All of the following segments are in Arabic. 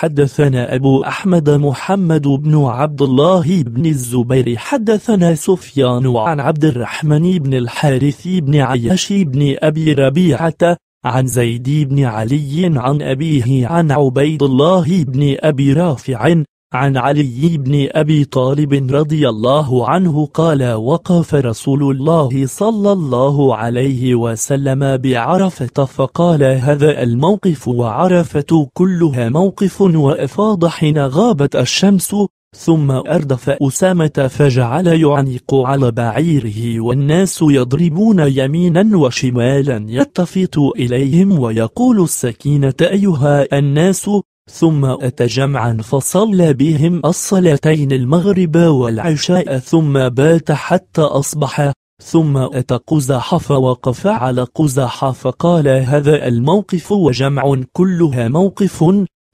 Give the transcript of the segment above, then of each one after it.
حدثنا أبو أحمد محمد بن عبد الله بن الزبير حدثنا سفيان عن عبد الرحمن بن الحارث بن عياش بن أبي ربيعة عن زيد بن علي عن أبيه عن عبيد الله بن أبي رافع عن علي بن أبي طالب رضي الله عنه قال وقف رسول الله صلى الله عليه وسلم بعرفة فقال هذا الموقف وعرفة كلها موقف وأفاض حين غابت الشمس ثم أردف أسامة فجعل يعنق على بعيره والناس يضربون يمينا وشمالا يلتفت إليهم ويقول السكينة أيها الناس ثم أتى جمعا فصلى بهم الصلاتين المغرب والعشاء ثم بات حتى أصبح ثم أتى قزح فوقف على قزح فقال هذا الموقف وجمع كلها موقف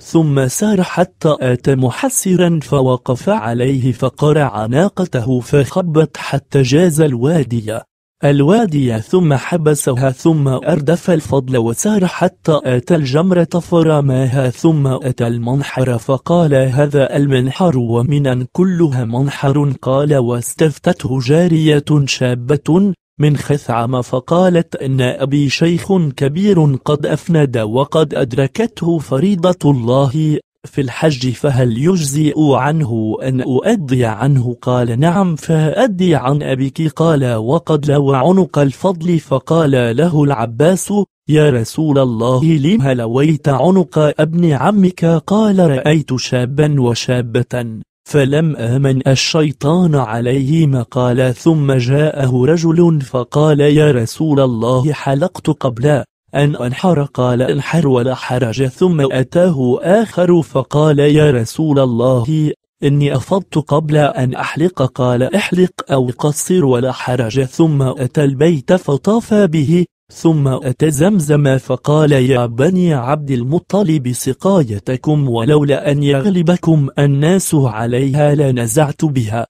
ثم سار حتى أتى محسرا فوقف عليه فقرع ناقته فخبت حتى جاز الوادي الوادي ثم حبسها ثم أردف الفضل وسار حتى أتى الجمرة فرماها ثم أتى المنحر فقال هذا المنحر ومن كلها منحر قال واستفتته جارية شابة من خثعم فقالت إن أبي شيخ كبير قد أفند وقد أدركته فريضة الله في الحج فهل يجزئ عنه أن أؤدي عنه قال نعم فأدي عن أبيك قال وقد لو عنق الفضل فقال له العباس يا رسول الله لم لويت عنق ابن عمك قال رأيت شابا وشابة فلم آمن الشيطان عليهما قال ثم جاءه رجل فقال يا رسول الله حلقت قبلا أن أنحر قال أنحر ولا حرج ثم أتاه آخر فقال يا رسول الله إني أفضت قبل أن أحلق قال احلق أو قصر ولا حرج ثم أتى البيت فطاف به ثم أتى زمزم فقال يا بني عبد المطلب سقايتكم ولولا أن يغلبكم الناس عليها لنزعت بها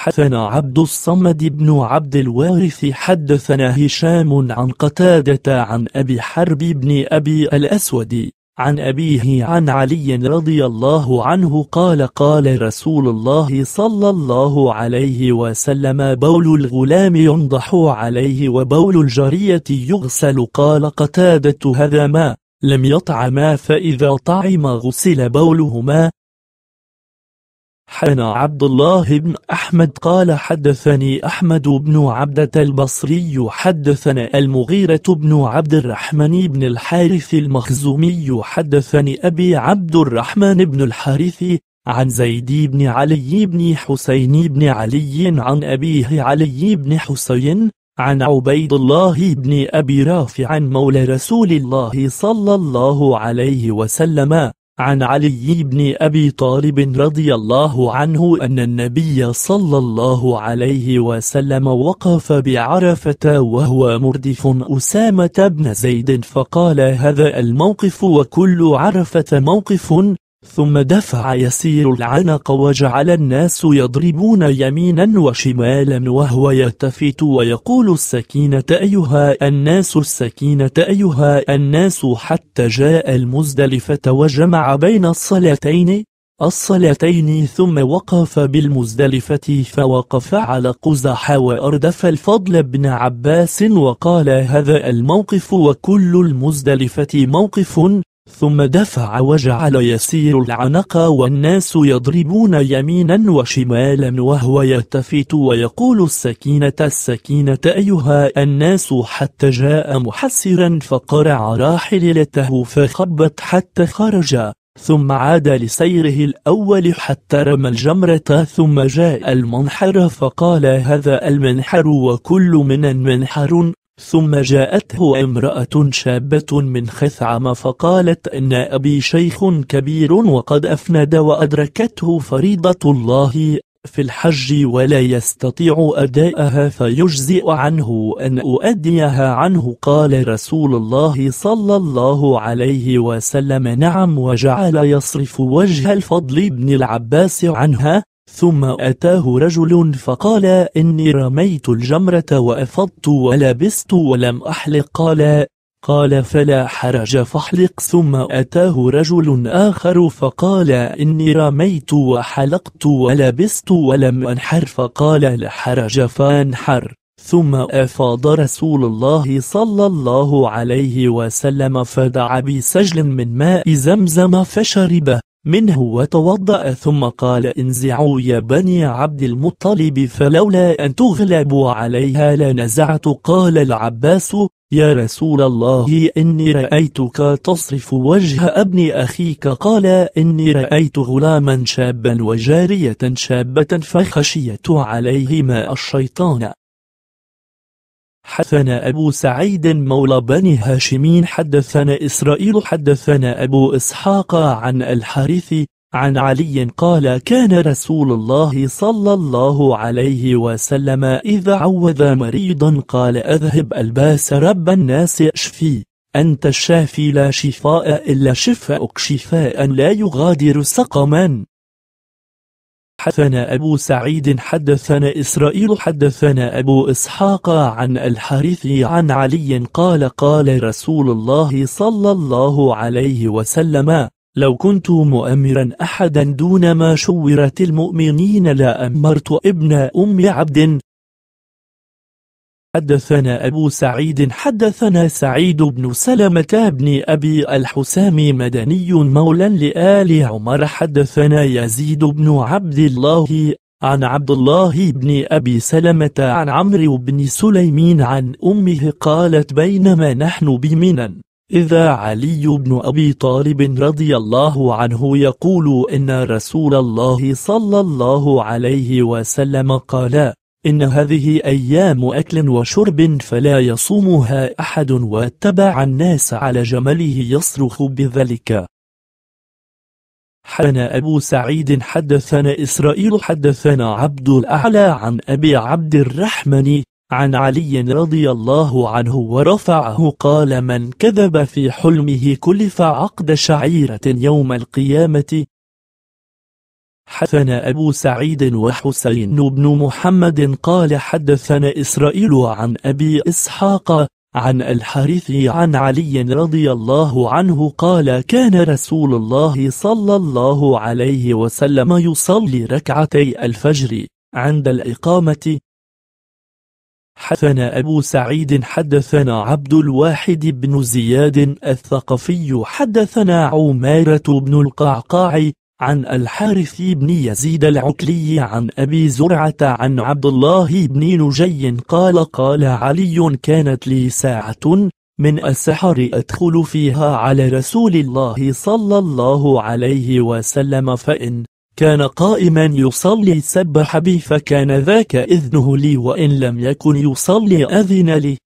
حدثنا عبد الصمد بن عبد الوارث حدثنا هشام عن قتادة عن أبي حرب بن أبي الأسود عن أبيه عن علي رضي الله عنه قال قال رسول الله صلى الله عليه وسلم بول الغلام ينضح عليه وبول الجرية يغسل قال قتادة هذا ما لم يطعما فإذا طعم غسل بولهما حنى عبد الله بن أحمد قال حدثني أحمد بن عبدة البصري حدثنا المغيرة بن عبد الرحمن بن الحارث المخزومي حدثني أبي عبد الرحمن بن الحارث عن زيد بن علي بن حسين بن علي عن أبيه علي بن حسين عن عبيد الله بن أبي رافع مولى رسول الله صلى الله عليه وسلم عن علي بن أبي طالب رضي الله عنه أن النبي صلى الله عليه وسلم وقف بعرفة وهو مردف أسامة بن زيد فقال هذا الموقف وكل عرفة موقف ثم دفع يسير العنق وجعل الناس يضربون يمينا وشمالا وهو يلتفت ويقول السكينة أيها الناس السكينة أيها الناس حتى جاء المزدلفة وجمع بين الصلاتين الصلاتين ثم وقف بالمزدلفة فوقف على قزح وأردف الفضل بن عباس وقال هذا الموقف وكل المزدلفة موقف ثم دفع وجعل يسير العنق والناس يضربون يمينا وشمالا وهو يلتفت ويقول السكينة السكينة أيها الناس حتى جاء محسرا فقرع راحلته فخبت حتى خرج ثم عاد لسيره الأول حتى رمى الجمرة ثم جاء المنحر فقال هذا المنحر وكل من المنحر ثم جاءته امرأة شابة من خثعم فقالت إن أبي شيخ كبير وقد أفند وأدركته فريضة الله في الحج ولا يستطيع أداءها فيجزئ عنه أن أؤديها عنه قال رسول الله صلى الله عليه وسلم نعم وجعل يصرف وجه الفضل بن العباس عنها ثم أتاه رجل فقال إني رميت الجمرة وأفضت ولبست ولم أحلق قال قال فلا حرج فاحلق ثم أتاه رجل آخر فقال إني رميت وحلقت ولبست ولم أنحر فقال لا حرج فانحر ثم أفاض رسول الله صلى الله عليه وسلم فدعا بسجل من ماء زمزم فشربه منه وتوضأ ثم قال انزعوا يا بني عبد المطلب فلولا أن تغلبوا عليها لنزعت قال العباس يا رسول الله إني رأيتك تصرف وجه ابن أخيك قال إني رأيت غلاما شابا وجارية شابة فخشيت عليهما الشيطان حدثنا أبو سعيد مولى بني هاشمين حدثنا إسرائيل حدثنا أبو إسحاق عن الحارث عن علي قال كان رسول الله صلى الله عليه وسلم إذا عوذ مريضا قال أذهب الباس رب الناس اشفي أنت الشافي لا شفاء إلا شفاءك شفاء لا يغادر سقما حدثنا أبو سعيد حدثنا إسرائيل حدثنا أبو إسحاق عن الحارث عن علي قال قال رسول الله صلى الله عليه وسلم لو كنت مؤمرا أحدا دون ما شورت المؤمنين لأمرت ابن أم عبد حدثنا أبو سعيد حدثنا سعيد بن سلمة بن أبي الحسام مدني مولى لآل عمر حدثنا يزيد بن عبد الله عن عبد الله بن أبي سلمة عن عمرو بن سليمين عن أمه قالت بينما نحن بمنى إذا علي بن أبي طالب رضي الله عنه يقول إن رسول الله صلى الله عليه وسلم قال إن هذه أيام أكل وشرب فلا يصومها أحد واتبع الناس على جمله يصرخ بذلك حدثنا أبو سعيد حدثنا إسرائيل حدثنا عبد الأعلى عن أبي عبد الرحمن عن علي رضي الله عنه ورفعه قال من كذب في حلمه كلف عقد شعيرة يوم القيامة حدثنا أبو سعيد وحسين بن محمد قال حدثنا إسرائيل عن أبي إسحاق عن الحارث عن علي رضي الله عنه قال كان رسول الله صلى الله عليه وسلم يصلي ركعتي الفجر عند الإقامة حدثنا أبو سعيد حدثنا عبد الواحد بن زياد الثقفي حدثنا عمارة بن القعقاع عن الحارث بن يزيد العكلي عن أبي زرعة عن عبد الله بن نجي قال قال علي كانت لي ساعة من السحر أدخل فيها على رسول الله صلى الله عليه وسلم فإن كان قائما يصلي سبح بي فكان ذاك إذنه لي وإن لم يكن يصلي أذن لي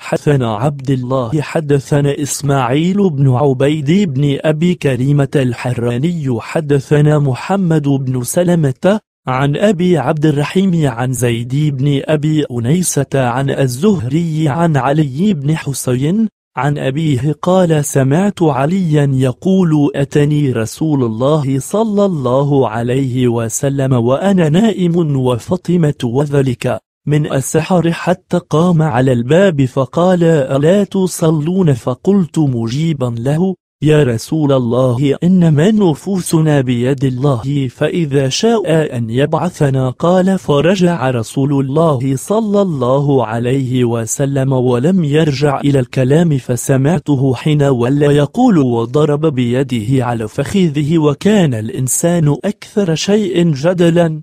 حدثنا عبد الله حدثنا إسماعيل بن عبيد بن أبي كريمة الحراني حدثنا محمد بن سلمة عن أبي عبد الرحيم عن زيد بن أبي أنيسة عن الزهري عن علي بن حسين عن أبيه قال سمعت عليا يقول أتني رسول الله صلى الله عليه وسلم وأنا نائم وفطمة وذلك من السحر حتى قام على الباب فقال ألا تصلون فقلت مجيبا له يا رسول الله إنما نفوسنا بيد الله فإذا شاء أن يبعثنا قال فرجع رسول الله صلى الله عليه وسلم ولم يرجع إلى الكلام فسمعته حين ولى يقول وضرب بيده على فخذه وكان الإنسان أكثر شيء جدلا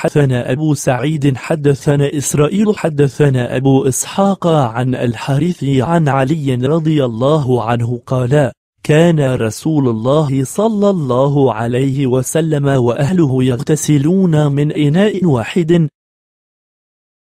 حدثنا أبو سعيد حدثنا إسرائيل حدثنا أبو إسحاق عن الحارث عن علي رضي الله عنه قال كان رسول الله صلى الله عليه وسلم وأهله يغتسلون من إناء واحد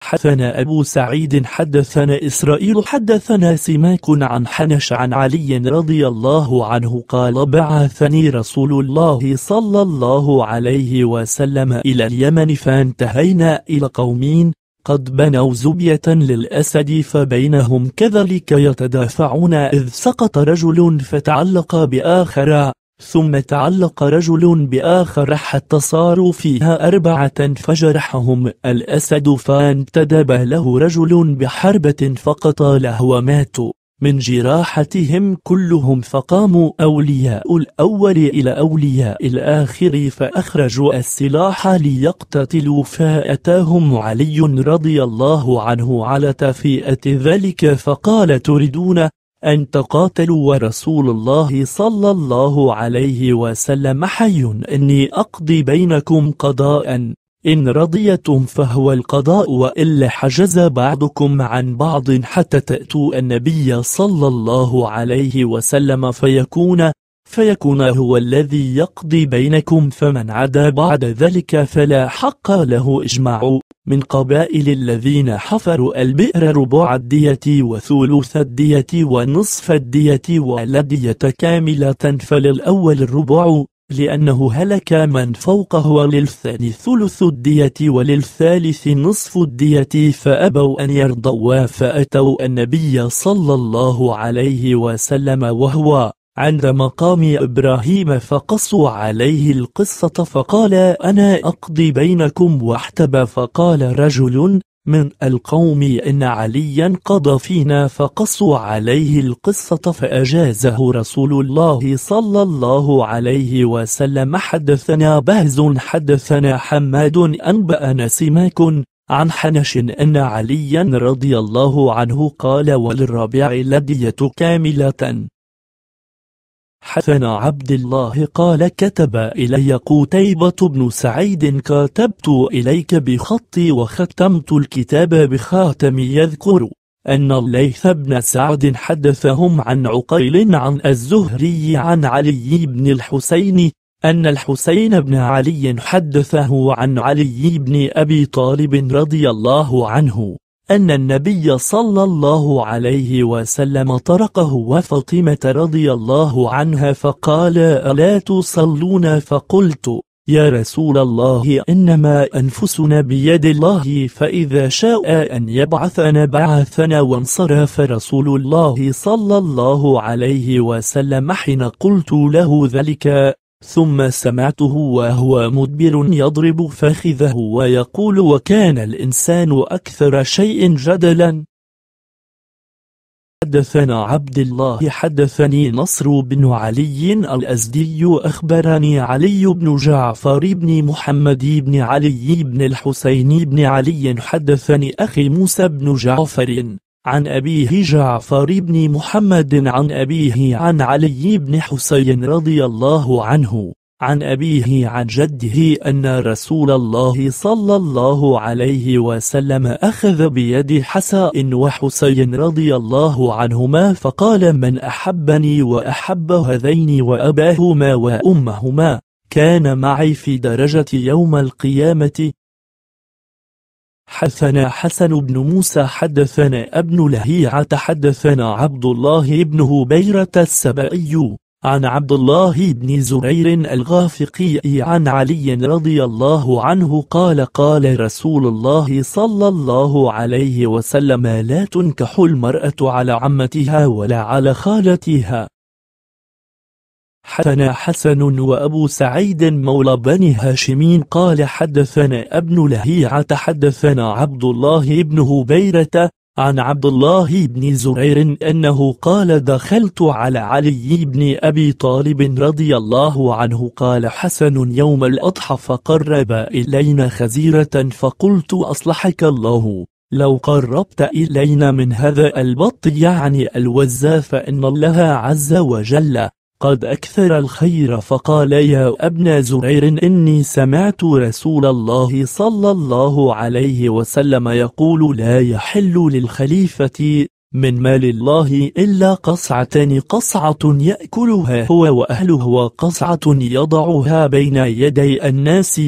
حدثنا أبو سعيد حدثنا إسرائيل حدثنا سماك عن حنش عن علي رضي الله عنه قال بعثني رسول الله صلى الله عليه وسلم إلى اليمن فانتهينا إلى قومين قد بنوا زبية للأسد فبينهم كذلك يتدافعون إذ سقط رجل فتعلق بآخر ثم تعلق رجل بآخر حتى صاروا فيها أربعة فجرحهم الأسد فانتدب له رجل بحربة فقتله وماتوا من جراحتهم كلهم فقاموا أولياء الأول إلى أولياء الآخر فأخرجوا السلاح ليقتتلوا فأتاهم علي رضي الله عنه على تفيئة ذلك فقال تريدون أن تقاتلوا ورسول الله صلى الله عليه وسلم حي إني أقضي بينكم قضاء إن رضيتم فهو القضاء وإلا حجز بعضكم عن بعض حتى تأتوا النبي صلى الله عليه وسلم فيكون فيكون هو الذي يقضي بينكم فمن عدا بعد ذلك فلا حق له إجماع من قبائل الذين حفروا البئر ربع الدية وثلث الدية ونصف الدية والدية كاملة فللأول الربع لأنه هلك من فوقه وللثاني ثلث الدية وللثالث نصف الدية فأبوا أن يرضوا فأتوا النبي صلى الله عليه وسلم وهو عند مقام إبراهيم فقصوا عليه القصة فقال أنا أقضي بينكم واحتب فقال رجل من القوم إن عليا قضى فينا فقصوا عليه القصة فأجازه رسول الله صلى الله عليه وسلم حدثنا بهز حدثنا حماد أنبأنا سماك عن حنش أن عليا رضي الله عنه قال وللربيع لدية كاملة حسن عبد الله قال كتب إلي قتيبة بن سعيد كتبت إليك بخطي وختمت الكتاب بخاتم يذكر أن الليث بن سعد حدثهم عن عقيل عن الزهري عن علي بن الحسين أن الحسين بن علي حدثه عن علي بن أبي طالب رضي الله عنه أن النبي صلى الله عليه وسلم طرقه وفاطمة رضي الله عنها فقال ألا تصلون فقلت يا رسول الله إنما أنفسنا بيد الله فإذا شاء أن يبعثنا بعثنا وانصرف رسول الله صلى الله عليه وسلم حين قلت له ذلك ثم سمعته وهو مدبر يضرب فخذه ويقول وكان الإنسان أكثر شيء جدلا حدثنا عبد الله حدثني نصر بن علي الأزدي أخبرني علي بن جعفر بن محمد بن علي بن الحسين بن علي حدثني أخي موسى بن جعفر عن أبيه جعفر بن محمد عن أبيه عن علي بن حسين رضي الله عنه عن أبيه عن جده أن رسول الله صلى الله عليه وسلم أخذ بيد حساء وحسين رضي الله عنهما فقال من أحبني وأحب هذين وأباهما وأمهما كان معي في درجة يوم القيامة حدثنا حسن بن موسى حدثنا ابن لهيعة حدثنا عبد الله بن هبيرة السبائي عن عبد الله بن زرير الغافقي عن علي رضي الله عنه قال قال رسول الله صلى الله عليه وسلم لا تنكح المرأة على عمتها ولا على خالتها حدثنا حسن وأبو سعيد مولى بني هاشم قال حدثنا ابن لهيعة حدثنا عبد الله بن هبيرة عن عبد الله بن زرير أنه قال دخلت على علي بن أبي طالب رضي الله عنه قال حسن يوم الأضحى فقرب إلينا خزيرة فقلت أصلحك الله لو قربت إلينا من هذا البط يعني الوزة فإن الله عز وجل قد أكثر الخير فقال يا أبن زرير إني سمعت رسول الله صلى الله عليه وسلم يقول لا يحل للخليفة من مال الله إلا قصعتان قصعة يأكلها هو وأهله وقصعة يضعها بين يدي الناس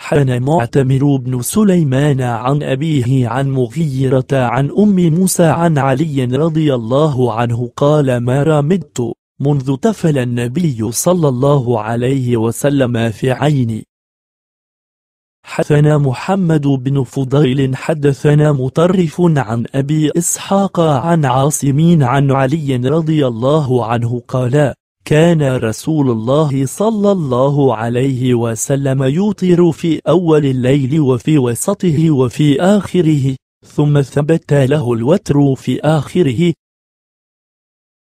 حان معتمر بن سليمان عن أبيه عن مغيرة عن أم موسى عن علي رضي الله عنه قال ما رمدت منذ تفل النبي صلى الله عليه وسلم في عيني حدثنا محمد بن فضيل حدثنا مطرف عن أبي إسحاق عن عاصمين عن علي رضي الله عنه قال كان رسول الله صلى الله عليه وسلم يوطر في أول الليل وفي وسطه وفي آخره ثم ثبت له الوتر في آخره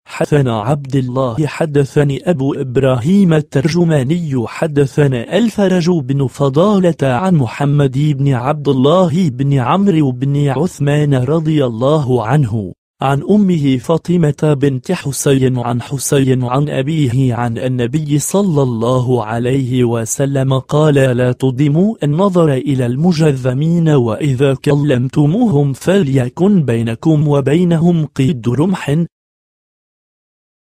حدثنا عبد الله حدثني أبو إبراهيم الترجماني حدثنا الفرج بن فضالة عن محمد بن عبد الله بن عمرو بن عثمان رضي الله عنه عن أمه فاطمة بنت حسين عن حسين عن أبيه عن النبي صلى الله عليه وسلم قال لا تضموا النظر إلى المجذمين وإذا كلمتموهم فليكن بينكم وبينهم قيد رمح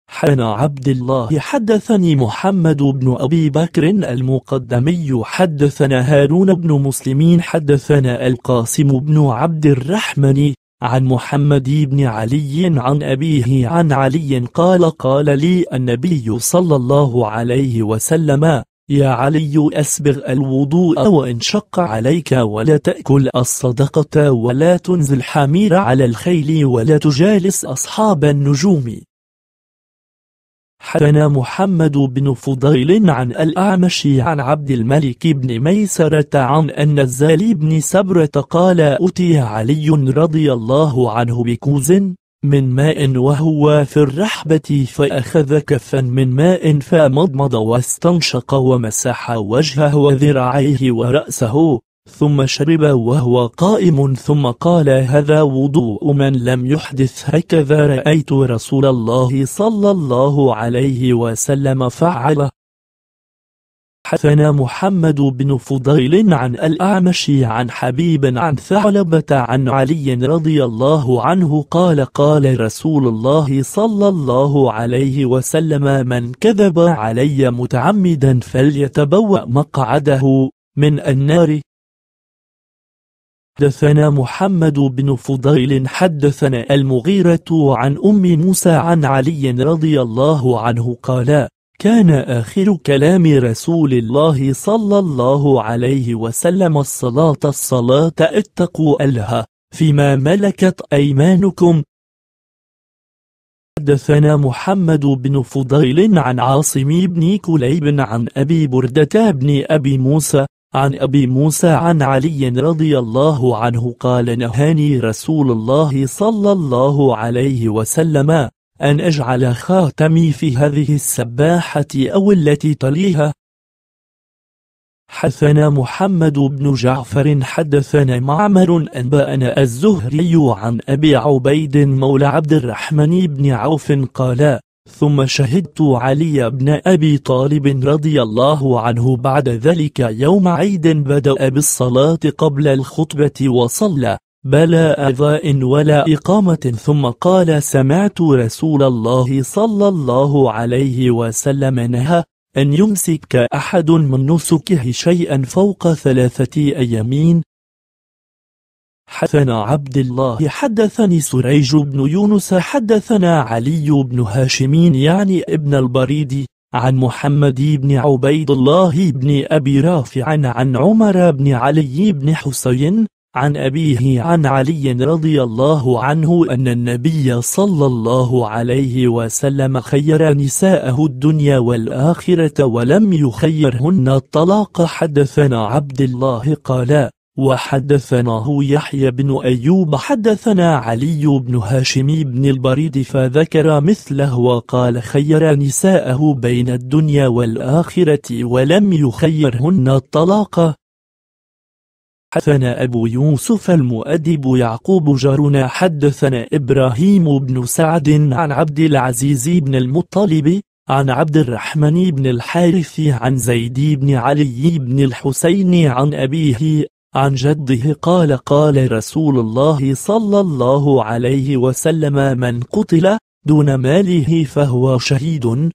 حان عبد الله حدثني محمد بن أبي بكر المقدمي حدثنا هارون بن مسلمين حدثنا القاسم بن عبد الرحمن عن محمد بن علي عن أبيه عن علي قال قال لي النبي صلى الله عليه وسلم يا علي أسبغ الوضوء وإن شق عليك ولا تأكل الصدقة ولا تنزل حمير على الخيل ولا تجالس أصحاب النجوم حدنا محمد بن فضيل عن الأعمش عن عبد الملك بن ميسرة عن أن الزالي بن سبرة قال أتي علي رضي الله عنه بكوز من ماء وهو في الرحبة فأخذ كفا من ماء فمضمض واستنشق ومسح وجهه وذراعيه ورأسه ثم شرب وهو قائم ثم قال هذا وضوء من لم يحدث هكذا رأيت رسول الله صلى الله عليه وسلم فعله حدثنا محمد بن فضيل عن الأعمش عن حبيب عن ثعلبة عن علي رضي الله عنه قال قال رسول الله صلى الله عليه وسلم من كذب علي متعمدا فليتبوأ مقعده من النار حدثنا محمد بن فضيل حدثنا المغيرة عن أم موسى عن علي رضي الله عنه قال كان آخر كلام رسول الله صلى الله عليه وسلم الصلاة الصلاة اتقوا ألها فيما ملكت أيمانكم حدثنا محمد بن فضيل عن عاصم بن كليب عن أبي بردة بن أبي موسى عن أبي موسى عن علي رضي الله عنه قال نهاني رسول الله صلى الله عليه وسلم أن أجعل خاتمي في هذه السباحة أو التي تليها حدثنا محمد بن جعفر حدثنا معمر أنبأنا الزهري عن أبي عبيد مولى عبد الرحمن بن عوف قال ثم شهدت علي بن أبي طالب رضي الله عنه بعد ذلك يوم عيد بدأ بالصلاة قبل الخطبة وصلى بلا أذاء ولا إقامة ثم قال سمعت رسول الله صلى الله عليه وسلم نهى أن يمسك أحد من نسكه شيئا فوق ثلاثة أيامين حدثنا عبد الله حدثني سريج بن يونس حدثنا علي بن هاشم يعني ابن البريد عن محمد بن عبيد الله بن أبي رافع عن عمر بن علي بن حسين عن أبيه عن علي رضي الله عنه أن النبي صلى الله عليه وسلم خير نساءه الدنيا والآخرة ولم يخيرهن الطلاق حدثنا عبد الله قال وحدثناه يحيى بن أيوب حدثنا علي بن هاشم بن البريد فذكر مثله وقال خير نساءه بين الدنيا والآخرة ولم يخيرهن الطلاق حدثنا أبو يوسف المؤدب يعقوب جارنا حدثنا إبراهيم بن سعد عن عبد العزيز بن المطلب عن عبد الرحمن بن الحارث عن زيد بن علي بن الحسين عن أبيه عن جده قال قال رسول الله صلى الله عليه وسلم من قتل دون ماله فهو شهيد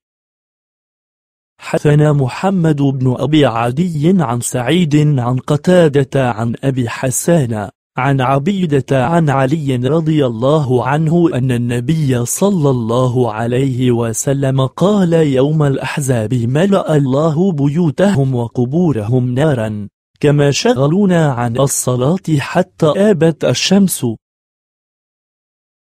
حثنا محمد بن أبي عدي عن سعيد عن قتادة عن أبي حسان عن عبيدة عن علي رضي الله عنه أن النبي صلى الله عليه وسلم قال يوم الأحزاب ملأ الله بيوتهم وقبورهم ناراً كما شغلونا عن الصلاة حتى آبت الشمس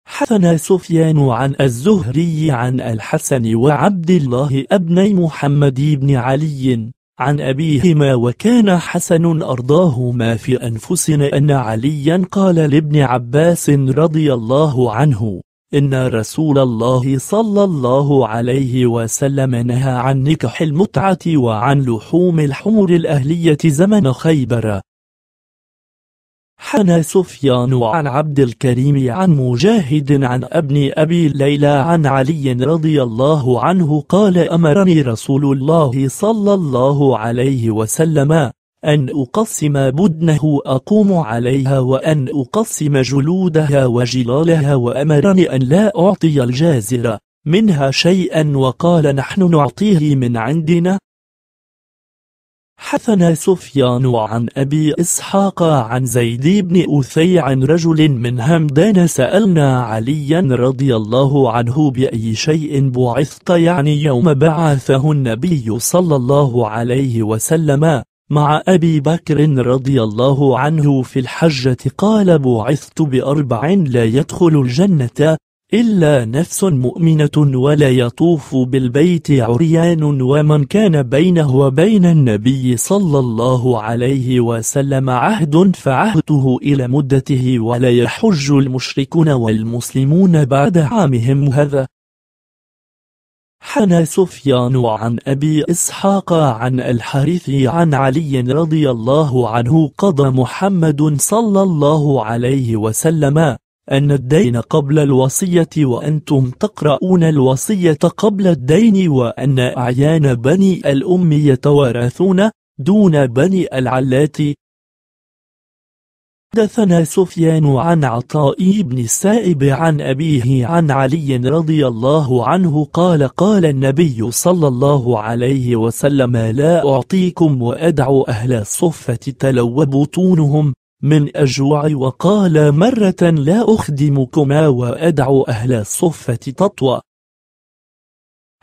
حثنا سفيان عن الزهري عن الحسن وعبد الله أبني محمد بن علي عن أبيهما وكان حسن أرضاهما في أنفسنا أن عليا قال لابن عباس رضي الله عنه إن رسول الله صلى الله عليه وسلم نهى عن نكح المتعة وعن لحوم الحمر الأهلية زمن خيبر حنى سفيان عن عبد الكريم عن مجاهد عن ابن أبي ليلى عن علي رضي الله عنه قال أمرني رسول الله صلى الله عليه وسلم أن أقسم بدنه أقوم عليها وأن أقسم جلودها وجلالها وأمرني أن لا أعطي الجازرة منها شيئا وقال نحن نعطيه من عندنا حثنا سفيان عن أبي إسحاق عن زيد بن أثي عن رجل من همدان سألنا عليا رضي الله عنه بأي شيء بعثت يعني يوم بعثه النبي صلى الله عليه وسلم مع أبي بكر رضي الله عنه في الحجة قال بعثت بأربع لا يدخل الجنة إلا نفس مؤمنة ولا يطوف بالبيت عريان ومن كان بينه وبين النبي صلى الله عليه وسلم عهد فعهده إلى مدته ولا يحج المشركون والمسلمون بعد عامهم هذا حنى سفيان عن أبي إسحاق عن الحارث عن علي رضي الله عنه قضى محمد صلى الله عليه وسلم أن الدين قبل الوصية وأنتم تقرؤون الوصية قبل الدين وأن أعيان بني الأم يتوارثون دون بني العلات حدثنا سفيان عن عطاء بن السائب عن أبيه عن علي رضي الله عنه قال قال النبي صلى الله عليه وسلم لا أعطيكم وأدعو أهل الصفة تلو بطونهم من أجوع وقال مرة لا أخدمكما وأدعو أهل الصفة تطوى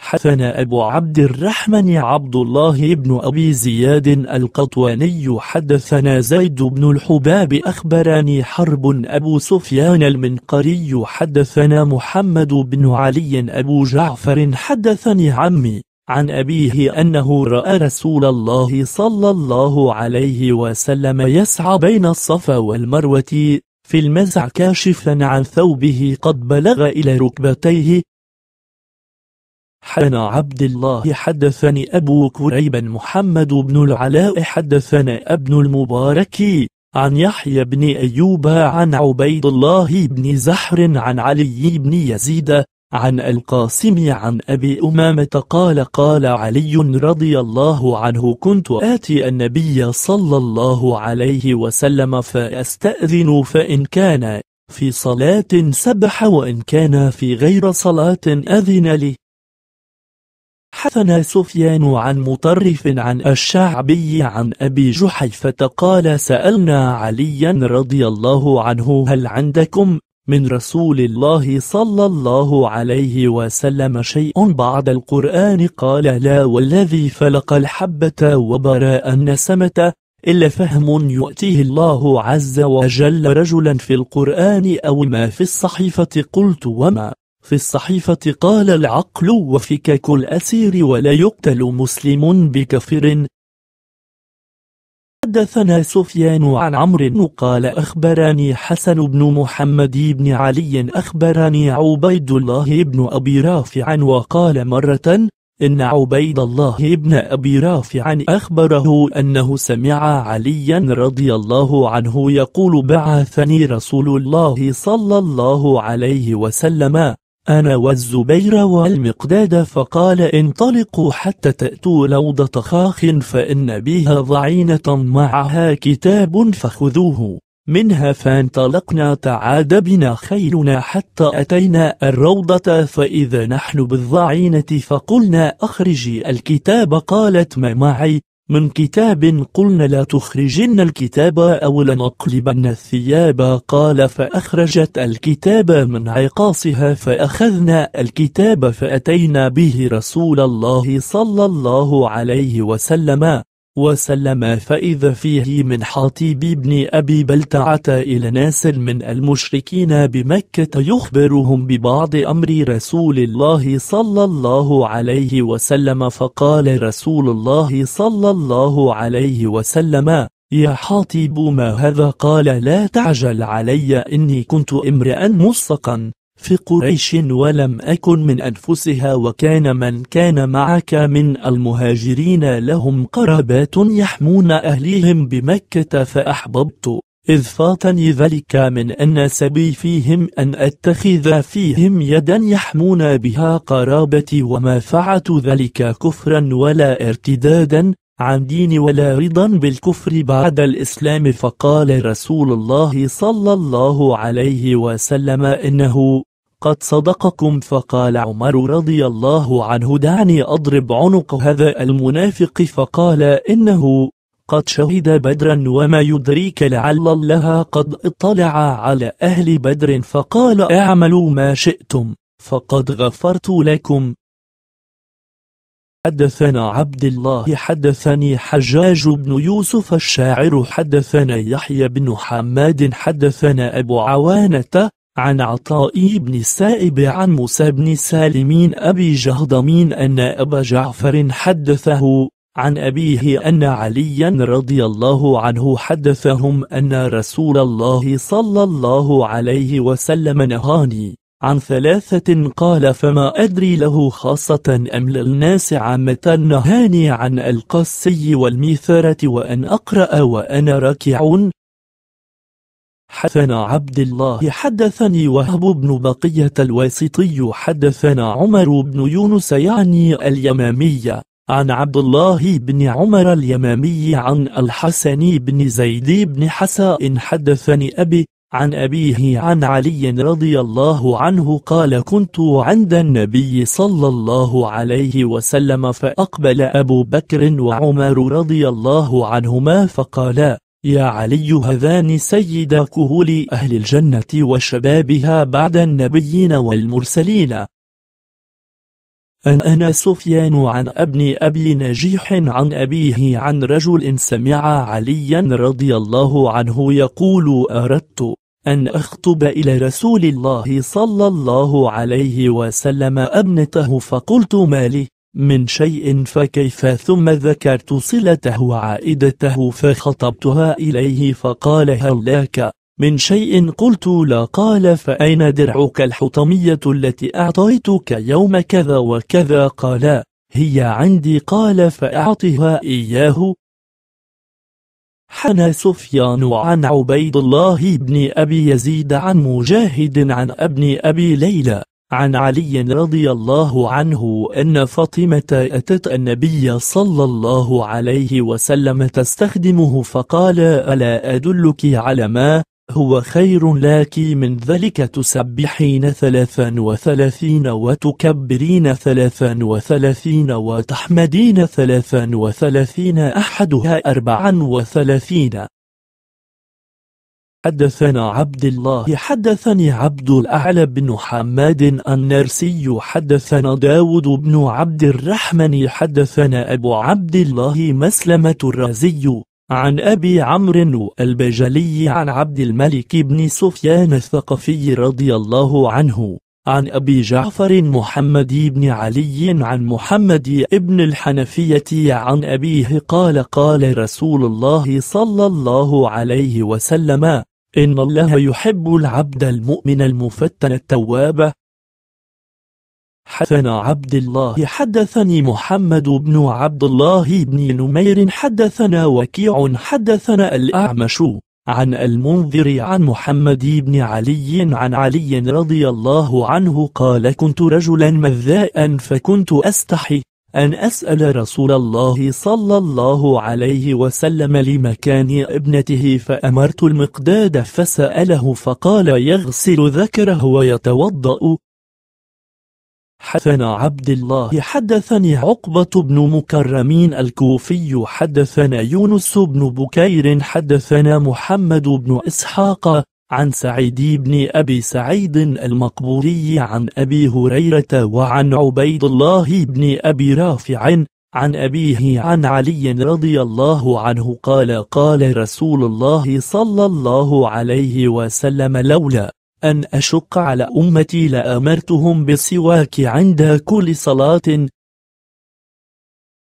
حسن أبو عبد الرحمن عبد الله بن أبي زياد القطواني حدثنا زيد بن الحباب أخبرني حرب أبو سفيان المنقري حدثنا محمد بن علي أبو جعفر حدثني عمي عن أبيه أنه رأى رسول الله صلى الله عليه وسلم يسعى بين الصفا والمروة في المزع كاشفا عن ثوبه قد بلغ إلى ركبتيه حدثنا عبد الله حدثني أبو كريب محمد بن العلاء حدثنا ابن المبارك عن يحيى بن أيوب عن عبيد الله بن زحر عن علي بن يزيد عن القاسم عن أبي أمامة قال قال علي رضي الله عنه كنت آتي النبي صلى الله عليه وسلم فأستأذن فإن كان في صلاة سبح وإن كان في غير صلاة أذن لي حثنا سفيان عن مطرف عن الشعبي عن أبي جحيفة قال سألنا عليا رضي الله عنه هل عندكم من رسول الله صلى الله عليه وسلم شيء بعد القرآن قال لا والذي فلق الحبة وبراء النسمة إلا فهم يؤتيه الله عز وجل رجلا في القرآن أو ما في الصحيفة قلت وما في الصحيفة قال العقل وفكاك الأسير ولا يقتل مسلم بكفر حدثنا سفيان عن عمرو قال أخبرني حسن بن محمد بن علي أخبرني عبيد الله بن أبي رافع وقال مرة إن عبيد الله بن أبي رافع أخبره أنه سمع عليا رضي الله عنه يقول بعثني رسول الله صلى الله عليه وسلم أنا والزبير والمقداد فقال انطلقوا حتى تأتوا لوضة خاخ فإن بها ضعينة معها كتاب فخذوه منها فانطلقنا تعاد بنا خيلنا حتى أتينا الروضة فإذا نحن بالضعينة فقلنا أخرجي الكتاب قالت ما معي من كتاب قلنا لا تخرجن الكتاب أو لنقلبن الثياب قال فأخرجت الكتاب من عقاصها فأخذنا الكتاب فأتينا به رسول الله صلى الله عليه وسلم وسلم فإذا فيه من حاطيب بن أبي بلتعة إلى ناس من المشركين بمكة يخبرهم ببعض أمر رسول الله صلى الله عليه وسلم فقال رسول الله صلى الله عليه وسلم يا حاطيب ما هذا قال لا تعجل علي إني كنت امرئا مصقا في قريش ولم أكن من أنفسها وكان من كان معك من المهاجرين لهم قرابات يحمون أهليهم بمكة فأحببت إذ فاتني ذلك من أن سبي فيهم أن أتخذ فيهم يدا يحمون بها قرابتي وما فعلت ذلك كفرا ولا ارتدادا عن دين ولا رضا بالكفر بعد الإسلام فقال رسول الله صلى الله عليه وسلم إنه قد صدقكم فقال عمر رضي الله عنه دعني أضرب عنق هذا المنافق فقال إنه قد شهد بدرا وما يدريك لعل الله قد اطلع على أهل بدر فقال اعملوا ما شئتم فقد غفرت لكم حدثنا عبد الله حدثني حجاج بن يوسف الشاعر حدثنا يحيى بن حماد حدثنا أبو عوانة عن عطاء بن السائب عن موسى بن سالم أبي جهضمين أن أبا جعفر حدثه عن أبيه أن عليا رضي الله عنه حدثهم أن رسول الله صلى الله عليه وسلم نهاني عن ثلاثة قال فما أدري له خاصة أم للناس عامة نهاني عن القسي والميثرة وأن أقرأ وأنا راكع حدثنا عبد الله حدثني وهب بن بقية الواسطي حدثنا عمر بن يونس يعني اليمامي عن عبد الله بن عمر اليمامي عن الحسن بن زيد بن حساء حدثني أبي عن أبيه عن علي رضي الله عنه قال كنت عند النبي صلى الله عليه وسلم فأقبل أبو بكر وعمر رضي الله عنهما فقالا يا علي هذان سيدا كهول أهل الجنة وشبابها بعد النبيين والمرسلين أن أنا سفيان عن ابن أبي نجيح عن أبيه عن رجل سمع عليا رضي الله عنه يقول أردت أن أخطب إلى رسول الله صلى الله عليه وسلم أبنته فقلت ما لي من شيء فكيف ثم ذكرت صلته وعائدته فخطبتها إليه فقال هل لك من شيء قلت لا قال فأين درعك الحطمية التي أعطيتك يوم كذا وكذا قال هي عندي قال فأعطها إياه حنى سفيان عن عبيد الله بن أبي يزيد عن مجاهد عن ابن أبي ليلى عن علي رضي الله عنه أن فاطمة أتت النبي صلى الله عليه وسلم تستخدمه فقال ألا أدلك على ما هو خير لك من ذلك تسبحين ثلاثا وثلاثين وتكبرين ثلاثا وثلاثين وتحمدين ثلاثا وثلاثين أحدها أربعا وثلاثين حدثنا عبد الله حدثني عبد الأعلى بن حماد النرسي حدثنا داود بن عبد الرحمن حدثنا أبو عبد الله مسلمة الرازي عن أبي عمرو البجلي عن عبد الملك بن سفيان الثقفي رضي الله عنه عن أبي جعفر محمد بن علي عن محمد بن الحنفية عن أبيه قال قال رسول الله صلى الله عليه وسلم إن الله يحب العبد المؤمن المفتن التواب حدثنا عبد الله حدثني محمد بن عبد الله بن نمير حدثنا وكيع حدثنا الأعمش عن المنذر عن محمد بن علي عن علي رضي الله عنه قال كنت رجلا مذاء فكنت أستحي أن أسأل رسول الله صلى الله عليه وسلم لمكان ابنته فأمرت المقداد فسأله فقال يغسل ذكره ويتوضأ حدثنا عبد الله حدثني عقبة بن مكرمين الكوفي حدثنا يونس بن بكير حدثنا محمد بن إسحاق عن سعيد بن أبي سعيد المقبوري عن أبي هريرة وعن عبيد الله بن أبي رافع عن أبيه عن علي رضي الله عنه قال قال رسول الله صلى الله عليه وسلم لولا أن أشق على أمتي لأمرتهم بالسواك عند كل صلاة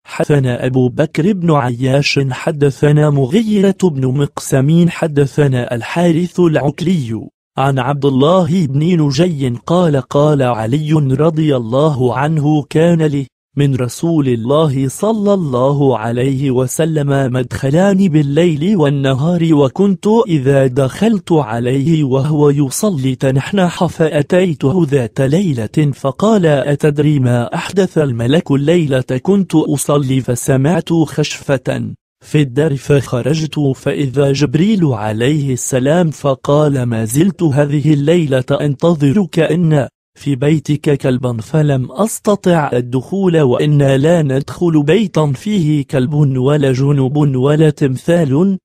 حدثنا أبو بكر بن عياش حدثنا مغيرة بن مقسمين حدثنا الحارث العكلي عن عبد الله بن نجي قال قال علي رضي الله عنه كان لي من رسول الله صلى الله عليه وسلم مدخلان بالليل والنهار وكنت إذا دخلت عليه وهو يصلي تنحنح فأتيته ذات ليلة فقال أتدري ما أحدث الملك الليلة كنت أصلي فسمعت خشفة في الدار فخرجت فإذا جبريل عليه السلام فقال ما زلت هذه الليلة أنتظرك إن في بيتك كلبا فلم أستطع الدخول وإنا لا ندخل بيتا فيه كلب ولا جنوب ولا تمثال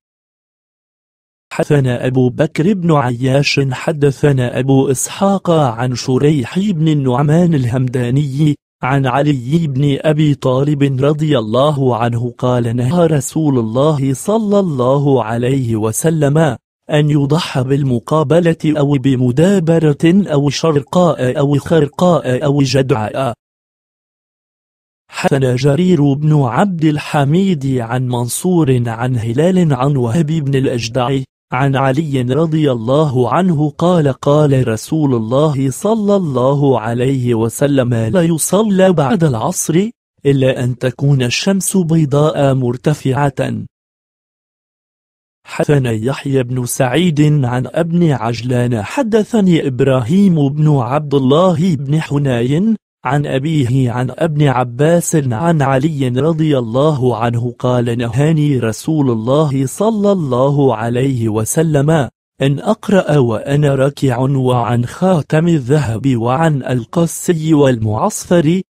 حدثنا أبو بكر بن عياش حدثنا أبو إسحاق عن شريح بن النعمان الهمداني عن علي بن أبي طالب رضي الله عنه قال نهى رسول الله صلى الله عليه وسلم أن يضحى بالمقابلة أو بمدابرة أو شرقاء أو خرقاء أو جدعاء حسن جرير بن عبد الحميد عن منصور عن هلال عن وهب بن الأجدع عن علي رضي الله عنه قال قال رسول الله صلى الله عليه وسلم لا يصلى بعد العصر إلا أن تكون الشمس بيضاء مرتفعة حدثنا يحيى بن سعيد عن ابن عجلان حدثني إبراهيم بن عبد الله بن حنين عن أبيه عن ابن عباس عن علي رضي الله عنه قال نهاني رسول الله صلى الله عليه وسلم أن أقرأ وأنا راكع وعن خاتم الذهب وعن القسي والمعصفر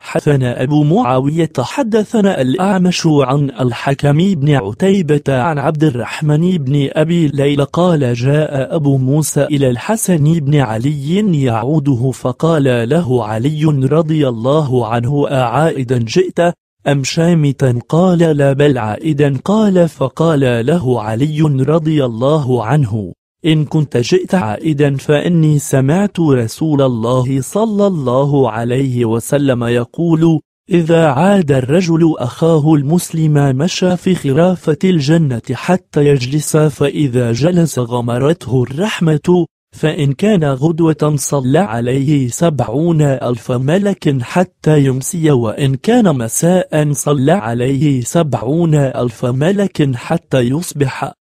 حدثنا أبو معاوية حدثنا الأعمش عن الحكم بن عتيبة عن عبد الرحمن بن أبي ليلى قال جاء أبو موسى إلى الحسن بن علي يعوده فقال له علي رضي الله عنه أعائدا جئت أم شامتا قال لا بل عائدا قال فقال له علي رضي الله عنه إن كنت جئت عائدا فإني سمعت رسول الله صلى الله عليه وسلم يقول إذا عاد الرجل أخاه المسلم مشى في خرافة الجنة حتى يجلس فإذا جلس غمرته الرحمة فإن كان غدوة صلى عليه سبعون ألف ملك حتى يمسي وإن كان مساء صلى عليه سبعون ألف ملك حتى يصبح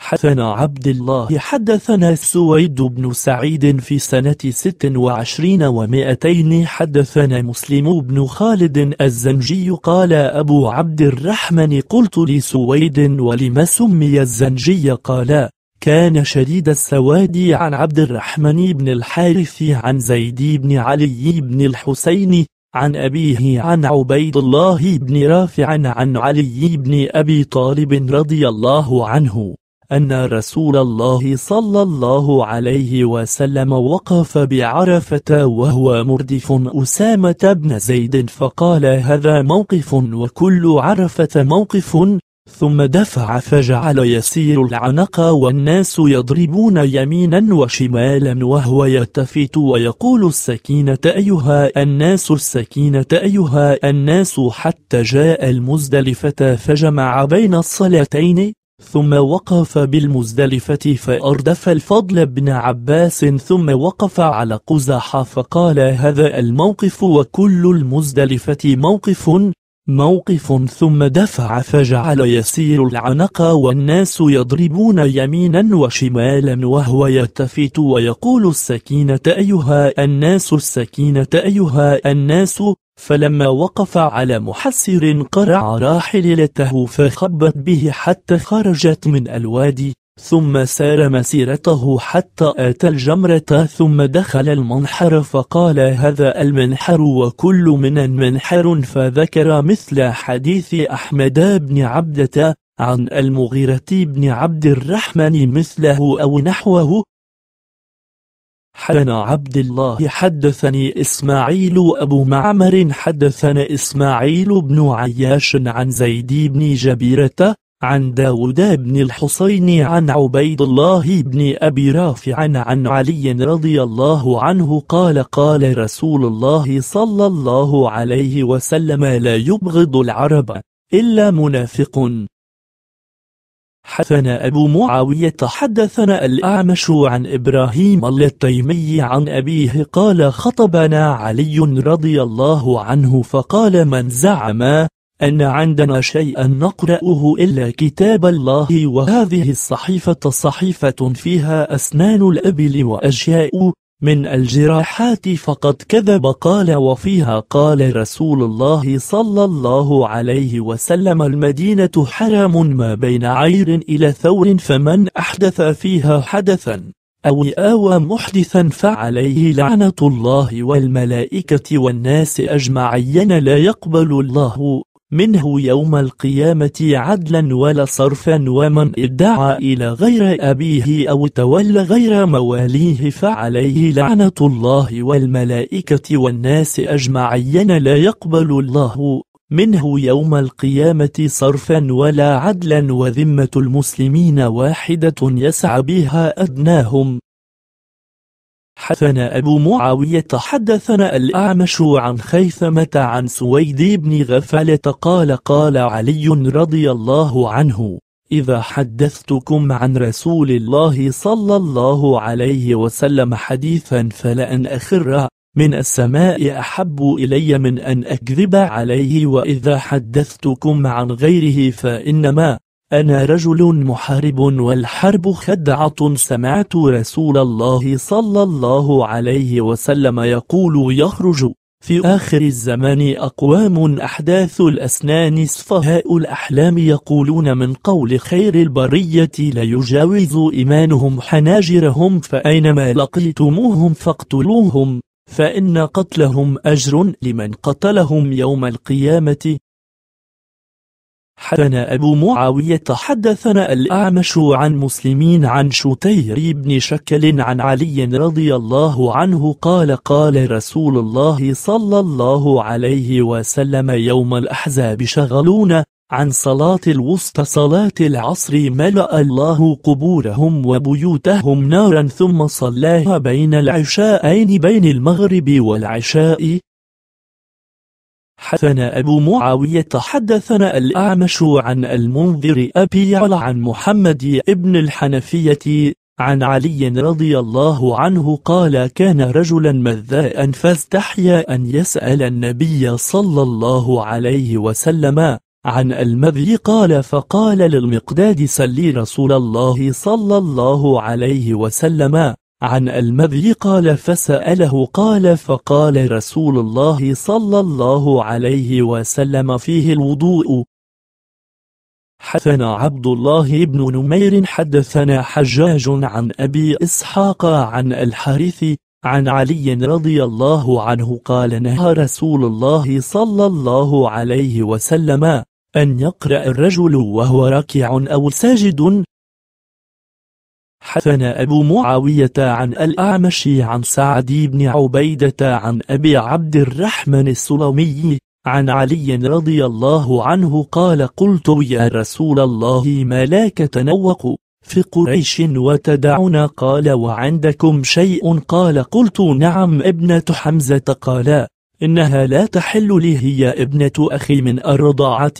حدثنا عبد الله حدثنا السويد بن سعيد في سنة ست وعشرين ومائتين حدثنا مسلم بن خالد الزنجي قال أبو عبد الرحمن قلت لسويد ولم سمي الزنجي قال كان شديد السواد عن عبد الرحمن بن الحارث عن زيد بن علي بن الحسين عن أبيه عن عبيد الله بن رافع عن علي بن أبي طالب رضي الله عنه أن رسول الله صلى الله عليه وسلم وقف بعرفة وهو مردف أسامة بن زيد فقال هذا موقف وكل عرفة موقف ثم دفع فجعل يسير العنق والناس يضربون يمينا وشمالا وهو يلتفت ويقول السكينة أيها الناس السكينة أيها الناس حتى جاء المزدلفة فجمع بين الصلاتين ثم وقف بالمزدلفة فأردف الفضل بن عباس ثم وقف على قزح فقال هذا الموقف وكل المزدلفة موقف موقف ثم دفع فجعل يسير العنق والناس يضربون يمينا وشمالا وهو يلتفت ويقول السكينة أيها الناس السكينة أيها الناس فلما وقف على محسر قرع راحلته فخبت به حتى خرجت من الوادي ثم سار مسيرته حتى أتى الجمرة ثم دخل المنحر فقال هذا المنحر وكل من منحر فذكر مثل حديث أحمد بن عبدة عن المغيرة بن عبد الرحمن مثله أو نحوه حدثنا عبد الله حدثني إسماعيل أبو معمر حدثنا إسماعيل بن عياش عن زيد بن جبيرة عن داود بن الحسين عن عبيد الله بن أبي رافع عن علي رضي الله عنه قال قال رسول الله صلى الله عليه وسلم لا يبغض العرب إلا منافق حدثنا أبو معاوية حدثنا الأعمش عن إبراهيم التيمي عن أبيه قال خطبنا علي رضي الله عنه فقال من زعم أن عندنا شيئا نقرأه إلا كتاب الله وهذه الصحيفة صحيفة فيها أسنان الأبل وأشياء من الجراحات فقد كذب قال وفيها قال رسول الله صلى الله عليه وسلم المدينة حرام ما بين عير إلى ثور فمن أحدث فيها حدثا أو آوى محدثا فعليه لعنة الله والملائكة والناس أجمعين لا يقبل الله منه يوم القيامة عدلا ولا صرفا ومن ادعى إلى غير أبيه أو تولى غير مواليه فعليه لعنة الله والملائكة والناس أجمعين لا يقبل الله منه يوم القيامة صرفا ولا عدلا وذمة المسلمين واحدة يسعى بها أدناهم حدثنا أبو معاوية حدثنا الأعمش عن خيثمة عن سويد بن غفلة قال قال علي رضي الله عنه إذا حدثتكم عن رسول الله صلى الله عليه وسلم حديثا فلأن أخره من السماء أحب إلي من أن أكذب عليه وإذا حدثتكم عن غيره فإنما أنا رجل محارب والحرب خدعة سمعت رسول الله صلى الله عليه وسلم يقول يخرج في آخر الزمان أقوام أحداث الأسنان صفهاء الأحلام يقولون من قول خير البرية لا يجاوز إيمانهم حناجرهم فأينما لقيتموهم فاقتلوهم فإن قتلهم أجر لمن قتلهم يوم القيامة حدثنا أبو معاوية حدثنا الأعمش عن مسلمين عن شتير بن شكل عن علي رضي الله عنه قال قال رسول الله صلى الله عليه وسلم يوم الأحزاب شغلون عن صلاة الوسطى صلاة العصر ملأ الله قبورهم وبيوتهم نارا ثم صلاها بين العشاءين بين المغرب والعشاء حدثنا أبو معاوية حدثنا الأعمش عن المنذر أبي يعلى عن محمد ابن الحنفية عن علي رضي الله عنه قال كان رجلا مذاء فاستحيا أن يسأل النبي صلى الله عليه وسلم عن المذي قال فقال للمقداد سلي رسول الله صلى الله عليه وسلم عن المذي قال فسأله قال فقال رسول الله صلى الله عليه وسلم فيه الوضوء حدثنا عبد الله بن نمير حدثنا حجاج عن أبي إسحاق عن الحارث عن علي رضي الله عنه قال نهى رسول الله صلى الله عليه وسلم أن يقرأ الرجل وهو راكع أو ساجد حدثنا أبو معاوية عن الأعمش عن سعد بن عبيدة عن أبي عبد الرحمن السلمي عن علي رضي الله عنه قال قلت يا رسول الله ما لا تتنوق في قريش وتدعون قال وعندكم شيء قال قلت نعم ابنة حمزة قال إنها لا تحل لي هي ابنة أخي من الرضاعة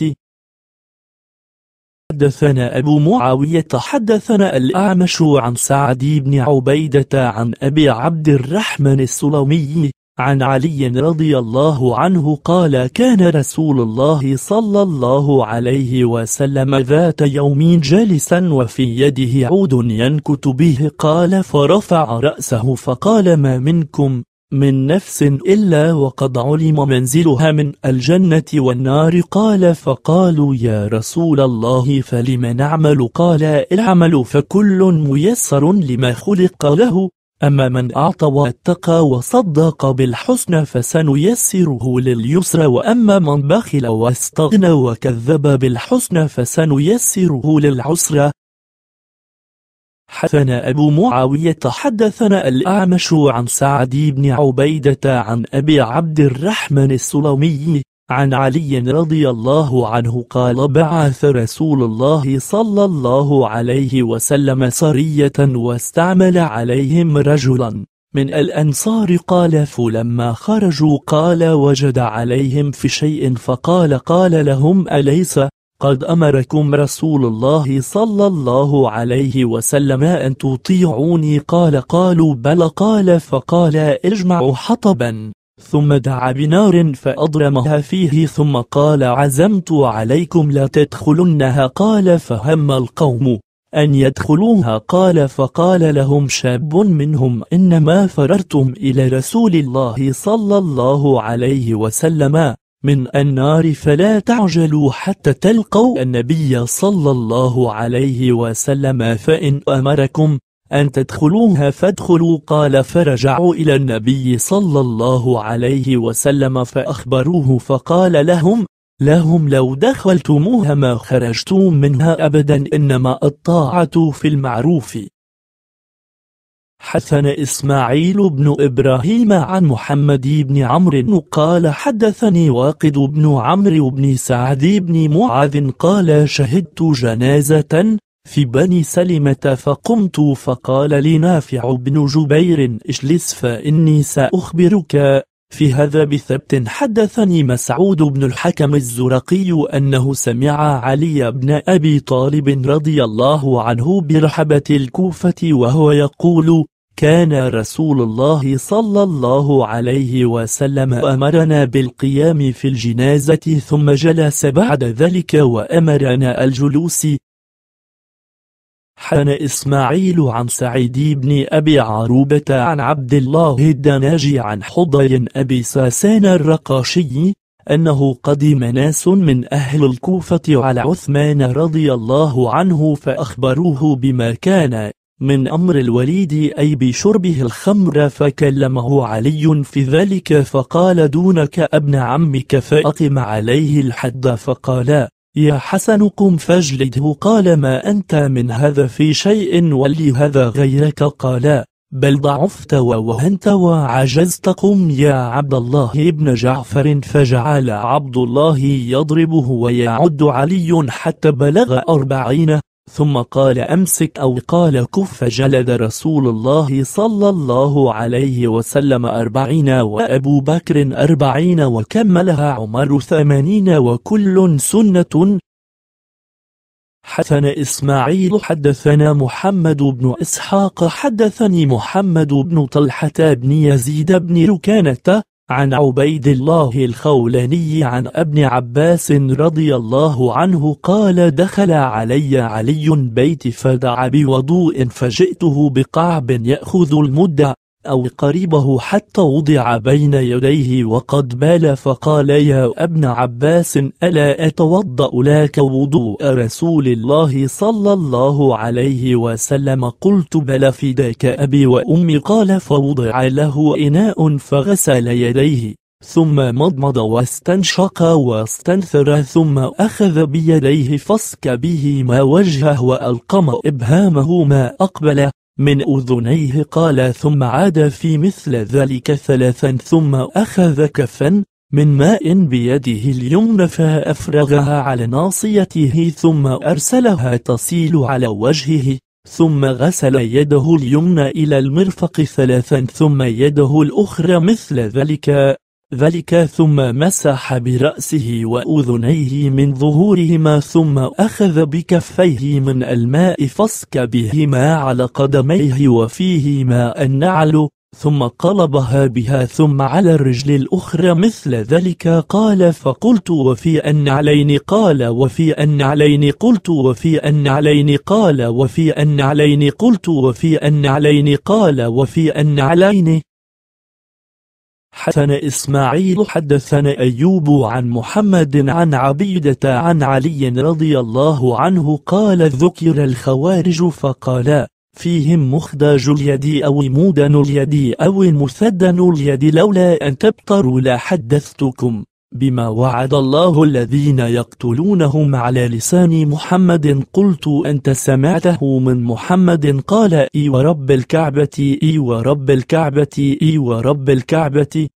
حدثنا أبو معاوية حدثنا الأعمش عن سعد بن عبيدة عن أبي عبد الرحمن السلمي عن علي رضي الله عنه قال كان رسول الله صلى الله عليه وسلم ذات يوم جالسا وفي يده عود ينكت به قال فرفع رأسه فقال ما منكم من نفس إلا وقد علم منزلها من الجنة والنار قال فقالوا يا رسول الله فلم نعمل قال العمل فكل ميسر لما خلق له أما من أعطى واتقى وصدق بالحسنى فسنيسره لليسرى وأما من بخل واستغنى وكذب بالحسنى فسنيسره للعسرى حدثنا أبو معاوية حدثنا الأعمش عن سعد بن عبيدة عن أبي عبد الرحمن السلمي عن علي رضي الله عنه قال بعث رسول الله صلى الله عليه وسلم سرية واستعمل عليهم رجلا من الأنصار قال فلما خرجوا قال وجد عليهم في شيء فقال قال لهم أليس قد أمركم رسول الله صلى الله عليه وسلم أن تطيعوني قال قالوا بل قال فقال اجمعوا حطبا ثم دعا بنار فأضرمها فيه ثم قال عزمت عليكم لا تدخلنها قال فهم القوم أن يدخلوها قال فقال لهم شاب منهم إنما فررتم إلى رسول الله صلى الله عليه وسلم من النار فلا تعجلوا حتى تلقوا النبي صلى الله عليه وسلم فإن أمركم أن تدخلوها فادخلوا قال فرجعوا إلى النبي صلى الله عليه وسلم فأخبروه فقال لهم لهم لو دخلتموها ما خرجتم منها أبدا إنما الطاعة في المعروف حدثنا إسماعيل بن إبراهيم عن محمد بن عمرو قال حدثني واقد بن عمرو بن سعد بن معاذ قال شهدت جنازة في بني سلمة فقمت فقال لي نافع بن جبير اجلس فإني سأخبرك في هذا بثبت حدثني مسعود بن الحكم الزرقي أنه سمع علي بن أبي طالب رضي الله عنه برحبة الكوفة وهو يقول كان رسول الله صلى الله عليه وسلم أمرنا بالقيام في الجنازة ثم جلس بعد ذلك وأمرنا الجلوس حن إسماعيل عن سعيد بن أبي عروبة عن عبد الله الدناجي عن حضي أبي ساسان الرقاشي أنه قدم ناس من أهل الكوفة على عثمان رضي الله عنه فأخبروه بما كان من أمر الوليد أي بشربه الخمر فكلمه علي في ذلك فقال دونك ابن عمك فأقم عليه الحد فقال يا حسن قم فاجلده قال ما أنت من هذا في شيء ولي هذا غيرك قال بل ضعفت ووهنت وعجزت قم يا عبد الله ابن جعفر فجعل عبد الله يضربه ويعد علي حتى بلغ أربعين ثم قال أمسك أو قال كف جلد رسول الله صلى الله عليه وسلم أربعين وأبو بكر أربعين وكملها عمر ثمانين وكل سنة حدثنا إسماعيل حدثنا محمد بن إسحاق حدثني محمد بن طلحة بن يزيد بن ركانة عن عبيد الله الخولاني عن ابن عباس رضي الله عنه قال دخل علي علي بيتي فدعا بوضوء فجئته بقعب يأخذ المدة أو قريبه حتى وضع بين يديه وقد بال فقال يا ابن عباس ألا أتوضأ لك وضوء رسول الله صلى الله عليه وسلم قلت بل فداك أبي وأمي قال فوضع له إناء فغسل يديه ثم مضمض واستنشق واستنثر ثم أخذ بيديه فسك بهما وجهه وألقم إبهامه ما أقبله من أذنيه قال ثم عاد في مثل ذلك ثلاثا ثم أخذ كفا من ماء بيده اليمنى فأفرغها على ناصيته ثم أرسلها تصيل على وجهه ثم غسل يده اليمنى إلى المرفق ثلاثا ثم يده الأخرى مثل ذلك ذلك ثم مسح برأسه وأذنيه من ظهورهما ثم أخذ بكفيه من الماء فسك بهما على قدميه وفيهما النعل ثم قلبها بها ثم على الرجل الأخرى مثل ذلك قال فقلت وفي علين قال وفي علين قلت وفي النعلين قال وفي النعلين قلت وفي النعلين قال وفي النعلين حدثنا إسماعيل حدثنا أيوب عن محمد عن عبيدة عن علي رضي الله عنه قال ذكر الخوارج فقالا فيهم مخداج اليد أو مودن اليد أو مسدن اليد لولا أن تبطروا لحدثتكم بما وعد الله الذين يقتلونهم على لسان محمد قلت أنت سمعته من محمد قال إي ورب الكعبة إي ورب الكعبة إي ورب الكعبة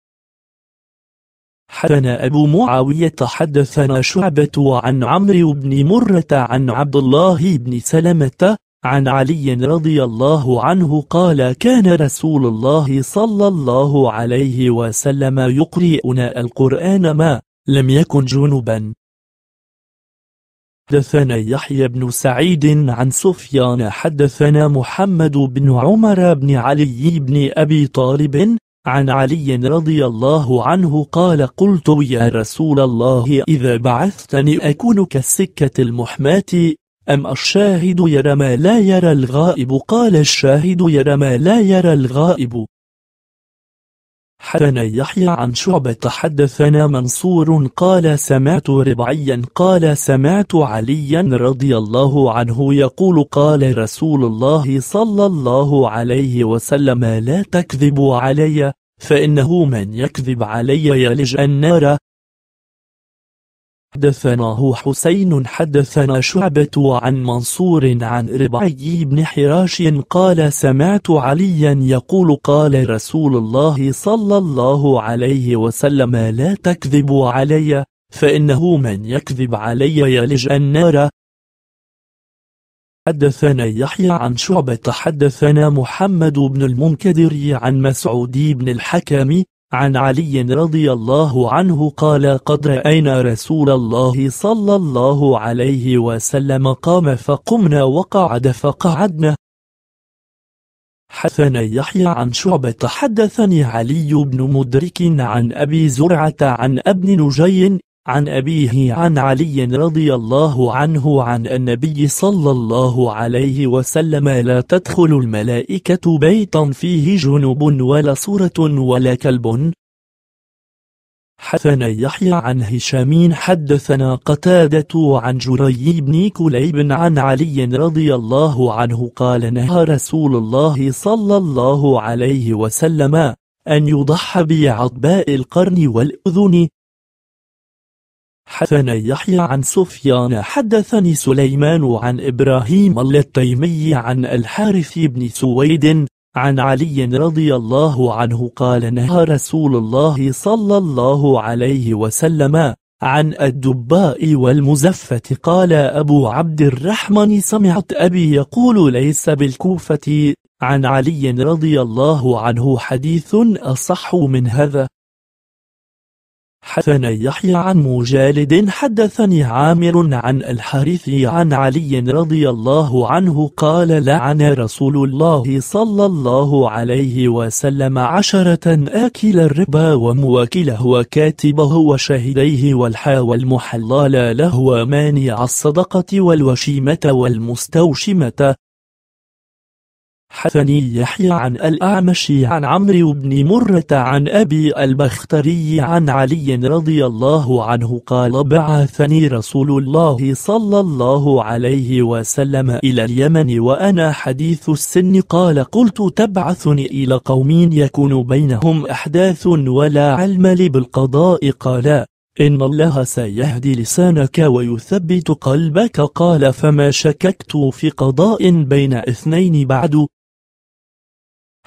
حدثنا أبو معاوية حدثنا شعبة عن عمرو بن مرة عن عبد الله بن سلمة عن علي رضي الله عنه قال كان رسول الله صلى الله عليه وسلم يقرئنا القرآن ما لم يكن جنبا حدثنا يحيى بن سعيد عن سفيان حدثنا محمد بن عمر بن علي بن أبي طالب عن علي رضي الله عنه قال قلت يا رسول الله إذا بعثتني أكون كالسكة المحماة أم الشاهد يرى ما لا يرى الغائب قال الشاهد يرى ما لا يرى الغائب حدثنا يحيى عن شعبة حدثنا منصور قال سمعت ربعيا قال سمعت عليا رضي الله عنه يقول قال رسول الله صلى الله عليه وسلم لا تكذبوا علي فإنه من يكذب علي يلج النار حدثنا حسين حدثنا شعبة عن منصور عن ربعي بن حراش قال سمعت عليا يقول قال رسول الله صلى الله عليه وسلم لا تكذبوا علي فإنه من يكذب علي يلج النار حدثنا يحيى عن شعبة حدثنا محمد بن المنكدر عن مسعود بن الحكم عن علي رضي الله عنه قال قد رأينا رسول الله صلى الله عليه وسلم قام فقمنا وقعد فقعدنا حدثنا يحيى عن شعبة حدثني علي بن مدرك عن أبي زرعة عن ابن نجي عن أبيه عن علي رضي الله عنه عن النبي صلى الله عليه وسلم لا تدخل الملائكة بيتا فيه جنوب ولا صورة ولا كلب حثنا يحيى عن هشام حدثنا قتادة عن جري بن كليب عن علي رضي الله عنه قال نهى رسول الله صلى الله عليه وسلم أن يضحى بعضباء القرن والأذن حدثنا يحيى عن سفيان حدثني سليمان عن إبراهيم التيمي عن الحارث بن سويد عن علي رضي الله عنه قال نهى رسول الله صلى الله عليه وسلم عن الدباء والمزفة قال أبو عبد الرحمن سمعت أبي يقول ليس بالكوفة عن علي رضي الله عنه حديث أصح من هذا حدثنا يحيى عن مجالد حدثني عامر عن الحارث عن علي رضي الله عنه قال لعن رسول الله صلى الله عليه وسلم عشرة آكل الربا ومواكله وكاتبه وشهديه والحا والمحلال له ومانع الصدقة والوشيمة والمستوشمة حسني يحيى عن الأعمش عن عمرو بن مرة عن أبي البختري عن علي رضي الله عنه قال بعثني رسول الله صلى الله عليه وسلم إلى اليمن وأنا حديث السن قال قلت تبعثني إلى قوم يكون بينهم أحداث ولا علم لي بالقضاء قال إن الله سيهدي لسانك ويثبت قلبك قال فما شككت في قضاء بين اثنين بعد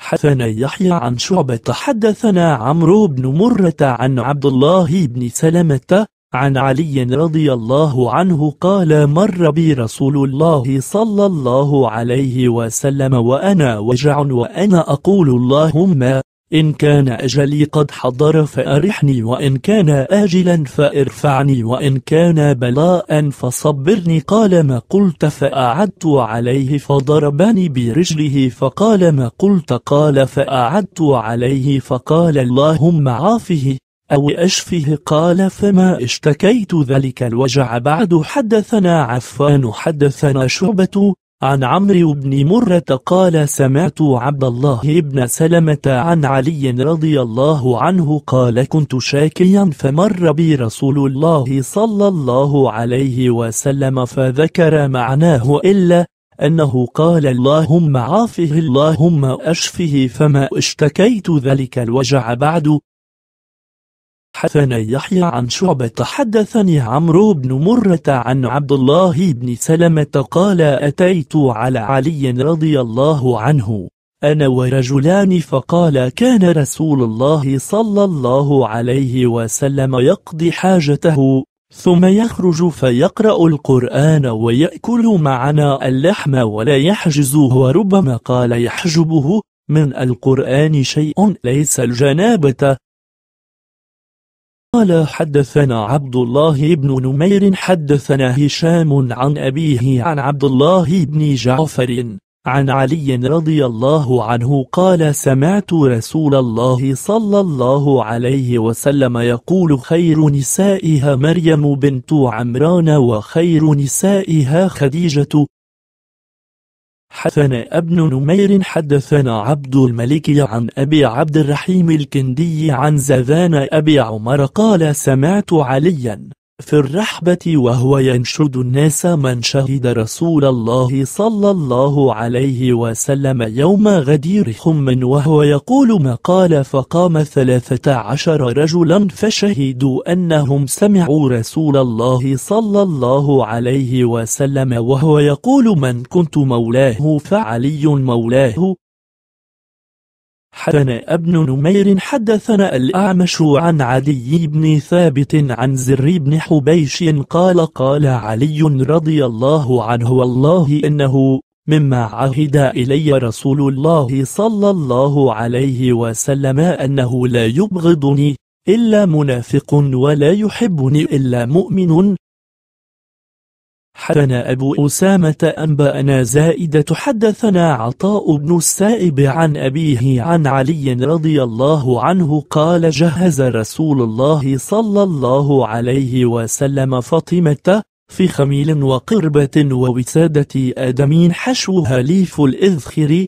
حدثنا يحيى عن شعبة حدثنا عمرو بن مرة عن عبد الله بن سلمة عن علي رضي الله عنه قال مر بي رسول الله صلى الله عليه وسلم وأنا وجع وأنا أقول اللهم إن كان أجلي قد حضر فأرحني وإن كان آجلا فارفعني وإن كان بلاء فصبرني قال ما قلت فأعدت عليه فضربني برجله فقال ما قلت قال فأعدت عليه فقال اللهم عافه أو أشفه قال فما اشتكيت ذلك الوجع بعد حدثنا عفان حدثنا شعبة عن عمرو بن مرة قال سمعت عبد الله بن سلمة عن علي رضي الله عنه قال كنت شاكيا فمر بي رسول الله صلى الله عليه وسلم فذكر معناه إلا أنه قال اللهم عافه اللهم أشفه فما اشتكيت ذلك الوجع بعد حدثنا يحيى عن شعبة حدثني عمرو بن مرة عن عبد الله بن سلمة قال أتيت على علي رضي الله عنه أنا ورجلان فقال كان رسول الله صلى الله عليه وسلم يقضي حاجته ثم يخرج فيقرأ القرآن ويأكل معنا اللحم ولا يحجزه وربما قال يحجبه من القرآن شيء ليس الجنابة قال حدثنا عبد الله بن نمير حدثنا هشام عن أبيه عن عبد الله بن جعفر عن علي رضي الله عنه قال سمعت رسول الله صلى الله عليه وسلم يقول خير نسائها مريم بنت عمران وخير نسائها خديجة حدثنا ابن نمير حدثنا عبد الملك عن أبي عبد الرحيم الكندي عن زذان أبي عمر قال سمعت عليا في الرحبة وهو ينشد الناس من شهد رسول الله صلى الله عليه وسلم يوم غدير حم وهو يقول ما قال فقام ثلاثة عشر رجلا فشهدوا أنهم سمعوا رسول الله صلى الله عليه وسلم وهو يقول من كنت مولاه فعلي مولاه حدثنا ابن نمير حدثنا الأعمش عن عدي بن ثابت عن زر بن حبيش قال قال علي رضي الله عنه والله إنه مما عهد إلي رسول الله صلى الله عليه وسلم أنه لا يبغضني إلا منافق ولا يحبني إلا مؤمن حدثنا أبو أسامة أنبأنا زائدة حدثنا عطاء بن السائب عن أبيه عن علي رضي الله عنه قال جهز رسول الله صلى الله عليه وسلم فاطمة في خميل وقربة ووسادة آدمين حشوها ليف الإذخر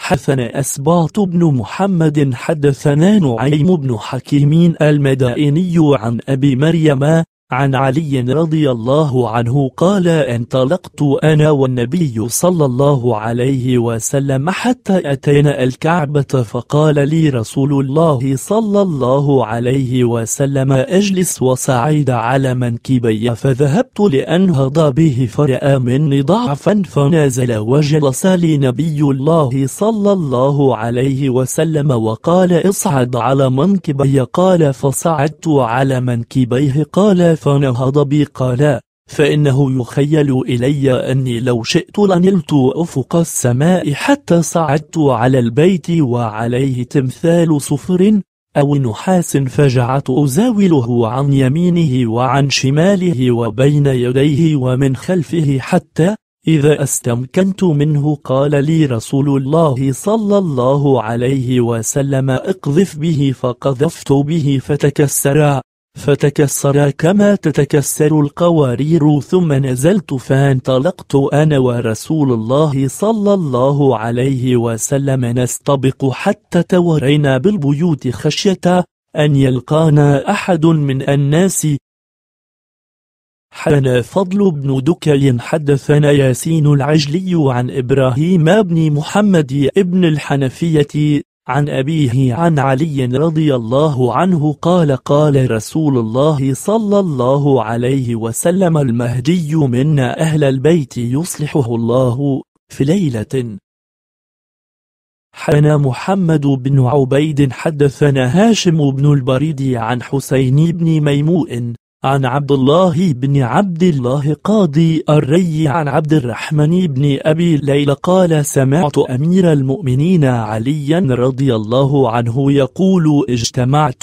حدثنا أسباط بن محمد حدثنا نعيم بن حكيم المدائني عن أبي مريم عن علي رضي الله عنه قال انطلقت أنا والنبي صلى الله عليه وسلم حتى أتينا الكعبة فقال لي رسول الله صلى الله عليه وسلم أجلس وصعيد على منكبي فذهبت لأنهض به فرأى مني ضعفا فنازل وجلس لي نبي الله صلى الله عليه وسلم وقال اصعد على منكبي قال فصعدت على منكبيه قال فنهض بي قال فإنه يخيل إلي أني لو شئت لنلت أفق السماء حتى صعدت على البيت وعليه تمثال صفر أو نحاس فجعت أزاوله عن يمينه وعن شماله وبين يديه ومن خلفه حتى إذا استمكنت منه قال لي رسول الله صلى الله عليه وسلم اقذف به فقذفت به فتكسر فتكسر كما تتكسر القوارير ثم نزلت فانطلقت أنا ورسول الله صلى الله عليه وسلم نستبق حتى تورينا بالبيوت خشية أن يلقانا أحد من الناس حدثنا فضل بن دكي حدثنا ياسين العجلي عن إبراهيم بن محمد بن الحنفية عن أبيه عن علي رضي الله عنه قال قال رسول الله صلى الله عليه وسلم المهدي منا أهل البيت يصلحه الله في ليلة حنا محمد بن عبيد حدثنا هاشم بن البريد عن حسين بن ميموء عن عبد الله بن عبد الله قاضي الري عن عبد الرحمن بن أبي ليلى قال سمعت أمير المؤمنين عليا رضي الله عنه يقول اجتمعت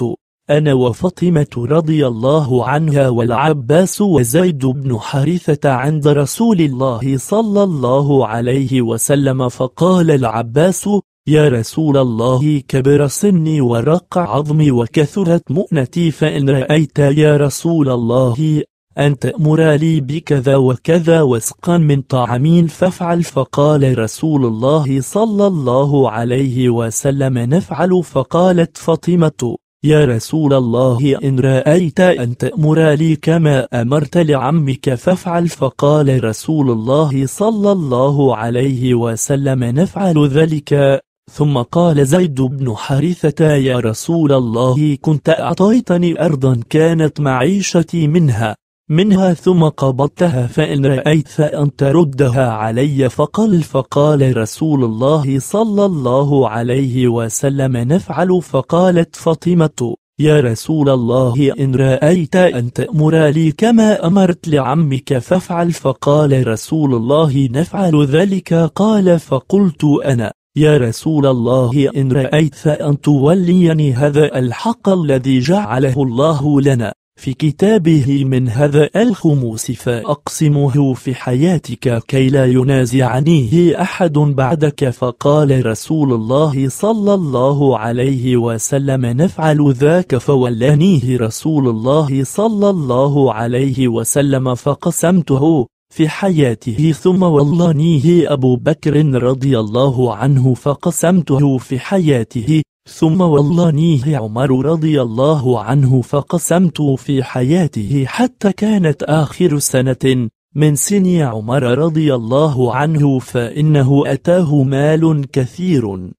أنا وفاطمة رضي الله عنها والعباس وزيد بن حارثة عند رسول الله صلى الله عليه وسلم فقال العباس يا رسول الله كبر سني ورق عظمي وكثرت مؤنتي فإن رأيت يا رسول الله أن تأمر لي بكذا وكذا وسقا من طعامين فافعل فقال رسول الله صلى الله عليه وسلم نفعل فقالت فاطمة يا رسول الله إن رأيت أن تأمر لي كما أمرت لعمك فافعل فقال رسول الله صلى الله عليه وسلم نفعل ذلك ثم قال زيد بن حارثة يا رسول الله كنت أعطيتني أرضا كانت معيشتي منها منها ثم قبضتها فإن رأيت فأن تردها علي فقل فقال رسول الله صلى الله عليه وسلم نفعل فقالت فاطمة يا رسول الله إن رأيت أن تأمر لي كما أمرت لعمك فافعل فقال رسول الله نفعل ذلك قال فقلت أنا يا رسول الله إن رأيت أن توليني هذا الحق الذي جعله الله لنا في كتابه من هذا الخموس فأقسمه في حياتك كي لا ينازعنيه أحد بعدك فقال رسول الله صلى الله عليه وسلم نفعل ذاك فولانيه رسول الله صلى الله عليه وسلم فقسمته في حياته ثم ولانيه أبو بكر رضي الله عنه فقسمته في حياته ثم ولانيه عمر رضي الله عنه فقسمته في حياته حتى كانت آخر سنة من سن عمر رضي الله عنه فإنه أتاه مال كثير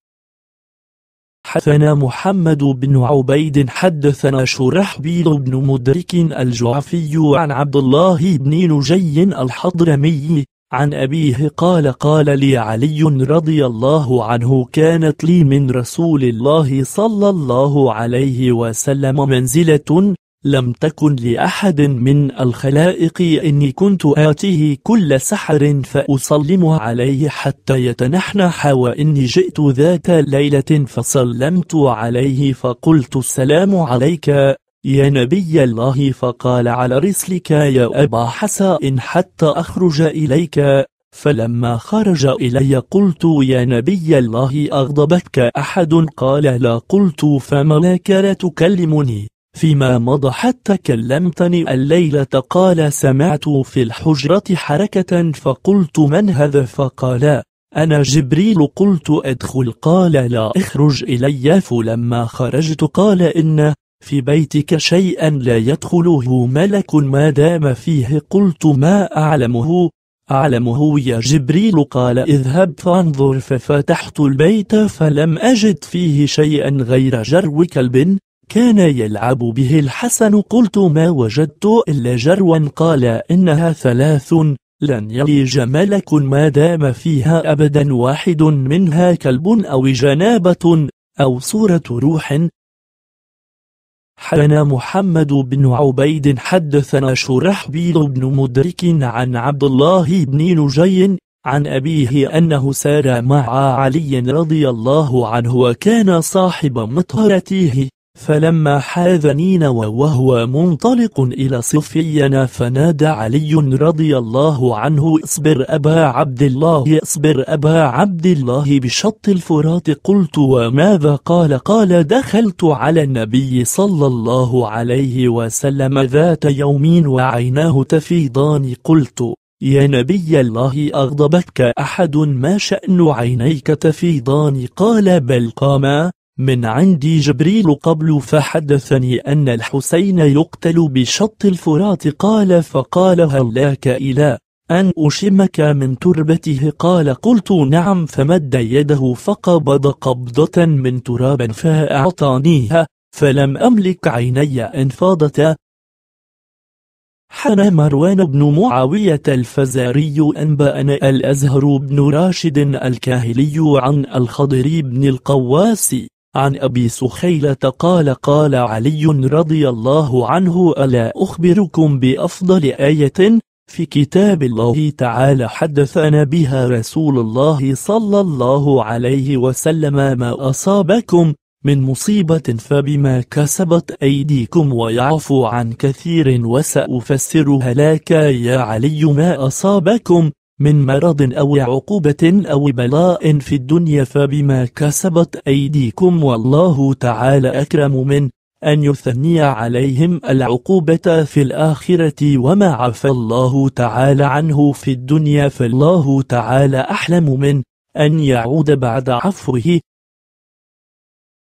حدثنا محمد بن عبيد حدثنا شرحبيل بن مدرك الجعفي عن عبد الله بن نجي الحضرمي عن أبيه قال قال لي علي رضي الله عنه كانت لي من رسول الله صلى الله عليه وسلم منزلة لم تكن لأحد من الخلائق إني كنت آتيه كل سحر فأسلم عليه حتى يتنحنح وإني جئت ذات ليلة فسلمت عليه فقلت السلام عليك يا نبي الله فقال على رسلك يا أبا حساء حتى أخرج إليك فلما خرج إلي قلت يا نبي الله أغضبك أحد قال لا قلت فما لك لا تكلمني فيما مضى حتى كلمتني الليلة قال سمعت في الحجرة حركة فقلت من هذا فقال أنا جبريل قلت أدخل قال لا اخرج إلي فلما خرجت قال إن في بيتك شيئا لا يدخله ملك ما دام فيه قلت ما أعلمه أعلمه يا جبريل قال اذهب فانظر ففتحت البيت فلم أجد فيه شيئا غير جرو كلب كان يلعب به الحسن قلت ما وجدت إلا جروا قال إنها ثلاث لن يلي جملك ما دام فيها أبدا واحد منها كلب أو جنابة أو صورة روح حدثنا محمد بن عبيد حدثنا شرحبيل بن مدرك عن عبد الله بن نجي عن أبيه أنه سار مع علي رضي الله عنه وكان صاحب مطهرته فلما حاذنين وهو منطلق إلى صفينا فنادى علي رضي الله عنه اصبر أبا عبد الله اصبر أبا عبد الله بشط الفرات قلت وماذا قال قال دخلت على النبي صلى الله عليه وسلم ذات يوم وعيناه تفيضان قلت يا نبي الله أغضبك أحد ما شأن عينيك تفيضان قال بل قاما من عندي جبريل قبل فحدثني أن الحسين يقتل بشط الفرات قال فقال هل لك إلى أن أشمك من تربته قال قلت نعم فمد يده فقبض قبضة من تراب فأعطانيها فلم أملك عيني أن فاضتا حنى مروان بن معاوية الفزاري أنبأنا الأزهر بن راشد الكاهلي عن الخضري بن القواسي عن أبي سخيلة قال قال علي رضي الله عنه ألا أخبركم بأفضل آية في كتاب الله تعالى حدثنا بها رسول الله صلى الله عليه وسلم ما أصابكم من مصيبة فبما كسبت أيديكم ويعفو عن كثير وسأفسرها لك يا علي ما أصابكم من مرض أو عقوبة أو بلاء في الدنيا فبما كسبت أيديكم والله تعالى أكرم من أن يثني عليهم العقوبة في الآخرة وما عفى الله تعالى عنه في الدنيا فالله تعالى أحلم من أن يعود بعد عفوه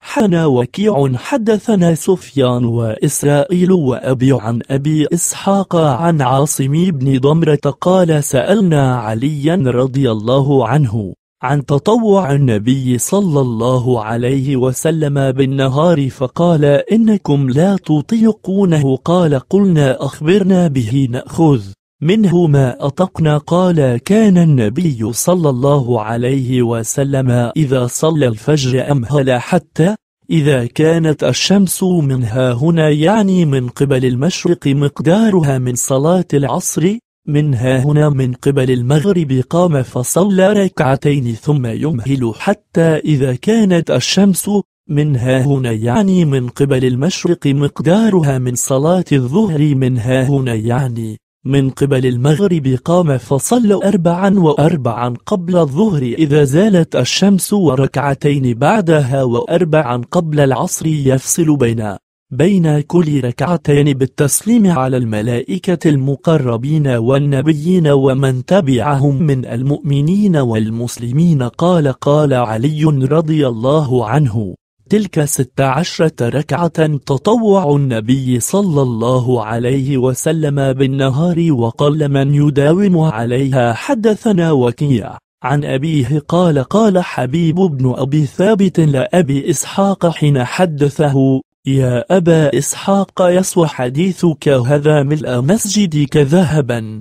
حنا وكيع حدثنا سفيان وإسرائيل وأبي عن أبي إسحاق عن عاصم بن ضمرة قال سألنا عليا رضي الله عنه عن تطوع النبي صلى الله عليه وسلم بالنهار فقال إنكم لا تطيقونه قال قلنا أخبرنا به نأخذ منه ما أطقنا قال كان النبي صلى الله عليه وسلم إذا صلى الفجر أمهل حتى إذا كانت الشمس منها هنا يعني من قبل المشرق مقدارها من صلاة العصر منها هنا من قبل المغرب قام فصلى ركعتين ثم يمهل حتى إذا كانت الشمس منها هنا يعني من قبل المشرق مقدارها من صلاة الظهر منها هنا يعني من قبل المغرب قام فصلى أربعا وأربعا قبل الظهر إذا زالت الشمس وركعتين بعدها وأربعا قبل العصر يفصل بين بين كل ركعتين بالتسليم على الملائكة المقربين والنبيين ومن تبعهم من المؤمنين والمسلمين قال قال علي رضي الله عنه تلك ست عشرة ركعة تطوع النبي صلى الله عليه وسلم بالنهار وقل من يداوم عليها حدثنا وكيع عن أبيه قال قال حبيب بن أبي ثابت لأبي إسحاق حين حدثه يا أبا إسحاق يسوى حديثك هذا ملء مسجدك ذهبا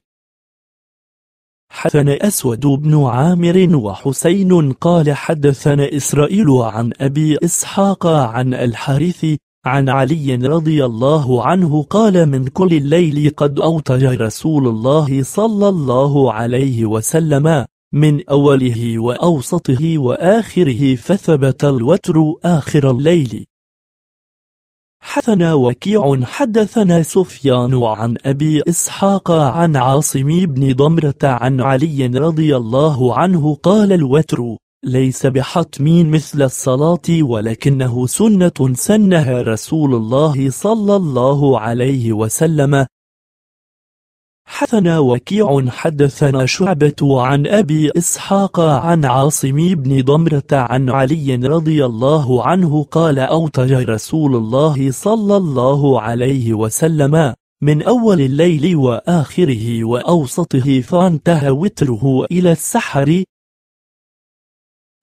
حدثنا أسود بن عامر وحسين قال حدثنا إسرائيل عن أبي إسحاق عن الحارث عن علي رضي الله عنه قال من كل الليل قد أوطج رسول الله صلى الله عليه وسلم من أوله وأوسطه وآخره فثبت الوتر آخر الليل حدثنا وكيع حدثنا سفيان عن أبي إسحاق عن عاصم بن ضمرة عن علي رضي الله عنه قال الوتر ليس بحتم مثل الصلاة ولكنه سنة سنها رسول الله صلى الله عليه وسلم حدثنا وكيع حدثنا شعبة عن أبي إسحاق عن عاصم بن ضمرة عن علي رضي الله عنه قال أوتج رسول الله صلى الله عليه وسلم من أول الليل وآخره وأوسطه فانتهى وتره إلى السحر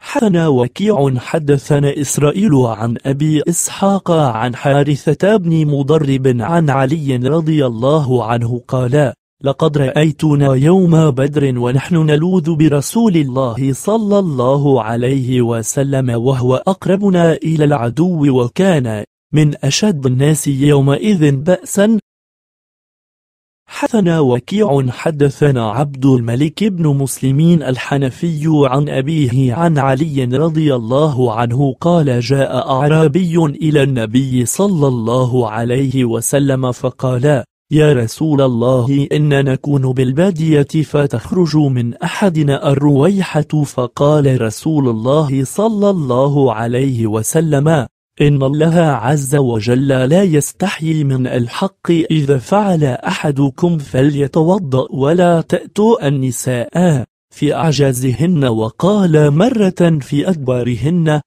حدثنا وكيع حدثنا إسرائيل عن أبي إسحاق عن حارثة بن مضرب عن علي رضي الله عنه قال لقد رأيتنا يوم بدر ونحن نلوذ برسول الله صلى الله عليه وسلم وهو أقربنا إلى العدو وكان من أشد الناس يومئذ بأسا حثنا وكيع حدثنا عبد الملك بن مسلمين الحنفي عن أبيه عن علي رضي الله عنه قال جاء أعرابي إلى النبي صلى الله عليه وسلم فقال يا رسول الله إن نكون بالبادية فتخرج من أحدنا الرويحة فقال رسول الله صلى الله عليه وسلم إن الله عز وجل لا يستحي من الحق إذا فعل أحدكم فليتوضأ ولا تأتوا النساء في أعجازهن وقال مرة في أدبارهن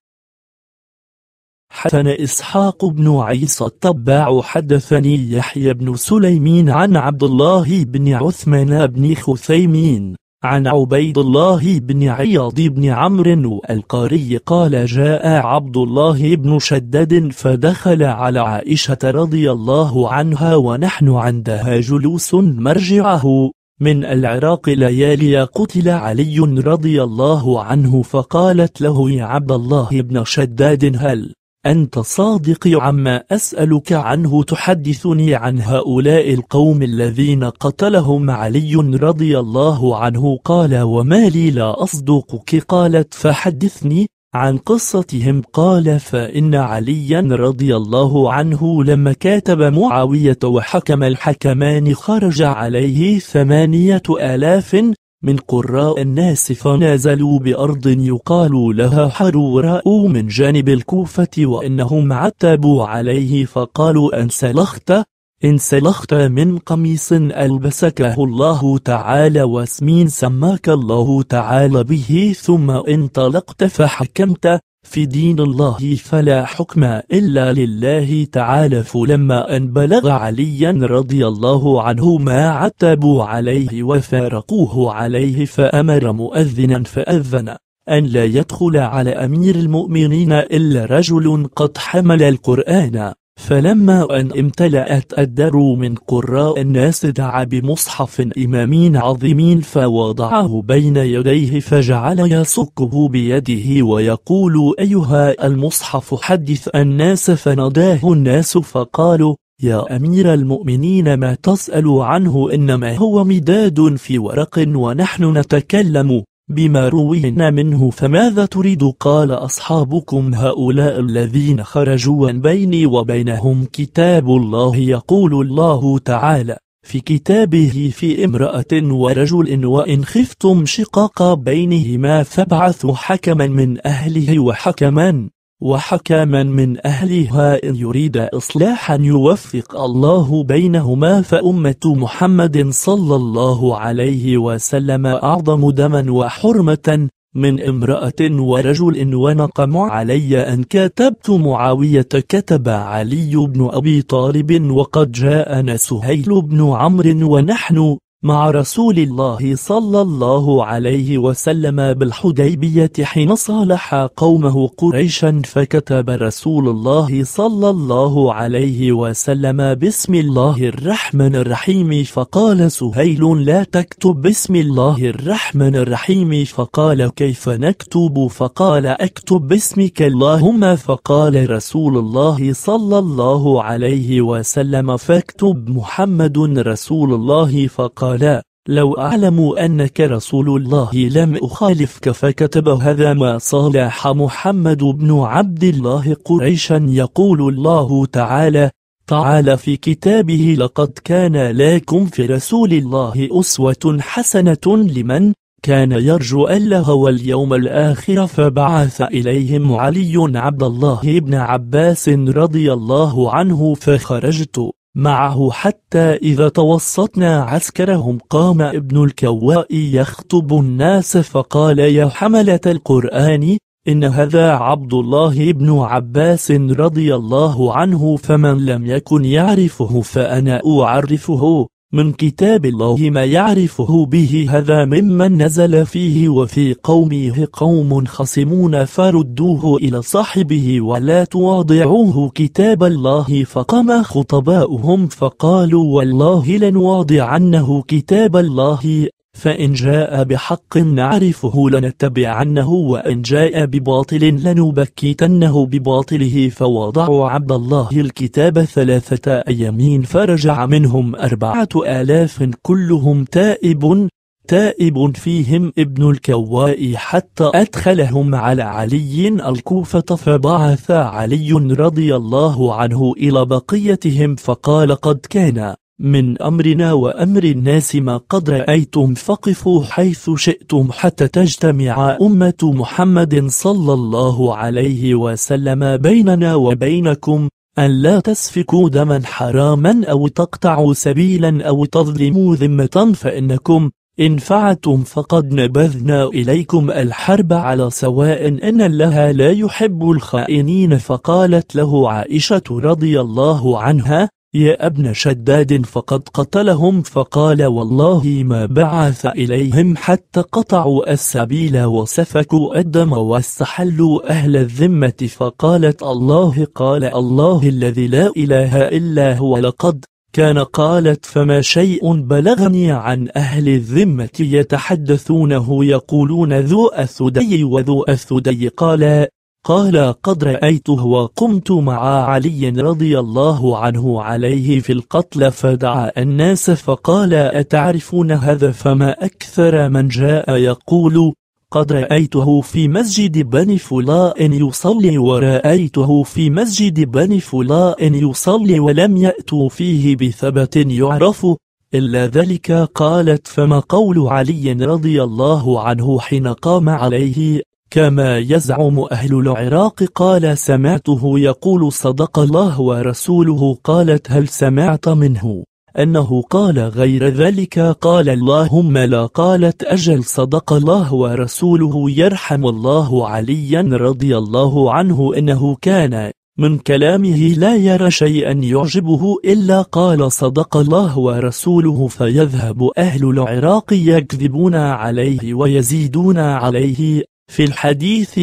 حدثنا إسحاق بن عيسى الطباع حدثني يحيى بن سليمين عن عبد الله بن عثمان بن خثيمين عن عبيد الله بن عياض بن عمرو القاري قال جاء عبد الله بن شداد فدخل على عائشة رضي الله عنها ونحن عندها جلوس مرجعه من العراق ليالي قتل علي رضي الله عنه فقالت له يا عبد الله بن شداد هل أنت صادق عما أسألك عنه تحدثني عن هؤلاء القوم الذين قتلهم علي رضي الله عنه قال وما لي لا أصدقك قالت فحدثني عن قصتهم قال فإن عليا رضي الله عنه لما كاتب معاوية وحكم الحكمان خرج عليه ثمانية آلاف من قراء الناس فنازلوا بأرض يقال لها حروراء من جانب الكوفة وإنهم عتبوا عليه فقالوا أنسلخت انسلخت من قميص ألبسكه الله تعالى واسمين سماك الله تعالى به ثم انطلقت فحكمت في دين الله فلا حكم إلا لله تعالى فلما أن بلغ عليا رضي الله عنه ما عتبوا عليه وفارقوه عليه فأمر مؤذنا فأذن أن لا يدخل على أمير المؤمنين إلا رجل قد حمل القرآن فلما أن امتلأت الدار من قراء الناس دعا بمصحف إمامين عظيمين فوضعه بين يديه فجعل يسكه بيده ويقول أيها المصحف حدث الناس فناداه الناس فقالوا يا أمير المؤمنين ما تسأل عنه إنما هو مداد في ورق ونحن نتكلم بما روينا منه فماذا تريد قال أصحابكم هؤلاء الذين خرجوا بيني وبينهم كتاب الله يقول الله تعالى في كتابه في امرأة ورجل وإن خفتم شقاق بينهما فابعثوا حكما من أهله وحكما وحكاما من أهلها إن يريد إصلاحا يوفق الله بينهما فأمة محمد صلى الله عليه وسلم أعظم دما وحرمة من امرأة ورجل ونقم علي أن كتبت معاوية كتب علي بن أبي طالب وقد جاءنا سهيل بن عمرو ونحن مع رسول الله صلى الله عليه وسلم بالحديبية حين صالح قومه قريشا فكتب رسول الله صلى الله عليه وسلم بسم الله الرحمن الرحيم فقال سهيل لا تكتب بسم الله الرحمن الرحيم فقال كيف نكتب فقال اكتب باسمك اللهم فقال رسول الله صلى الله عليه وسلم فاكتب محمد رسول الله فقال قال لو أعلم أنك رسول الله لم أخالفك فكتب هذا ما صالح محمد بن عبد الله قريشا يقول الله تعالى تعالى في كتابه لقد كان لكم في رسول الله أسوة حسنة لمن كان يرجو الله واليوم الآخر فبعث إليهم علي عبد الله بن عباس رضي الله عنه فخرجت معه حتى إذا توسطنا عسكرهم قام ابن الكواء يخطب الناس فقال يا حملة القرآن إن هذا عبد الله بن عباس رضي الله عنه فمن لم يكن يعرفه فأنا أعرفه من كتاب الله ما يعرفه به هذا ممن نزل فيه وفي قومه قوم خصمون فردوه إلى صاحبه ولا تواضعوه كتاب الله فقام خطباؤهم فقالوا والله لنواضعنه كتاب الله فإن جاء بحق نعرفه لنتبعنه وإن جاء بباطل لنبكتنه بباطله فوضعوا عبد الله الكتاب ثلاثة أيامين فرجع منهم أربعة آلاف كلهم تائب تائب فيهم ابن الكواء حتى أدخلهم على علي الكوفة فبعث علي رضي الله عنه إلى بقيتهم فقال قد كان من أمرنا وأمر الناس ما قد رأيتم فقفوا حيث شئتم حتى تجتمع أمة محمد صلى الله عليه وسلم بيننا وبينكم أن لا تسفكوا دما حراما أو تقطعوا سبيلا أو تظلموا ذمة فإنكم إن فعلتم فقد نبذنا إليكم الحرب على سواء إن الله لا يحب الخائنين فقالت له عائشة رضي الله عنها يا ابن شداد فقد قتلهم فقال والله ما بعث إليهم حتى قطعوا السبيل وسفكوا الدم واستحلوا أهل الذمة فقالت الله قال الله الذي لا إله إلا هو لقد كان قالت فما شيء بلغني عن أهل الذمة يتحدثونه يقولون ذو الثدي وذو الثدي قال قال قد رأيته وقمت مع علي رضي الله عنه عليه في القتل فدعا الناس فقال أتعرفون هذا فما أكثر من جاء يقول قد رأيته في مسجد بني فلاء يصلي ورأيته في مسجد بني فلاء يصلي ولم يأتوا فيه بثبت يعرف إلا ذلك قالت فما قول علي رضي الله عنه حين قام عليه كما يزعم أهل العراق قال سمعته يقول صدق الله ورسوله قالت هل سمعت منه أنه قال غير ذلك قال اللهم لا قالت أجل صدق الله ورسوله يرحم الله عليا رضي الله عنه إنه كان من كلامه لا يرى شيئا يعجبه إلا قال صدق الله ورسوله فيذهب أهل العراق يكذبون عليه ويزيدون عليه في الحديث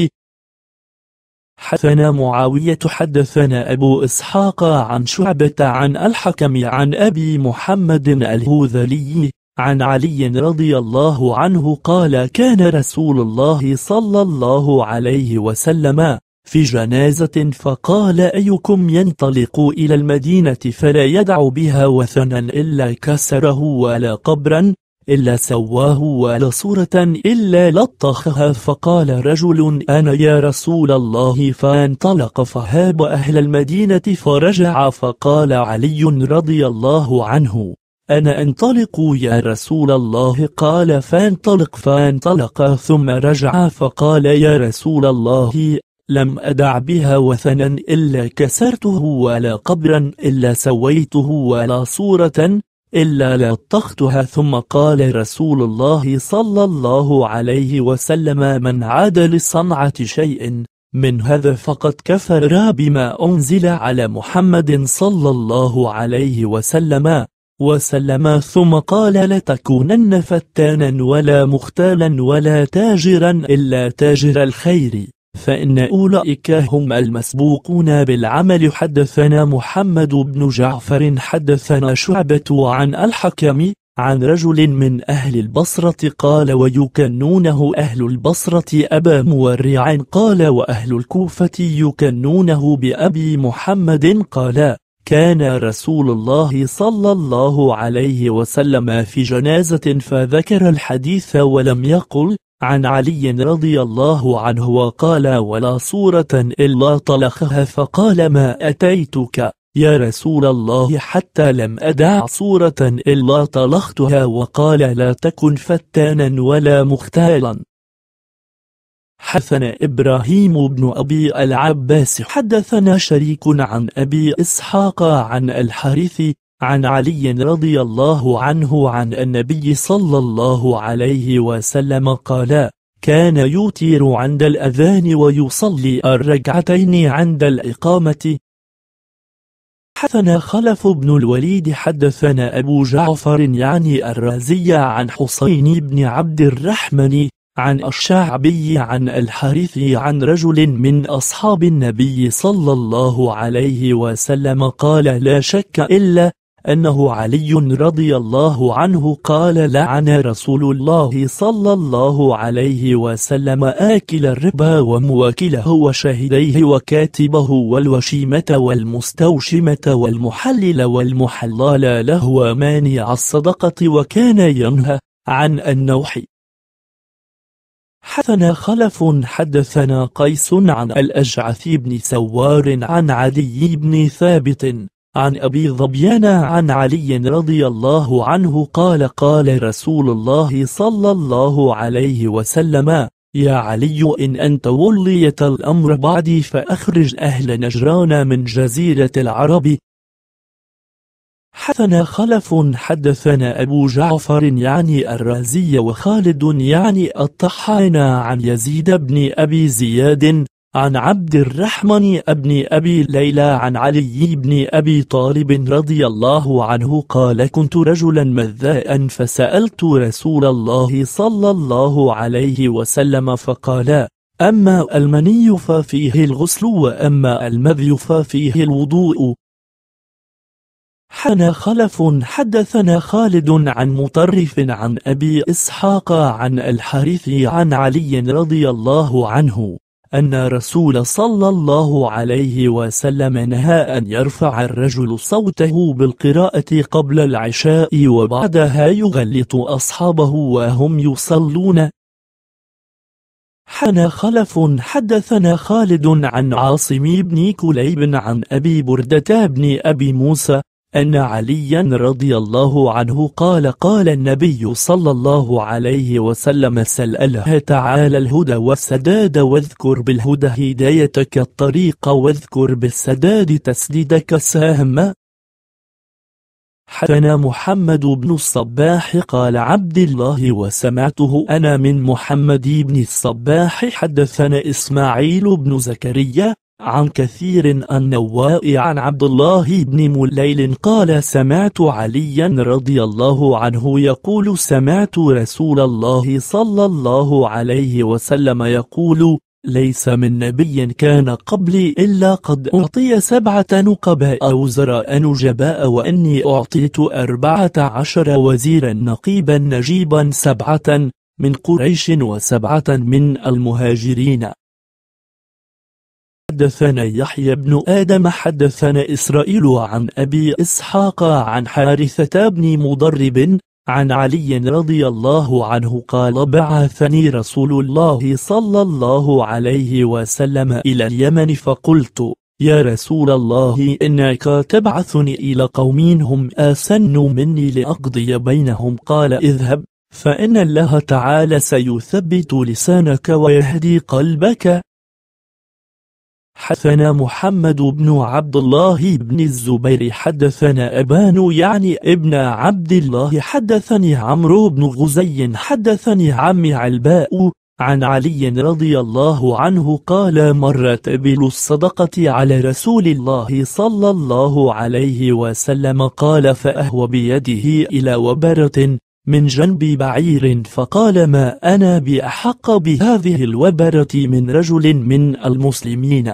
حدثنا معاوية حدثنا أبو إسحاق عن شعبة عن الحكم عن أبي محمد الهوذلي عن علي رضي الله عنه قال كان رسول الله صلى الله عليه وسلم في جنازة فقال أيكم ينطلق إلى المدينة فلا يدع بها وثنا إلا كسره ولا قبرا إلا سواه ولا صورة إلا لطخها فقال رجل أنا يا رسول الله فانطلق فهاب أهل المدينة فرجع فقال علي رضي الله عنه أنا أنطلق يا رسول الله قال فانطلق فانطلق ثم رجع فقال يا رسول الله لم أدع بها وثنا إلا كسرته ولا قبرا إلا سويته ولا صورة إلا لطختها ثم قال رسول الله صلى الله عليه وسلم من عاد لصنعة شيء من هذا فقد كفر بما أنزل على محمد صلى الله عليه وسلم وسلم ثم قال لتكونن فتانا ولا مختالا ولا تاجرا إلا تاجر الخير فإن أولئك هم المسبوقون بالعمل حدثنا محمد بن جعفر حدثنا شعبة عن الحكم عن رجل من أهل البصرة قال ويكنونه أهل البصرة أبا مورع قال وأهل الكوفة يكنونه بأبي محمد قال كان رسول الله صلى الله عليه وسلم في جنازة فذكر الحديث ولم يقل عن علي رضي الله عنه وقال ولا صورة إلا طلقها فقال ما أتيتك يا رسول الله حتى لم أدع صورة إلا طلقتها وقال لا تكن فتانا ولا مختالا حدثنا إبراهيم بن أبي العباس حدثنا شريك عن أبي إسحاق عن الحارث عن علي رضي الله عنه عن النبي صلى الله عليه وسلم قال كان يوتر عند الأذان ويصلي الركعتين عند الإقامة حثنا خلف بن الوليد حدثنا أبو جعفر يعني الرازي عن حسين بن عبد الرحمن عن الشعبي عن الحارث عن رجل من أصحاب النبي صلى الله عليه وسلم قال لا شك إلا أنه علي رضي الله عنه قال لعن رسول الله صلى الله عليه وسلم آكل الربا ومواكله وشهديه وكاتبه والوشيمة والمستوشمة والمحلل والمحلال له ومانع الصدقة وكان ينهى عن النوح حدثنا خلف حدثنا قيس عن الأجعث بن سوار عن عدي بن ثابت عن أبي ظبيان عن علي رضي الله عنه قال قال رسول الله صلى الله عليه وسلم يا علي إن أنت وليت الأمر بعدي فأخرج أهل نجران من جزيرة العرب حدثنا خلف حدثنا أبو جعفر يعني الرازي وخالد يعني الطحان عن يزيد بن أبي زياد عن عبد الرحمن ابن أبي ليلى عن علي بن أبي طالب رضي الله عنه قال كنت رجلا مذاء فسألت رسول الله صلى الله عليه وسلم فقال أما المني ففيه الغسل وأما المذي ففيه الوضوء حنا خلف حدثنا خالد عن مطرف عن أبي إسحاق عن الحارث عن علي رضي الله عنه أن رسول صلى الله عليه وسلم نهى أن يرفع الرجل صوته بالقراءة قبل العشاء وبعدها يغلط أصحابه وهم يصلون حنا خلف حدثنا خالد عن عاصم بن كليب عن أبي بردة بن أبي موسى أن عليا رضي الله عنه قال قال النبي صلى الله عليه وسلم سل الله تعالى الهدى والسداد واذكر بالهدى هدايتك الطريق واذكر بالسداد تسديدك ساهم حدثنا محمد بن الصباح قال عبد الله وسمعته أنا من محمد بن الصباح حدثنا إسماعيل بن زكريا عن كثير النواء عن عبد الله بن مليل قال سمعت عليا رضي الله عنه يقول سمعت رسول الله صلى الله عليه وسلم يقول ليس من نبي كان قبلي إلا قد أعطي سبعة نقباء أو زراء نجباء وإني أعطيت أربعة عشر وزيرا نقيبا نجيبا سبعة من قريش وسبعة من المهاجرين حدثنا يحيى بن آدم حدثنا إسرائيل عن أبي إسحاق عن حارثة بن مضرب عن علي رضي الله عنه قال بعثني رسول الله صلى الله عليه وسلم إلى اليمن فقلت يا رسول الله إنك تبعثني إلى قوم هم آسن مني لأقضي بينهم قال اذهب فإن الله تعالى سيثبت لسانك ويهدي قلبك حدثنا محمد بن عبد الله بن الزبير حدثنا أبان يعني ابن عبد الله حدثني عمرو بن غزي حدثني عم علباء عن علي رضي الله عنه قال مرت تبل الصدقة على رسول الله صلى الله عليه وسلم قال فأهوى بيده إلى وبرة من جنب بعير فقال ما أنا بأحق بهذه الوبرة من رجل من المسلمين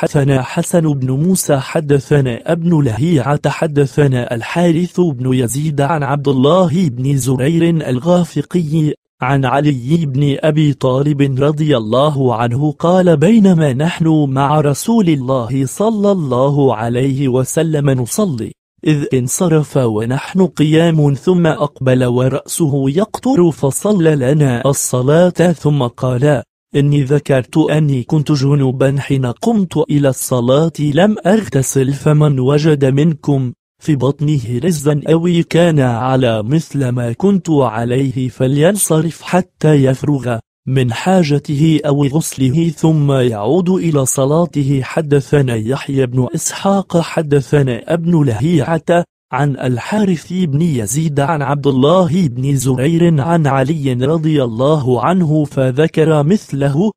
حدثنا حسن بن موسى حدثنا ابن لهيعة حدثنا الحارث بن يزيد عن عبد الله بن زرير الغافقي عن علي بن أبي طالب رضي الله عنه قال بينما نحن مع رسول الله صلى الله عليه وسلم نصلي إذ انصرف ونحن قيام ثم أقبل ورأسه يقطر فصلى لنا الصلاة ثم قال إني ذكرت أني كنت جنوبا حين قمت إلى الصلاة لم أغتسل فمن وجد منكم في بطنه رزا أو كان على مثل ما كنت عليه فلينصرف حتى يفرغ من حاجته أو غسله ثم يعود إلى صلاته حدثنا يحيى بن إسحاق حدثنا ابن لهيعة عن الحارث بن يزيد عن عبد الله بن زرير عن علي رضي الله عنه فذكر مثله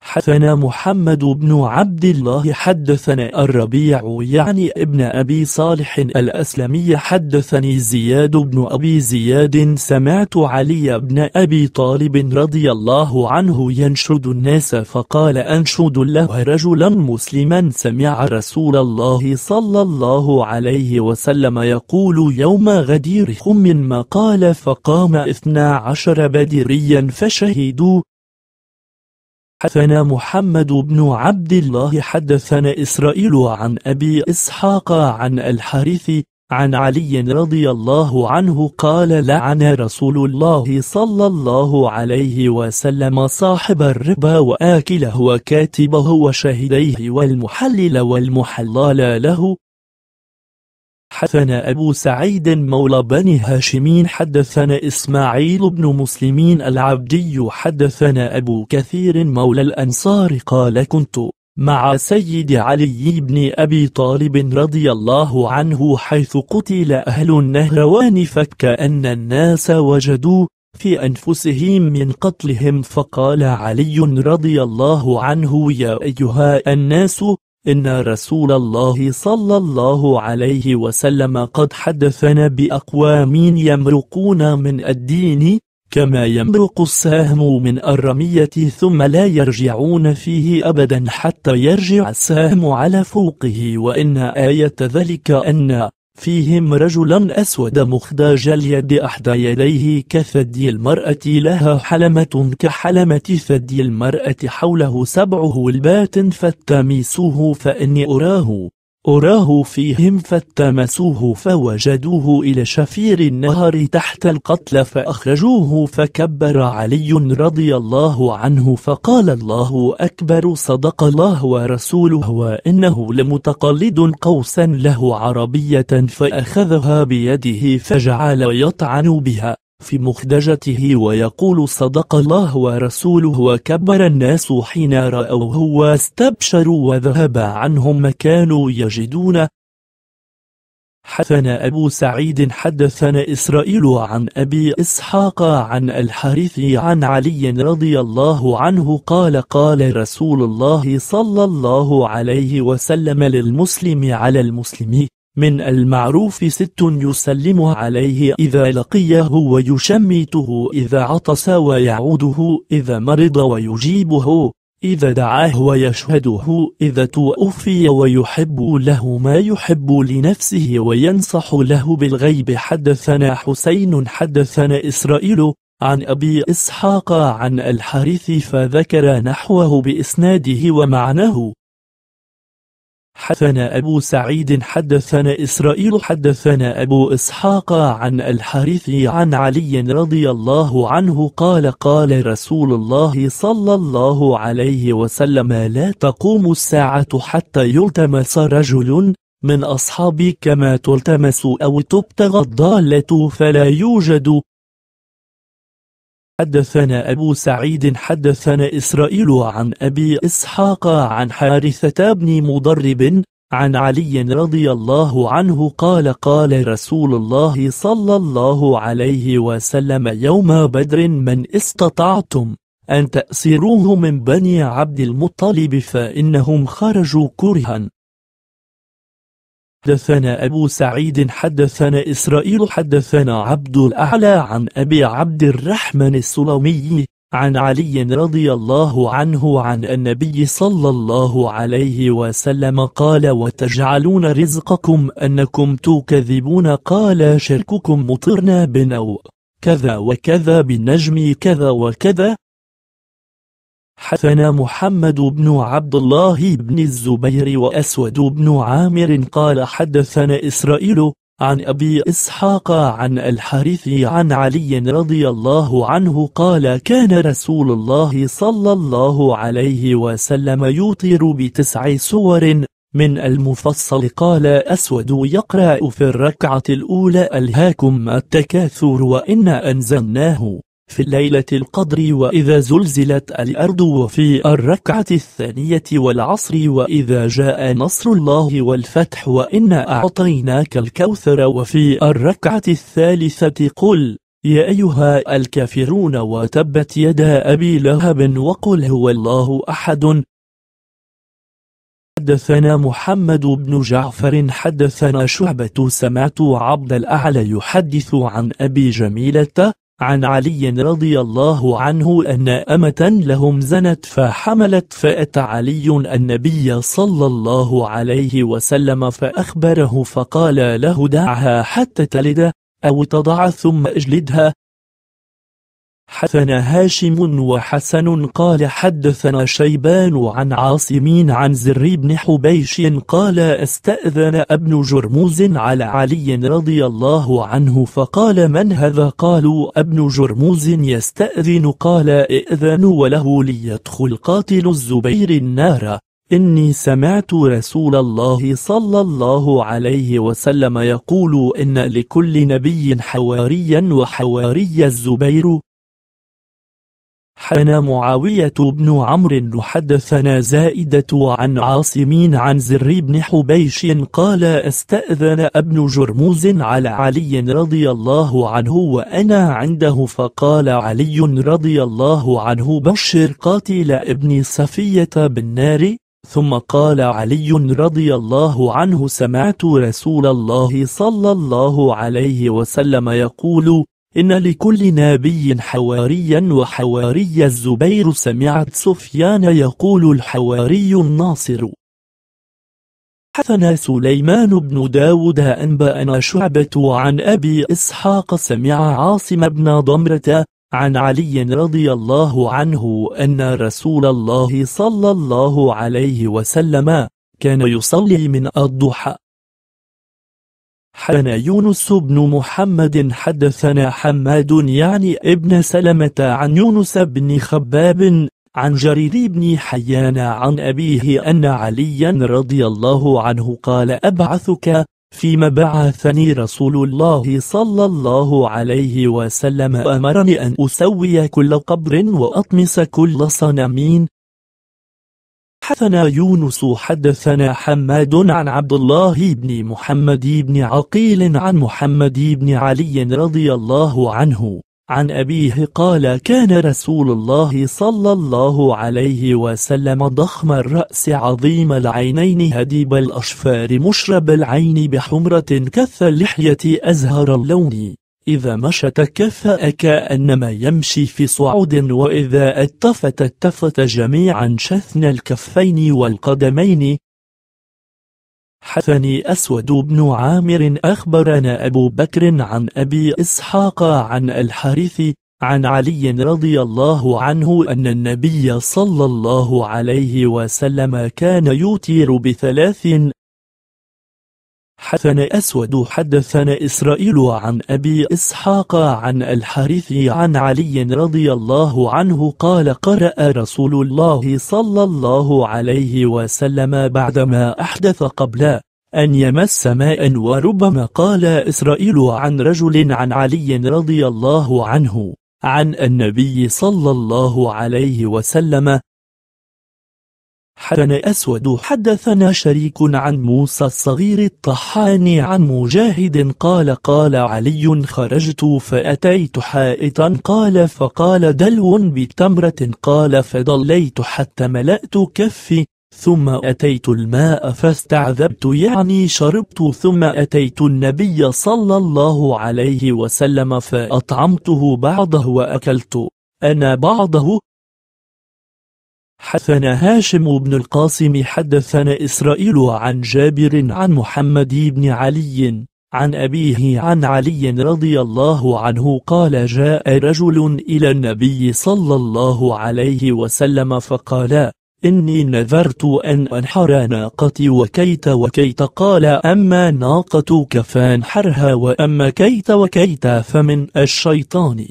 حدثنا محمد بن عبد الله حدثنا الربيع يعني ابن أبي صالح الأسلمي حدثني زياد بن أبي زياد سمعت علي بن أبي طالب رضي الله عنه ينشد الناس فقال أنشد له رجلا مسلما سمع رسول الله صلى الله عليه وسلم يقول يوم غدير خم ما قال فقام اثنا عشر بدريا فشهدوا حدثنا محمد بن عبد الله حدثنا إسرائيل عن أبي إسحاق عن الحارث عن علي رضي الله عنه قال لعن رسول الله صلى الله عليه وسلم صاحب الربا وآكله وكاتبه وشهديه والمحلل والمحلال له حدثنا أبو سعيد مولى بني هاشمين حدثنا إسماعيل بن مسلمين العبدي حدثنا أبو كثير مولى الأنصار قال كنت مع سيد علي بن أبي طالب رضي الله عنه حيث قتل أهل النهروان فكأن الناس وجدوا في أنفسهم من قتلهم فقال علي رضي الله عنه يا أيها الناس إن رسول الله صلى الله عليه وسلم قد حدثنا بأقوام يمرقون من الدين كما يمرق السهم من الرمية ثم لا يرجعون فيه أبدا حتى يرجع السهم على فوقه وإن آية ذلك أن فيهم رجلا أسود مخداج اليد أحدى يديه كثدي المرأة لها حلمة كحلمة ثدي المرأة حوله سبع هلبات فالتمسوه فإني أراه أراه فيهم فالتمسوه فوجدوه إلى شفير النهر تحت القتل فأخرجوه فكبر علي رضي الله عنه فقال الله أكبر صدق الله ورسوله وإنه لمتقلد قوسا له عربية فأخذها بيده فجعل يطعن بها في مخدجته ويقول صدق الله ورسوله وكبر الناس حين رأوه واستبشروا وذهب عنهم ما كانوا يجدون حدثنا أبو سعيد حدثنا إسرائيل عن أبي إسحاق عن الحارث عن علي رضي الله عنه قال قال رسول الله صلى الله عليه وسلم للمسلم على المسلم من المعروف ست يسلم عليه إذا لقيه ويشمته إذا عطس ويعوده إذا مرض ويجيبه إذا دعاه ويشهده إذا توفي ويحب له ما يحب لنفسه وينصح له بالغيب حدثنا حسين حدثنا إسرائيل عن أبي إسحاق عن الحارث فذكر نحوه بإسناده ومعناه حدثنا أبو سعيد حدثنا إسرائيل حدثنا أبو إسحاق عن الحارث عن علي رضي الله عنه قال قال رسول الله صلى الله عليه وسلم لا تقوم الساعة حتى يلتمس رجل من أصحابي كما تلتمس أو تبتغى الضالة فلا يوجد حدثنا أبو سعيد حدثنا إسرائيل عن أبي إسحاق عن حارثة بن مضرب عن علي رضي الله عنه قال قال رسول الله صلى الله عليه وسلم يوم بدر من استطعتم أن تأسروه من بني عبد المطلب فإنهم خرجوا كرها حدثنا أبو سعيد حدثنا إسرائيل حدثنا عبد الأعلى عن أبي عبد الرحمن السلمي عن علي رضي الله عنه عن النبي صلى الله عليه وسلم قال وتجعلون رزقكم أنكم تكذبون قال شرككم مطرنا بنو كذا وكذا بالنجم كذا وكذا حدثنا محمد بن عبد الله بن الزبير وأسود بن عامر قال حدثنا إسرائيل عن أبي إسحاق عن الحارث عن علي رضي الله عنه قال كان رسول الله صلى الله عليه وسلم يطير بتسع سور من المفصل قال أسود يقرأ في الركعة الأولى ألهاكم التكاثر وإن أنزلناه في الليلة القدر وإذا زلزلت الأرض وفي الركعة الثانية والعصر وإذا جاء نصر الله والفتح وإنا أعطيناك الكوثر وفي الركعة الثالثة قل يا أيها الكافرون وتبت يدا أبي لهب وقل هو الله أحد حدثنا محمد بن جعفر حدثنا شعبة سمعت عبد الأعلى يحدث عن أبي جميلة عن علي رضي الله عنه أن أمة لهم زنت فحملت فأتى علي النبي صلى الله عليه وسلم فأخبره فقال له دعها حتى تلد أو تضع ثم اجلدها حدثنا هاشم وحسن قال حدثنا شيبان عن عاصمين عن زر بن حبيش قال استأذن ابن جرموز على علي رضي الله عنه فقال من هذا قالوا ابن جرموز يستأذن قال ائذن وله ليدخل قاتل الزبير النار إني سمعت رسول الله صلى الله عليه وسلم يقول إن لكل نبي حواريا وحواري الزبير حنى معاوية بن عمرو حدثنا زائدة عن عاصمين عن زر بن حبيش قال استأذن ابن جرموز على علي رضي الله عنه وأنا عنده فقال علي رضي الله عنه بشر قاتل ابن صفية بالنار ثم قال علي رضي الله عنه سمعت رسول الله صلى الله عليه وسلم يقول إن لكل نبي حواريا وحواري الزبير سمعت سفيان يقول الحواري الناصر حثنا سليمان بن داود أنبأنا شعبة عن أبي إسحاق سمع عاصم بن ضمرة عن علي رضي الله عنه أن رسول الله صلى الله عليه وسلم كان يصلي من الضحى حدثنا يونس بن محمد حدثنا حماد يعني ابن سلمة عن يونس بن خباب عن جرير بن حيان عن أبيه أن عليا رضي الله عنه قال أبعثك فيما بعثني رسول الله صلى الله عليه وسلم أمرني أن أسوي كل قبر وأطمس كل صنمين حدثنا يونس حدثنا حماد عن عبد الله بن محمد بن عقيل عن محمد بن علي رضي الله عنه عن أبيه قال كان رسول الله صلى الله عليه وسلم ضخم الرأس عظيم العينين هديب الأشفار مشرب العين بحمرة كث اللحية أزهر اللون إذا مشى تكفأ كأنما يمشي في صعود وإذا التفت التفت جميعا شثن الكفين والقدمين حثني أسود بن عامر أخبرنا أبو بكر عن أبي إسحاق عن الحارث عن علي رضي الله عنه أن النبي صلى الله عليه وسلم كان يوتير بثلاث حدثنا أسود حدثنا إسرائيل عن أبي إسحاق عن الحارث عن علي رضي الله عنه قال قرأ رسول الله صلى الله عليه وسلم بعدما أحدث قبل أن يمس ماء وربما قال إسرائيل عن رجل عن علي رضي الله عنه عن النبي صلى الله عليه وسلم حدثنا أسود حدثنا شريك عن موسى الصغير الطحان عن مجاهد قال قال علي خرجت فأتيت حائطا قال فقال دلو بتمرة قال فضليت حتى ملأت كفي ثم أتيت الماء فاستعذبت يعني شربت ثم أتيت النبي صلى الله عليه وسلم فأطعمته بعضه وأكلت أنا بعضه حدثنا هاشم بن القاسم حدثنا إسرائيل عن جابر عن محمد بن علي عن أبيه عن علي رضي الله عنه قال جاء رجل إلى النبي صلى الله عليه وسلم فقال إني نذرت أن أنحر ناقتي وكيت وكيت قال أما ناقتك فانحرها وأما كيت وكيت فمن الشيطان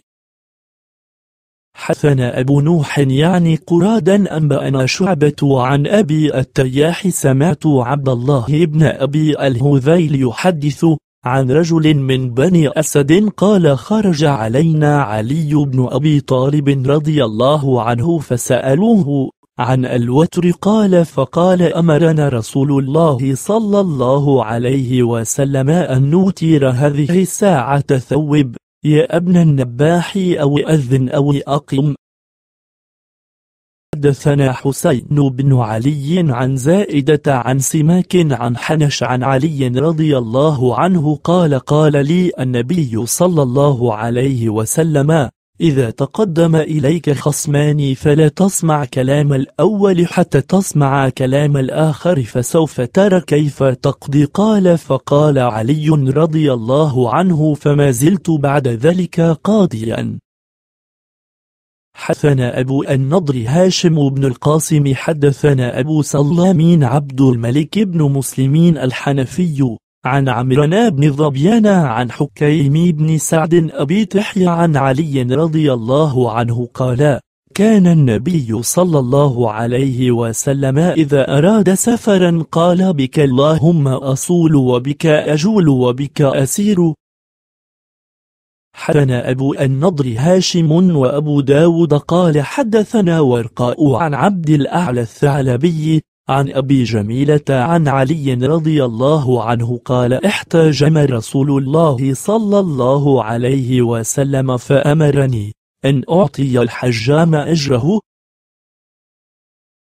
حثنا أبو نوح يعني قرادا أنبأنا شعبة عن أبي التياح سمعت عبد الله بن أبي الهذيل يحدث عن رجل من بني أسد قال خرج علينا علي بن أبي طالب رضي الله عنه فسألوه عن الوتر قال فقال أمرنا رسول الله صلى الله عليه وسلم أن نوتر هذه الساعة ثوب يا ابن النباح أو أذن أو أقم حدثنا حسين بن علي عن زائدة عن سماك عن حنش عن علي رضي الله عنه قال قال لي النبي صلى الله عليه وسلم إذا تقدم إليك خصمان فلا تسمع كلام الأول حتى تسمع كلام الآخر فسوف ترى كيف تقضي قال فقال علي رضي الله عنه فما زلت بعد ذلك قاضيا حدثنا أبو النضر هاشم بن القاسم حدثنا أبو سلامين عبد الملك بن مسلمين الحنفي عن عمران بن ظبيان عن حكيم بن سعد أبي تحيى عن علي رضي الله عنه قال كان النبي صلى الله عليه وسلم إذا أراد سفرا قال بك اللهم أصول وبك أجول وبك أسير حدثنا أبو النضر هاشم وأبو داود قال حدثنا ورقاء عن عبد الأعلى الثعلبي عن أبي جميلة عن علي رضي الله عنه قال احتجم رسول الله صلى الله عليه وسلم فأمرني أن أعطي الحجام أجره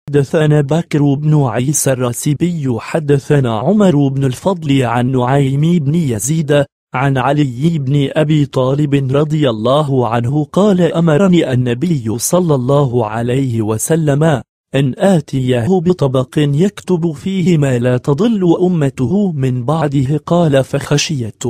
حدثنا بكر بن عيسى الرسبي حدثنا عمر بن الفضل عن نعيم بن يزيد عن علي بن أبي طالب رضي الله عنه قال أمرني النبي صلى الله عليه وسلم أن آتيه بطبق يكتب فيه ما لا تضل أمته من بعده قال فخشيت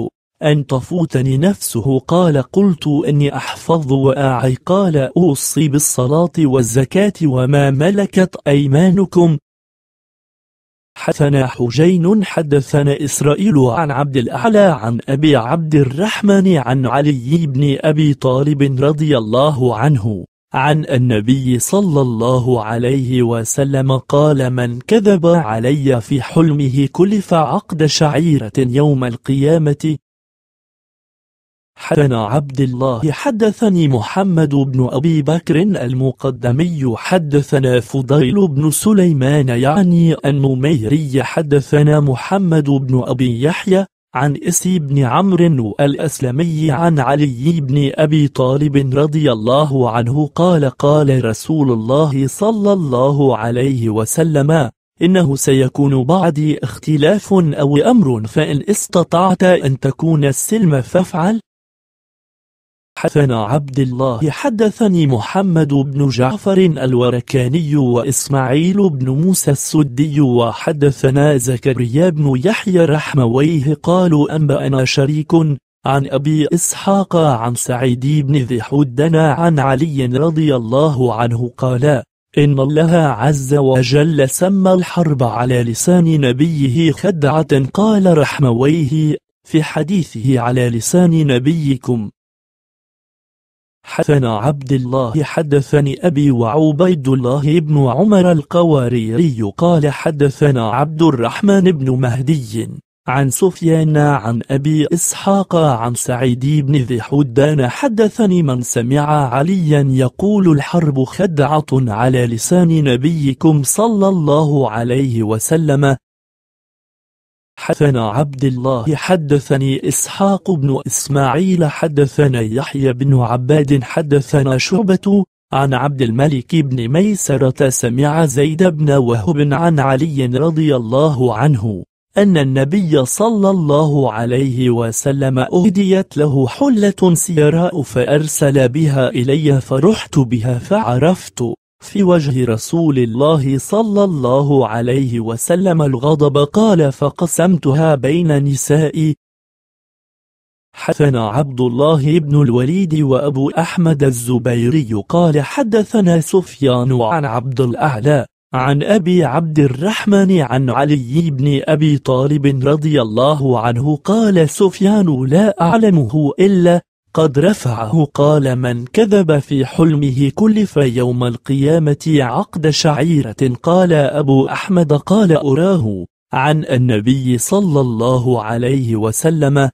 أن تفوتني نفسه قال قلت أني أحفظ وأعي قال أوصي بالصلاة والزكاة وما ملكت أيمانكم حدثنا حجين حدثنا إسرائيل عن عبد الأعلى عن أبي عبد الرحمن عن علي بن أبي طالب رضي الله عنه عن النبي صلى الله عليه وسلم قال من كذب علي في حلمه كلف عقد شعيرة يوم القيامة حدثنا عبد الله حدثني محمد بن أبي بكر المقدمي حدثنا فضيل بن سليمان يعني النميري حدثنا محمد بن أبي يحيى عن إسي بن عمرو الأسلمي عن علي بن أبي طالب رضي الله عنه قال قال رسول الله صلى الله عليه وسلم إنه سيكون بعدي اختلاف أو أمر فإن استطعت أن تكون السلم فافعل حدثنا عبد الله حدثني محمد بن جعفر الوركاني وإسماعيل بن موسى السدي وحدثنا زكريا بن يحيى رحمويه قالوا أنبأنا شريك عن أبي إسحاق عن سعيد بن ذي حدنا عن علي رضي الله عنه قال إن الله عز وجل سمى الحرب على لسان نبيه خدعة قال رحمويه في حديثه على لسان نبيكم حدثنا عبد الله حدثني أبي وعبيد الله بن عمر القواريري قال حدثنا عبد الرحمن بن مهدي عن سفيان عن أبي إسحاق عن سعيد بن ذي حدان حدثني من سمع عليا يقول الحرب خدعة على لسان نبيكم صلى الله عليه وسلم حدثنا عبد الله حدثني إسحاق بن إسماعيل حدثنا يحيى بن عباد حدثنا شعبة عن عبد الملك بن ميسرة سمع زيد بن وهب عن علي رضي الله عنه أن النبي صلى الله عليه وسلم أهديت له حلة سيراء فأرسل بها إلي فرحت بها فعرفت في وجه رسول الله صلى الله عليه وسلم الغضب قال فقسمتها بين نسائي حدثنا عبد الله بن الوليد وأبو أحمد الزبيري قال حدثنا سفيان عن عبد الأعلى عن أبي عبد الرحمن عن علي بن أبي طالب رضي الله عنه قال سفيان لا أعلمه إلا قد رفعه قال من كذب في حلمه كلف يوم القيامة عقد شعيرة قال أبو أحمد قال أراه عن النبي صلى الله عليه وسلم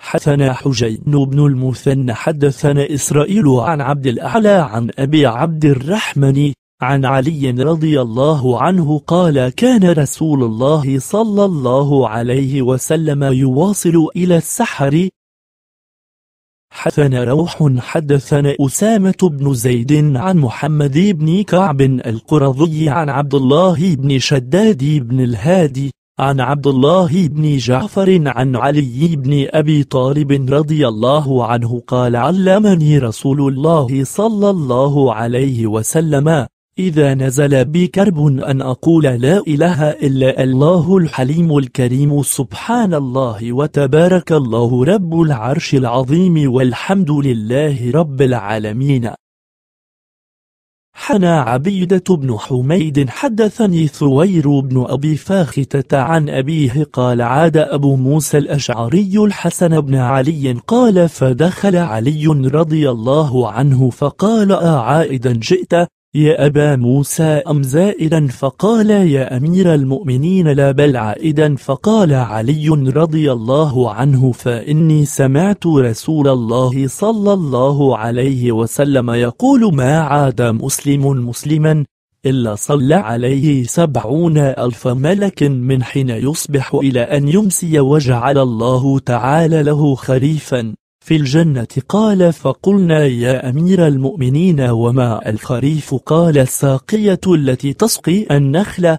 حدثنا حجين بن المثنى حدثنا إسرائيل عن عبد الأعلى عن أبي عبد الرحمن عن علي رضي الله عنه قال كان رسول الله صلى الله عليه وسلم يواصل إلى السحر حدثنا روح حدثنا أسامة بن زيد عن محمد بن كعب القرظي عن عبد الله بن شداد بن الهادي عن عبد الله بن جعفر عن علي بن أبي طالب رضي الله عنه قال علمني رسول الله صلى الله عليه وسلم إذا نزل بي كرب أن أقول لا إله إلا الله الحليم الكريم سبحان الله وتبارك الله رب العرش العظيم والحمد لله رب العالمين حنا عبيدة بن حميد حدثني ثوير بن أبي فاختة عن أبيه قال عاد أبو موسى الأشعري الحسن بن علي قال فدخل علي رضي الله عنه فقال أعائدا جئت يا أبا موسى أم زائدا فقال يا أمير المؤمنين لا بل عائدا فقال علي رضي الله عنه فإني سمعت رسول الله صلى الله عليه وسلم يقول ما عاد مسلم مسلما إلا صلى عليه سبعون ألف ملك من حين يصبح إلى أن يمسي وجعل الله تعالى له خريفا في الجنة قال فقلنا يا أمير المؤمنين وما الخريف قال الساقية التي تسقي النخلة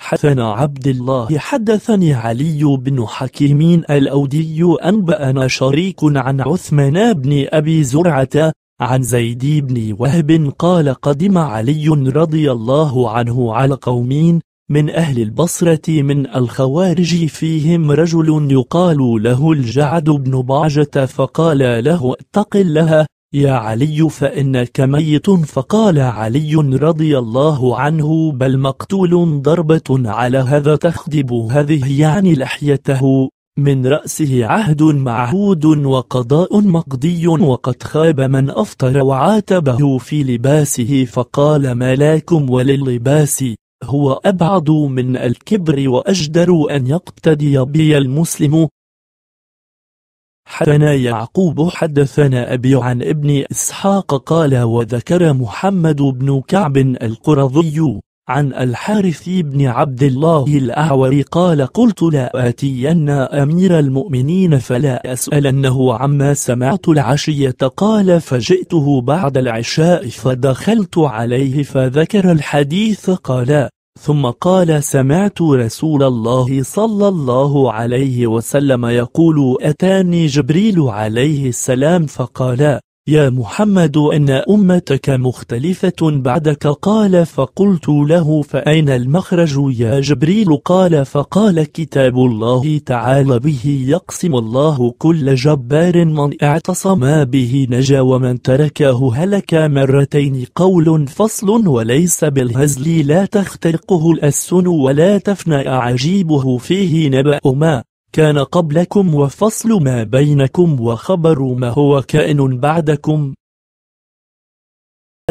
حدثنا عبد الله حدثني علي بن حكيم الأودي أنبأنا شريك عن عثمان بن أبي زرعة عن زيد بن وهب قال قدم علي رضي الله عنه على قومين من أهل البصرة من الخوارج فيهم رجل يقال له الجعد بن بعجة فقال له اتق لها يا علي فإنك ميت فقال علي رضي الله عنه بل مقتول ضربة على هذا تخدب هذه يعني لحيته من رأسه عهد معهود وقضاء مقضي وقد خاب من أفطر وعاتبه في لباسه فقال ما لكم وللباس هو أبعد من الكبر وأجدر أن يقتدي بي المسلم حدثنا يعقوب حدثنا أبي عن ابن إسحاق قال وذكر محمد بن كعب القرظي عن الحارث بن عبد الله الأعور قال قلت لا آتين أمير المؤمنين فلا أسألنه عما سمعت العشية قال فجئته بعد العشاء فدخلت عليه فذكر الحديث قال ثم قال سمعت رسول الله صلى الله عليه وسلم يقول أتاني جبريل عليه السلام فقال يا محمد إن أمتك مختلفة بعدك قال فقلت له فأين المخرج يا جبريل قال فقال كتاب الله تعالى به يقسم الله كل جبار من اعتصم به نجا ومن تركه هلك مرتين قول فصل وليس بالهزل لا تخترقه الأسن ولا تفنى أعجيبه فيه نبأ ما كان قبلكم وفصل ما بينكم وخبر ما هو كائن بعدكم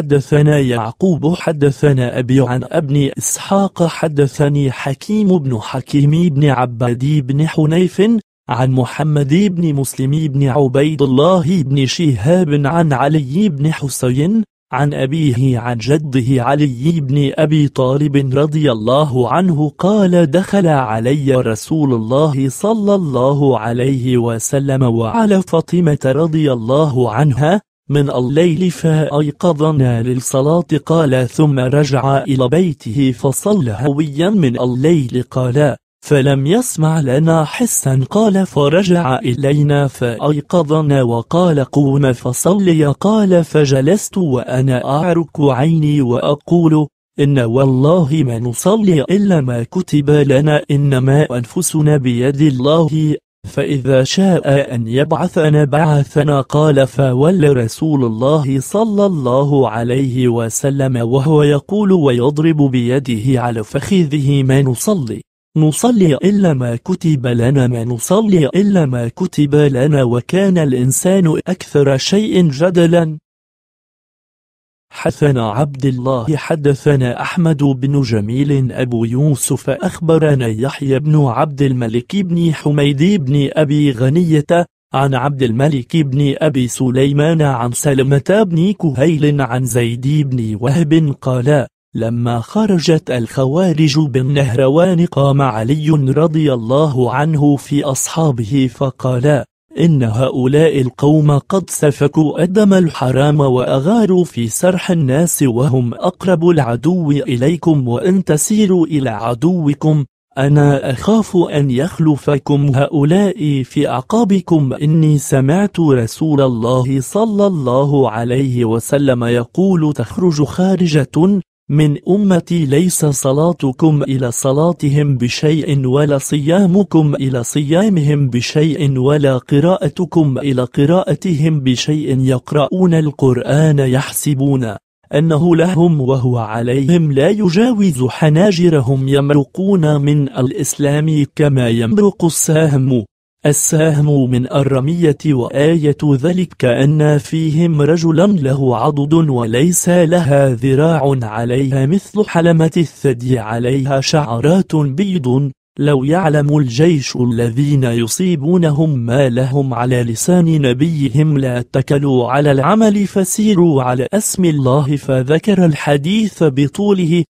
حدثنا يعقوب حدثنا أبي عن ابن إسحاق حدثني حكيم بن حكيم بن عبادي بن حنيف عن محمد بن مسلم بن عبيد الله بن شهاب عن علي بن حسين عن أبيه عن جده علي بن أبي طالب رضي الله عنه قال دخل علي رسول الله صلى الله عليه وسلم وعلى فاطمة رضي الله عنها من الليل فأيقظنا للصلاة قال ثم رجع إلى بيته فصلى هويا من الليل قال فلم يسمع لنا حسا قال فرجع إلينا فأيقظنا وقال قوم فصلي قال فجلست وأنا أعرك عيني وأقول إن والله ما نصلي إلا ما كتب لنا إنما أنفسنا بيد الله فإذا شاء أن يبعثنا بعثنا قال فول رسول الله صلى الله عليه وسلم وهو يقول ويضرب بيده على فخذه ما نصلي نصلي إلا ما كتب لنا ما نصلي إلا ما كتب لنا وكان الإنسان أكثر شيء جدلا حثنا عبد الله حدثنا أحمد بن جميل أبو يوسف أخبرنا يحيى بن عبد الملك بن حميد بن أبي غنية عن عبد الملك بن أبي سليمان عن سلمة بن كهيل عن زيد بن وهب قال لما خرجت الخوارج بالنهروان قام علي رضي الله عنه في أصحابه فقال إن هؤلاء القوم قد سفكوا أدم الحرام وأغاروا في سرح الناس وهم أقرب العدو إليكم وإن تسيروا إلى عدوكم أنا أخاف أن يخلفكم هؤلاء في أعقابكم إني سمعت رسول الله صلى الله عليه وسلم يقول تخرج خارجة من أمتي ليس صلاتكم إلى صلاتهم بشيء ولا صيامكم إلى صيامهم بشيء ولا قراءتكم إلى قراءتهم بشيء يقرؤون القرآن يحسبون أنه لهم وهو عليهم لا يجاوز حناجرهم يمرقون من الإسلام كما يمرق السهم السهم من الرمية وآية ذلك كأن فيهم رجلا له عضد وليس لها ذراع عليها مثل حلمة الثدي عليها شعرات بيض لو يعلم الجيش الذين يصيبونهم ما لهم على لسان نبيهم لا تكلوا على العمل فسيروا على اسم الله فذكر الحديث بطوله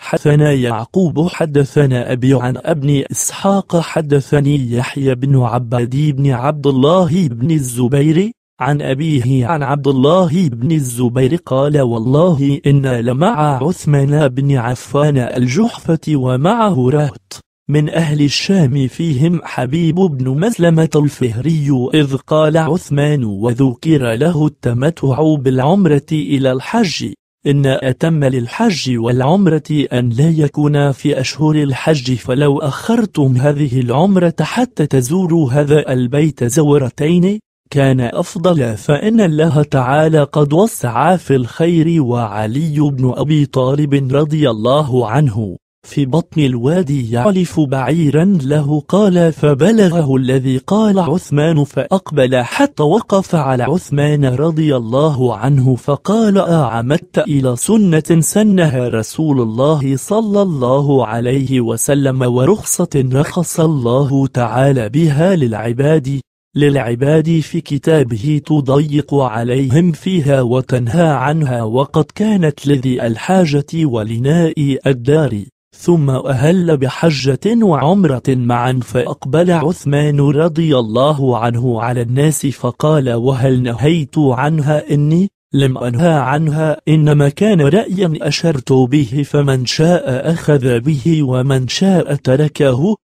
حدثنا يعقوب حدثنا أبي عن ابن إسحاق حدثني يحيى بن عباد بن عبد الله بن الزبير عن أبيه عن عبد الله بن الزبير قال والله إنا لمع عثمان بن عفان الجحفة ومعه رهط من أهل الشام فيهم حبيب بن مسلمة الفهري إذ قال عثمان وذكر له التمتع بالعمرة إلى الحج إن أتم للحج والعمرة أن لا يكون في أشهر الحج فلو أخرتم هذه العمرة حتى تزوروا هذا البيت زورتين كان أفضل فإن الله تعالى قد وسع في الخير وعلي بن أبي طالب رضي الله عنه في بطن الوادي يعلف بعيرا له قال فبلغه الذي قال عثمان فأقبل حتى وقف على عثمان رضي الله عنه فقال أعمدت إلى سنة سنها رسول الله صلى الله عليه وسلم ورخصة رخص الله تعالى بها للعباد للعباد في كتابه تضيق عليهم فيها وتنهى عنها وقد كانت لذي الحاجة ولناء الدار ثم أهل بحجة وعمرة معا فأقبل عثمان رضي الله عنه على الناس فقال وهل نهيت عنها إني لم أنهى عنها إنما كان رأيا أشرت به فمن شاء أخذ به ومن شاء تركه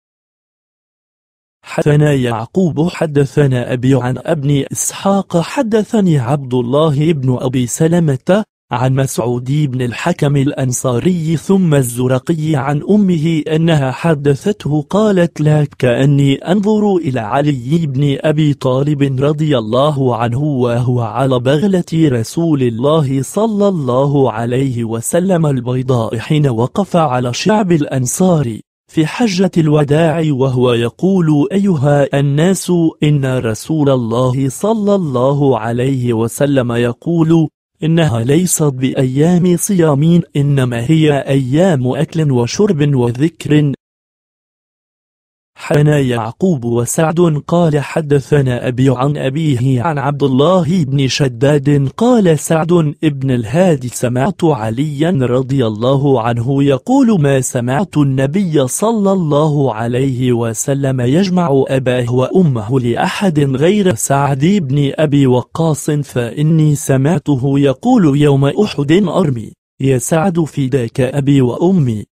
حدثنا يعقوب حدثنا أبي عن ابن إسحاق حدثني عبد الله بن أبي سلمة عن مسعود بن الحكم الأنصاري ثم الزرقي عن أمه أنها حدثته قالت لا كأني أنظر إلى علي بن أبي طالب رضي الله عنه وهو على بغلة رسول الله صلى الله عليه وسلم البيضاء حين وقف على شعب الأنصار في حجة الوداع وهو يقول أيها الناس إن رسول الله صلى الله عليه وسلم يقول إنها ليست بأيام صيام إنما هي أيام أكل وشرب وذكر حنا يعقوب وسعد قال حدثنا أبي عن أبيه عن عبد الله بن شداد قال سعد ابن الهادي سمعت عليا رضي الله عنه يقول ما سمعت النبي صلى الله عليه وسلم يجمع أباه وأمه لأحد غير سعد بن أبي وقاص فإني سمعته يقول يوم أحد أرمي يا سعد فداك أبي وأمي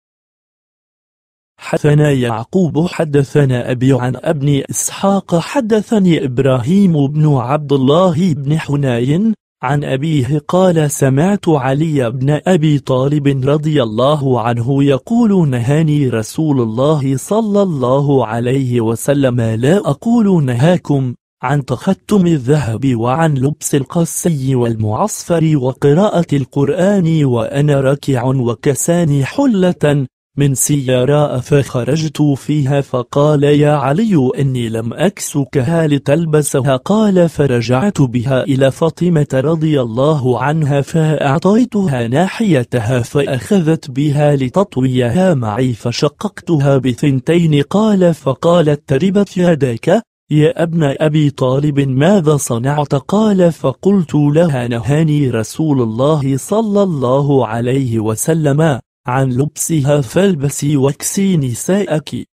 حدثنا يعقوب حدثنا أبي عن ابن إسحاق حدثني إبراهيم بن عبد الله بن حنين عن أبيه قال سمعت علي بن أبي طالب رضي الله عنه يقول نهاني رسول الله صلى الله عليه وسلم لا أقول نهاكم عن تختم الذهب وعن لبس القسي والمعصفر وقراءة القرآن وأنا راكع وكساني حلة من سيارة فخرجت فيها فقال يا علي إني لم أكسكها لتلبسها قال فرجعت بها إلى فاطمة رضي الله عنها فأعطيتها ناحيتها فأخذت بها لتطويها معي فشققتها بثنتين قال فقالت تربت يداك يا ابن أبي طالب ماذا صنعت قال فقلت لها نهاني رسول الله صلى الله عليه وسلم عن لبسها فالبسي واكسي نساءك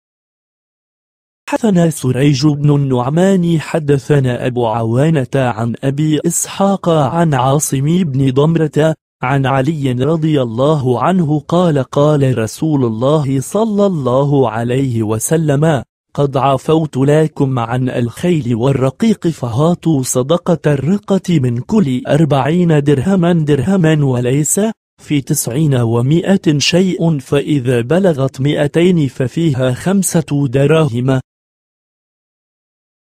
حدثنا سريج بن النعمان حدثنا أبو عوانة عن أبي إسحاق عن عاصم بن ضمرة عن علي رضي الله عنه قال قال رسول الله صلى الله عليه وسلم قد عفوت لكم عن الخيل والرقيق فهاتوا صدقة الرقة من كل أربعين درهما درهما وليس في تسعين ومائة شيء فإذا بلغت مائتين ففيها خمسة دراهم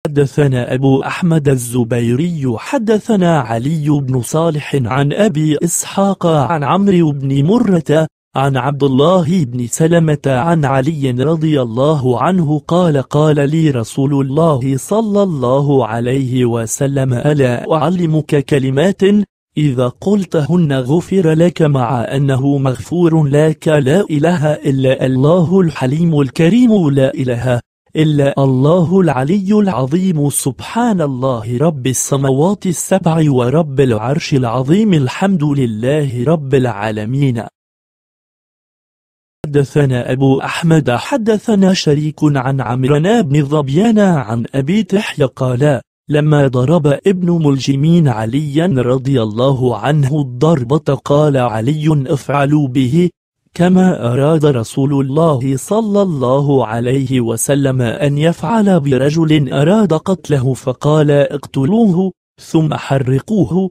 حدثنا أبو أحمد الزبيري حدثنا علي بن صالح عن أبي إسحاق عن عمرو بن مرة عن عبد الله بن سلمة عن علي رضي الله عنه قال قال لي رسول الله صلى الله عليه وسلم ألا أعلمك كلمات إذا قلتهن غفر لك مع أنه مغفور لك لا إله إلا الله الحليم الكريم لا إله إلا الله العلي العظيم سبحان الله رب السماوات السبع ورب العرش العظيم الحمد لله رب العالمين حدثنا أبو أحمد حدثنا شريك عن عمرنا بن ظبيان عن أبي تحيى قال لما ضرب ابن ملجمين عليا رضي الله عنه الضربة قال علي افعلوا به كما أراد رسول الله صلى الله عليه وسلم أن يفعل برجل أراد قتله فقال اقتلوه ثم حرقوه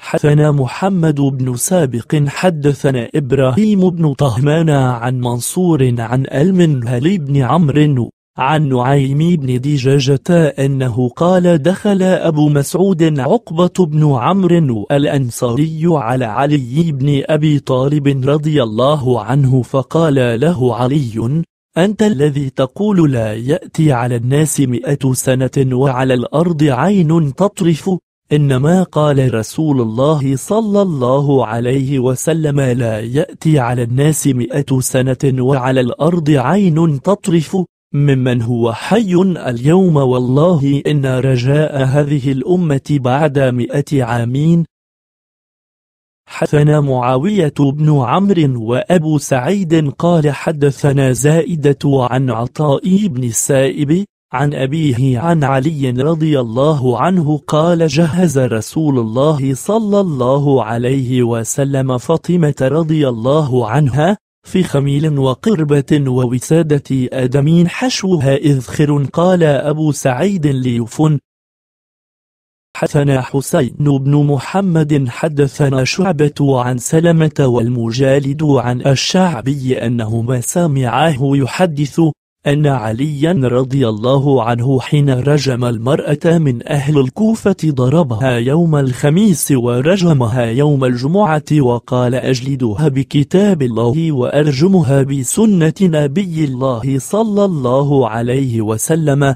حدثنا محمد بن سابق حدثنا إبراهيم بن طهمان عن منصور عن المنهل بن عمرو عن نعيم بن دجاجة أنه قال دخل أبو مسعود عقبة بن عمرو الأنصاري على علي بن أبي طالب رضي الله عنه فقال له علي أنت الذي تقول لا يأتي على الناس مئة سنة وعلى الأرض عين تطرف إنما قال رسول الله صلى الله عليه وسلم لا يأتي على الناس مئة سنة وعلى الأرض عين تطرف ممن هو حي اليوم والله إن رجاء هذه الأمة بعد مئة عامين حدثنا معاوية بن عمرو وأبو سعيد قال حدثنا زائدة عن عطاء بن السائب عن أبيه عن علي رضي الله عنه قال جهز رسول الله صلى الله عليه وسلم فاطمة رضي الله عنها في خميل وقربة ووسادة آدمين حشوها إذخر قال أبو سعيد ليفن حدثنا حسين بن محمد حدثنا شعبة عن سلمة والمجالد عن الشعبي أنهما سامعاه يحدث أن عليا رضي الله عنه حين رجم المرأة من أهل الكوفة ضربها يوم الخميس ورجمها يوم الجمعة وقال أجلدها بكتاب الله وأرجمها بسنة نبي الله صلى الله عليه وسلم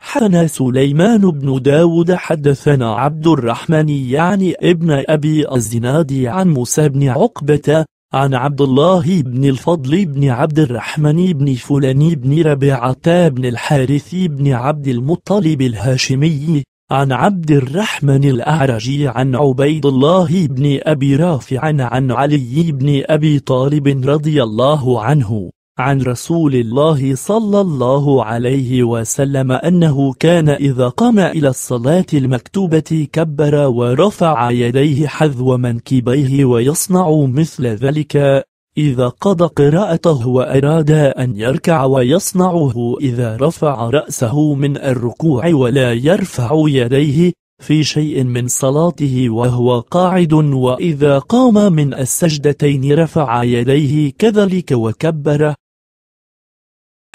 حدثنا سليمان بن داود حدثنا عبد الرحمن يعني ابن أبي الزناد عن موسى بن عقبة عن عبد الله بن الفضل بن عبد الرحمن بن فلان بن ربيعة بن الحارث بن عبد المطلب الهاشمي عن عبد الرحمن الأعرجي عن عبيد الله بن أبي رافع عن علي بن أبي طالب رضي الله عنه عن رسول الله صلى الله عليه وسلم أنه كان إذا قام إلى الصلاة المكتوبة كبر ورفع يديه حذو منكبيه ويصنع مثل ذلك إذا قضى قراءته وأراد أن يركع ويصنعه إذا رفع رأسه من الركوع ولا يرفع يديه في شيء من صلاته وهو قاعد وإذا قام من السجدتين رفع يديه كذلك وكبر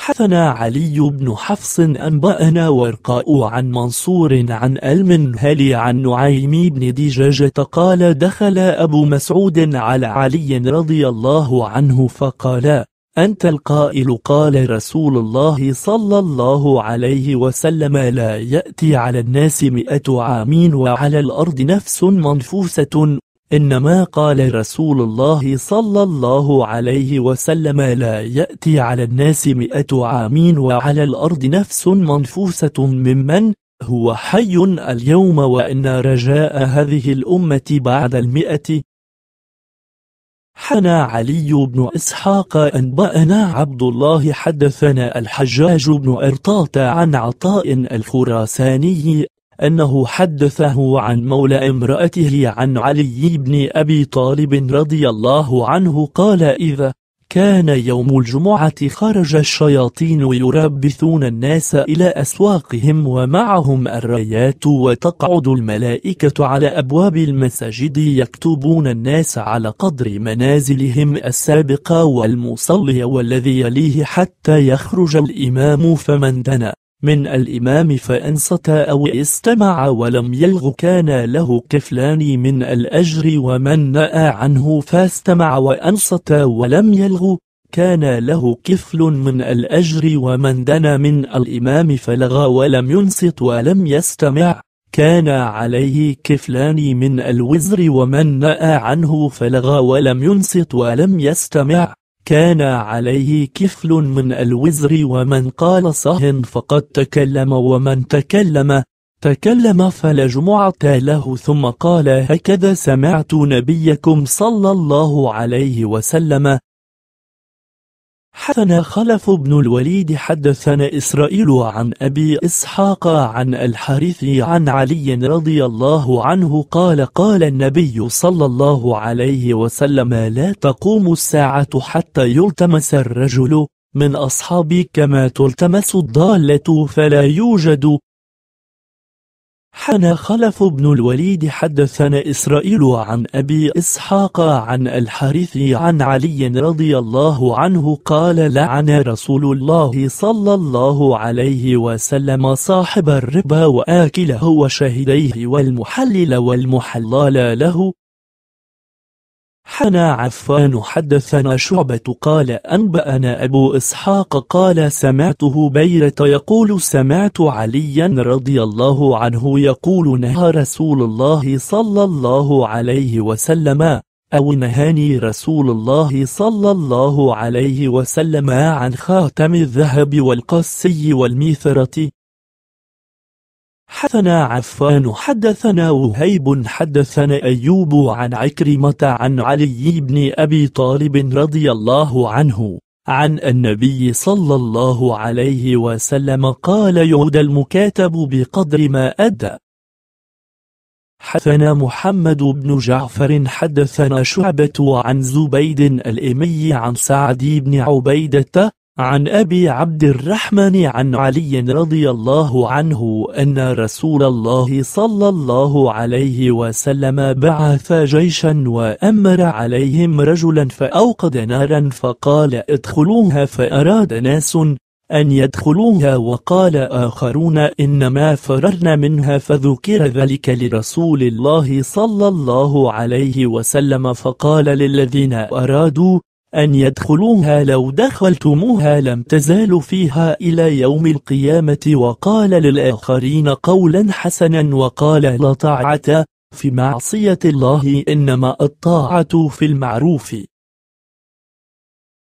حثنا علي بن حفص أنبأنا ورقاء عن منصور عن المنهل عن نعيم بن دجاجة قال دخل أبو مسعود على علي رضي الله عنه فقال أنت القائل قال رسول الله صلى الله عليه وسلم لا يأتي على الناس مئة عام وعلى الأرض نفس منفوسة إنما قال رسول الله صلى الله عليه وسلم لا يأتي على الناس مئة عامين وعلى الأرض نفس منفوسة ممن هو حي اليوم وإن رجاء هذه الأمة بعد المئة حنا علي بن إسحاق أنبأنا عبد الله حدثنا الحجاج بن إرطاط عن عطاء الخراساني أنه حدثه عن مولى امرأته عن علي بن أبي طالب رضي الله عنه قال إذا كان يوم الجمعة خرج الشياطين يربثون الناس إلى أسواقهم ومعهم الرايات وتقعد الملائكة على أبواب المساجد يكتبون الناس على قدر منازلهم السابقة والمصلي والذي يليه حتى يخرج الإمام فمن دنا من الإمام فأنصت أو استمع ولم يلغ كان له كفلان من الأجر ومن نأى عنه فاستمع وأنصت ولم يلغ كان له كفل من الأجر ومن دنا من الإمام فلغى ولم ينصت ولم يستمع كان عليه كفلان من الوزر ومن نأى عنه فلغى ولم ينصت ولم يستمع كان عليه كفل من الوزر ومن قال صه فقد تكلم ومن تكلم تكلم فلا جمعة له ثم قال هكذا سمعت نبيكم صلى الله عليه وسلم حدثنا خلف بن الوليد حدثنا إسرائيل عن أبي إسحاق عن الحارث عن علي رضي الله عنه قال قال النبي صلى الله عليه وسلم لا تقوم الساعة حتى يلتمس الرجل من أصحابي كما تلتمس الضالة فلا يوجد حنا خلف بن الوليد حدثنا إسرائيل عن أبي إسحاق عن الحارث عن علي رضي الله عنه قال لعن رسول الله صلى الله عليه وسلم صاحب الربا وآكله وشهديه والمحلل والمحلال له حنا عفان حدثنا شعبة قال أنبأنا أبو إسحاق قال سمعته بيرة يقول سمعت عليا رضي الله عنه يقول نهى رسول الله صلى الله عليه وسلم أو نهاني رسول الله صلى الله عليه وسلم عن خاتم الذهب والقسي والميثرة حدثنا عفان حدثنا وهيب حدثنا أيوب عن عكرمة عن علي بن أبي طالب رضي الله عنه عن النبي صلى الله عليه وسلم قال يهدى المكاتب بقدر ما أدى حدثنا محمد بن جعفر حدثنا شعبة عن زبيد الإمي عن سعد بن عبيدة عن أبي عبد الرحمن عن علي رضي الله عنه أن رسول الله صلى الله عليه وسلم بعث جيشا وأمر عليهم رجلا فأوقد نارا فقال ادخلوها فأراد ناس أن يدخلوها وقال آخرون إنما فررنا منها فذكر ذلك لرسول الله صلى الله عليه وسلم فقال للذين أرادوا أن يدخلوها لو دخلتموها لم تزالوا فيها إلى يوم القيامة وقال للآخرين قولا حسنا وقال لا طاعة في معصية الله إنما الطاعة في المعروف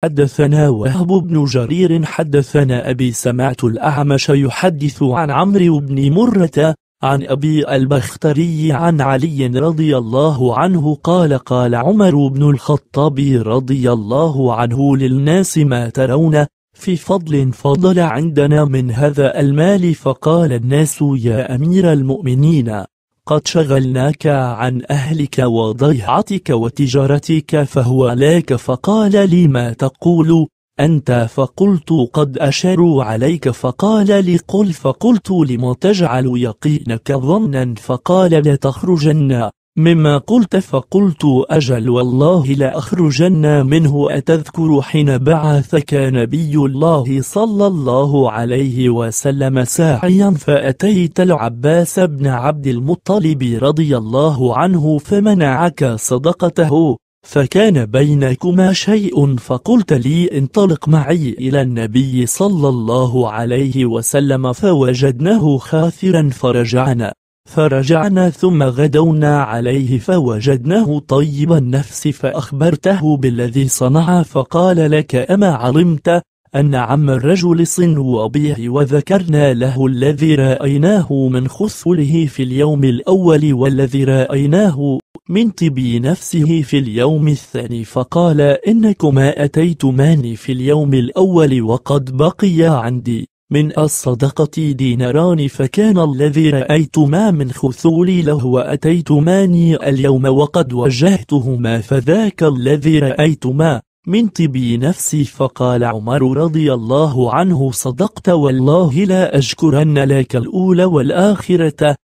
حدثنا وهب بن جرير حدثنا أبي سمعت الأعمش يحدث عن عمرو بن مرة عن أبي البختري عن علي رضي الله عنه قال قال عمر بن الخطاب رضي الله عنه للناس ما ترون في فضل فضل عندنا من هذا المال فقال الناس يا أمير المؤمنين قد شغلناك عن أهلك وضيعتك وتجارتك فهو لك فقال لي ما تقول أنت فقلت قد أشاروا عليك فقال لي قل فقلت لما تجعل يقينك ظنا فقال لتخرجن مما قلت فقلت أجل والله لأخرجن منه أتذكر حين بعثك نبي الله صلى الله عليه وسلم ساعيا فأتيت العباس بن عبد المطلب رضي الله عنه فمنعك صدقته فكان بينكما شيء فقلت لي انطلق معي إلى النبي صلى الله عليه وسلم فوجدناه خاثرا فرجعنا فرجعنا ثم غدونا عليه فوجدناه طيب النفس فأخبرته بالذي صنع فقال لك أما علمت أن عم الرجل صنو به وذكرنا له الذي رأيناه من خثله في اليوم الأول والذي رأيناه من طب نفسه في اليوم الثاني فقال إنكما أتيتماني في اليوم الأول وقد بقي عندي من الصدقة ديناران فكان الذي رأيتما من خثولي لهو أتيتماني اليوم وقد وجهتهما فذاك الذي رأيتما من طب نفسي فقال عمر رضي الله عنه صدقت والله لا أشكرن لك الأولى والآخرة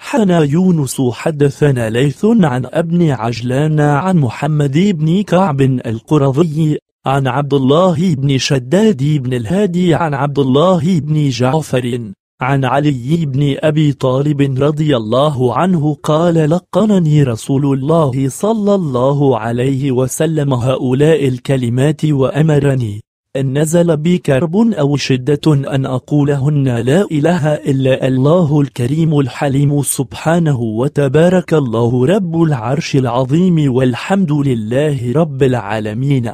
حنا يونس حدثنا ليث عن ابن عجلان عن محمد بن كعب القرظي عن عبد الله بن شداد بن الهادي عن عبد الله بن جعفر عن علي بن أبي طالب رضي الله عنه قال لقنني رسول الله صلى الله عليه وسلم هؤلاء الكلمات وأمرني أن نزل بي كرب أو شدة أن أقولهن لا إله إلا الله الكريم الحليم سبحانه وتبارك الله رب العرش العظيم والحمد لله رب العالمين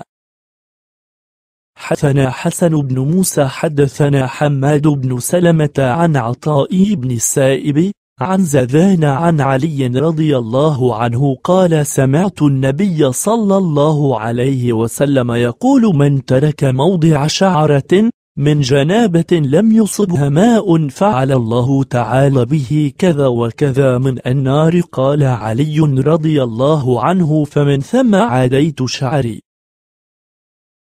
حدثنا حسن بن موسى حدثنا حماد بن سلمة عن عطاء بن السائب عن زذان عن علي رضي الله عنه قال سمعت النبي صلى الله عليه وسلم يقول من ترك موضع شعرة من جنابة لم يصبها ماء فعل الله تعالى به كذا وكذا من النار قال علي رضي الله عنه فمن ثم عاديت شعري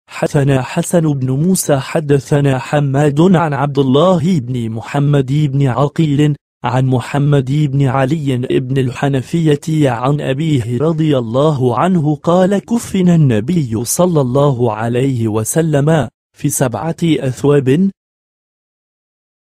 حدثنا حسن بن موسى حدثنا حماد عن عبد الله بن محمد بن عقيل عن محمد بن علي بن الحنفية عن أبيه رضي الله عنه قال كفن النبي صلى الله عليه وسلم في سبعة أثواب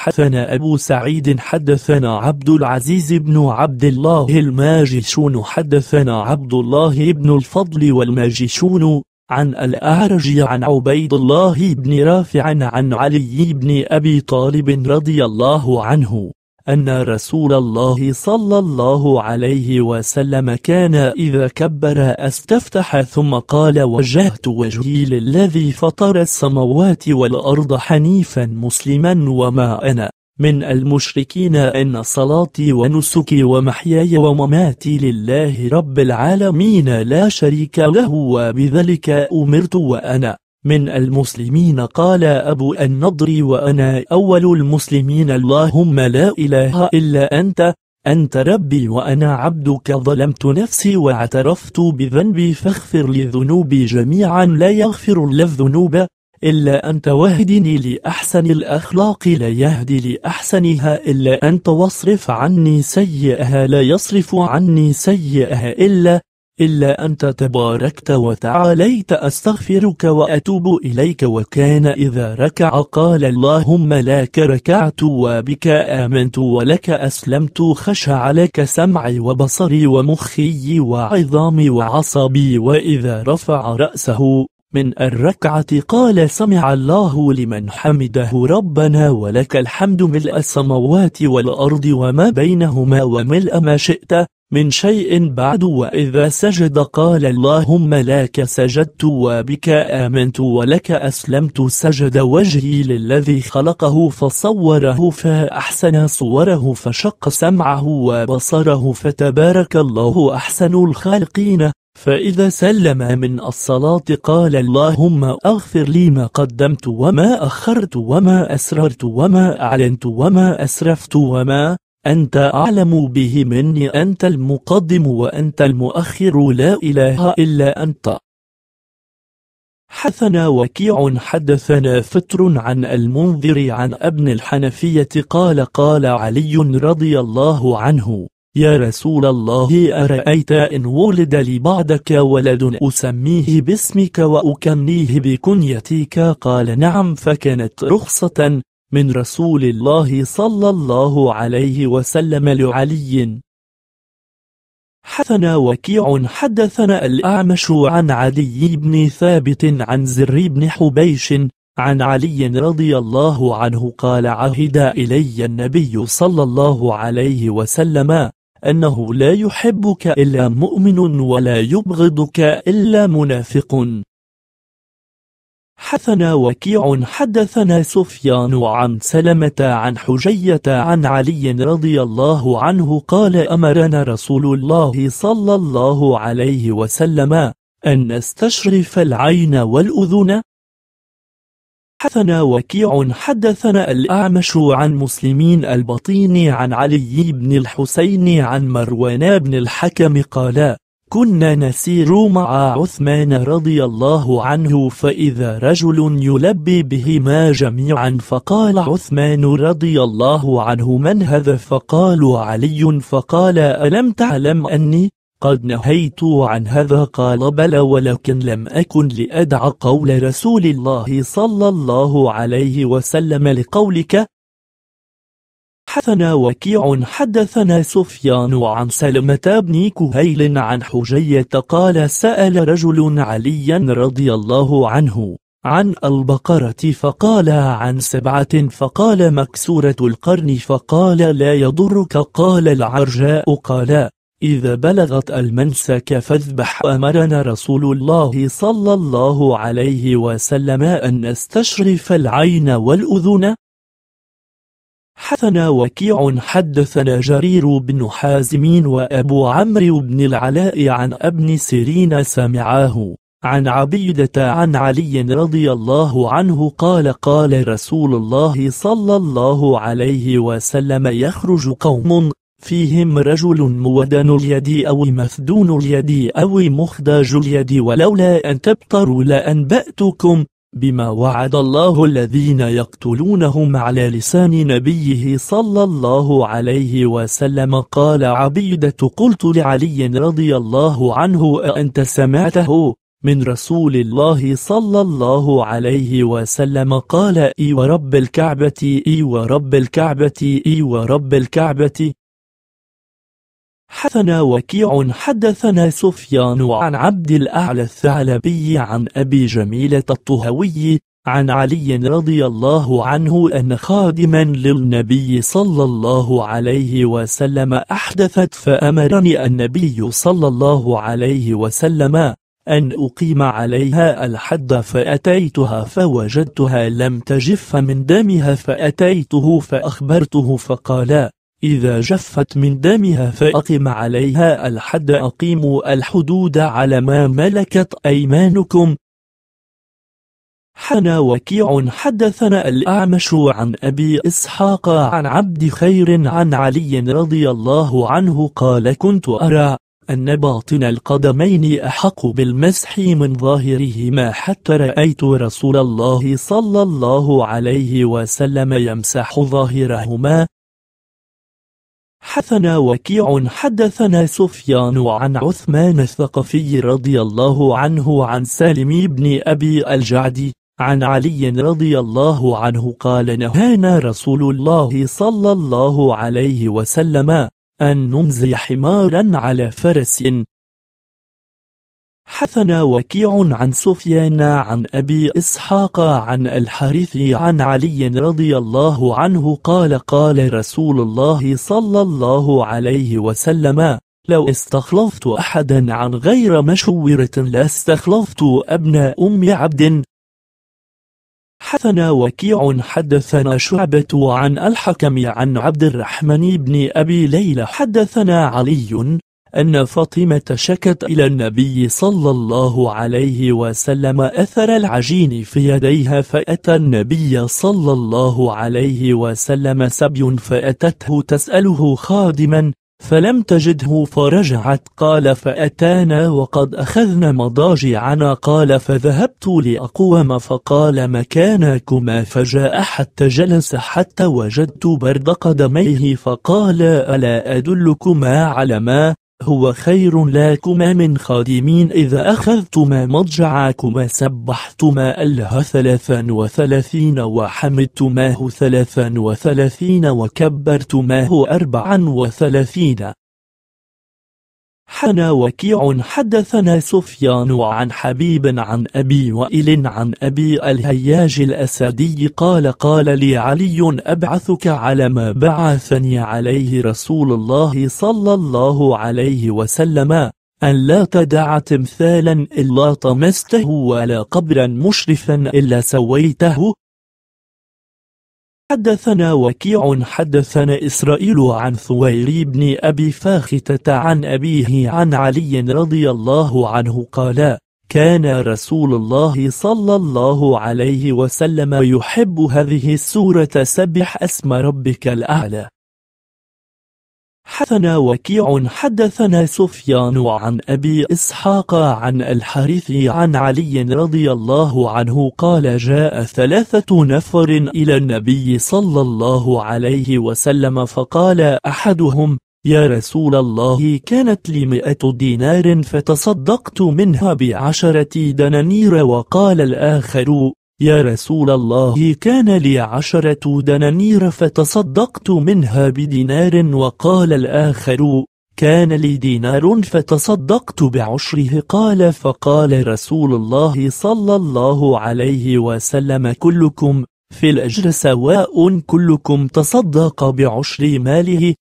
حدثنا أبو سعيد حدثنا عبد العزيز بن عبد الله الماجشون حدثنا عبد الله بن الفضل والماجشون عن الأعرج عن عبيد الله بن رافع عن علي بن أبي طالب رضي الله عنه أن رسول الله صلى الله عليه وسلم كان إذا كبر استفتح ثم قال وجهت وجهي للذي فطر السماوات والأرض حنيفا مسلما وما أنا من المشركين إن صلاتي ونسكي ومحياي ومماتي لله رب العالمين لا شريك له وبذلك أمرت وأنا من المسلمين قال أبو النضر وأنا أول المسلمين اللهم لا إله إلا أنت أنت ربي وأنا عبدك ظلمت نفسي واعترفت بذنبي فاغفر لي ذنوبي جميعا لا يغفر إلا الذنوب إلا أنت واهدني لأحسن الأخلاق لا يهدي لأحسنها إلا أنت واصرف عني سيئها لا يصرف عني سيئها إلا إلا أنت تباركت وتعاليت أستغفرك وأتوب إليك وكان إذا ركع قال اللهم لك ركعت وبك آمنت ولك أسلمت خشع لك سمعي وبصري ومخي وعظامي وعصبي وإذا رفع رأسه من الركعة قال سمع الله لمن حمده ربنا ولك الحمد ملء السماوات والأرض وما بينهما وملء ما شئت من شيء بعد وإذا سجد قال اللهم لك سجدت وبك آمنت ولك أسلمت سجد وجهي للذي خلقه فصوره فأحسن صوره فشق سمعه وبصره فتبارك الله أحسن الخالقين فإذا سلم من الصلاة قال اللهم أغفر لي ما قدمت وما أخرت وما أسررت وما أعلنت وما أسرفت وما أنت أعلم به مني أنت المقدم وأنت المؤخر لا إله إلا أنت حثنا وكيع حدثنا فتر عن المنذر عن ابن الحنفية قال قال علي رضي الله عنه يا رسول الله أرأيت إن ولد لي بعدك ولد أسميه باسمك وأكنيه بكنيتك قال نعم فكانت رخصة من رسول الله صلى الله عليه وسلم لعلي حدثنا وكيع حدثنا الأعمش عن عدي بن ثابت عن زر بن حبيش عن علي رضي الله عنه قال عهد إلي النبي صلى الله عليه وسلم أنه لا يحبك إلا مؤمن ولا يبغضك إلا منافق حثنا وكيع حدثنا سفيان عن سلمة عن حجية عن علي رضي الله عنه قال أمرنا رسول الله صلى الله عليه وسلم أن نستشرف العين والأذن حدثنا وكيع حدثنا الأعمش عن مسلمين البطين عن علي بن الحسين عن مروان بن الحكم قالا كنا نسير مع عثمان رضي الله عنه فإذا رجل يلبي بهما جميعا فقال عثمان رضي الله عنه من هذا فقالوا علي فقال ألم تعلم أني قد نهيت عن هذا قال بلى ولكن لم أكن لأدع قول رسول الله صلى الله عليه وسلم لقولك حدثنا وكيع حدثنا سفيان عن سلمة بن كهيل عن حجية قال سأل رجل عليا رضي الله عنه عن البقرة فقال عن سبعة فقال مكسورة القرن فقال لا يضرك قال العرجاء قال إذا بلغت المنسك فاذبح أمرنا رسول الله صلى الله عليه وسلم أن نستشرف العين والأذن حثنا وكيع حدثنا جرير بن حازم وأبو عمرو بن العلاء عن ابن سيرين سمعاه عن عبيدة عن علي رضي الله عنه قال قال رسول الله صلى الله عليه وسلم يخرج قوم فيهم رجل مودن اليد أو مفدون اليد أو مخداج اليد ولولا أن تبتروا لأنبأتكم بما وعد الله الذين يقتلونهم على لسان نبيه صلى الله عليه وسلم قال عبيدة قلت لعلي رضي الله عنه أأنت سمعته من رسول الله صلى الله عليه وسلم قال إي ورب الكعبة إي ورب الكعبة إي ورب الكعبة حدثنا وكيع حدثنا سفيان عن عبد الأعلى الثعلبي عن أبي جميلة الطهوي عن علي رضي الله عنه أن خادما للنبي صلى الله عليه وسلم أحدثت فأمرني النبي صلى الله عليه وسلم أن أقيم عليها الحد فأتيتها فوجدتها لم تجف من دمها فأتيته فأخبرته فقال إذا جفت من دمها فأقم عليها الحد أقيموا الحدود على ما ملكت أيمانكم حنا وكيع حدثنا الأعمش عن أبي إسحاق عن عبد خير عن علي رضي الله عنه قال كنت أرى أن باطن القدمين أحق بالمسح من ظاهرهما حتى رأيت رسول الله صلى الله عليه وسلم يمسح ظاهرهما حثنا وكيع حدثنا سفيان عن عثمان الثقفي رضي الله عنه عن سالم بن أبي الجعد عن علي رضي الله عنه قال نهانا رسول الله صلى الله عليه وسلم أن نمزي حمارا على فرس حثنا وكيع عن سفيان عن أبي إسحاق عن الحارث عن علي رضي الله عنه قال قال رسول الله صلى الله عليه وسلم لو استخلفت أحدا عن غير مشورة لاستخلفت أبناء أم عبد حثنا وكيع حدثنا شعبة عن الحكم عن عبد الرحمن بن أبي ليلى حدثنا علي أن فاطمة شكت إلى النبي صلى الله عليه وسلم أثر العجين في يديها فأتى النبي صلى الله عليه وسلم سبي فأتته تسأله خادما فلم تجده فرجعت قال فأتانا وقد أخذنا مضاجعنا قال فذهبت لأقوم فقال مكانكما فجاء حتى جلس حتى وجدت برد قدميه فقال ألا أدلكما على ما هو خير لكما من خادمين إذا أخذتما مضجعكما سبحتما الله ثلاثا وثلاثين وحمدتماه ثلاثا وثلاثين وكبرتماه أربعا وثلاثين حنا وكيع حدثنا سفيان عن حبيب عن أبي وائل عن أبي الهياج الأسدي قال قال لي علي أبعثك على ما بعثني عليه رسول الله صلى الله عليه وسلم أن لا تدع تمثالا إلا طمسته ولا قبرا مشرفا إلا سويته حدثنا وكيع حدثنا إسرائيل عن ثويري بن أبي فاختة عن أبيه عن علي رضي الله عنه قال كان رسول الله صلى الله عليه وسلم يحب هذه السورة سبح اسم ربك الأعلى حدثنا وكيع حدثنا سفيان عن أبي إسحاق عن الحارث عن علي رضي الله عنه قال جاء ثلاثة نفر إلى النبي صلى الله عليه وسلم فقال أحدهم يا رسول الله كانت لي مئة دينار فتصدقت منها بعشرة دنانير وقال الآخر يا رسول الله كان لي عشرة دنانير فتصدقت منها بدينار وقال الآخر كان لي دينار فتصدقت بعشره قال فقال رسول الله صلى الله عليه وسلم كلكم في الأجر سواء كلكم تصدق بعشر ماله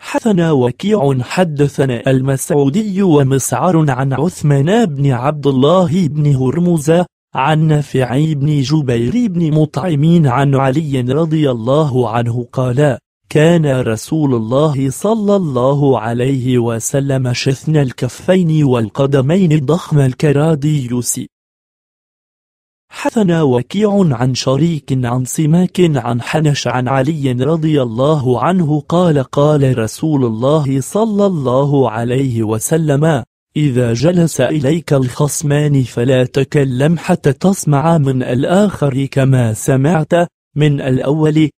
حثنا وكيع حدثنا المسعودي ومسعر عن عثمان بن عبد الله بن هرمزة عن نافع بن جبير بن مطعم عن علي رضي الله عنه قال كان رسول الله صلى الله عليه وسلم شثن الكفين والقدمين ضخم الكراديوس حثنا وكيع عن شريك عن سماك عن حنش عن علي رضي الله عنه قال قال رسول الله صلى الله عليه وسلم إذا جلس إليك الخصمان فلا تكلم حتى تسمع من الآخر كما سمعت من الأول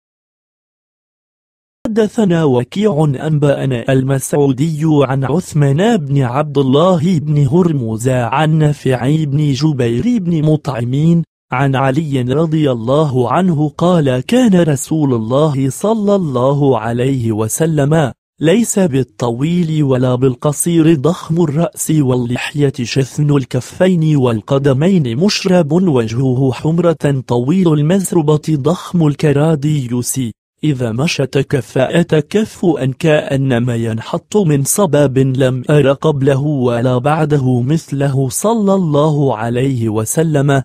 حدثنا وكيع أنبأنا المسعودي عن عثمان بن عبد الله بن هرمز عن نافع بن جبير بن مطعمين عن علي رضي الله عنه قال كان رسول الله صلى الله عليه وسلم ليس بالطويل ولا بالقصير ضخم الرأس واللحية شثن الكفين والقدمين مشرب وجهه حمرة طويل المزربة ضخم الكراديوس إذا مشت كفاءة كف أن كأنما ينحط من صباب لم أر قبله ولا بعده مثله صلى الله عليه وسلم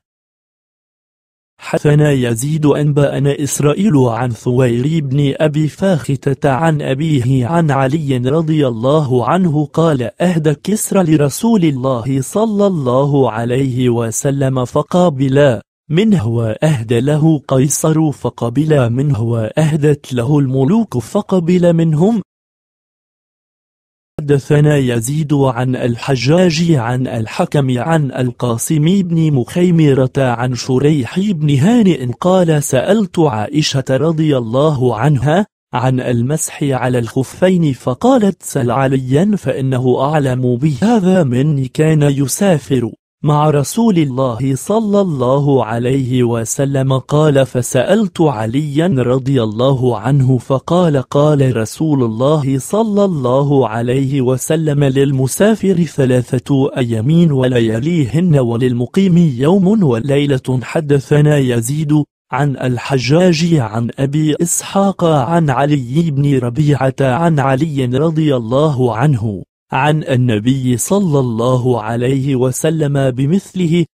حثنا يزيد أنباءنا إسرائيل عن ثوير بن أبي فاختة عن أبيه عن علي رضي الله عنه قال أهدى كسرى لرسول الله صلى الله عليه وسلم فقابلا منه وأهدى له قيصر فقبل منه وأهدت له الملوك فقبل منهم حدثنا يزيد عن الحجاج عن الحكم عن القاسم بن مخيمرة عن شريح بن هانئ قال سألت عائشة رضي الله عنها عن المسح على الخفين فقالت سل عليا فإنه أعلم بهذا مني كان يسافر مع رسول الله صلى الله عليه وسلم قال فسألت عليا رضي الله عنه فقال قال رسول الله صلى الله عليه وسلم للمسافر ثلاثة أيامين ولياليهن وللمقيم يوم وليلة حدثنا يزيد عن الحجاج عن أبي إسحاق عن علي بن ربيعة عن علي رضي الله عنه عن النبي صلى الله عليه وسلم بمثله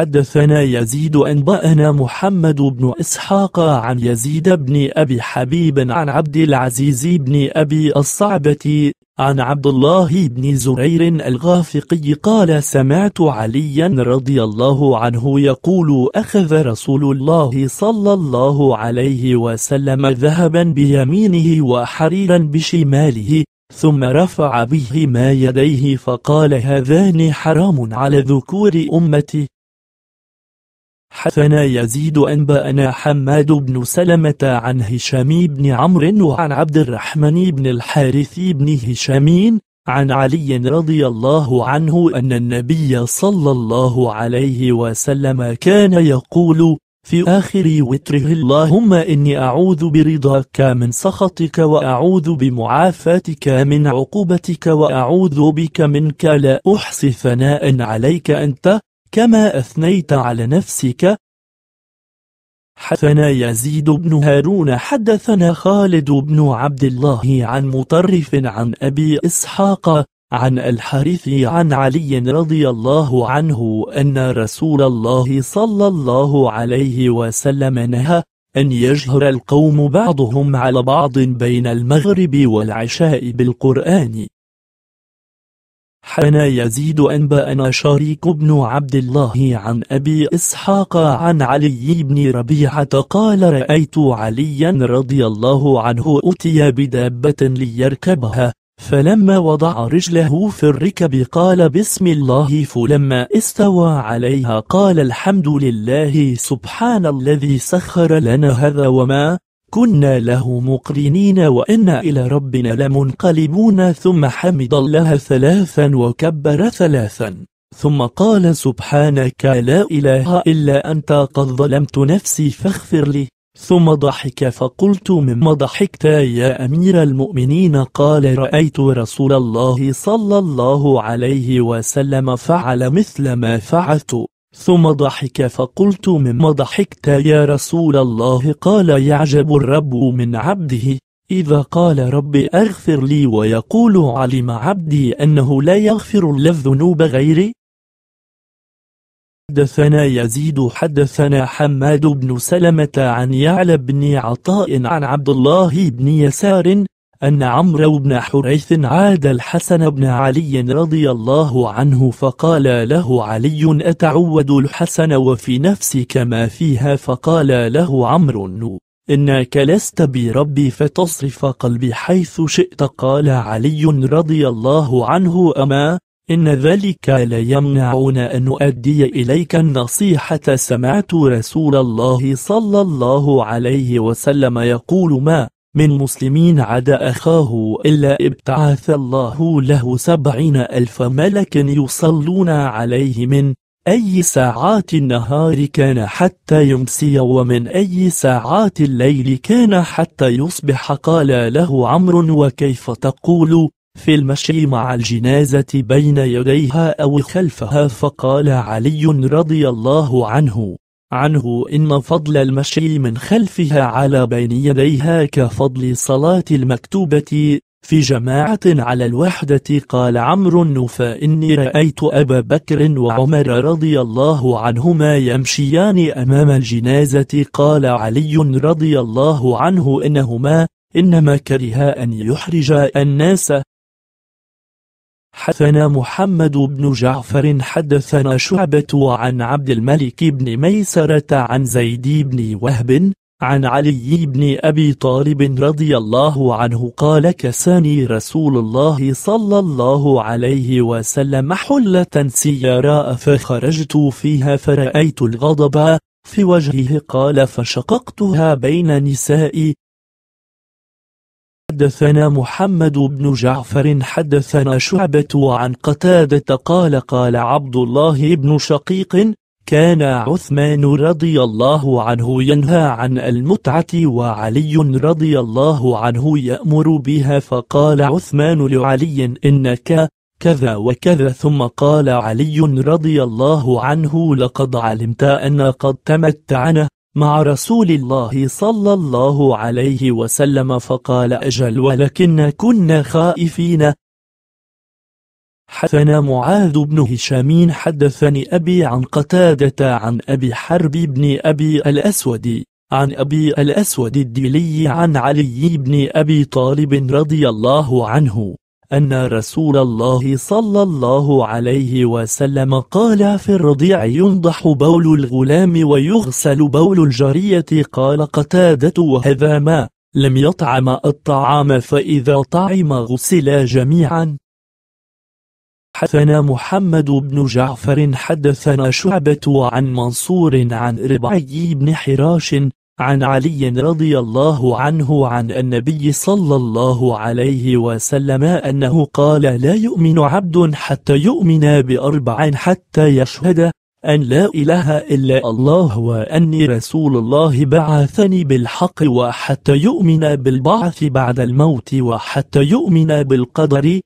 حدثنا يزيد أنبأنا محمد بن إسحاق عن يزيد بن أبي حبيب عن عبد العزيز بن أبي الصعبة عن عبد الله بن زرير الغافقي قال سمعت عليا رضي الله عنه يقول أخذ رسول الله صلى الله عليه وسلم ذهبا بيمينه وحريرا بشماله ثم رفع بهما يديه فقال هذان حرام على ذكور أمتي حثنا يزيد أنبأنا حماد بن سلمة عن هشام بن عمرو وعن عبد الرحمن بن الحارث بن هشام عن علي رضي الله عنه أن النبي صلى الله عليه وسلم كان يقول في آخر وتره اللهم إني أعوذ برضاك من سخطك وأعوذ بمعافاتك من عقوبتك وأعوذ بك منك لا أحصي ثناء عليك أنت كما أثنيت على نفسك حدثنا يزيد بن هارون حدثنا خالد بن عبد الله عن مطرف عن أبي إسحاق عن الحارث عن علي رضي الله عنه أن رسول الله صلى الله عليه وسلم نهى أن يجهر القوم بعضهم على بعض بين المغرب والعشاء بالقرآن حنا يزيد أنبأنا شريك بن عبد الله عن أبي إسحاق عن علي بن ربيعة قال رأيت عليا رضي الله عنه أتي بدابة ليركبها فلما وضع رجله في الركب قال بسم الله فلما استوى عليها قال الحمد لله سبحان الذي سخر لنا هذا وما كنا له مقرنين وإنا إلى ربنا لمنقلبون ثم حمد الله ثلاثا وكبر ثلاثا ثم قال سبحانك لا إله إلا أنت قد ظلمت نفسي فاغفر لي ثم ضحك فقلت مما ضحكت يا أمير المؤمنين قال رأيت رسول الله صلى الله عليه وسلم فعل مثل ما فعلت ثم ضحك فقلت مما ضحكت يا رسول الله قال يعجب الرب من عبده إذا قال رب أغفر لي ويقول علم عبدي أنه لا يغفر الذنوب غيري حدثنا يزيد حدثنا حماد بن سلمة عن يعلى بن عطاء عن عبد الله بن يسار أن عمرو بن حريث عاد الحسن بن علي رضي الله عنه فقال له علي أتعود الحسن وفي نفسك ما فيها فقال له عمرو إنك لست بربي فتصرف قلبي حيث شئت قال علي رضي الله عنه أما إن ذلك لا يمنعنا أن نؤدي إليك النصيحة سمعت رسول الله صلى الله عليه وسلم يقول ما من مسلمين عدا أخاه إلا ابتعث الله له سبعين ألف ملك يصلون عليه من أي ساعات النهار كان حتى يمسي ومن أي ساعات الليل كان حتى يصبح قال له عمرو وكيف تقول في المشي مع الجنازة بين يديها أو خلفها فقال علي رضي الله عنه عنه إن فضل المشي من خلفها على بين يديها كفضل صلاة المكتوبة في جماعة على الوحدة قال عمرو فإني رأيت أبا بكر وعمر رضي الله عنهما يمشيان أمام الجنازة قال علي رضي الله عنه إنهما إنما كرها أن يحرج الناس حدثنا محمد بن جعفر حدثنا شعبة عن عبد الملك بن ميسرة عن زيد بن وهب عن علي بن أبي طالب رضي الله عنه قال كساني رسول الله صلى الله عليه وسلم حلة سيارة فخرجت فيها فرأيت الغضب في وجهه قال فشققتها بين نسائي حدثنا محمد بن جعفر حدثنا شعبة عن قتادة قال قال عبد الله بن شقيق كان عثمان رضي الله عنه ينهى عن المتعة وعلي رضي الله عنه يأمر بها فقال عثمان لعلي إنك كذا وكذا ثم قال علي رضي الله عنه لقد علمت أن قد تمتعنا مع رسول الله صلى الله عليه وسلم فقال أجل ولكن كنا خائفين حدثنا معاذ بن هشام حدثني أبي عن قتادة عن أبي حرب بن أبي الأسود عن أبي الأسود الديلي عن علي بن أبي طالب رضي الله عنه أن رسول الله صلى الله عليه وسلم قال في الرضيع ينضح بول الغلام ويغسل بول الجرية قال قتادة وهذا ما لم يطعم الطعام فإذا طعم غسلا جميعا حدثنا محمد بن جعفر حدثنا شعبة عن منصور عن ربعي بن حراش عن علي رضي الله عنه عن النبي صلى الله عليه وسلم أنه قال لا يؤمن عبد حتى يؤمن بأربع حتى يشهد أن لا إله إلا الله وأني رسول الله بعثني بالحق وحتى يؤمن بالبعث بعد الموت وحتى يؤمن بالقدر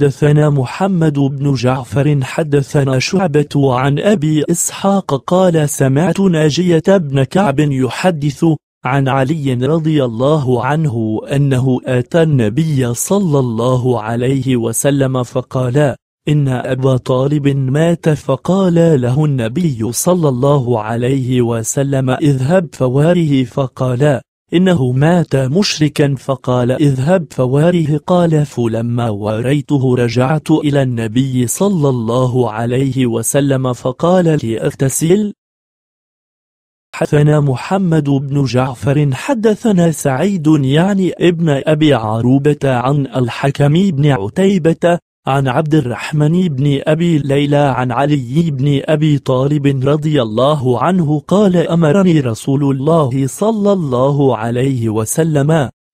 حدثنا محمد بن جعفر حدثنا شعبة عن أبي إسحاق قال سمعت ناجية بن كعب يحدث عن علي رضي الله عنه أنه أتى النبي صلى الله عليه وسلم فقال إن أبا طالب مات فقال له النبي صلى الله عليه وسلم اذهب فواره فقال إنه مات مشركا فقال اذهب فواريه قال فلما واريته رجعت إلى النبي صلى الله عليه وسلم فقال لي اغتسل حدثنا محمد بن جعفر حدثنا سعيد يعني ابن أبي عروبة عن الحكم بن عتيبة عن عبد الرحمن بن أبي ليلى عن علي بن أبي طالب رضي الله عنه قال أمرني رسول الله صلى الله عليه وسلم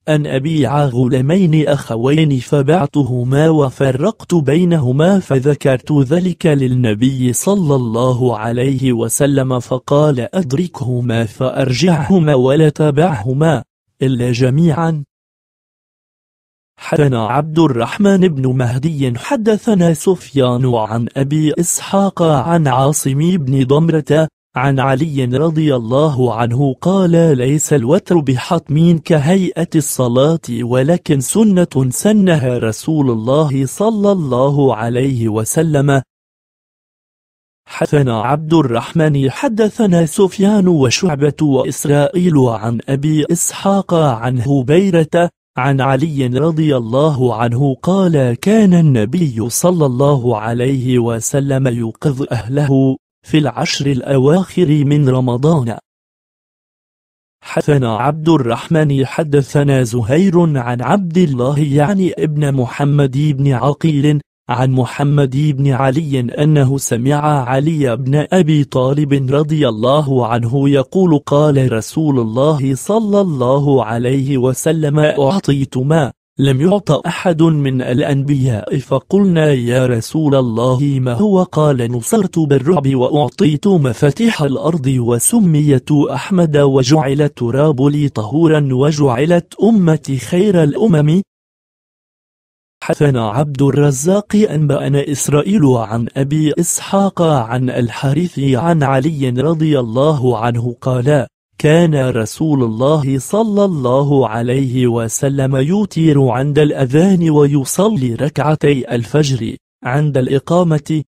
أن أبيع غلمين أخوين فبعتهما وفرقت بينهما فذكرت ذلك للنبي صلى الله عليه وسلم فقال أدركهما فأرجعهما ولا تبعهما إلا جميعا حدثنا عبد الرحمن بن مهدي حدثنا سفيان عن أبي إسحاق عن عاصم بن ضمرة عن علي رضي الله عنه قال ليس الوتر بحتم كهيئة الصلاة ولكن سنة سنها رسول الله صلى الله عليه وسلم حدثنا عبد الرحمن حدثنا سفيان وشعبة وإسرائيل عن أبي إسحاق عن هبيرة عن علي رضي الله عنه قال كان النبي صلى الله عليه وسلم يوقظ أهله في العشر الأواخر من رمضان حدثنا عبد الرحمن حدثنا زهير عن عبد الله يعني ابن محمد بن عقيل عن محمد بن علي أنه سمع علي بن أبي طالب رضي الله عنه يقول قال رسول الله صلى الله عليه وسلم أعطيت ما لم يعط أحد من الأنبياء فقلنا يا رسول الله ما هو قال نصرت بالرعب وأعطيت مفاتيح الأرض وسميت أحمد وجعل التراب لي طهورا وجعلت أمتي خير الأمم حدثنا عبد الرزاق أنبأنا إسرائيل عن أبي إسحاق عن الحارث عن علي رضي الله عنه قال كان رسول الله صلى الله عليه وسلم يوتير عند الأذان ويصلي ركعتي الفجر عند الإقامة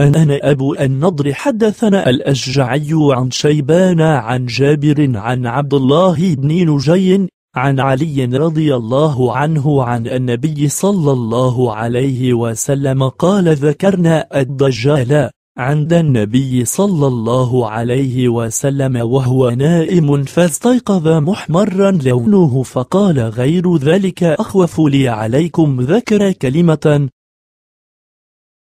أنا أبو النضر حدثنا الأشجعي عن شيبان عن جابر عن عبد الله بن نجي عن علي رضي الله عنه عن النبي صلى الله عليه وسلم قال ذكرنا الدجال عند النبي صلى الله عليه وسلم وهو نائم فاستيقظ محمرا لونه فقال غير ذلك أخوف لي عليكم ذكر كلمة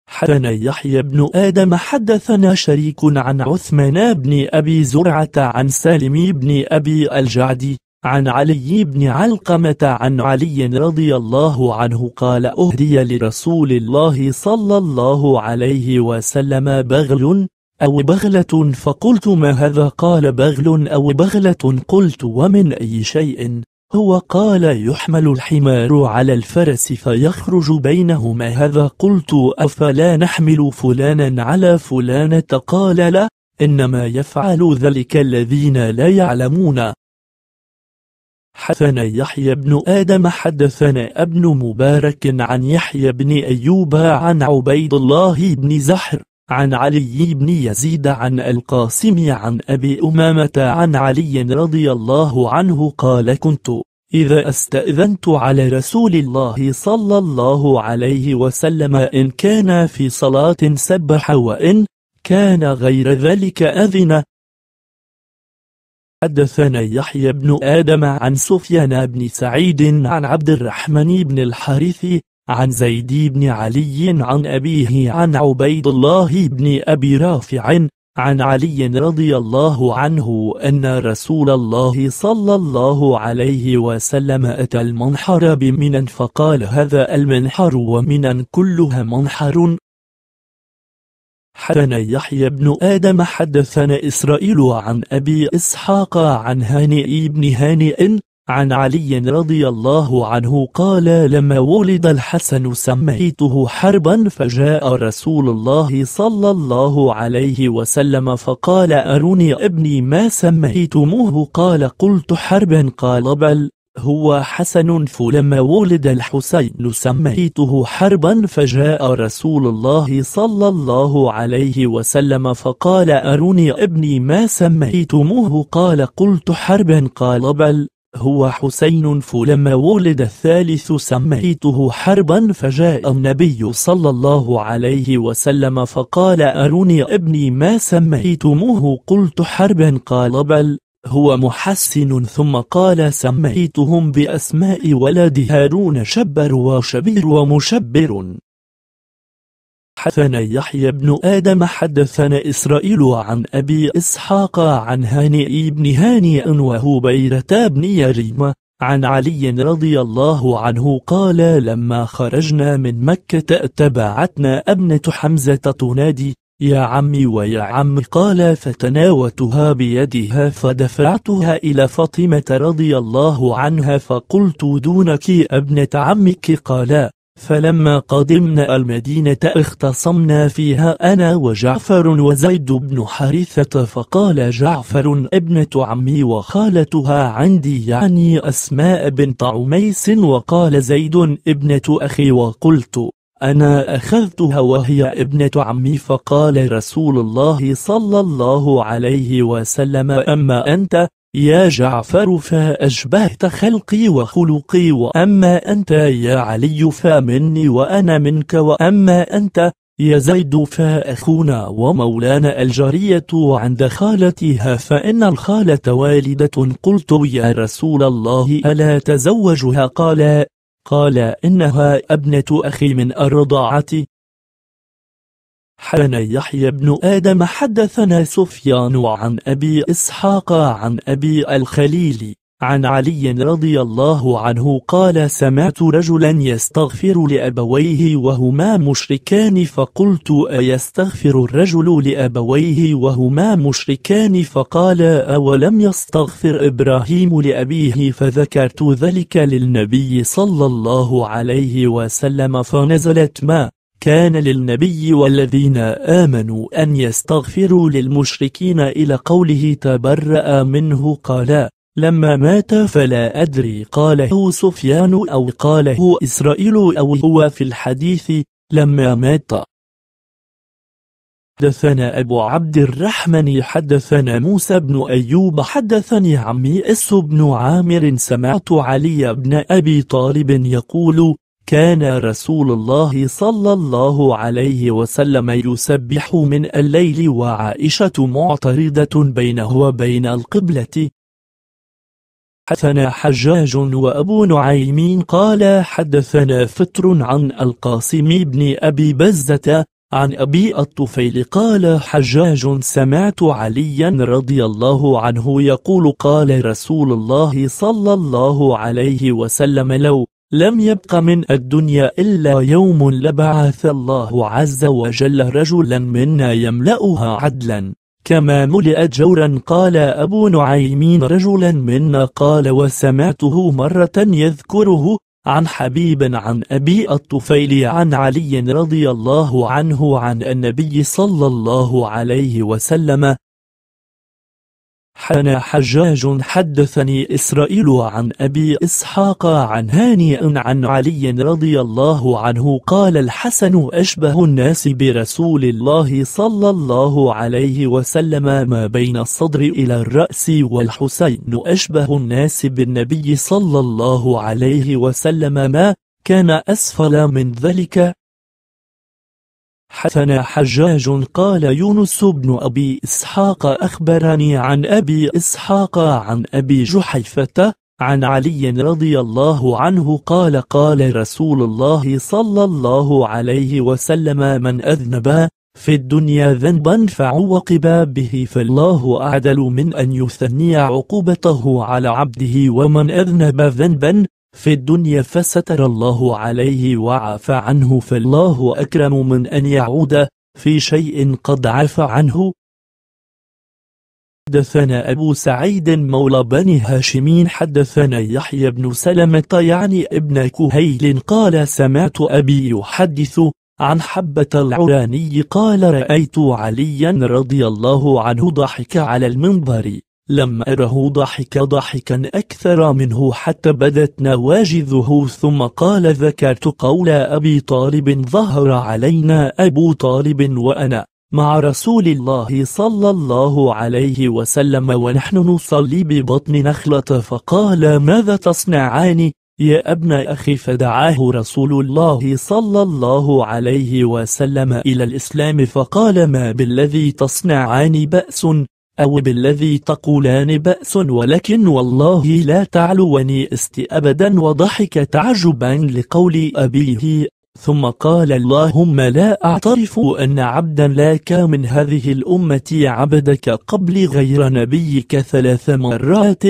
حدثنا يحيى بن آدم حدثنا شريك عن عثمان بن أبي زرعة عن سالم بن أبي الجعدي عن علي بن علقمة عن علي رضي الله عنه قال أهدي لرسول الله صلى الله عليه وسلم بغل أو بغلة فقلت ما هذا قال بغل أو بغلة قلت ومن أي شيء هو قال يحمل الحمار على الفرس فيخرج بينهما هذا قلت أفلا نحمل فلانا على فلانة قال لا إنما يفعل ذلك الذين لا يعلمون حدثنا يحيى بن آدم حدثنا ابن مبارك عن يحيى بن أيوب عن عبيد الله بن زحر عن علي بن يزيد عن القاسم عن أبي أمامة عن علي رضي الله عنه قال كنت إذا استأذنت على رسول الله صلى الله عليه وسلم إن كان في صلاة سبح وإن كان غير ذلك أذن حدثنا يحيى بن آدم عن سفيان بن سعيد عن عبد الرحمن بن الحارث عن زيد بن علي عن أبيه عن عبيد الله بن أبي رافع عن علي رضي الله عنه أن رسول الله صلى الله عليه وسلم أتى المنحر بمنا فقال هذا المنحر ومنا كلها منحر حدثنا يحيى بن آدم حدثنا إسرائيل عن أبي إسحاق عن هانئ بن هانئ عن علي رضي الله عنه قال لما ولد الحسن سميته حربا فجاء رسول الله صلى الله عليه وسلم فقال أروني ابني ما سميتموه قال قلت حربا قال بل هو حسن فلما ولد الحسين سميته حربا فجاء رسول الله صلى الله عليه وسلم فقال أروني ابني ما سميتموه قال قلت حربا قال بل هو حسين فلما ولد الثالث سميته حربا فجاء النبي صلى الله عليه وسلم فقال أروني ابني ما سميتموه قلت حربا قال بل هو محسن ثم قال سميتهم بأسماء ولد هارون شبر وشبير ومشبر حدثنا يحيى بن آدم حدثنا إسرائيل عن أبي إسحاق عن هانئ بن هانئ وهبيرة بن يريم عن علي رضي الله عنه قال لما خرجنا من مكة اتبعتنا أبنة حمزة تنادي يا عمي ويا عم قال فتناوتها بيدها فدفعتها إلى فاطمة رضي الله عنها فقلت دونك ابنة عمك قالا فلما قدمنا المدينة اختصمنا فيها أنا وجعفر وزيد بن حارثة فقال جعفر ابنة عمي وخالتها عندي يعني أسماء بنت عميس وقال زيد ابنة أخي وقلت أنا أخذتها وهي ابنة عمي فقال رسول الله صلى الله عليه وسلم أما أنت يا جعفر فأشبهت خلقي وخلقي وأما أنت يا علي فمني وأنا منك وأما أنت يا زيد فأخونا ومولانا الجارية عند خالتها فإن الخالة والدة قلت يا رسول الله ألا تزوجها قال قال إنها ابنة أخي من الرضاعة حان يحيى بن آدم حدثنا سفيان عن أبي إسحاق عن أبي الخليل عن علي رضي الله عنه قال سمعت رجلا يستغفر لأبويه وهما مشركان فقلت أيستغفر الرجل لأبويه وهما مشركان فقال أولم يستغفر إبراهيم لأبيه فذكرت ذلك للنبي صلى الله عليه وسلم فنزلت ما كان للنبي والذين آمنوا أن يستغفروا للمشركين إلى قوله تبرأ منه قال لما مات فلا أدري قاله سفيان أو قاله إسرائيل أو هو في الحديث لما مات حدثنا أبو عبد الرحمن حدثنا موسى بن أيوب حدثني عمي إس بن عامر سمعت علي بن أبي طالب يقول كان رسول الله صلى الله عليه وسلم يسبح من الليل وعائشة معترضة بينه وبين القبلة حدثنا حجاج وأبو نعيم قال حدثنا فتر عن القاسم بن أبي بزة عن أبي الطفيل قال حجاج سمعت عليا رضي الله عنه يقول قال رسول الله صلى الله عليه وسلم لو لم يبق من الدنيا إلا يوم لبعث الله عز وجل رجلا منا يملأها عدلا كما ملئت جورا قال أبو نعيم رجلا منا قال وسمعته مرة يذكره عن حبيب عن أبي الطفيل عن علي رضي الله عنه عن النبي صلى الله عليه وسلم حنا حجاج حدثني إسرائيل عن أبي إسحاق عن هانئ عن علي رضي الله عنه قال الحسن أشبه الناس برسول الله صلى الله عليه وسلم ما بين الصدر إلى الرأس والحسين أشبه الناس بالنبي صلى الله عليه وسلم ما كان أسفل من ذلك حدثنا حجاج قال يونس بن أبي إسحاق أخبرني عن أبي إسحاق عن أبي جحيفة عن علي رضي الله عنه قال قال رسول الله صلى الله عليه وسلم من أذنب في الدنيا ذنبا فعوقب به فالله أعدل من أن يثني عقوبته على عبده ومن أذنب ذنبا في الدنيا فستر الله عليه وعفى عنه فالله أكرم من أن يعود في شيء قد عفى عنه حدثنا أبو سعيد مولى بني هاشمين حدثنا يحيى بن سلمة يعني ابن كهيل قال سمعت أبي يحدث عن حبة العراني قال رأيت عليا رضي الله عنه ضحك على المنبر لم أره ضحك ضحكا أكثر منه حتى بدت نواجذه ثم قال ذكرت قول أبي طالب ظهر علينا أبو طالب وأنا مع رسول الله صلى الله عليه وسلم ونحن نصلي ببطن نخلة فقال ماذا تصنعان يا ابن أخي فدعاه رسول الله صلى الله عليه وسلم إلى الإسلام فقال ما بالذي تصنعان بأس أو بالذي تقولان بأس ولكن والله لا تعلوني است أبدا وضحك تعجبا لقول أبيه ثم قال اللهم لا أعترف أن عبدا لك من هذه الأمة عبدك قبل غير نبيك ثلاث مرات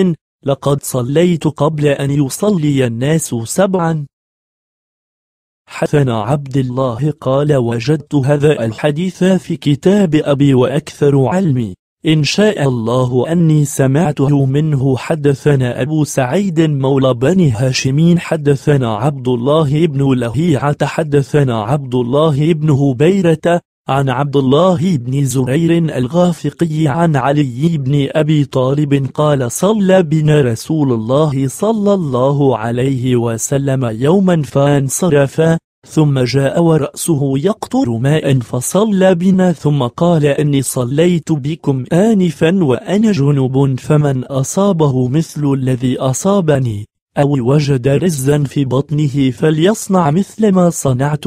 لقد صليت قبل أن يصلي الناس سبعا حسن عبد الله قال وجدت هذا الحديث في كتاب أبي وأكثر علمي إن شاء الله أني سمعته منه حدثنا أبو سعيد مولى بني هاشمين حدثنا عبد الله بن لهيعة حدثنا عبد الله بن هبيرة عن عبد الله بن زرير الغافقي عن علي بن أبي طالب قال صلى بنا رسول الله صلى الله عليه وسلم يوما فانصرف ثم جاء ورأسه يقطر ماء فصلى بنا ثم قال أني صليت بكم آنفا وأنا جنوب فمن أصابه مثل الذي أصابني أو وجد رزا في بطنه فليصنع مثل ما صنعت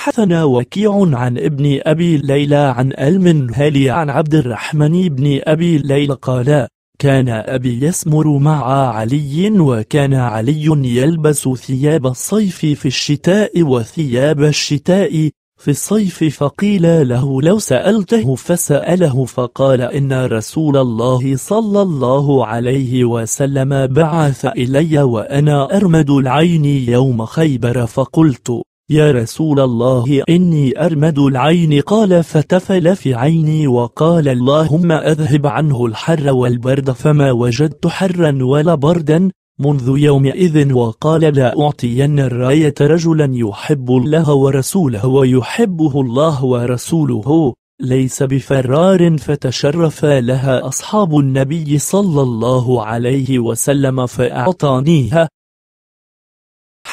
حثنا وكيع عن ابن أبي ليلى عن المنهالي عن عبد الرحمن بن أبي ليلى قال كان أبي يسمر مع علي وكان علي يلبس ثياب الصيف في الشتاء وثياب الشتاء في الصيف فقيل له لو سألته فسأله فقال إن رسول الله صلى الله عليه وسلم بعث إلي وأنا أرمد العين يوم خيبر فقلت يا رسول الله إني أرمد العين قال فتفل في عيني وقال اللهم أذهب عنه الحر والبرد فما وجدت حرا ولا بردا منذ يومئذ وقال لا أعطين الراية رجلا يحب الله ورسوله ويحبه الله ورسوله ليس بفرار فتشرف لها أصحاب النبي صلى الله عليه وسلم فأعطانيها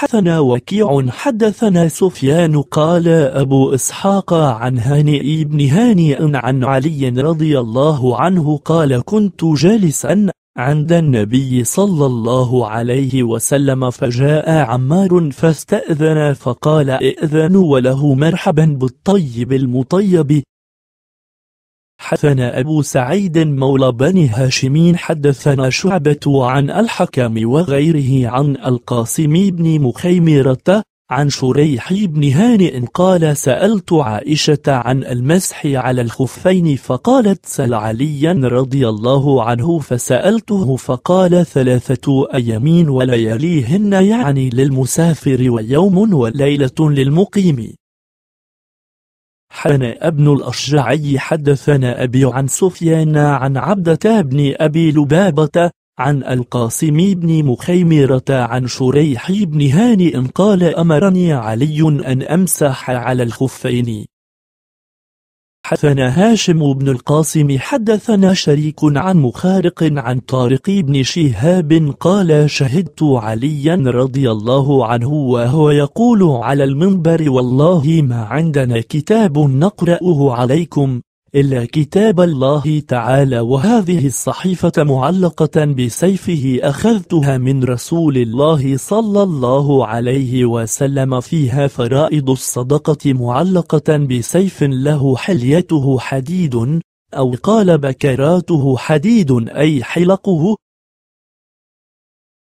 حدثنا وكيع حدثنا سفيان قال أبو إسحاق عن هانئ بن هانئ عن علي رضي الله عنه قال كنت جالسا عند النبي صلى الله عليه وسلم فجاء عمار فاستأذن فقال ائذن وله مرحبا بالطيب المطيب حدثنا أبو سعيد مولى بني هاشم حدثنا شعبة عن الحكم وغيره عن القاسم بن مخيمرة عن شريح بن هانئ قال سألت عائشة عن المسح على الخفين فقالت سل عليا رضي الله عنه فسألته فقال ثلاثة أيامين ولياليهن يعني للمسافر ويوم وليلة للمقيم حنى ابن الأشجعي حدثنا أبي عن سفيان عن عبدة بن أبي لبابة عن القاسم بن مخيمرة عن شريح بن هانئ قال أمرني علي أن أمسح على الخفين حدثنا هاشم بن القاسم حدثنا شريك عن مخارق عن طارق بن شهاب قال شهدت عليا رضي الله عنه وهو يقول على المنبر والله ما عندنا كتاب نقرأه عليكم إلا كتاب الله تعالى وهذه الصحيفة معلقة بسيفه أخذتها من رسول الله صلى الله عليه وسلم فيها فرائض الصدقة معلقة بسيف له حليته حديد أو قال بكراته حديد أي حلقه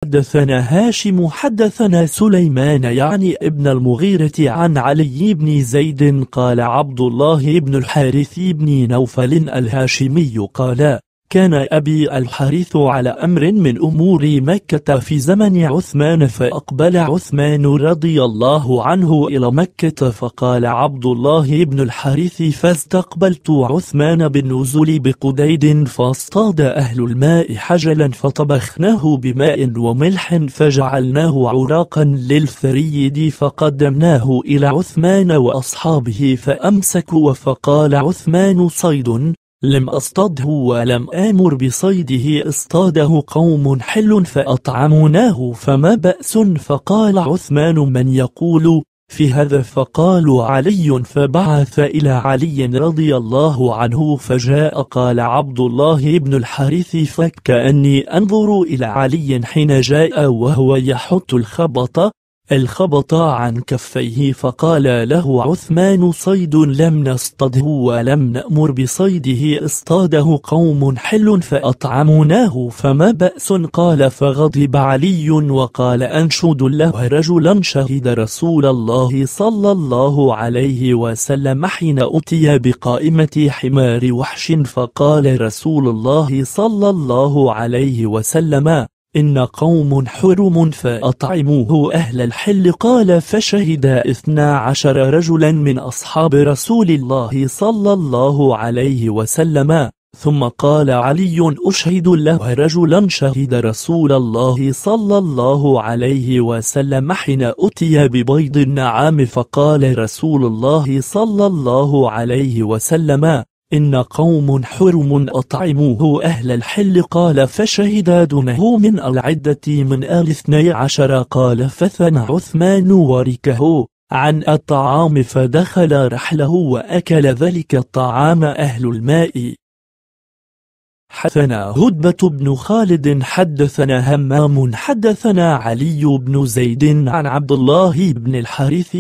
حدثنا هاشم حدثنا سليمان يعني ابن المغيرة عن علي بن زيد قال عبد الله بن الحارث بن نوفل الهاشمي قال كان أبي الحريث على أمر من أمور مكة في زمن عثمان فأقبل عثمان رضي الله عنه إلى مكة فقال عبد الله بن الحريث فاستقبلت عثمان بالنزول بقديد فاصطاد أهل الماء حجلا فطبخناه بماء وملح فجعلناه عراقا للثريد فقدمناه إلى عثمان وأصحابه فأمسكوا فقال عثمان صيد لم أصطده ولم آمر بصيده اصطاده قوم حل فأطعمناه فما بأس فقال عثمان من يقول في هذا فقالوا علي فبعث إلى علي رضي الله عنه فجاء قال عبد الله بن الحارث فكأني أنظر إلى علي حين جاء وهو يحط الخبط الخبط عن كفيه فقال له عثمان صيد لم نصطده ولم نأمر بصيده اصطاده قوم حل فأطعمناه فما بأس قال فغضب علي وقال أنشد له رجلا شهد رسول الله صلى الله عليه وسلم حين أتي بقائمة حمار وحش فقال رسول الله صلى الله عليه وسلم إن قوم حرم فأطعموه أهل الحل قال فشهد إثنا عشر رجلا من أصحاب رسول الله صلى الله عليه وسلم ثم قال علي أشهد له رجلا شهد رسول الله صلى الله عليه وسلم حين أتي ببيض النعام فقال رسول الله صلى الله عليه وسلم إن قوم حرم أطعموه أهل الحل قال فشهد دونه من العدة من آل اثني عشر قال فثنى عثمان وركه عن الطعام فدخل رحله وأكل ذلك الطعام أهل الماء حدثنا هدبة بن خالد حدثنا همام حدثنا علي بن زيد عن عبد الله بن الحارث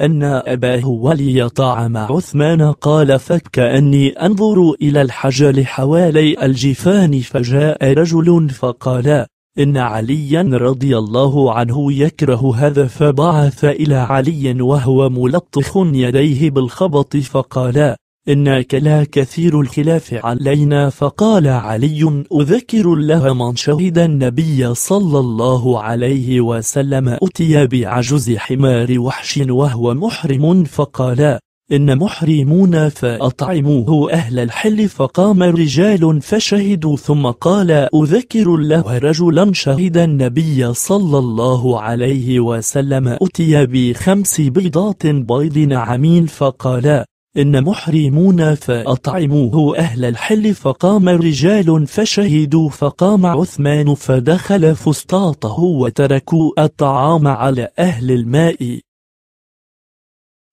أن أباه ولي طعم عثمان قال فكأني أنظر إلى الحجل حوالي الجفان فجاء رجل فقال إن عليا رضي الله عنه يكره هذا فبعث إلى علي وهو ملطخ يديه بالخبط فقال إنك لا كثير الخلاف علينا فقال علي أذكر الله من شهد النبي صلى الله عليه وسلم أتي بعجز حمار وحش وهو محرم فقال إن محرمون فأطعموه أهل الحل فقام رجال فشهدوا ثم قال أذكر له رجلا شهد النبي صلى الله عليه وسلم أتي بخمس بيضات بيض نعمين فقال إن محرمون فأطعموه أهل الحل فقام رجال فشهدوا فقام عثمان فدخل فسطاطه وتركوا الطعام على أهل الماء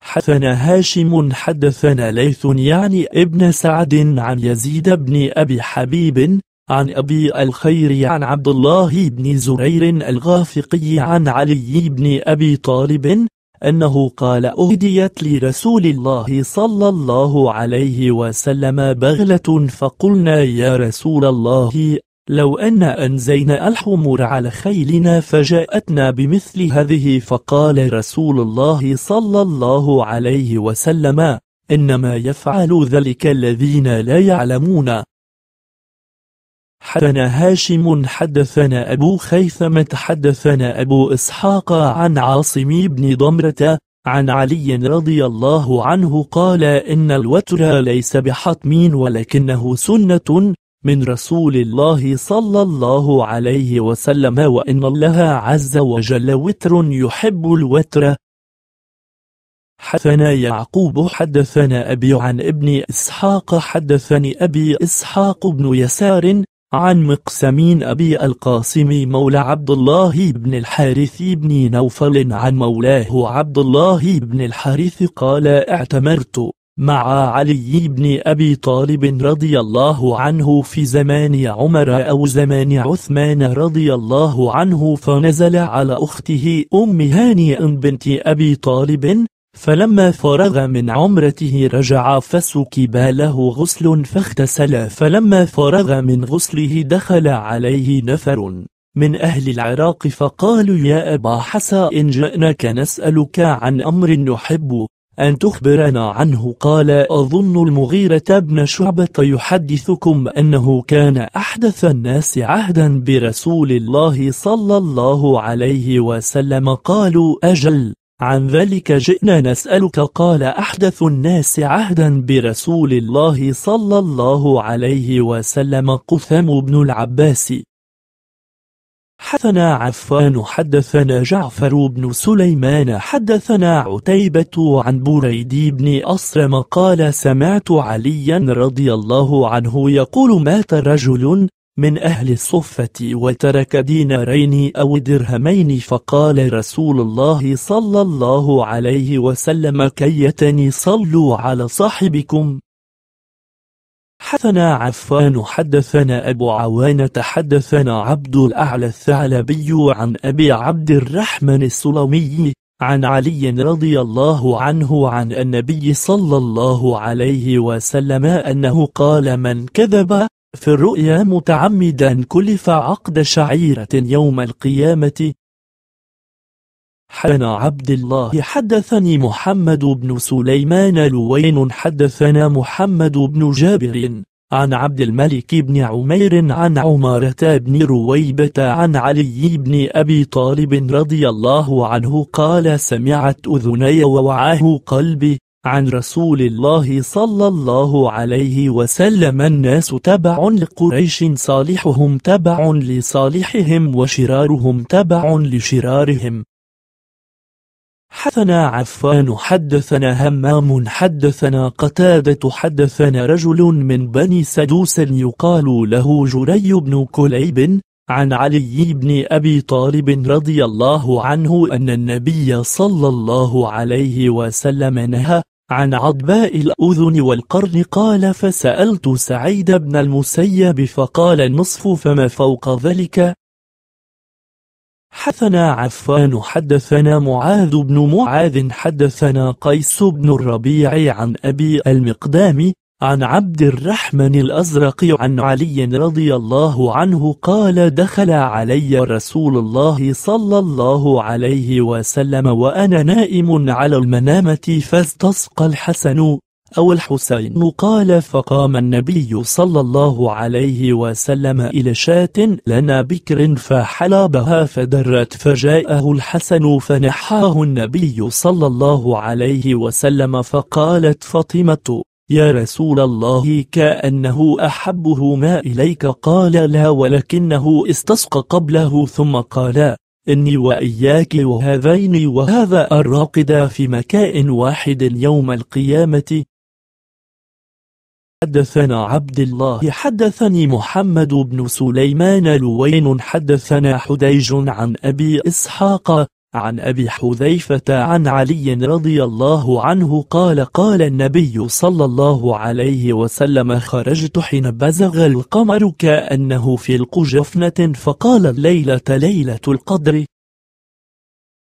حدثنا هاشم حدثنا ليث يعني ابن سعد عن يزيد بن أبي حبيب عن أبي الخير عن عبد الله بن زرير الغافقي عن علي بن أبي طالب أنه قال أهديت لرسول الله صلى الله عليه وسلم بغلة فقلنا يا رسول الله لو أن أنزينا الحمر على خيلنا فجاءتنا بمثل هذه فقال رسول الله صلى الله عليه وسلم إنما يفعل ذلك الذين لا يعلمون حدثنا هاشم حدثنا أبو خيثمة حدثنا أبو إسحاق عن عاصم بن ضمرة عن علي رضي الله عنه قال إن الوتر ليس بحتم ولكنه سنة من رسول الله صلى الله عليه وسلم وإن الله عز وجل وتر يحب الوتر حدثنا يعقوب حدثنا أبي عن ابن إسحاق حدثني أبي إسحاق بن يسار عن مقسمين أبي القاسم مولى عبد الله بن الحارث بن نوفل عن مولاه عبد الله بن الحارث قال اعتمرت مع علي بن أبي طالب رضي الله عنه في زمان عمر أو زمان عثمان رضي الله عنه فنزل على أخته أم هانئ بنت أبي طالب فلما فرغ من عمرته رجع فسكب له غسل فاغتسل فلما فرغ من غسله دخل عليه نفر من أهل العراق فقالوا يا أبا حسى إن جئناك نسألك عن أمر نحب أن تخبرنا عنه قال أظن المغيرة بن شعبة يحدثكم أنه كان أحدث الناس عهدا برسول الله صلى الله عليه وسلم قالوا أجل عن ذلك جئنا نسألك قال أحدث الناس عهدا برسول الله صلى الله عليه وسلم قثم بن العباس حدثنا عفان حدثنا جعفر بن سليمان حدثنا عتيبة عن بريد بن أصرم قال سمعت عليا رضي الله عنه يقول مات رجل من أهل الصفة وترك دينارين أو درهمين فقال رسول الله صلى الله عليه وسلم كيتني صلوا على صاحبكم حدثنا عفان حدثنا أبو عوانة حدثنا عبد الأعلى الثعلبي عن أبي عبد الرحمن السلمي عن علي رضي الله عنه عن النبي صلى الله عليه وسلم أنه قال من كذب في الرؤيا متعمدا كلف عقد شعيرة يوم القيامة حدثنا عبد الله حدثني محمد بن سليمان لوين حدثنا محمد بن جابر عن عبد الملك بن عمير عن عمارة بن رويبة عن علي بن أبي طالب رضي الله عنه قال سمعت أذني ووعاه قلبي عن رسول الله صلى الله عليه وسلم الناس تبع لقريش صالحهم تبع لصالحهم وشرارهم تبع لشرارهم حدثنا عفان حدثنا همام حدثنا قتادة حدثنا رجل من بني سدوس يقال له جري بن كليب عن علي بن أبي طالب رضي الله عنه أن النبي صلى الله عليه وسلم نهى عن عضباء الأذن والقرن قال فسألت سعيد بن المسيب فقال النصف فما فوق ذلك حدثنا عفان حدثنا معاذ بن معاذ حدثنا قيس بن الربيع عن أبي المقدام عن عبد الرحمن الأزرق عن علي رضي الله عنه قال دخل علي رسول الله صلى الله عليه وسلم وأنا نائم على المنامة فاستسقى الحسن أو الحسين قال فقام النبي صلى الله عليه وسلم إلى شاة لنا بكر فحلبها فدرت فجاءه الحسن فنحاه النبي صلى الله عليه وسلم فقالت فاطمة يا رسول الله كأنه أحبهما إليك قال لا ولكنه استسقى قبله ثم قال إني وإياك وهذين وهذا الراقد في مكان واحد يوم القيامة حدثنا عبد الله حدثني محمد بن سليمان لوين حدثنا حديج عن أبي إسحاق عن أبي حذيفة عن علي رضي الله عنه قال قال النبي صلى الله عليه وسلم خرجت حين بزغ القمر كأنه في القجفنة فقال الليلة ليلة القدر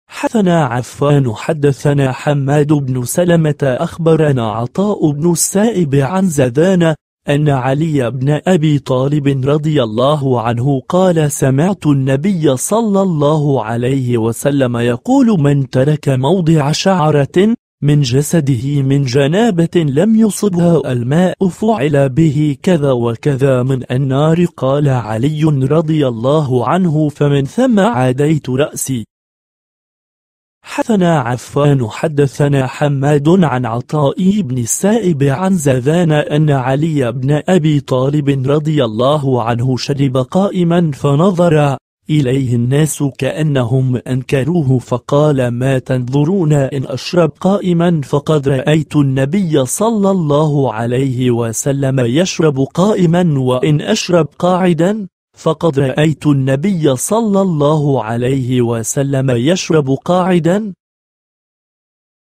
حدثنا عفان حدثنا حماد بن سلمة أخبرنا عطاء بن السائب عن زذان أن علي بن أبي طالب رضي الله عنه قال سمعت النبي صلى الله عليه وسلم يقول من ترك موضع شعرة من جسده من جنابة لم يصبها الماء فعل به كذا وكذا من النار قال علي رضي الله عنه فمن ثم عاديت رأسي حدثنا عفان حدثنا حماد عن عطاء بن السائب عن زذان أن علي بن أبي طالب رضي الله عنه شرب قائما فنظر إليه الناس كأنهم أنكروه فقال ما تنظرون إن أشرب قائما فقد رأيت النبي صلى الله عليه وسلم يشرب قائما وإن أشرب قاعدا فقد رأيت النبي صلى الله عليه وسلم يشرب قاعدا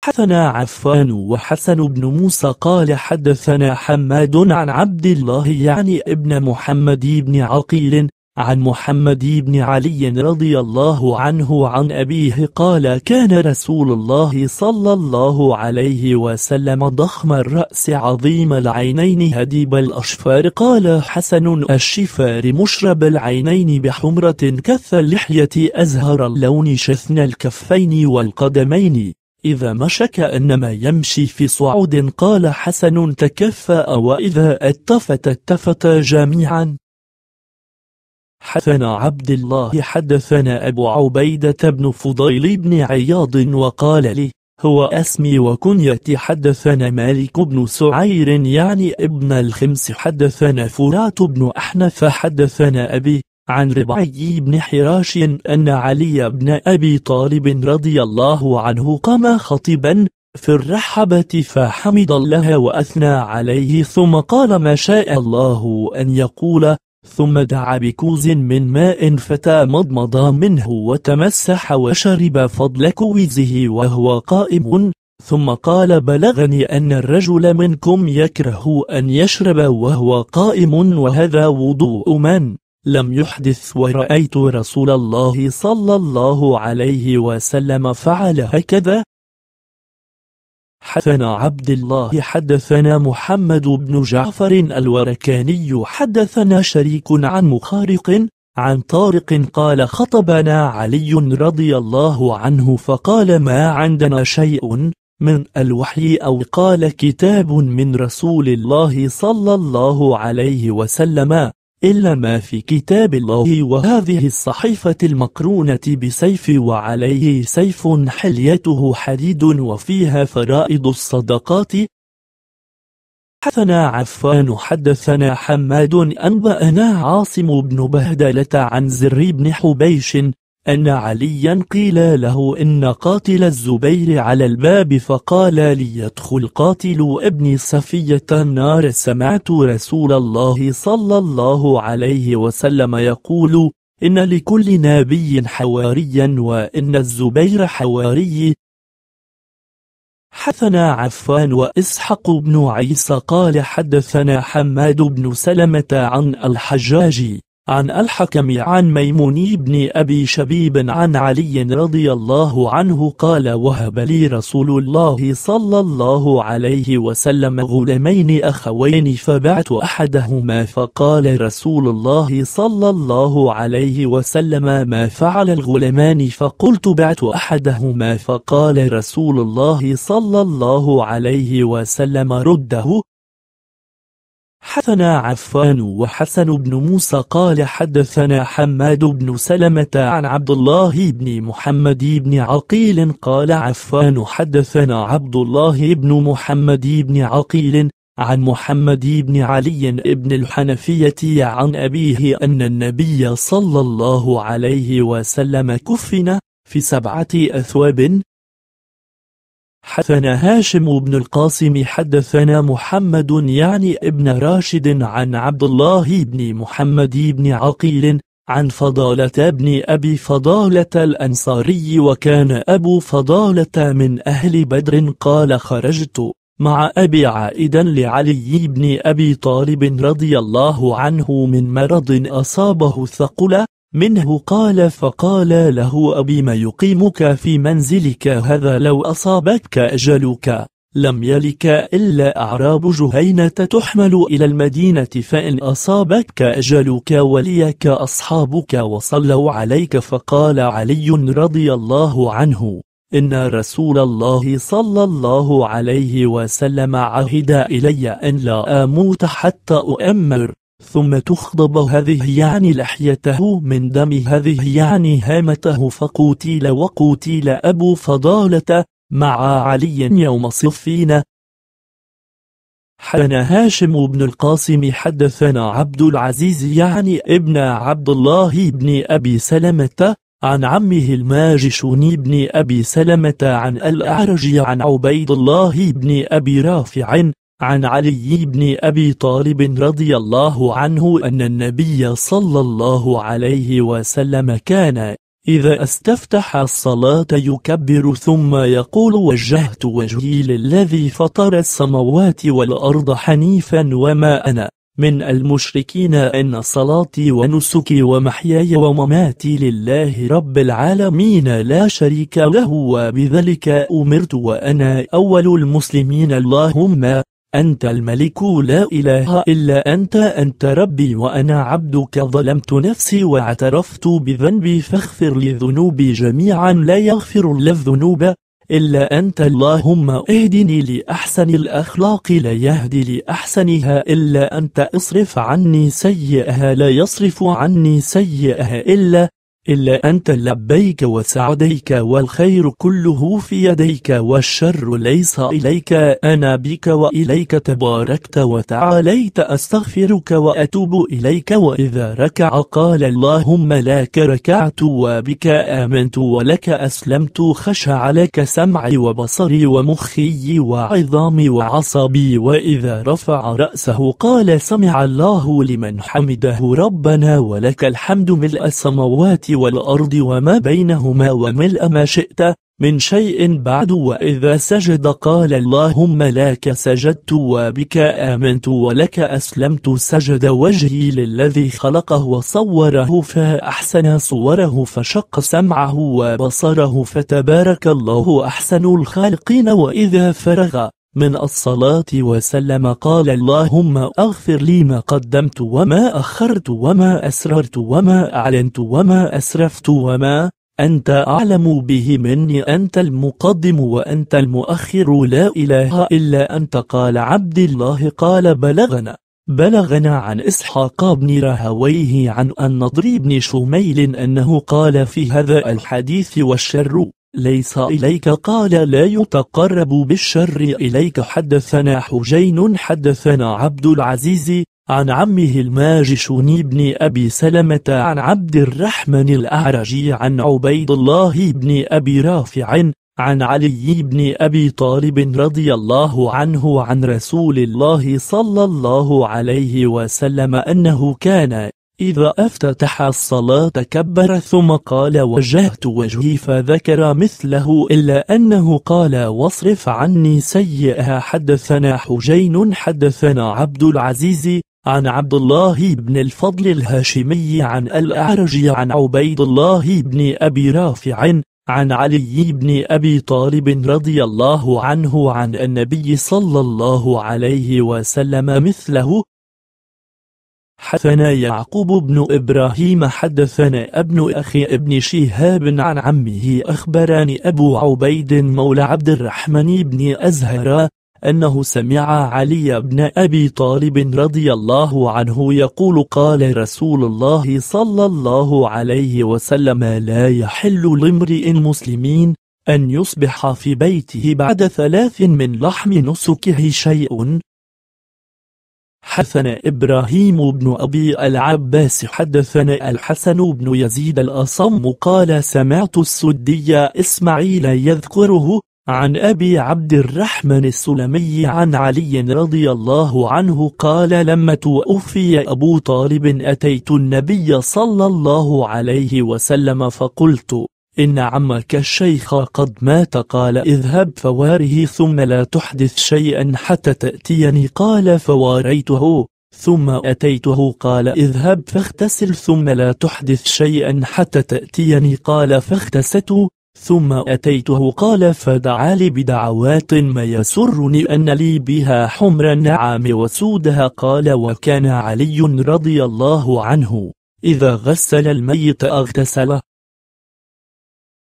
حدثنا عفان وحسن بن موسى قال حدثنا حماد عن عبد الله يعني ابن محمد بن عقيل عن محمد بن علي رضي الله عنه عن أبيه قال كان رسول الله صلى الله عليه وسلم ضخم الرأس عظيم العينين هديب الأشفار قال حسن الشفار مشرب العينين بحمرة كث اللحية أزهر اللون شثن الكفين والقدمين إذا مشى كأنما يمشي في صعود قال حسن تكفأ وإذا اتفت التفت جميعا حدثنا عبد الله حدثنا أبو عبيدة بن فضيل بن عياض وقال لي هو اسمي وكنيتي حدثنا مالك بن سعير يعني ابن الخمس حدثنا فرات بن أحنف حدثنا أبي عن ربعي بن حراش أن علي بن أبي طالب رضي الله عنه قام خطيبا في الرحبة فحمد الله وأثنى عليه ثم قال ما شاء الله أن يقول ثم دعا بكوز من ماء فتمضمض منه وتمسح وشرب فضل كوزه وهو قائم ثم قال بلغني أن الرجل منكم يكره أن يشرب وهو قائم وهذا وضوء من لم يحدث ورأيت رسول الله صلى الله عليه وسلم فعل هكذا حدثنا عبد الله حدثنا محمد بن جعفر الوركاني حدثنا شريك عن مخارق عن طارق قال خطبنا علي رضي الله عنه فقال ما عندنا شيء من الوحي أو قال كتاب من رسول الله صلى الله عليه وسلم إلا ما في كتاب الله وهذه الصحيفة المقرونة بسيف وعليه سيف حليته حديد وفيها فرائض الصدقات حدثنا عفان حدثنا حماد أنبأنا عاصم بن بهدلة عن زر بن حبيش أن عليا قيل له إن قاتل الزبير على الباب فقال ليدخل قاتل ابن صفية النار سمعت رسول الله صلى الله عليه وسلم يقول إن لكل نبي حواريا وإن الزبير حواري حثنا عفان وإسحق بن عيسى قال حدثنا حماد بن سلمة عن الحجاج عن الحكم عن ميمون بن أبي شبيب عن علي رضي الله عنه قال وهب لي رسول الله صلى الله عليه وسلم غلمين أخوين فبعت أحدهما فقال رسول الله صلى الله عليه وسلم ما فعل الغلمان فقلت بعت أحدهما فقال رسول الله صلى الله عليه وسلم رده حدثنا عفان وحسن بن موسى قال حدثنا حماد بن سلمة عن عبد الله بن محمد بن عقيل قال عفان حدثنا عبد الله بن محمد بن عقيل عن محمد بن علي بن الحنفية عن أبيه أن النبي صلى الله عليه وسلم كفن في سبعة أثواب حدثنا هاشم بن القاسم حدثنا محمد يعني ابن راشد عن عبد الله بن محمد بن عقيل عن فضالة بن أبي فضالة الأنصاري وكان أبو فضالة من أهل بدر قال خرجت مع أبي عائدا لعلي بن أبي طالب رضي الله عنه من مرض أصابه ثقل منه قال فقال له أبي ما يقيمك في منزلك هذا لو أصابك أجلك لم يلك إلا أعراب جهينة تحمل إلى المدينة فإن أصابك أجلك وليك أصحابك وصلوا عليك فقال علي رضي الله عنه إن رسول الله صلى الله عليه وسلم عهد إلي أن لا أموت حتى أؤمر ثم تخضب هذه يعني لحيته من دم هذه يعني هامته فقتيل وقتيل أبو فضالة مع علي يوم صفين حدثنا هاشم بن القاسم حدثنا عبد العزيز يعني ابن عبد الله بن أبي سلمة عن عمه الماجشون بن أبي سلمة عن الأعرج عن عبيد الله بن أبي رافع عن علي بن أبي طالب رضي الله عنه أن النبي صلى الله عليه وسلم كان إذا استفتح الصلاة يكبر ثم يقول وجهت وجهي للذي فطر السماوات والأرض حنيفا وما أنا من المشركين إن صلاتي ونسكي ومحياي ومماتي لله رب العالمين لا شريك له وبذلك أمرت وأنا أول المسلمين اللهم أنت الملك لا إله إلا أنت أنت ربي وأنا عبدك ظلمت نفسي واعترفت بذنبي فاغفر لي ذنوبي جميعا لا يغفر إلا الذنوب إلا أنت اللهم اهدني لأحسن الأخلاق لا يهدي لأحسنها إلا أنت اصرف عني سيئها لا يصرف عني سيئها إلا إلا أنت لبيك وسعديك والخير كله في يديك والشر ليس إليك أنا بك وإليك تباركت وتعاليت أستغفرك وأتوب إليك وإذا ركع قال اللهم لك ركعت وبك آمنت ولك أسلمت خشع لك سمعي وبصري ومخي وعظامي وعصبي وإذا رفع رأسه قال سمع الله لمن حمده ربنا ولك الحمد ملء السماوات والأرض وما بينهما وملء ما شئت من شيء بعد وإذا سجد قال اللهم لك سجدت وبك آمنت ولك أسلمت سجد وجهي للذي خلقه وصوره فأحسن صوره فشق سمعه وبصره فتبارك الله أحسن الخالقين وإذا فرغ من الصلاة وسلم قال اللهم أغفر لي ما قدمت وما أخرت وما أسررت وما أعلنت وما أسرفت وما أنت أعلم به مني أنت المقدم وأنت المؤخر لا إله إلا أنت قال عبد الله قال بلغنا بلغنا عن إسحاق بن راهويه عن النضر بن شميل أنه قال في هذا الحديث والشر ليس إليك قال لا يتقرب بالشر إليك حدثنا حجين حدثنا عبد العزيز عن عمه الماجشون بن أبي سلمة عن عبد الرحمن الأعرجي عن عبيد الله بن أبي رافع عن علي بن أبي طالب رضي الله عنه عن رسول الله صلى الله عليه وسلم أنه كان إذا افتتح الصلاة كبر ثم قال وجهت وجهي فذكر مثله إلا أنه قال واصرف عني سيئها حدثنا حجين حدثنا عبد العزيز عن عبد الله بن الفضل الهاشمي عن الأعرج عن عبيد الله بن أبي رافع عن علي بن أبي طالب رضي الله عنه عن النبي صلى الله عليه وسلم مثله حدثنا يعقوب بن إبراهيم حدثنا ابن أخي ابن شهاب عن عمه أخبرني أبو عبيد مولى عبد الرحمن بن أزهر أنه سمع علي بن أبي طالب رضي الله عنه يقول قال رسول الله صلى الله عليه وسلم لا يحل لامرئ مسلمين أن يصبح في بيته بعد ثلاث من لحم نسكه شيء حدثنا إبراهيم بن أبي العباس حدثنا الحسن بن يزيد الأصم قال سمعت السدي إسماعيل يذكره عن أبي عبد الرحمن السلمي عن علي رضي الله عنه قال لما توفي أبو طالب أتيت النبي صلى الله عليه وسلم فقلت إن عمك الشيخ قد مات قال اذهب فواره ثم لا تحدث شيئا حتى تأتيني قال فواريته ثم أتيته قال اذهب فاغتسل ثم لا تحدث شيئا حتى تأتيني قال فاغتسلت ثم أتيته قال فدعا لي بدعوات ما يسرني أن لي بها حمر النعام وسودها قال وكان علي رضي الله عنه إذا غسل الميت أغتسله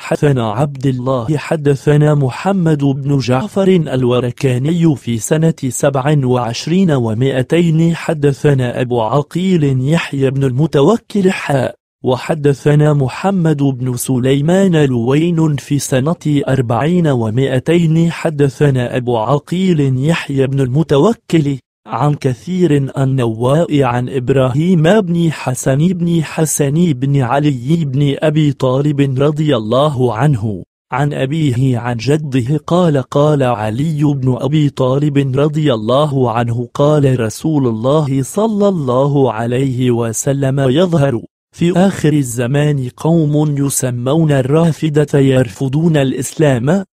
حدثنا عبد الله حدثنا محمد بن جعفر الوركاني في سنة سبع وعشرين ومائتين حدثنا أبو عقيل يحيى بن المتوكل حاء وحدثنا محمد بن سليمان لوين في سنة أربعين ومائتين حدثنا أبو عقيل يحيى بن المتوكل عن كثير النواء عن إبراهيم بن حسن بن حسن بن علي بن أبي طالب رضي الله عنه عن أبيه عن جده قال قال علي بن أبي طالب رضي الله عنه قال رسول الله صلى الله عليه وسلم يظهر في آخر الزمان قوم يسمون الرافدة يرفضون الإسلام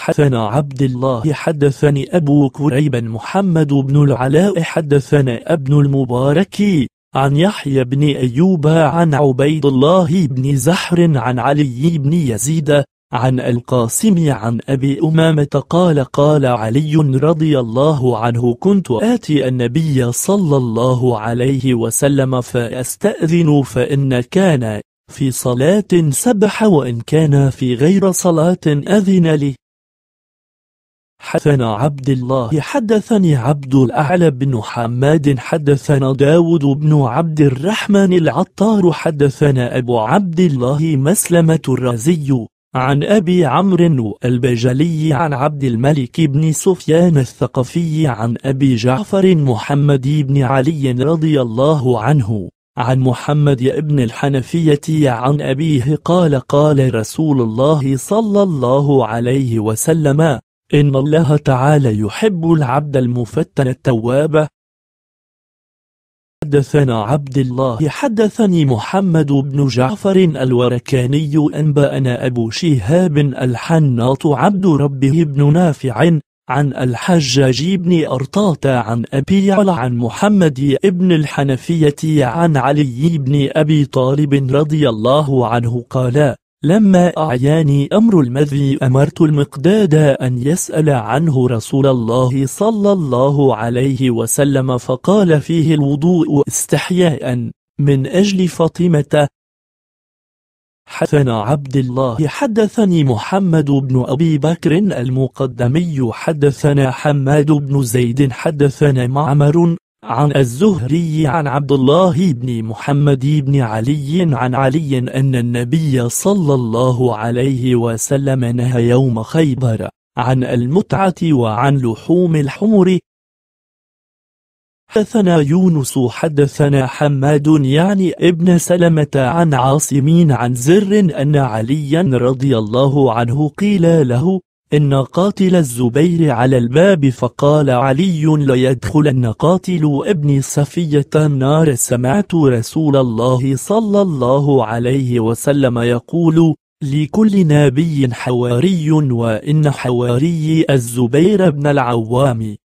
حدثنا عبد الله حدثني أبو كريب محمد بن العلاء حدثنا ابن المبارك عن يحيى بن أيوب عن عبيد الله بن زحر عن علي بن يزيد عن القاسم عن أبي أمامة قال قال علي رضي الله عنه كنت آتي النبي صلى الله عليه وسلم فأستأذن فإن كان في صلاة سبح وإن كان في غير صلاة أذن لي حدثنا عبد الله حدثني عبد الأعلى بن حماد حدثنا داود بن عبد الرحمن العطار حدثنا أبو عبد الله مسلمة الرازي عن أبي عمرو البجلي عن عبد الملك بن سفيان الثقفي عن أبي جعفر محمد بن علي رضي الله عنه عن محمد بن الحنفية عن أبيه قال قال رسول الله صلى الله عليه وسلم إن الله تعالى يحب العبد المفتن التواب حدثنا عبد الله حدثني محمد بن جعفر الوركاني أنبأنا أبو شهاب الحناط عبد ربه بن نافع عن الحجاج بن أرطاة عن أبي علا عن محمد بن الحنفية عن علي بن أبي طالب رضي الله عنه قال لما آه. أعياني أمر المذي أمرت المقداد أن يسأل عنه رسول الله صلى الله عليه وسلم فقال فيه الوضوء استحياء من أجل فاطمة حدثنا عبد الله حدثني محمد بن أبي بكر المقدمي حدثنا حماد بن زيد حدثنا معمر عن الزهري عن عبد الله بن محمد بن علي عن علي أن النبي صلى الله عليه وسلم نهى يوم خيبر عن المتعة وعن لحوم الحمر حدثنا يونس حدثنا حماد يعني ابن سلمة عن عاصمين عن زر أن عليا رضي الله عنه قيل له إن قاتل الزبير على الباب فقال علي ليدخلن قاتل ابن صفية النار سمعت رسول الله صلى الله عليه وسلم يقول لكل نبي حواري وإن حواري الزبير بن العوام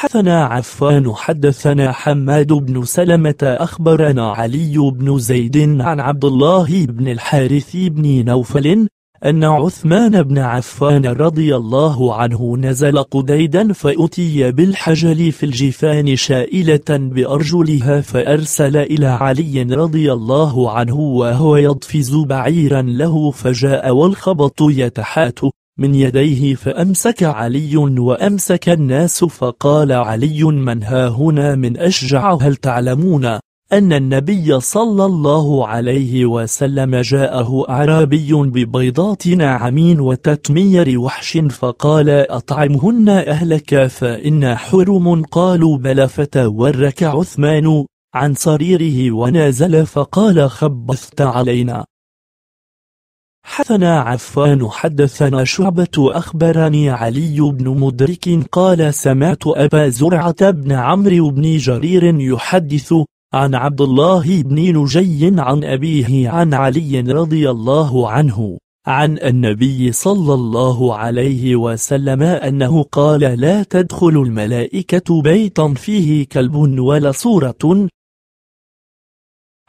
حدثنا عفان حدثنا حماد بن سلمة أخبرنا علي بن زيد عن عبد الله بن الحارث بن نوفل أن عثمان بن عفان رضي الله عنه نزل قديدا فأتي بالحجل في الجفان شائلة بأرجلها فأرسل إلى علي رضي الله عنه وهو يضفز بعيرا له فجاء والخبط يتحات من يديه فأمسك علي وأمسك الناس فقال علي من ها هنا من أشجع هل تعلمون أن النبي صلى الله عليه وسلم جاءه أعرابي ببيضات نعمين وتتمير وحش فقال أطعمهن أهلك فإن حرم قالوا بل فتورك عثمان عن صريره ونازل فقال خبثت علينا حثنا عفان حدثنا شعبة أخبرني علي بن مدرك قال سمعت أبا زرعة بن عمرو بن جرير يحدث عن عبد الله بن نجي عن أبيه عن علي رضي الله عنه عن النبي صلى الله عليه وسلم أنه قال لا تدخل الملائكة بيتا فيه كلب ولا صورة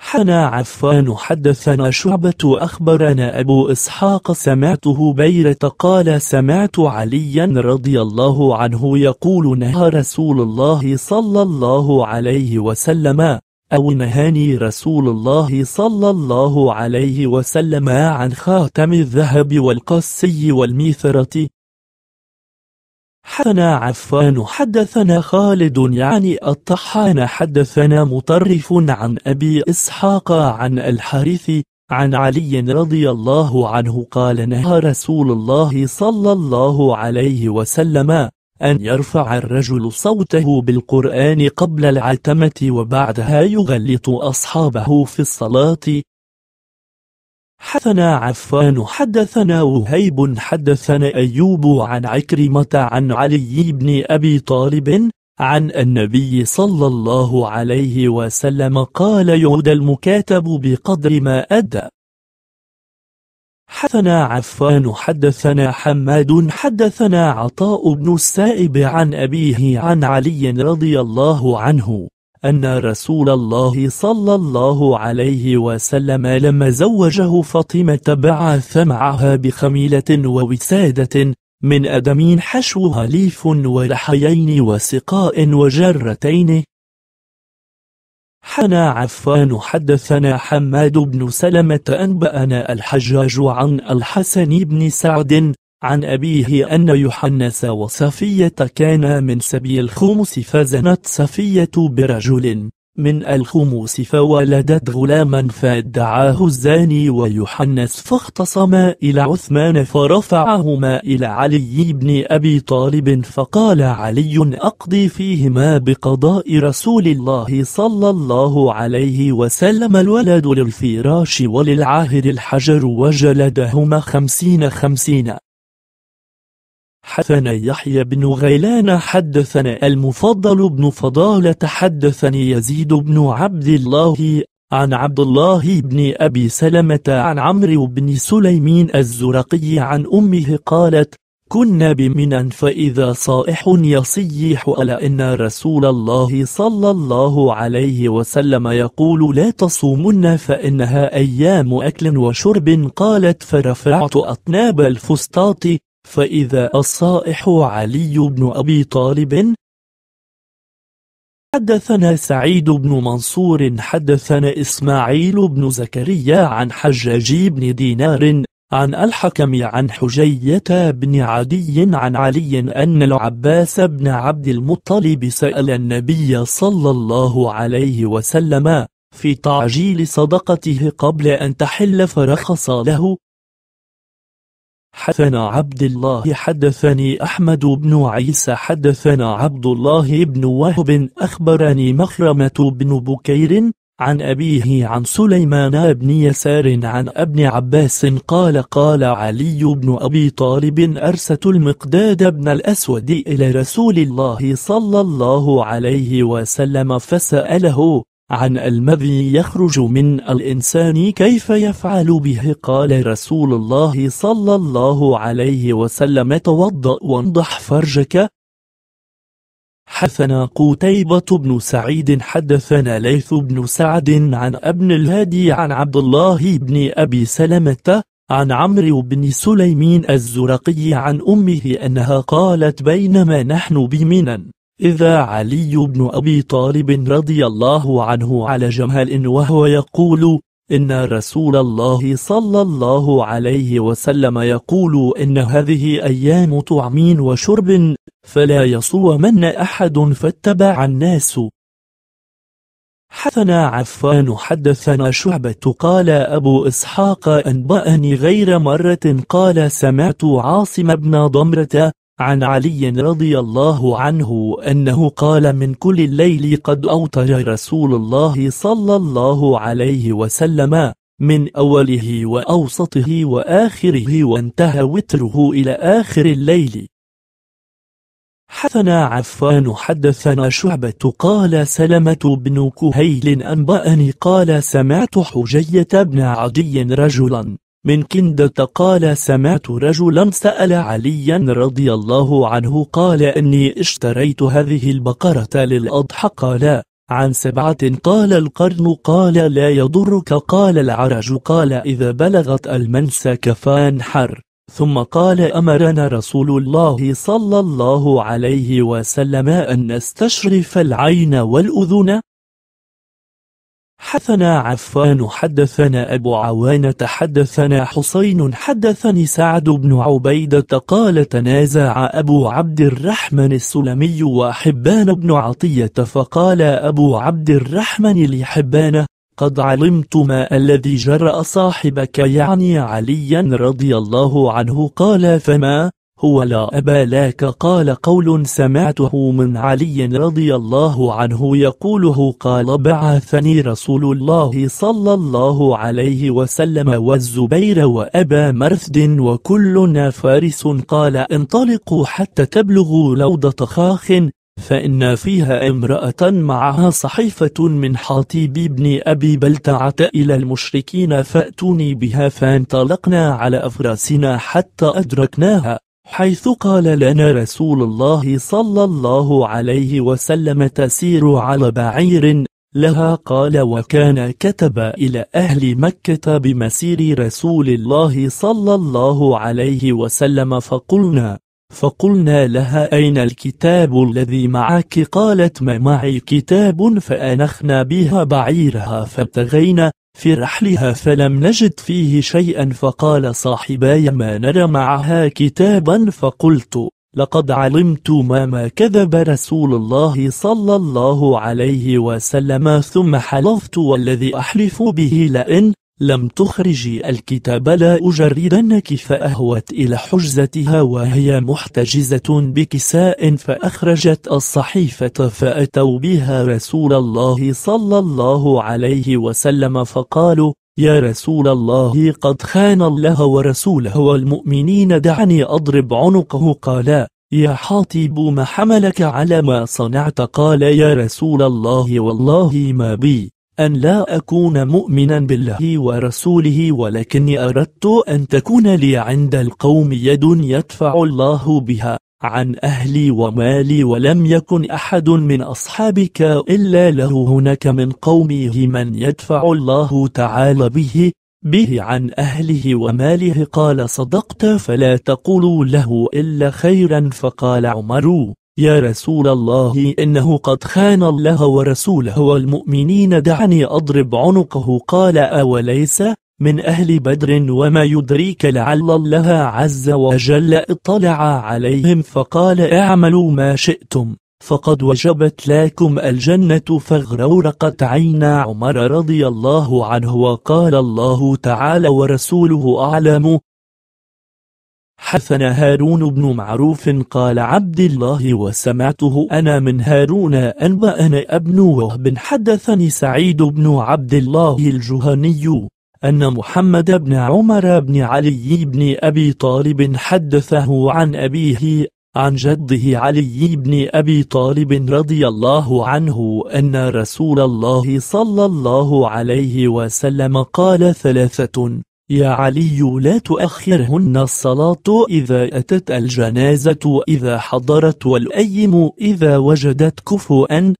حنا عفان حدثنا شعبة أخبرنا أبو إسحاق سمعته بيرة قال سمعت عليا رضي الله عنه يقول نهى رسول الله صلى الله عليه وسلم أو نهاني رسول الله صلى الله عليه وسلم عن خاتم الذهب والقسي والميثرة حدثنا عفان حدثنا خالد يعني الطحان حدثنا مطرف عن أبي إسحاق عن الحارث عن علي رضي الله عنه قال نهى رسول الله صلى الله عليه وسلم أن يرفع الرجل صوته بالقرآن قبل العتمة وبعدها يغلط أصحابه في الصلاة حدثنا عفان حدثنا وهيب حدثنا أيوب عن عكرمة عن علي بن أبي طالب عن النبي صلى الله عليه وسلم قال يعد المكاتب بقدر ما أدى حدثنا عفان حدثنا حماد حدثنا عطاء بن السائب عن أبيه عن علي رضي الله عنه أن رسول الله صلى الله عليه وسلم لما زوجه فاطمة بعث معها بخميلة ووسادة من أدم حشوها ليف ولحيين وسقاء وجرتين حنا عفان حدثنا حماد بن سلمة أنبأنا الحجاج عن الحسن بن سعد عن أبيه أن يحنس وصفية كانا من سبي الخمس فزنت صفية برجل من الخموس فولدت غلاما فادعاه الزاني ويحنس فاختصما إلى عثمان فرفعهما إلى علي بن أبي طالب فقال علي أقضي فيهما بقضاء رسول الله صلى الله عليه وسلم الولد للفراش وللعاهر الحجر وجلدهما خمسين خمسين حدثنا يحيى بن غيلان حدثنا المفضل بن فضالة حدثني يزيد بن عبد الله عن عبد الله بن أبي سلمة عن عمرو بن سليمين الزرقي عن أمه قالت كنا بمنا فإذا صائح يصيح ألا إن رسول الله صلى الله عليه وسلم يقول لا تصومن فإنها أيام أكل وشرب قالت فرفعت أطناب الفسطاط فإذا الصائح علي بن أبي طالب حدثنا سعيد بن منصور حدثنا إسماعيل بن زكريا عن حجاج بن دينار عن الحكم عن حجية بن عدي عن علي أن العباس بن عبد المطلب سأل النبي صلى الله عليه وسلم في تعجيل صدقته قبل أن تحل فرخص له حدثنا عبد الله حدثني أحمد بن عيسى حدثنا عبد الله بن وهب أخبرني مخرمة بن بكير عن أبيه عن سليمان بن يسار عن ابن عباس قال قال علي بن أبي طالب أرسلت المقداد بن الأسود إلى رسول الله صلى الله عليه وسلم فسأله عن المذي يخرج من الإنسان كيف يفعل به قال رسول الله صلى الله عليه وسلم توضأ وانضح فرجك حدثنا قتيبة بن سعيد حدثنا ليث بن سعد عن ابن الهادي عن عبد الله بن أبي سلمة عن عمرو بن سليمين الزرقي عن أمه أنها قالت بينما نحن بمنن إذا علي بن أبي طالب رضي الله عنه على جمال وهو يقول إن رسول الله صلى الله عليه وسلم يقول إن هذه أيام طعم وشرب فلا يصومن أحد فاتبع الناس حثنا عفان حدثنا شعبة قال أبو إسحاق أنبأني غير مرة قال سمعت عاصم بن ضمرة عن علي رضي الله عنه أنه قال من كل الليل قد أوتر رسول الله صلى الله عليه وسلم من أوله وأوسطه وآخره وانتهى وتره إلى آخر الليل حثنا عفان حدثنا شعبة قال سلمة بن كهيل أنبأني قال سمعت حجية بن عدي رجلا من كندة قال سمعت رجلا سأل عليا رضي الله عنه قال إني اشتريت هذه البقرة للأضحى قال عن سبعة قال القرن قال لا يضرك قال العرج قال إذا بلغت كفان حر ثم قال أمرنا رسول الله صلى الله عليه وسلم أن نستشرف العين والأذن حدثنا عفان حدثنا أبو عوانة حدثنا حسين حدثني سعد بن عبيدة قال تنازع أبو عبد الرحمن السلمي وحبان بن عطية فقال أبو عبد الرحمن لحبان قد علمت ما الذي جرأ صاحبك يعني عليا رضي الله عنه قال فما هو لا أبا لك قال قول سمعته من علي رضي الله عنه يقوله قال بعثني رسول الله صلى الله عليه وسلم والزبير وأبا مرثد وكلنا فارس قال انطلقوا حتى تبلغوا لوضة خاخ فإن فيها امرأة معها صحيفة من حاطيب بن أبي بلتعة إلى المشركين فأتوني بها فانطلقنا على أفراسنا حتى أدركناها حيث قال لنا رسول الله صلى الله عليه وسلم تسير على بعير لها قال وكان كتب إلى أهل مكة بمسير رسول الله صلى الله عليه وسلم فقلنا فقلنا لها أين الكتاب الذي معك قالت ما معي كتاب فأنخنا بها بعيرها فابتغينا في رحلها فلم نجد فيه شيئا فقال صاحباي ما نرى معها كتابا فقلت لقد علمت ما ما كذب رسول الله صلى الله عليه وسلم ثم حلفت والذي أحلف به لئن لم تخرجي الكتاب لا أجردنك فأهوت إلى حجزتها وهي محتجزة بكساء فأخرجت الصحيفة فأتوا بها رسول الله صلى الله عليه وسلم فقالوا يا رسول الله قد خان الله ورسوله والمؤمنين دعني أضرب عنقه قالا يا حاطب ما حملك على ما صنعت قال يا رسول الله والله ما بي أن لا أكون مؤمنا بالله ورسوله ولكني أردت أن تكون لي عند القوم يد يدفع الله بها عن أهلي ومالي ولم يكن أحد من أصحابك إلا له هناك من قومه من يدفع الله تعالى به به عن أهله وماله قال صدقت فلا تقولوا له إلا خيرا فقال عمر يا رسول الله إنه قد خان الله ورسوله والمؤمنين دعني أضرب عنقه قال أوليس من أهل بدر وما يدريك لعل الله عز وجل اطلع عليهم فقال اعملوا ما شئتم فقد وجبت لكم الجنة فاغرورقت عين عمر رضي الله عنه وقال الله تعالى ورسوله أعلم حدثنا هارون بن معروف قال عبد الله وسمعته أنا من هارون أنبأنا ابن وهب حدثني سعيد بن عبد الله الجهني أن محمد بن عمر بن علي بن أبي طالب حدثه عن أبيه عن جده علي بن أبي طالب رضي الله عنه أن رسول الله صلى الله عليه وسلم قال ثلاثة يا علي لا تؤخرهن الصلاة إذا أتت الجنازة إذا حضرت والأيم إذا وجدت كفؤا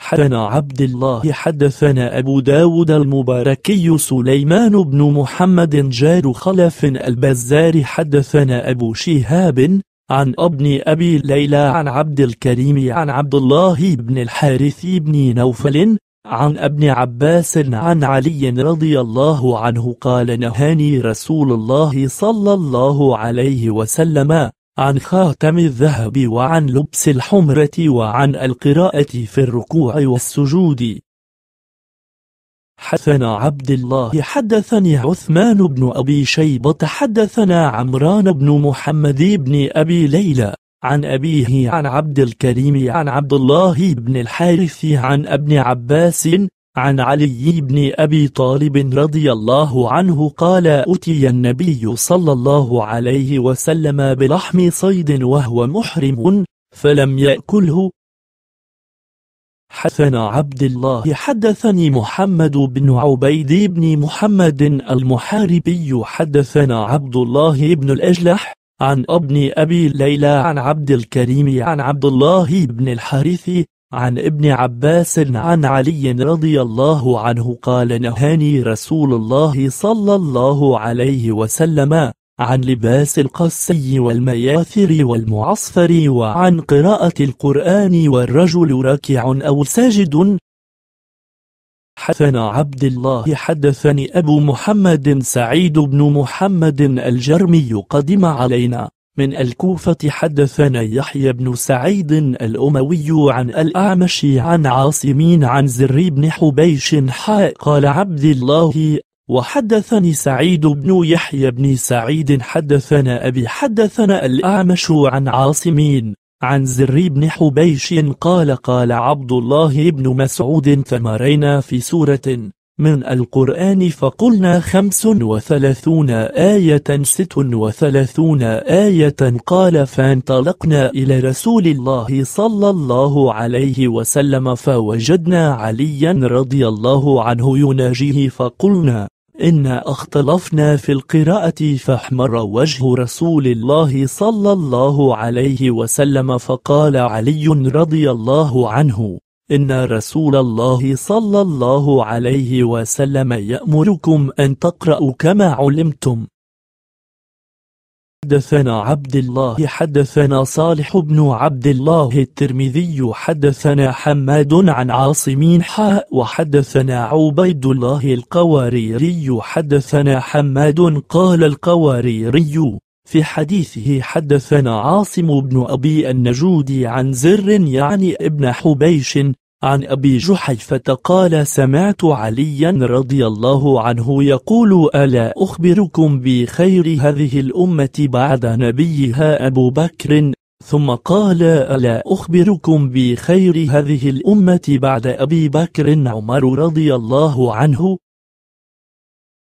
حدثنا عبد الله حدثنا أبو داود المباركي سليمان بن محمد جار خلف البزار حدثنا أبو شهاب عن ابن أبي ليلى عن عبد الكريم عن عبد الله بن الحارث بن نوفل عن ابن عباس عن علي رضي الله عنه قال نهاني رسول الله صلى الله عليه وسلم عن خاتم الذهب وعن لبس الحمرة وعن القراءة في الركوع والسجود حدثنا عبد الله حدثني عثمان بن أبي شيبة حدثنا عمران بن محمد بن أبي ليلى عن أبيه عن عبد الكريم عن عبد الله بن الحارث عن ابن عباس عن علي بن أبي طالب رضي الله عنه قال أتي النبي صلى الله عليه وسلم بلحم صيد وهو محرم فلم يأكله حدثنا عبد الله حدثني محمد بن عبيد بن محمد المحاربي حدثنا عبد الله بن الأجلح عن ابن أبي ليلى عن عبد الكريم عن عبد الله بن الحارث عن ابن عباس عن علي رضي الله عنه قال نهاني رسول الله صلى الله عليه وسلم عن لباس القسي والمياثر والمعصفر وعن قراءة القرآن والرجل راكع أو ساجد حدثنا عبد الله حدثني أبو محمد سعيد بن محمد الجرمي قدم علينا من الكوفة حدثنا يحيى بن سعيد الأموي عن الأعمش عن عاصمين عن زري بن حبيش حاء قال عبد الله وحدثني سعيد بن يحيى بن سعيد حدثنا أبي حدثنا الأعمش عن عاصمين عن زر بن حبيش قال قال عبد الله بن مسعود تمارينا في سورة من القرآن فقلنا خمس وثلاثون آية ست وثلاثون آية قال فانطلقنا إلى رسول الله صلى الله عليه وسلم فوجدنا عليا رضي الله عنه يناجيه فقلنا إنا اختلفنا في القراءة فاحمر وجه رسول الله صلى الله عليه وسلم فقال علي رضي الله عنه إن رسول الله صلى الله عليه وسلم يأمركم أن تقرأوا كما علمتم حدثنا عبد الله حدثنا صالح بن عبد الله الترمذي حدثنا حماد عن عاصم حاء وحدثنا عبيد الله القواريري حدثنا حماد قال القواريري في حديثه حدثنا عاصم بن أبي النجود عن زر يعني ابن حبيش عن أبي جحيفة قال سمعت عليا رضي الله عنه يقول ألا أخبركم بخير هذه الأمة بعد نبيها أبو بكر ثم قال ألا أخبركم بخير هذه الأمة بعد أبي بكر عمر رضي الله عنه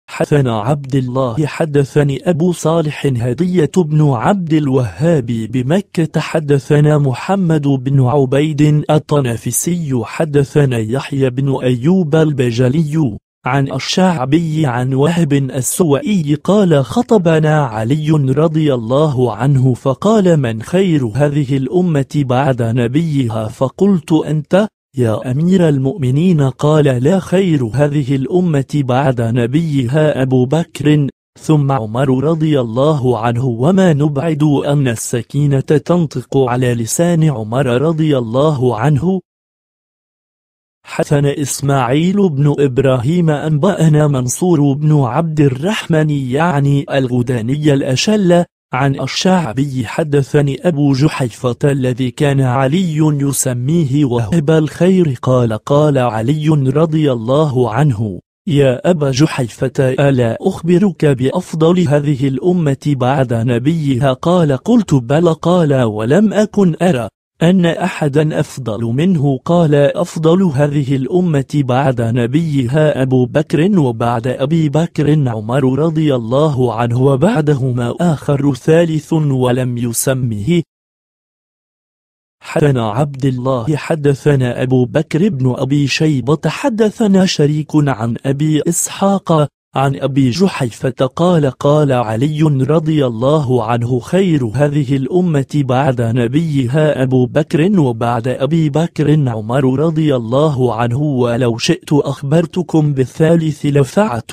حدثنا عبد الله حدثني أبو صالح هدية بن عبد الوهاب بمكة حدثنا محمد بن عبيد الطنافسي حدثنا يحيى بن أيوب البجلي عن الشعبي عن وهب السوئي قال خطبنا علي رضي الله عنه فقال من خير هذه الأمة بعد نبيها فقلت أنت يا أمير المؤمنين قال لا خير هذه الأمة بعد نبيها أبو بكر ثم عمر رضي الله عنه وما نبعد أن السكينة تنطق على لسان عمر رضي الله عنه حسن إسماعيل بن إبراهيم أنبأنا منصور بن عبد الرحمن يعني الغداني الأشل عن الشعبي حدثني أبو جحيفة الذي كان علي يسميه وهب الخير قال قال علي رضي الله عنه يا أبا جحيفة ألا أخبرك بأفضل هذه الأمة بعد نبيها قال قلت بل قال ولم أكن أرى أن أحدا أفضل منه قال أفضل هذه الأمة بعد نبيها أبو بكر وبعد أبي بكر عمر رضي الله عنه وبعدهما آخر ثالث ولم يسمه حدثنا عبد الله حدثنا أبو بكر بن أبي شيبة حدثنا شريك عن أبي إسحاق عن أبي جحيفة قال قال علي رضي الله عنه خير هذه الأمة بعد نبيها أبو بكر وبعد أبي بكر عمر رضي الله عنه ولو شئت أخبرتكم بالثالث لفعت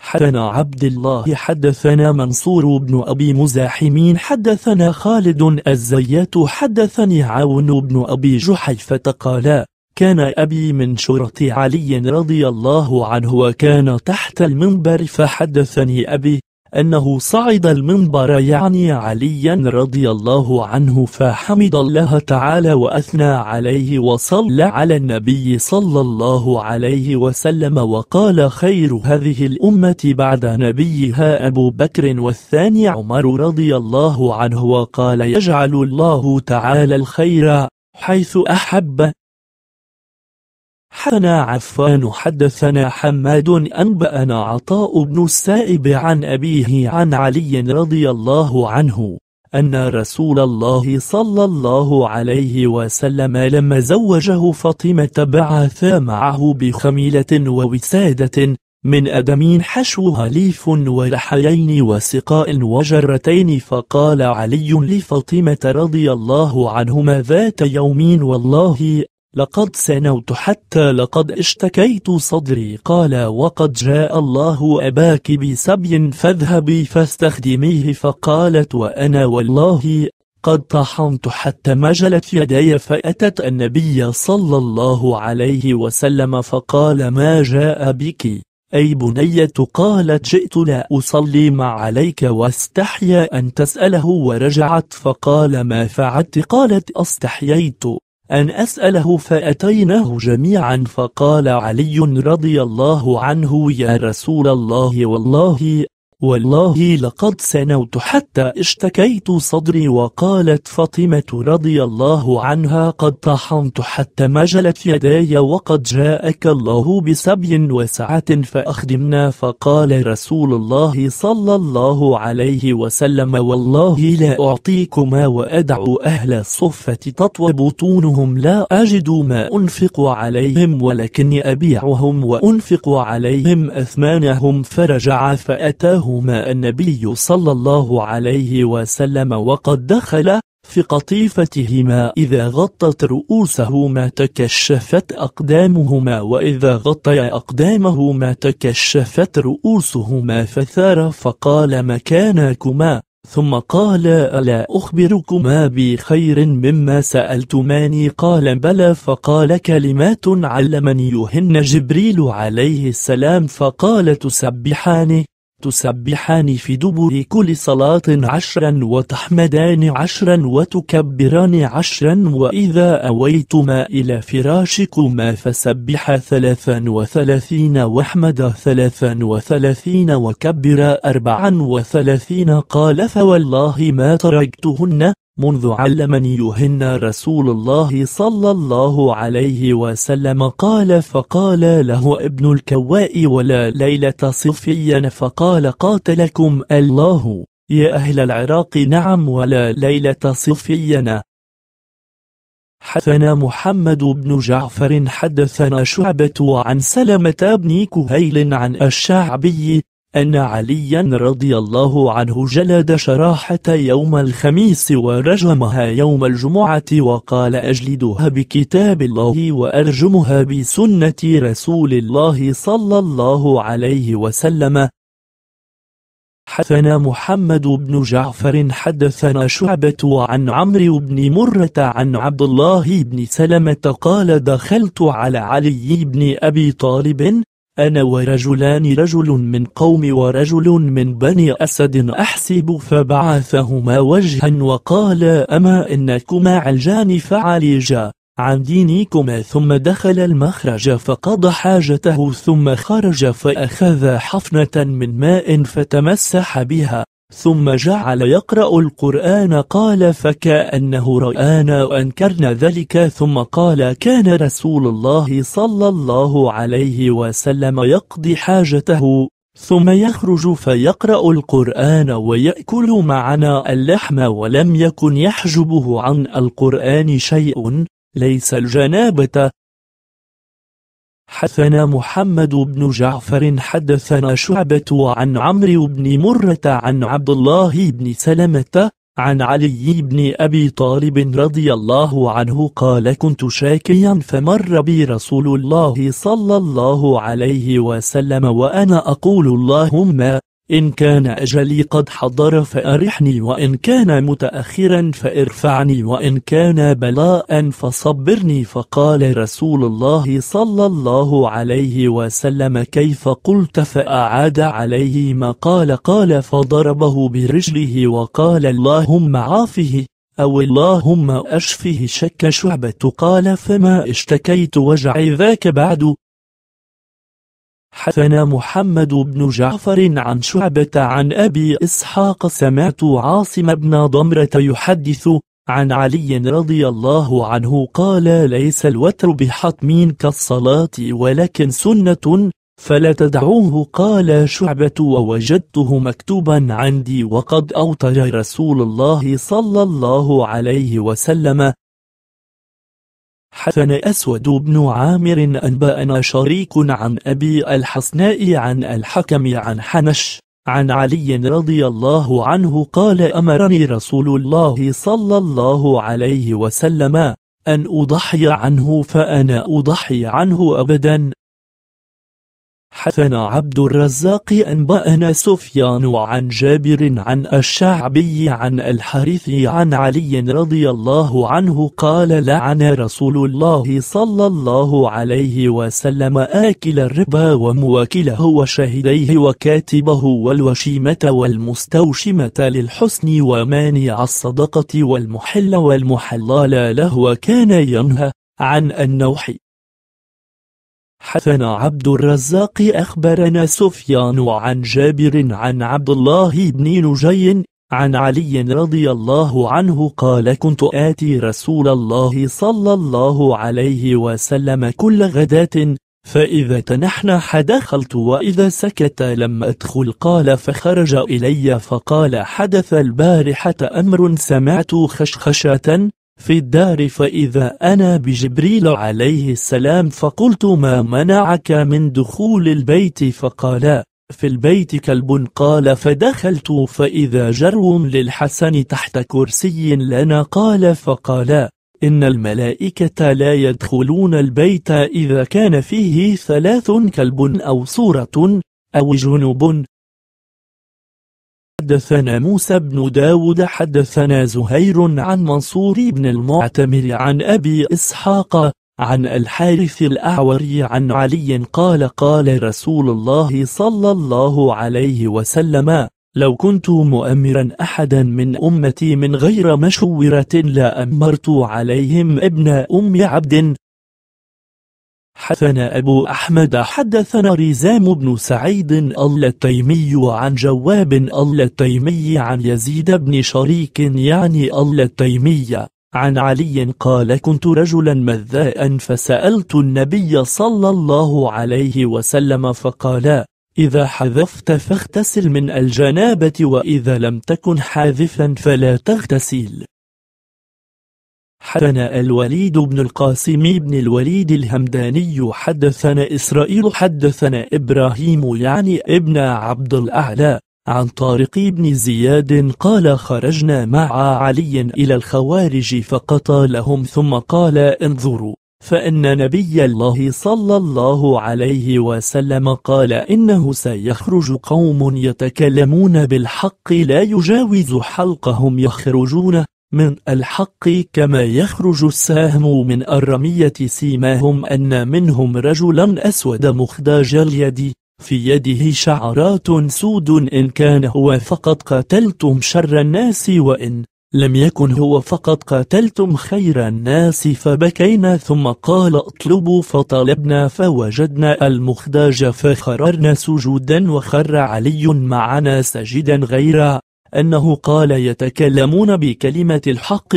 حدثنا عبد الله حدثنا منصور بن أبي مزاحمين حدثنا خالد الزيات حدثني عون بن أبي جحيفة قالا كان أبي من شرطي علي رضي الله عنه وكان تحت المنبر فحدثني أبي أنه صعد المنبر يعني عليا رضي الله عنه فحمد الله تعالى وأثنى عليه وصلى على النبي صلى الله عليه وسلم وقال خير هذه الأمة بعد نبيها أبو بكر والثاني عمر رضي الله عنه وقال يجعل الله تعالى الخير حيث أحب حدثنا عفان حدثنا حماد أنبأنا عطاء بن السائب عن أبيه عن علي رضي الله عنه أن رسول الله صلى الله عليه وسلم لما زوجه فاطمة بعث معه بخميلة ووسادة من أدم حشوها ليف ولحيين وسقاء وجرتين فقال علي لفاطمة رضي الله عنهما ذات يوم والله لقد سنوت حتى لقد اشتكيت صدري قال وقد جاء الله أباك بسبي فاذهبي فاستخدميه فقالت وأنا والله قد طحنت حتى مجلت يدي فأتت النبي صلى الله عليه وسلم فقال ما جاء بك أي بنية قالت جئت لا أصلي مع عليك واستحيا أن تسأله ورجعت فقال ما فعلت قالت استحييت أن أسأله فأتيناه جميعا فقال علي رضي الله عنه يا رسول الله والله والله لقد سنوت حتى اشتكيت صدري وقالت فاطمة رضي الله عنها قد طحنت حتى مجلت يداي وقد جاءك الله بسبي وسعة فأخدمنا فقال رسول الله صلى الله عليه وسلم والله لا أعطيكما وأدعو أهل الصفة تطوى بطونهم لا أجد ما أنفق عليهم ولكني أبيعهم وأنفق عليهم أثمانهم فرجع فأتاه بينهما النبي صلى الله عليه وسلم وقد دخل في قطيفتهما إذا غطت رؤوسهما تكشفت أقدامهما وإذا غطي أقدامهما تكشفت رؤوسهما فثار فقال مكانكما ثم قال ألا أخبركما بخير مما سألتماني قال بلى فقال كلمات يهن جبريل عليه السلام فقال تسبحاني تسبحان في دبر كل صلاة عشرا وتحمدان عشرا وتكبران عشرا وإذا أويتما إلى فراشكما فسبح ثلاثا وثلاثين واحمد ثلاثا وثلاثين وكبر أربعا وثلاثين قال فوالله ما تركتهن منذ علمني يهن رسول الله صلى الله عليه وسلم قال فقال له ابن الكواء ولا ليلة صفيا فقال قاتلكم الله يا أهل العراق نعم ولا ليلة صفيا حدثنا محمد بن جعفر حدثنا شعبة عن سلمة بن كهيل عن الشعبي أن عليا رضي الله عنه جلد شراحة يوم الخميس ورجمها يوم الجمعة وقال أجلدها بكتاب الله وأرجمها بسنة رسول الله صلى الله عليه وسلم حدثنا محمد بن جعفر حدثنا شعبة عن عمرو بن مرة عن عبد الله بن سلمة قال دخلت على علي بن أبي طالب أنا ورجلان رجل من قوم ورجل من بني أسد أحسب فبعثهما وجها وقال أما إنكما علجان فعليجا عن دينكما ثم دخل المخرج فقضى حاجته ثم خرج فأخذ حفنة من ماء فتمسح بها ثم جعل يقرأ القرآن قال فكأنه رآنا وأنكرنا ذلك ثم قال كان رسول الله صلى الله عليه وسلم يقضي حاجته ثم يخرج فيقرأ القرآن ويأكل معنا اللحم ولم يكن يحجبه عن القرآن شيء ليس الجنابة حدثنا محمد بن جعفر حدثنا شعبة عن عمرو بن مرة عن عبد الله بن سلمة عن علي بن أبي طالب رضي الله عنه قال كنت شاكيا فمر بي رسول الله صلى الله عليه وسلم وأنا أقول اللهم إن كان أجلي قد حضر فأرحني وإن كان متأخرا فارفعني وإن كان بلاء فصبرني فقال رسول الله صلى الله عليه وسلم كيف قلت فأعاد عليه ما قال قال فضربه برجله وقال اللهم عافه أو اللهم أشفه شك شعبة قال فما اشتكيت وجعي ذاك بعد حدثنا محمد بن جعفر عن شعبة عن أبي إسحاق سمعت عاصم بن ضمرة يحدث عن علي رضي الله عنه قال ليس الوتر بحتم كالصلاة ولكن سنة فلا تدعوه قال شعبة ووجدته مكتوبا عندي وقد أوتر رسول الله صلى الله عليه وسلم حسن أسود بن عامر أنبأنا شريك عن أبي الحسناء عن الحكم عن حنش عن علي رضي الله عنه قال أمرني رسول الله صلى الله عليه وسلم أن أضحي عنه فأنا أضحي عنه أبدا حثنا عبد الرزاق أنبأنا سفيان عن جابر عن الشعبي عن الحارث عن علي رضي الله عنه قال لعن رسول الله صلى الله عليه وسلم آكل الربا ومواكله وشهديه وكاتبه والوشيمة والمستوشمة للحسن ومانع الصدقة والمحل والمحلال له وكان ينهى عن النوح حثنا عبد الرزاق أخبرنا سفيان عن جابر عن عبد الله بن نجي عن علي رضي الله عنه قال كنت آتي رسول الله صلى الله عليه وسلم كل غداة فإذا تنحنح دخلت وإذا سكت لم أدخل قال فخرج إلي فقال حدث البارحة أمر سمعت خشخشة في الدار فإذا أنا بجبريل عليه السلام فقلت ما منعك من دخول البيت فقال في البيت كلب قال فدخلت فإذا جرو للحسن تحت كرسي لنا قال فقال إن الملائكة لا يدخلون البيت إذا كان فيه ثلاث كلب أو صورة أو جنوب حدثنا موسى بن داود حدثنا زهير عن منصور بن المعتمر عن أبي إسحاق عن الحارث الأعوري عن علي قال قال رسول الله صلى الله عليه وسلم لو كنت مؤمرا أحدا من أمتي من غير مشورة لأمرت عليهم ابن أم عبد حدثنا أبو أحمد حدثنا رزام بن سعيد اللتيمي عن جواب اللتيمي عن يزيد بن شريك يعني التيمي عن علي قال كنت رجلا مذاء فسألت النبي صلى الله عليه وسلم فقال إذا حذفت فاغتسل من الجنابة وإذا لم تكن حاذفا فلا تغتسل حدثنا الوليد بن القاسم بن الوليد الهمداني حدثنا إسرائيل حدثنا إبراهيم يعني ابن عبد الأعلى عن طارق بن زياد قال خرجنا مع علي إلى الخوارج فقتلهم ثم قال انظروا فإن نبي الله صلى الله عليه وسلم قال إنه سيخرج قوم يتكلمون بالحق لا يجاوز حلقهم يخرجون من الحق كما يخرج السهم من الرمية سيماهم أن منهم رجلا أسود مخداج اليد في يده شعرات سود إن كان هو فقد قتلتم شر الناس وإن لم يكن هو فقد قتلتم خير الناس فبكينا ثم قال اطلبوا فطلبنا فوجدنا المخداج فخررنا سجودا وخر علي معنا سجدا غيره أنه قال يتكلمون بكلمة الحق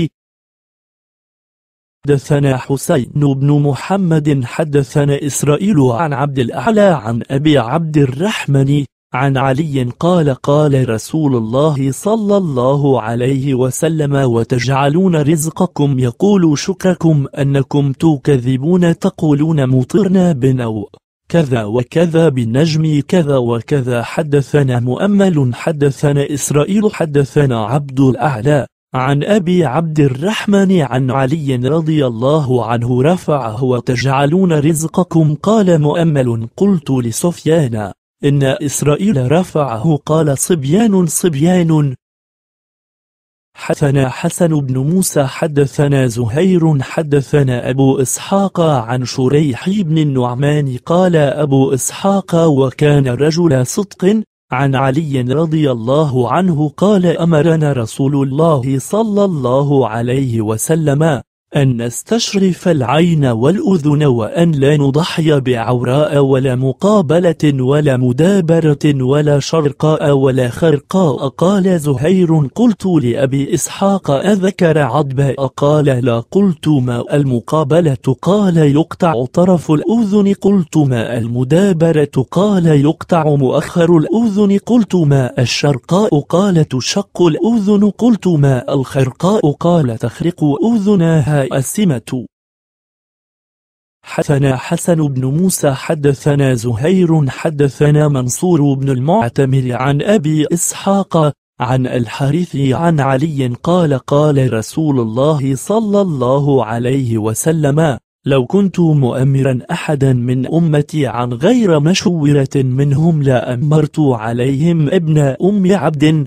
حدثنا حسين بن محمد حدثنا إسرائيل عن عبد الأعلى عن أبي عبد الرحمن عن علي قال قال رسول الله صلى الله عليه وسلم وتجعلون رزقكم يقول شكركم أنكم تكذبون تقولون مطرنا بنو كذا وكذا بالنجم كذا وكذا حدثنا مؤمل حدثنا إسرائيل حدثنا عبد الأعلى عن أبي عبد الرحمن عن علي رضي الله عنه رفعه وتجعلون رزقكم قال مؤمل قلت لسفيان إن إسرائيل رفعه قال صبيان صبيان حدثنا حسن بن موسى حدثنا زهير حدثنا أبو إسحاق عن شريح بن النعمان قال أبو إسحاق وكان رجل صدق عن علي رضي الله عنه قال أمرنا رسول الله صلى الله عليه وسلم أن نستشرف العين والأذن وأن لا نضحي بعوراء ولا مقابلة ولا مدابرة ولا شرقاء ولا خرقاء قال زهير قلت لأبي إسحاق أذكر عضبه قال لا قلت ما المقابلة قال يقطع طرف الأذن قلت ما المدابرة قال يقطع مؤخر الأذن قلت ما الشرقاء قال تشق الأذن قلت ما الخرقاء قال تخرق أذنها السمة حدثنا حسن بن موسى حدثنا زهير حدثنا منصور بن المعتمر عن أبي إسحاق عن الحارث عن علي قال قال رسول الله صلى الله عليه وسلم لو كنت مؤمرا أحدا من أمتي عن غير مشورة منهم لأمرت عليهم ابن أم عبد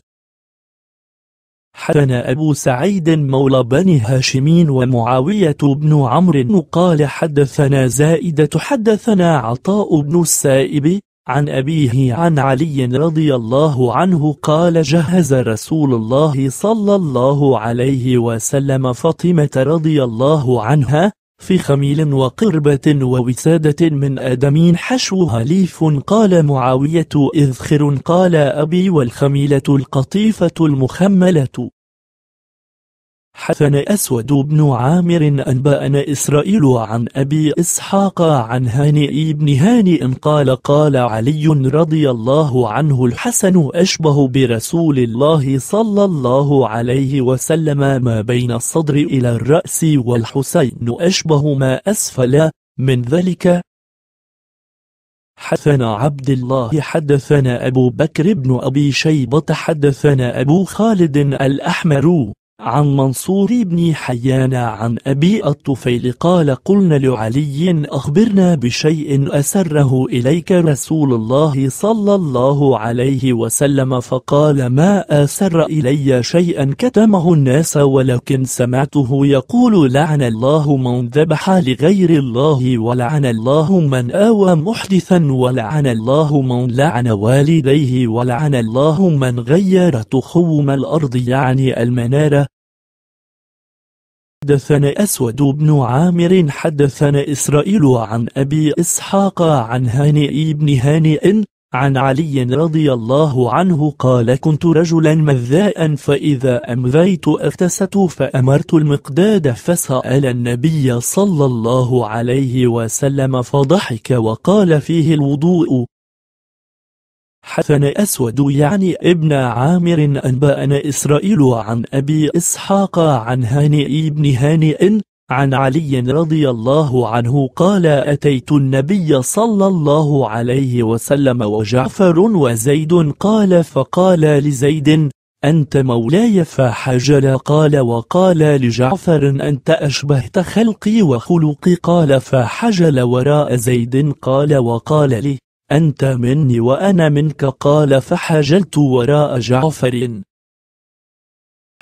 حدثنا أبو سعيد مولى بني هاشم ومعاوية بن عمرو قال حدثنا زائدة حدثنا عطاء بن السائب عن أبيه عن علي رضي الله عنه قال جهز رسول الله صلى الله عليه وسلم فاطمة رضي الله عنها في خميل وقربة ووسادة من آدم حشوها ليف قال معاوية إذخر قال أبي والخميلة القطيفة المخملة حدثنا أسود بن عامر أنبأنا إسرائيل عن أبي إسحاق عن هانئ بن هانئ قال قال علي رضي الله عنه الحسن أشبه برسول الله صلى الله عليه وسلم ما بين الصدر إلى الرأس والحسين أشبه ما أسفل من ذلك حدثنا عبد الله حدثنا أبو بكر بن أبي شيبة حدثنا أبو خالد الأحمر عن منصور بن حيان عن أبي الطفيل قال قلنا لعلي أخبرنا بشيء أسره إليك رسول الله صلى الله عليه وسلم فقال ما أسر إلي شيئا كتمه الناس ولكن سمعته يقول لعن الله من ذبح لغير الله ولعن الله من آوى محدثا ولعن الله من لعن والديه ولعن الله من غير تخوم الأرض يعني المنارة حدثنا أسود بن عامر حدثنا إسرائيل عن أبي إسحاق عن هانئ بن هانئ عن علي رضي الله عنه قال كنت رجلا مذاء فإذا أمذيت أفتست فأمرت المقداد فسأل النبي صلى الله عليه وسلم فضحك وقال فيه الوضوء حدثنا أسود يعني ابن عامر أنبأنا إسرائيل عن أبي إسحاق عن هانئ بن هانئ عن علي رضي الله عنه قال أتيت النبي صلى الله عليه وسلم وجعفر وزيد قال فقال لزيد أنت مولاي فحجل قال وقال لجعفر أنت أشبهت خلقي وخلقي قال فحجل وراء زيد قال وقال لي أنت مني وأنا منك قال فحجلت وراء جعفر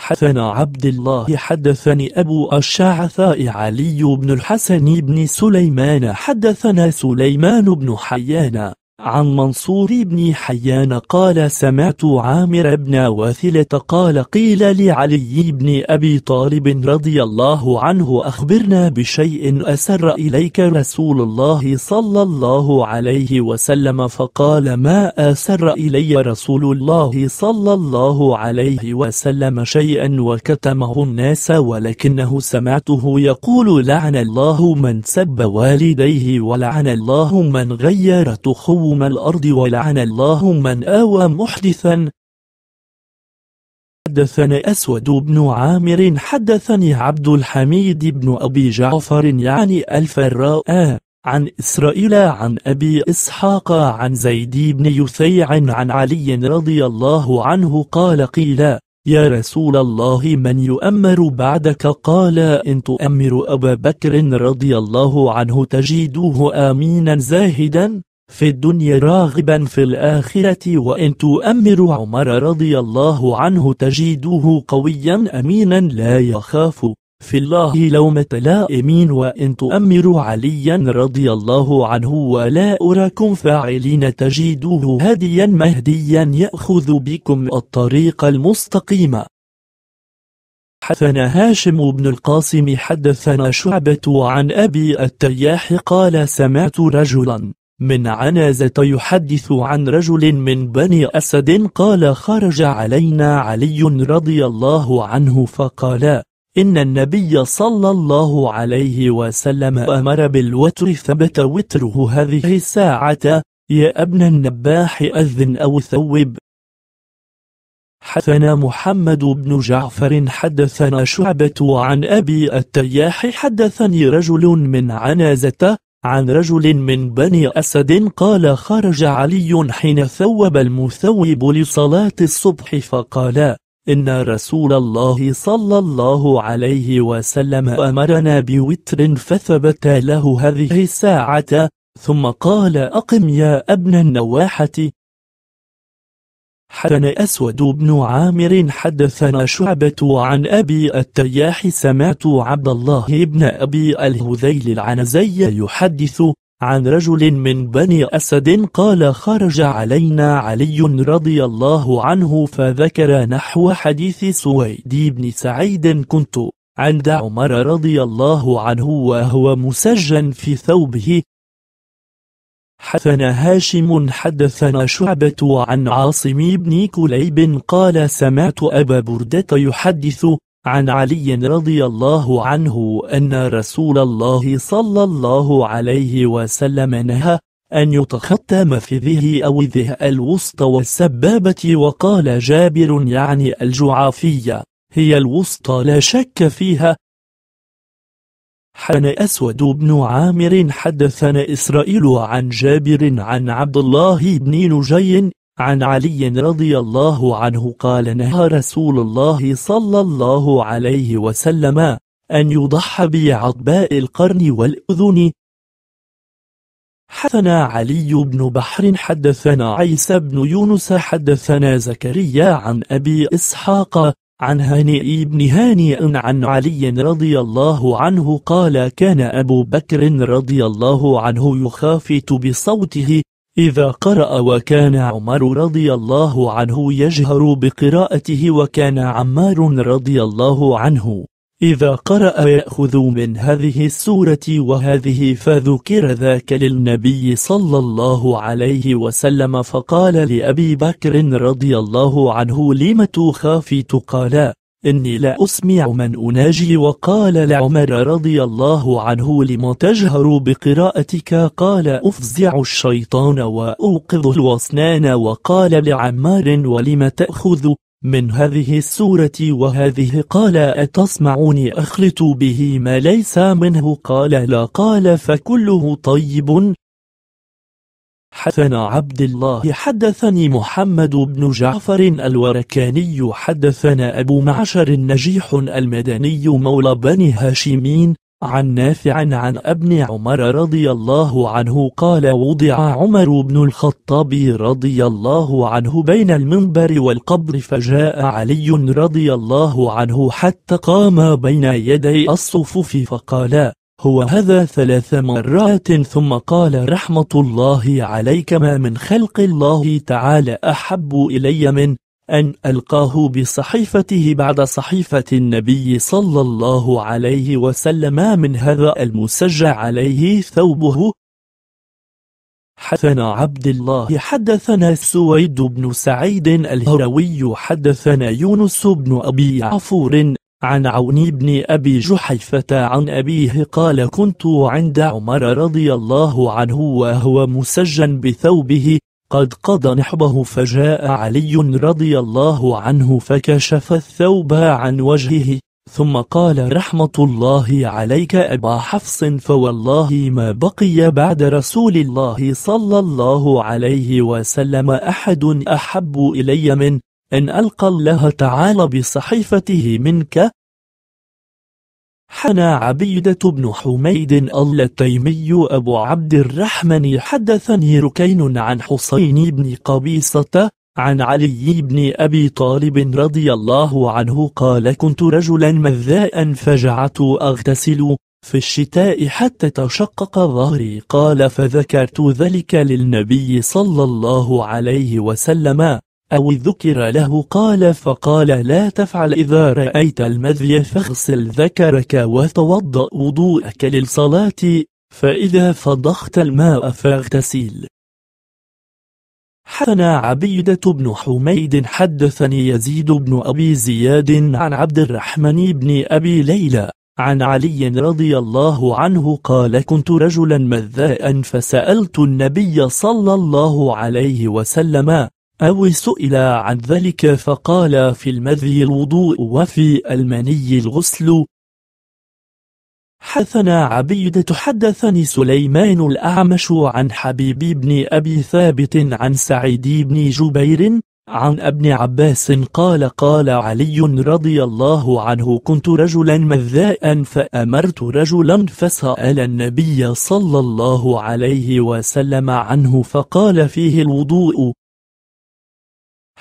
حدثنا عبد الله حدثني أبو الشعثاء علي بن الحسن بن سليمان حدثنا سليمان بن حيان عن منصور بن حيان قال سمعت عامر بن واثلة قال قيل لعلي بن أبي طالب رضي الله عنه أخبرنا بشيء أسر إليك رسول الله صلى الله عليه وسلم فقال ما أسر إلي رسول الله صلى الله عليه وسلم شيئا وكتمه الناس ولكنه سمعته يقول لعن الله من سب والديه ولعن الله من غير تخوه نجوم الأرض ولعن الله من آوى محدثا حدثنا أسود بن عامر حدثني عبد الحميد بن أبي جعفر يعني الفراء عن إسرائيل عن أبي إسحاق عن زيد بن يثيع عن علي رضي الله عنه قال قيل يا رسول الله من يؤمر بعدك قال إن تؤمر أبا بكر رضي الله عنه تجده آمينا زاهدا في الدنيا راغبا في الآخرة وإن تؤمر عمر رضي الله عنه تجدوه قويا أمينا لا يخاف في الله لومة لائمين وإن تؤمر عليا رضي الله عنه ولا أراكم فاعلين تجدوه هاديا مهديا يأخذ بكم الطريق المستقيم حدثنا هاشم بن القاسم حدثنا شعبة عن أبي التياح قال سمعت رجلا من عنازة يحدث عن رجل من بني أسد قال خرج علينا علي رضي الله عنه فقال إن النبي صلى الله عليه وسلم أمر بالوتر ثبت وتره هذه الساعة يا ابن النباح أذن أو ثوب حدثنا محمد بن جعفر حدثنا شعبة عن أبي التياح حدثني رجل من عنازة عن رجل من بني أسد قال خرج علي حين ثوب المثوب لصلاة الصبح فقال إن رسول الله صلى الله عليه وسلم أمرنا بوتر فثبت له هذه الساعة ثم قال أقم يا أبن النواحة حدثنا أسود بن عامر حدثنا شعبة عن أبي التياح سمعت عبد الله بن أبي الهذيل العنزي يحدث عن رجل من بني أسد قال خرج علينا علي رضي الله عنه فذكر نحو حديث سويد بن سعيد كنت عند عمر رضي الله عنه وهو مسجن في ثوبه حدثنا هاشم حدثنا شعبة عن عاصم بن كليب قال سمعت أبا بردة يحدث عن علي رضي الله عنه أن رسول الله صلى الله عليه وسلم نهى أن يتختم في ذه أو ذه الوسطى والسبابة وقال جابر يعني الجعافية هي الوسطى لا شك فيها حن أسود بن عامر حدثنا إسرائيل عن جابر عن عبد الله بن نجي عن علي رضي الله عنه قال نهى رسول الله صلى الله عليه وسلم أن يضحى بعطباء القرن والأذن حدثنا علي بن بحر حدثنا عيسى بن يونس حدثنا زكريا عن أبي إسحاق عن هانئ بن هانئ عن علي رضي الله عنه قال كان أبو بكر رضي الله عنه يخافت بصوته إذا قرأ وكان عمر رضي الله عنه يجهر بقراءته وكان عمار رضي الله عنه إذا قرأ يأخذ من هذه السورة وهذه فذكر ذاك للنبي صلى الله عليه وسلم فقال لأبي بكر رضي الله عنه لم تخافت قال إني لا أسمع من أناجي وقال لعمر رضي الله عنه لم تجهر بقراءتك قال أفزع الشيطان وأوقظ الوصنان وقال لعمار ولم تأخذ من هذه السورة وهذه قال أتسمعني أخلط به ما ليس منه قال لا قال فكله طيب حدثنا عبد الله حدثني محمد بن جعفر الوركاني حدثنا أبو معشر النجيح المدني مولى بني هاشمين عن نافع عن ابن عمر رضي الله عنه قال وضع عمر بن الخطاب رضي الله عنه بين المنبر والقبر فجاء علي رضي الله عنه حتى قام بين يدي الصفوف فقال هو هذا ثلاث مرات ثم قال رحمة الله عليك ما من خلق الله تعالى أحب إلي من أن ألقاه بصحيفته بعد صحيفة النبي صلى الله عليه وسلم من هذا المسجع عليه ثوبه حدثنا عبد الله حدثنا سويد بن سعيد الهروي حدثنا يونس بن أبي عفور عن عون بن أبي جحيفة عن أبيه قال كنت عند عمر رضي الله عنه وهو مسجن بثوبه قد قضى نحبه فجاء علي رضي الله عنه فكشف الثوب عن وجهه ثم قال رحمة الله عليك أبا حفص فوالله ما بقي بعد رسول الله صلى الله عليه وسلم أحد أحب إلي من أن ألقى الله تعالى بصحيفته منك حنا عبيدة بن حميد التيمي أبو عبد الرحمن حدثني ركين عن حسين بن قبيصة عن علي بن أبي طالب رضي الله عنه قال كنت رجلا مذاء فجعت أغتسل في الشتاء حتى تشقق ظهري قال فذكرت ذلك للنبي صلى الله عليه وسلم أو ذكر له قال فقال لا تفعل إذا رأيت المذي فاغسل ذكرك وتوضأ وضوءك للصلاة فإذا فضخت الماء فاغتسل حدثنا عبيدة بن حميد حدثني يزيد بن أبي زياد عن عبد الرحمن بن أبي ليلى عن علي رضي الله عنه قال كنت رجلا مذاء فسألت النبي صلى الله عليه وسلم أو سئل عن ذلك فقال في المذي الوضوء وفي المني الغسل حثنا عبيد تحدثني سليمان الأعمش عن حبيب بن أبي ثابت عن سعيد بن جبير عن ابن عباس قال قال علي رضي الله عنه كنت رجلا مذاء فأمرت رجلا فسأل النبي صلى الله عليه وسلم عنه فقال فيه الوضوء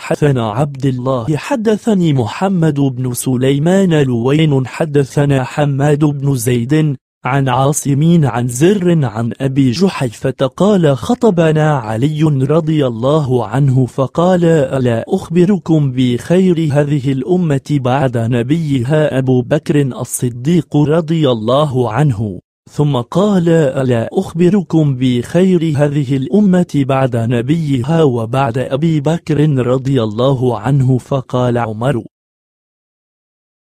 حدثنا عبد الله حدثني محمد بن سليمان لوين حدثنا حماد بن زيد عن عاصمين عن زر عن أبي جحيفة قال خطبنا علي رضي الله عنه فقال ألا أخبركم بخير هذه الأمة بعد نبيها أبو بكر الصديق رضي الله عنه ثم قال ألا أخبركم بخير هذه الأمة بعد نبيها وبعد أبي بكر رضي الله عنه فقال عمر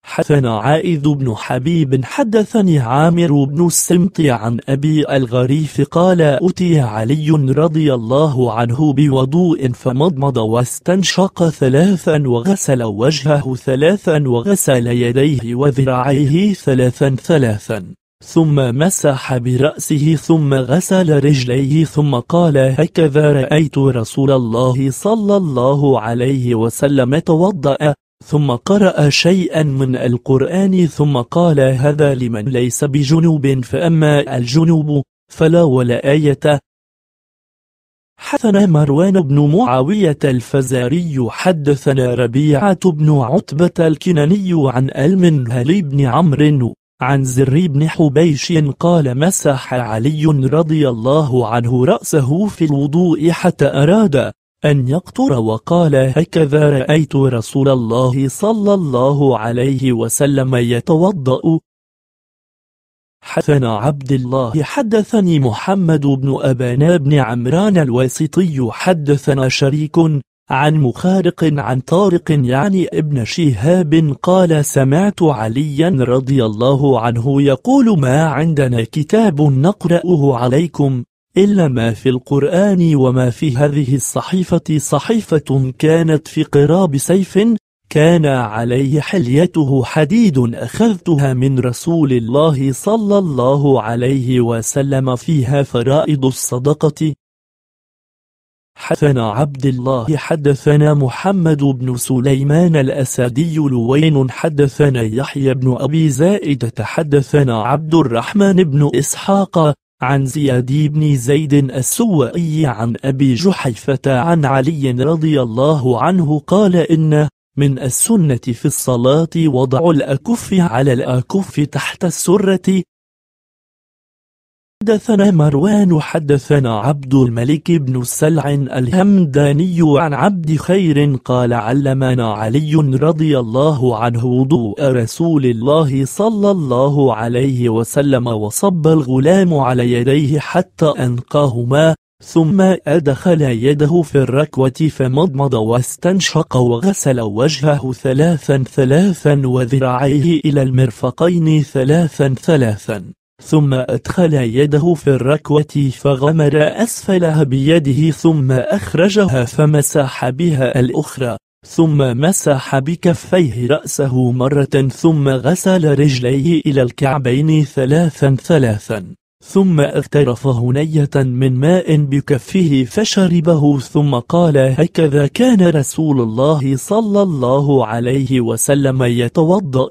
حدثنا عائذ بن حبيب حدثني عامر بن السمط عن أبي الغريف قال أتي علي رضي الله عنه بوضوء فمضمض واستنشق ثلاثا وغسل وجهه ثلاثا وغسل يديه وذراعيه ثلاثا ثلاثا ثم مسح برأسه ثم غسل رجليه ثم قال هكذا رأيت رسول الله صلى الله عليه وسلم توضأ ثم قرأ شيئا من القرآن ثم قال هذا لمن ليس بجنوب فأما الجنوب فلا ولا آية حثنا مروان بن معاوية الفزاري حدثنا ربيعة بن عتبة الكناني عن المنهل بن عمرو عن زر بن حبيش قال مسح علي رضي الله عنه رأسه في الوضوء حتى أراد أن يقطر وقال هكذا رأيت رسول الله صلى الله عليه وسلم يتوضأ حدثنا عبد الله حدثني محمد بن أبانا بن عمران الواسطي حدثنا شريك عن مخارق عن طارق يعني ابن شهاب قال سمعت عليا رضي الله عنه يقول ما عندنا كتاب نقرأه عليكم إلا ما في القرآن وما في هذه الصحيفة صحيفة كانت في قراب سيف كان عليه حليته حديد أخذتها من رسول الله صلى الله عليه وسلم فيها فرائض الصدقة حدثنا عبد الله حدثنا محمد بن سليمان الأسدي لوين حدثنا يحيى بن أبي زائد حدثنا عبد الرحمن بن إسحاق عن زياد بن زيد السوائي عن أبي جحيفة عن علي رضي الله عنه قال إن من السنة في الصلاة وضع الأكف على الأكف تحت السرة حدثنا مروان حدثنا عبد الملك بن سلع الهمداني عن عبد خير قال علمنا علي رضي الله عنه وضوء رسول الله صلى الله عليه وسلم وصب الغلام على يديه حتى أنقاهما ثم أدخل يده في الركوة فمضمض واستنشق وغسل وجهه ثلاثا ثلاثا وذراعيه إلى المرفقين ثلاثا ثلاثا ثم أدخل يده في الركوة فغمر أسفلها بيده ثم أخرجها فمسح بها الأخرى ثم مسح بكفيه رأسه مرة ثم غسل رجليه إلى الكعبين ثلاثا ثلاثا ثم اغترف هنية من ماء بكفه فشربه ثم قال هكذا كان رسول الله صلى الله عليه وسلم يتوضأ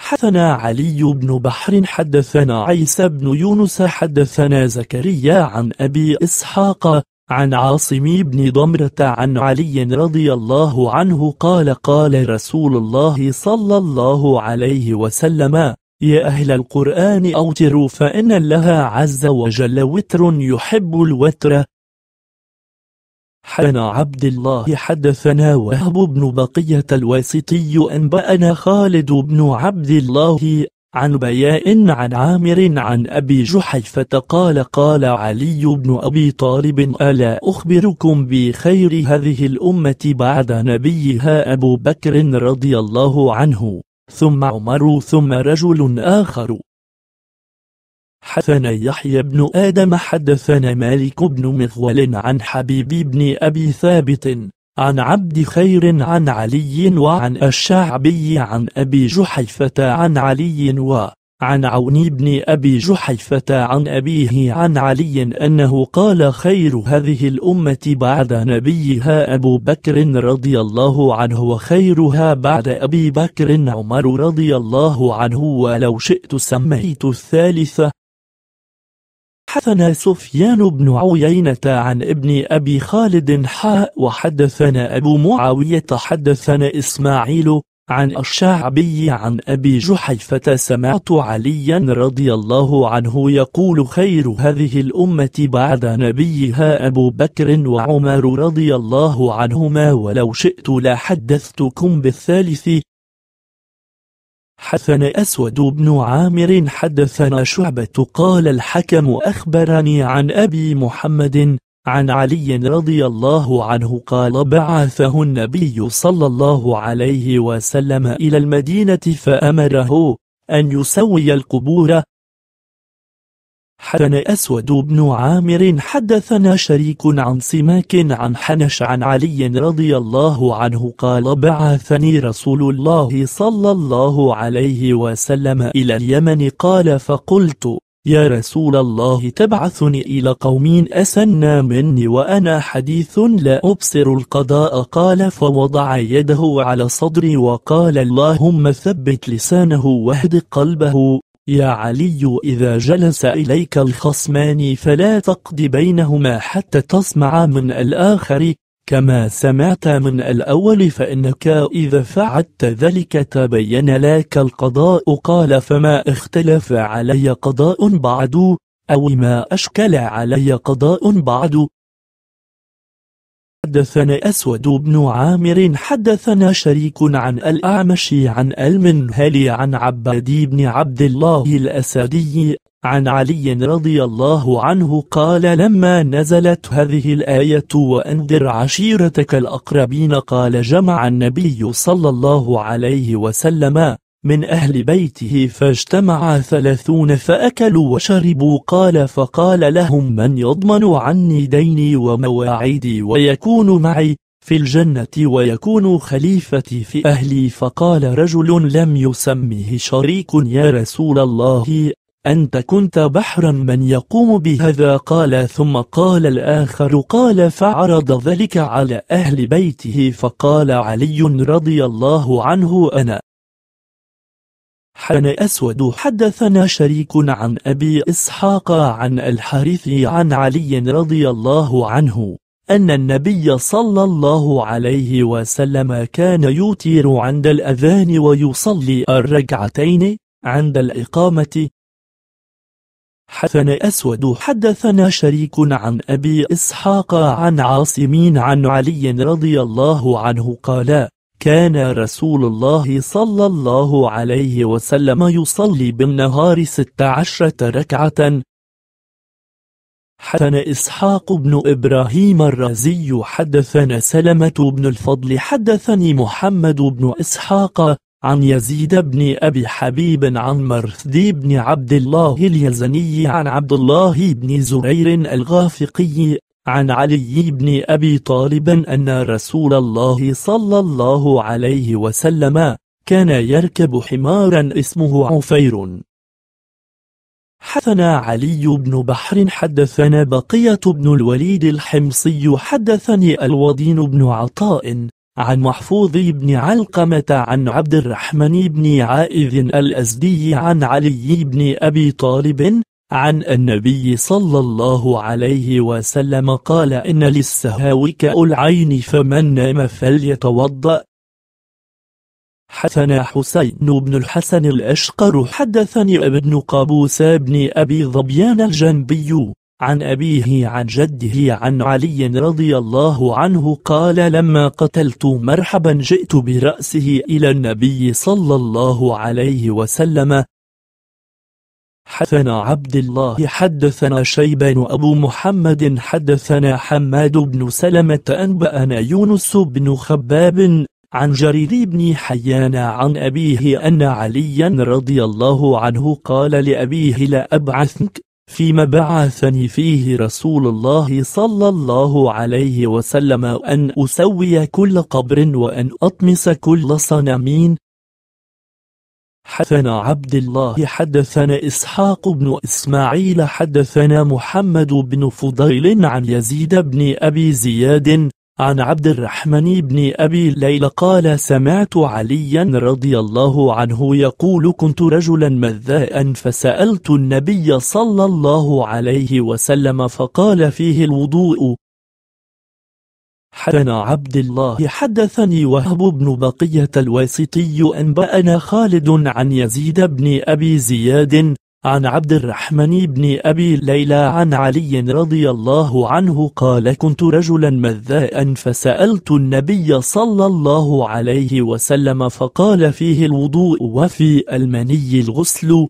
حدثنا علي بن بحر حدثنا عيسى بن يونس حدثنا زكريا عن أبي إسحاق عن عاصم بن ضمرة عن علي رضي الله عنه قال قال رسول الله صلى الله عليه وسلم يا أهل القرآن أوتروا فإن الله عز وجل وتر يحب الوتر حدثنا عبد الله حدثنا وهب بن بقية الواسطي أنبأنا خالد بن عبد الله عن بياء عن عامر عن أبي جحيفة قال قال علي بن أبي طالب ألا أخبركم بخير هذه الأمة بعد نبيها أبو بكر رضي الله عنه ثم عمر ثم رجل آخر حدثنا يحيى بن آدم حدثنا مالك بن مغول عن حبيب بن أبي ثابت عن عبد خير عن علي وعن الشعبي عن أبي جحيفة عن علي وعن عون بن أبي جحيفة عن أبيه عن علي أنه قال خير هذه الأمة بعد نبيها أبو بكر رضي الله عنه وخيرها بعد أبي بكر عمر رضي الله عنه ولو شئت سميت الثالثة حدثنا سفيان بن عيينة عن ابن أبي خالد حاء وحدثنا أبو معاوية حدثنا إسماعيل عن الشعبي عن أبي جحيفة سمعت عليا رضي الله عنه يقول خير هذه الأمة بعد نبيها أبو بكر وعمر رضي الله عنهما ولو شئت لحدثتكم بالثالث حدثنا أسود بن عامر حدثنا شعبة قال الحكم أخبرني عن أبي محمد عن علي رضي الله عنه قال بعثه النبي صلى الله عليه وسلم إلى المدينة فأمره أن يسوي القبور حدثنا أسود بن عامر حدثنا شريك عن سماك عن حنش عن علي رضي الله عنه قال بعثني رسول الله صلى الله عليه وسلم إلى اليمن قال فقلت يا رسول الله تبعثني إلى قوم أسنى مني وأنا حديث لا أبصر القضاء قال فوضع يده على صدري وقال اللهم ثبت لسانه واهد قلبه يا علي إذا جلس إليك الخصمان فلا تقض بينهما حتى تسمع من الآخر كما سمعت من الأول فإنك إذا فعلت ذلك تبين لك القضاء قال فما اختلف علي قضاء بعد أو ما أشكل علي قضاء بعد حدثنا أسود بن عامر حدثنا شريك عن الأعمش عن المنهل عن عبادي بن عبد الله الأسدي عن علي رضي الله عنه قال لما نزلت هذه الآية وأنذر عشيرتك الأقربين قال جمع النبي صلى الله عليه وسلم من أهل بيته فاجتمع ثلاثون فأكلوا وشربوا قال فقال لهم من يضمن عني ديني ومواعيدي ويكون معي في الجنة ويكون خليفتي في أهلي فقال رجل لم يسمه شريك يا رسول الله أنت كنت بحرا من يقوم بهذا قال ثم قال الآخر قال فعرض ذلك على أهل بيته فقال علي رضي الله عنه أنا حن أسود حدثنا شريك عن أبي إسحاق عن الحارث عن علي رضي الله عنه أن النبي صلى الله عليه وسلم كان يوتير عند الأذان ويصلي الركعتين عند الإقامة حدثنا أسود حدثنا شريك عن أبي إسحاق عن عاصمين عن علي رضي الله عنه قال كان رسول الله صلى الله عليه وسلم يصلي بالنهار ست عشرة ركعة حدثنا إسحاق بن إبراهيم الرازي حدثنا سلمة بن الفضل حدثني محمد بن إسحاق عن يزيد بن أبي حبيب عن مرثدي بن عبد الله اليزني عن عبد الله بن زرير الغافقي عن علي بن أبي طالب أن رسول الله صلى الله عليه وسلم كان يركب حمارا اسمه عفير حدثنا علي بن بحر حدثنا بقية بن الوليد الحمصي حدثني الوضين بن عطاء عن محفوظ بن علقمة عن عبد الرحمن بن عائذ الأزدي عن علي بن أبي طالب عن النبي صلى الله عليه وسلم قال إن كأو العين فمن نام فليتوضأ حسن حسين بن الحسن الأشقر حدثني ابن قابوس بن أبي ظبيان الجنبي عن أبيه عن جده عن علي رضي الله عنه قال لما قتلت مرحبا جئت برأسه إلى النبي صلى الله عليه وسلم حدثنا عبد الله حدثنا شيبان أبو محمد حدثنا حماد بن سلمة أنبأنا يونس بن خباب عن جرير بن حيان عن أبيه أن عليا رضي الله عنه قال لأبيه لا أبعثك فيما بعثني فيه رسول الله صلى الله عليه وسلم أن أسوي كل قبر وأن أطمس كل صنمين حدثنا عبد الله حدثنا إسحاق بن إسماعيل حدثنا محمد بن فضيل عن يزيد بن أبي زياد عن عبد الرحمن بن أبي ليلى قال سمعت عليا رضي الله عنه يقول كنت رجلا مذاء فسألت النبي صلى الله عليه وسلم فقال فيه الوضوء حدثنا عبد الله حدثني وهب بن بقية الواسطي أنبأنا خالد عن يزيد بن أبي زياد عن عبد الرحمن بن أبي ليلى عن علي رضي الله عنه قال كنت رجلا مذاء فسألت النبي صلى الله عليه وسلم فقال فيه الوضوء وفي المني الغسل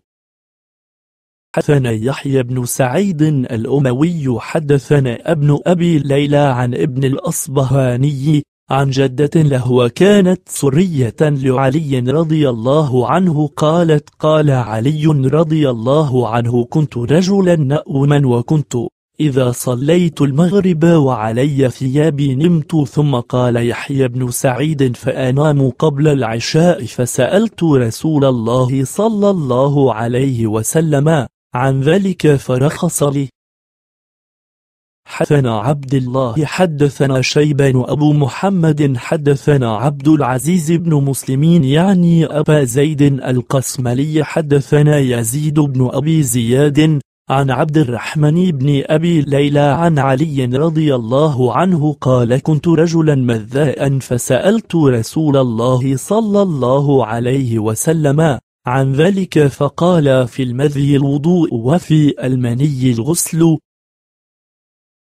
حدثنا يحيى بن سعيد الأموي حدثنا ابن أبي ليلى عن ابن الأصبهاني عن جدة له وكانت سرية لعلي رضي الله عنه قالت قال علي رضي الله عنه كنت رجلا نأوما وكنت إذا صليت المغرب وعلي ثيابي نمت ثم قال يحيى بن سعيد فأنام قبل العشاء فسألت رسول الله صلى الله عليه وسلم عن ذلك فرخص لي حدثنا عبد الله حدثنا شيبان أبو محمد حدثنا عبد العزيز بن مسلمين يعني أبا زيد القسملي حدثنا يزيد بن أبي زياد عن عبد الرحمن بن أبي ليلى عن علي رضي الله عنه قال كنت رجلا مذاء فسألت رسول الله صلى الله عليه وسلم عن ذلك فقال في المذي الوضوء وفي المني الغسل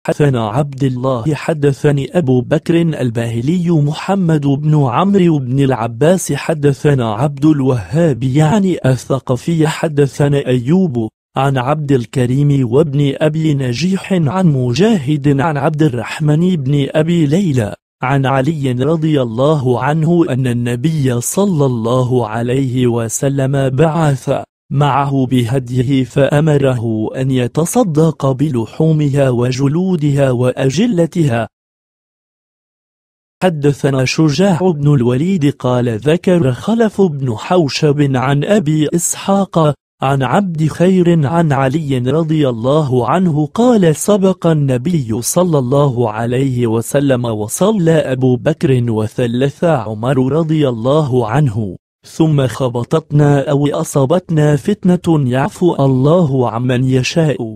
حدثنا عبد الله حدثني أبو بكر الباهلي محمد بن عمرو بن العباس حدثنا عبد الوهاب يعني الثقفي حدثنا أيوب عن عبد الكريم وابن أبي نجيح عن مجاهد عن عبد الرحمن بن أبي ليلى عن علي رضي الله عنه أن النبي صلى الله عليه وسلم بعث معه بهديه فأمره أن يتصدق بلحومها وجلودها وأجلتها حدثنا شجاع بن الوليد قال ذكر خلف بن حوشب عن أبي إسحاق عن عبد خير عن علي رضي الله عنه قال سبق النبي صلى الله عليه وسلم وصلى أبو بكر وثلث عمر رضي الله عنه ثم خبطتنا أو أصابتنا فتنة يعفو الله عمن يشاء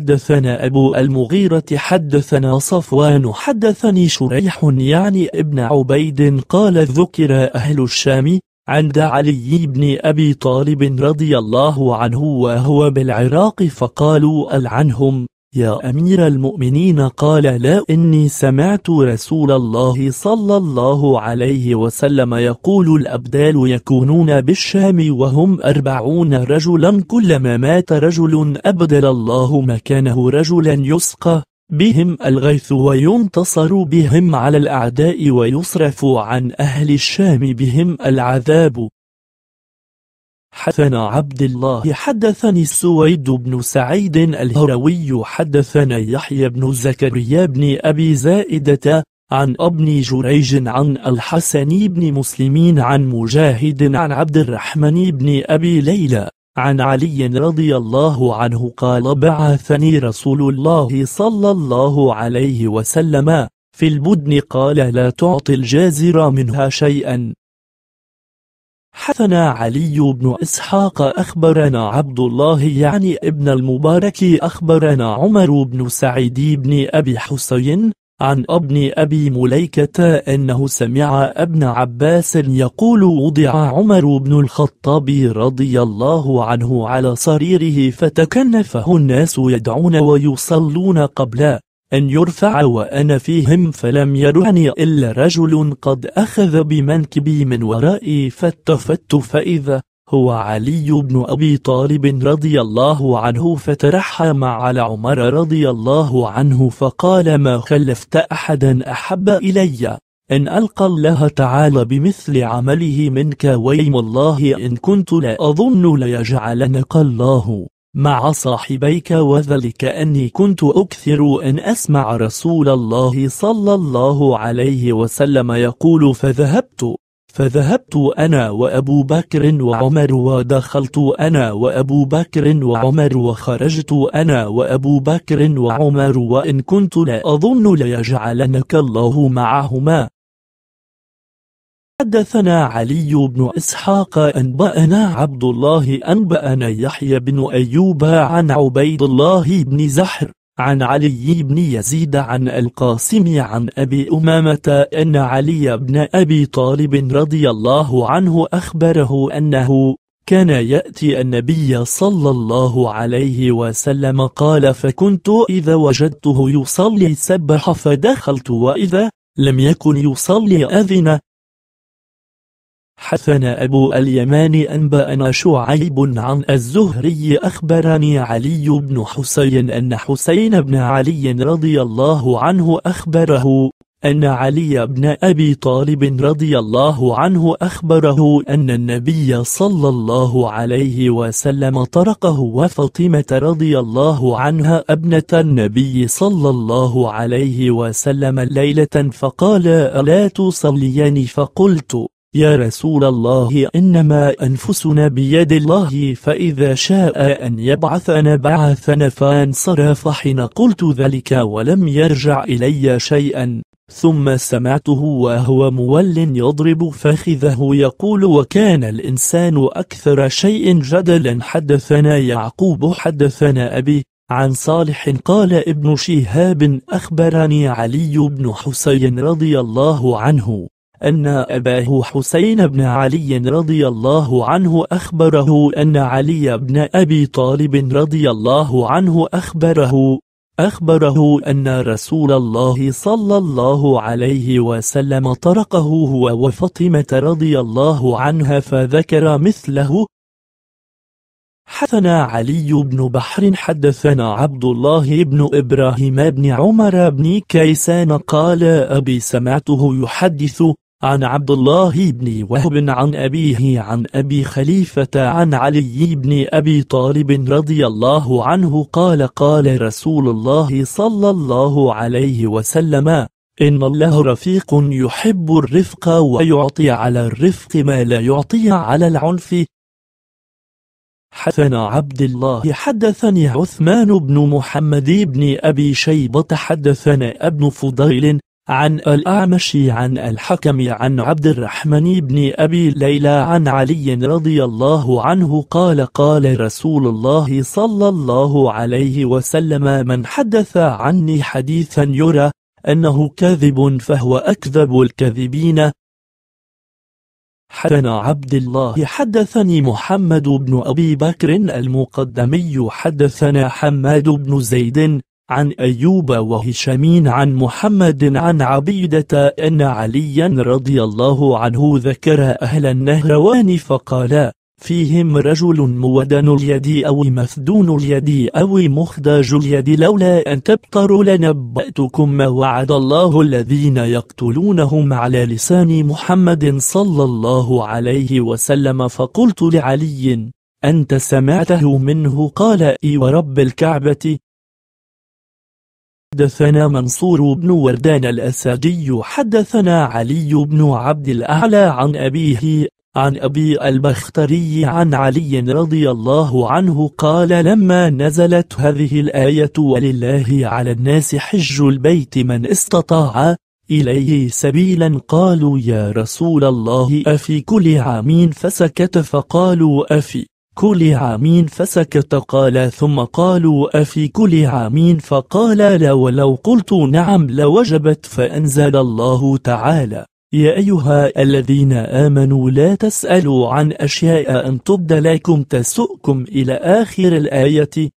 حدثنا أبو المغيرة حدثنا صفوان حدثني شريح يعني ابن عبيد قال ذكر أهل الشام عند علي بن أبي طالب رضي الله عنه وهو بالعراق فقالوا العنهم يا أمير المؤمنين قال لا إني سمعت رسول الله صلى الله عليه وسلم يقول الأبدال يكونون بالشام وهم أربعون رجلا كلما مات رجل أبدل الله مكانه رجلا يسقى بهم الغيث وينتصر بهم على الأعداء ويصرف عن أهل الشام بهم العذاب حدثنا عبد الله حدثني السويد بن سعيد الهروي حدثنا يحيى بن زكريا بن أبي زائدة عن ابن جريج عن الحسن بن مسلمين عن مجاهد عن عبد الرحمن بن أبي ليلى عن علي رضي الله عنه قال بعثني رسول الله صلى الله عليه وسلم في البدن قال لا تعطي الجازر منها شيئا حثنا علي بن إسحاق أخبرنا عبد الله يعني ابن المبارك أخبرنا عمر بن سعيد بن أبي حسين عن ابن أبي مليكة أنه سمع ابن عباس يقول وضع عمر بن الخطاب رضي الله عنه على صريره فتكنفه الناس يدعون ويصلون قبل أن يرفع وأنا فيهم فلم يرعني إلا رجل قد أخذ بمنكبي من ورائي فالتفت فإذا هو علي بن أبي طالب رضي الله عنه فترحم على عمر رضي الله عنه فقال ما خلفت أحدا أحب إلي أن ألقى الله تعالى بمثل عمله منك ويم الله إن كنت لا أظن ليجعلنك الله مع صاحبيك وذلك أني كنت أكثر أن أسمع رسول الله صلى الله عليه وسلم يقول فذهبت فذهبت أنا وأبو بكر وعمر ودخلت أنا وأبو بكر وعمر وخرجت أنا وأبو بكر وعمر وإن كنت لا أظن ليجعلنك الله معهما حدثنا علي بن إسحاق أنبأنا عبد الله أنبأنا يحيى بن أيوب عن عبيد الله بن زحر عن علي بن يزيد عن القاسم عن أبي أمامة أن علي بن أبي طالب رضي الله عنه أخبره أنه كان يأتي النبي صلى الله عليه وسلم قال فكنت إذا وجدته يصلي سبح فدخلت وإذا لم يكن يصلي أذن حسن أبو اليمان أنبأنا شعيب عن الزهري أخبرني علي بن حسين أن حسين بن علي رضي الله عنه أخبره أن علي بن أبي طالب رضي الله عنه أخبره أن النبي صلى الله عليه وسلم طرقه وفاطمة رضي الله عنها ابنة النبي صلى الله عليه وسلم ليلة فقال ألا تصليان فقلت يا رسول الله إنما أنفسنا بيد الله فإذا شاء أن يبعثنا بعثنا فانصرف حين قلت ذلك ولم يرجع إلي شيئا ثم سمعته وهو مول يضرب فخذه يقول وكان الإنسان أكثر شيء جدلا حدثنا يعقوب حدثنا أبي عن صالح قال ابن شهاب أخبرني علي بن حسين رضي الله عنه أن أباه حسين بن علي رضي الله عنه أخبره أن علي بن أبي طالب رضي الله عنه أخبره أخبره أن رسول الله صلى الله عليه وسلم طرقه هو وفاطمة رضي الله عنها فذكر مثله حدثنا علي بن بحر حدثنا عبد الله بن إبراهيم بن عمر بن كيسان قال أبي سمعته يحدث عن عبد الله بن وهب عن أبيه عن أبي خليفة عن علي بن أبي طالب رضي الله عنه قال قال رسول الله صلى الله عليه وسلم إن الله رفيق يحب الرفق ويعطي على الرفق ما لا يعطي على العنف حدثنا عبد الله حدثني عثمان بن محمد بن أبي شيبة حدثنا ابن فضيل عن الأعمش عن الحكم عن عبد الرحمن بن أبي ليلى عن علي رضي الله عنه قال قال رسول الله صلى الله عليه وسلم من حدث عني حديثا يرى أنه كاذب فهو أكذب الكاذبين حدثنا عبد الله حدثني محمد بن أبي بكر المقدمي حدثنا حماد بن زيد عن أيوب وهشام عن محمد عن عبيدة أن عليا رضي الله عنه ذكر أهل النهروان فقال فيهم رجل مودن اليد أو مفدون اليد أو مخداج اليد لولا أن تبطروا لنبأتكم ما وعد الله الذين يقتلونهم على لسان محمد صلى الله عليه وسلم فقلت لعلي أنت سمعته منه قال إي ورب الكعبة حدثنا منصور بن وردان الأساجي حدثنا علي بن عبد الأعلى عن أبيه عن أبي البختري عن علي رضي الله عنه قال لما نزلت هذه الآية ولله على الناس حج البيت من استطاع إليه سبيلا قالوا يا رسول الله أفي كل عام فسكت فقالوا أفي كل عام فسكت قال ثم قالوا أفي كل عام فقال لا ولو قلت نعم لوجبت فأنزل الله تعالى يا أيها الذين آمنوا لا تسألوا عن أشياء أن تبدلكم لكم تسؤكم إلى آخر الآية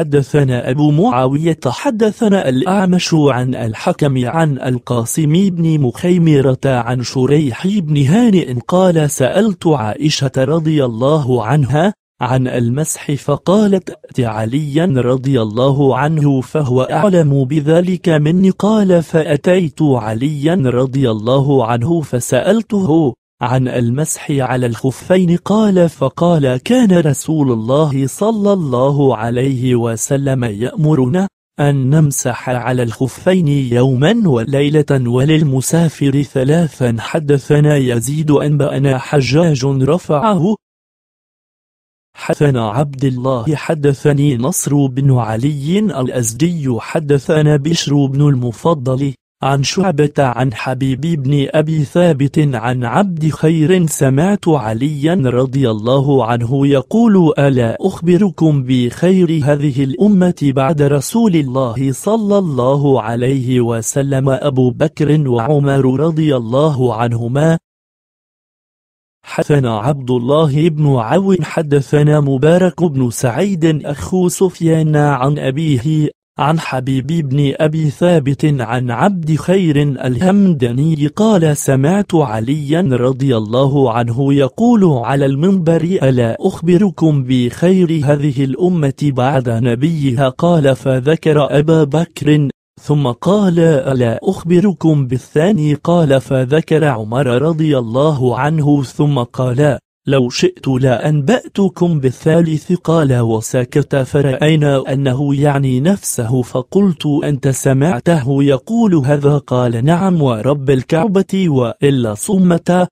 حدثنا أبو معاوية حدثنا الأعمش عن الحكم عن القاسم بن مخيمرة عن شريح بن هانئ قال سألت عائشة رضي الله عنها عن المسح فقالت أت عليا رضي الله عنه فهو أعلم بذلك مني قال فأتيت عليا رضي الله عنه فسألته عن المسح على الخفين قال فقال كان رسول الله صلى الله عليه وسلم يأمرنا أن نمسح على الخفين يوما وليلة وللمسافر ثلاثا حدثنا يزيد أنبأنا حجاج رفعه حدثنا عبد الله حدثني نصر بن علي الأزدي حدثنا بشر بن المفضل عن شعبة عن حبيب بن أبي ثابت عن عبد خير سمعت عليا رضي الله عنه يقول ألا أخبركم بخير هذه الأمة بعد رسول الله صلى الله عليه وسلم أبو بكر وعمر رضي الله عنهما حدثنا عبد الله بن عون حدثنا مبارك بن سعيد أخو سفيان عن أبيه عن حبيب بن أبي ثابت عن عبد خير الهمدني قال سمعت عليا رضي الله عنه يقول على المنبر ألا أخبركم بخير هذه الأمة بعد نبيها قال فذكر أبا بكر ثم قال ألا أخبركم بالثاني قال فذكر عمر رضي الله عنه ثم قال لو شئت لأنبأتكم بالثالث قال وسكت فرأينا أنه يعني نفسه فقلت أنت سمعته يقول هذا قال نعم ورب الكعبة وإلا صمت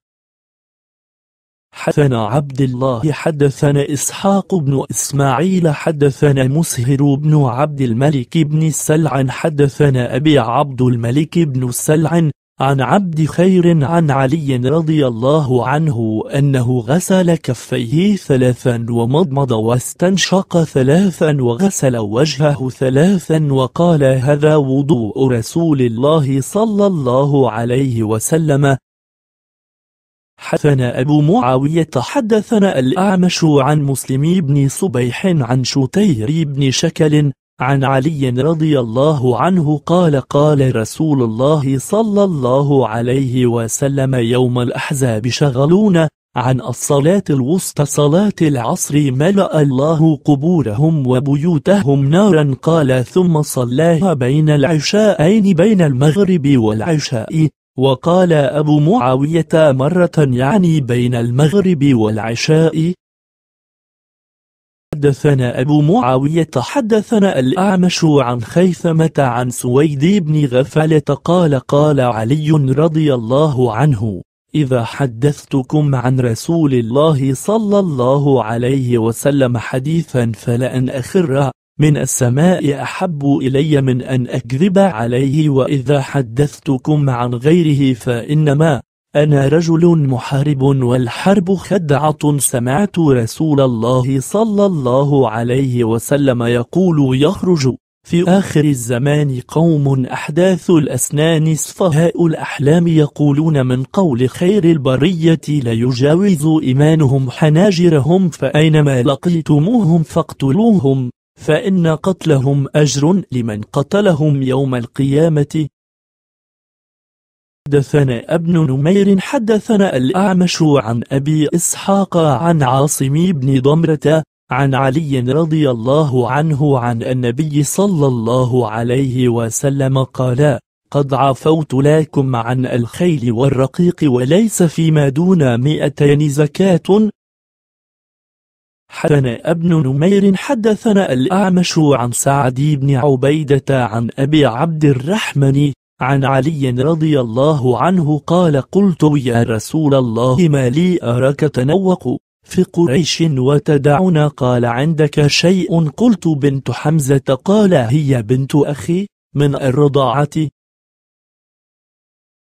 حدثنا عبد الله حدثنا إسحاق بن إسماعيل حدثنا مسهر بن عبد الملك بن سلع حدثنا أبي عبد الملك بن سلع عن عبد خير عن علي رضي الله عنه أنه غسل كفيه ثلاثا ومضمض واستنشق ثلاثا وغسل وجهه ثلاثا وقال هذا وضوء رسول الله صلى الله عليه وسلم حدثنا أبو معاوية حدثنا الأعمش عن مسلم بن صبيح عن شتير بن شكل عن علي رضي الله عنه قال قال رسول الله صلى الله عليه وسلم يوم الأحزاب شغلون عن الصلاة الوسطى صلاة العصر ملأ الله قبورهم وبيوتهم نارا قال ثم صلاها بين العشاءين بين المغرب والعشاء وقال أبو معاوية مرة يعني بين المغرب والعشاء حدثنا أبو معاوية حدثنا الأعمش عن خيثمة عن سويد بن غفلة قال قال علي رضي الله عنه إذا حدثتكم عن رسول الله صلى الله عليه وسلم حديثا فلأن أخره من السماء أحب إلي من أن أكذب عليه وإذا حدثتكم عن غيره فإنما أنا رجل محارب والحرب خدعة سمعت رسول الله صلى الله عليه وسلم يقول يخرج في آخر الزمان قوم أحداث الأسنان صفهاء الأحلام يقولون من قول خير البرية لا يجاوز إيمانهم حناجرهم فأينما لقيتموهم فاقتلوهم فإن قتلهم أجر لمن قتلهم يوم القيامة حدثنا ابن نمير حدثنا الأعمش عن أبي إسحاق عن عاصم بن ضمرة عن علي رضي الله عنه عن النبي صلى الله عليه وسلم قال قد عفوت لكم عن الخيل والرقيق وليس فيما دون مئتين زكاة حدثنا ابن نمير حدثنا الأعمش عن سعد بن عبيدة عن أبي عبد الرحمن عن علي رضي الله عنه قال قلت يا رسول الله ما لي أراك تنوق في قريش وتدعنا قال عندك شيء قلت بنت حمزة قال هي بنت أخي من الرضاعة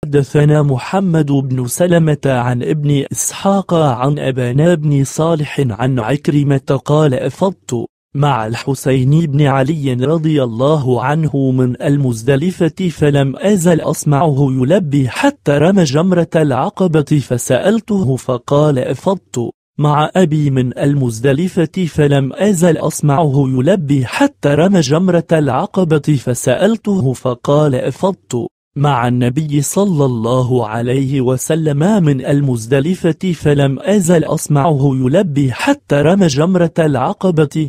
حدثنا محمد بن سلمة عن ابن إسحاق عن أبانا بن صالح عن عكرمة قال أفضت مع الحسين بن علي رضي الله عنه من المزدلفة فلم أزل أسمعه يلبي حتى رمى جمرة العقبة فسألته فقال أفضت مع أبي من المزدلفة فلم أزل أسمعه يلبي حتى رمى جمرة العقبة فسألته فقال أفضت مع النبي صلى الله عليه وسلم من المزدلفة فلم أزل أسمعه يلبي حتى رمى جمرة العقبة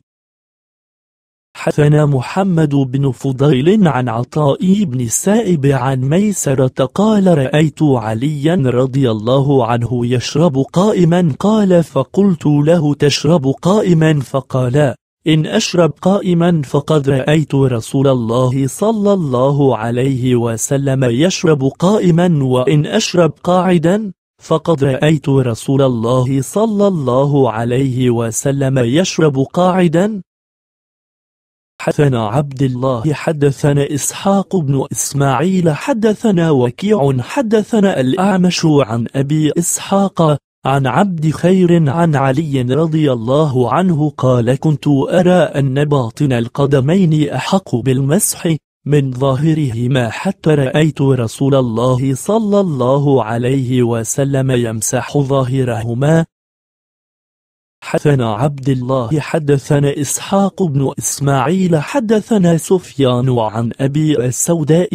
حدثنا محمد بن فضيل عن عطاء بن السائب عن ميسرة قال رأيت عليا رضي الله عنه يشرب قائما قال فقلت له تشرب قائما فقال إن أشرب قائما فقد رأيت رسول الله صلى الله عليه وسلم يشرب قائما وإن أشرب قاعدا فقد رأيت رسول الله صلى الله عليه وسلم يشرب قاعدا حدثنا عبد الله حدثنا إسحاق بن إسماعيل حدثنا وكيع حدثنا الأعمش عن أبي إسحاق عن عبد خير عن علي رضي الله عنه قال كنت أرى أن باطن القدمين أحق بالمسح من ظاهرهما حتى رأيت رسول الله صلى الله عليه وسلم يمسح ظاهرهما حدثنا عبد الله حدثنا إسحاق بن إسماعيل حدثنا سفيان عن أبي السوداء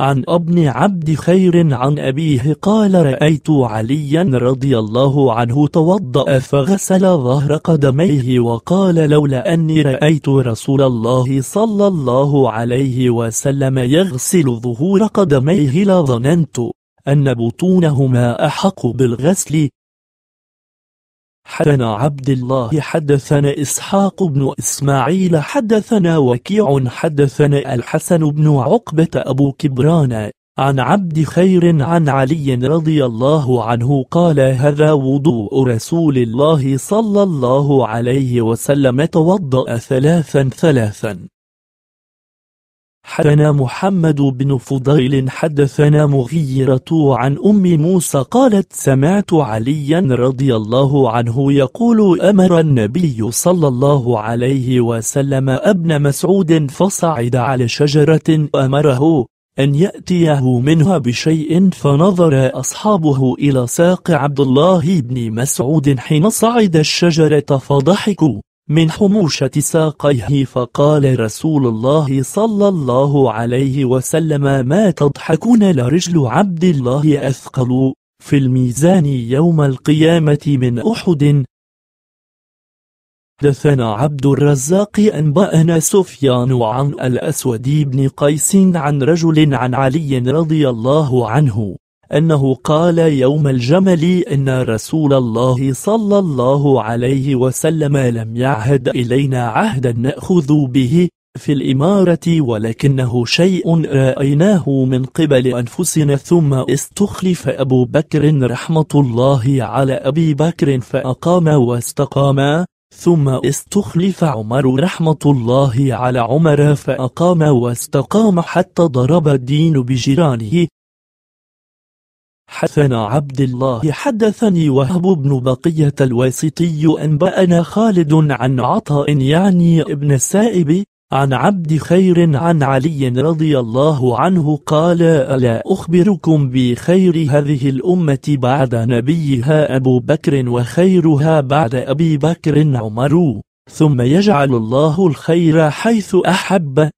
عن ابن عبد خير عن أبيه قال رأيت عليا رضي الله عنه توضأ فغسل ظهر قدميه وقال لولا أني رأيت رسول الله صلى الله عليه وسلم يغسل ظهور قدميه لظننت أن بطونهما أحق بالغسل حدثنا عبد الله حدثنا إسحاق بن إسماعيل حدثنا وكيع حدثنا الحسن بن عقبة أبو كبران عن عبد خير عن علي رضي الله عنه قال هذا وضوء رسول الله صلى الله عليه وسلم توضأ ثلاثا ثلاثا حدثنا محمد بن فضيل حدثنا مغيرة عن أم موسى قالت سمعت عليا رضي الله عنه يقول أمر النبي صلى الله عليه وسلم ابن مسعود فصعد على شجرة أمره أن يأتيه منها بشيء فنظر أصحابه إلى ساق عبد الله بن مسعود حين صعد الشجرة فضحكوا من حموشة ساقيه فقال رسول الله صلى الله عليه وسلم ما تضحكون لرجل عبد الله أثقل في الميزان يوم القيامة من أحد دثنا عبد الرزاق أنبأنا سفيان عن الأسود بن قيس عن رجل عن علي رضي الله عنه أنه قال يوم الجمل إن رسول الله صلى الله عليه وسلم لم يعهد إلينا عهدا نأخذ به في الإمارة ولكنه شيء رأيناه من قبل أنفسنا ثم استخلف أبو بكر رحمة الله على أبي بكر فأقام واستقام ثم استخلف عمر رحمة الله على عمر فأقام واستقام حتى ضرب الدين بجيرانه حدثنا عبد الله حدثني وهب بن بقية الواسطي أنبأنا خالد عن عطاء يعني ابن السائب عن عبد خير عن علي رضي الله عنه قال ألا أخبركم بخير هذه الأمة بعد نبيها أبو بكر وخيرها بعد أبي بكر عمر ثم يجعل الله الخير حيث أحب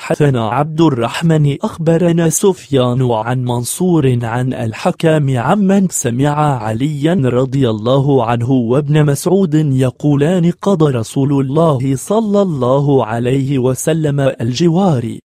حثنا عبد الرحمن أخبرنا سفيان عن منصور عن الحكام عمن سمع عليا رضي الله عنه وابن مسعود يقولان قضى رسول الله صلى الله عليه وسلم الجوار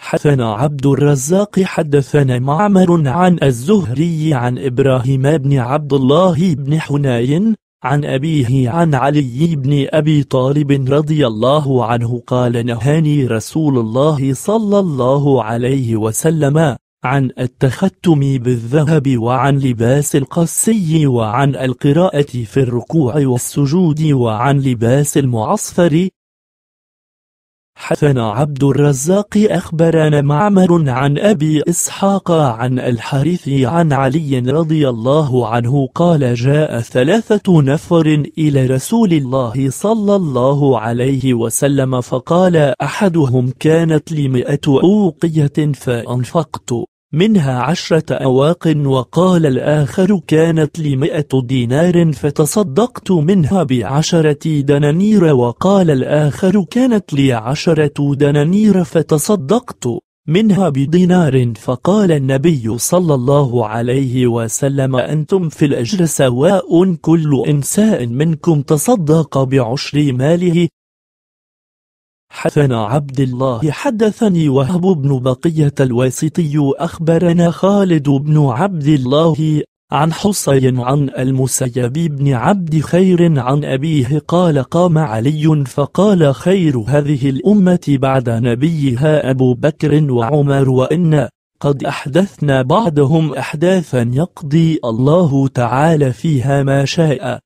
حثنا عبد الرزاق حدثنا معمر عن الزهري عن إبراهيم بن عبد الله بن حنين عن أبيه عن علي بن أبي طالب رضي الله عنه قال نهاني رسول الله صلى الله عليه وسلم عن التختم بالذهب وعن لباس القسي وعن القراءة في الركوع والسجود وعن لباس المعصفر حسن عبد الرزاق أخبرنا معمر عن أبي إسحاق عن الحارث عن علي رضي الله عنه قال جاء ثلاثة نفر إلى رسول الله صلى الله عليه وسلم فقال أحدهم كانت لمئة أوقية فأنفقت منها عشرة أواق وقال الآخر كانت لمئة دينار فتصدقت منها بعشرة دنانير وقال الآخر كانت لي عشرة دنانير فتصدقت منها بدينار فقال النبي صلى الله عليه وسلم أنتم في الأجر سواء كل إنساء منكم تصدق بعشر ماله حدثنا عبد الله حدثني وهب بن بقية الواسطي أخبرنا خالد بن عبد الله عن حسين عن المسيب بن عبد خير عن أبيه قال قام علي فقال خير هذه الأمة بعد نبيها أبو بكر وعمر وإن قد أحدثنا بعدهم أحداثا يقضي الله تعالى فيها ما شاء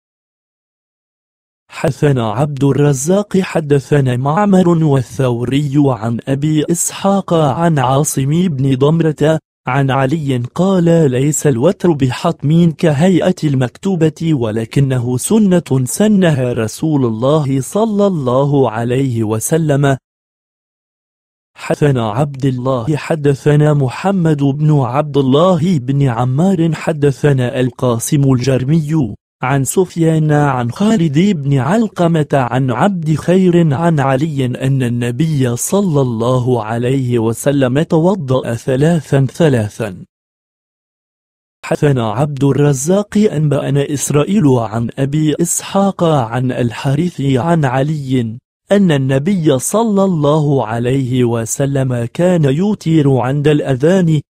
حدثنا عبد الرزاق حدثنا معمر والثوري عن أبي إسحاق عن عاصم بن ضمرة عن علي قال ليس الوتر بحتم كهيئة المكتوبة ولكنه سنة سنها رسول الله صلى الله عليه وسلم حدثنا عبد الله حدثنا محمد بن عبد الله بن عمار حدثنا القاسم الجرمي عن سفيان عن خالد بن علقمة عن عبد خير عن علي أن النبي صلى الله عليه وسلم توضأ ثلاثا ثلاثا حدثنا عبد الرزاق أنبأنا إسرائيل عن أبي إسحاق عن الحارث عن علي أن النبي صلى الله عليه وسلم كان يوتر عند الأذان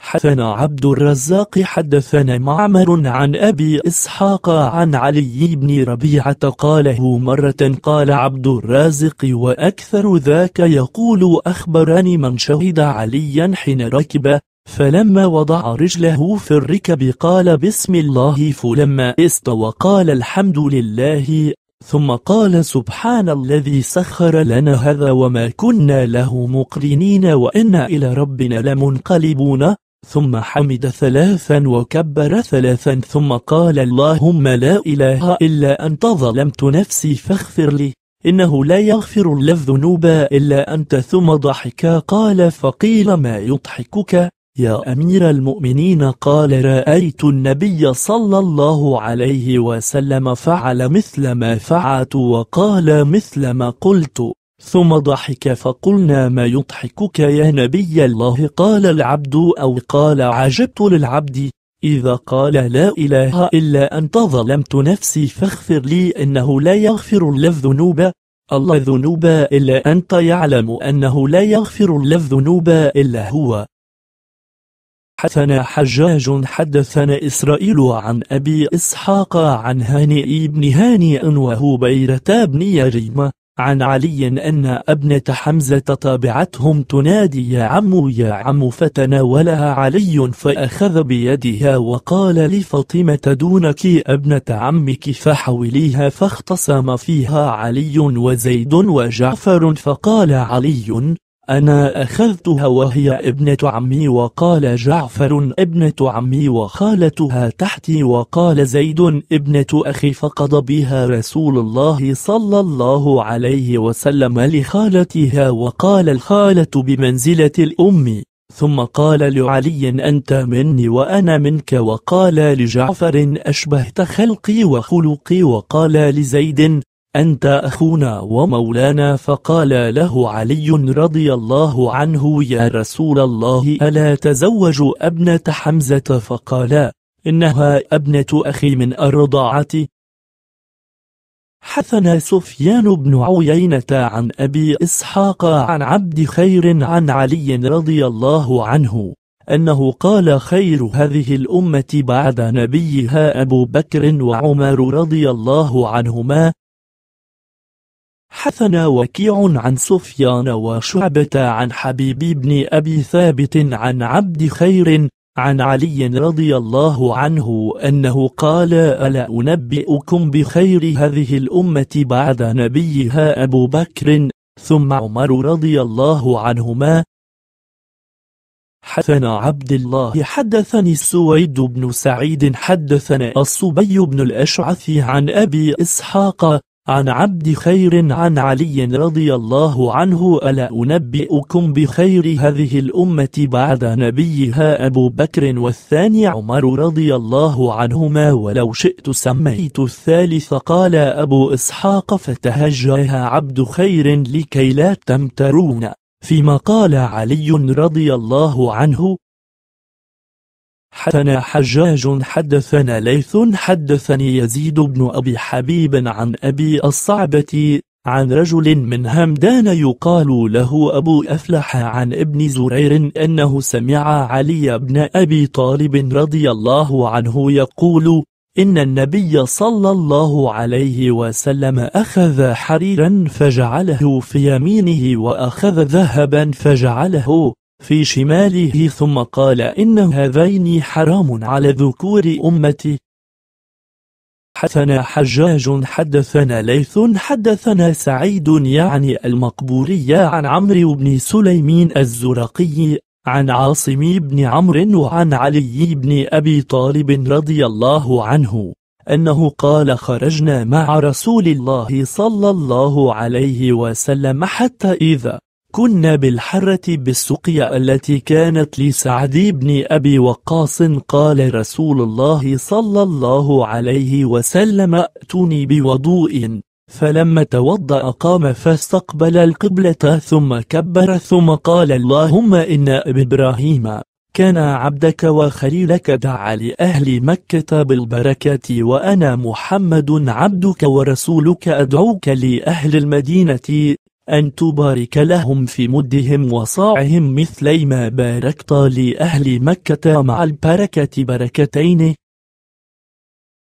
حدثنا عبد الرزاق حدثنا معمر عن أبي إسحاق عن علي بن ربيعة قاله مرة قال عبد الرازق وأكثر ذاك يقول أخبرني من شهد عليا حين ركب فلما وضع رجله في الركب قال بسم الله فلما استوى قال الحمد لله ثم قال سبحان الذي سخر لنا هذا وما كنا له مقرنين وإنا إلى ربنا لمنقلبون ثم حمد ثلاثا وكبر ثلاثا ثم قال اللهم لا إله إلا أنت ظلمت نفسي فاغفر لي إنه لا يغفر الذنوب إلا أنت ثم ضحك قال فقيل ما يضحكك يا أمير المؤمنين قال رأيت النبي صلى الله عليه وسلم فعل مثل ما فعلت وقال مثل ما قلت ثم ضحك فقلنا ما يضحكك يا نبي الله قال العبد أو قال عجبت للعبد إذا قال لا إله إلا أنت ظلمت نفسي فاغفر لي إنه لا يغفر الذنوب الله ذنوب إلا أنت يعلم أنه لا يغفر الذنوب إلا هو حدثنا حجاج حدثنا إسرائيل عن أبي إسحاق عن هانئ بن هانئ وهبيرة بن يريم عن علي أن ابنة حمزة تابعتهم تنادي يا عم يا عم فتناولها علي فأخذ بيدها وقال لفاطمة دونك ابنة عمك فحوليها فاختصم فيها علي وزيد وجعفر فقال علي أنا أخذتها وهي ابنة عمي وقال جعفر ابنة عمي وخالتها تحتي وقال زيد ابنة أخي فقضى بها رسول الله صلى الله عليه وسلم لخالتها وقال الخالة بمنزلة الأم ثم قال لعلي أنت مني وأنا منك وقال لجعفر أشبهت خلقي وخلقي وقال لزيد أنت أخونا ومولانا فقال له علي رضي الله عنه يا رسول الله ألا تزوج ابنة حمزة فقال إنها ابنة أخي من الرضاعة حثنا سفيان بن عيينة عن أبي إسحاق عن عبد خير عن علي رضي الله عنه أنه قال خير هذه الأمة بعد نبيها أبو بكر وعمر رضي الله عنهما حثنا وكيع عن سفيان وشعبة عن حبيب بن أبي ثابت عن عبد خير عن علي رضي الله عنه أنه قال ألا أنبئكم بخير هذه الأمة بعد نبيها أبو بكر ثم عمر رضي الله عنهما حثنا عبد الله حدثني السويد بن سعيد حدثنا الصبي بن الأشعث عن أبي إسحاق عن عبد خير عن علي رضي الله عنه ألا أنبئكم بخير هذه الأمة بعد نبيها أبو بكر والثاني عمر رضي الله عنهما ولو شئت سميت الثالث قال أبو إسحاق فتهجها عبد خير لكي لا تمترون فيما قال علي رضي الله عنه حدثنا حجاج حدثنا ليث حدثني يزيد بن أبي حبيب عن أبي الصعبة عن رجل من همدان يقال له أبو أفلح عن ابن زرير أنه سمع علي بن أبي طالب رضي الله عنه يقول إن النبي صلى الله عليه وسلم أخذ حريرا فجعله في يمينه وأخذ ذهبا فجعله في شماله ثم قال إن هذين حرام على ذكور أمتي حدثنا حجاج حدثنا ليث حدثنا سعيد يعني المقبوري عن عمرو بن سليمين الزرقي عن عاصم بن عمرو وعن علي بن أبي طالب رضي الله عنه أنه قال خرجنا مع رسول الله صلى الله عليه وسلم حتى إذا كنا بالحرة بالسقيا التي كانت لسعد بن أبي وقاص قال رسول الله صلى الله عليه وسلم أتوني بوضوء فلما توضأ قام فاستقبل القبلة ثم كبر ثم قال اللهم إن إبراهيم كان عبدك وخليلك دعا لأهل مكة بالبركة وأنا محمد عبدك ورسولك أدعوك لأهل المدينة أن تبارك لهم في مدهم وصاعهم مثلي ما باركت لأهل مكة مع البركة بركتين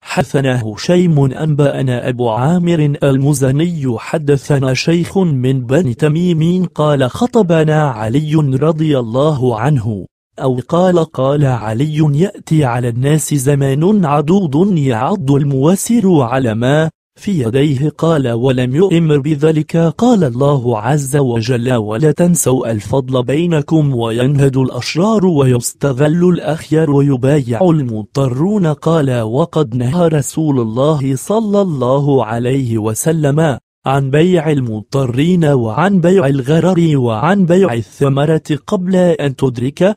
حدثنا هشيم أنبأنا أبو عامر المزني حدثنا شيخ من بني تميم قال خطبنا علي رضي الله عنه أو قال قال علي يأتي على الناس زمان عدود يعض المواسر على ما في يديه قال ولم يؤمر بذلك قال الله عز وجل ولا تنسوا الفضل بينكم وينهد الأشرار ويستغل الأخيار ويبايع المضطرون قال وقد نهى رسول الله صلى الله عليه وسلم عن بيع المضطرين وعن بيع الغرر وعن بيع الثمرة قبل أن تدرك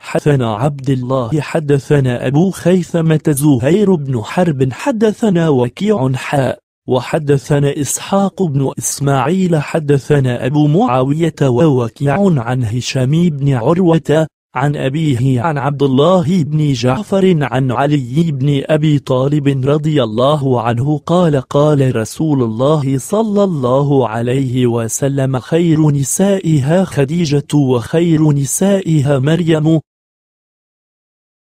حدثنا عبد الله حدثنا أبو خيثمة زهير بن حرب حدثنا وكيع حاء وحدثنا إسحاق بن إسماعيل حدثنا أبو معاوية ووكيع عن هشام بن عروة عن أبيه عن عبد الله بن جعفر عن علي بن أبي طالب رضي الله عنه قال قال رسول الله صلى الله عليه وسلم خير نسائها خديجة وخير نسائها مريم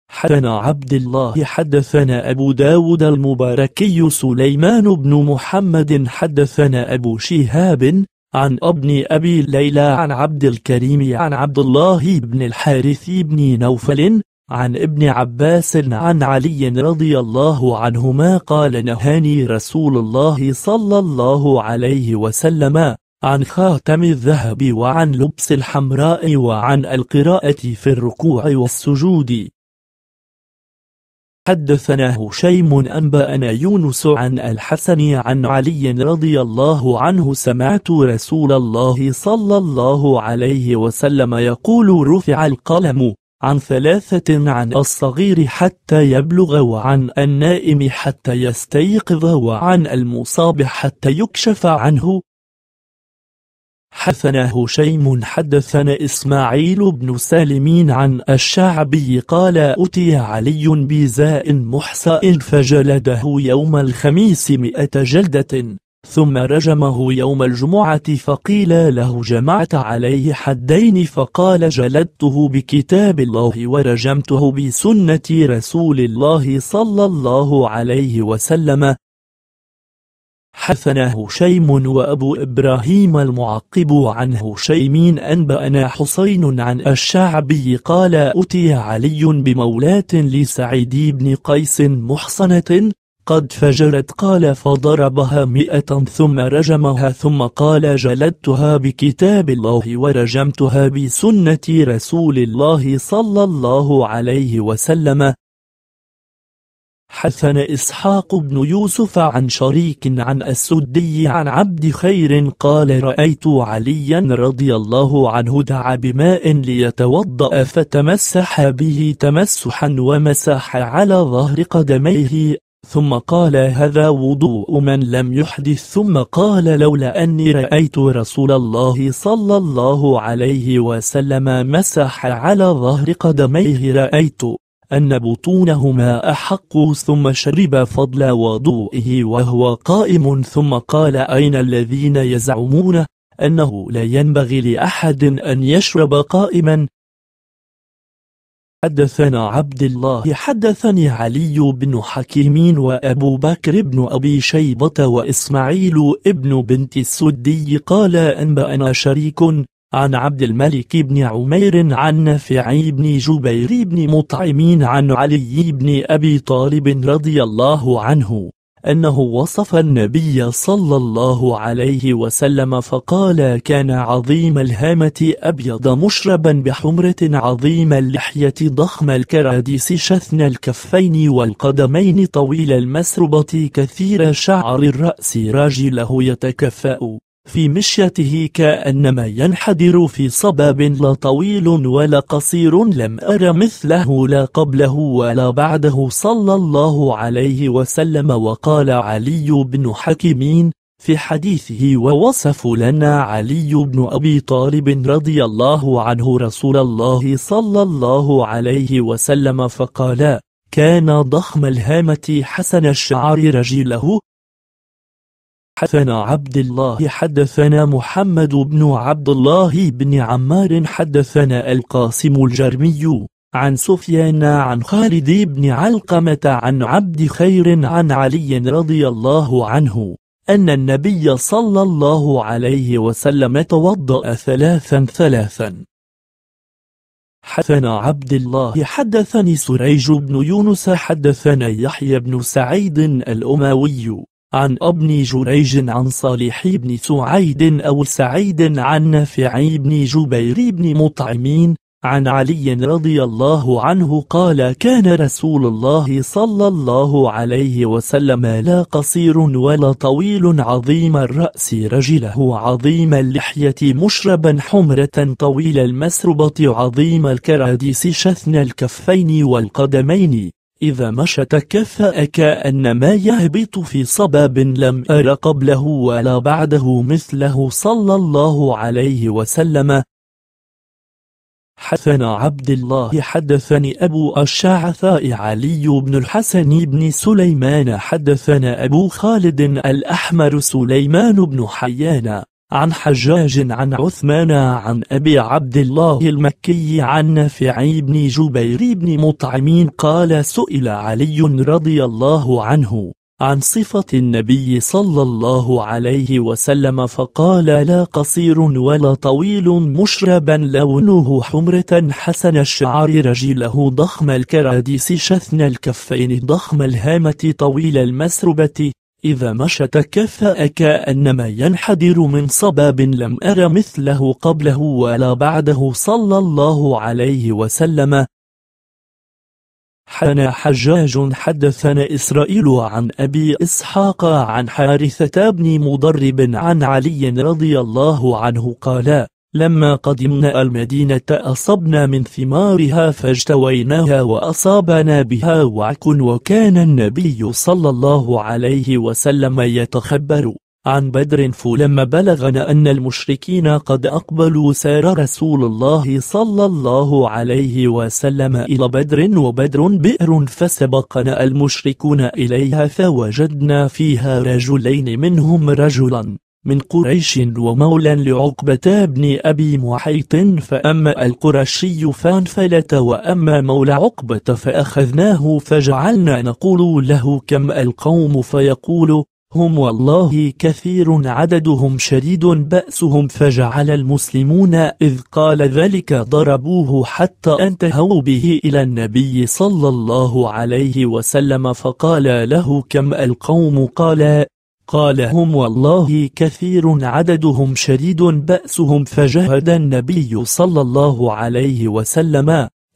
حدثنا عبد الله حدثنا أبو داود المباركي سليمان بن محمد حدثنا أبو شهاب عن ابن أبي ليلى عن عبد الكريم عن عبد الله بن الحارث بن نوفل عن ابن عباس عن علي رضي الله عنهما قال نهاني رسول الله صلى الله عليه وسلم عن خاتم الذهب وعن لبس الحمراء وعن القراءة في الركوع والسجود حدثنا هشيم أنبأنا يونس عن الحسن عن علي رضي الله عنه سمعت رسول الله صلى الله عليه وسلم يقول رفع القلم عن ثلاثة عن الصغير حتى يبلغ وعن النائم حتى يستيقظ وعن المصاب حتى يكشف عنه حدثنا هشيم حدثنا إسماعيل بن سالمين عن الشعبي قال أتي علي بزاء محسأ فجلده يوم الخميس مئة جلدة ثم رجمه يوم الجمعة فقيل له جمعت عليه حدين فقال جلدته بكتاب الله ورجمته بسنة رسول الله صلى الله عليه وسلم حثنا هشيم وأبو إبراهيم المعقب عن هشيم أنبأنا حسين عن الشعبي قال أتي علي بمولاة لسعيد بن قيس محصنة قد فجرت قال فضربها مئة ثم رجمها ثم قال جلدتها بكتاب الله ورجمتها بسنة رسول الله صلى الله عليه وسلم حثن إسحاق بن يوسف عن شريك عن السدي عن عبد خير قال رأيت عليا رضي الله عنه دعا بماء ليتوضأ فتمسح به تمسحا ومسح على ظهر قدميه ثم قال هذا وضوء من لم يحدث ثم قال لولا أني رأيت رسول الله صلى الله عليه وسلم مسح على ظهر قدميه رأيت أن بطونهما أحق ثم شرب فضل وضوئه وهو قائم ثم قال أين الذين يزعمون أنه لا ينبغي لأحد أن يشرب قائما حدثنا عبد الله حدثني علي بن حكيمين وأبو بكر بن أبي شيبة وإسماعيل ابن بنت السدي قال أنبأنا شريك عن عبد الملك بن عمير عن نافع بن جبير بن مطعم عن علي بن أبي طالب رضي الله عنه أنه وصف النبي صلى الله عليه وسلم فقال كان عظيم الهامة أبيض مشربا بحمرة عظيم اللحية ضخم الكراديس شثن الكفين والقدمين طويل المسربة كثير شعر الرأس راجله يتكفأ في مشيته كأنما ينحدر في صباب لا طويل ولا قصير لم أر مثله لا قبله ولا بعده صلى الله عليه وسلم وقال علي بن حكيمين في حديثه ووصف لنا علي بن أبي طالب رضي الله عنه رسول الله صلى الله عليه وسلم فقال كان ضخم الهامة حسن الشعر رجله حدثنا عبد الله حدثنا محمد بن عبد الله بن عمار حدثنا القاسم الجرمي عن سفيان عن خالد بن علقمة عن عبد خير عن علي رضي الله عنه أن النبي صلى الله عليه وسلم توضأ ثلاثا ثلاثا حدثنا عبد الله حدثني سريج بن يونس حدثنا يحيى بن سعيد الأموي عن ابن جريج عن صالح بن سعيد أو سعيد عن نافع بن جبير بن مطعمين عن علي رضي الله عنه قال كان رسول الله صلى الله عليه وسلم لا قصير ولا طويل عظيم الرأس رجله عظيم اللحية مشربا حمرة طويل المسربة عظيم الكراديس شثن الكفين والقدمين إذا مشت كفاء أن ما يهبط في صباب لم أر قبله ولا بعده مثله صلى الله عليه وسلم حدثنا عبد الله حدثني أبو الشعثاء علي بن الحسن بن سليمان حدثنا أبو خالد الأحمر سليمان بن حيان عن حجاج عن عثمان عن أبي عبد الله المكي عن نافع بن جبير بن مطعم قال سئل علي رضي الله عنه عن صفة النبي صلى الله عليه وسلم فقال لا قصير ولا طويل مشربا لونه حمرة حسن الشعر رجله ضخم الكراديس شثن الكفين ضخم الهامة طويل المسربة إذا مشت كفاء كأنما ينحدر من صباب لم أر مثله قبله ولا بعده صلى الله عليه وسلم حنا حجاج حدثنا إسرائيل عن أبي إسحاق عن حارثة بن مضرب عن علي رضي الله عنه قال لما قدمنا المدينة أصبنا من ثمارها فاجتويناها وأصابنا بها وعك وكان النبي صلى الله عليه وسلم يتخبر عن بدر فلما بلغنا أن المشركين قد أقبلوا سار رسول الله صلى الله عليه وسلم إلى بدر وبدر بئر فسبقنا المشركون إليها فوجدنا فيها رجلين منهم رجلا من قريش ومولى لعقبة بن أبي محيط فأما القرشي فانفلت وأما مولى عقبة فأخذناه فجعلنا نقول له كم القوم فيقول هم والله كثير عددهم شديد بأسهم فجعل المسلمون إذ قال ذلك ضربوه حتى انتهوا به إلى النبي صلى الله عليه وسلم فقال له كم القوم قال قال هم والله كثير عددهم شديد بأسهم فجهد النبي صلى الله عليه وسلم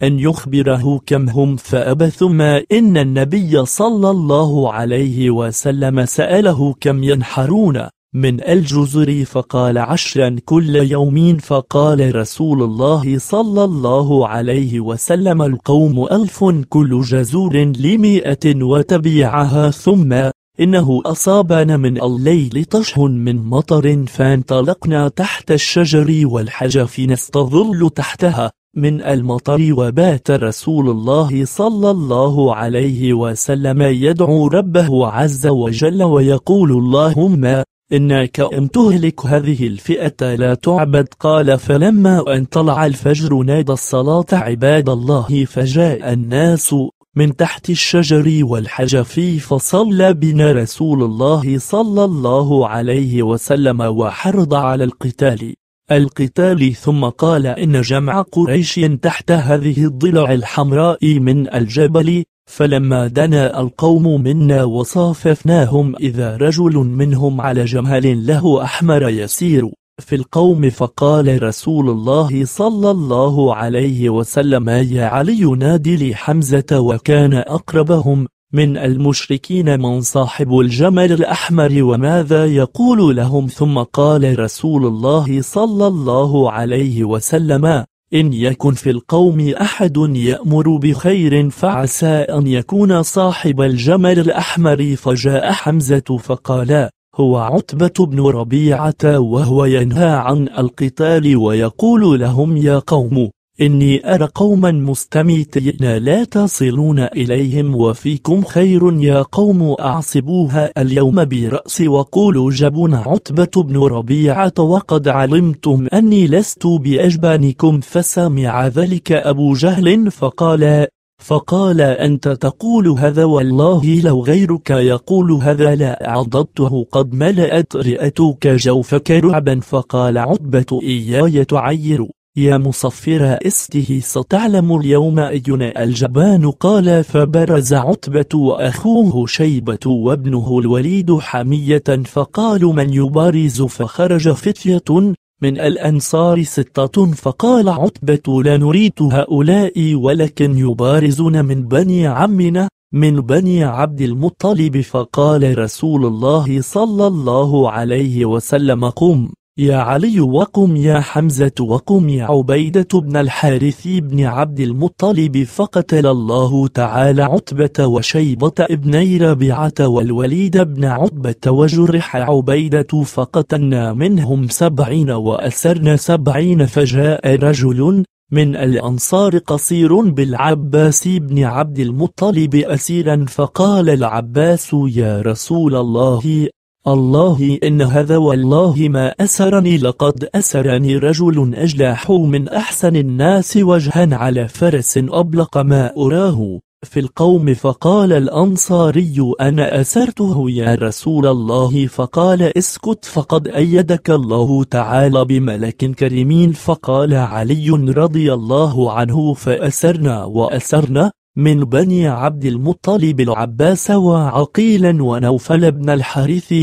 أن يخبره كم هم فأبى ثم إن النبي صلى الله عليه وسلم سأله كم ينحرون من الجزر فقال عشرا كل يوم فقال رسول الله صلى الله عليه وسلم القوم ألف كل جزور لمئة وتبيعها ثم إنه أصابنا من الليل طشه من مطر فانطلقنا تحت الشجر والحجف نستظل تحتها من المطر وبات رسول الله صلى الله عليه وسلم يدعو ربه عز وجل ويقول اللهم إنك أم تهلك هذه الفئة لا تعبد قال فلما أن طلع الفجر نادى الصلاة عباد الله فجاء الناس من تحت الشجر والحجف فصلى بنا رسول الله صلى الله عليه وسلم وحرض على القتال القتال ثم قال إن جمع قريش تحت هذه الضلع الحمراء من الجبل فلما دنا القوم منا وصاففناهم إذا رجل منهم على جمال له أحمر يسير في القوم فقال رسول الله صلى الله عليه وسلم يا علي نادي لحمزة وكان أقربهم من المشركين من صاحب الجمل الأحمر وماذا يقول لهم ثم قال رسول الله صلى الله عليه وسلم إن يكن في القوم أحد يأمر بخير فعسى أن يكون صاحب الجمل الأحمر فجاء حمزة فقال هو عتبة بن ربيعة وهو ينهى عن القتال ويقول لهم يا قوم إني أرى قوما مستميتين لا تصلون إليهم وفيكم خير يا قوم أعصبوها اليوم برأس وقولوا جبون عتبة بن ربيعة وقد علمتم أني لست بأجبانكم فسمع ذلك أبو جهل فقال فقال أنت تقول هذا والله لو غيرك يقول هذا لا عضدته قد ملأت رئتك جوفك رعبا فقال عتبة إياي تعير يا مصفر استه ستعلم اليوم أينا الجبان قال فبرز عتبة وأخوه شيبة وابنه الوليد حمية فقالوا من يبارز فخرج فتية من الأنصار ستة فقال عتبة لا نريد هؤلاء ولكن يبارزون من بني عمنا من بني عبد المطلب فقال رسول الله صلى الله عليه وسلم قم يا علي وقم يا حمزة وقم يا عبيدة بن الحارث بن عبد المطلب فقتل الله تعالى عتبة وشيبة ابني ربيعة والوليد بن عتبة وجرح عبيدة فقتلنا منهم سبعين وأسرنا سبعين فجاء رجل من الأنصار قصير بالعباس بن عبد المطلب أسيرا فقال العباس يا رسول الله الله إن هذا والله ما أسرني لقد أسرني رجل أجلاح من أحسن الناس وجها على فرس أبلق ما أراه في القوم فقال الأنصاري أنا أسرته يا رسول الله فقال اسكت فقد أيدك الله تعالى بملك كريمين فقال علي رضي الله عنه فأسرنا وأسرنا من بني عبد المطلب العباس وعقيلا ونوفل بن الحارث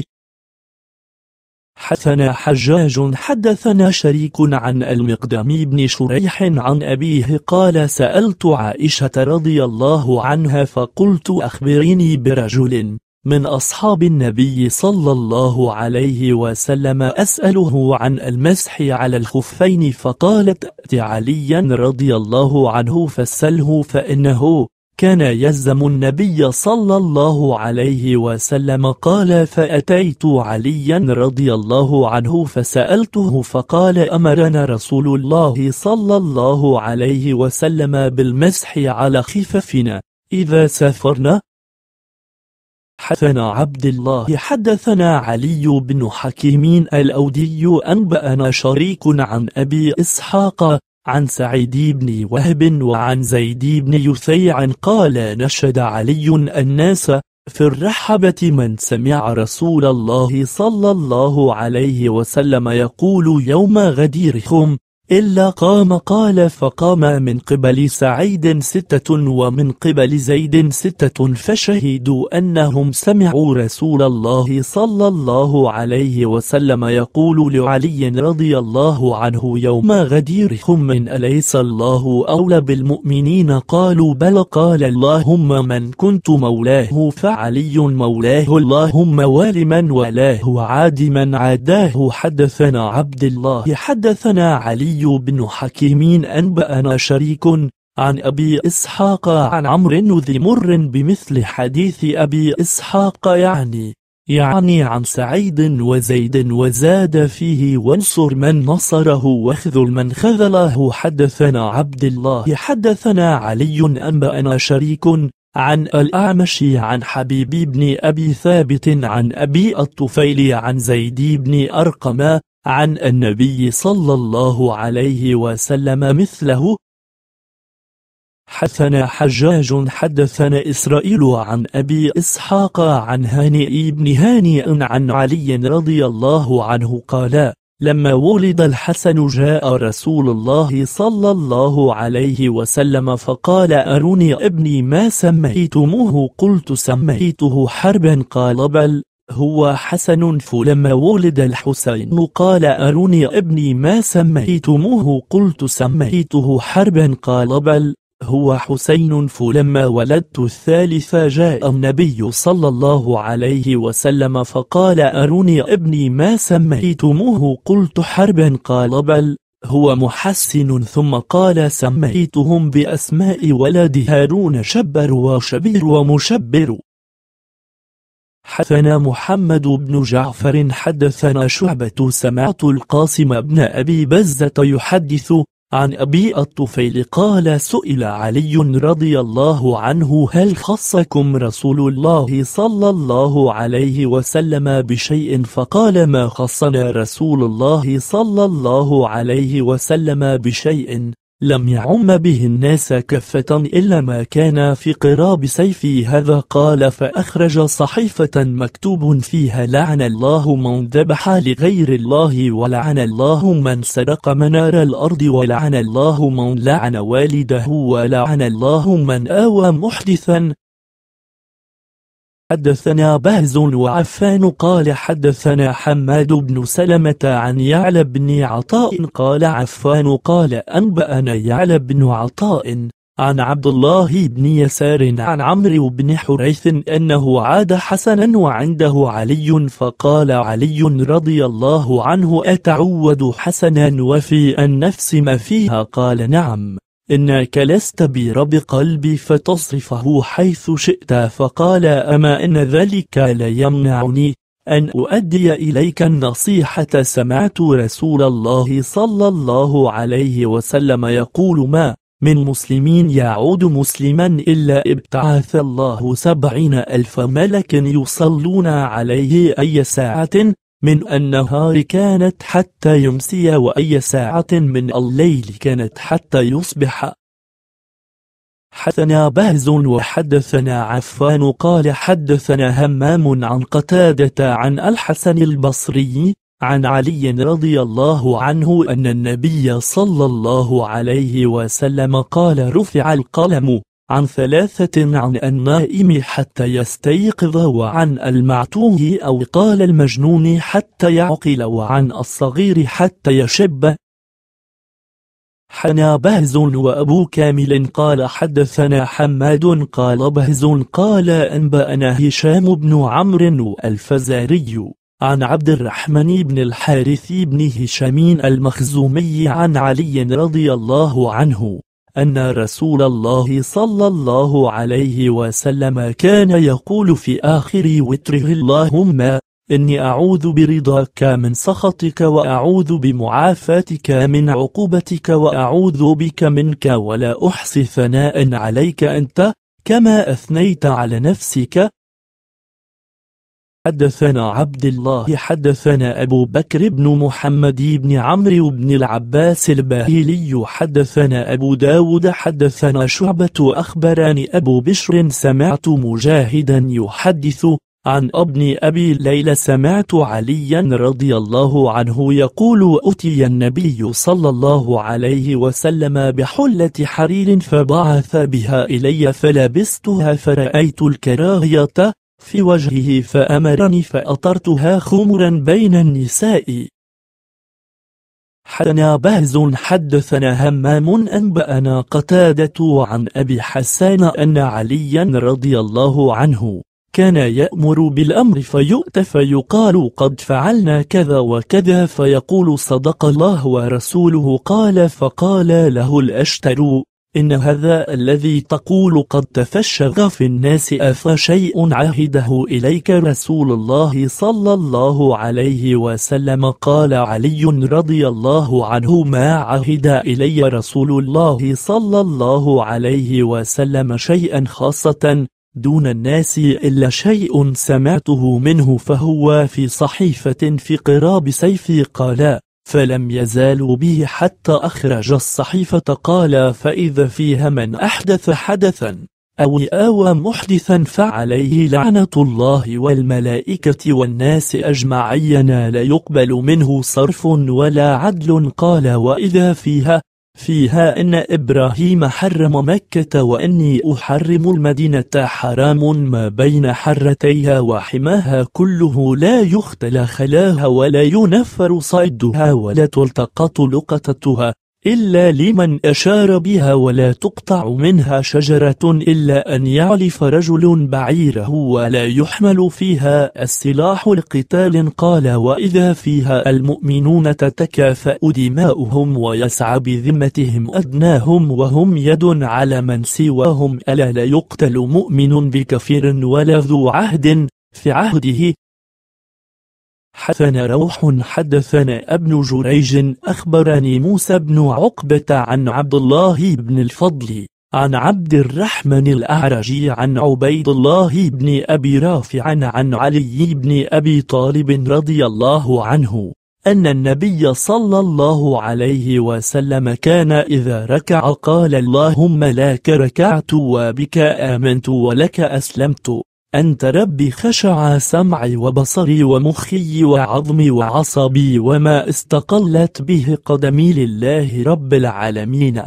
حدثنا حجاج حدثنا شريك عن المقدام بن شريح عن أبيه قال سألت عائشة رضي الله عنها فقلت أخبريني برجل من أصحاب النبي صلى الله عليه وسلم أسأله عن المسح على الخفين فقالت أت عليا رضي الله عنه فسله فإنه كان يلزم النبي صلى الله عليه وسلم قال فأتيت عليا رضي الله عنه فسألته فقال أمرنا رسول الله صلى الله عليه وسلم بالمسح على خففنا إذا سافرنا حدثنا عبد الله حدثنا علي بن حكيم الأودي أنبأنا شريك عن أبي إسحاق عن سعيد بن وهب وعن زيد بن يثيع قال نشد علي الناس في الرحبة من سمع رسول الله صلى الله عليه وسلم يقول يوم غديركم إلا قام قال فقام من قبل سعيد ستة ومن قبل زيد ستة فشهدوا أنهم سمعوا رسول الله صلى الله عليه وسلم يقول لعلي رضي الله عنه يوم غديرهم من أليس الله أولى بالمؤمنين قالوا بل قال اللهم من كنت مولاه فعلي مولاه اللهم والما ولاه عادما عاداه حدثنا عبد الله حدثنا علي علي بن حكيم أنبأنا شريك عن أبي إسحاق عن عمرو ذي مر بمثل حديث أبي إسحاق يعني يعني عن سعيد وزيد وزاد فيه وانصر من نصره واخذل من خذله حدثنا عبد الله حدثنا علي أنبأنا شريك عن الأعمش عن حبيب بن أبي ثابت عن أبي الطفيل عن زيد بن أرقم عن النبي صلى الله عليه وسلم مثله حدثنا حجاج حدثنا إسرائيل عن أبي إسحاق عن هانئ بن هانئ عن علي رضي الله عنه قال لما ولد الحسن جاء رسول الله صلى الله عليه وسلم فقال أروني ابني ما سميتموه قلت سميته حربا قال بل هو حسن فلما ولد الحسين قال أروني ابني ما سميتموه قلت سميته حربا قال بل هو حسين فلما ولدت الثالث جاء النبي صلى الله عليه وسلم فقال أروني ابني ما سميتموه قلت حربا قال بل هو محسن ثم قال سميتهم بأسماء ولد هارون شبر وشبير ومشبر حدثنا محمد بن جعفر حدثنا شعبة سمعت القاسم بن أبي بزة يحدث عن أبي الطفيل قال سئل علي رضي الله عنه هل خصكم رسول الله صلى الله عليه وسلم بشيء فقال ما خصنا رسول الله صلى الله عليه وسلم بشيء لم يعم به الناس كفة إلا ما كان في قراب سيفي هذا قال فأخرج صحيفة مكتوب فيها لعن الله من ذبح لغير الله ولعن الله من سرق منار الأرض ولعن الله من لعن والده ولعن الله من آوى محدثا حدثنا بهز وعفان قال حدثنا حماد بن سلمة عن يعلى بن عطاء قال عفان قال أنبأنا يعلى بن عطاء عن عبد الله بن يسار عن عمرو بن حريث أنه عاد حسنا وعنده علي فقال علي رضي الله عنه أتعود حسنا وفي النفس ما فيها قال نعم إنك لست برب قلبي فتصرفه حيث شئت فقال أما إن ذلك لا يمنعني أن أؤدي إليك النصيحة سمعت رسول الله صلى الله عليه وسلم يقول ما من مسلمين يعود مسلما إلا ابتعث الله سبعين ألف ملك يصلون عليه أي ساعة من النهار كانت حتى يمسي وأي ساعة من الليل كانت حتى يصبح حدثنا بهز وحدثنا عفان قال حدثنا همام عن قتادة عن الحسن البصري عن علي رضي الله عنه أن النبي صلى الله عليه وسلم قال رفع القلم عن ثلاثة عن النائم حتى يستيقظ وعن المعتوه أو قال المجنون حتى يعقل وعن الصغير حتى يشب حنا بهز وأبو كامل قال حدثنا حماد قال بهز قال أنبأنا هشام بن عمرو الفزاري عن عبد الرحمن بن الحارث بن هشام المخزومي عن علي رضي الله عنه أن رسول الله صلى الله عليه وسلم كان يقول في آخر وتره اللهم إني أعوذ برضاك من سخطك وأعوذ بمعافاتك من عقوبتك وأعوذ بك منك ولا أحصي ثناء عليك أنت كما أثنيت على نفسك حدثنا عبد الله حدثنا أبو بكر بن محمد بن عمرو بن العباس الباهلي حدثنا أبو داود حدثنا شعبة أخبرني أبو بشر سمعت مجاهدا يحدث عن ابن أبي ليلى سمعت عليا رضي الله عنه يقول أتي النبي صلى الله عليه وسلم بحلة حرير فبعث بها إلي فلبستها فرأيت الكراهية في وجهه فأمرني فأطرتها خمرا بين النساء حدنا بهز حدثنا همام أنبأنا قتادة عن أبي حسان أن عليا رضي الله عنه كان يأمر بالأمر فيؤت فيقال قد فعلنا كذا وكذا فيقول صدق الله ورسوله قال فقال له الأشتر إن هذا الذي تقول قد تفشغ في الناس أفشيء عهده إليك رسول الله صلى الله عليه وسلم قال علي رضي الله عنه ما عهد إلي رسول الله صلى الله عليه وسلم شيئا خاصة دون الناس إلا شيء سمعته منه فهو في صحيفة في قراب سيفي قال فلم يزالوا به حتى أخرج الصحيفة قال فإذا فيها من أحدث حدثا أو آوى محدثا فعليه لعنة الله والملائكة والناس أجمعين لا يقبل منه صرف ولا عدل قال وإذا فيها فيها إن إبراهيم حرم مكة وإني أحرم المدينة حرام ما بين حرتيها وحماها كله لا يختل خلاها ولا ينفر صيدها ولا تلتقط لقطتها إلا لمن أشار بها ولا تقطع منها شجرة إلا أن يعلف رجل بعيره ولا يحمل فيها السلاح لقتال قال وإذا فيها المؤمنون تتكافأ دماؤهم ويسعى بذمتهم أدناهم وهم يد على من سواهم ألا لا يقتل مؤمن بكفير ولا ذو عهد في عهده حدثنا روح حدثنا ابن جريج أخبرني موسى بن عقبة عن عبد الله بن الفضل عن عبد الرحمن الأعرجي عن عبيد الله بن أبي رافع عن علي بن أبي طالب رضي الله عنه أن النبي صلى الله عليه وسلم كان إذا ركع قال اللهم لك ركعت وبك آمنت ولك أسلمت أنت ربي خشع سمعي وبصري ومخي وعظمي وعصبي وما استقلت به قدمي لله رب العالمين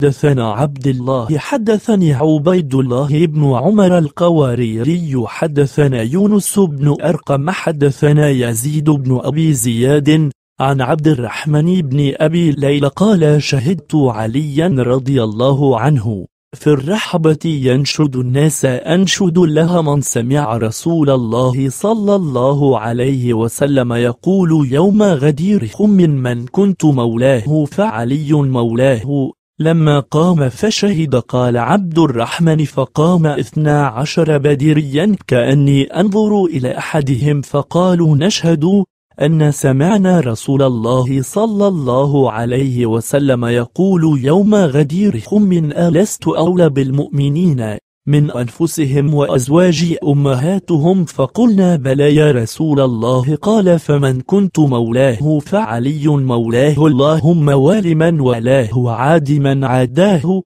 حدثنا عبد الله حدثني عبيد الله بن عمر القواريري حدثنا يونس بن أرقم حدثنا يزيد بن أبي زياد عن عبد الرحمن بن أبي ليلى قال شهدت عليا رضي الله عنه في الرحبة ينشد الناس أنشد لها من سمع رسول الله صلى الله عليه وسلم يقول يوم غدير خم من كنت مولاه فعلي مولاه لما قام فشهد قال عبد الرحمن فقام اثنا عشر بديريا كأني أنظر إلى أحدهم فقالوا نشهد أن سمعنا رسول الله صلى الله عليه وسلم يقول يوم غدير خم ألست أولى بالمؤمنين من أنفسهم وأزواج أمهاتهم فقلنا بلى يا رسول الله قال فمن كنت مولاه فعلي مولاه اللهم والما ولاه عادما عاداه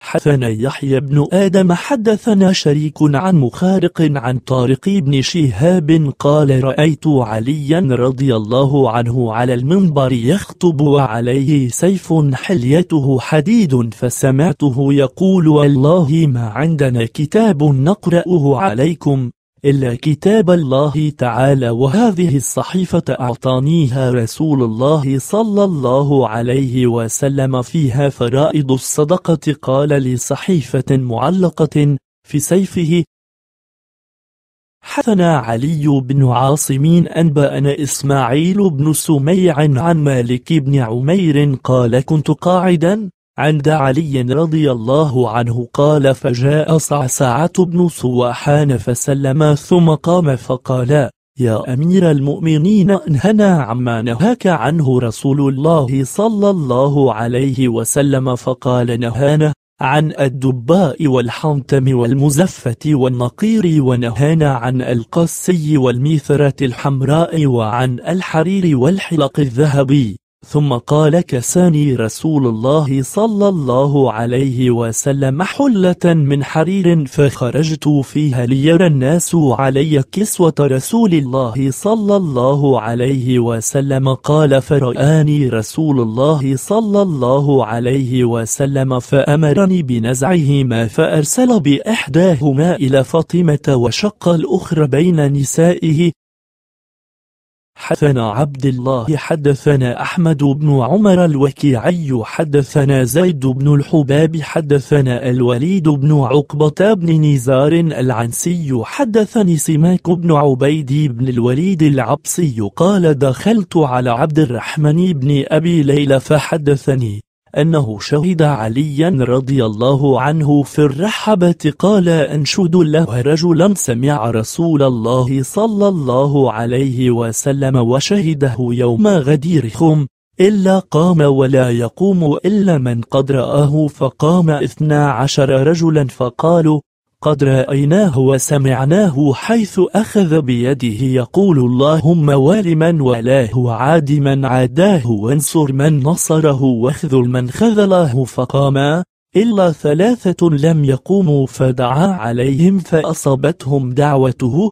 حدثنا يحيى بن آدم حدثنا شريك عن مخارق عن طارق بن شهاب قال رأيت عليا رضي الله عنه على المنبر يخطب وعليه سيف حليته حديد فسمعته يقول والله ما عندنا كتاب نقرأه عليكم إلا كتاب الله تعالى وهذه الصحيفة أعطانيها رسول الله صلى الله عليه وسلم فيها فرائض الصدقة قال لصحيفة معلقة في سيفه حثنا علي بن عاصم أنبأنا إسماعيل بن سميع عن مالك بن عمير قال كنت قاعدا عند علي رضي الله عنه قال فجاء صعصعة بن صواحان فسلم ثم قام فقال يا أمير المؤمنين انهنا عما نهاك عنه رسول الله صلى الله عليه وسلم فقال نهانا عن الدباء والحنتم والمزفة والنقير ونهانا عن القسي والميثرة الحمراء وعن الحرير والحلق الذهبي ثم قال كساني رسول الله صلى الله عليه وسلم حلة من حرير فخرجت فيها ليرى الناس علي كسوة رسول الله صلى الله عليه وسلم قال فرآني رسول الله صلى الله عليه وسلم فأمرني بنزعهما فأرسل بإحداهما إلى فاطمة وشق الأخرى بين نسائه حدثنا عبد الله حدثنا أحمد بن عمر الوكيعي حدثنا زيد بن الحباب حدثنا الوليد بن عقبة بن نزار العنسي حدثني سماك بن عبيد بن الوليد العبسي قال دخلت على عبد الرحمن بن أبي ليلى فحدثني أنه شهد عليا رضي الله عنه في الرحبة قال أنشد له رجلا سمع رسول الله صلى الله عليه وسلم وشهده يوم غديرهم إلا قام ولا يقوم إلا من قد رآه فقام اثنا عشر رجلا فقالوا قد رأيناه وسمعناه حيث أخذ بيده يقول اللهم وال من ولاه وعاد من عاداه وانصر من نصره واخذل من خذله فقاما إلا ثلاثة لم يقوموا فدعا عليهم فأصابتهم دعوته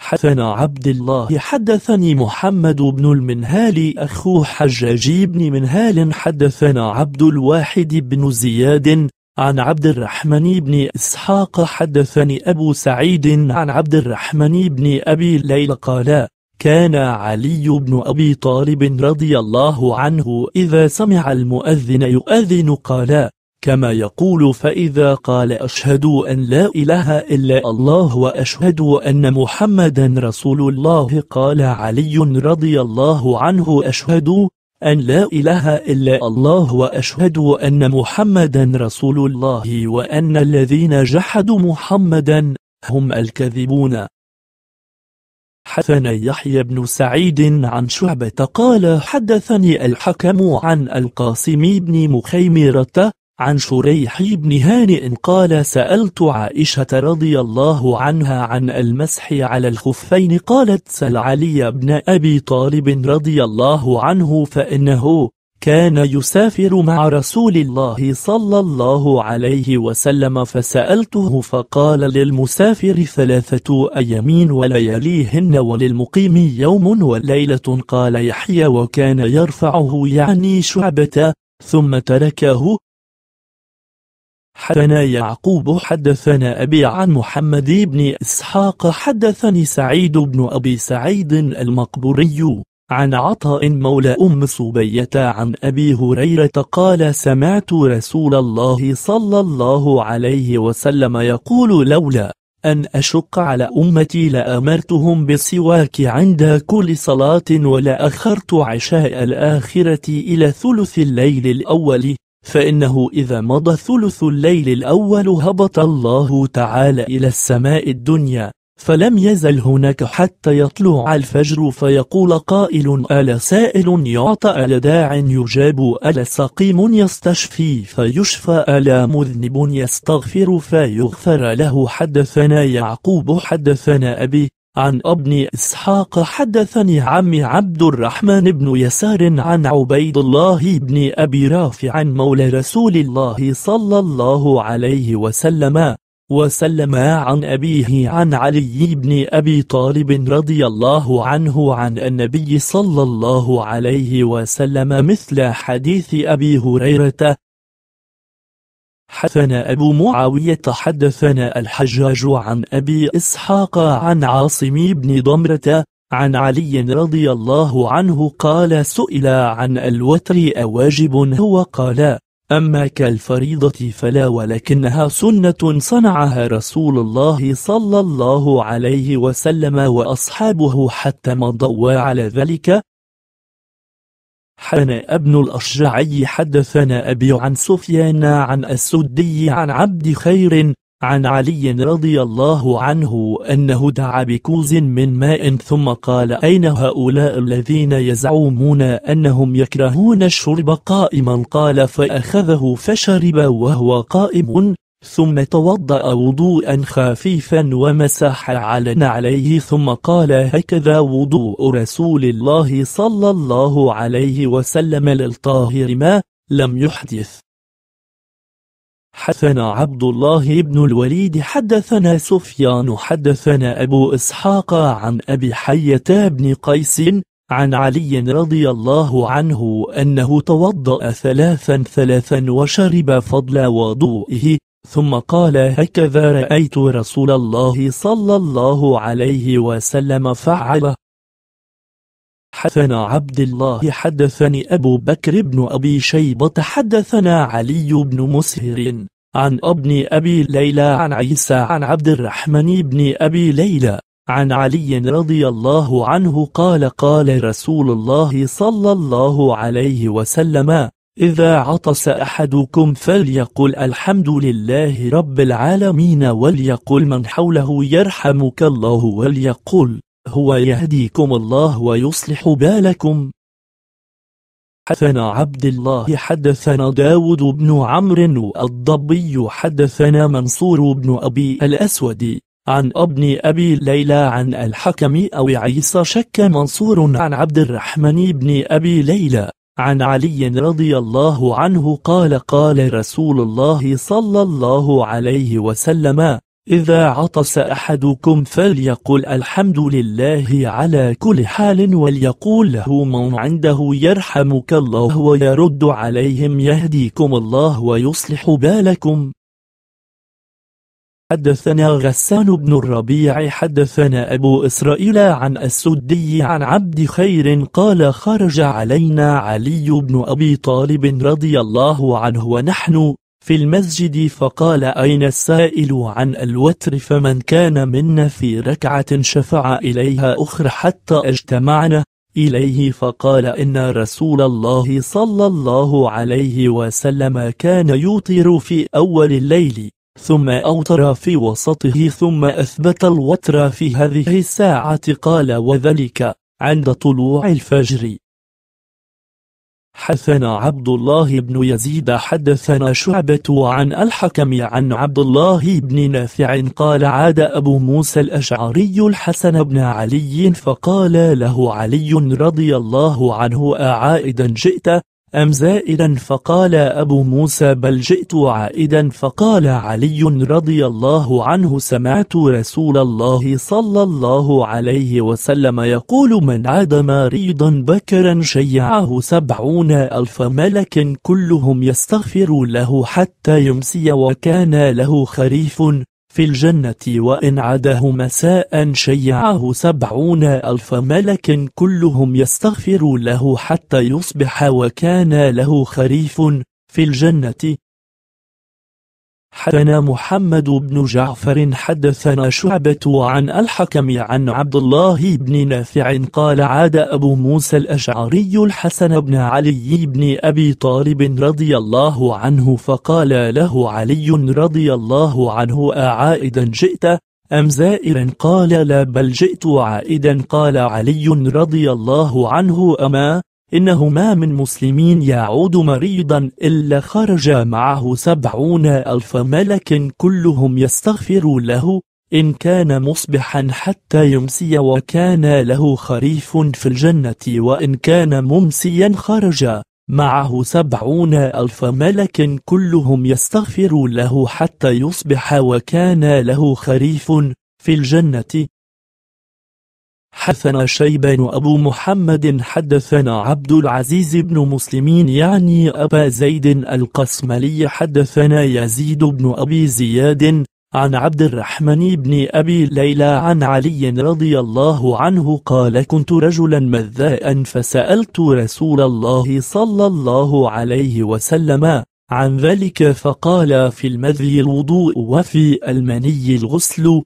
حدثنا عبد الله حدثني محمد بن المنهال أخو حجاج بن منهال حدثنا عبد الواحد بن زياد عن عبد الرحمن بن إسحاق حدثني أبو سعيد عن عبد الرحمن بن أبي ليلى قال كان علي بن أبي طالب رضي الله عنه إذا سمع المؤذن يؤذن قال كما يقول فإذا قال أشهد أن لا إله إلا الله وأشهد أن محمدا رسول الله قال علي رضي الله عنه أشهد أن لا إله إلا الله وأشهد أن محمدا رسول الله وأن الذين جحدوا محمدا هم الكاذبون حدثنا يحيى بن سعيد عن شعبة قال حدثني الحكم عن القاسم بن مخيمرة عن شريح بن هانئ قال سألت عائشة رضي الله عنها عن المسح على الخفين قالت سل علي بن أبي طالب رضي الله عنه فإنه كان يسافر مع رسول الله صلى الله عليه وسلم فسألته فقال للمسافر ثلاثة أيامين ولياليهن وللمقيم يوم وليلة قال يحيى وكان يرفعه يعني شعبة ثم تركه حدثنا يعقوب حدثنا أبي عن محمد بن إسحاق حدثني سعيد بن أبي سعيد المقبوري عن عطاء مولى أم صبية عن أبي هريرة قال سمعت رسول الله صلى الله عليه وسلم يقول لولا أن أشق على أمتي لأمرتهم بالسواك عند كل صلاة ولأخرت عشاء الآخرة إلى ثلث الليل الأول فإنه إذا مضى ثلث الليل الأول هبط الله تعالى إلى السماء الدنيا فلم يزل هناك حتى يطلع الفجر فيقول قائل ألا سائل يعطى ألا داع يجاب ألا سقيم يستشفي فيشفى ألا مذنب يستغفر فيغفر له حدثنا يعقوب حدثنا أبي عن ابن إسحاق حدثني عمي عبد الرحمن بن يسار عن عبيد الله بن أبي رافع مولى رسول الله صلى الله عليه وسلم وسلم عن أبيه عن علي بن أبي طالب رضي الله عنه عن النبي صلى الله عليه وسلم مثل حديث أبي هريرة حدثنا أبو معاوية حدثنا الحجاج عن أبي إسحاق عن عاصم بن ضمرة عن علي رضي الله عنه قال سئل عن الوتر أواجب هو قال أما كالفريضة فلا ولكنها سنة صنعها رسول الله صلى الله عليه وسلم وأصحابه حتى مضوا على ذلك حنى ابن الأشجعي حدثنا أبي عن سفيان عن السدي عن عبد خير عن علي رضي الله عنه أنه دعا بكوز من ماء ثم قال أين هؤلاء الذين يزعمون أنهم يكرهون الشرب قائما قال فأخذه فشرب وهو قائم ثم توضأ وضوءا خفيفا ومسح على نعليه ثم قال هكذا وضوء رسول الله صلى الله عليه وسلم للطاهر ما لم يحدث حدثنا عبد الله بن الوليد حدثنا سفيان حدثنا أبو إسحاق عن أبي حية بن قيس عن علي رضي الله عنه أنه توضأ ثلاثا ثلاثا وشرب فضل وضوئه ثم قال هكذا رأيت رسول الله صلى الله عليه وسلم فعله حدثنا عبد الله حدثني أبو بكر بن أبي شيبة حدثنا علي بن مسهر عن ابن أبي ليلى عن عيسى عن عبد الرحمن بن أبي ليلى عن علي رضي الله عنه قال قال رسول الله صلى الله عليه وسلم إذا عطس أحدكم فليقل الحمد لله رب العالمين وليقل من حوله يرحمك الله وليقل هو يهديكم الله ويصلح بالكم حدثنا عبد الله حدثنا داود بن عمرو الضبي حدثنا منصور بن أبي الأسود عن ابن أبي ليلى عن الحكم أو عيسى شك منصور عن عبد الرحمن بن أبي ليلى عن علي رضي الله عنه قال قال رسول الله صلى الله عليه وسلم إذا عطس أحدكم فليقل الحمد لله على كل حال وليقول له من عنده يرحمك الله ويرد عليهم يهديكم الله ويصلح بالكم حدثنا غسان بن الربيع حدثنا أبو إسرائيل عن السدي عن عبد خير قال خرج علينا علي بن أبي طالب رضي الله عنه ونحن في المسجد فقال أين السائل عن الوتر فمن كان منا في ركعة شفع إليها أخر حتى اجتمعنا إليه فقال إن رسول الله صلى الله عليه وسلم كان يوتر في أول الليل ثم أوتر في وسطه ثم أثبت الوتر في هذه الساعة قال وذلك عند طلوع الفجر حدثنا عبد الله بن يزيد حدثنا شعبة عن الحكم عن عبد الله بن نافع قال عاد أبو موسى الأشعري الحسن بن علي فقال له علي رضي الله عنه أعائدا جئت أم زائدا فقال أبو موسى بل جئت عائدا فقال علي رضي الله عنه سمعت رسول الله صلى الله عليه وسلم يقول من عاد مريضا بكرا شيعه سبعون ألف ملك كلهم يستغفر له حتى يمسي وكان له خريف في الجنة وإن عاده مساء شيعه سبعون ألف ملك كلهم يستغفر له حتى يصبح وكان له خريف في الجنة حدثنا محمد بن جعفر حدثنا شعبة عن الحكم عن عبد الله بن نافع قال عاد أبو موسى الأشعري الحسن بن علي بن أبي طالب رضي الله عنه فقال له علي رضي الله عنه أعائدا جئت أم زائرا قال لا بل جئت عائدا قال علي رضي الله عنه أما إنه ما من مسلمين يعود مريضا إلا خرج معه سبعون ألف ملك كلهم يستغفر له إن كان مصبحا حتى يمسي وكان له خريف في الجنة وإن كان ممسيا خرج معه سبعون ألف ملك كلهم يستغفر له حتى يصبح وكان له خريف في الجنة حدثنا شيبان أبو محمد حدثنا عبد العزيز بن مسلمين يعني أبا زيد القسملي حدثنا يزيد بن أبي زياد عن عبد الرحمن بن أبي ليلى عن علي رضي الله عنه قال كنت رجلا مذاء فسألت رسول الله صلى الله عليه وسلم عن ذلك فقال في المذي الوضوء وفي المني الغسل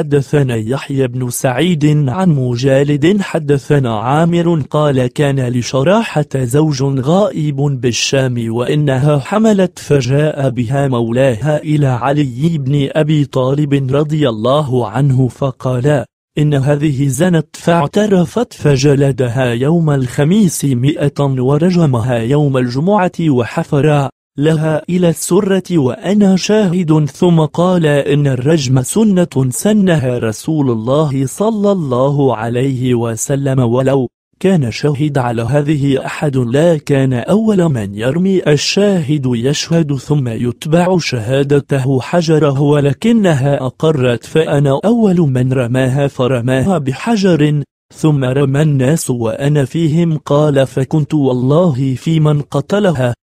حدثنا يحيى بن سعيد عن مجالد حدثنا عامر قال كان لشراحة زوج غائب بالشام وإنها حملت فجاء بها مولاها إلى علي بن أبي طالب رضي الله عنه فقال إن هذه زنت فاعترفت فجلدها يوم الخميس مئة ورجمها يوم الجمعة وحفر لها إلى السرة وأنا شاهد ثم قال إن الرجم سنة سنها رسول الله صلى الله عليه وسلم ولو كان شاهد على هذه أحد لا كان أول من يرمي الشاهد يشهد ثم يتبع شهادته حجره ولكنها أقرت فأنا أول من رماها فرماها بحجر ثم رمى الناس وأنا فيهم قال فكنت والله في من قتلها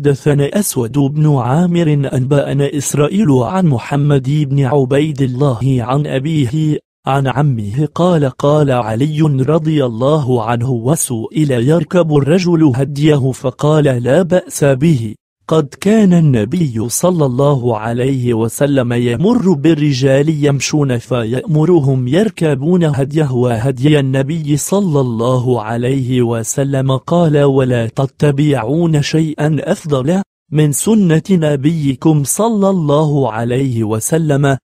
حدثنا أسود بن عامر أنبأنا إسرائيل عن محمد بن عبيد الله عن أبيه عن عمه قال قال علي رضي الله عنه وسئل يركب الرجل هديه فقال لا بأس به قد كان النبي صلى الله عليه وسلم يمر بالرجال يمشون فيأمرهم يركبون هديه وهدي النبي صلى الله عليه وسلم قال ولا تتبعون شيئا أفضل من سنة نبيكم صلى الله عليه وسلم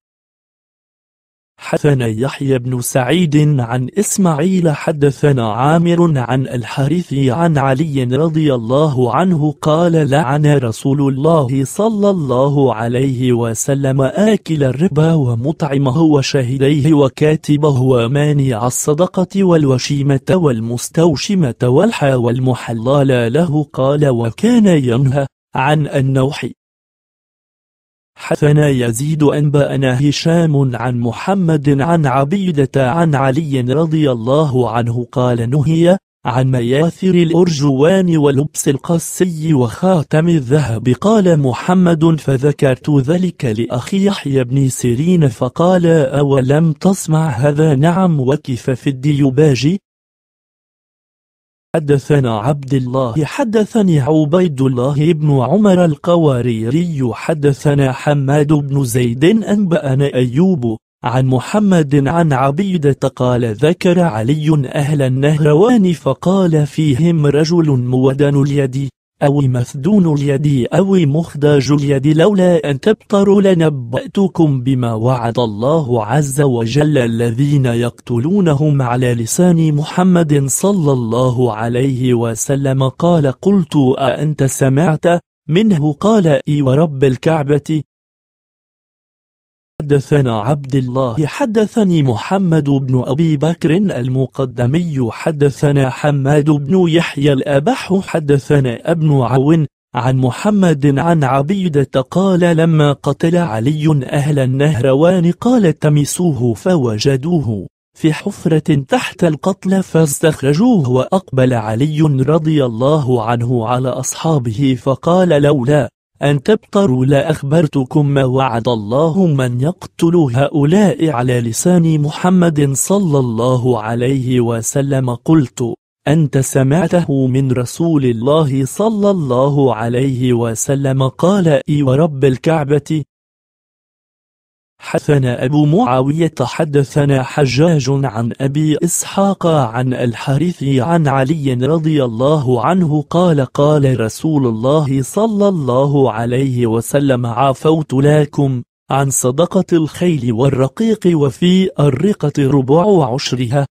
حدثنا يحيى بن سعيد عن إسماعيل حدثنا عامر عن الحارث عن علي رضي الله عنه قال لعن رسول الله صلى الله عليه وسلم آكل الربا ومطعمه وشهديه وكاتبه ومانع الصدقة والوشيمة والمستوشمة والحى والمحلال له قال وكان ينهى عن النوح حدثنا يزيد أنبأنا هشام عن محمد عن عبيدة عن علي رضي الله عنه قال نهي عن مياثر الأرجوان ولبس القسي وخاتم الذهب قال محمد فذكرت ذلك لأخي يحيى بن سيرين فقال أولم تسمع هذا نعم وكف في الديوباجي حدثنا عبد الله حدثني عبيد الله بن عمر القواريري حدثنا حماد بن زيد أنبأنا أيوب عن محمد عن عبيدة قال ذكر علي أهل النهروان فقال فيهم رجل مودن اليد أو مفدون اليد أو مخداج اليد لولا أن تبطروا لنبأتكم بما وعد الله عز وجل الذين يقتلونهم على لسان محمد صلى الله عليه وسلم قال قلت أأنت سمعت منه قال إي ورب الكعبة حدثنا عبد الله حدثني محمد بن أبي بكر المقدمي حدثنا حماد بن يحيى الأبح حدثنا ابن عون عن محمد عن عبيدة قال لما قتل علي أهل النهروان قال التمسوه فوجدوه في حفرة تحت القتل فاستخرجوه وأقبل علي رضي الله عنه على أصحابه فقال لولا أن تبطروا أخبرتكم ما وعد الله من يقتل هؤلاء على لسان محمد صلى الله عليه وسلم قلت أنت سمعته من رسول الله صلى الله عليه وسلم قال إي ورب الكعبة حدثنا أبو معاوية حدثنا حجاج عن أبي إسحاق عن الحارث عن علي رضي الله عنه قال قال رسول الله صلى الله عليه وسلم عفوت لكم عن صدقة الخيل والرقيق وفي الرقة ربع عشرها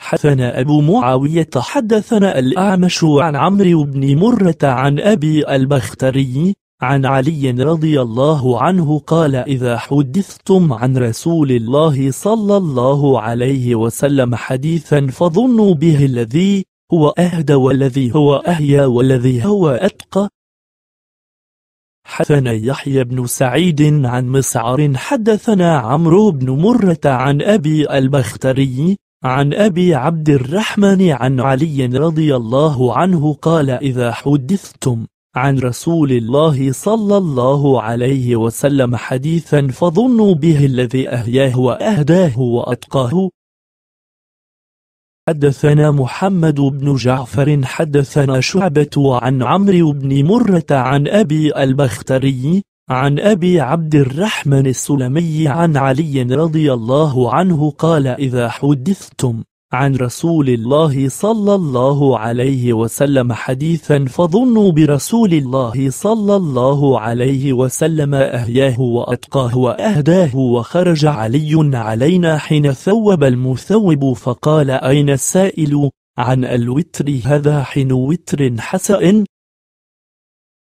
حدثنا أبو معاوية حدثنا الأعمش عن عمرو بن مرة عن أبي البختري عن علي رضي الله عنه قال إذا حدثتم عن رسول الله صلى الله عليه وسلم حديثا فظنوا به الذي هو أهدى والذي هو أهيا والذي هو أتقى حدثنا يحيى بن سعيد عن مسعر حدثنا عمرو بن مرة عن أبي البختري عن أبي عبد الرحمن عن علي رضي الله عنه قال إذا حدثتم عن رسول الله صلى الله عليه وسلم حديثا فظنوا به الذي أهياه وأهداه وأتقاه حدثنا محمد بن جعفر حدثنا شعبة عن عمرو بن مرة عن أبي البختري عن أبي عبد الرحمن السلمي عن علي رضي الله عنه قال إذا حدثتم عن رسول الله صلى الله عليه وسلم حديثا فظنوا برسول الله صلى الله عليه وسلم أهياه وأتقاه وأهداه وخرج علي علينا حين ثوب المثوب فقال أين السائل عن الوتر هذا حين وتر حسأ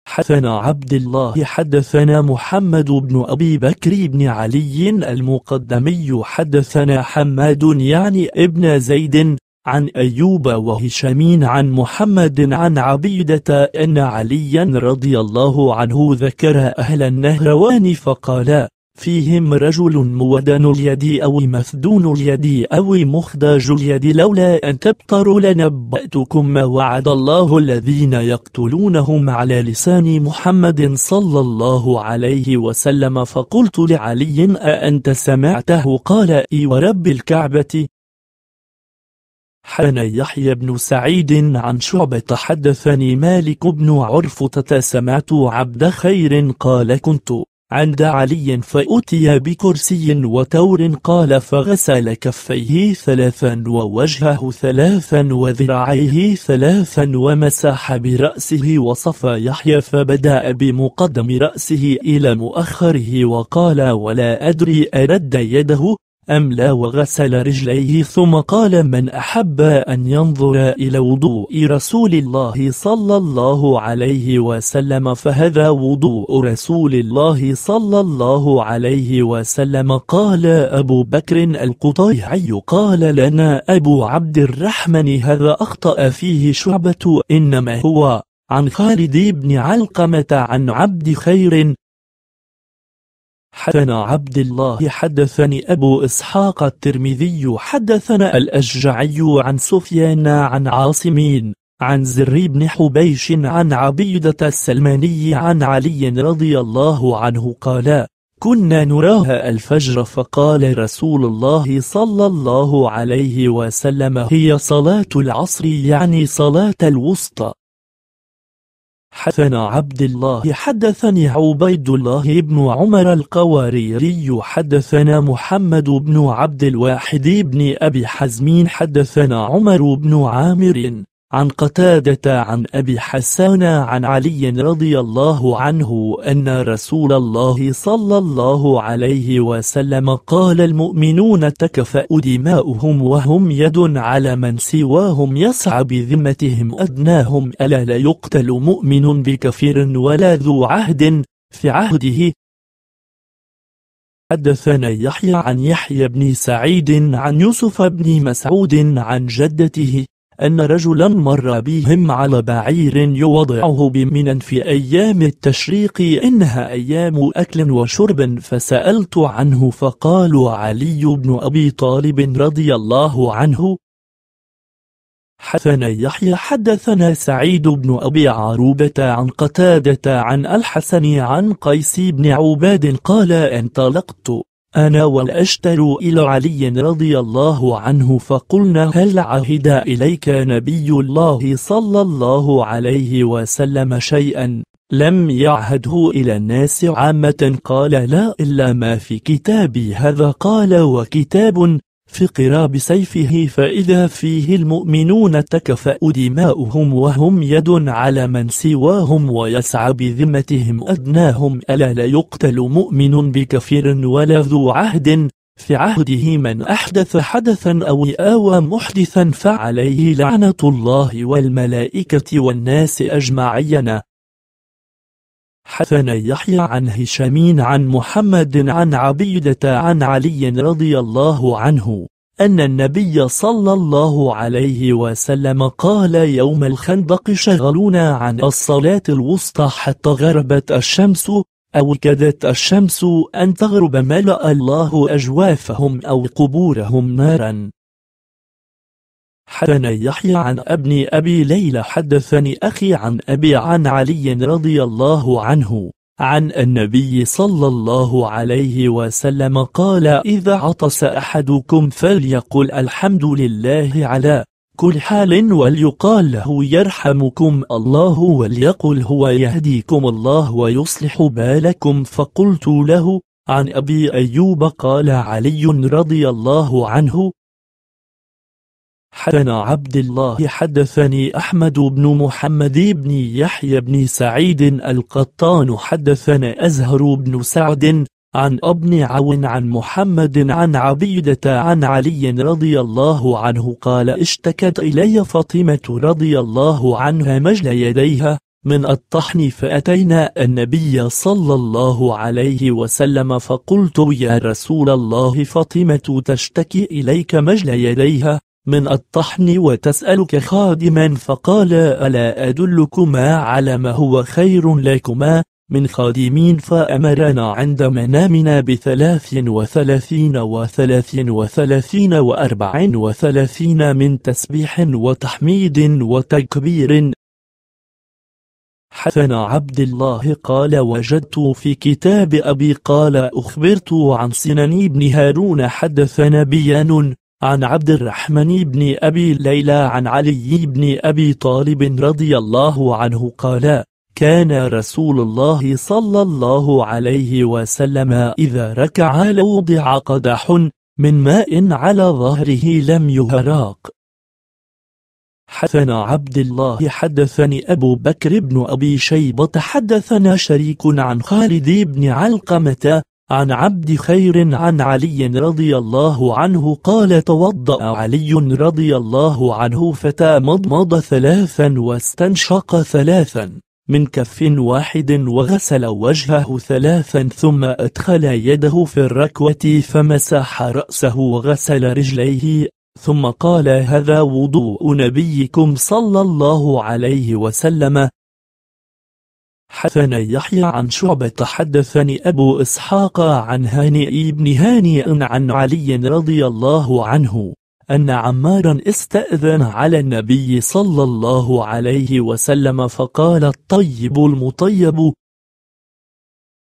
حدثنا عبد الله حدثنا محمد بن أبي بكر بن علي المقدمي حدثنا حماد يعني ابن زيد عن أيوب وهشام عن محمد عن عبيدة أن عليا رضي الله عنه ذكر أهل النهروان فقال فيهم رجل مودن اليد أو مفدون اليد أو مخداج اليد لولا أن تبطروا لنبأتكم ما وعد الله الذين يقتلونهم على لسان محمد صلى الله عليه وسلم فقلت لعلي أأنت سمعته قال إي ورب الكعبة حان يحيى بن سعيد عن شعبة حدثني مالك بن عرفة سمعت عبد خير قال كنت عند علي فأتي بكرسي وتور قال فغسل كفيه ثلاثا ووجهه ثلاثا وذراعيه ثلاثا ومسح برأسه وصفى يحيى فبدأ بمقدم رأسه إلى مؤخره وقال ولا أدري أرد يده أم لا وغسل رجليه ثم قال من أحب أن ينظر إلى وضوء رسول الله صلى الله عليه وسلم فهذا وضوء رسول الله صلى الله عليه وسلم قال أبو بكر القطيعي قال لنا أبو عبد الرحمن هذا أخطأ فيه شعبة إنما هو عن خالد بن علقمة عن عبد خير حدثنا عبد الله حدثني أبو إسحاق الترمذي حدثنا الأشجعي عن سفيان عن عاصمين عن زر بن حبيش عن عبيدة السلماني عن علي رضي الله عنه قال كنا نراها الفجر فقال رسول الله صلى الله عليه وسلم هي صلاة العصر يعني صلاة الوسطى حدثنا عبد الله حدثني عبيد الله بن عمر القواريري حدثنا محمد بن عبد الواحد بن أبي حزم حدثنا عمر بن عامر عن قتادة عن أبي حسان عن علي رضي الله عنه أن رسول الله صلى الله عليه وسلم قال المؤمنون تكفأ دماؤهم وهم يد على من سواهم يسعى بذمتهم أدناهم ألا لا يقتل مؤمن بكفير ولا ذو عهد في عهده حدثنا يحيى عن يحيى بن سعيد عن يوسف بن مسعود عن جدته أن رجلا مر بهم على بعير يوضعه بمنا في أيام التشريق إنها أيام أكل وشرب فسألت عنه فقالوا علي بن أبي طالب رضي الله عنه حدثنا يحيى حدثنا سعيد بن أبي عروبة عن قتادة عن الحسن عن قيس بن عباد قال انطلقت أنا والأشتر إلى علي رضي الله عنه فقلنا هل عهد إليك نبي الله صلى الله عليه وسلم شيئا لم يعهده إلى الناس عامة قال لا إلا ما في كتابي هذا قال وكتاب في قراب سيفه فإذا فيه المؤمنون تكفأ دماؤهم وهم يد على من سواهم ويسعى بذمتهم أدناهم ألا لا يقتل مؤمن بكفير ولا ذو عهد في عهده من أحدث حدثا أو آوى محدثا فعليه لعنة الله والملائكة والناس أجمعين حثنا يحيى عن هشام عن محمد عن عبيدة عن علي رضي الله عنه أن النبي صلى الله عليه وسلم قال يوم الخندق شغلونا عن الصلاة الوسطى حتى غربت الشمس أو كادت الشمس أن تغرب ملأ الله أجوافهم أو قبورهم نارا حدثنا يحيى عن ابن أبي ليلى حدثني أخي عن أبي عن علي رضي الله عنه عن النبي صلى الله عليه وسلم قال إذا عطس أحدكم فليقل الحمد لله على كل حال وليقال له يرحمكم الله وليقل هو يهديكم الله ويصلح بالكم فقلت له عن أبي أيوب قال علي رضي الله عنه حدثنا عبد الله حدثني أحمد بن محمد بن يحيى بن سعيد القطان حدثنا أزهر بن سعد عن ابن عون عن محمد عن عبيدة عن علي رضي الله عنه قال اشتكت إلي فاطمة رضي الله عنها مجل يديها من الطحن فأتينا النبي صلى الله عليه وسلم فقلت يا رسول الله فاطمة تشتكي إليك مجل يديها من الطحن وتسألك خادما فقال ألا أدلكما على ما هو خير لكما من خادمين فأمرنا عند منامنا بثلاث وثلاثين وثلاث وثلاثين وأربع وثلاثين من تسبيح وتحميد وتكبير حسن عبد الله قال وجدت في كتاب أبي قال أخبرت عن سنن بن هارون حدث نبيان عن عبد الرحمن بن أبي ليلى عن علي بن أبي طالب رضي الله عنه قال كان رسول الله صلى الله عليه وسلم إذا ركع لوضع قدح من ماء على ظهره لم يهراق حدثنا عبد الله حدثني أبو بكر بن أبي شيبة حدثنا شريك عن خالد بن علقمة عن عبد خير عن علي رضي الله عنه قال توضأ علي رضي الله عنه فتمضمض ثلاثا واستنشق ثلاثا من كف واحد وغسل وجهه ثلاثا ثم أدخل يده في الركوة فمسح رأسه وغسل رجليه ثم قال هذا وضوء نبيكم صلى الله عليه وسلم حدثنا يحيى عن شعبة حدثني أبو إسحاق عن هانئ بن هانئ عن علي رضي الله عنه أن عمارا استأذن على النبي صلى الله عليه وسلم فقال الطيب المطيب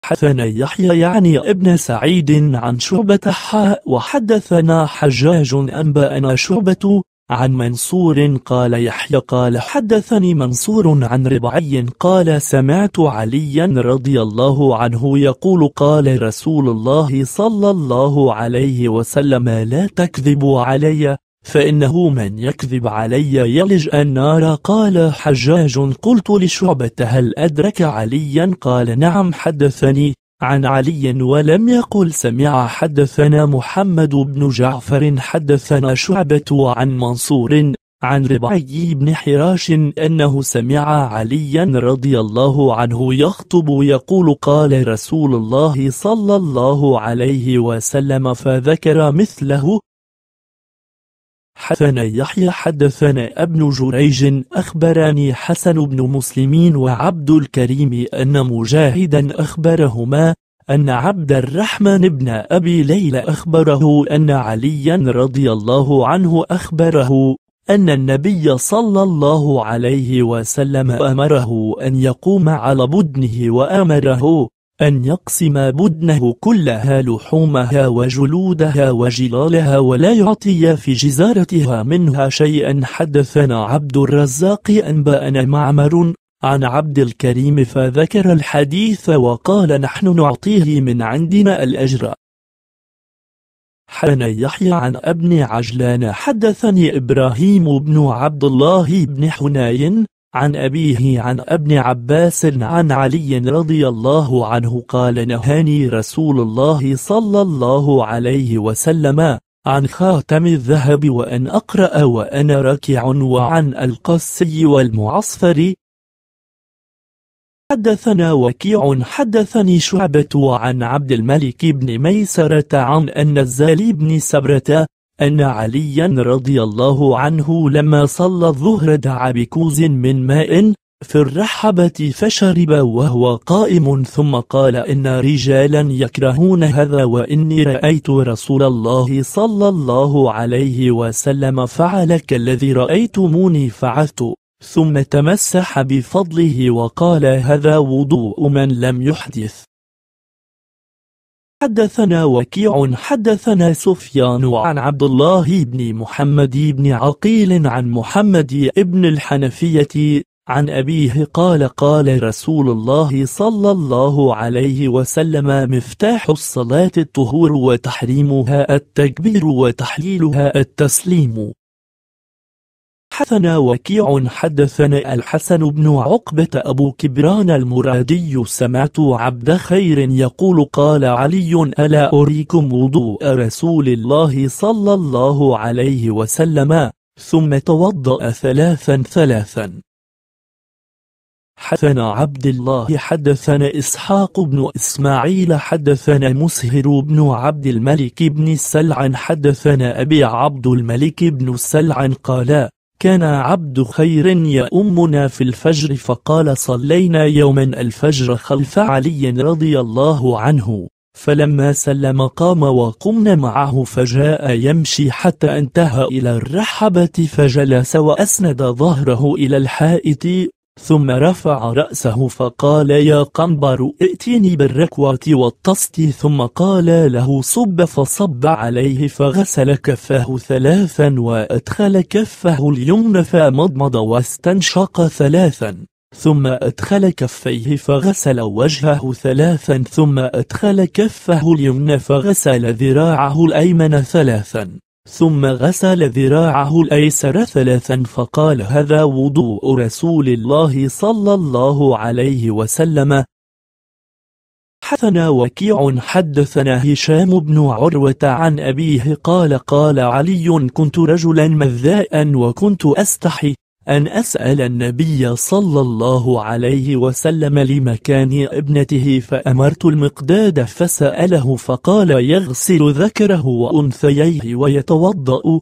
حدثنا يحيى يعني ابن سعيد عن شعبة حاء وحدثنا حجاج أنبأنا شعبة عن منصور قال يحيى قال حدثني منصور عن ربعي قال سمعت عليا رضي الله عنه يقول قال رسول الله صلى الله عليه وسلم لا تكذبوا علي فإنه من يكذب علي يلج النار قال حجاج قلت لشعبة هل أدرك عليا قال نعم حدثني عن علي ولم يقل سمع حدثنا محمد بن جعفر حدثنا شعبة عن منصور عن ربعي بن حراش أنه سمع عليا رضي الله عنه يخطب يقول قال رسول الله صلى الله عليه وسلم فذكر مثله حدثنا يحيى حدثنا ابن جريج أخبرني حسن بن مسلمين وعبد الكريم أن مجاهدا أخبرهما أن عبد الرحمن بن أبي ليلى أخبره أن عليا رضي الله عنه أخبره أن النبي صلى الله عليه وسلم أمره أن يقوم على بدنه وأمره أن يقسم بدنه كلها لحومها وجلودها وجلالها ولا يعطي في جزارتها منها شيئا حدثنا عبد الرزاق أنبأنا معمر عن عبد الكريم فذكر الحديث وقال نحن نعطيه من عندنا الأجر حدثنا يحيى عن ابن عجلان حدثني إبراهيم بن عبد الله بن حنين عن أبيه عن ابن عباس عن علي رضي الله عنه قال نهاني رسول الله صلى الله عليه وسلم عن خاتم الذهب وأن أقرأ وأنا راكع وعن القسي والمعصفر حدثنا وكيع حدثني شعبة عن عبد الملك بن ميسرة عن النزال بن سبرة أن عليا رضي الله عنه لما صلى الظهر دعا بكوز من ماء في الرحبة فشرب وهو قائم ثم قال إن رجالا يكرهون هذا وإني رأيت رسول الله صلى الله عليه وسلم فعل كالذي رأيتموني فعلت ثم تمسح بفضله وقال هذا وضوء من لم يحدث حدثنا وكيع حدثنا سفيان عن عبد الله بن محمد بن عقيل عن محمد بن الحنفية عن أبيه قال قال رسول الله صلى الله عليه وسلم مفتاح الصلاة الطهور وتحريمها التكبير وتحليلها التسليم حدثنا وكيع حدثنا الحسن بن عقبة أبو كبران المرادي سمعت عبد خير يقول قال علي ألا أريكم وضوء رسول الله صلى الله عليه وسلم ثم توضأ ثلاثا ثلاثا حدثنا عبد الله حدثنا إسحاق بن إسماعيل حدثنا مسهر بن عبد الملك بن سلعن حدثنا أبي عبد الملك بن سلعن قال كان عبد خير يؤمنا في الفجر فقال صلينا يوما الفجر خلف علي رضي الله عنه فلما سلم قام وقمنا معه فجاء يمشي حتى انتهى إلى الرحبة فجلس وأسند ظهره إلى الحائط ثم رفع رأسه فقال يا قنبر ائتني بالركوة والطست ثم قال له صب فصب عليه فغسل كفه ثلاثا وأدخل كفه اليمنى فمضمض واستنشق ثلاثا ثم أدخل كفيه فغسل وجهه ثلاثا ثم أدخل كفه اليمنى فغسل ذراعه الأيمن ثلاثا ثم غسل ذراعه الأيسر ثلاثا فقال هذا وضوء رسول الله صلى الله عليه وسلم حثنا وكيع حدثنا هشام بن عروة عن أبيه قال قال علي كنت رجلا مذاء وكنت أستحي أن أسأل النبي صلى الله عليه وسلم لمكان ابنته فأمرت المقداد فسأله فقال يغسل ذكره وأنثيه ويتوضأ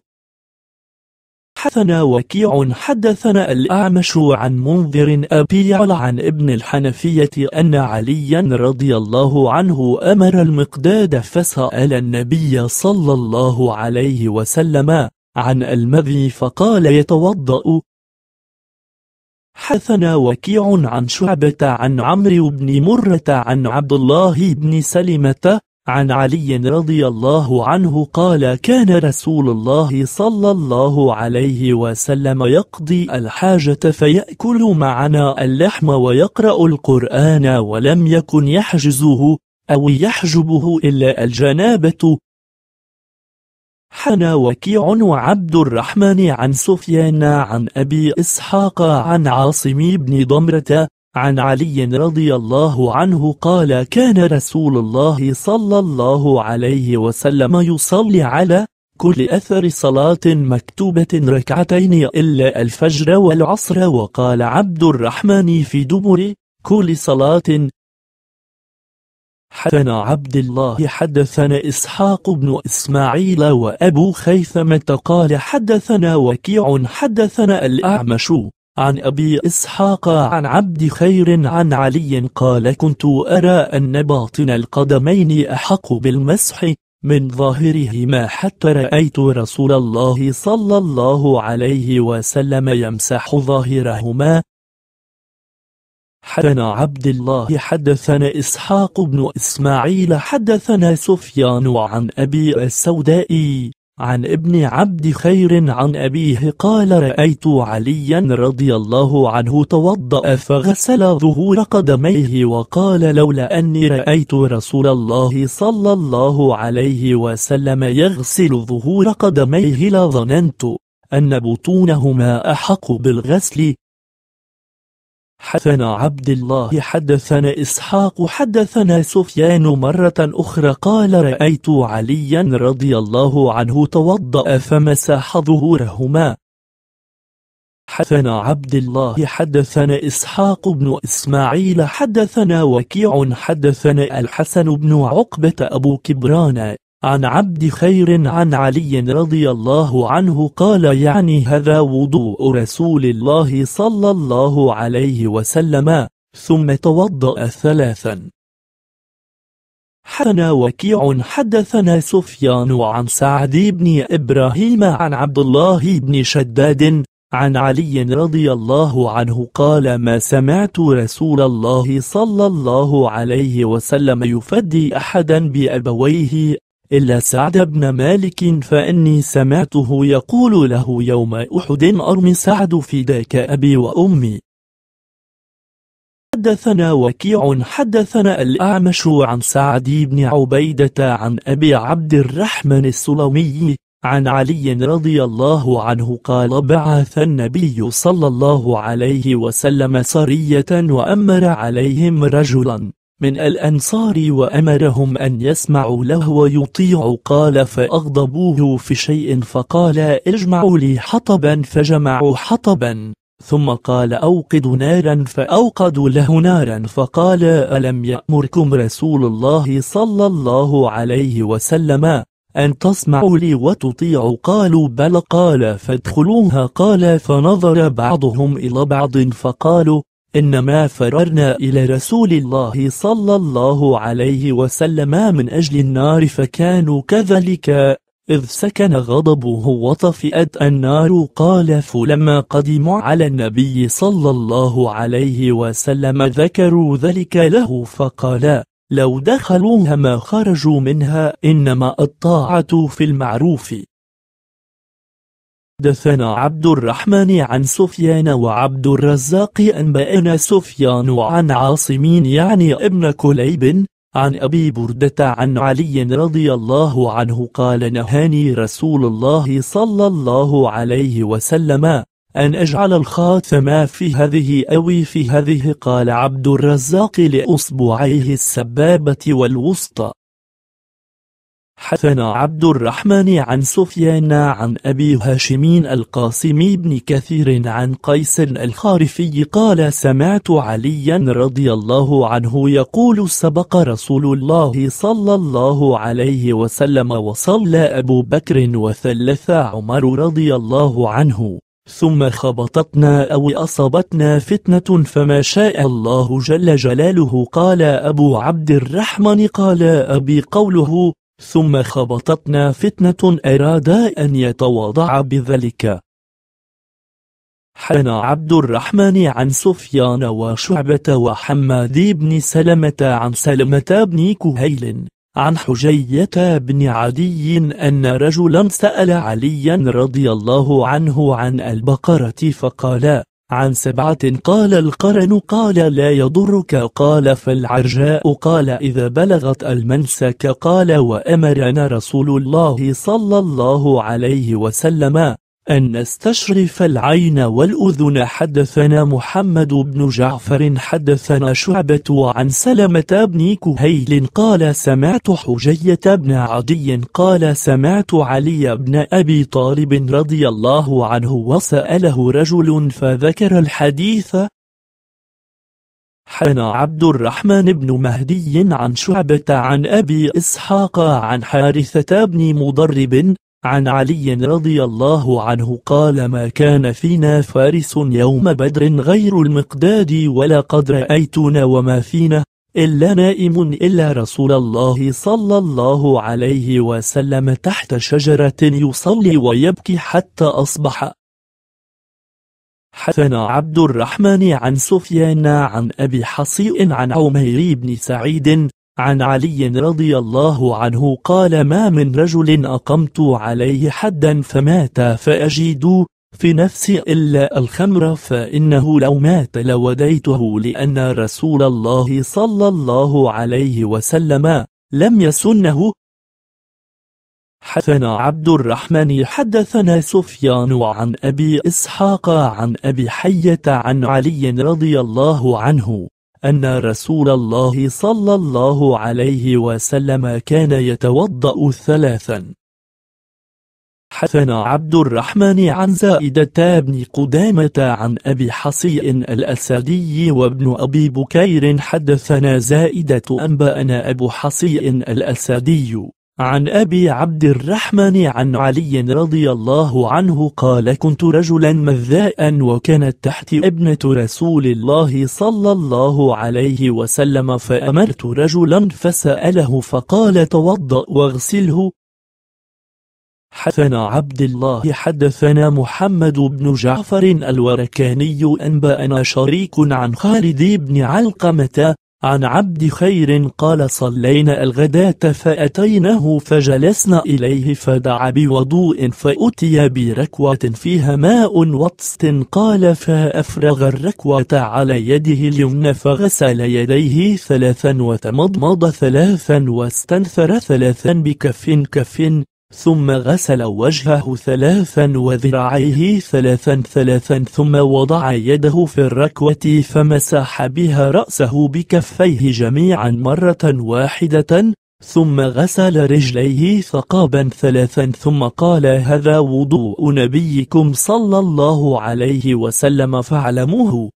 حدثنا وكيع حدثنا الأعمش عن منذر أبي عن ابن الحنفية أن عليا رضي الله عنه أمر المقداد فسأل النبي صلى الله عليه وسلم عن المذي فقال يتوضأ حدثنا وكيع عن شعبة عن عمرو بن مرة عن عبد الله بن سلمة عن علي رضي الله عنه قال كان رسول الله صلى الله عليه وسلم يقضي الحاجة فيأكل معنا اللحم ويقرأ القرآن ولم يكن يحجزه أو يحجبه إلا الجنابة حنى وكيع وعبد الرحمن عن سفيان عن أبي إسحاق عن عاصم بن ضمرة عن علي رضي الله عنه قال كان رسول الله صلى الله عليه وسلم يصلي على كل أثر صلاة مكتوبة ركعتين إلا الفجر والعصر وقال عبد الرحمن في دبر كل صلاة حدثنا عبد الله حدثنا إسحاق بن إسماعيل وأبو خيثمة قال حدثنا وكيع حدثنا الأعمش عن أبي إسحاق عن عبد خير عن علي قال كنت أرى أن باطن القدمين أحق بالمسح من ظاهرهما حتى رأيت رسول الله صلى الله عليه وسلم يمسح ظاهرهما حدثنا عبد الله حدثنا إسحاق بن إسماعيل حدثنا سفيان عن أبي السوداء عن ابن عبد خير عن أبيه قال رأيت عليا رضي الله عنه توضأ فغسل ظهور قدميه وقال لولا أني رأيت رسول الله صلى الله عليه وسلم يغسل ظهور قدميه لظننت أن بطونهما أحق بالغسل حدثنا عبد الله حدثنا إسحاق حدثنا سفيان مرة أخرى قال رأيت عليا رضي الله عنه توضأ فمسح ظهورهما حدثنا عبد الله حدثنا إسحاق بن إسماعيل حدثنا وكيع حدثنا الحسن بن عقبة أبو كبران عن عبد خير عن علي رضي الله عنه قال يعني هذا وضوء رسول الله صلى الله عليه وسلم ثم توضأ ثلاثا حدثنا وكيع حدثنا سفيان عن سعد بن إبراهيم عن عبد الله بن شداد عن علي رضي الله عنه قال ما سمعت رسول الله صلى الله عليه وسلم يفدي أحدا بأبويه إلا سعد بن مالك فإني سمعته يقول له يوم أحد أرم سعد فداك أبي وأمي حدثنا وكيع حدثنا الأعمش عن سعد بن عبيدة عن أبي عبد الرحمن السلمي عن علي رضي الله عنه قال بعث النبي صلى الله عليه وسلم سرية وأمر عليهم رجلا من الأنصار وأمرهم أن يسمعوا له ويطيعوا قال فأغضبوه في شيء فقال اجمعوا لي حطبا فجمعوا حطبا ثم قال أوقدوا نارا فأوقدوا له نارا فقال ألم يأمركم رسول الله صلى الله عليه وسلم أن تسمعوا لي وتطيعوا قالوا بل قال فادخلوها قال فنظر بعضهم إلى بعض فقالوا إنما فررنا إلى رسول الله صلى الله عليه وسلم من أجل النار فكانوا كذلك إذ سكن غضبه وطفئت النار قال فلما قدموا على النبي صلى الله عليه وسلم ذكروا ذلك له فقال لو دخلوها ما خرجوا منها إنما الطاعة في المعروف حدثنا عبد الرحمن عن سفيان وعبد الرزاق أنبأنا سفيان عن عاصم يعني ابن كليب عن أبي بردة عن علي رضي الله عنه قال نهاني رسول الله صلى الله عليه وسلم أن أجعل الخاتم في هذه أو في هذه قال عبد الرزاق لأصبعيه السبابة والوسطى حدثنا عبد الرحمن عن سفيان عن أبي هاشم القاسم بن كثير عن قيس الخارفي قال سمعت عليا رضي الله عنه يقول سبق رسول الله صلى الله عليه وسلم وصلى أبو بكر وثلث عمر رضي الله عنه ثم خبطتنا أو أصابتنا فتنة فما شاء الله جل جلاله قال أبو عبد الرحمن قال أبي قوله ثم خبطتنا فتنة أرادا أن يتواضع بذلك حنى عبد الرحمن عن سفيان وشعبة وحماد بن سلمة عن سلمة بن كهيل عن حجية بن عدي أن رجلا سأل عليا رضي الله عنه عن البقرة فقال عن سبعة قال القرن قال لا يضرك قال فالعرجاء قال إذا بلغت المنسك قال وأمرنا رسول الله صلى الله عليه وسلم أن نستشرف العين والأذن حدثنا محمد بن جعفر حدثنا شعبة عن سلمة بن كهيل قال سمعت حجية بن عدي قال سمعت علي بن أبي طالب رضي الله عنه وسأله رجل فذكر الحديث حن عبد الرحمن بن مهدي عن شعبة عن أبي إسحاق عن حارثة بن مضرب عن علي رضي الله عنه قال ما كان فينا فارس يوم بدر غير المقداد ولا قد رأيتنا وما فينا إلا نائم إلا رسول الله صلى الله عليه وسلم تحت شجرة يصلي ويبكي حتى أصبح حدثنا عبد الرحمن عن سفيان عن أبي حصيء عن عمير بن سعيد عن علي رضي الله عنه قال ما من رجل أقمت عليه حدا فمات فأجيد في نفسي إلا الخمر فإنه لو مات لوديته لأن رسول الله صلى الله عليه وسلم لم يسنه حدثنا عبد الرحمن حدثنا سفيان عن أبي إسحاق عن أبي حية عن علي رضي الله عنه أن رسول الله صلى الله عليه وسلم كان يتوضأ ثلاثا حثنا عبد الرحمن عن زائدة بن قدامة عن أبي حصي الأسدي وابن أبي بكير حدثنا زائدة أنبأنا أبو حصي الأسدي عن أبي عبد الرحمن عن علي رضي الله عنه قال كنت رجلا مذاء وكانت تحتي ابنة رسول الله صلى الله عليه وسلم فأمرت رجلا فسأله فقال توضأ واغسله حدثنا عبد الله حدثنا محمد بن جعفر الوركاني أنبأنا شريك عن خالد بن علقمة عن عبد خير قال صلينا الغداة فأتيناه فجلسنا إليه فدعا بوضوء فأتي بركوة فيها ماء وطست قال فأفرغ الركوة على يده اليمنى فغسل يديه ثلاثا وتمضمض ثلاثا واستنثر ثلاثا بكف كف ثم غسل وجهه ثلاثا وذراعيه ثلاثا ثلاثا ثم وضع يده في الركوة فمسح بها رأسه بكفيه جميعا مرة واحدة ثم غسل رجليه ثقابا ثلاثا ثم قال هذا وضوء نبيكم صلى الله عليه وسلم فاعلموه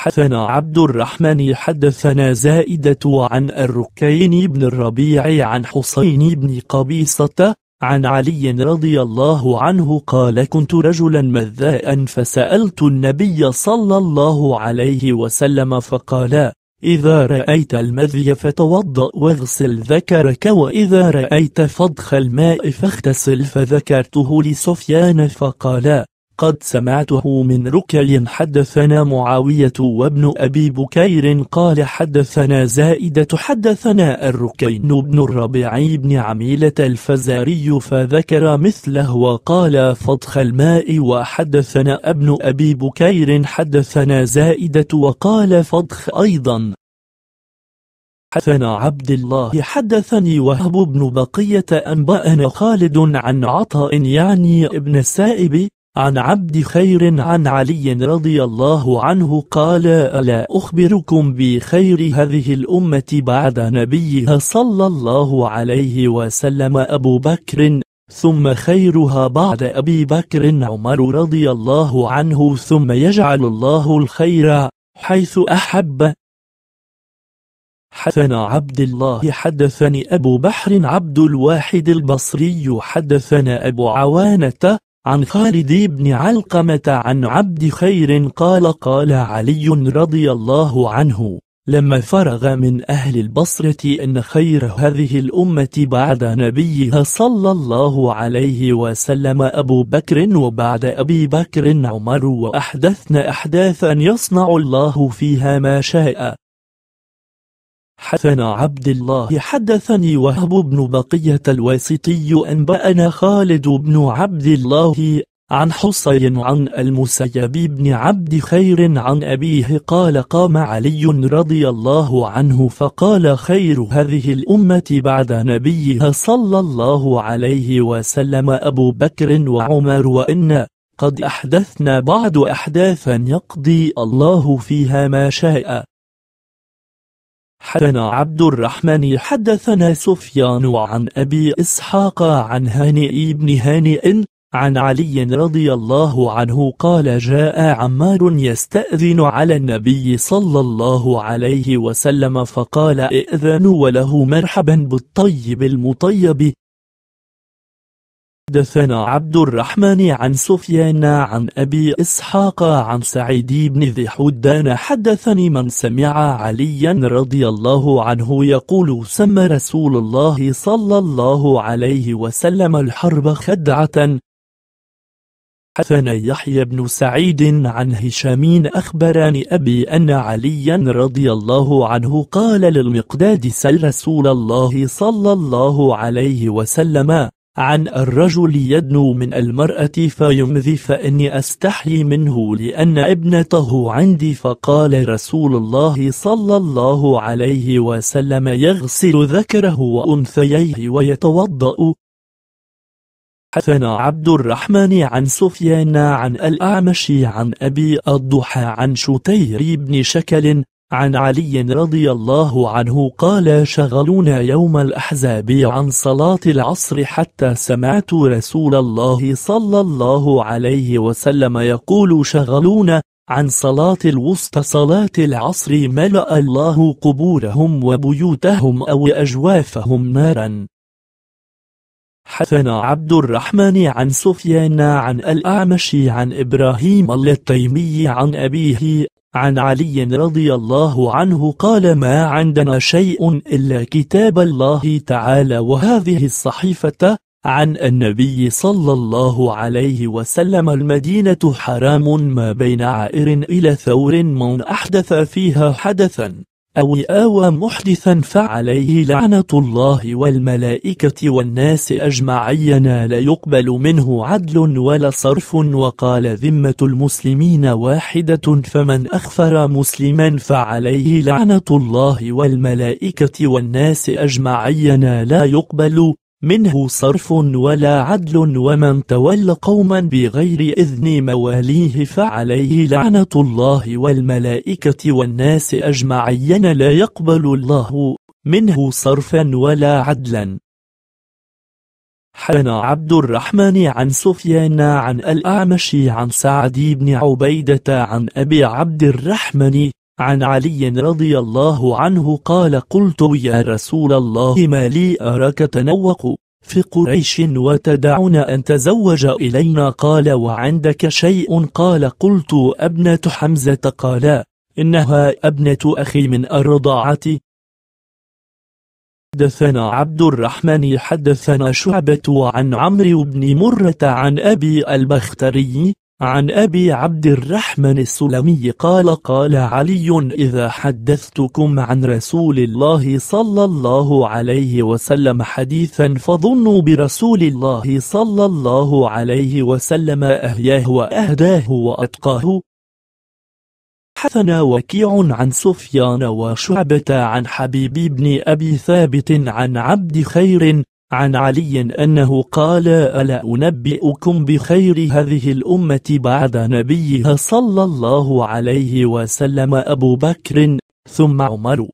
حدثنا عبد الرحمن حدثنا زائدة عن الركين بن الربيع عن حسين بن قبيصة عن علي رضي الله عنه قال كنت رجلا مذاء فسألت النبي صلى الله عليه وسلم فقال إذا رأيت المذي فتوضأ واغسل ذكرك وإذا رأيت فضخ الماء فاغتسل فذكرته لسفيان فقال قد سمعته من ركي حدثنا معاوية وابن أبي بكير قال حدثنا زائدة حدثنا الركين بن الربيع بن عميلة الفزاري فذكر مثله وقال فضخ الماء وحدثنا ابن أبي بكير حدثنا زائدة وقال فضخ أيضا حدثنا عبد الله حدثني وهب بن بقية أنبأنا خالد عن عطاء يعني ابن السائب عن عبد خير عن علي رضي الله عنه قال ألا أخبركم بخير هذه الأمة بعد نبيها صلى الله عليه وسلم أبو بكر ثم خيرها بعد أبي بكر عمر رضي الله عنه ثم يجعل الله الخير حيث أحب حدثنا عبد الله حدثني أبو بحر عبد الواحد البصري حدثنا أبو عوانة عن خالد بن علقمة عن عبد خير قال قال علي رضي الله عنه لما فرغ من أهل البصرة أن خير هذه الأمة بعد نبيها صلى الله عليه وسلم أبو بكر وبعد أبي بكر عمر وأحدثنا أحداثا يصنع الله فيها ما شاء حدثنا عبد الله حدثني وهب بن بقية الواسطي أنبأنا خالد بن عبد الله عن حسين عن المسيب بن عبد خير عن أبيه قال قام علي رضي الله عنه فقال خير هذه الأمة بعد نبيها صلى الله عليه وسلم أبو بكر وعمر وإن قد أحدثنا بعض أحداثا يقضي الله فيها ما شاء حدثنا عبد الرحمن حدثنا سفيان عن أبي إسحاق عن هانئ بن هانئ عن علي رضي الله عنه قال جاء عمار يستأذن على النبي صلى الله عليه وسلم فقال ائذن وله مرحبا بالطيب المطيب حدثنا عبد الرحمن عن سفيان عن أبي إسحاق عن سعيد بن ذي حدان حدثني من سمع عليا رضي الله عنه يقول سمى رسول الله صلى الله عليه وسلم الحرب خدعة حدثنا يحيى بن سعيد عن هشام أخبرني أبي أن عليا رضي الله عنه قال للمقداد سل رسول الله صلى الله عليه وسلم عن الرجل يدنو من المرأة فيمذي فإني أستحي منه لأن ابنته عندي فقال رسول الله صلى الله عليه وسلم يغسل ذكره وأنثيه ويتوضأ حثنا عبد الرحمن عن سفيان عن الأعمش عن أبي الضحى عن شتير بن شكل عن علي رضي الله عنه قال شغلونا يوم الأحزاب عن صلاة العصر حتى سمعت رسول الله صلى الله عليه وسلم يقول شغلونا عن صلاة الوسطى صلاة العصر ملأ الله قبورهم وبيوتهم أو أجوافهم نارا حدثنا عبد الرحمن عن سفيان عن الأعمش عن إبراهيم التيمي عن أبيه عن علي رضي الله عنه قال ما عندنا شيء إلا كتاب الله تعالى وهذه الصحيفة عن النبي صلى الله عليه وسلم المدينة حرام ما بين عائر إلى ثور من أحدث فيها حدثا أو آوى محدثا فعليه لعنة الله والملائكة والناس أجمعين لا يقبل منه عدل ولا صرف وقال ذمة المسلمين واحدة فمن أخفر مسلما فعليه لعنة الله والملائكة والناس أجمعين لا يقبل منه صرف ولا عدل ومن تولى قوما بغير إذن مواليه فعليه لعنة الله والملائكة والناس أجمعين لا يقبل الله منه صرفا ولا عدلا حنى عبد الرحمن عن سفيان عن الأعمش عن سعد بن عبيدة عن أبي عبد الرحمن عن علي رضي الله عنه قال قلت يا رسول الله ما لي أراك تنوق في قريش وتدعون أن تزوج إلينا قال وعندك شيء قال قلت أبنة حمزة قال إنها أبنة أخي من الرضاعة حدثنا عبد الرحمن حدثنا شعبة عن عمرو بن مرة عن أبي البختري عن أبي عبد الرحمن السلمي قال قال علي إذا حدثتكم عن رسول الله صلى الله عليه وسلم حديثا فظنوا برسول الله صلى الله عليه وسلم أهياه وأهداه وأتقاه حثنا وكيع عن سفيان وشعبة عن حبيب بن أبي ثابت عن عبد خير عن علي أنه قال ألا أنبئكم بخير هذه الأمة بعد نبيها صلى الله عليه وسلم أبو بكر ثم عمر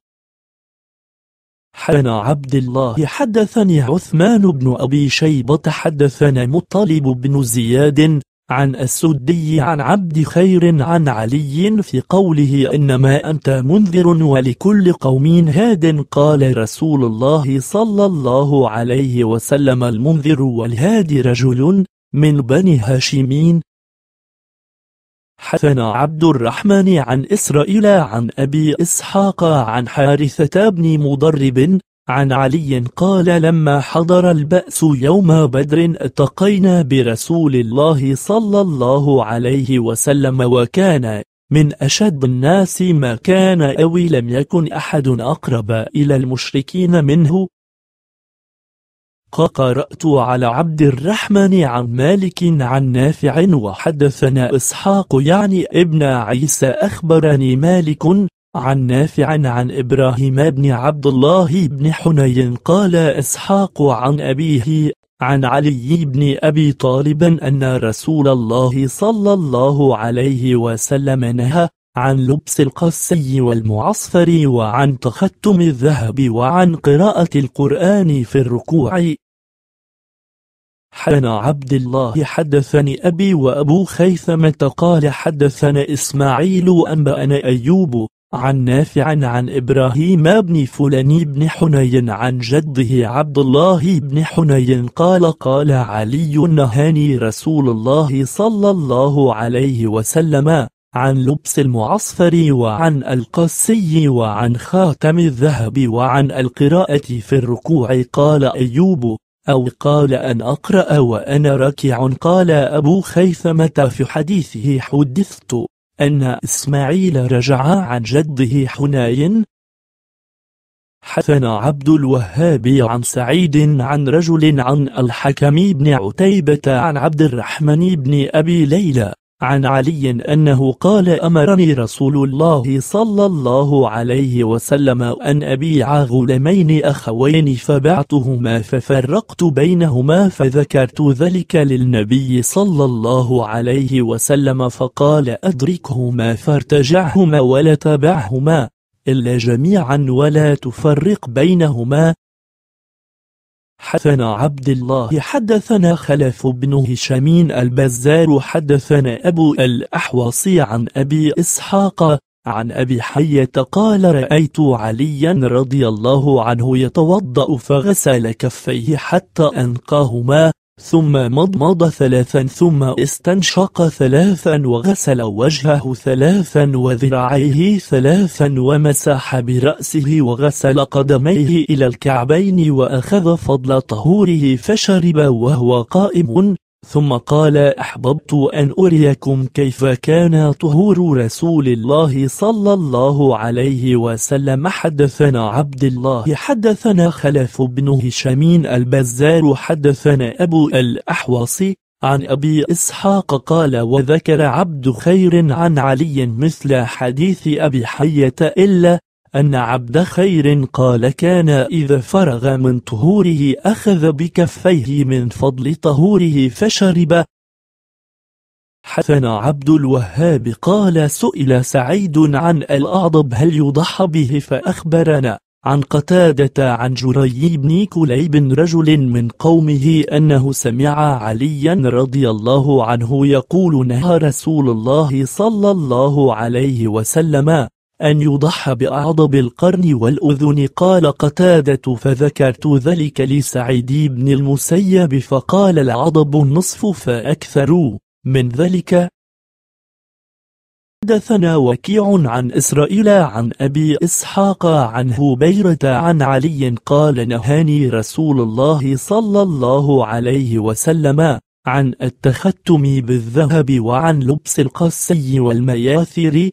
حدثنا عبد الله حدثني عثمان بن أبي شيبة حدثنا مطلب بن زياد عن السدي عن عبد خير عن علي في قوله إنما أنت منذر ولكل قوم هاد قال رسول الله صلى الله عليه وسلم المنذر والهادي رجل من بني هاشمين حثنا عبد الرحمن عن إسرائيل عن أبي إسحاق عن حارثة بن مضرب عن علي قال لما حضر البأس يوم بدر اتقينا برسول الله صلى الله عليه وسلم وكان من أشد الناس ما كان أو لم يكن أحد أقرب إلى المشركين منه قرأت على عبد الرحمن عن مالك عن نافع وحدثنا إسحاق يعني ابن عيسى أخبرني مالك عن نافع عن إبراهيم بن عبد الله بن حنين قال إسحاق عن أبيه عن علي بن أبي طالب أن رسول الله صلى الله عليه وسلم نهى عن لبس القسي والمعصفر وعن تختم الذهب وعن قراءة القرآن في الركوع حدثنا عبد الله حدثني أبي وأبو خيثمة قال حدثنا إسماعيل أنبأنا أيوب عن نافع عن إبراهيم بن فلان بن حنين عن جده عبد الله بن حنين قال قال علي نهاني رسول الله صلى الله عليه وسلم عن لبس المعصفر وعن القسي وعن خاتم الذهب وعن القراءة في الركوع قال أيوب أو قال أن أقرأ وأنا راكع قال أبو خيثمة في حديثه حدثت أن إسماعيل رجع عن جده حنين حثنا عبد الوهاب عن سعيد عن رجل عن الحكم بن عتيبة عن عبد الرحمن بن أبي ليلى عن علي أنه قال أمرني رسول الله صلى الله عليه وسلم أن أبيع غلمين أخوين فبعتهما ففرقت بينهما فذكرت ذلك للنبي صلى الله عليه وسلم فقال أدركهما فارتجعهما ولا تبعهما إلا جميعا ولا تفرق بينهما حدثنا عبد الله حدثنا خلف بن هشام البزار حدثنا أبو الأحوصي عن أبي إسحاق عن أبي حية قال رأيت عليا رضي الله عنه يتوضأ فغسل كفيه حتى أنقاهما ثم مضمض ثلاثا ثم استنشق ثلاثا وغسل وجهه ثلاثا وذراعيه ثلاثا ومسح برأسه وغسل قدميه إلى الكعبين وأخذ فضل طهوره فشرب وهو قائم ثم قال أحببت أن أريكم كيف كان طهور رسول الله صلى الله عليه وسلم حدثنا عبد الله حدثنا خلف بن هشام البزار حدثنا أبو الأحوص عن أبي إسحاق قال وذكر عبد خير عن علي مثل حديث أبي حية إلا أن عبد خير قال كان إذا فرغ من طهوره أخذ بكفيه من فضل طهوره فشرب حسن عبد الوهاب قال سئل سعيد عن الأعضب هل يضحى به فأخبرنا عن قتادة عن جري بن كليب رجل من قومه أنه سمع عليا رضي الله عنه يقول نهى رسول الله صلى الله عليه وسلم أن يضحى بأعضب القرن والأذن قال قتادة فذكرت ذلك لسعيد بن المسيب فقال العضب النصف فأكثروا من ذلك حدثنا وكيع عن إسرائيل عن أبي إسحاق عن هبيرة عن علي قال نهاني رسول الله صلى الله عليه وسلم عن التختم بالذهب وعن لبس القسي والمياثر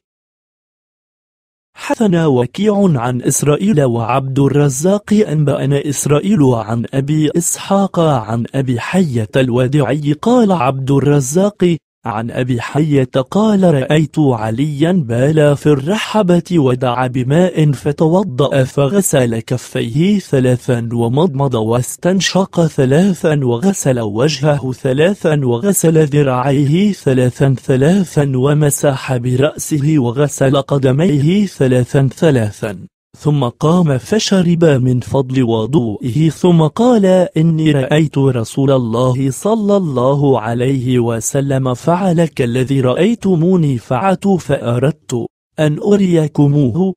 حثنا وكيع عن إسرائيل وعبد الرزاق أنبأنا إسرائيل عن أبي إسحاق عن أبي حية الوادعي قال عبد الرزاق عن أبي حية قال رأيت عليا بالا في الرحبة ودعا بماء فتوضأ فغسل كفيه ثلاثا ومضمض واستنشق ثلاثا وغسل وجهه ثلاثا وغسل ذراعيه ثلاثا ثلاثا ومسح برأسه وغسل قدميه ثلاثا ثلاثا ثم قام فشرب من فضل وضوئه ثم قال إني رأيت رسول الله صلى الله عليه وسلم فعل كالذي رأيتموني فعت فأردت أن أريكموه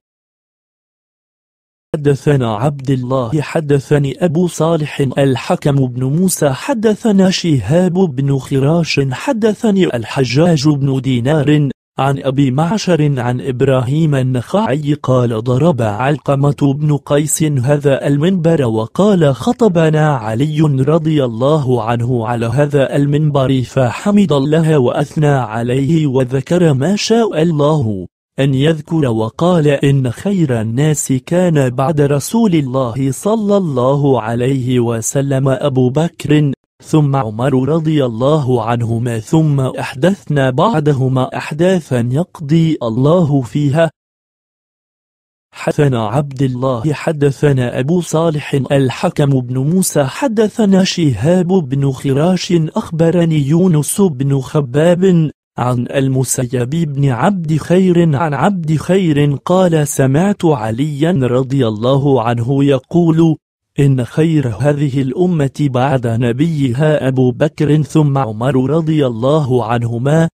حدثنا عبد الله حدثني أبو صالح الحكم بن موسى حدثنا شهاب بن خراش حدثني الحجاج بن دينار عن أبي معشر عن إبراهيم النخعي قال ضرب علقمة بن قيس هذا المنبر وقال خطبنا علي رضي الله عنه على هذا المنبر فحمد الله وأثنى عليه وذكر ما شاء الله أن يذكر وقال إن خير الناس كان بعد رسول الله صلى الله عليه وسلم أبو بكر ثم عمر رضي الله عنهما ثم أحدثنا بعدهما أحداثا يقضي الله فيها حدثنا عبد الله حدثنا أبو صالح الحكم بن موسى حدثنا شهاب بن خراش أخبرني يونس بن خباب عن المسيب بن عبد خير عن عبد خير قال سمعت عليا رضي الله عنه يقول إن خير هذه الأمة بعد نبيها أبو بكر ثم عمر رضي الله عنهما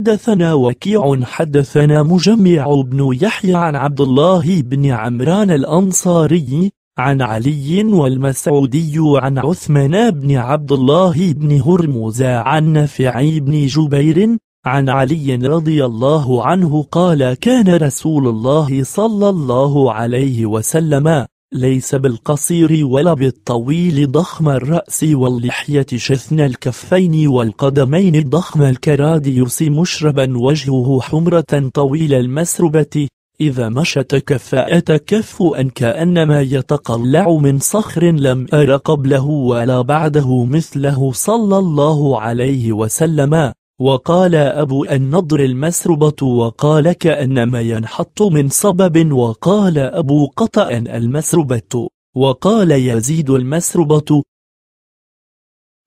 حدثنا وكيع حدثنا مجمع بن يحيى عن عبد الله بن عمران الأنصاري عن علي والمسعودي عن عثمان بن عبد الله بن هرمز عن نافع بن جبير عن علي رضي الله عنه قال كان رسول الله صلى الله عليه وسلم ليس بالقصير ولا بالطويل ضخم الرأس واللحية شثن الكفين والقدمين ضخم الكراديوس مشربا وجهه حمرة طويل المسربة إذا مشى تكفأت كف أن كأنما يتقلع من صخر لم أر قبله ولا بعده مثله صلى الله عليه وسلم وقال أبو النضر المسربة وقال كأنما ينحط من صبب وقال أبو قطأ المسربة وقال يزيد المسربة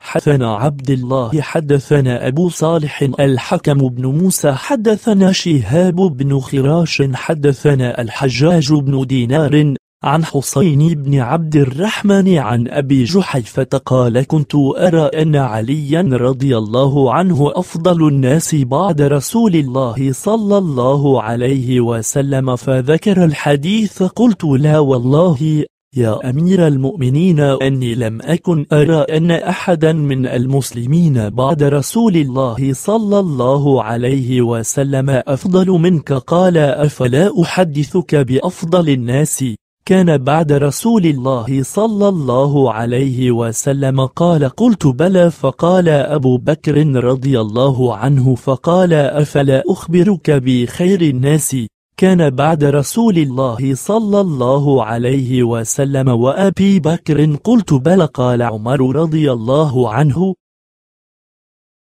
حدثنا عبد الله حدثنا أبو صالح الحكم بن موسى حدثنا شهاب بن خراش حدثنا الحجاج بن دينار عن حسين بن عبد الرحمن عن أبي جحيفة قال كنت أرى أن عليا رضي الله عنه أفضل الناس بعد رسول الله صلى الله عليه وسلم فذكر الحديث قلت لا والله يا أمير المؤمنين أني لم أكن أرى أن أحدا من المسلمين بعد رسول الله صلى الله عليه وسلم أفضل منك قال أفلا أحدثك بأفضل الناس كان بعد رسول الله صلى الله عليه وسلم قال قلت بلى فقال أبو بكر رضي الله عنه فقال أفلا أخبرك بخير الناس كان بعد رسول الله صلى الله عليه وسلم وأبي بكر قلت بلى قال عمر رضي الله عنه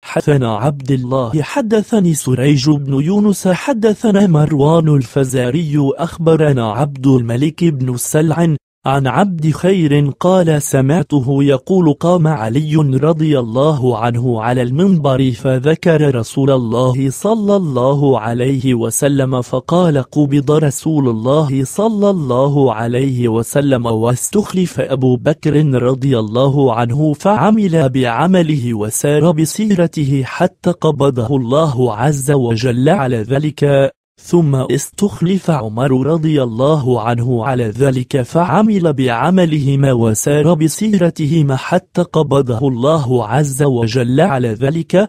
حدثنا عبد الله حدثني سريج بن يونس حدثنا مروان الفزاري أخبرنا عبد الملك بن السلع عن عبد خير قال سمعته يقول قام علي رضي الله عنه على المنبر فذكر رسول الله صلى الله عليه وسلم فقال قبض رسول الله صلى الله عليه وسلم واستخلف أبو بكر رضي الله عنه فعمل بعمله وسار بسيرته حتى قبضه الله عز وجل على ذلك ثم استخلف عمر رضي الله عنه على ذلك فعمل بعملهما وسار بسيرتهما حتى قبضه الله عز وجل على ذلك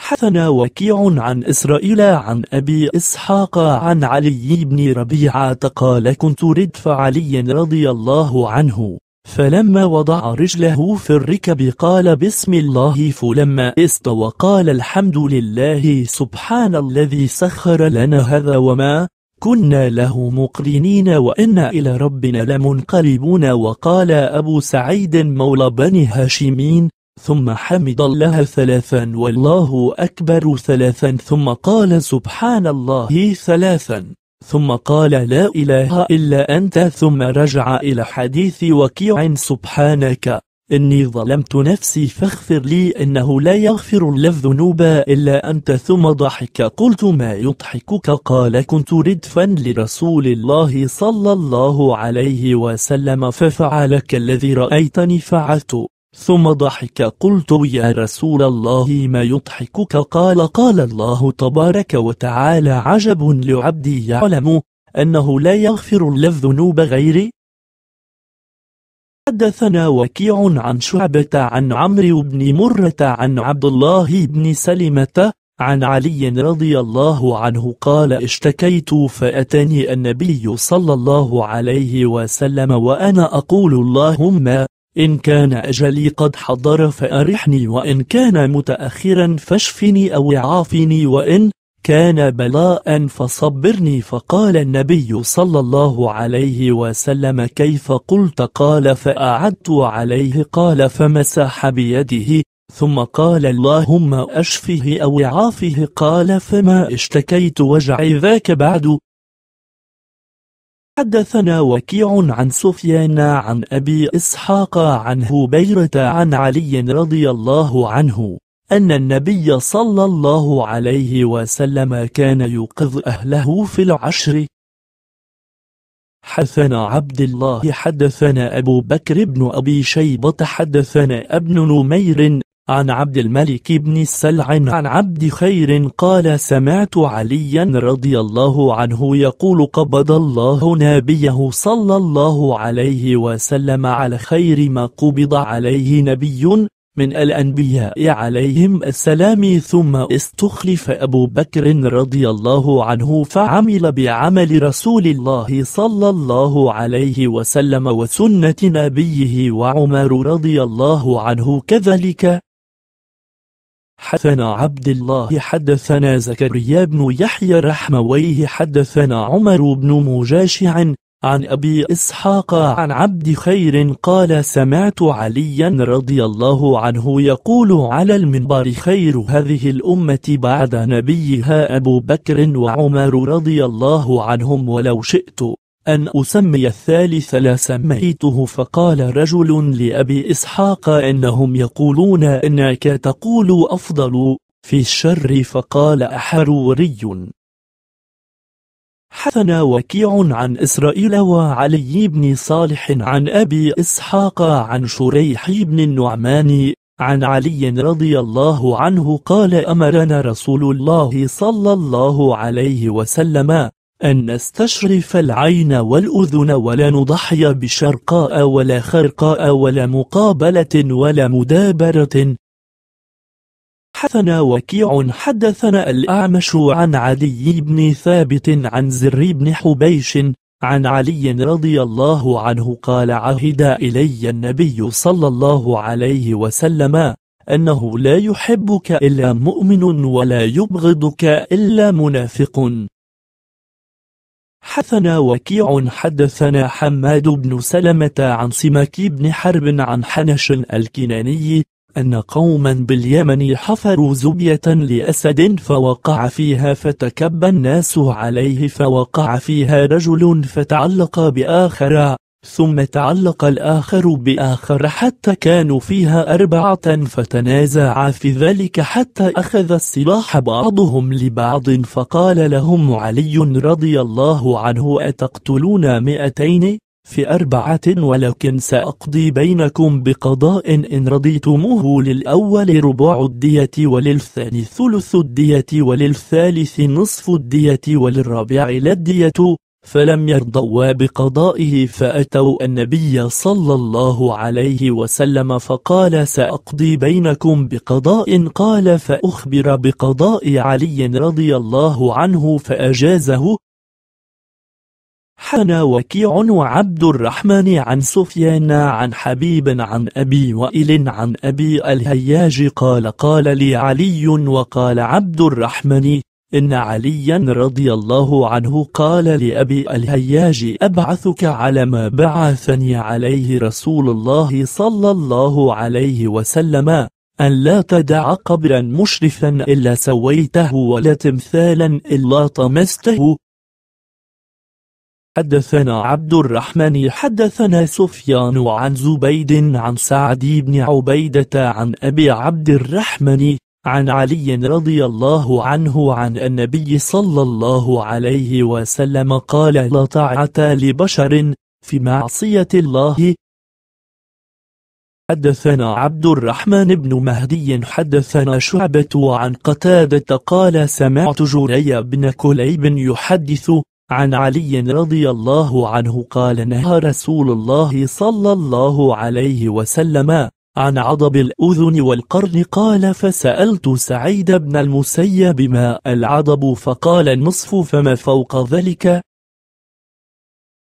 حثنا وكيع عن إسرائيل عن أبي إسحاق عن علي بن ربيعة قال كنت ردف علي رضي الله عنه فلما وضع رجله في الركب قال بسم الله فلما استوى قال الحمد لله سبحان الذي سخر لنا هذا وما كنا له مقرنين وإنا إلى ربنا لمنقلبون وقال أبو سعيد مولى بني هاشمين ثم حمد الله ثلاثا والله أكبر ثلاثا ثم قال سبحان الله ثلاثا ثم قال لا إله إلا أنت ثم رجع إلى حديث وكيع سبحانك إني ظلمت نفسي فاغفر لي إنه لا يغفر الذنوب إلا أنت ثم ضحك قلت ما يضحكك قال كنت ردفا لرسول الله صلى الله عليه وسلم ففعلك الذي رأيتني فعلت ثم ضحك قلت يا رسول الله ما يضحكك قال قال الله تبارك وتعالى عجب لعبدي يعلم أنه لا يغفر الذنوب غيري حدثنا وكيع عن شعبة عن عمرو بن مرة عن عبد الله بن سلمة عن علي رضي الله عنه قال اشتكيت فأتاني النبي صلى الله عليه وسلم وأنا أقول اللهم إن كان أجلي قد حضر فأرحني وإن كان متأخرا فاشفني أو عافني وإن كان بلاء فصبرني فقال النبي صلى الله عليه وسلم كيف قلت قال فأعدت عليه قال فمسح بيده ثم قال اللهم أشفه أو عافه قال فما اشتكيت وجعي ذاك بعد حدثنا وكيع عن سفيان عن أبي إسحاق عن هبيرة عن علي رضي الله عنه أن النبي صلى الله عليه وسلم كان يوقظ أهله في العشر حدثنا عبد الله حدثنا أبو بكر بن أبي شيبة حدثنا ابن نمير عن عبد الملك بن السلع عن عبد خير قال سمعت عليا رضي الله عنه يقول قبض الله نبيه صلى الله عليه وسلم على خير ما قبض عليه نبي من الأنبياء عليهم السلام ثم استخلف أبو بكر رضي الله عنه فعمل بعمل رسول الله صلى الله عليه وسلم وسنة نبيه وعمر رضي الله عنه كذلك حدثنا عبد الله حدثنا زكريا بن يحيى رحمويه حدثنا عمر بن مجاشع عن أبي إسحاق عن عبد خير قال سمعت عليا رضي الله عنه يقول على المنبر خير هذه الأمة بعد نبيها أبو بكر وعمر رضي الله عنهم ولو شئت أن أسمي الثالث لسميته فقال رجل لأبي إسحاق إنهم يقولون إنك تقول أفضل في الشر فقال أحروري حثنا وكيع عن إسرائيل وعلي بن صالح عن أبي إسحاق عن شريح بن النعمان عن علي رضي الله عنه قال أمرنا رسول الله صلى الله عليه وسلم أن نستشرف العين والأذن ولا نضحي بشرقاء ولا خرقاء ولا مقابلة ولا مدابرة حدثنا وكيع حدثنا الأعمش عن علي بن ثابت عن زر بن حبيش عن علي رضي الله عنه قال عهد إلي النبي صلى الله عليه وسلم أنه لا يحبك إلا مؤمن ولا يبغضك إلا منافق حثنا وكيع حدثنا حماد بن سلمة عن سماك بن حرب عن حنش الكناني أن قوما باليمن حفروا زبية لأسد فوقع فيها فتكب الناس عليه فوقع فيها رجل فتعلق بآخر ثم تعلق الآخر بآخر حتى كانوا فيها أربعة فتنازعا في ذلك حتى أخذ السلاح بعضهم لبعض فقال لهم علي رضي الله عنه أتقتلون مئتين في أربعة ولكن سأقضي بينكم بقضاء إن رضيتموه للأول ربع الدية وللثاني ثلث الدية وللثالث نصف الدية وللرابع لا الدية فلم يرضوا بقضائه فأتوا النبي صلى الله عليه وسلم فقال سأقضي بينكم بقضاء قال فأخبر بقضاء علي رضي الله عنه فأجازه حنا وكيع وعبد الرحمن عن سفيان عن حبيب عن أبي وائل عن أبي الهياج قال قال لي علي وقال عبد الرحمن إن عليا رضي الله عنه قال لأبي الهياج أبعثك على ما بعثني عليه رسول الله صلى الله عليه وسلم أن لا تدع قبرا مشرفا إلا سويته ولا تمثالا إلا طمسته حدثنا عبد الرحمن حدثنا سفيان عن زبيد عن سعد بن عبيدة عن أبي عبد الرحمن عن علي رضي الله عنه عن النبي صلى الله عليه وسلم قال لا طاعة لبشر في معصية الله حدثنا عبد الرحمن بن مهدي حدثنا شعبة عن قتادة قال سمعت جري بن كليب يحدث عن علي رضي الله عنه قال نهى رسول الله صلى الله عليه وسلم عن عضب الأذن والقرن قال فسألت سعيد بن المسيب ما العضب فقال النصف فما فوق ذلك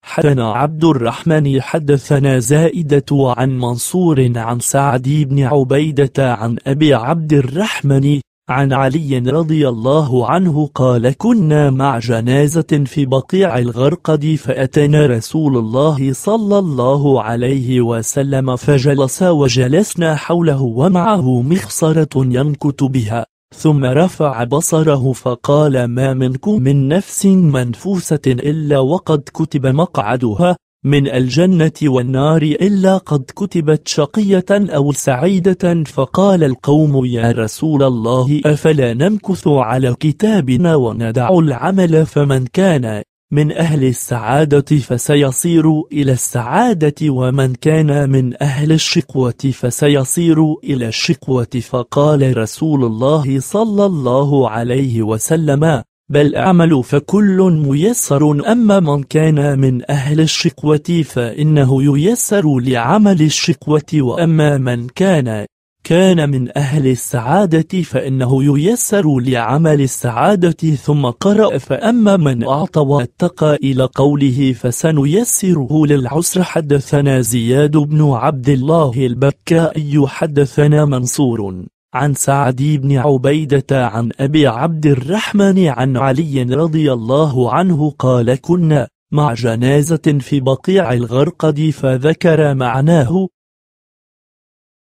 حدثنا عبد الرحمن حدثنا زائدة عن منصور عن سعد بن عبيدة عن أبي عبد الرحمن عن علي رضي الله عنه قال كنا مع جنازة في بقيع الغرقد فأتنا رسول الله صلى الله عليه وسلم فجلس وجلسنا حوله ومعه مخصرة ينكت بها ثم رفع بصره فقال ما منكم من نفس منفوسة إلا وقد كتب مقعدها من الجنة والنار إلا قد كتبت شقية أو سعيدة فقال القوم يا رسول الله أفلا نمكث على كتابنا وندع العمل فمن كان من أهل السعادة فسيصير إلى السعادة ومن كان من أهل الشقوة فسيصير إلى الشقوة فقال رسول الله صلى الله عليه وسلم بل أعمل فكل ميسر أما من كان من أهل الشقوة فإنه ييسر لعمل الشقوة وأما من كان كان من أهل السعادة فإنه ييسر لعمل السعادة ثم قرأ فأما من أعطى واتقى إلى قوله فسنيسره للعسر حدثنا زياد بن عبد الله البكائي حدثنا منصور عن سعد بن عبيدة عن أبي عبد الرحمن عن علي رضي الله عنه قال كنا مع جنازة في بقيع الغرقد فذكر معناه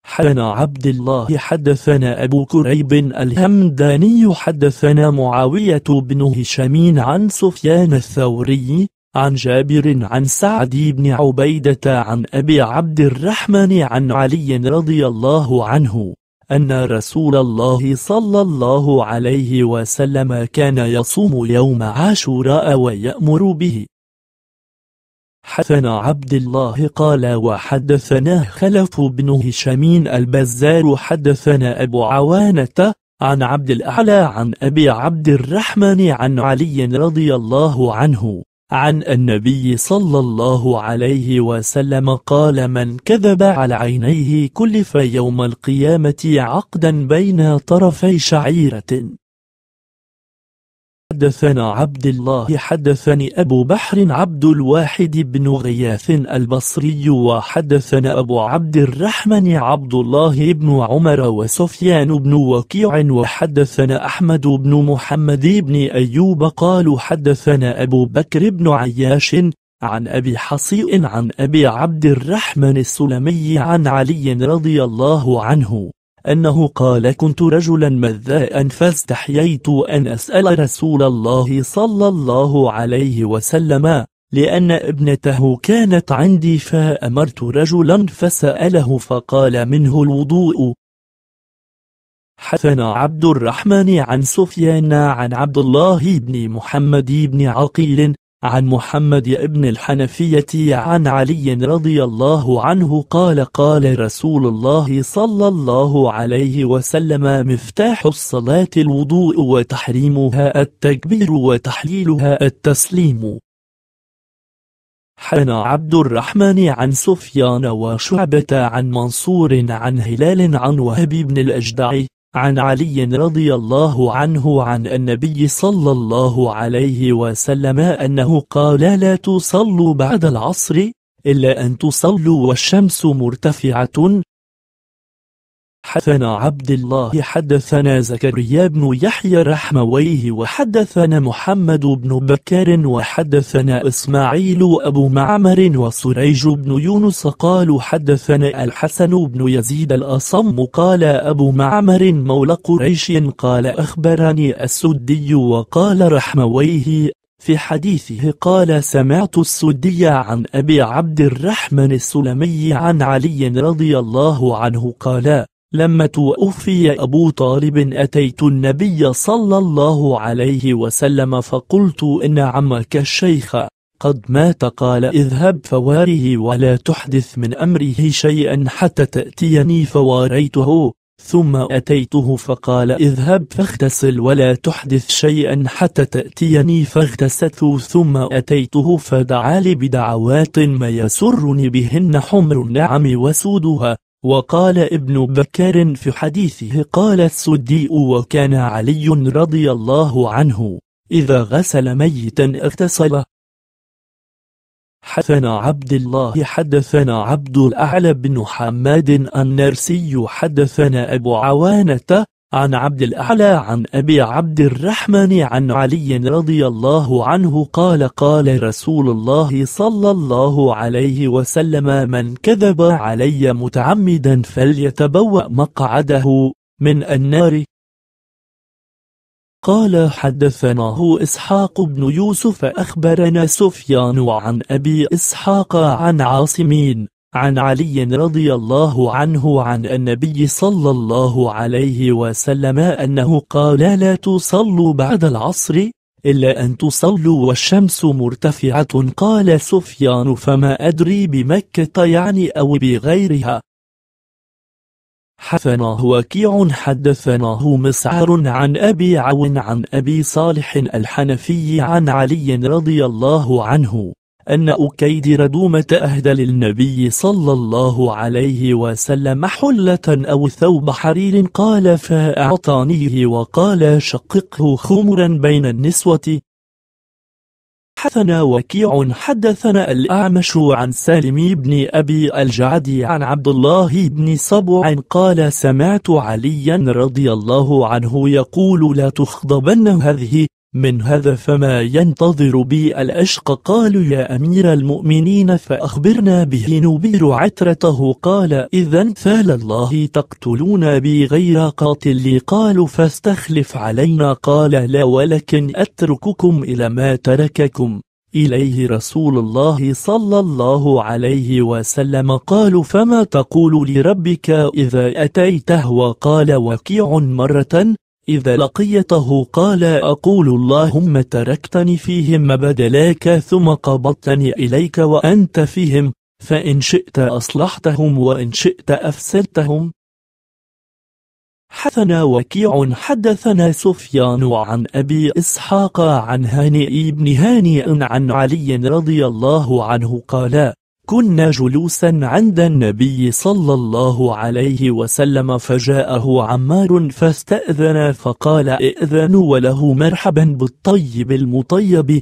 حدثنا عبد الله حدثنا أبو كريب الهمداني حدثنا معاوية بن هشام عن سفيان الثوري عن جابر عن سعد بن عبيدة عن أبي عبد الرحمن عن علي رضي الله عنه أن رسول الله صلى الله عليه وسلم كان يصوم يوم عاشوراء ويأمر به حدثنا عبد الله قال وحدثنا خلف بن هشام البزار حدثنا أبو عوانة عن عبد الأعلى عن أبي عبد الرحمن عن علي رضي الله عنه عن النبي صلى الله عليه وسلم قال من كذب على عينيه كلف يوم القيامة عقدا بين طرفي شعيرة حدثنا عبد الله حدثني أبو بحر عبد الواحد بن غياث البصري وحدثنا أبو عبد الرحمن عبد الله بن عمر وسفيان بن وكيع وحدثنا أحمد بن محمد بن أيوب قالوا حدثنا أبو بكر بن عياش عن أبي حصيء عن أبي عبد الرحمن السلمي عن علي رضي الله عنه أنه قال كنت رجلا مذاء فاستحييت أن أسأل رسول الله صلى الله عليه وسلم لأن ابنته كانت عندي فأمرت رجلا فسأله فقال منه الوضوء حثنا عبد الرحمن عن سفيان عن عبد الله بن محمد بن عقيل عن محمد ابن الحنفية عن علي رضي الله عنه قال قال رسول الله صلى الله عليه وسلم مفتاح الصلاة الوضوء وتحريمها التكبير وتحليلها التسليم حن عبد الرحمن عن سفيان وشعبة عن منصور عن هلال عن وهب بن الأجدع عن علي رضي الله عنه عن النبي صلى الله عليه وسلم أنه قال لا تصلوا بعد العصر إلا أن تصلوا والشمس مرتفعة حدثنا عبد الله حدثنا زكريا بن يحيى رحمويه وحدثنا محمد بن بكر وحدثنا إسماعيل أبو معمر وسريج بن يونس قالوا حدثنا الحسن بن يزيد الأصم قال أبو معمر مولى قريش قال أخبرني السدي وقال رحمويه في حديثه قال سمعت السدي عن أبي عبد الرحمن السلمي عن علي رضي الله عنه قال لما توفي أبو طالب أتيت النبي صلى الله عليه وسلم فقلت إن عمك الشيخ قد مات قال اذهب فواره ولا تحدث من أمره شيئا حتى تأتيني فواريته ثم أتيته فقال اذهب فاغتسل ولا تحدث شيئا حتى تأتيني فاغتسلت ثم أتيته فدعا لي بدعوات ما يسرني بهن حمر النعم وسودها وقال ابن بكر في حديثه قال السدي وكان علي رضي الله عنه إذا غسل ميتا اغتسل حدثنا عبد الله حدثنا عبد الأعلى بن حماد النرسي حدثنا أبو عوانة عن عبد الأعلى عن أبي عبد الرحمن عن علي رضي الله عنه قال قال رسول الله صلى الله عليه وسلم من كذب علي متعمدا فليتبوأ مقعده من النار قال حدثناه إسحاق بن يوسف أخبرنا سفيان عن أبي إسحاق عن عاصمين عن علي رضي الله عنه عن النبي صلى الله عليه وسلم أنه قال لا تصلوا بعد العصر إلا أن تصلوا والشمس مرتفعة قال سفيان فما أدري بمكة يعني أو بغيرها حفناه وكيع حدثناه مسعر عن أبي عون عن أبي صالح الحنفي عن علي رضي الله عنه أن أكيدر دومة أهدى للنبي صلى الله عليه وسلم حلة أو ثوب حرير قال فأعطانيه وقال شققه خمرا بين النسوة حثنا وكيع حدثنا الأعمش عن سالم بن أبي الجعد عن عبد الله بن صبع قال سمعت عليا رضي الله عنه يقول لا تخضبن هذه من هذا فما ينتظر بي الأشق قالوا يا أمير المؤمنين فأخبرنا به نبير عترته قال إذا فال الله تقتلون بي غير قاتل قالوا فاستخلف علينا قال لا ولكن أترككم إلى ما ترككم إليه رسول الله صلى الله عليه وسلم قالوا فما تقول لربك إذا أتيته وقال وكيع مرة إذا لقيته قال أقول اللهم تركتني فيهم بدلاك ثم قبضتني إليك وأنت فيهم فإن شئت أصلحتهم وإن شئت أفسدتهم حثنا وكيع حدثنا سفيان عن أبي إسحاق عن هانئ بن هانئ عن علي رضي الله عنه قال كنا جلوسا عند النبي صلى الله عليه وسلم فجاءه عمار فاستأذن فقال ائذن وله مرحبا بالطيب المطيب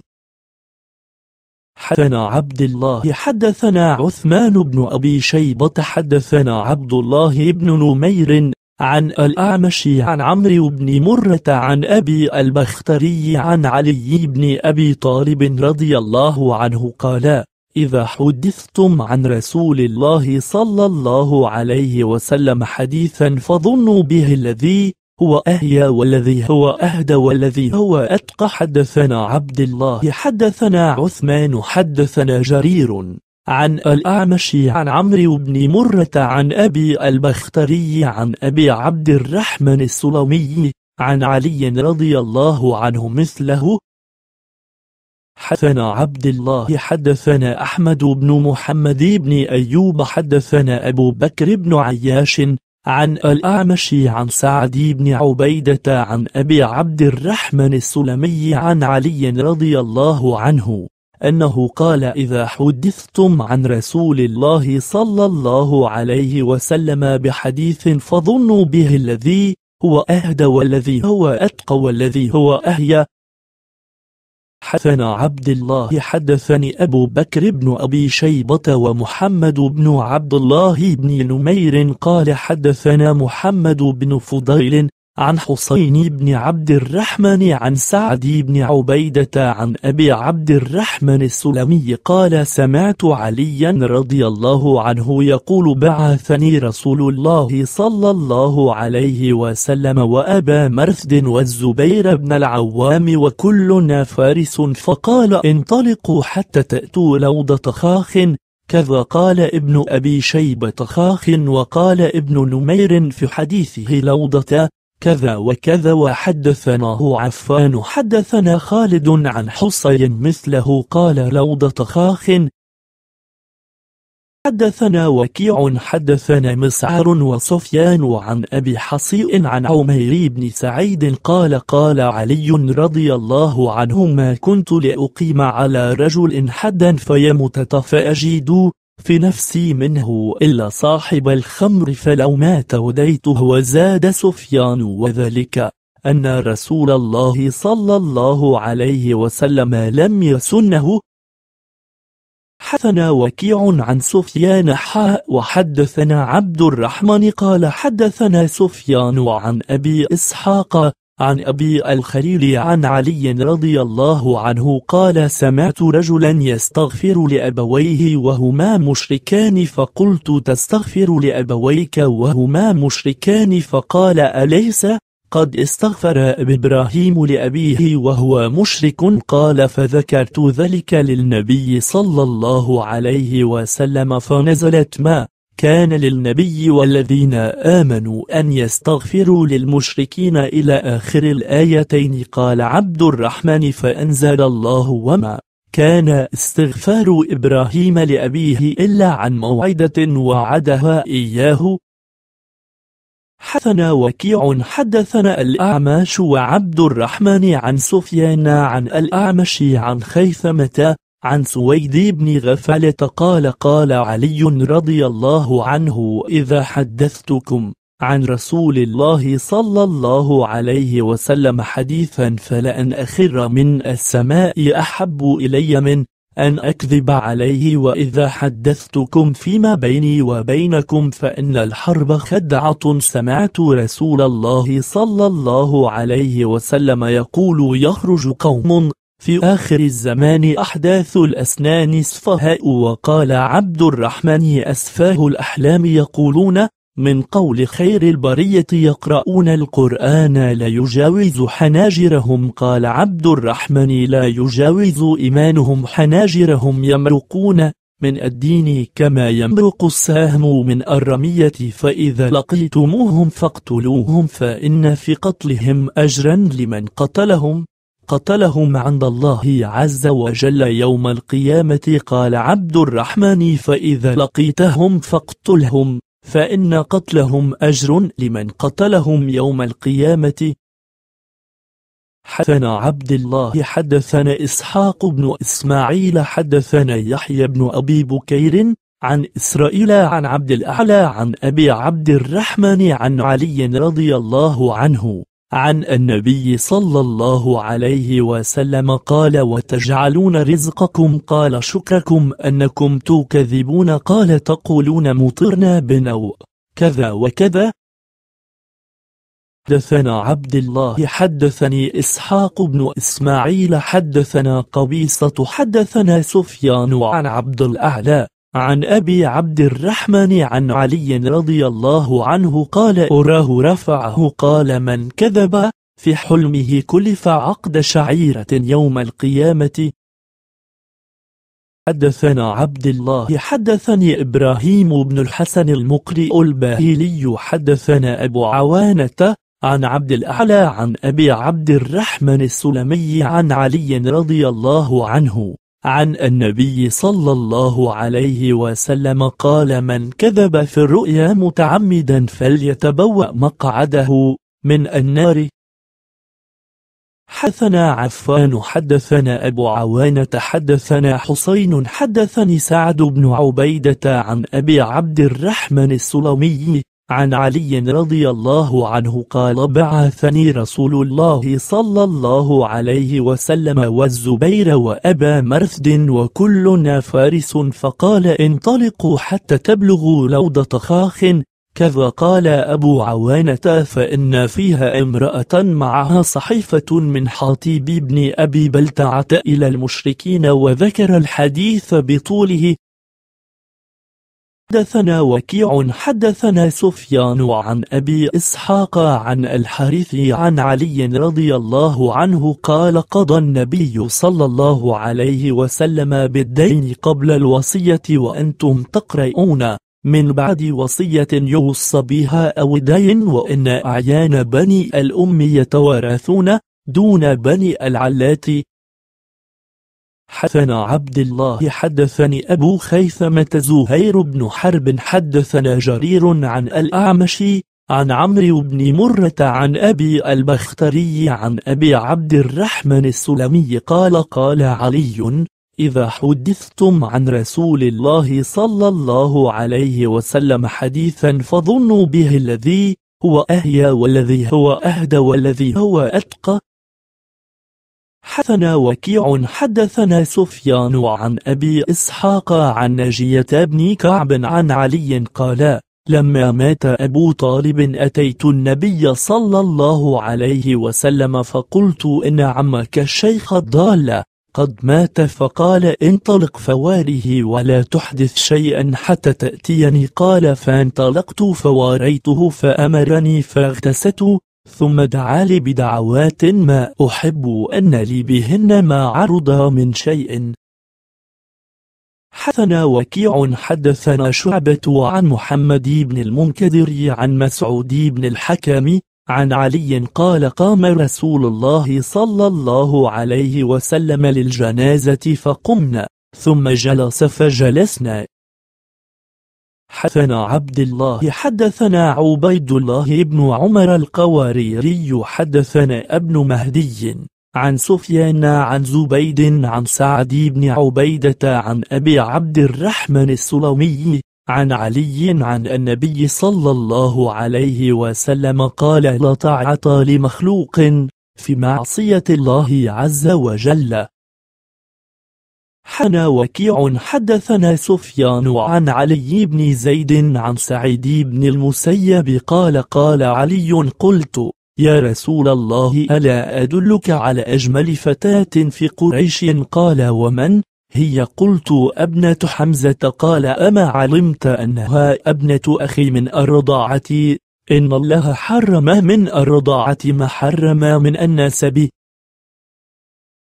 حدثنا عبد الله حدثنا عثمان بن أبي شيبة حدثنا عبد الله بن نمير عن الأعمش عن عمرو بن مرة عن أبي البختري عن علي بن أبي طالب رضي الله عنه قال إذا حدثتم عن رسول الله صلى الله عليه وسلم حديثا فظنوا به الذي هو أهيا والذي هو أهدى والذي هو أتقى حدثنا عبد الله حدثنا عثمان حدثنا جرير عن الأعمش عن عمرو بن مرة عن أبي البختري عن أبي عبد الرحمن السلمي عن علي رضي الله عنه مثله حدثنا عبد الله حدثنا أحمد بن محمد بن أيوب حدثنا أبو بكر بن عياش عن الأعمش عن سعد بن عبيدة عن أبي عبد الرحمن السلمي عن علي رضي الله عنه أنه قال إذا حدثتم عن رسول الله صلى الله عليه وسلم بحديث فظنوا به الذي هو أهدى والذي هو أتقى والذي هو أهيا حدثنا عبد الله حدثني أبو بكر بن أبي شيبة ومحمد بن عبد الله بن نمير قال حدثنا محمد بن فضيل عن حسين بن عبد الرحمن عن سعد بن عبيدة عن أبي عبد الرحمن السلمي قال سمعت عليا رضي الله عنه يقول بعثني رسول الله صلى الله عليه وسلم وأبا مرثد والزبير بن العوام وكلنا فارس فقال انطلقوا حتى تأتوا لوضة خاخ كذا قال ابن أبي شيبة خاخ وقال ابن نمير في حديثه لوضة كذا وكذا وحدثناه عفان حدثنا خالد عن حصي مثله قال روضة خاخ حدثنا وكيع حدثنا مسعر وسفيان عن أبي حصيء عن عمير بن سعيد قال قال علي رضي الله عنه ما كنت لأقيم على رجل حدا فيمتت فأجيدوه في نفسي منه إلا صاحب الخمر فلو مات وديته وزاد سفيان وذلك أن رسول الله صلى الله عليه وسلم لم يسنه حدثنا وكيع عن سفيان حاء وحدثنا عبد الرحمن قال حدثنا سفيان عن أبي إسحاق عن أبي الخليل عن علي رضي الله عنه قال سمعت رجلا يستغفر لأبويه وهما مشركان فقلت تستغفر لأبويك وهما مشركان فقال أليس قد استغفر إبراهيم لأبيه وهو مشرك قال فذكرت ذلك للنبي صلى الله عليه وسلم فنزلت ما كان للنبي والذين آمنوا أن يستغفروا للمشركين إلى آخر الآيتين قال عبد الرحمن فأنزل الله وما كان استغفار إبراهيم لأبيه إلا عن موعدة وعدها إياه حثنا وكيع حدثنا الأعماش وعبد الرحمن عن سفيان عن الأعمش عن خيثمة عن سويد بن غفلة قال قال علي رضي الله عنه إذا حدثتكم عن رسول الله صلى الله عليه وسلم حديثا فلأن أخر من السماء أحب إلي من أن أكذب عليه وإذا حدثتكم فيما بيني وبينكم فإن الحرب خدعة سمعت رسول الله صلى الله عليه وسلم يقول يخرج قوم في آخر الزمان أحداث الأسنان اصفهاء وقال عبد الرحمن أسفاه الأحلام يقولون من قول خير البرية يقرؤون القرآن لا يجاوز حناجرهم قال عبد الرحمن لا يجاوز إيمانهم حناجرهم يمرقون من الدين كما يمرق السهم من الرمية فإذا لقيتموهم فاقتلوهم فإن في قتلهم أجرا لمن قتلهم قتلهم عند الله عز وجل يوم القيامة قال عبد الرحمن فإذا لقيتهم فاقتلهم فإن قتلهم أجر لمن قتلهم يوم القيامة حدثنا عبد الله حدثنا إسحاق بن إسماعيل حدثنا يحيى بن أبي بكير عن إسرائيل عن عبد الأعلى عن أبي عبد الرحمن عن علي رضي الله عنه عن النبي صلى الله عليه وسلم قال وتجعلون رزقكم قال شكركم أنكم تكذبون قال تقولون مطرنا بنو كذا وكذا حدثنا عبد الله حدثني إسحاق بن إسماعيل حدثنا قبيصة حدثنا سفيان عن عبد الأعلى عن أبي عبد الرحمن عن علي رضي الله عنه قال أراه رفعه قال من كذب في حلمه كلف عقد شعيرة يوم القيامة حدثنا عبد الله حدثني إبراهيم بن الحسن المقرئ الباهلي حدثنا أبو عوانة عن عبد الأعلى عن أبي عبد الرحمن السلمي عن علي رضي الله عنه عن النبي صلى الله عليه وسلم قال من كذب في الرؤيا متعمدا فليتبوأ مقعده من النار حدثنا عفان حدثنا أبو عوانة حدثنا حسين حدثني سعد بن عبيدة عن أبي عبد الرحمن السلمي عن علي رضي الله عنه قال بعثني رسول الله صلى الله عليه وسلم والزبير وأبا مرثد وكلنا فارس فقال انطلقوا حتى تبلغوا روضة خاخ كذا قال أبو عوانة فإن فيها امرأة معها صحيفة من حاطيب بن أبي بلتعة إلى المشركين وذكر الحديث بطوله حدثنا وكيع حدثنا سفيان عن أبي إسحاق عن الحارث عن علي رضي الله عنه قال قضى النبي صلى الله عليه وسلم بالدين قبل الوصية وأنتم تقرؤون من بعد وصية يوصى بها أو دين وإن أعيان بني الأم يتوارثون دون بني العلات حدثنا عبد الله حدثني أبو خيثمة زهير بن حرب حدثنا جرير عن الأعمشي عن عمرو بن مرة عن أبي البختري عن أبي عبد الرحمن السلمي قال قال علي إذا حدثتم عن رسول الله صلى الله عليه وسلم حديثا فظنوا به الذي هو أهيا والذي هو أهدى والذي هو أتقى حدثنا وكيع حدثنا سفيان عن أبي إسحاق عن نجية بن كعب عن علي قال لما مات أبو طالب أتيت النبي صلى الله عليه وسلم فقلت إن عمك الشيخ الضال قد مات فقال انطلق فواره ولا تحدث شيئا حتى تأتيني قال فانطلقت فواريته فأمرني فاغتسته ثم دعا لي بدعوات ما أحب أن لي بهن ما عرض من شيء حثنا وكيع حدثنا شعبة عن محمد بن المنكدر عن مسعود بن الحكم عن علي قال قام رسول الله صلى الله عليه وسلم للجنازة فقمنا ثم جلس فجلسنا حدثنا عبد الله حدثنا عبيد الله بن عمر القواريري حدثنا ابن مهدي عن سفيان عن زبيد عن سعد بن عبيدة عن أبي عبد الرحمن السلمي عن علي عن النبي صلى الله عليه وسلم قال لا طاعة لمخلوق في معصية الله عز وجل حنا وكيع حدثنا سفيان عن علي بن زيد عن سعيد بن المسيب قال قال علي قلت يا رسول الله ألا أدلك على أجمل فتاة في قريش قال ومن هي قلت أبنة حمزة قال أما علمت أنها أبنة أخي من الرضاعة إن الله حرم من الرضاعة ما حرم من النسب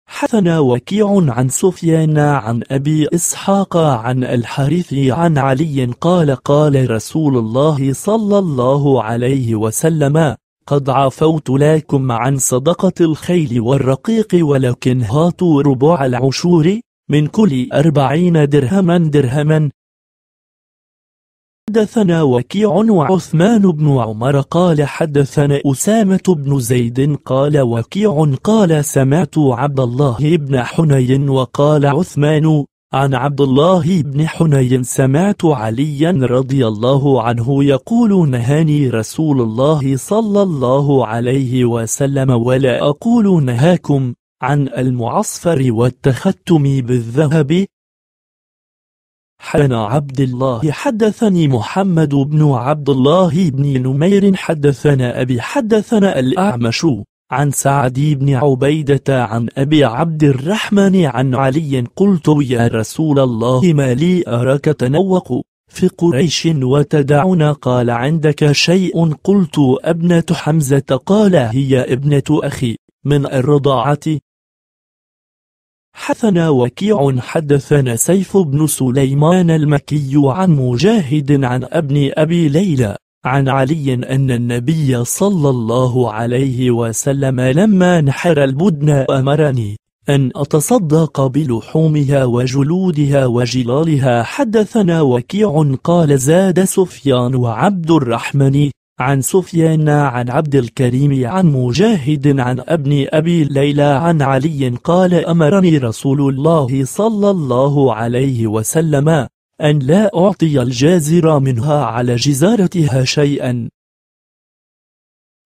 حدثنا وكيع عن سفيان عن أبي إسحاق عن الحارث عن علي قال قال رسول الله صلى الله عليه وسلم قد عفوت لكم عن صدقة الخيل والرقيق ولكن هاتوا ربع العشور من كل أربعين درهما درهما حدثنا وكيع وعثمان بن عمر قال حدثنا أسامة بن زيد قال وكيع قال سمعت عبد الله بن حني وقال عثمان عن عبد الله بن حني سمعت عليا رضي الله عنه يقول نهاني رسول الله صلى الله عليه وسلم ولا أقول نهاكم عن المعصفر والتختم بالذهب حدثنا عبد الله حدثني محمد بن عبد الله بن نمير حدثنا أبي حدثنا الأعمش عن سعد بن عبيدة عن أبي عبد الرحمن عن علي قلت يا رسول الله ما لي أراك تنوق في قريش وتدعنا قال عندك شيء قلت أبنة حمزة قال هي ابنة أخي من الرضاعة حثنا وكيع حدثنا سيف بن سليمان المكي عن مجاهد عن ابن أبي ليلى عن علي أن النبي صلى الله عليه وسلم لما نحر البدن أمرني أن أتصدق بلحومها وجلودها وجلالها حدثنا وكيع قال زاد سفيان وعبد الرحمن عن سفيان عن عبد الكريم عن مجاهد عن ابن أبي ليلى عن علي قال أمرني رسول الله صلى الله عليه وسلم أن لا أعطي الجازر منها على جزارتها شيئا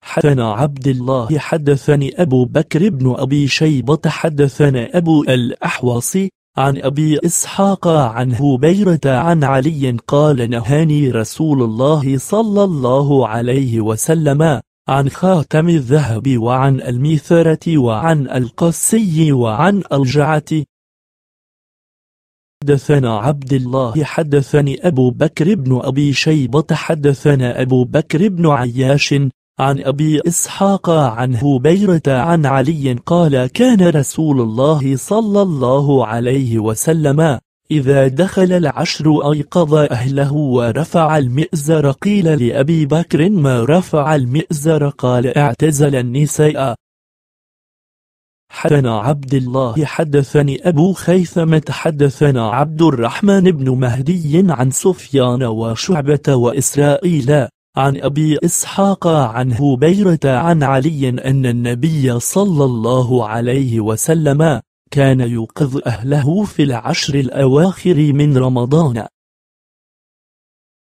حدثنا عبد الله حدثني أبو بكر بن أبي شيبة حدثنا أبو الأحوص عن أبي إسحاق عن هبيرة عن علي قال نهاني رسول الله صلى الله عليه وسلم عن خاتم الذهب وعن الميثرة وعن القسي وعن الجعة حدثنا عبد الله حدثني أبو بكر بن أبي شيبة حدثنا أبو بكر بن عياش عن أبي إسحاق عن هبيرة عن علي قال كان رسول الله صلى الله عليه وسلم إذا دخل العشر أيقظ أهله ورفع المئزر قيل لأبي بكر ما رفع المئزر قال اعتزل النساء حدثنا عبد الله حدثني أبو خيثمة حدثنا عبد الرحمن بن مهدي عن سفيان وشعبة وإسرائيل عن أبي إسحاق عن هبيرة عن علي أن النبي صلى الله عليه وسلم كان يوقظ أهله في العشر الأواخر من رمضان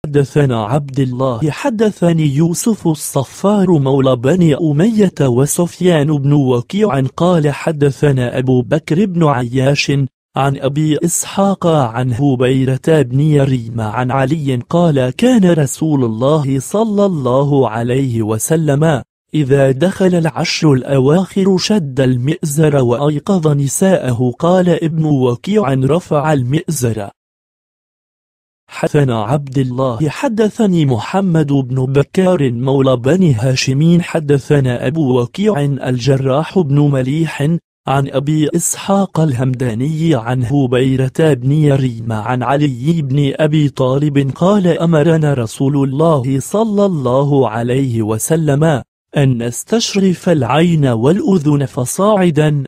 حدثنا عبد الله حدثني يوسف الصفار مولى بني أمية وسفيان بن وكيع قال حدثنا أبو بكر بن عياش عن أبي إسحاق عن هبيرة بن يريم عن علي قال كان رسول الله صلى الله عليه وسلم إذا دخل العشر الأواخر شد المئزر وأيقظ نساءه قال ابن وكيع رفع المئزر حدثنا عبد الله حدثني محمد بن بكار مولى بني هاشمين حدثنا أبو وكيع الجراح بن مليح عن أبي إسحاق الهمداني عن هبيرة بن يريم عن علي بن أبي طالب قال أمرنا رسول الله صلى الله عليه وسلم أن نستشرف العين والأذن فصاعدا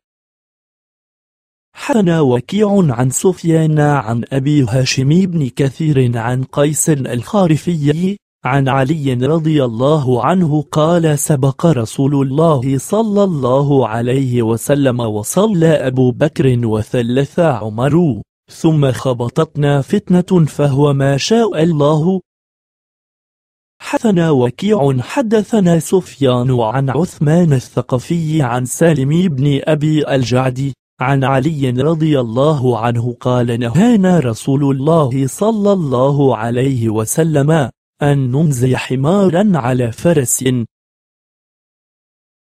حدثنا وكيع عن سفيان عن أبي هاشم بن كثير عن قيس الخارفي عن علي رضي الله عنه قال سبق رسول الله صلى الله عليه وسلم وصلى أبو بكر وثلث عمر ثم خبطتنا فتنة فهو ما شاء الله حثنا وكيع حدثنا سفيان عن عثمان الثقفي عن سالم بن أبي الجعد عن علي رضي الله عنه قال نهانا رسول الله صلى الله عليه وسلم أن نمزي حمارا على فرس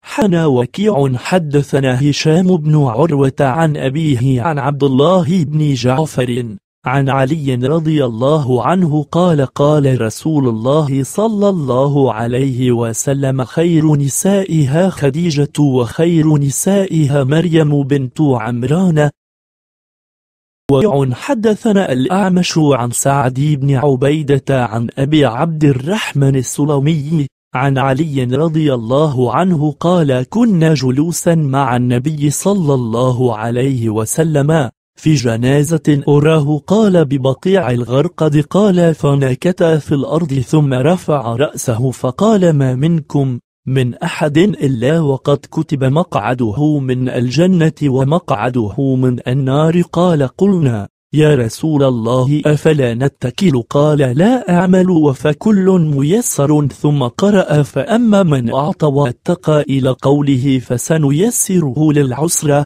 حنا وكيع حدثنا هشام بن عروة عن أبيه عن عبد الله بن جعفر عن علي رضي الله عنه قال قال رسول الله صلى الله عليه وسلم خير نسائها خديجة وخير نسائها مريم بنت عمران ويع حدثنا الأعمش عن سعد بن عبيدة عن أبي عبد الرحمن السلمي عن علي رضي الله عنه قال كنا جلوسا مع النبي صلى الله عليه وسلم في جنازة أراه قال ببقيع الغرقد قال فنكت في الأرض ثم رفع رأسه فقال ما منكم من أحد إلا وقد كتب مقعده من الجنة ومقعده من النار قال قلنا يا رسول الله أفلا نتكل قال لا أعمل وفكل ميسر ثم قرأ فأما من أعطى واتقى إلى قوله فسنيسره للعسرة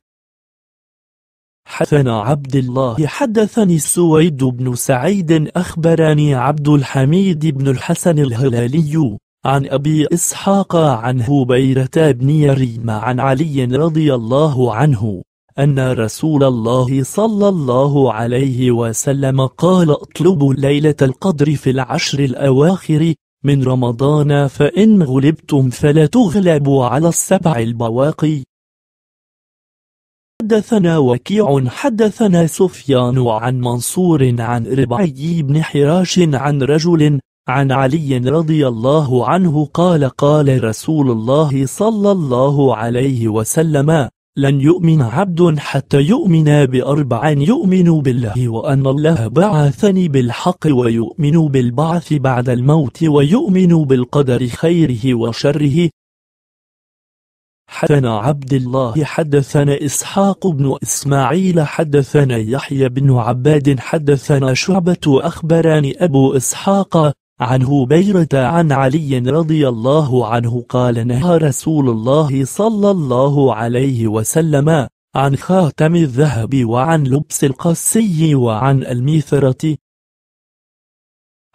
حدثنا عبد الله حدثني السويد بن سعيد أخبرني عبد الحميد بن الحسن الهلالي عن أبي إسحاق عن هبيرة بن يريم عن علي رضي الله عنه أن رسول الله صلى الله عليه وسلم قال اطلبوا ليلة القدر في العشر الأواخر من رمضان فإن غلبتم فلا تغلبوا على السبع البواقي حدثنا وكيع حدثنا سفيان عن منصور عن ربعي بن حراش عن رجل عن علي رضي الله عنه قال قال رسول الله صلى الله عليه وسلم لن يؤمن عبد حتى يؤمن بأربع يؤمن بالله وأن الله بعثني بالحق ويؤمن بالبعث بعد الموت ويؤمن بالقدر خيره وشره حدثنا عبد الله حدثنا إسحاق بن إسماعيل حدثنا يحيى بن عباد حدثنا شعبة أخبرني أبو إسحاق عن هبيرة عن علي رضي الله عنه قال نهى رسول الله صلى الله عليه وسلم عن خاتم الذهب وعن لبس القسي وعن الميثرة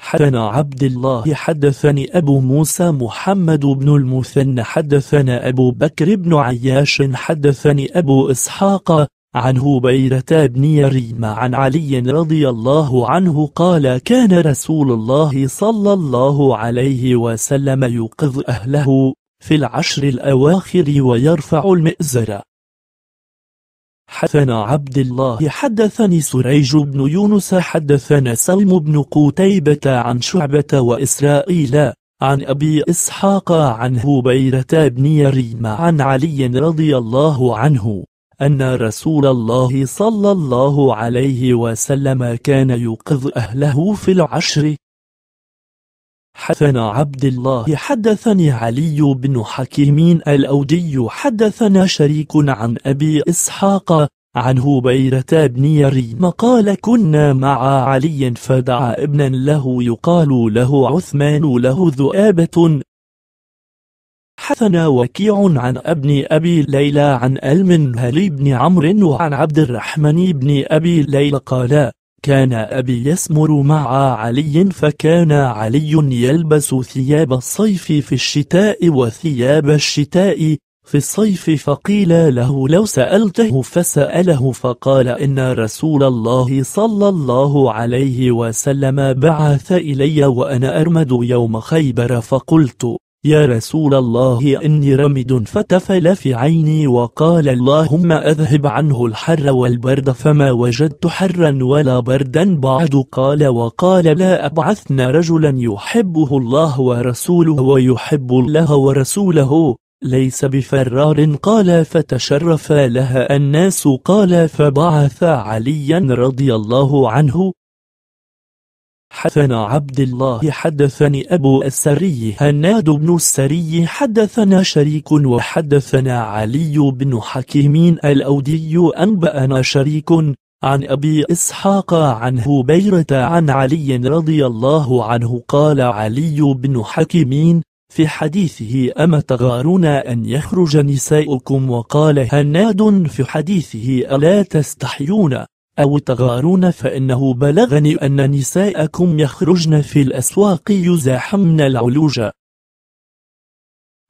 حدثنا عبد الله حدثني أبو موسى محمد بن المثنى حدثنا أبو بكر بن عياش حدثني أبو إسحاق عن هبيرة بن يريم عن علي رضي الله عنه قال كان رسول الله صلى الله عليه وسلم يقظ أهله في العشر الأواخر ويرفع المئزر حدثنا عبد الله حدثني سريج بن يونس حدثنا سلم بن قتيبة عن شعبة وإسرائيل عن أبي إسحاق عن هبيرة بن يريم عن علي رضي الله عنه أن رسول الله صلى الله عليه وسلم كان يوقظ أهله في العشر حدثنا عبد الله حدثني علي بن حكيمين الأودي حدثنا شريك عن أبي إسحاق عن هبيرة بن يريم قال كنا مع علي فدعا ابنا له يقال له عثمان له ذؤابة حثنا وكيع عن ابن أبي ليلى عن المنهل بن عمرو وعن عبد الرحمن بن أبي ليلى قالا كان أبي يسمر مع علي فكان علي يلبس ثياب الصيف في الشتاء وثياب الشتاء في الصيف فقيل له لو سألته فسأله فقال إن رسول الله صلى الله عليه وسلم بعث إلي وأنا أرمد يوم خيبر فقلت يا رسول الله إني رمد فتفل في عيني وقال اللهم أذهب عنه الحر والبرد فما وجدت حرا ولا بردا بعد قال وقال لا أبعثن رجلا يحبه الله ورسوله ويحب الله ورسوله ليس بفرار قال فتشرف لها الناس قال فبعث عليا رضي الله عنه حدثنا عبد الله حدثني أبو السري هناد بن السري حدثنا شريك وحدثنا علي بن حكيمين الأودي أنبأنا شريك عن أبي إسحاق عن هبيرة عن علي رضي الله عنه قال علي بن حكيمين في حديثه أما تغارون أن يخرج نساؤكم وقال هناد في حديثه ألا تستحيون أو تغارون فإنه بلغني أن نساءكم يخرجن في الأسواق يزاحمن العلوج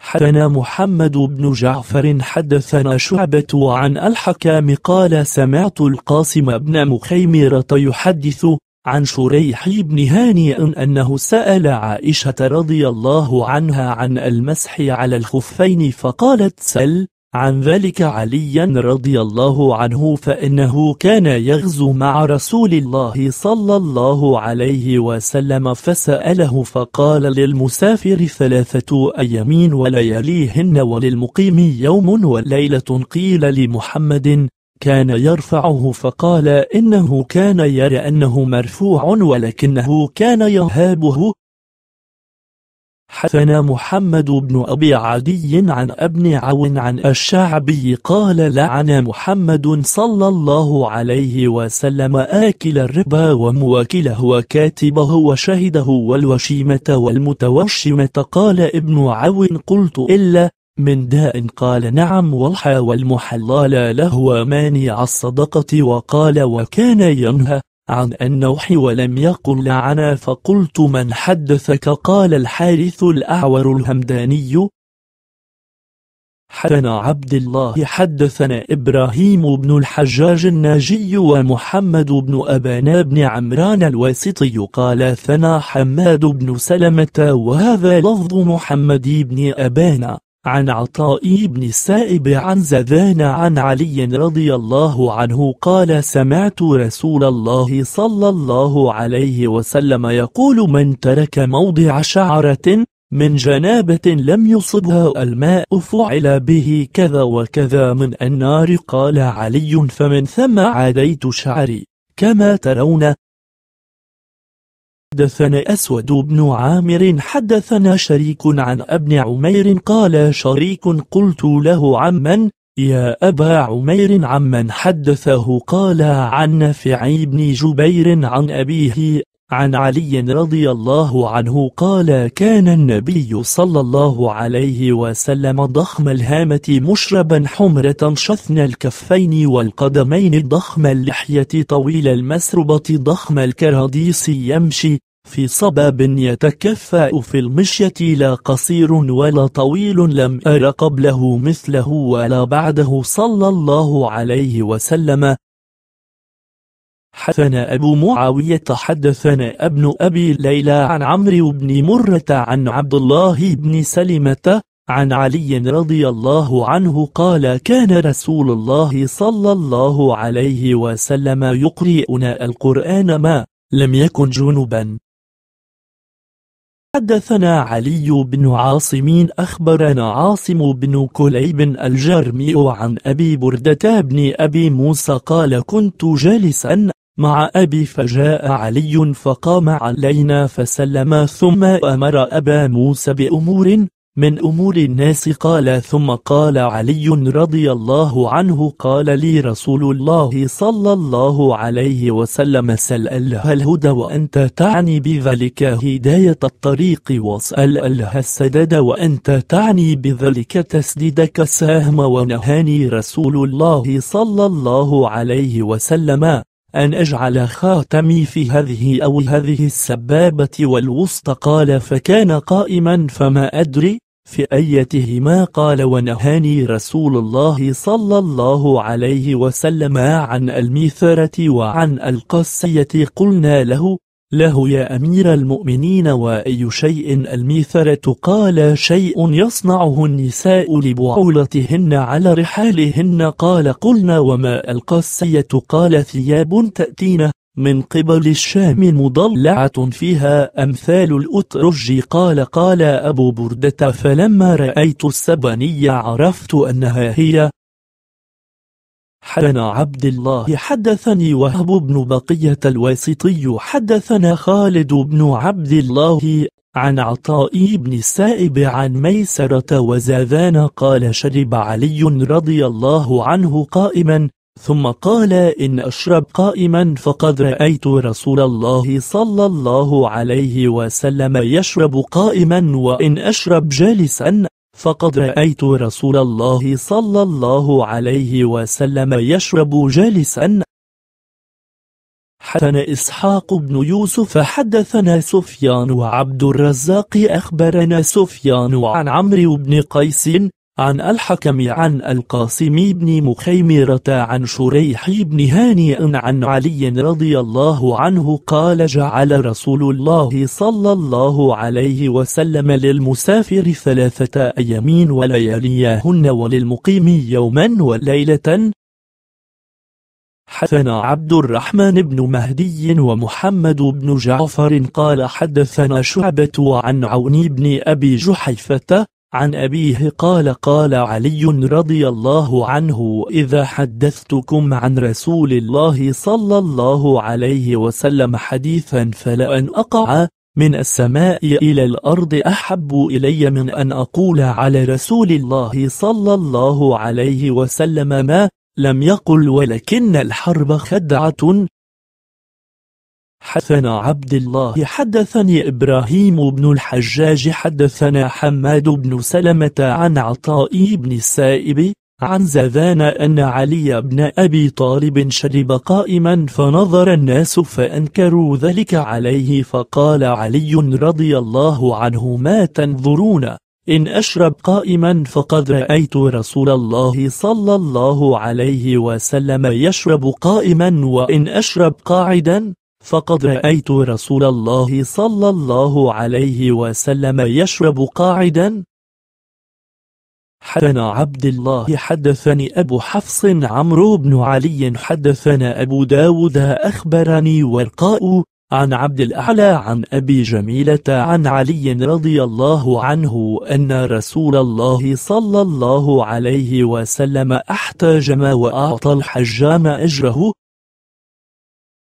حدثنا محمد بن جعفر حدثنا شعبة عن الحكام قال سمعت القاسم بن مخيمرة يحدث عن شريح بن هانئ إن أنه سأل عائشة رضي الله عنها عن المسح على الخفين فقالت سل عن ذلك عليا رضي الله عنه فإنه كان يغزو مع رسول الله صلى الله عليه وسلم فسأله فقال للمسافر ثلاثة أيام ولياليهن وللمقيم يوم وليلة قيل لمحمد كان يرفعه فقال إنه كان يرى أنه مرفوع ولكنه كان يهابه حدثنا محمد بن أبي عدي عن ابن عون عن الشعبي قال لعن محمد صلى الله عليه وسلم آكل الربا ومواكله وكاتبه وشهده والوشيمة والمتوشمة قال ابن عون قلت إلا من داء قال نعم والحى والمحلال له ومانع الصدقة وقال وكان ينهى عن النوح ولم يقل لعنا فقلت من حدثك قال الحارث الأعور الهمداني حدثنا عبد الله حدثنا إبراهيم بن الحجاج الناجي ومحمد بن أبانا بن عمران الواسطي قال ثنا حماد بن سلمة وهذا لفظ محمد بن أبانا عن عطاء بن السائب عن زذان عن علي رضي الله عنه قال سمعت رسول الله صلى الله عليه وسلم يقول من ترك موضع شعرة من جنابة لم يصبها الماء فعل به كذا وكذا من النار قال علي فمن ثم عاديت شعري كما ترون حدثنا أسود بن عامر حدثنا شريك عن ابن عمير قال شريك قلت له عمن يا أبا عمير عمن حدثه قال عن نافع بن جبير عن أبيه عن علي رضي الله عنه قال كان النبي صلى الله عليه وسلم ضخم الهامة مشربا حمرة شثن الكفين والقدمين ضخم اللحية طويل المسربة ضخم الكراديس يمشي في صباب يتكفأ في المشية لا قصير ولا طويل لم أر قبله مثله ولا بعده صلى الله عليه وسلم حدثنا أبو معاوية حدثنا ابن أبي ليلى عن عمرو بن مرة عن عبد الله بن سلمة عن علي رضي الله عنه قال كان رسول الله صلى الله عليه وسلم يقرئنا القرآن ما لم يكن جنبا حدثنا علي بن عاصم أخبرنا عاصم بن كليب الجرمي عن أبي بردة بن أبي موسى قال كنت جالسا مع أبي فجاء علي فقام علينا فسلم ثم أمر أبا موسى بأمور من أمور الناس قال ثم قال علي رضي الله عنه قال لي رسول الله صلى الله عليه وسلم سل الله الهدى وأنت تعني بذلك هداية الطريق واسأل الله السداد وأنت تعني بذلك تسديدك السهم ونهاني رسول الله صلى الله عليه وسلم أن أجعل خاتمي في هذه أو هذه السبابة والوسطى قال فكان قائما فما أدري في أيتهما قال ونهاني رسول الله صلى الله عليه وسلم عن الميثرة وعن القسية قلنا له له يا أمير المؤمنين وأي شيء الميثرة قال شيء يصنعه النساء لبعولتهن على رحالهن قال قلنا وما القاسية قال ثياب تأتينا من قبل الشام مضلعة فيها أمثال الأترج قال قال أبو بردة فلما رأيت السبنية عرفت أنها هي حدثنا عبد الله حدثني وهب بن بقية الواسطي حدثنا خالد بن عبد الله عن عطاء بن السائب عن ميسرة وزاذان قال شرب علي رضي الله عنه قائما ثم قال إن أشرب قائما فقد رأيت رسول الله صلى الله عليه وسلم يشرب قائما وإن أشرب جالسا فقد رأيت رسول الله صلى الله عليه وسلم يشرب جالسا حدثنا إسحاق بن يوسف حدثنا سفيان وعبد الرزاق أخبرنا سفيان عن عمرو بن قيس عن الحكم عن القاسم بن مخيمرة عن شريح بن هانئ عن علي رضي الله عنه قال جعل رسول الله صلى الله عليه وسلم للمسافر ثلاثة أيام ولياليهن وللمقيم يوما وليلة حدثنا عبد الرحمن بن مهدي ومحمد بن جعفر قال حدثنا شعبة عن عون بن أبي جحيفة عن أبيه قال قال علي رضي الله عنه إذا حدثتكم عن رسول الله صلى الله عليه وسلم حديثا فلأن أقع من السماء إلى الأرض أحب إلي من أن أقول على رسول الله صلى الله عليه وسلم ما لم يقل ولكن الحرب خدعة حدثنا عبد الله حدثني إبراهيم بن الحجاج حدثنا حماد بن سلمة عن عطاء بن السائب عن زذان أن علي بن أبي طالب شرب قائما فنظر الناس فأنكروا ذلك عليه فقال علي رضي الله عنه ما تنظرون إن أشرب قائما فقد رأيت رسول الله صلى الله عليه وسلم يشرب قائما وإن أشرب قاعدا فقد رأيت رسول الله صلى الله عليه وسلم يشرب قاعدا حدثنا عبد الله حدثني أبو حفص عمرو بن علي حدثنا أبو داود أخبرني ورقاء عن عبد الأعلى عن أبي جميلة عن علي رضي الله عنه أن رسول الله صلى الله عليه وسلم أحتجم وأعطى الحجام أجره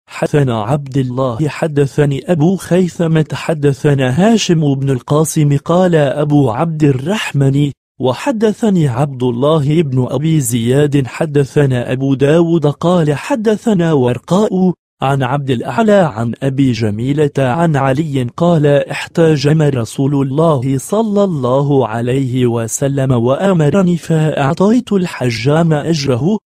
حدثنا عبد الله حدثني أبو خيثمة حدثنا هاشم بن القاسم قال أبو عبد الرحمن وحدثني عبد الله بن أبي زياد حدثنا أبو داود قال حدثنا ورقاء عن عبد الأعلى عن أبي جميلة عن علي قال احتاجم رسول الله صلى الله عليه وسلم وأمرني فأعطيت الحجام أجره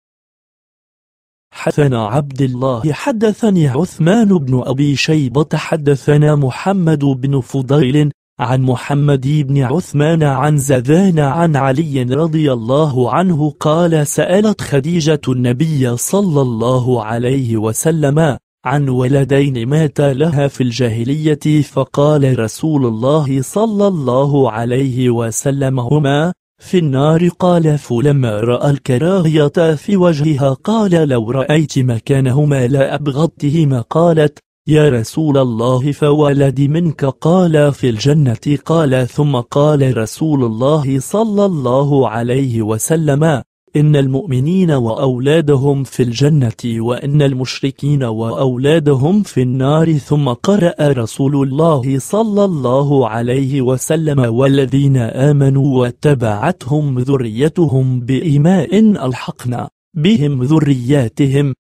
حدثنا عبد الله حدثني عثمان بن أبي شيبة حدثنا محمد بن فضيل عن محمد بن عثمان عن زذان عن علي رضي الله عنه قال سألت خديجة النبي صلى الله عليه وسلم عن ولدين مات لها في الجاهلية فقال رسول الله صلى الله عليه وسلم هما في النار قال فلما رأى الكراهية في وجهها قال لو رأيت مكانهما لأبغضتهما قالت يا رسول الله فولدي منك قال في الجنة قال ثم قال رسول الله صلى الله عليه وسلم إن المؤمنين وأولادهم في الجنة وإن المشركين وأولادهم في النار ثم قرأ رسول الله صلى الله عليه وسلم والذين آمنوا واتبعتهم ذريتهم بإيماء الحقنا بهم ذرياتهم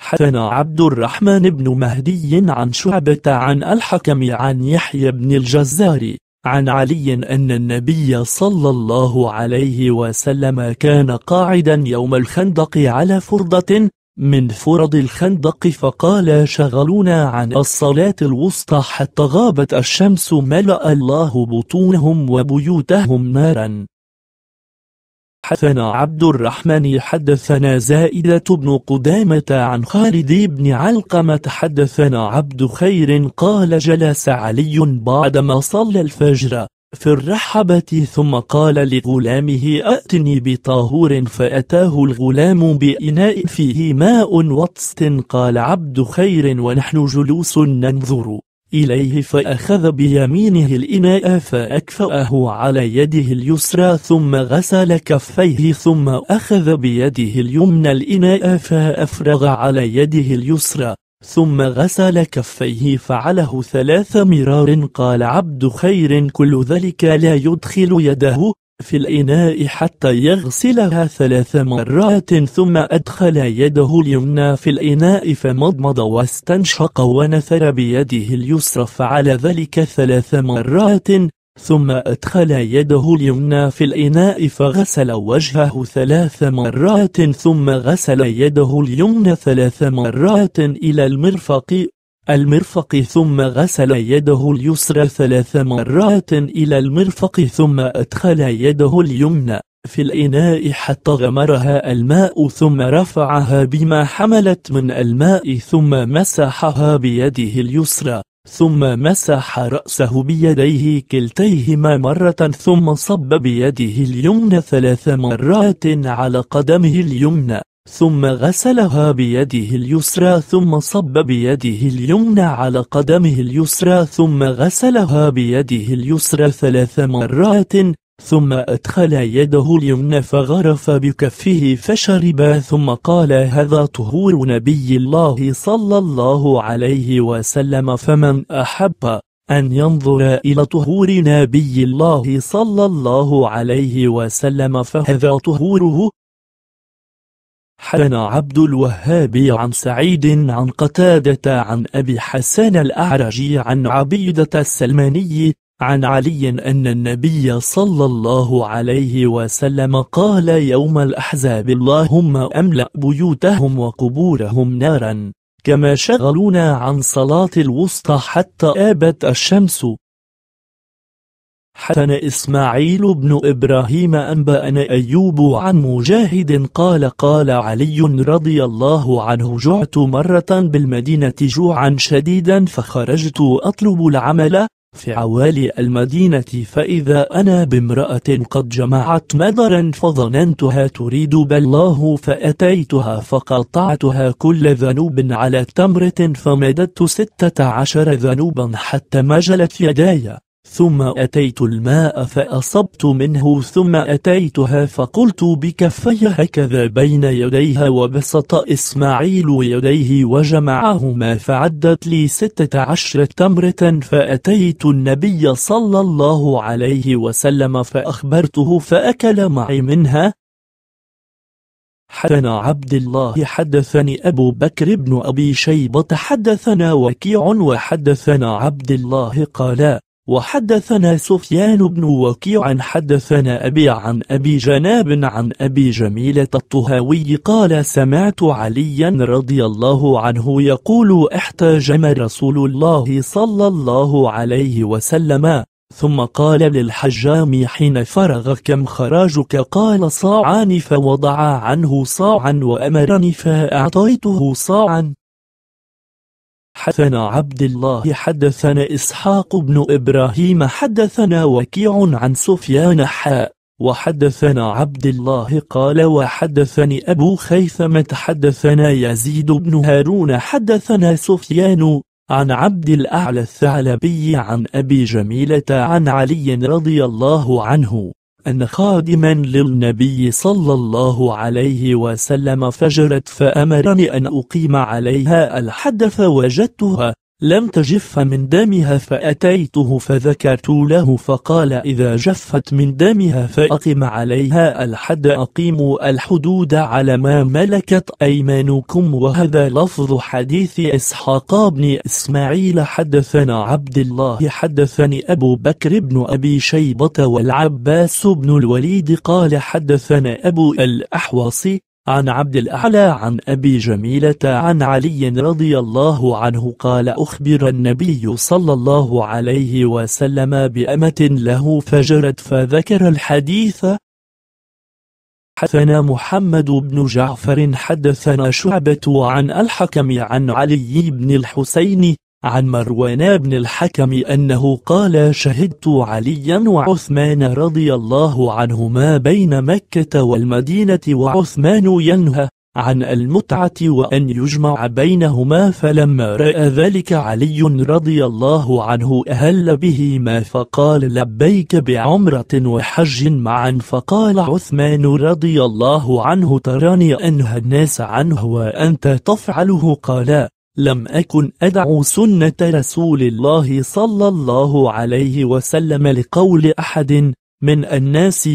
حدثنا عبد الرحمن بن مهدي عن شعبة عن الحكم عن يحيى بن الجزار عن علي أن النبي صلى الله عليه وسلم كان قاعدا يوم الخندق على فرضة من فرض الخندق فقال شغلونا عن الصلاة الوسطى حتى غابت الشمس ملأ الله بطونهم وبيوتهم نارا حدثنا عبد الرحمن حدثنا زائدة بن قدامة عن خالد بن علقمة حدثنا عبد خير قال جلس علي بعدما صلى الفجر في الرحبة ثم قال لغلامه أأتني بطاهور فأتاه الغلام بإناء فيه ماء وطست قال عبد خير ونحن جلوس ننظر إليه فأخذ بيمينه الإناء فأكفأه على يده اليسرى ثم غسل كفيه ثم أخذ بيده اليمنى الإناء فأفرغ على يده اليسرى ثم غسل كفيه فعله ثلاث مرار قال عبد خير كل ذلك لا يدخل يده في الإناء حتى يغسلها ثلاث مرات ثم أدخل يده اليمنى في الإناء فمضمض واستنشق ونثر بيده اليسرى فعل ذلك ثلاث مرات ثم أدخل يده اليمنى في الإناء فغسل وجهه ثلاث مرات ثم غسل يده اليمنى ثلاث مرات إلى المرفق المرفق ثم غسل يده اليسرى ثلاث مرات إلى المرفق ثم أدخل يده اليمنى في الإناء حتى غمرها الماء ثم رفعها بما حملت من الماء ثم مسحها بيده اليسرى ثم مسح رأسه بيديه كلتيهما مرة ثم صب بيده اليمنى ثلاث مرات على قدمه اليمنى ثم غسلها بيده اليسرى ثم صب بيده اليمنى على قدمه اليسرى ثم غسلها بيده اليسرى ثلاث مرات ثم أدخل يده اليمنى فغرف بكفه فشرب ثم قال هذا طهور نبي الله صلى الله عليه وسلم فمن أحب أن ينظر إلى طهور نبي الله صلى الله عليه وسلم فهذا طهوره حدثنا عبد الوهاب عن سعيد عن قتادة عن أبي حسان الأعرجي عن عبيدة السلماني عن علي أن النبي صلى الله عليه وسلم قال يوم الأحزاب اللهم أملأ بيوتهم وقبورهم نارا كما شغلونا عن صلاة الوسطى حتى آبت الشمس حسن إسماعيل بن إبراهيم أنبأنا أيوب عن مجاهد قال قال علي رضي الله عنه جعت مرة بالمدينة جوعا شديدا فخرجت أطلب العمل في عوالي المدينة فإذا أنا بامرأة قد جمعت مدرا فظننتها تريد بالله فأتيتها فقطعتها كل ذنوب على تمرة فمددت ستة عشر ذنوبا حتى مجلت يداي ثم أتيت الماء فأصبت منه ثم أتيتها فقلت بكفي هكذا بين يديها وبسط إسماعيل يديه وجمعهما فعدت لي ستة عشر تمرة فأتيت النبي صلى الله عليه وسلم فأخبرته فأكل معي منها حدثنا عبد الله حدثني أبو بكر بن أبي شيبة حدثنا وكيع وحدثنا عبد الله قالا وحدثنا سفيان بن وكيع حدثنا أبي عن أبي جناب عن أبي جميلة الطهاوي قال سمعت عليا رضي الله عنه يقول احتجم رسول الله صلى الله عليه وسلم ثم قال للحجام حين فرغ كم خراجك قال صاعان فوضع عنه صاعا وأمرني فأعطيته صاعا حدثنا عبد الله حدثنا إسحاق بن إبراهيم حدثنا وكيع عن سفيان حاء وحدثنا عبد الله قال وحدثني أبو خيثمة حدثنا يزيد بن هارون حدثنا سفيان عن عبد الأعلى الثعلبي عن أبي جميلة عن علي رضي الله عنه أن خادما للنبي صلى الله عليه وسلم فجرت فأمرني أن أقيم عليها الحد فوجدتها لم تجف من دمها فأتيته فذكرت له فقال إذا جفت من دمها فأقم عليها الحد أقيموا الحدود على ما ملكت أيمانكم وهذا لفظ حديث إسحاق بن إسماعيل حدثنا عبد الله حدثني أبو بكر بن أبي شيبة والعباس بن الوليد قال حدثنا أبو الأحوص عن عبد الأعلى عن أبي جميلة عن علي رضي الله عنه قال أخبر النبي صلى الله عليه وسلم بأمة له فجرت فذكر الحديث حدثنا محمد بن جعفر حدثنا شعبة عن الحكم عن علي بن الحسين عن مروان بن الحكم أنه قال شهدت عليا وعثمان رضي الله عنهما بين مكة والمدينة وعثمان ينهى عن المتعة وأن يجمع بينهما فلما رأى ذلك علي رضي الله عنه أهل بهما فقال لبيك بعمرة وحج معا فقال عثمان رضي الله عنه تراني أنهى الناس عنه وأنت تفعله قال لم أكن أدعو سنة رسول الله صلى الله عليه وسلم لقول أحد من الناس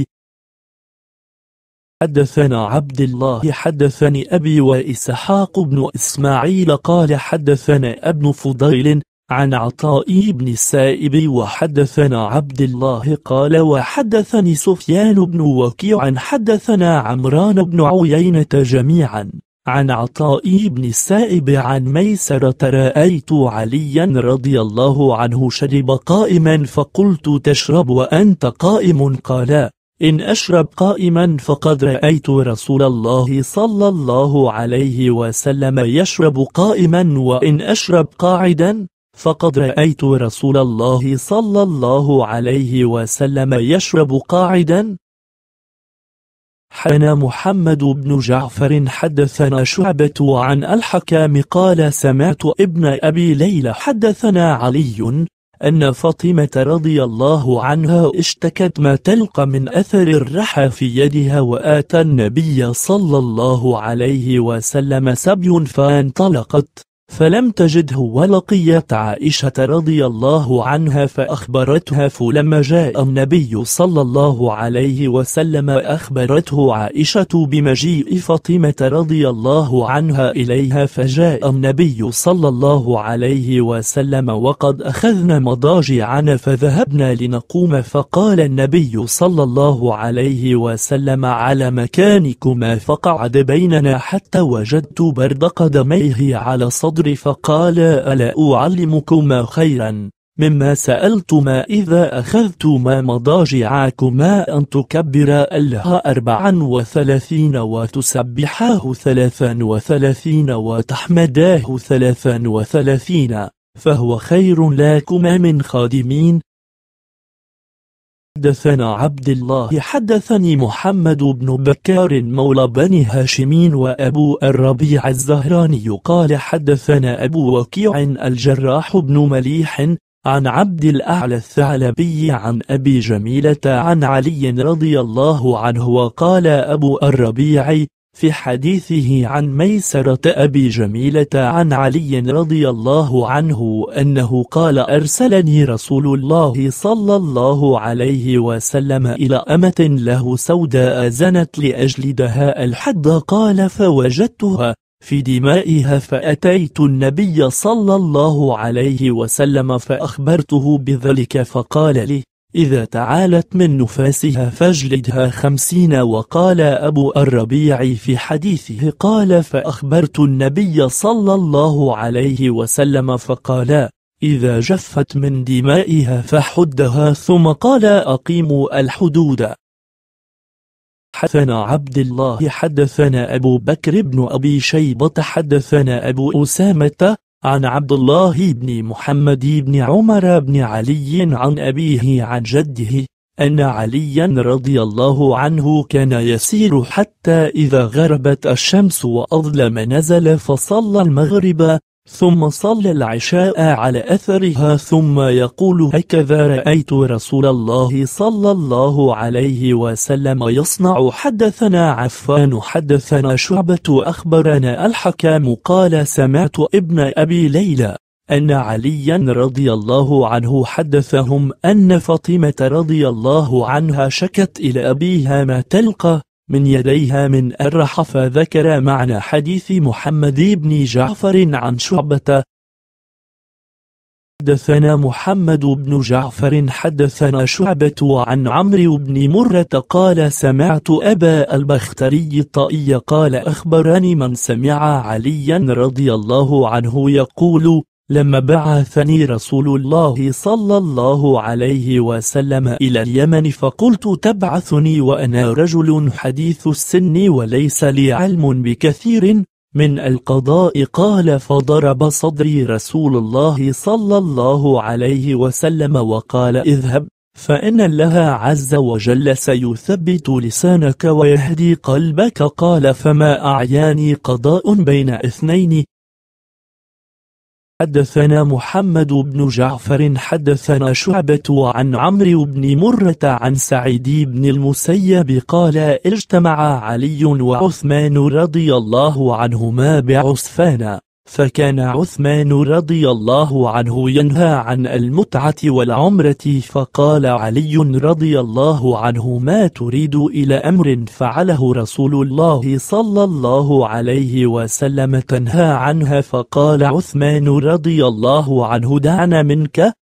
حدثنا عبد الله حدثني أبي وإسحاق بن إسماعيل قال حدثنا ابن فضيل عن عطاء بن السائب وحدثنا عبد الله قال وحدثني سفيان بن وكيع حدثنا عمران بن عيينة جميعا عن عطاء بن السائب عن ميسرة رأيت عليا رضي الله عنه شرب قائما فقلت تشرب وأنت قائم قال إن أشرب قائما فقد رأيت رسول الله صلى الله عليه وسلم يشرب قائما وإن أشرب قاعدا فقد رأيت رسول الله صلى الله عليه وسلم يشرب قاعدا حنا محمد بن جعفر حدثنا شعبة عن الحكام قال سمعت ابن أبي ليلى حدثنا علي أن فاطمة رضي الله عنها اشتكت ما تلقى من أثر الرحى في يدها وآتى النبي صلى الله عليه وسلم سبي فانطلقت فلم تجده ولقيت عائشة رضي الله عنها فأخبرتها فلما جاء النبي صلى الله عليه وسلم أخبرته عائشة بمجيء فاطمة رضي الله عنها إليها فجاء النبي صلى الله عليه وسلم وقد أخذنا مضاجعنا فذهبنا لنقوم فقال النبي صلى الله عليه وسلم على مكانكما فقعد بيننا حتى وجدت برد قدميه على صدر الصدر فقال ألا أعلمكما خيرا مما سألتما إذا أخذتما مضاجعكما أن تكبرا الله أربعا وثلاثين وتسبحاه ثلاثا وثلاثين وتحمداه ثلاثا وثلاثين فهو خير لكما من خادمين حدثنا عبد الله حدثني محمد بن بكار مولى بني هاشمين وأبو الربيع الزهراني قال حدثنا أبو وكيع الجراح بن مليح عن عبد الأعلى الثعلبي عن أبي جميلة عن علي رضي الله عنه وقال أبو الربيع في حديثه عن ميسرة أبي جميلة عن علي رضي الله عنه أنه قال أرسلني رسول الله صلى الله عليه وسلم إلى أمة له سوداء زنت لأجل دهاء الحد قال فوجدتها في دمائها فأتيت النبي صلى الله عليه وسلم فأخبرته بذلك فقال لي إذا تعالت من نفاسها فاجلدها خمسين وقال أبو الربيع في حديثه قال فأخبرت النبي صلى الله عليه وسلم فقال إذا جفت من دمائها فحدها ثم قال أقيموا الحدود حدثنا عبد الله حدثنا أبو بكر بن أبي شيبة حدثنا أبو أسامة عن عبد الله بن محمد بن عمر بن علي عن أبيه عن جده أن عليا رضي الله عنه كان يسير حتى إذا غربت الشمس وأظلم نزل فصلى المغرب ثم صلى العشاء على أثرها ثم يقول هكذا رأيت رسول الله صلى الله عليه وسلم يصنع حدثنا عفان حدثنا شعبة أخبرنا الحكام قال سمعت ابن أبي ليلى أن عليا رضي الله عنه حدثهم أن فاطمة رضي الله عنها شكت إلى أبيها ما تلقى من يديها من أرح فذكر معنى حديث محمد بن جعفر عن شعبة حدثنا محمد بن جعفر حدثنا شعبة عن عمرو بن مرة قال سمعت أبا البختري الطائي قال أخبرني من سمع عليا رضي الله عنه يقول لما بعثني رسول الله صلى الله عليه وسلم إلى اليمن فقلت تبعثني وأنا رجل حديث السن وليس لي علم بكثير من القضاء قال فضرب صدري رسول الله صلى الله عليه وسلم وقال اذهب فإن الله عز وجل سيثبت لسانك ويهدي قلبك قال فما أعياني قضاء بين اثنين حدثنا محمد بن جعفر حدثنا شعبة عن عمرو بن مرة عن سعيد بن المسيب قال اجتمع علي وعثمان رضي الله عنهما بعصفان فكان عثمان رضي الله عنه ينهى عن المتعة والعمرة فقال علي رضي الله عنه ما تريد إلى أمر فعله رسول الله صلى الله عليه وسلم تنهى عنها فقال عثمان رضي الله عنه دعنا منك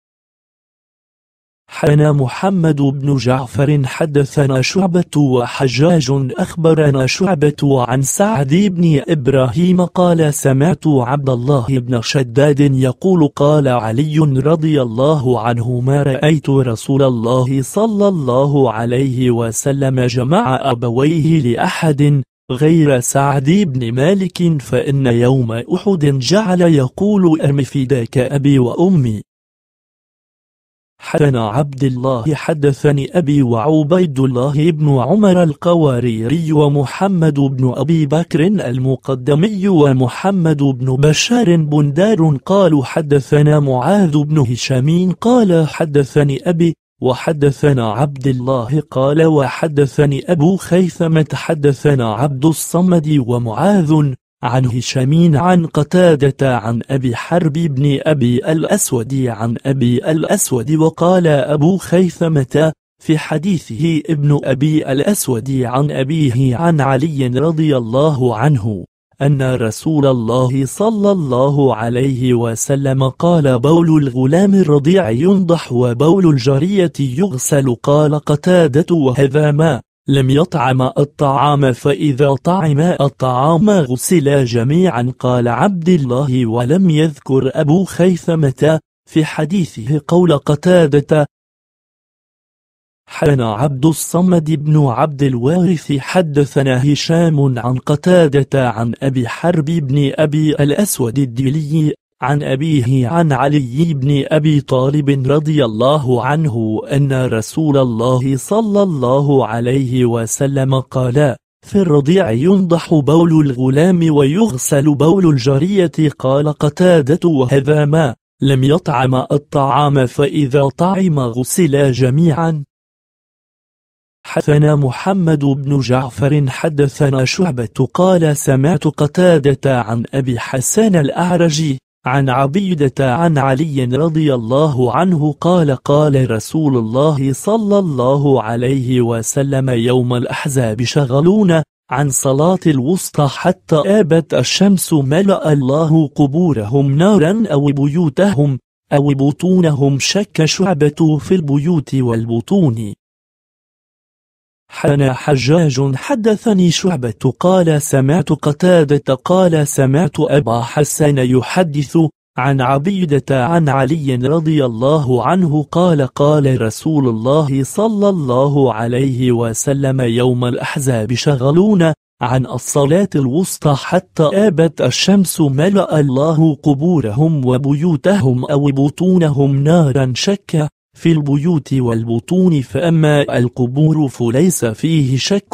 حنا محمد بن جعفر حدثنا شعبة وحجاج أخبرنا شعبة عن سعد بن إبراهيم قال سمعت عبد الله بن شداد يقول قال علي رضي الله عنه ما رأيت رسول الله صلى الله عليه وسلم جمع أبويه لأحد غير سعد بن مالك فإن يوم أحد جعل يقول أرم فداك أبي وأمي حدثنا عبد الله حدثني أبي وعبيد الله بن عمر القواريري ومحمد بن أبي بكر المقدمي ومحمد بن بشار بن قالوا حدثنا معاذ بن هشام قال حدثني أبي وحدثنا عبد الله قال وحدثني أبو خيثمة حدثنا عبد الصمد ومعاذ عن هشامين عن قتادة عن أبي حرب بن أبي الأسود عن أبي الأسود وقال أبو خيثمة في حديثه ابن أبي الأسود عن أبيه عن علي رضي الله عنه أن رسول الله صلى الله عليه وسلم قال بول الغلام الرضيع ينضح وبول الجرية يغسل قال قتادة وهذا ما لم يطعم الطعام فإذا طعما الطعام غسلا جميعا قال عبد الله ولم يذكر أبو خيثمة في حديثه قول قتادة حدثنا عبد الصمد بن عبد الوارث حدثنا هشام عن قتادة عن أبي حرب بن أبي الأسود الديلي عن أبيه عن علي بن أبي طالب رضي الله عنه أن رسول الله صلى الله عليه وسلم قال في الرضيع ينضح بول الغلام ويغسل بول الجرية قال قتادة وهذا ما لم يطعم الطعام فإذا طعم غسلا جميعا حدثنا محمد بن جعفر حدثنا شعبة قال سمعت قتادة عن أبي حسان الأعرج عن عبيدة عن علي رضي الله عنه قال قال رسول الله صلى الله عليه وسلم يوم الأحزاب شغلون عن صلاة الوسطى حتى آبت الشمس ملأ الله قبورهم نارا أو بيوتهم أو بطونهم شك شعبة في البيوت والبطون حنا حجاج حدثني شعبة قال سمعت قتادة قال سمعت أبا حسان يحدث عن عبيدة عن علي رضي الله عنه قال قال رسول الله صلى الله عليه وسلم يوم الأحزاب شغلون عن الصلاة الوسطى حتى آبت الشمس ملأ الله قبورهم وبيوتهم أو بطونهم نارا شكا في البيوت والبطون فأما القبور فليس فيه شك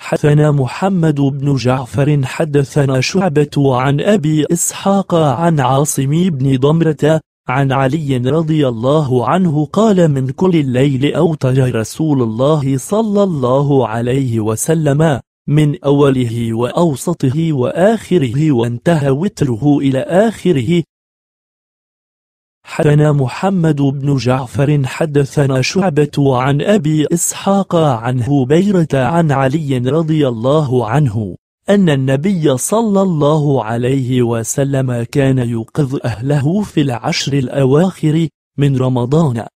حدثنا محمد بن جعفر حدثنا شعبة عن أبي إسحاق عن عاصم بن ضمرة عن علي رضي الله عنه قال من كل الليل أوتج رسول الله صلى الله عليه وسلم من أوله وأوسطه وآخره وانتهى وتره إلى آخره حدثنا محمد بن جعفر حدثنا شعبة عن أبي إسحاق عن هبيرة عن علي رضي الله عنه أن النبي صلى الله عليه وسلم كان يقظ أهله في العشر الأواخر من رمضان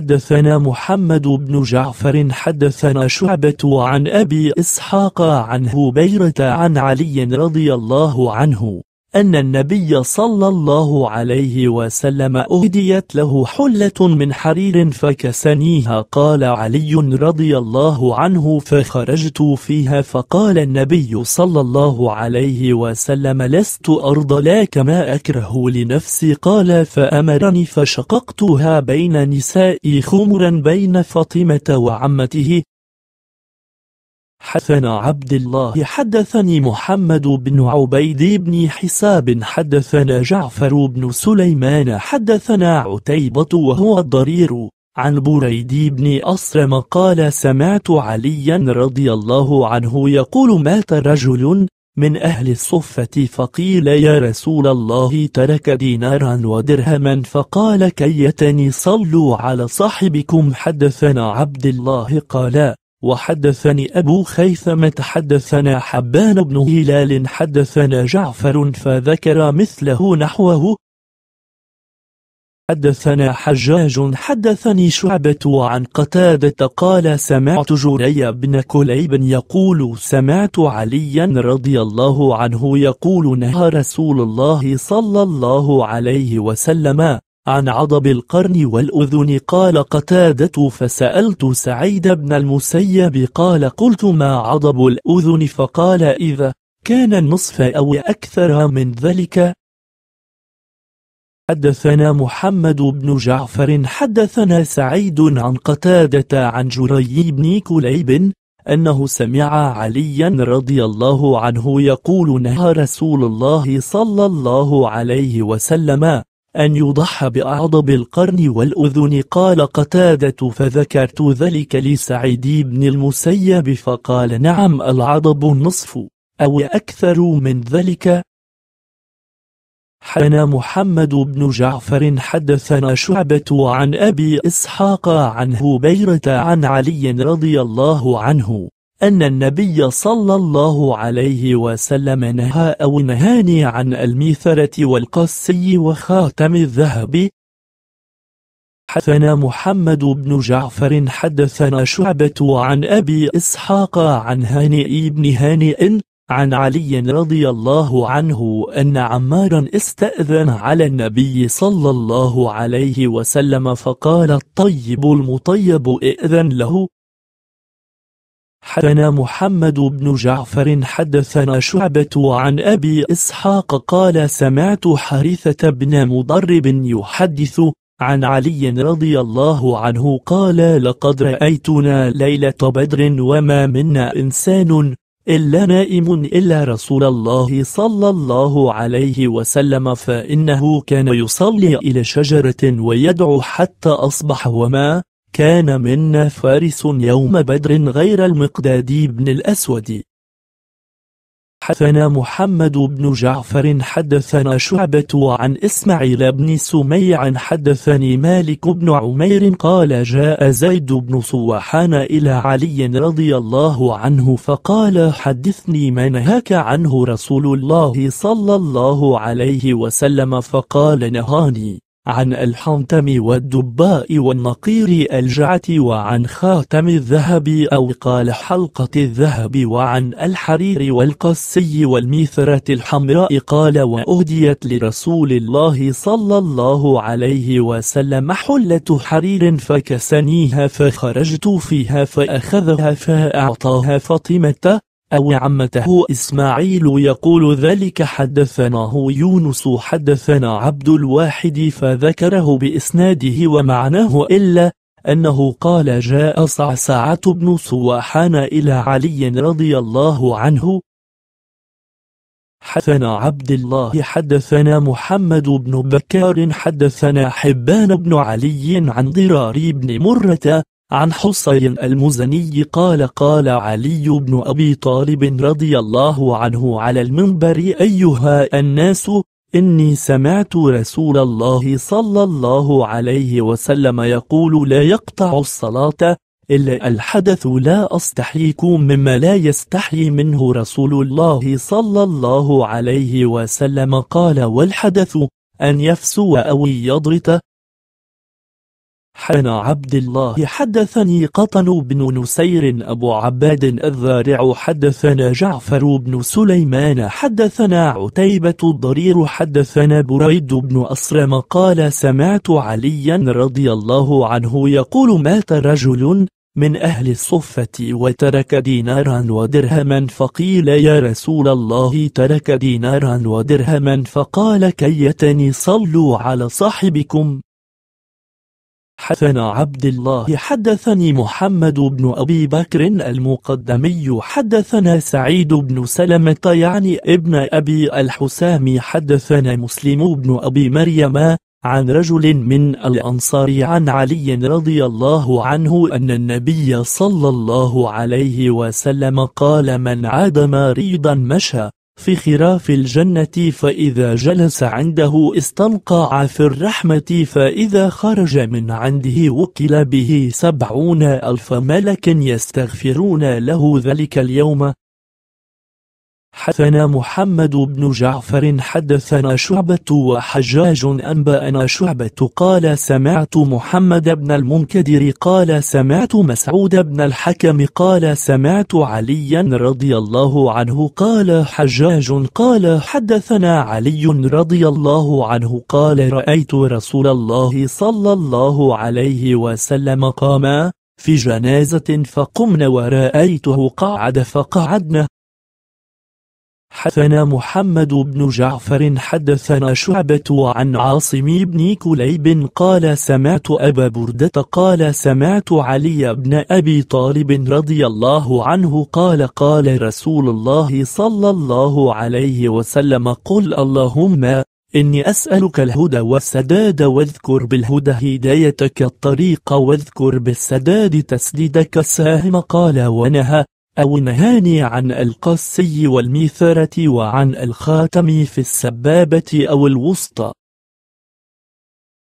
حدثنا محمد بن جعفر حدثنا شعبة عن أبي إسحاق عن هبيرة عن علي رضي الله عنه أن النبي صلى الله عليه وسلم أهديت له حلة من حرير فكسنيها قال علي رضي الله عنه فخرجت فيها فقال النبي صلى الله عليه وسلم لست أرضى لا كما أكره لنفسي قال فأمرني فشققتها بين نسائي خمرا بين فاطمة وعمته حدثنا عبد الله حدثني محمد بن عبيد بن حساب حدثنا جعفر بن سليمان حدثنا عتيبة وهو الضرير عن بريد بن أصرم قال سمعت عليا رضي الله عنه يقول مات رجل من أهل الصفة فقيل يا رسول الله ترك دينارا ودرهما فقال كيتني صلوا على صاحبكم حدثنا عبد الله قال وحدثني أبو خيثمة حدثنا حبان بن هلال حدثنا جعفر فذكر مثله نحوه حدثنا حجاج حدثني شعبة عن قتادة قال سمعت جري بن كليب يقول سمعت عليا رضي الله عنه يقول نهى رسول الله صلى الله عليه وسلم عن عضب القرن والأذن قال قتادة فسألت سعيد بن المسيب قال قلت ما عضب الأذن فقال إذا كان النصف أو أكثر من ذلك حدثنا محمد بن جعفر حدثنا سعيد عن قتادة عن جري بن كليب أنه سمع عليا رضي الله عنه يقول نهى رسول الله صلى الله عليه وسلم أن يضحى بأعضب القرن والأذن قال قتادة فذكرت ذلك لسعيد بن المسيب فقال نعم العضب النصف أو أكثر من ذلك حنا محمد بن جعفر حدثنا شعبة عن أبي إسحاق عن هبيرة عن علي رضي الله عنه أن النبي صلى الله عليه وسلم نهى أو نهاني عن الميثرة والقسي وخاتم الذهب حدثنا محمد بن جعفر حدثنا شعبة عن أبي إسحاق عن هانئ بن هانئ عن علي رضي الله عنه أن عمارا استأذن على النبي صلى الله عليه وسلم فقال الطيب المطيب ائذن له حدثنا محمد بن جعفر حدثنا شعبة عن أبي إسحاق قال سمعت حارثة بن مضرب يحدث عن علي رضي الله عنه قال لقد رأيتنا ليلة بدر وما منا إنسان إلا نائم إلا رسول الله صلى الله عليه وسلم فإنه كان يصلي إلى شجرة ويدعو حتى أصبح وما كان منا فارس يوم بدر غير المقداد بن الأسود حدثنا محمد بن جعفر حدثنا شعبة عن إسماعيل بن سمي عن حدثني مالك بن عمير قال جاء زيد بن صوحان إلى علي رضي الله عنه فقال حدثني ما نهاك عنه رسول الله صلى الله عليه وسلم فقال نهاني عن الحنتم والدباء والنقير الجعة وعن خاتم الذهب أو قال حلقة الذهب وعن الحرير والقسي والميثرة الحمراء قال وأهديت لرسول الله صلى الله عليه وسلم حلة حرير فكسنيها فخرجت فيها فأخذها فأعطاها فاطمة أو عمته إسماعيل يقول ذلك حدثناه يونس حدثنا عبد الواحد فذكره بإسناده ومعناه إلا أنه قال جاء صعصعة بن سواحان إلى علي رضي الله عنه حدثنا عبد الله حدثنا محمد بن بكار حدثنا حبان بن علي عن ضرار بن مرة عن حسين المزني قال قال علي بن أبي طالب رضي الله عنه على المنبر أيها الناس إني سمعت رسول الله صلى الله عليه وسلم يقول لا يقطع الصلاة إلا الحدث لا أستحيكم مما لا يستحي منه رسول الله صلى الله عليه وسلم قال والحدث أن يفسو أو يضرط حدثنا عبد الله حدثني قطن بن نسير أبو عباد الذارع حدثنا جعفر بن سليمان حدثنا عتيبة الضرير حدثنا بريد بن أسرم قال سمعت عليا رضي الله عنه يقول مات رجل من أهل الصفة وترك دينارا ودرهما فقيل يا رسول الله ترك دينارا ودرهما فقال كيتني صلوا على صاحبكم حدثنا عبد الله حدثني محمد بن أبي بكر المقدمي حدثنا سعيد بن سلمة يعني ابن أبي الحسام حدثنا مسلم بن أبي مريم عن رجل من الأنصار عن علي رضي الله عنه أن النبي صلى الله عليه وسلم قال من عاد مريضا مشى في خراف الجنة فإذا جلس عنده استلقى في الرحمة فإذا خرج من عنده وكل به سبعون ألف ملك يستغفرون له ذلك اليوم حدثنا محمد بن جعفر حدثنا شعبة وحجاج أنبأنا شعبة قال سمعت محمد بن المنكدر قال سمعت مسعود بن الحكم قال سمعت عليا رضي الله عنه قال حجاج قال حدثنا علي رضي الله عنه قال رأيت رسول الله صلى الله عليه وسلم قام في جنازة فقمنا ورأيته قعد فقعدنا حدثنا محمد بن جعفر حدثنا شعبة عن عاصم بن كليب قال سمعت أبا بردة قال سمعت علي بن أبي طالب رضي الله عنه قال قال رسول الله صلى الله عليه وسلم قل اللهم إني أسألك الهدى والسداد واذكر بالهدى هدايتك الطريق واذكر بالسداد تسديدك الساهم قال ونهى أو نهاني عن القسي والميثرة وعن الخاتم في السبابة أو الوسطى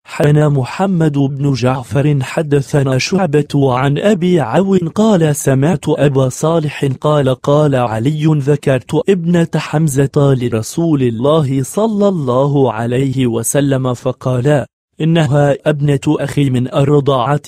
حنا محمد بن جعفر حدثنا شعبة عن أبي عون قال سمعت أبا صالح قال قال علي ذكرت ابنة حمزة لرسول الله صلى الله عليه وسلم فقال إنها ابنة أخي من الرضاعة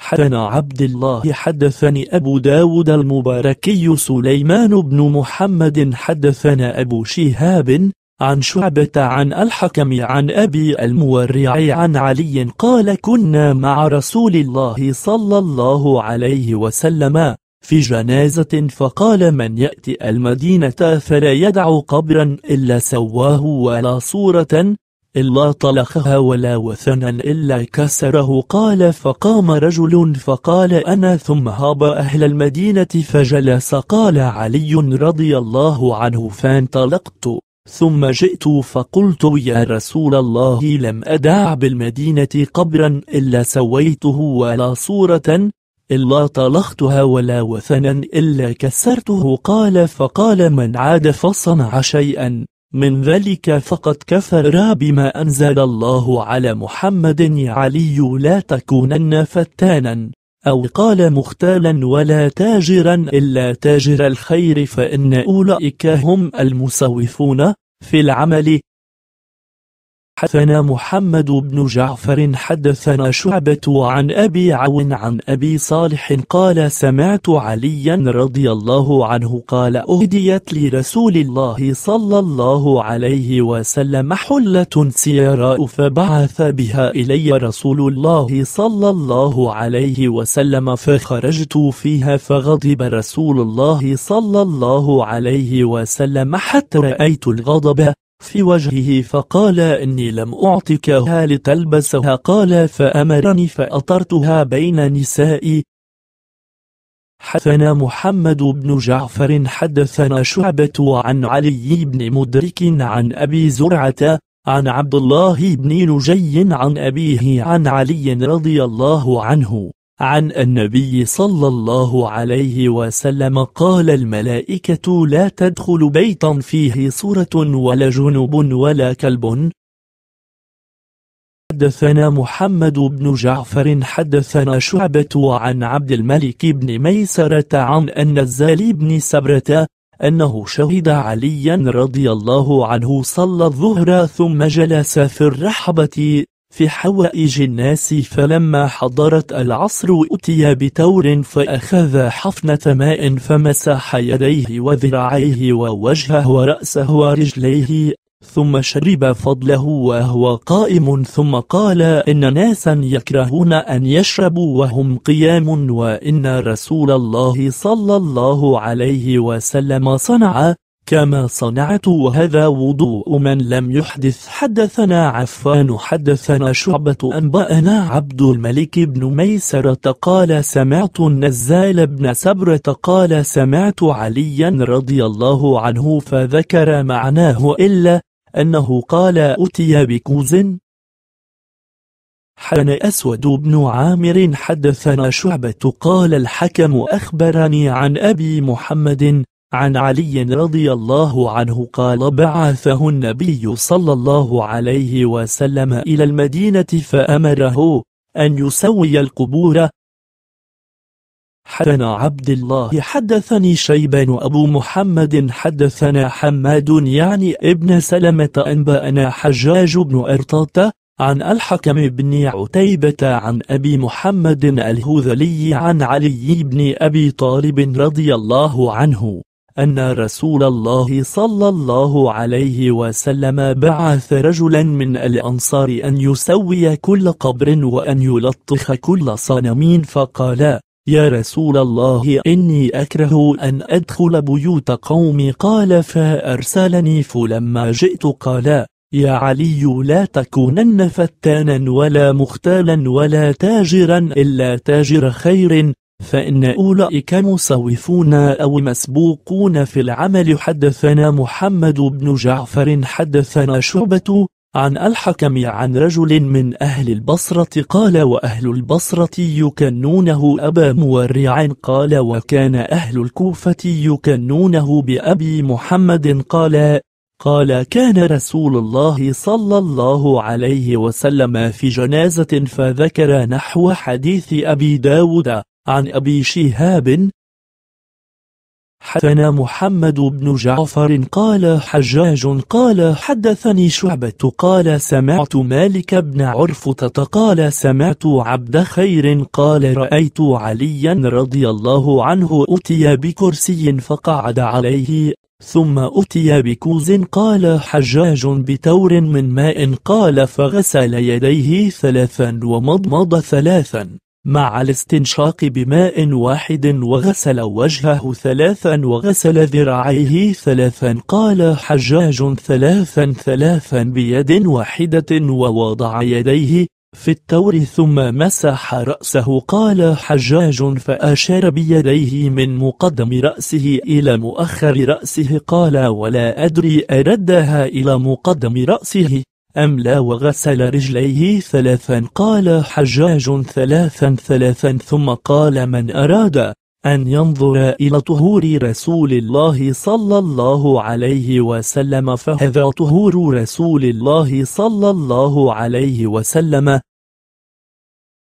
حدثنا عبد الله حدثني أبو داود المباركي سليمان بن محمد حدثنا أبو شهاب عن شعبة عن الحكم عن أبي المورع عن علي قال كنا مع رسول الله صلى الله عليه وسلم في جنازة فقال من يأتي المدينة فلا يدع قبرا إلا سواه ولا صورة إلا طلقها ولا وثنا إلا كسره قال فقام رجل فقال أنا ثم هاب أهل المدينة فجلس قال علي رضي الله عنه فانطلقت ثم جئت فقلت يا رسول الله لم أدع بالمدينة قبرا إلا سويته ولا صورة إلا طلختها ولا وثنا إلا كسرته قال فقال من عاد فصنع شيئا من ذلك فقد كفر بما أنزل الله على محمد يا علي لا تكونن فتانا أو قال مختالا ولا تاجرا إلا تاجر الخير فإن أولئك هم المسوفون في العمل حدثنا محمد بن جعفر حدثنا شعبة عن أبي عون عن أبي صالح قال سمعت عليا رضي الله عنه قال أهديت لرسول الله صلى الله عليه وسلم حلة سيراء فبعث بها إلي رسول الله صلى الله عليه وسلم فخرجت فيها فغضب رسول الله صلى الله عليه وسلم حتى رأيت الغضب في وجهه فقال إني لم أعطكها لتلبسها قال فأمرني فأطرتها بين نسائي حدثنا محمد بن جعفر حدثنا شعبة عن علي بن مدرك عن أبي زرعة عن عبد الله بن لجي عن أبيه عن علي رضي الله عنه عن النبي صلى الله عليه وسلم قال الملائكة لا تدخل بيتا فيه صورة ولا جنوب ولا كلب حدثنا محمد بن جعفر حدثنا شعبة عن عبد الملك بن ميسرة عن النزال بن سبرة أنه شهد عليا رضي الله عنه صلى الظهر ثم جلس في الرحبة في حوائج الناس فلما حضرت العصر أتي بتور فأخذ حفنة ماء فمسح يديه وذراعيه ووجهه ورأسه ورجليه ثم شرب فضله وهو قائم ثم قال إن ناسا يكرهون أن يشربوا وهم قيام وإن رسول الله صلى الله عليه وسلم صنع كما صنعت وهذا وضوء من لم يحدث حدثنا عفان حدثنا شعبة أنبأنا عبد الملك بن ميسرة قال سمعت النزال بن سبرة قال سمعت عليا رضي الله عنه فذكر معناه إلا أنه قال أتي بكوز حان أسود بن عامر حدثنا شعبة قال الحكم أخبرني عن أبي محمد عن علي رضي الله عنه قال بعثه النبي صلى الله عليه وسلم إلى المدينة فأمره أن يسوي القبور حدثنا عبد الله حدثني شيبان أبو محمد حدثنا حماد يعني ابن سلمة أنبأنا حجاج بن أرطاطة عن الحكم بن عتيبة عن أبي محمد الهذلي عن علي بن أبي طالب رضي الله عنه أن رسول الله صلى الله عليه وسلم بعث رجلا من الأنصار أن يسوي كل قبر وأن يلطخ كل صنم فقال يا رسول الله إني أكره أن أدخل بيوت قومي قال فأرسلني فلما جئت قال يا علي لا تكونن فتانا ولا مختالا ولا تاجرا إلا تاجر خير فإن أولئك مصوفون أو مسبوقون في العمل حدثنا محمد بن جعفر حدثنا شعبة عن الحكم عن رجل من أهل البصرة قال وأهل البصرة يكنونه أبا مورع قال وكان أهل الكوفة يكنونه بأبي محمد قال قال كان رسول الله صلى الله عليه وسلم في جنازة فذكر نحو حديث أبي داود عن أبي شهاب حدثنا محمد بن جعفر قال حجاج قال حدثني شعبة قال سمعت مالك بن عرفة قال سمعت عبد خير قال رأيت عليا رضي الله عنه أتي بكرسي فقعد عليه ثم أتي بكوز قال حجاج بتور من ماء قال فغسل يديه ثلاثا ومضمض ثلاثا مع الاستنشاق بماء واحد وغسل وجهه ثلاثا وغسل ذراعيه ثلاثا قال حجاج ثلاثا ثلاثا بيد واحدة ووضع يديه في التور ثم مسح رأسه قال حجاج فأشار بيديه من مقدم رأسه إلى مؤخر رأسه قال ولا أدري أردها إلى مقدم رأسه أم لا وغسل رجليه ثلاثا قال حجاج ثلاثا ثلاثا ثم قال من أراد أن ينظر إلى طهور رسول الله صلى الله عليه وسلم فهذا طهور رسول الله صلى الله عليه وسلم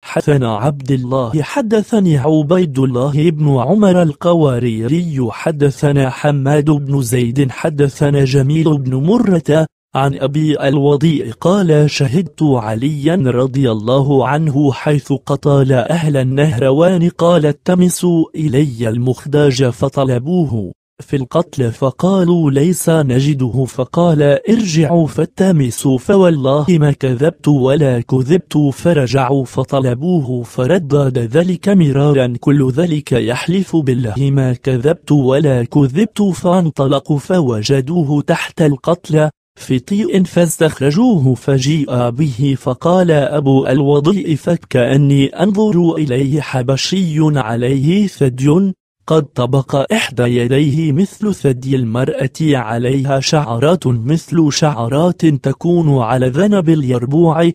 حدثنا عبد الله حدثني عبيد الله بن عمر القواريري حدثنا حماد بن زيد حدثنا جميل بن مرة عن أبي الوضيء قال شهدت عليا رضي الله عنه حيث قتال أهل النهروان قال التمسوا إلي المخداج فطلبوه في القتل فقالوا ليس نجده فقال ارجعوا فالتمسوا فوالله ما كذبت ولا كذبت فرجعوا فطلبوه فردد ذلك مرارا كل ذلك يحلف بالله ما كذبت ولا كذبت فانطلقوا فوجدوه تحت القتل في طيء فاستخرجوه فجيء به فقال أبو الوضيء فكأني أنظر إليه حبشي عليه ثدي قد طبق إحدى يديه مثل ثدي المرأة عليها شعرات مثل شعرات تكون على ذنب اليربوع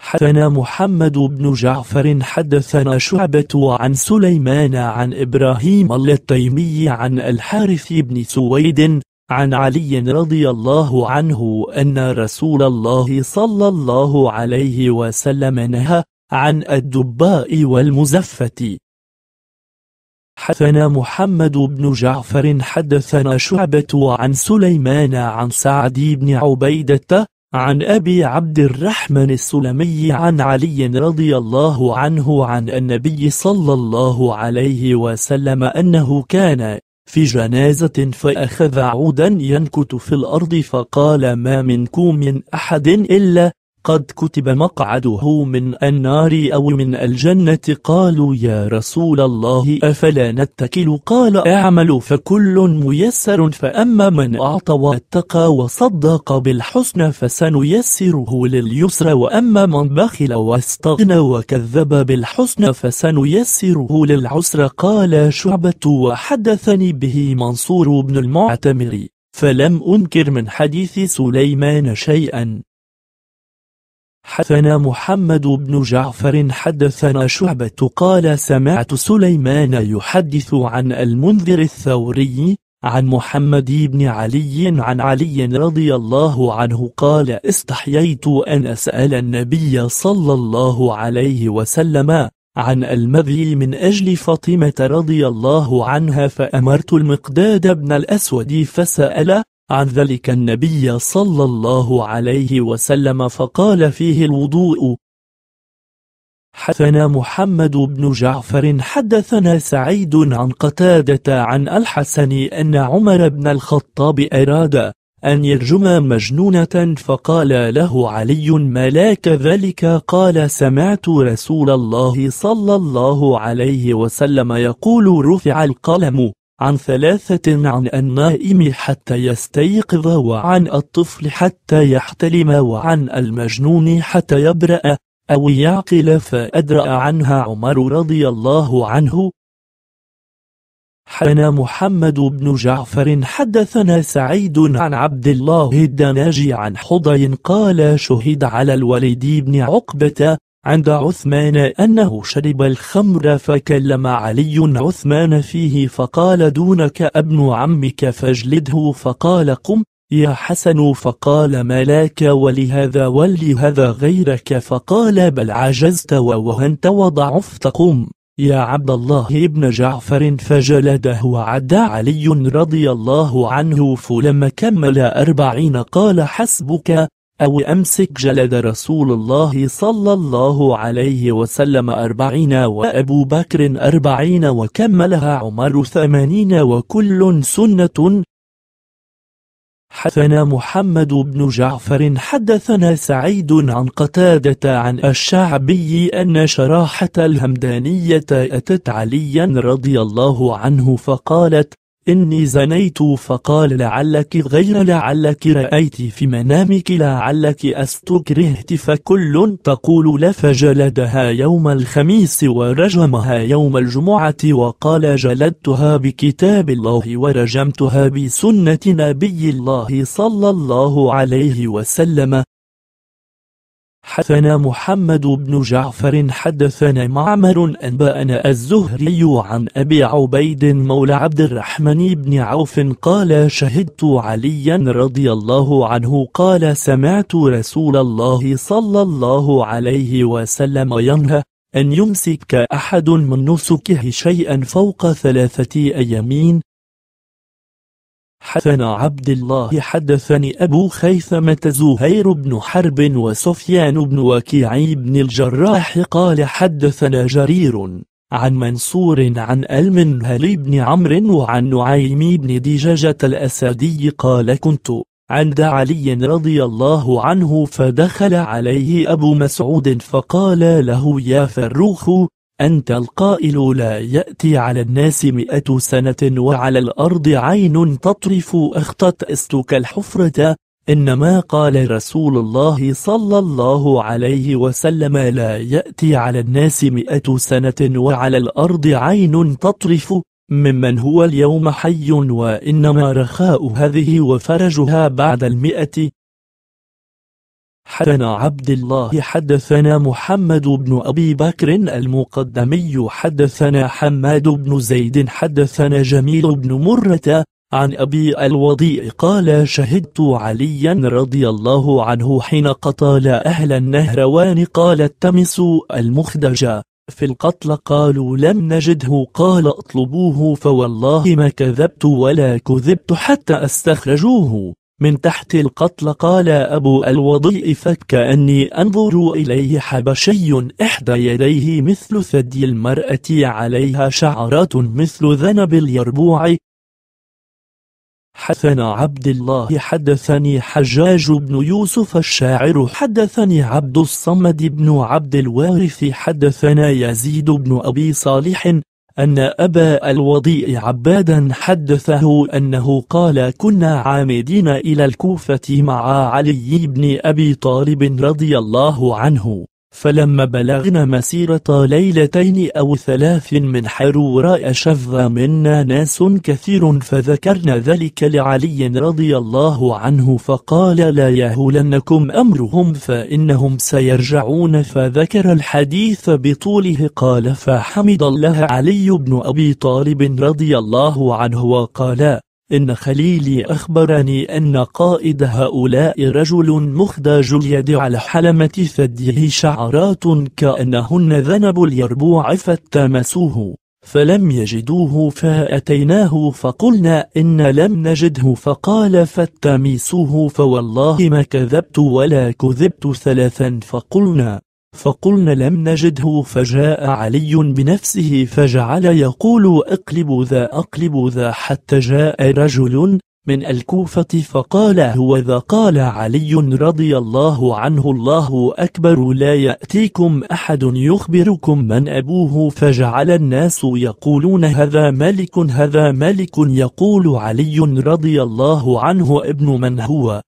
حدثنا محمد بن جعفر حدثنا شعبة عن سليمان عن إبراهيم التيمي عن الحارث بن سويد عن علي رضي الله عنه أن رسول الله صلى الله عليه وسلم نهى عن الدباء والمزفة حدثنا محمد بن جعفر حدثنا شعبة عن سليمان عن سعد بن عبيدة عن أبي عبد الرحمن السلمي عن علي رضي الله عنه عن النبي صلى الله عليه وسلم أنه كان في جنازة فأخذ عودا ينكت في الأرض فقال ما منكم من أحد إلا قد كتب مقعده من النار أو من الجنة قالوا يا رسول الله أفلا نتكل قال أعمل فكل ميسر فأما من أعطى واتقى وصدق بالحسن فسنيسره لليسر وأما من بخل واستغنى وكذب بالحسن فسنيسره للعسر قال شعبة وحدثني به منصور بن المعتمر فلم أنكر من حديث سليمان شيئا حدثنا محمد بن جعفر حدثنا شعبة قال سمعت سليمان يحدث عن المنذر الثوري عن محمد بن علي عن علي رضي الله عنه قال استحييت أن أسأل النبي صلى الله عليه وسلم عن المذي من أجل فاطمة رضي الله عنها فأمرت المقداد بن الأسود فسأله عن ذلك النبي صلى الله عليه وسلم فقال فيه الوضوء حدثنا محمد بن جعفر حدثنا سعيد عن قتادة عن الحسن أن عمر بن الخطاب أراد أن يرجم مجنونة فقال له علي ما ذلك قال سمعت رسول الله صلى الله عليه وسلم يقول رفع القلم عن ثلاثة عن النائم حتى يستيقظ وعن الطفل حتى يحتلم وعن المجنون حتى يبرأ أو يعقل فأدرأ عنها عمر رضي الله عنه حنا محمد بن جعفر حدثنا سعيد عن عبد الله الدناجي عن حضي قال شهد على الوليد بن عقبة عند عثمان أنه شرب الخمر فكلم علي عثمان فيه فقال دونك ابن عمك فاجلده فقال قم يا حسن فقال ملاك ولهذا ولهذا غيرك فقال بل عجزت ووهنت وضعفت قم يا عبد الله ابن جعفر فجلده وعد علي رضي الله عنه فلما كمل أربعين قال حسبك أو أمسك جلد رسول الله صلى الله عليه وسلم أربعين وأبو بكر أربعين وكملها عمر ثمانين وكل سنة حدثنا محمد بن جعفر حدثنا سعيد عن قتادة عن الشعبي أن شراحة الهمدانية أتت عليا رضي الله عنه فقالت إني زنيت فقال لعلك غير لعلك رأيت في منامك لعلك أستكرهت فكل تقول لفجلدها يوم الخميس ورجمها يوم الجمعة وقال جلدتها بكتاب الله ورجمتها بسنة نبي الله صلى الله عليه وسلم حدثنا محمد بن جعفر حدثنا معمر أنبأنا الزهري عن أبي عبيد مولى عبد الرحمن بن عوف قال شهدت عليا رضي الله عنه قال سمعت رسول الله صلى الله عليه وسلم ينهى أن يمسك أحد من نسكه شيئا فوق ثلاثة أيامين حدثنا عبد الله حدثني أبو خيثمة زهير بن حرب وسفيان بن وكيع بن الجراح قال حدثنا جرير عن منصور عن المنهل بن عمرو وعن نعيم بن دجاجة الأسدي قال كنت عند علي رضي الله عنه فدخل عليه أبو مسعود فقال له يا فروخ أنت القائل لا يأتي على الناس مئة سنة وعلى الأرض عين تطرف أخطت أستك الحفرة إنما قال رسول الله صلى الله عليه وسلم لا يأتي على الناس مئة سنة وعلى الأرض عين تطرف ممن هو اليوم حي وإنما رخاء هذه وفرجها بعد المئة حدثنا عبد الله حدثنا محمد بن أبي بكر المقدمي حدثنا حماد بن زيد حدثنا جميل بن مرة عن أبي الوضيء قال شهدت عليا رضي الله عنه حين قتل أهل النهروان قال التمسوا المخدج في القتل قالوا لم نجده قال اطلبوه فوالله ما كذبت ولا كذبت حتى استخرجوه من تحت القتل قال أبو الوضيء فكأني أنظر إليه حبشي إحدى يديه مثل ثدي المرأة عليها شعرات مثل ذنب اليربوع حدثنا عبد الله حدثني حجاج بن يوسف الشاعر حدثني عبد الصمد بن عبد الوارث حدثنا يزيد بن أبي صالح أن أبا الوضيء عبادا حدثه أنه قال كنا عامدين إلى الكوفة مع علي بن أبي طالب رضي الله عنه فلما بلغنا مسيرة ليلتين أو ثلاث من حرورة أشذ منا ناس كثير فذكرنا ذلك لعلي رضي الله عنه فقال لا يهولنكم أمرهم فإنهم سيرجعون فذكر الحديث بطوله قال فحمد الله علي بن أبي طالب رضي الله عنه وقال إن خليلي أخبرني أن قائد هؤلاء رجل مخدج اليد على حلمة ثديه شعرات كأنهن ذنب اليربوع فالتمسوه فلم يجدوه فأتيناه فقلنا إن لم نجده فقال فاتمسوه فوالله ما كذبت ولا كذبت ثلاثا فقلنا فقلنا لم نجده فجاء علي بنفسه فجعل يقول أقلب ذا أقلب ذا حتى جاء رجل من الكوفة فقال هو ذا قال علي رضي الله عنه الله أكبر لا يأتيكم أحد يخبركم من أبوه فجعل الناس يقولون هذا ملك هذا ملك يقول علي رضي الله عنه ابن من هو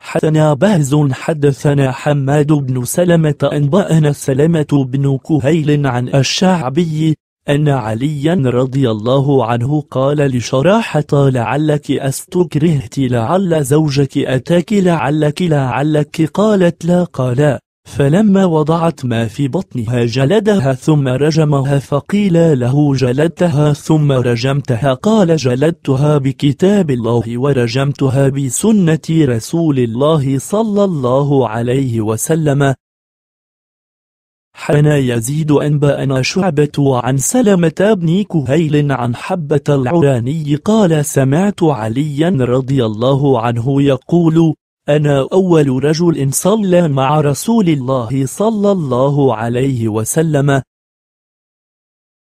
حدثنا بهز حدثنا حماد بن سلمة أنبأنا سلمة بن كهيل عن الشعبي أن عليا رضي الله عنه قال لشراحة لعلك أستكرهت لعل زوجك أتاك لعلك لعلك قالت لا قال فلما وضعت ما في بطنها جلدها ثم رجمها فقيل له جلدتها ثم رجمتها قال جلدتها بكتاب الله ورجمتها بسنة رسول الله صلى الله عليه وسلم حنا يزيد أنباءنا شعبة عن سلمة بن كهيل عن حبة العراني قال سمعت عليا رضي الله عنه يقول أنا أول رجل صلى مع رسول الله صلى الله عليه وسلم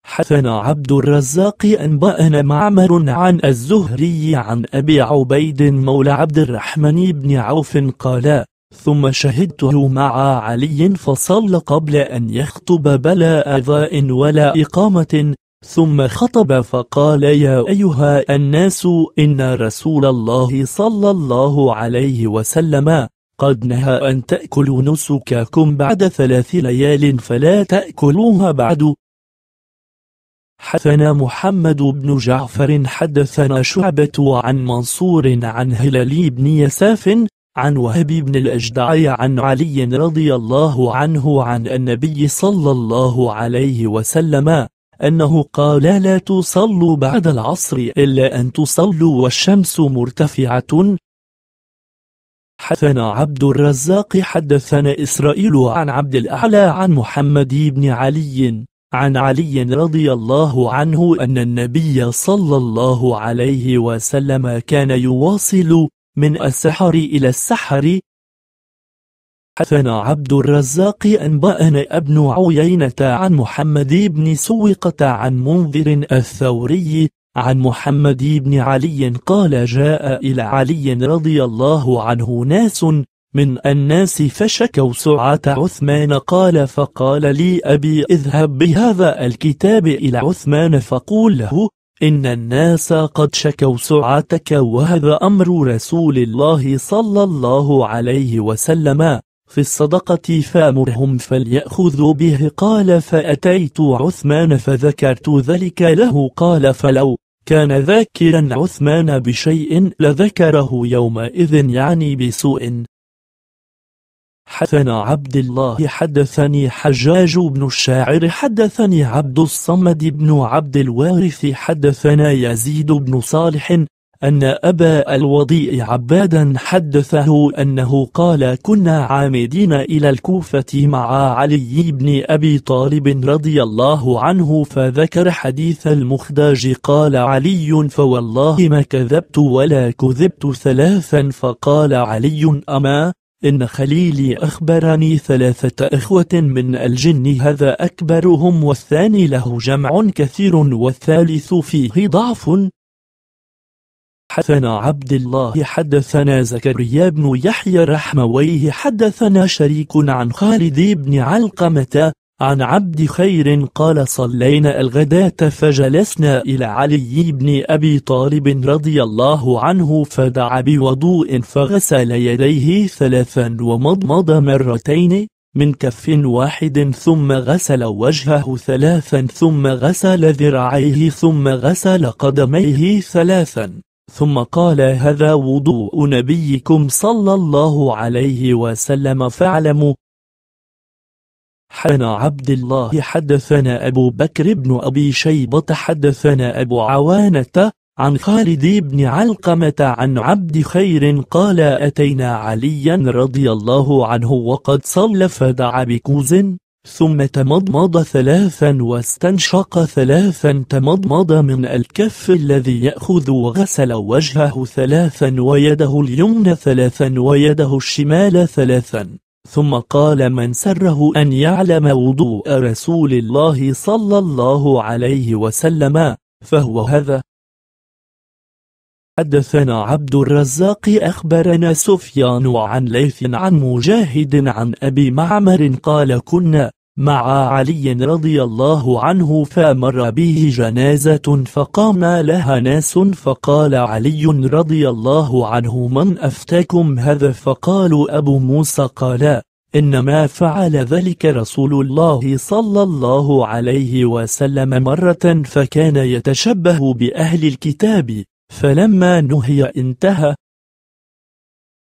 حثنا عبد الرزاق أنبأنا معمر عن الزهري عن أبي عبيد مولى عبد الرحمن بن عوف قال ثم شهدته مع علي فصلى قبل أن يخطب بلا أذاء ولا إقامة ثم خطب فقال يا أيها الناس إن رسول الله صلى الله عليه وسلم قد نهى أن تأكلوا نسككم بعد ثلاث ليال فلا تأكلوها بعد حدثنا محمد بن جعفر حدثنا شعبة عن منصور عن هلال بن يساف عن وهب بن الأجدع عن علي رضي الله عنه عن النبي صلى الله عليه وسلم أنه قال لا تصلوا بعد العصر إلا أن تصلوا والشمس مرتفعة حدثنا عبد الرزاق حدثنا إسرائيل عن عبد الأعلى عن محمد بن علي عن علي رضي الله عنه أن النبي صلى الله عليه وسلم كان يواصل من السحر إلى السحر حدثنا عبد الرزاق أنبأنا ابن عيينة عن محمد بن سوقة عن منذر الثوري عن محمد بن علي قال جاء إلى علي رضي الله عنه ناس من الناس فشكوا سعة عثمان قال فقال لي أبي اذهب بهذا الكتاب إلى عثمان فقول له إن الناس قد شكوا سعتك وهذا أمر رسول الله صلى الله عليه وسلم في الصدقة فأمرهم فليأخذوا به قال فأتيت عثمان فذكرت ذلك له قال فلو كان ذاكرا عثمان بشيء لذكره يومئذ يعني بسوء حدثنا عبد الله حدثني حجاج بن الشاعر حدثني عبد الصمد بن عبد الوارث حدثنا يزيد بن صالح أن أبا الوضيء عبادا حدثه أنه قال كنا عامدين إلى الكوفة مع علي بن أبي طالب رضي الله عنه فذكر حديث المخداج قال علي فوالله ما كذبت ولا كذبت ثلاثا فقال علي أما إن خليلي أخبرني ثلاثة إخوة من الجن هذا أكبرهم والثاني له جمع كثير والثالث فيه ضعف حدثنا عبد الله حدثنا زكريا بن يحيى رحمويه حدثنا شريك عن خالد بن علقمة عن عبد خير قال صلينا الغداة فجلسنا إلى علي بن أبي طالب رضي الله عنه فدعا بوضوء فغسل يديه ثلاثا ومضمض مرتين من كف واحد ثم غسل وجهه ثلاثا ثم غسل ذراعيه ثم غسل قدميه ثلاثا ثم قال هذا وضوء نبيكم صلى الله عليه وسلم فاعلموا حنا عبد الله حدثنا أبو بكر بن أبي شيبة حدثنا أبو عوانة عن خالد بن علقمة عن عبد خير قال أتينا عليا رضي الله عنه وقد صلى فدعا بكوز ثم تمضمض ثلاثا واستنشق ثلاثا تمضمض من الكف الذي يأخذ وغسل وجهه ثلاثا ويده اليمنى ثلاثا ويده الشمال ثلاثا ثم قال من سره أن يعلم وضوء رسول الله صلى الله عليه وسلم فهو هذا حدثنا عبد الرزاق أخبرنا سفيان عن ليث عن مجاهد عن أبي معمر قال كنا مع علي رضي الله عنه فمر به جنازة فقام لها ناس فقال علي رضي الله عنه من أفتاكم هذا فقالوا أبو موسى قال إنما فعل ذلك رسول الله صلى الله عليه وسلم مرة فكان يتشبه بأهل الكتاب فلما نهي انتهى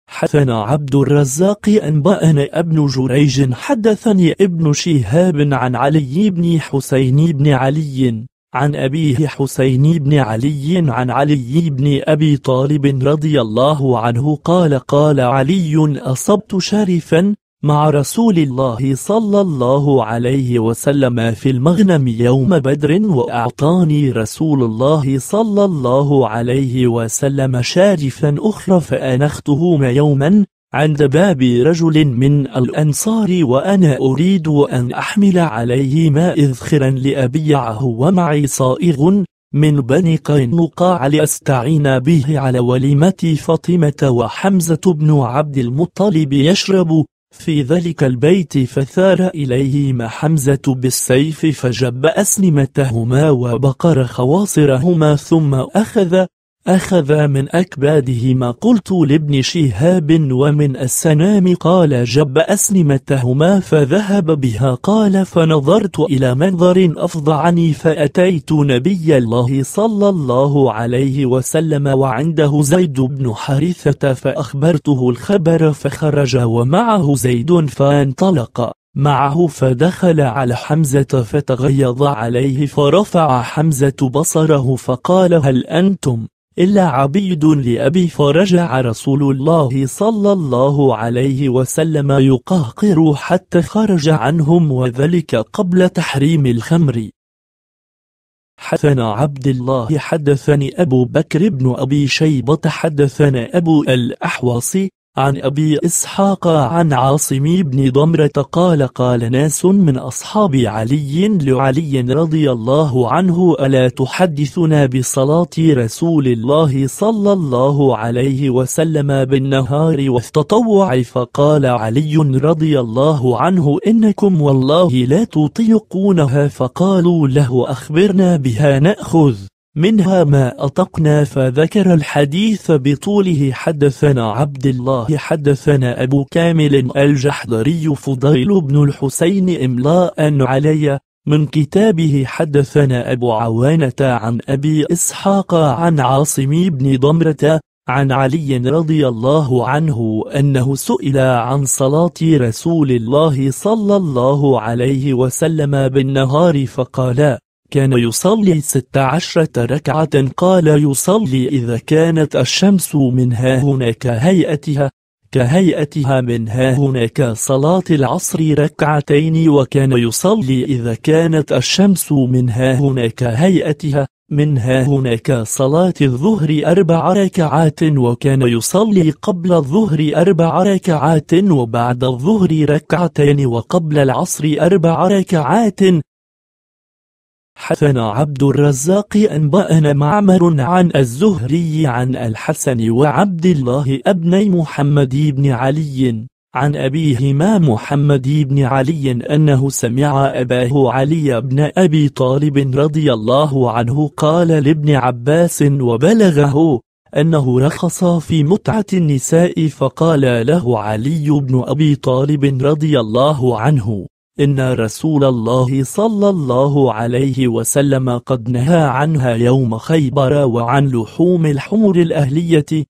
حدثنا عبد الرزاق أنبأنا ابن جريج حدثني ابن شهاب عن علي بن حسين بن علي عن أبيه حسين بن علي عن علي بن أبي طالب رضي الله عنه قال قال علي أصبت شرفا مع رسول الله صلى الله عليه وسلم في المغنم يوم بدر وأعطاني رسول الله صلى الله عليه وسلم شارفا أخرى فأنختهم يوما عند باب رجل من الأنصار وأنا أريد أن أحمل عليه ما إذخرا لأبيعه ومعي صائغ من بني قينقاع لأستعين به على وليمة فاطمة وحمزة بن عبد المطلب يشرب في ذلك البيت فثار إليهما حمزة بالسيف فجب أسلمتهما وبقر خواصرهما ثم أخذ أخذ من أكباده ما قلت لابن شهاب ومن السنام قال جب أسلمتهما فذهب بها قال فنظرت إلى منظر أفضعني فأتيت نبي الله صلى الله عليه وسلم وعنده زيد بن حارثة فأخبرته الخبر فخرج ومعه زيد فانطلق معه فدخل على حمزة فتغيظ عليه فرفع حمزة بصره فقال هل أنتم إلا عبيد لأبي فرجع رسول الله صلى الله عليه وسلم يقهقر حتى خرج عنهم وذلك قبل تحريم الخمر حدثنا عبد الله حدثني أبو بكر بن أبي شيبة حدثنا أبو الأحوص عن أبي إسحاق عن عاصم بن ضمرة قال قال ناس من أصحاب علي لعلي رضي الله عنه ألا تحدثنا بصلاة رسول الله صلى الله عليه وسلم بالنهار والتطوع فقال علي رضي الله عنه إنكم والله لا تطيقونها فقالوا له أخبرنا بها نأخذ منها ما أطقنا فذكر الحديث بطوله حدثنا عبد الله حدثنا أبو كامل الجحدري فضيل بن الحسين إملاء علي من كتابه حدثنا أبو عوانة عن أبي إسحاق عن عاصم بن ضمرة عن علي رضي الله عنه أنه سئل عن صلاة رسول الله صلى الله عليه وسلم بالنهار فقال كان يصلي ست عشرة ركعة قال يصلي إذا كانت الشمس منها هنا كهيئتها كهيئتها منها هناك صلاة العصر ركعتين وكان يصلي إذا كانت الشمس منها هناك هيئتها منها هناك صلاة الظهر أربع ركعات وكان يصلي قبل الظهر أربع ركعات وبعد الظهر ركعتين وقبل العصر أربع ركعات حسن عبد الرزاق أنبأنا معمر عن الزهري عن الحسن وعبد الله ابني محمد بن علي عن أبيهما محمد بن علي أنه سمع أباه علي بن أبي طالب رضي الله عنه قال لابن عباس وبلغه أنه رخص في متعة النساء فقال له علي بن أبي طالب رضي الله عنه إن رسول الله صلى الله عليه وسلم قد نهى عنها يوم خيبر وعن لحوم الحمر الأهلية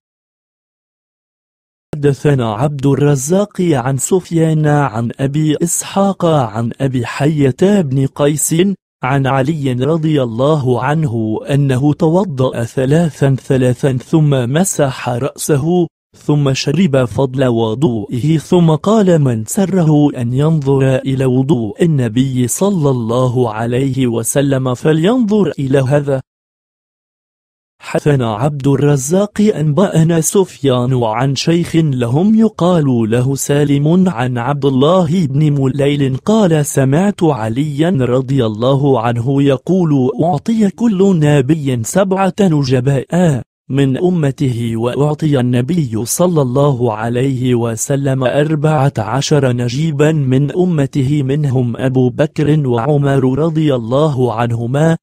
حدثنا عبد الرزاق عن سفيان عن أبي إسحاق عن أبي حية بن قيس عن علي رضي الله عنه أنه توضأ ثلاثا ثلاثا ثم مسح رأسه ثم شرب فضل وضوئه ثم قال من سره أن ينظر إلى وضوء النبي صلى الله عليه وسلم فلينظر إلى هذا حثنا عبد الرزاق أنبأنا سفيان عن شيخ لهم يقال له سالم عن عبد الله بن مليل قال سمعت عليا رضي الله عنه يقول أعطي كل نبي سبعة نجباء من أمته وأعطي النبي صلى الله عليه وسلم أربعة عشر نجيبا من أمته منهم أبو بكر وعمر رضي الله عنهما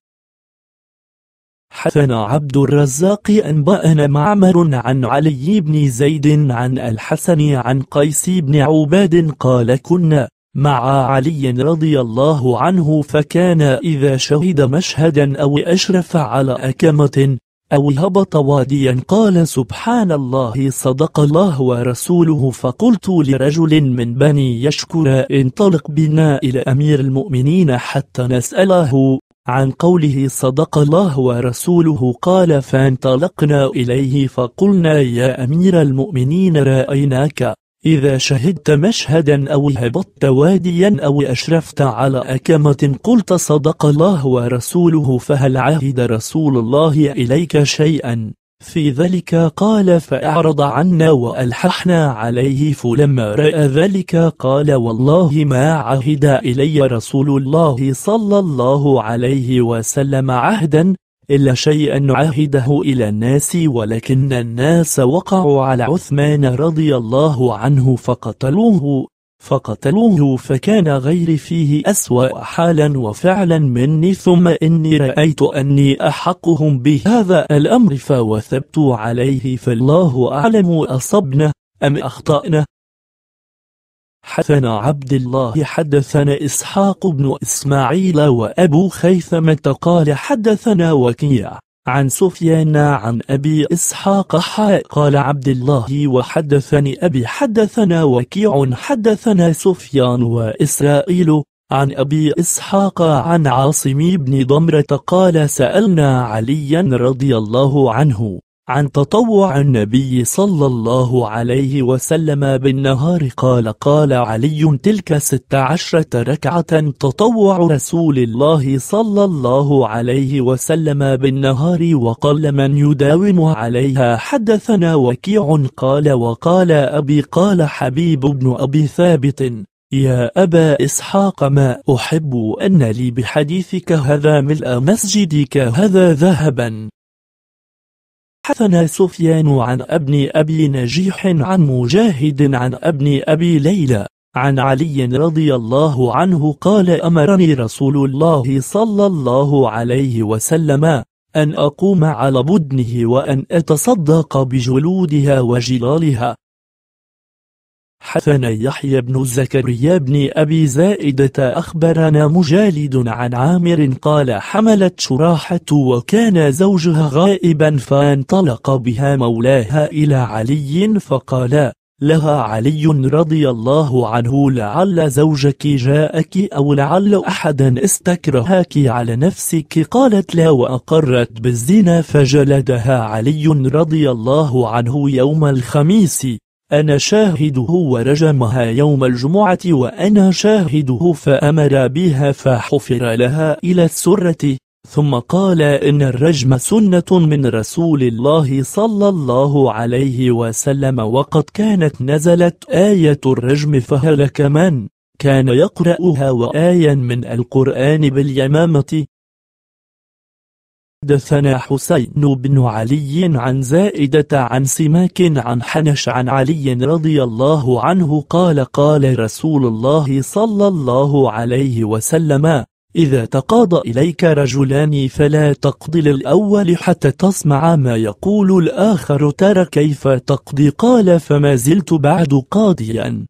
حثنا عبد الرزاق أنبأنا معمر عن علي بن زيد عن الحسن عن قيس بن عباد قال كنا مع علي رضي الله عنه فكان إذا شهد مشهدا أو أشرف على أكمة أو هبط واديا قال سبحان الله صدق الله ورسوله فقلت لرجل من بني يشكر انطلق بنا إلى أمير المؤمنين حتى نسأله عن قوله صدق الله ورسوله قال فانطلقنا إليه فقلنا يا أمير المؤمنين رأيناك إذا شهدت مشهدا أو هبطت واديا أو أشرفت على أكمة قلت صدق الله ورسوله فهل عهد رسول الله إليك شيئا في ذلك قال فأعرض عنا وألححنا عليه فلما رأى ذلك قال والله ما عهد إلي رسول الله صلى الله عليه وسلم عهدا إلا شيئا نعهده إلى الناس ولكن الناس وقعوا على عثمان رضي الله عنه فقتلوه فقتلوه فكان غير فيه أسوأ حالا وفعلا مني ثم إني رأيت أني أحقهم بهذا الأمر فوثبت عليه فالله أعلم أصبنا أم أخطأنا حدثنا عبد الله حدثنا إسحاق بن إسماعيل وأبو خيثمة قال حدثنا وكيع عن سفيان عن أبي إسحاق حاء قال عبد الله وحدثني أبي حدثنا وكيع حدثنا سفيان وإسرائيل عن أبي إسحاق عن عاصم بن ضمرة قال سألنا عليا رضي الله عنه عن تطوع النبي صلى الله عليه وسلم بالنهار قال قال علي تلك ست عشرة ركعة تطوع رسول الله صلى الله عليه وسلم بالنهار وقل من يداوم عليها حدثنا وكيع قال وقال أبي قال حبيب بن أبي ثابت يا أبا إسحاق ما أحب أن لي بحديثك هذا ملء مسجدك هذا ذهبا حدثنا سفيان عن ابن أبي نجيح عن مجاهد عن ابن أبي ليلى عن علي رضي الله عنه قال أمرني رسول الله صلى الله عليه وسلم أن أقوم على بدنه وأن أتصدق بجلودها وجلالها حسن يحيى بن زكريا بن أبي زائدة أخبرنا مجالد عن عامر قال حملت شراحة وكان زوجها غائبا فانطلق بها مولاها إلى علي فقال لها علي رضي الله عنه لعل زوجك جاءك أو لعل أحدا استكرهاك على نفسك قالت لا وأقرت بالزنا فجلدها علي رضي الله عنه يوم الخميس أنا شاهده ورجمها يوم الجمعة وأنا شاهده فأمر بها فحفر لها إلى السرة ثم قال إن الرجم سنة من رسول الله صلى الله عليه وسلم وقد كانت نزلت آية الرجم فهلك من كان يقرأها وآيا من القرآن باليمامة حدثنا حسين بن علي عن زائدة عن سماك عن حنش عن علي رضي الله عنه قال قال رسول الله صلى الله عليه وسلم إذا تقاضى إليك رجلان فلا تقضي للأول حتى تسمع ما يقول الآخر ترى كيف تقضي قال فما زلت بعد قاضيا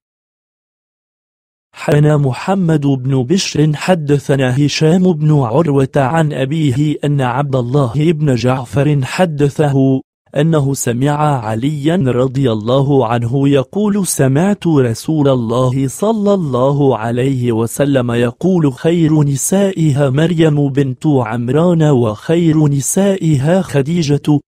حنى محمد بن بشر حدثنا هشام بن عروة عن أبيه أن عبد الله بن جعفر حدثه أنه سمع عليا رضي الله عنه يقول سمعت رسول الله صلى الله عليه وسلم يقول خير نسائها مريم بنت عمران وخير نسائها خديجة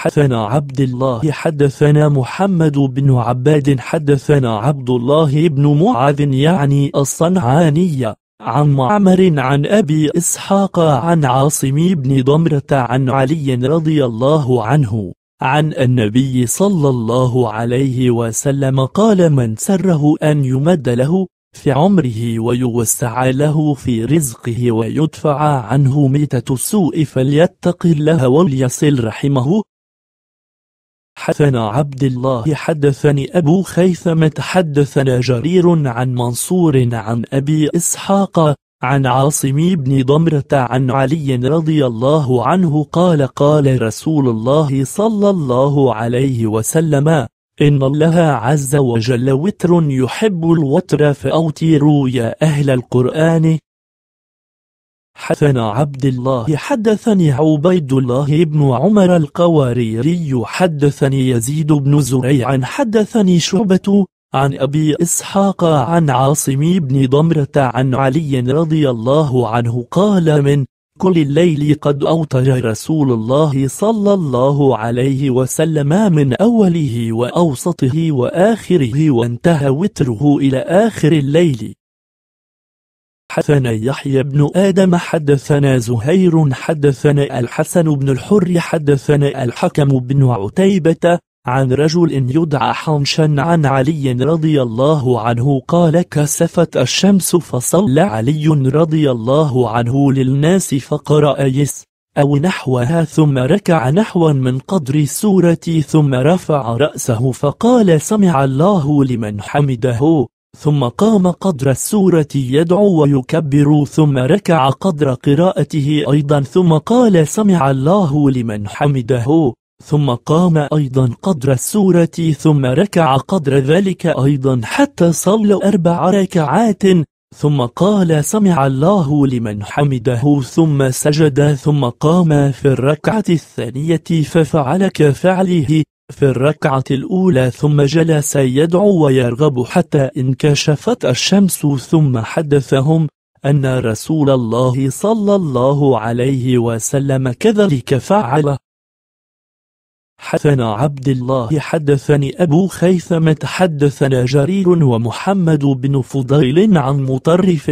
حدثنا عبد الله حدثنا محمد بن عباد حدثنا عبد الله بن معاذ يعني الصنعاني عن معمر عن أبي إسحاق عن عاصم بن ضمرة عن علي رضي الله عنه عن النبي صلى الله عليه وسلم قال من سره أن يمد له في عمره ويوسع له في رزقه ويدفع عنه ميتة السوء فليتق الله وليصل رحمه حدثنا عبد الله حدثني أبو خيثمة حدثنا جرير عن منصور عن أبي إسحاق عن عاصم بن ضمرة عن علي رضي الله عنه قال قال رسول الله صلى الله عليه وسلم إن الله عز وجل وتر يحب الوتر فأوتروا يا أهل القرآن حدثنا عبد الله حدثني عبيد الله بن عمر القواريري حدثني يزيد بن زريع حدثني شعبة عن أبي إسحاق عن عاصم بن ضمرة عن علي رضي الله عنه قال من كل الليل قد أوتر رسول الله صلى الله عليه وسلم من أوله وأوسطه وآخره وانتهى وتره إلى آخر الليل حدثنا يحيى بن آدم حدثنا زهير حدثنا الحسن بن الحر حدثنا الحكم بن عتيبة عن رجل يدعى حنشا عن علي رضي الله عنه قال كسفت الشمس فصلى علي رضي الله عنه للناس فقرأ يس أو نحوها ثم ركع نحوا من قدر السورة ثم رفع رأسه فقال سمع الله لمن حمده ثم قام قدر السورة يدعو ويكبر ثم ركع قدر قراءته أيضا ثم قال سمع الله لمن حمده ثم قام أيضا قدر السورة ثم ركع قدر ذلك أيضا حتى صلى أربع ركعات ثم قال سمع الله لمن حمده ثم سجد ثم قام في الركعة الثانية ففعل كفعله في الركعة الأولى ثم جلس يدعو ويرغب حتى انكشفت الشمس ثم حدثهم أن رسول الله صلى الله عليه وسلم كذلك فعل حدثنا عبد الله حدثني أبو خيثمة حدثنا جرير ومحمد بن فضيل عن مطرف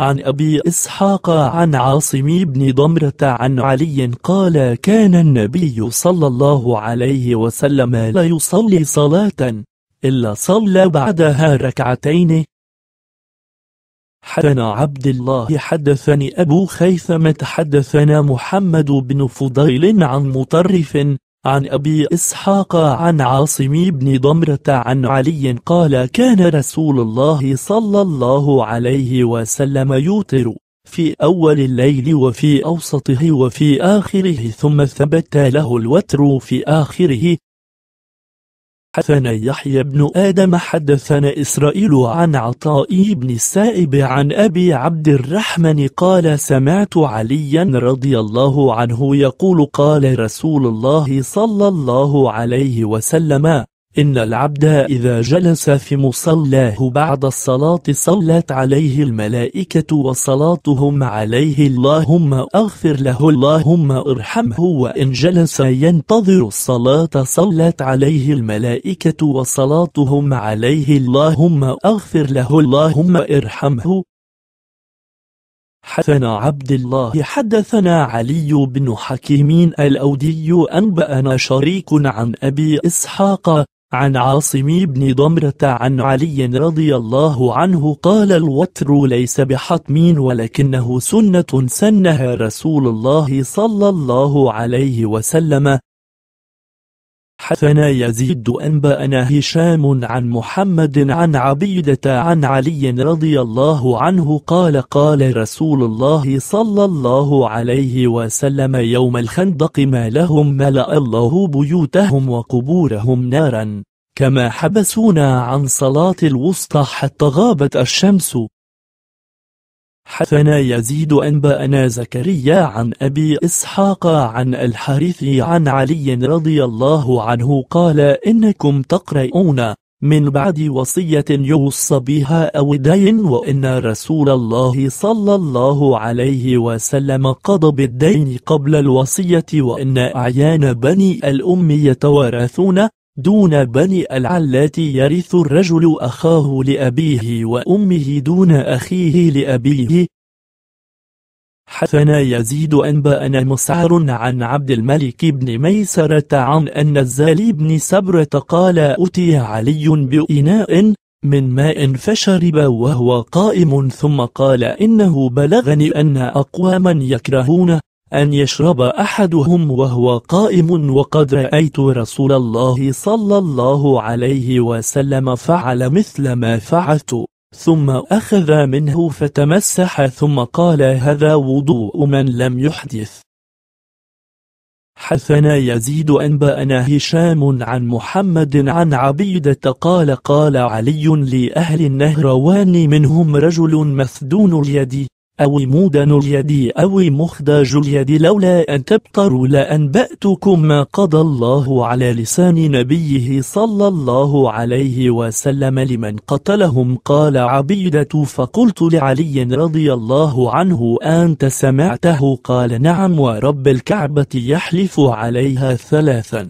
عن أبي إسحاق عن عاصم بن ضمرة عن علي قال كان النبي صلى الله عليه وسلم لا يصلي صلاة إلا صلى بعدها ركعتين حدثنا عبد الله حدثني أبو خيثمة حدثنا محمد بن فضيل عن مطرف عن أبي إسحاق عن عاصم بن ضمرة عن علي قال كان رسول الله صلى الله عليه وسلم يوتر في أول الليل وفي أوسطه وفي آخره ثم ثبت له الوتر في آخره حدثنا يحيى بن آدم حدثنا إسرائيل عن عطاء بن السائب عن أبي عبد الرحمن قال سمعت عليا رضي الله عنه يقول قال رسول الله صلى الله عليه وسلم إن العبد إذا جلس في مصلاه بعد الصلاة صلت عليه الملائكة وصلاتهم عليه اللهم أغفر له اللهم ارحمه وإن جلس ينتظر الصلاة صلت عليه الملائكة وصلاتهم عليه اللهم أغفر له اللهم ارحمه حدثنا عبد الله حدثنا علي بن حكيم الأودي أنبأنا شريك عن أبي إسحاق عن عاصم بن ضمرة عن علي رضي الله عنه قال الوتر ليس بحتم ولكنه سنة سنها رسول الله صلى الله عليه وسلم حدثنا يزيد أنبأنا هشام عن محمد عن عبيدة عن علي رضي الله عنه قال قال رسول الله صلى الله عليه وسلم يوم الخندق ما لهم ملأ الله بيوتهم وقبورهم نارا كما حبسونا عن صلاة الوسطى حتى غابت الشمس حثنا يزيد أنبأنا زكريا عن أبي إسحاق عن الحارث عن علي رضي الله عنه قال إنكم تقرؤون من بعد وصية يوصى بها أو دين وإن رسول الله صلى الله عليه وسلم قضى بالدين قبل الوصية وإن أعيان بني الأم يتوارثون دون بني العلات يرث الرجل أخاه لأبيه وأمه دون أخيه لأبيه حثنا يزيد أنبأنا مسعر عن عبد الملك بن ميسرة عن أن الزالي بن سبرة قال أتي علي بإناء من ماء فشرب وهو قائم ثم قال إنه بلغني أن أقواما يكرهونه أن يشرب أحدهم وهو قائم وقد رأيت رسول الله صلى الله عليه وسلم فعل مثل ما فعلت ثم أخذ منه فتمسح ثم قال هذا وضوء من لم يحدث حثنا يزيد أنبأنا هشام عن محمد عن عبيدة قال قال علي لأهل النهروان منهم رجل مسدون اليد أو مودن اليد أو مخدج اليد لولا أن تبتروا لأنبأتكم ما قضى الله على لسان نبيه صلى الله عليه وسلم لمن قتلهم قال عبيدة فقلت لعلي رضي الله عنه أنت سمعته قال نعم ورب الكعبة يحلف عليها ثلاثا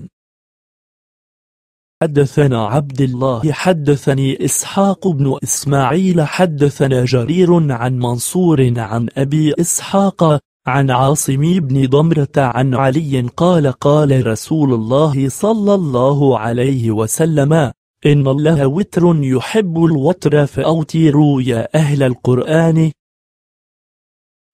حدثنا عبد الله حدثني إسحاق بن إسماعيل حدثنا جرير عن منصور عن أبي إسحاق عن عاصم بن ضمرة عن علي قال قال رسول الله صلى الله عليه وسلم إن الله وتر يحب الوتر فأوتروا يا أهل القرآن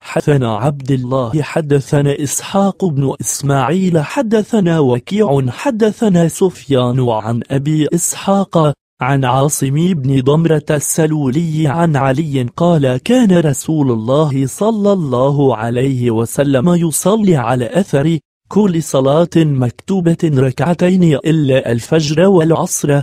حدثنا عبد الله حدثنا إسحاق بن إسماعيل حدثنا وكيع حدثنا سفيان عن أبي إسحاق عن عاصم بن ضمرة السلولي عن علي قال كان رسول الله صلى الله عليه وسلم يصلي على أثر كل صلاة مكتوبة ركعتين إلا الفجر والعصر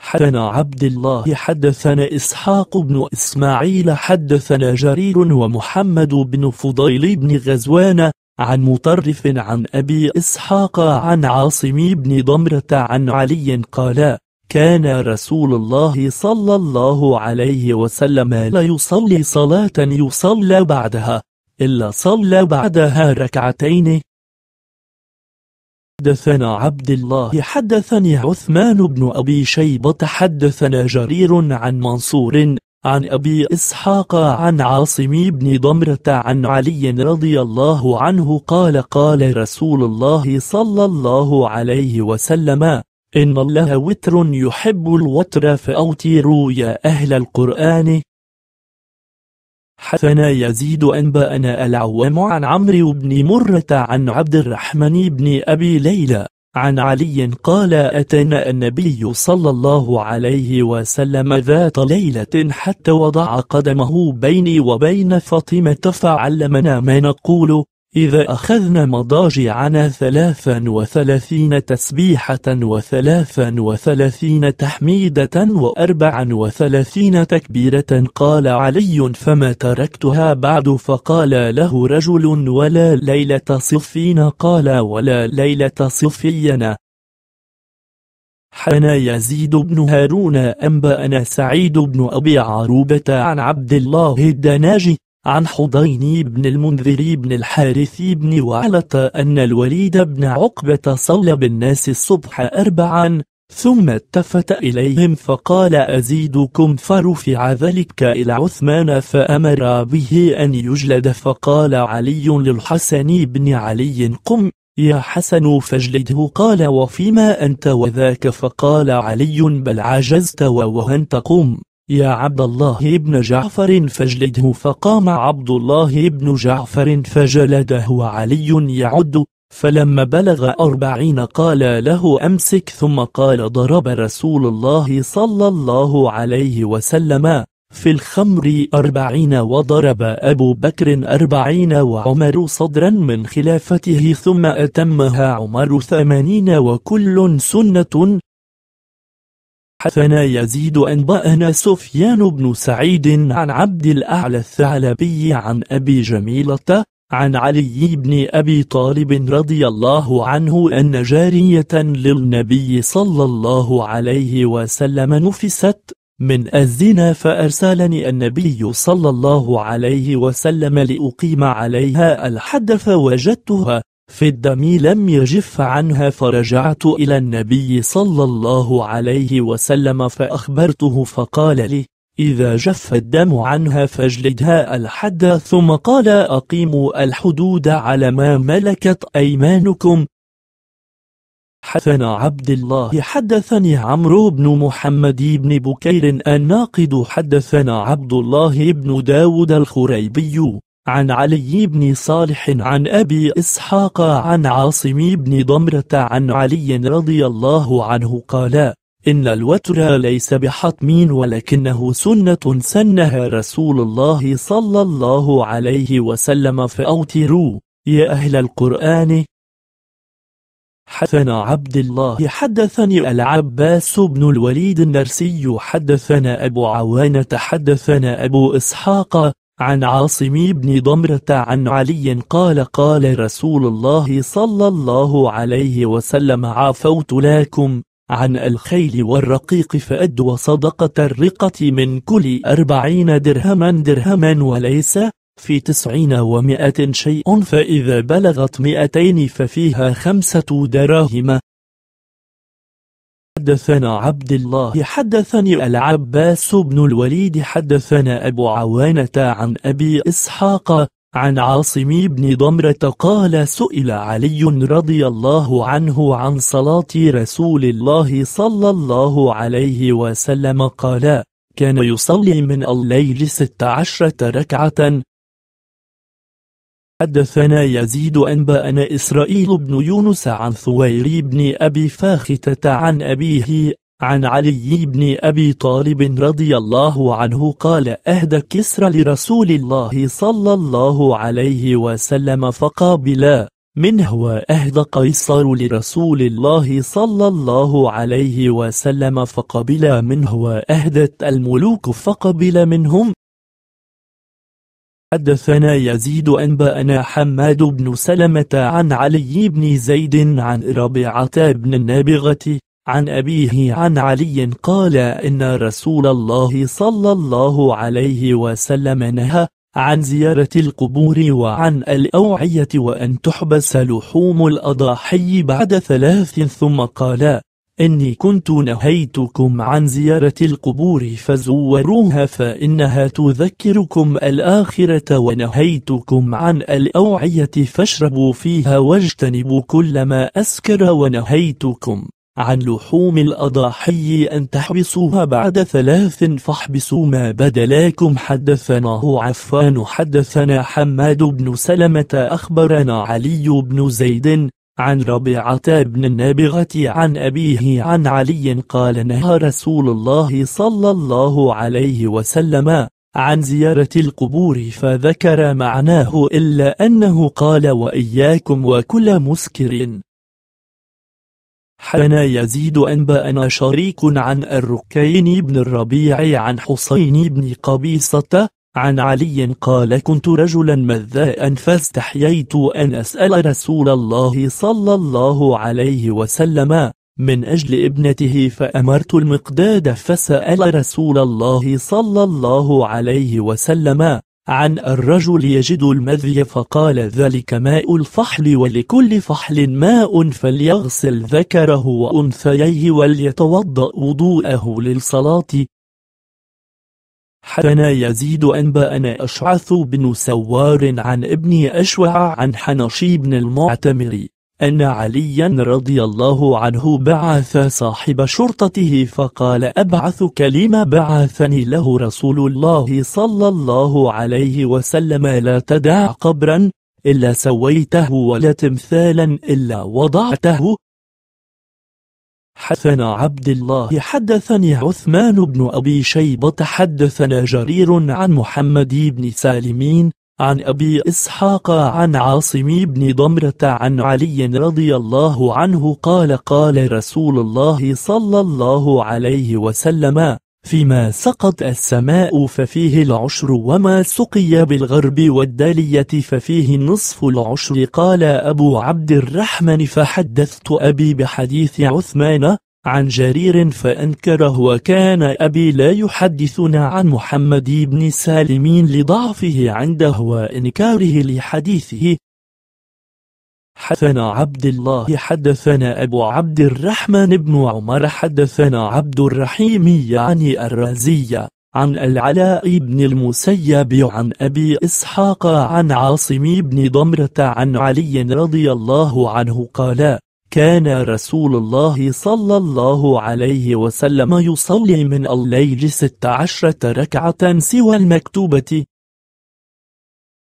حدثنا عبد الله حدثنا إسحاق بن إسماعيل حدثنا جرير ومحمد بن فضيل بن غزوان عن مطرف عن أبي إسحاق عن عاصم بن ضمرة عن علي قال كان رسول الله صلى الله عليه وسلم لا يصلي صلاة يصلى بعدها إلا صلى بعدها ركعتين حدثنا عبد الله حدثني عثمان بن أبي شيبة حدثنا جرير عن منصور عن أبي إسحاق عن عاصم بن ضمرة عن علي رضي الله عنه قال قال رسول الله صلى الله عليه وسلم إن الله وتر يحب الوتر فأوتروا يا أهل القرآن حسنا يزيد أنبأنا العوام عن عمرو بن مرة عن عبد الرحمن بن أبي ليلى عن علي قال أتنا النبي صلى الله عليه وسلم ذات ليلة حتى وضع قدمه بيني وبين فاطمة فعلمنا ما نقول إذا أخذنا مضاجعنا ثلاثا وثلاثين تسبيحة وثلاثا وثلاثين تحميدة وأربعا وثلاثين تكبيرة قال علي فما تركتها بعد فقال له رجل ولا ليلة صفين قال ولا ليلة صفين حنا يزيد بن هارون أنبأنا سعيد بن أبي عروبة عن عبد الله الدناجي عن حضين بن المنذر بن الحارث بن وعلة أن الوليد بن عقبة صلى بالناس الصبح أربعا ثم التفت إليهم فقال أزيدكم فرفع ذلك إلى عثمان فأمر به أن يجلد فقال علي للحسن بن علي قم يا حسن فاجلده قال وفيما أنت وذاك فقال علي بل عجزت ووهنت قم يا عبد الله بن جعفر فاجلده فقام عبد الله بن جعفر فجلده وعلي يعد فلما بلغ أربعين قال له أمسك ثم قال ضرب رسول الله صلى الله عليه وسلم في الخمر أربعين وضرب أبو بكر أربعين وعمر صدرا من خلافته ثم أتمها عمر ثمانين وكل سنة حدثنا يزيد أنبأنا سفيان بن سعيد عن عبد الأعلى الثعلبي عن أبي جميلة عن علي بن أبي طالب رضي الله عنه أن جارية للنبي صلى الله عليه وسلم نفست من الزنا فأرسلني النبي صلى الله عليه وسلم لأقيم عليها الحد فوجدتها في الدم لم يجف عنها فرجعت إلى النبي صلى الله عليه وسلم فأخبرته فقال لي إذا جف الدم عنها فاجلدها الحد ثم قال أقيموا الحدود على ما ملكت أيمانكم حدثنا عبد الله حدثني عمرو بن محمد بن بكير الناقد حدثنا عبد الله بن داود الخريبي عن علي بن صالح عن أبي إسحاق عن عاصم بن ضمرة عن علي رضي الله عنه قال إن الوتر ليس بحطم ولكنه سنة سنها رسول الله صلى الله عليه وسلم فأوتروا يا أهل القرآن حدثنا عبد الله حدثني العباس بن الوليد النرسي حدثنا أبو عوانة حدثنا أبو إسحاق عن عاصم بن ضمرة عن علي قال قال رسول الله صلى الله عليه وسلم عافوت لكم عن الخيل والرقيق فأدوى صدقة الرقة من كل أربعين درهما درهما وليس في تسعين ومائة شيء فإذا بلغت مائتين ففيها خمسة دراهم حدثنا عبد الله حدثني العباس بن الوليد حدثنا أبو عوانة عن أبي إسحاق عن عاصم بن ضمرة قال سئل علي رضي الله عنه عن صلاة رسول الله صلى الله عليه وسلم قال كان يصلي من الليل ست عشرة ركعة حدثنا يزيد أنباءنا إسرائيل بن يونس عن ثوير بن أبي فاختة عن أبيه عن علي بن أبي طالب رضي الله عنه قال أهدى كسرى لرسول الله صلى الله عليه وسلم فقابلا منه وأهدى قيصر لرسول الله صلى الله عليه وسلم فقبلا منه وأهدت الملوك فقبل منهم حدثنا يزيد أنبأنا حماد بن سلمة عن علي بن زيد عن ربيعة بن النابغة عن أبيه عن علي قال إن رسول الله صلى الله عليه وسلم نهى عن زيارة القبور وعن الأوعية وأن تحبس لحوم الأضاحي بعد ثلاث ثم قال إني كنت نهيتكم عن زيارة القبور فزوروها فإنها تذكركم الآخرة ونهيتكم عن الأوعية فاشربوا فيها واجتنبوا كل ما أسكر ونهيتكم عن لحوم الأضاحي أن تحبسوها بعد ثلاث فاحبسوا ما بدلاكم حدثناه عفان حدثنا حماد بن سلمة أخبرنا علي بن زيد عن ربيعة بن النابغة عن أبيه عن علي قال نهى رسول الله صلى الله عليه وسلم عن زيارة القبور فذكر معناه إلا أنه قال وإياكم وكل مسكر حنا يزيد أنبأنا شريك عن الركين بن الربيع عن حسين بن قبيصة عن علي قال كنت رجلا مذاء فاستحييت أن أسأل رسول الله صلى الله عليه وسلم من أجل ابنته فأمرت المقداد فسأل رسول الله صلى الله عليه وسلم عن الرجل يجد المذي فقال ذلك ماء الفحل ولكل فحل ماء فليغسل ذكره وأنثيه وليتوضأ وضوءه للصلاة حدنا يزيد أنبأنا أشعث بن سوار عن ابن أشوع عن حنشي بن المعتمر أن عليا رضي الله عنه بعث صاحب شرطته فقال أبعثك لما بعثني له رسول الله صلى الله عليه وسلم لا تدع قبرا إلا سويته ولا تمثالا إلا وضعته حدثنا عبد الله حدثني عثمان بن أبي شيبة حدثنا جرير عن محمد بن سالمين عن أبي إسحاق عن عاصم بن ضمرة عن علي رضي الله عنه قال قال رسول الله صلى الله عليه وسلم فيما سقط السماء ففيه العشر وما سقي بالغرب والدالية ففيه نصف العشر قال أبو عبد الرحمن فحدثت أبي بحديث عثمان عن جرير فأنكره وكان أبي لا يحدثنا عن محمد بن سالمين لضعفه عنده وإنكاره لحديثه حدثنا عبد الله حدثنا أبو عبد الرحمن بن عمر حدثنا عبد الرحيم يعني الرازي عن العلاء بن المسيب عن أبي إسحاق عن عاصم بن ضمرة عن علي رضي الله عنه قال كان رسول الله صلى الله عليه وسلم يصلي من الليل ست عشرة ركعة سوى المكتوبة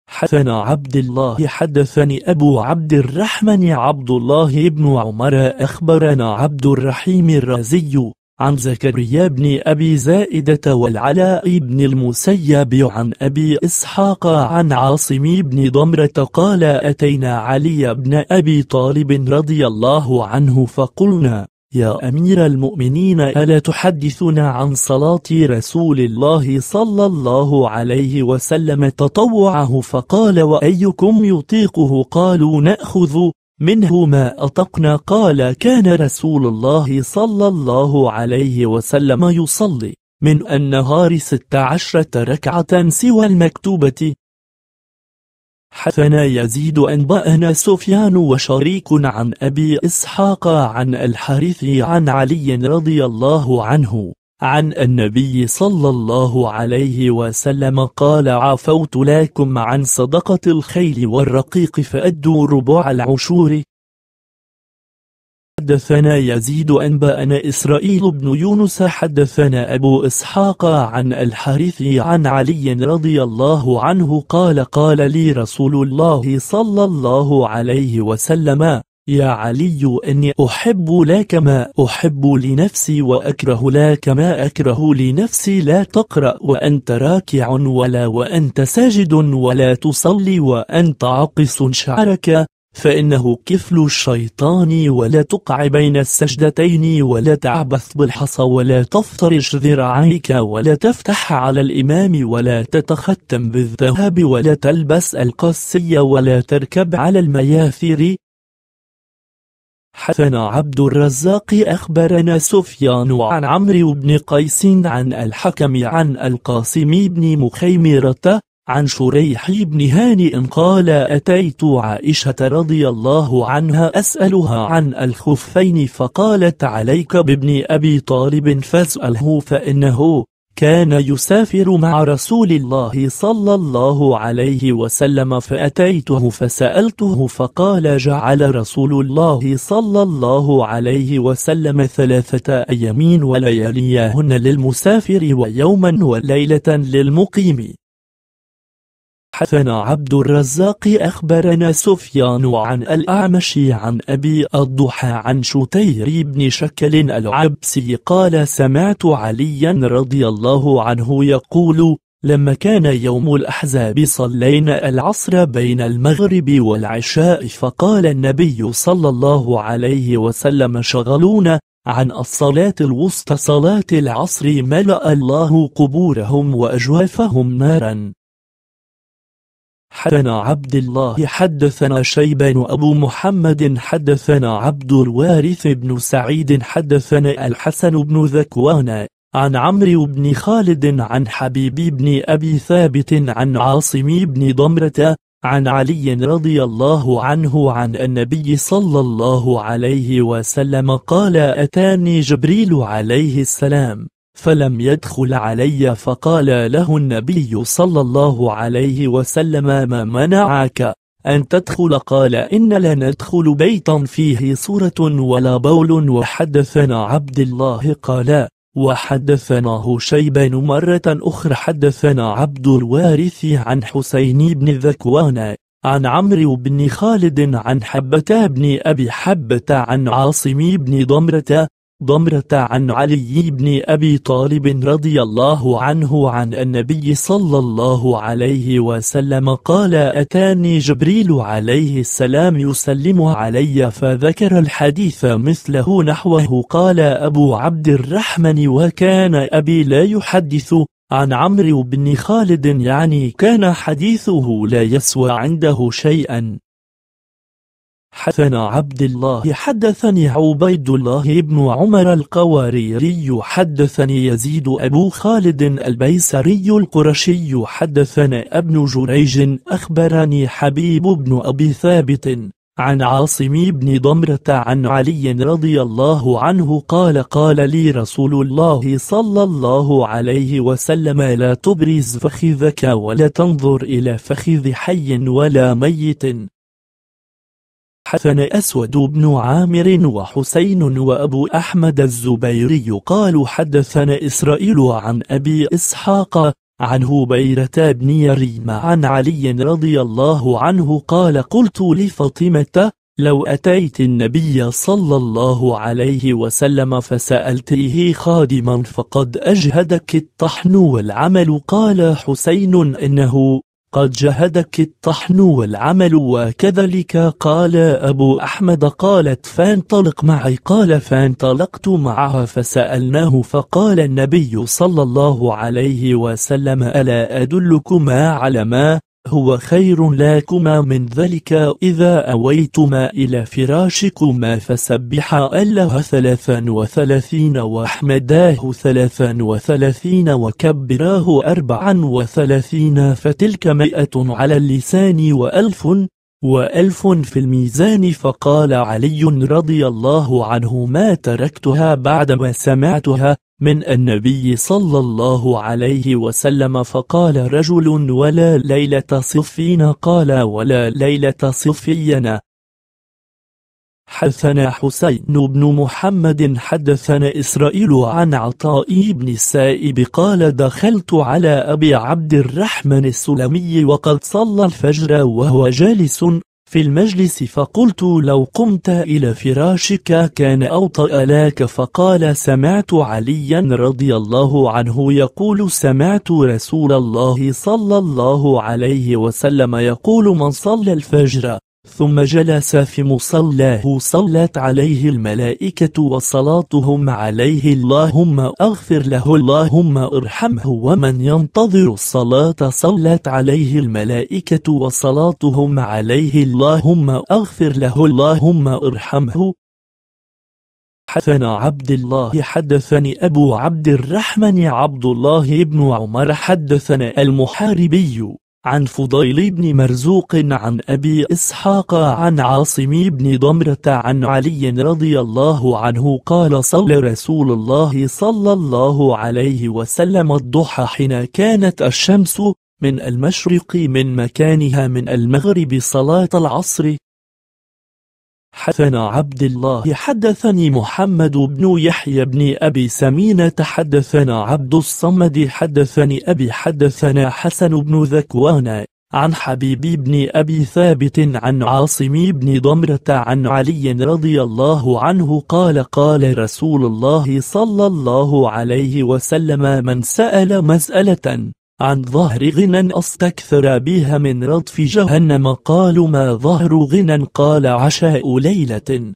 حدثنا عبد الله حدثني أبو عبد الرحمن عبد الله بن عمر أخبرنا عبد الرحيم الرازي عن زكريا بن أبي زائدة والعلاء بن المسيب عن أبي إسحاق عن عاصم بن ضمرة قال أتينا علي بن أبي طالب رضي الله عنه فقلنا يا أمير المؤمنين ألا تحدثنا عن صلاة رسول الله صلى الله عليه وسلم تطوعه فقال وأيكم يطيقه قالوا نأخذ منه ما أطقنا قال كان رسول الله صلى الله عليه وسلم يصلي من النهار ست عشرة ركعة سوى المكتوبة حدثنا يزيد أنبأنا سفيان وشريك عن أبي إسحاق عن الحارث عن علي رضي الله عنه عن النبي صلى الله عليه وسلم قال عفوت لكم عن صدقة الخيل والرقيق فأدوا ربع العشور حدثنا يزيد أنبأنا إسرائيل بن يونس حدثنا أبو إسحاق عن الحارث عن علي رضي الله عنه قال قال لي رسول الله صلى الله عليه وسلم يا علي إني أحب لك ما أحب لنفسي وأكره لك ما أكره لنفسي لا تقرأ وأنت راكع ولا وأنت ساجد ولا تصلي وأنت عقص شعرك فإنه كفل الشيطان ولا تقع بين السجدتين ولا تعبث بالحصى ولا تفترش ذراعيك ولا تفتح على الإمام ولا تتختم بالذهب ولا تلبس القسي ولا تركب على المياثر حثنا عبد الرزاق أخبرنا سفيان عن عمرو بن قيس عن الحكم عن القاسم بن مخيمرة عن شريح بن هانئ قال أتيت عائشة رضي الله عنها أسألها عن الخفين فقالت عليك بابن أبي طالب فاسأله فإنه كان يسافر مع رسول الله صلى الله عليه وسلم فأتيته فسألته فقال جعل رسول الله صلى الله عليه وسلم ثلاثة أيام ولياليهن للمسافر ويوما وليلة للمقيم حدثنا عبد الرزاق أخبرنا سفيان عن الأعمش عن أبي الضحى عن شتير بن شكل العبسي قال سمعت عليا رضي الله عنه يقول لما كان يوم الأحزاب صلينا العصر بين المغرب والعشاء فقال النبي صلى الله عليه وسلم شغلونا عن الصلاة الوسطى صلاة العصر ملأ الله قبورهم وأجوافهم ناراً حدثنا عبد الله حدثنا شيبان أبو محمد حدثنا عبد الوارث بن سعيد حدثنا الحسن بن ذكوان عن عمرو بن خالد عن حبيب بن أبي ثابت عن عاصم بن ضمرة عن علي رضي الله عنه عن النبي صلى الله عليه وسلم قال أتاني جبريل عليه السلام فلم يدخل علي فقال له النبي صلى الله عليه وسلم ما منعك أن تدخل قال إن لا ندخل بيتا فيه صورة ولا بول وحدثنا عبد الله قال وحدثنا هشيبان مرة أخرى حدثنا عبد الوارث عن حسين بن ذكوان عن عمرو بن خالد عن حبة بن أبي حبة عن عاصم بن ضمرة ضمرة عن علي بن أبي طالب رضي الله عنه عن النبي صلى الله عليه وسلم قال أتاني جبريل عليه السلام يسلم علي فذكر الحديث مثله نحوه قال أبو عبد الرحمن وكان أبي لا يحدث عن عمرو بن خالد يعني كان حديثه لا يسوى عنده شيئا حدثنا عبد الله حدثني عبيد الله بن عمر القواريري حدثني يزيد أبو خالد البيسري القرشي حدثنا ابن جريج أخبرني حبيب بن أبي ثابت عن عاصم بن ضمرة عن علي رضي الله عنه قال قال لي رسول الله صلى الله عليه وسلم لا تبرز فخذك ولا تنظر إلى فخذ حي ولا ميت حسن أسود بن عامر وحسين وأبو أحمد الزبيري قالوا حدثنا إسرائيل عن أبي إسحاق عن هبيرة بن يريم عن علي رضي الله عنه قال قلت لفاطمة لو أتيت النبي صلى الله عليه وسلم فسألته خادما فقد أجهدك الطحن والعمل قال حسين إنه قد جهدك الطحن والعمل وكذلك قال أبو أحمد قالت فانطلق معي قال فانطلقت معها فسألناه فقال النبي صلى الله عليه وسلم ألا أدلكما على ما هو خير لكما من ذلك إذا أويتما إلى فراشكما فسبحا الله ثلاثا وثلاثين وأحمداه ثلاثا وثلاثين وكبراه أربعا وثلاثين فتلك مئة على اللسان وألف وألف في الميزان فقال علي رضي الله عنه ما تركتها بعدما سمعتها من النبي صلى الله عليه وسلم فقال رجل ولا ليلة صفين قال ولا ليلة صفين حدثنا حسين بن محمد حدثنا إسرائيل عن عطاء بن السائب قال دخلت على أبي عبد الرحمن السلمي وقد صلى الفجر وهو جالس في المجلس فقلت لو قمت إلى فراشك كان أوطأ لك فقال سمعت عليا رضي الله عنه يقول سمعت رسول الله صلى الله عليه وسلم يقول من صلى الفجر ثم جلس في مصلاه صلت عليه الملائكة وصلاتهم عليه اللهم أغفر له اللهم ارحمه ومن ينتظر الصلاة صلت عليه الملائكة وصلاتهم عليه اللهم أغفر له اللهم ارحمه حدثنا عبد الله حدثني أبو عبد الرحمن عبد الله بن عمر حدثنا المحاربي عن فضيل بن مرزوق عن أبي إسحاق عن عاصم بن ضمرة عن علي رضي الله عنه قال صلى رسول الله صلى الله عليه وسلم الضحى حين كانت الشمس من المشرق من مكانها من المغرب صلاة العصر حدثنا عبد الله حدثني محمد بن يحيى بن أبي سمين تحدثنا عبد الصمد حدثني أبي حدثنا حسن بن ذكوان عن حبيب بن أبي ثابت عن عاصم بن ضمرة عن علي رضي الله عنه قال قال رسول الله صلى الله عليه وسلم من سأل مسألة عن ظهر غنى أستكثر بها من رطف جهنم قالوا ما ظهر غنى قال عشاء ليلة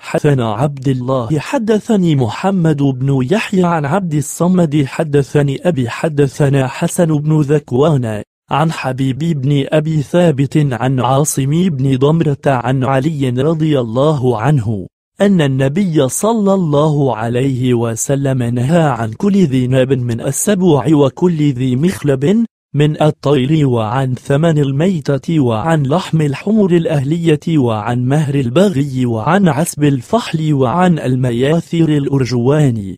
حدثنا عبد الله حدثني محمد بن يحيى عن عبد الصمد حدثني أبي حدثنا حسن بن ذكوان عن حبيب بن أبي ثابت عن عاصم بن ضمرة عن علي رضي الله عنه أن النبي صلى الله عليه وسلم نهى عن كل ذي ناب من السبوع وكل ذي مخلب من الطير وعن ثمن الميتة وعن لحم الحمر الأهلية وعن مهر البغي وعن عسب الفحل وعن المياثر الأرجواني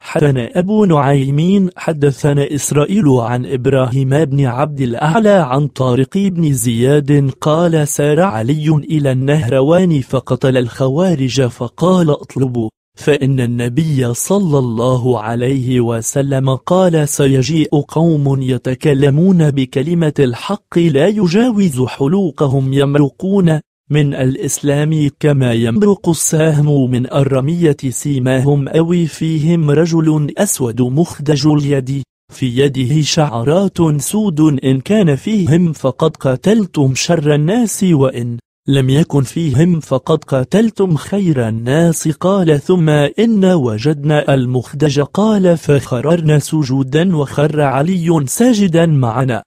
حدثنا أبو نعيمين حدثنا إسرائيل عن إبراهيم بن عبد الأعلى عن طارق بن زياد قال سار علي إلى النهروان فقتل الخوارج فقال اطلبوا فإن النبي صلى الله عليه وسلم قال سيجيء قوم يتكلمون بكلمة الحق لا يجاوز حلوقهم يمرقون من الإسلام كما يمرق السهم من الرمية سيماهم أوي فيهم رجل أسود مخدج اليد في يده شعرات سود إن كان فيهم فقد قاتلتم شر الناس وإن لم يكن فيهم فقد قاتلتم خير الناس قال ثم إن وجدنا المخدج قال فخررنا سجودا وخر علي ساجدا معنا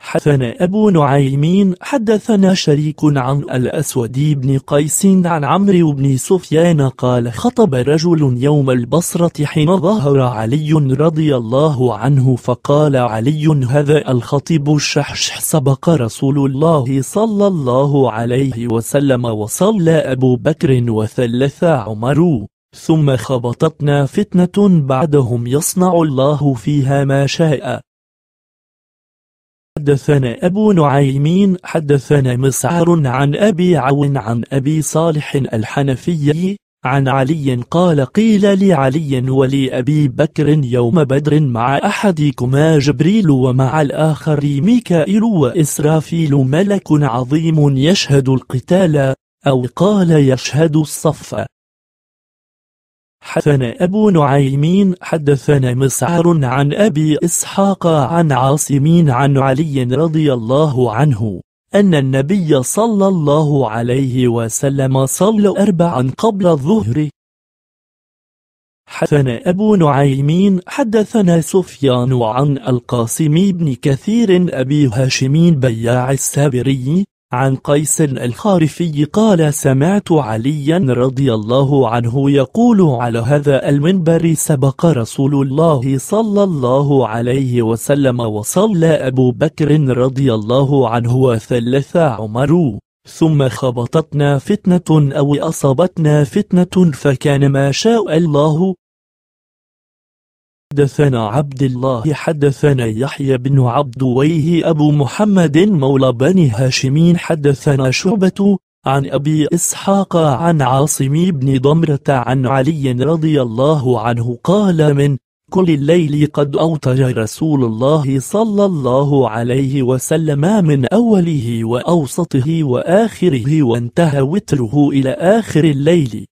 حدثنا أبو نعيمين حدثنا شريك عن الأسود بن قيس عن عمرو بن سفيان قال خطب رجل يوم البصرة حين ظهر علي رضي الله عنه فقال علي هذا الخطيب الشحشح سبق رسول الله صلى الله عليه وسلم وصلى أبو بكر وثلث عمر ثم خبطتنا فتنة بعدهم يصنع الله فيها ما شاء حدثنا أبو نعيمين حدثنا مسعر عن أبي عون عن أبي صالح الحنفي عن علي قال قيل لعلي ولأبي بكر يوم بدر مع أحدكما جبريل ومع الآخر ميكائيل وإسرافيل ملك عظيم يشهد القتال أو قال يشهد الصف حدثنا أبو نعيمين حدثنا مسعر عن أبي إسحاق عن عاصمين عن علي رضي الله عنه أن النبي صلى الله عليه وسلم صلى أربعا قبل الظهر حدثنا أبو نعيمين حدثنا سفيان عن القاسم بن كثير أبي هاشم بياع السابري عن قيس الخارفي قال سمعت عليا رضي الله عنه يقول على هذا المنبر سبق رسول الله صلى الله عليه وسلم وصلى أبو بكر رضي الله عنه وثلث عمر ثم خبطتنا فتنة أو أصابتنا فتنة فكان ما شاء الله حدثنا عبد الله حدثنا يحيى بن عبدويه أبو محمد مولى بني هاشمين حدثنا شعبة عن أبي إسحاق عن عاصم بن ضمرة عن علي رضي الله عنه قال من كل الليل قد أوتج رسول الله صلى الله عليه وسلم من أوله وأوسطه وآخره وانتهى وتره إلى آخر الليل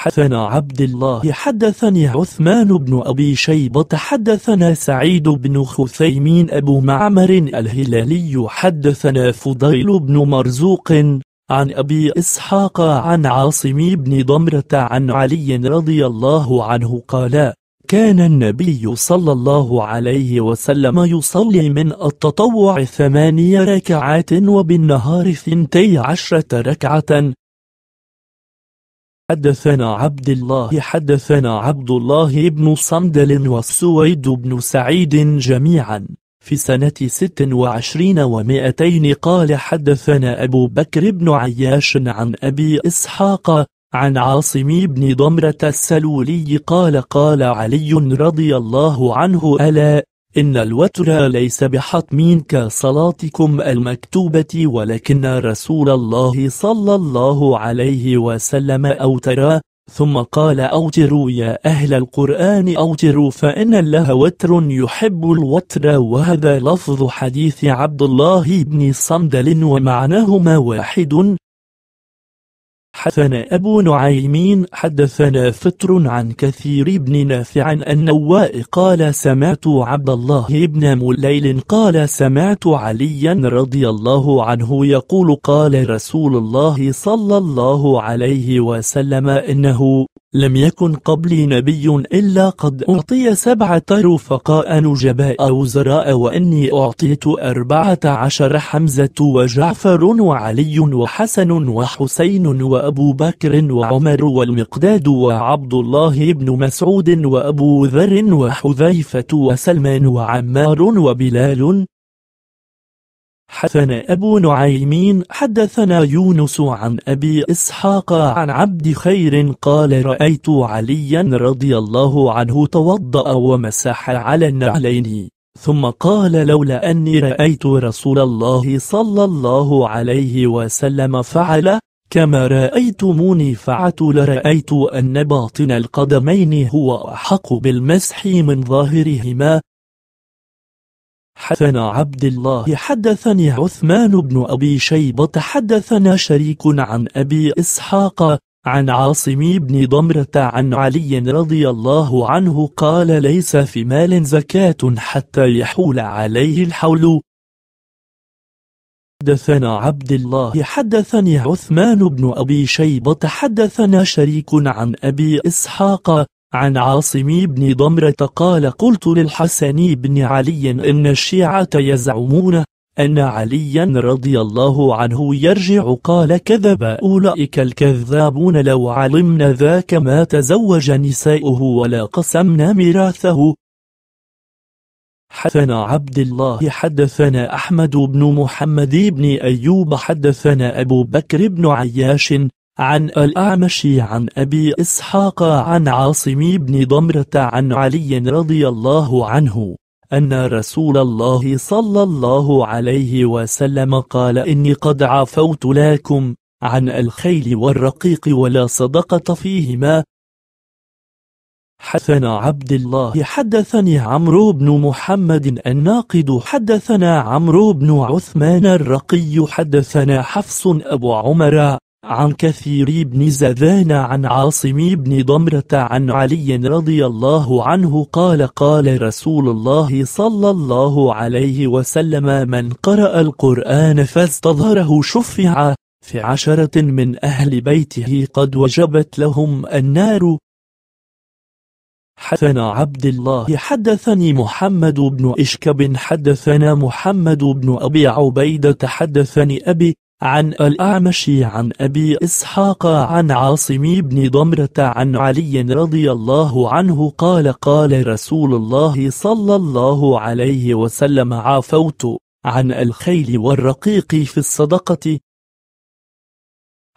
حدثنا عبد الله حدثني عثمان بن أبي شيبة حدثنا سعيد بن خثيمين أبو معمر الهلالي حدثنا فضيل بن مرزوق عن أبي إسحاق عن عاصم بن ضمرة عن علي رضي الله عنه قال كان النبي صلى الله عليه وسلم يصلي من التطوع ثماني ركعات وبالنهار ثنتي عشرة ركعة حدثنا عبد الله حدثنا عبد الله بن صمدل والسويد بن سعيد جميعا في سنة ست وعشرين ومائتين قال حدثنا أبو بكر بن عياش عن أبي إسحاق عن عاصم بن ضمرة السلولي قال قال علي رضي الله عنه ألا إن الوتر ليس بحتم كصلاتكم المكتوبة ولكن رسول الله صلى الله عليه وسلم أوتر ثم قال أوتروا يا أهل القرآن أوتروا فإن الله وتر يحب الوتر وهذا لفظ حديث عبد الله بن صندل ومعناهما واحد حدثنا أبو نعيمين حدثنا فطر عن كثير بن نافع أنه قال سمعت عبد الله بن مليل قال سمعت عليا رضي الله عنه يقول قال رسول الله صلى الله عليه وسلم إنه لم يكن قبلي نبي إلا قد أعطي سبعة رفقاء نجباء وزراء وإني أعطيت أربعة عشر حمزة وجعفر وعلي وحسن وحسين وأبو بكر وعمر والمقداد وعبد الله بن مسعود وأبو ذر وحذيفة وسلمان وعمار وبلال حدثنا أبو نعيمين حدثنا يونس عن أبي إسحاق عن عبد خير قال رأيت عليا رضي الله عنه توضأ ومسح على النعلين ثم قال لولا أني رأيت رسول الله صلى الله عليه وسلم فعل كما رأيتموني فعت لرأيت أن باطن القدمين هو أحق بالمسح من ظاهرهما حدثنا عبد الله حدثني عثمان بن أبي شيبة حدثنا شريك عن أبي إسحاق عن عاصم بن ضمرة عن علي رضي الله عنه قال ليس في مال زكاة حتى يحول عليه الحول حدثنا عبد الله حدثني عثمان بن أبي شيبة حدثنا شريك عن أبي إسحاق عن عاصم بن ضمرة قال قلت للحسن بن علي إن الشيعة يزعمون أن عليا رضي الله عنه يرجع قال كذب أولئك الكذابون لو علمنا ذاك ما تزوج نسائه ولا قسمنا ميراثه حدثنا عبد الله حدثنا أحمد بن محمد بن أيوب حدثنا أبو بكر بن عياش عن الأعمش عن أبي إسحاق عن عاصم بن ضمرة عن علي رضي الله عنه أن رسول الله صلى الله عليه وسلم قال إني قد عفوت لكم عن الخيل والرقيق ولا صدقة فيهما حدثنا عبد الله حدثني عمرو بن محمد الناقد حدثنا عمرو بن عثمان الرقي حدثنا حفص أبو عمر عن كثير بن زذان عن عاصم بن ضمرة عن علي رضي الله عنه قال قال رسول الله صلى الله عليه وسلم من قرأ القرآن فاستظهره شفع في عشرة من أهل بيته قد وجبت لهم النار حدثنا عبد الله حدثني محمد بن إشكب حدثنا محمد بن أبي عبيدة حدثني أبي عن الأعمش عن أبي إسحاق عن عاصم بن ضمرة عن علي رضي الله عنه قال قال رسول الله صلى الله عليه وسلم عافوت عن الخيل والرقيق في الصدقة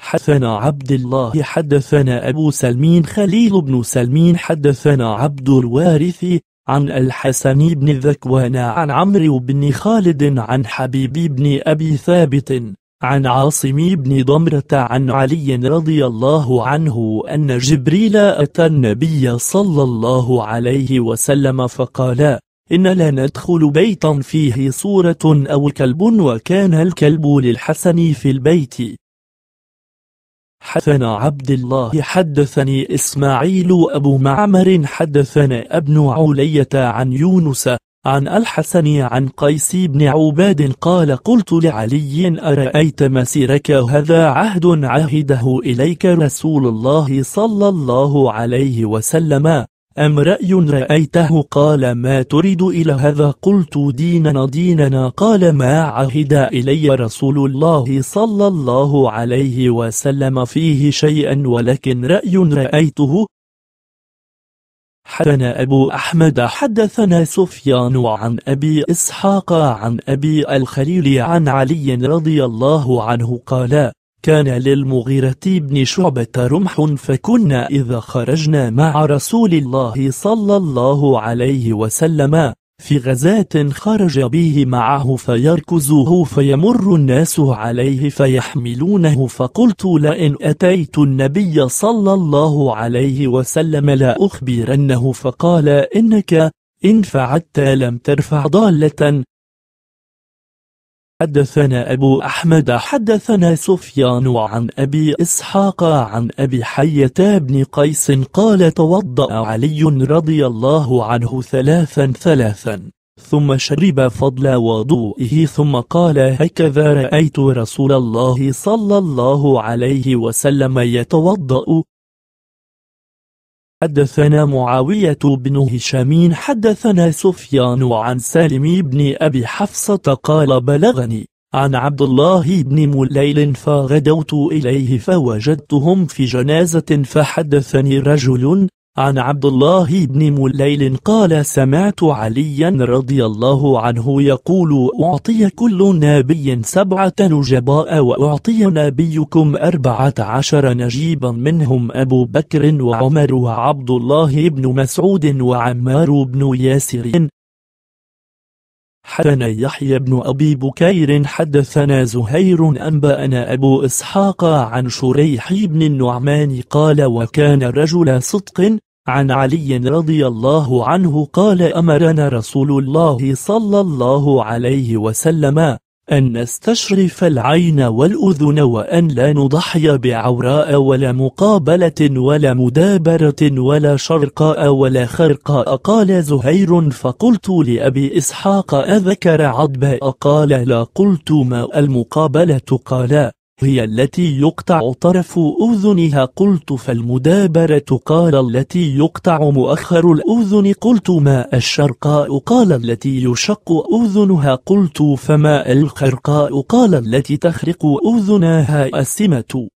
حدثنا عبد الله حدثنا أبو سلمين خليل بن سلمين حدثنا عبد الوارث عن الحسن بن ذكوان عن عمرو بن خالد عن حبيب بن أبي ثابت عن عاصم بن ضمرة عن علي رضي الله عنه أن جبريل أتى النبي صلى الله عليه وسلم فقال إن لا ندخل بيتا فيه صورة أو كلب وكان الكلب للحسن في البيت حدثنا عبد الله حدثني إسماعيل أبو معمر حدثنا ابن علية عن يونس عن الحسن عن قيس بن عباد قال قلت لعلي أرأيت مسيرك هذا عهد عهده إليك رسول الله صلى الله عليه وسلم أم رأي رأيته قال ما تريد إلى هذا قلت ديننا ديننا قال ما عهد إلي رسول الله صلى الله عليه وسلم فيه شيئا ولكن رأي رأيته حدثنا أبو أحمد حدثنا سفيان عن أبي إسحاق عن أبي الخليل عن علي رضي الله عنه قال كان للمغيرة بن شعبة رمح فكنا إذا خرجنا مع رسول الله صلى الله عليه وسلم في غزاة خرج به معه فيركزه فيمر الناس عليه فيحملونه فقلت لئن أتيت النبي صلى الله عليه وسلم لا أخبرنه فقال إنك إن فعلت لم ترفع ضالة حدثنا أبو أحمد حدثنا سفيان عن أبي إسحاق عن أبي حية بن قيس قال توضأ علي رضي الله عنه ثلاثا ثلاثا ثم شرب فضل وضوئه ثم قال هكذا رأيت رسول الله صلى الله عليه وسلم يتوضأ حدثنا معاوية بن هشام حدثنا سفيان عن سالم بن أبي حفصة قال بلغني عن عبد الله بن مليل فغدوت إليه فوجدتهم في جنازة فحدثني رجل عن عبد الله بن مليل قال سمعت عليا رضي الله عنه يقول أعطي كل نبي سبعة نجباء وأعطي نبيكم أربعة عشر نجيبا منهم أبو بكر وعمر وعبد الله بن مسعود وعمار بن ياسر حدثنا يحيى بن أبي بكير حدثنا زهير أنبأنا أبو إسحاق عن شريح بن النعمان قال وكان رجل صدق عن علي رضي الله عنه قال أمرنا رسول الله صلى الله عليه وسلم أن نستشرف العين والأذن وأن لا نضحي بعوراء ولا مقابلة ولا مدابرة ولا شرقاء ولا خرقاء قال زهير فقلت لأبي إسحاق أذكر عدباء قال لا قلت ما المقابلة قال هي التي يقطع طرف أذنها قلت فالمدابرة قال التي يقطع مؤخر الأذن قلت ما الشرقاء قال التي يشق أذنها قلت فما الخرقاء قال التي تخرق أذنها السمة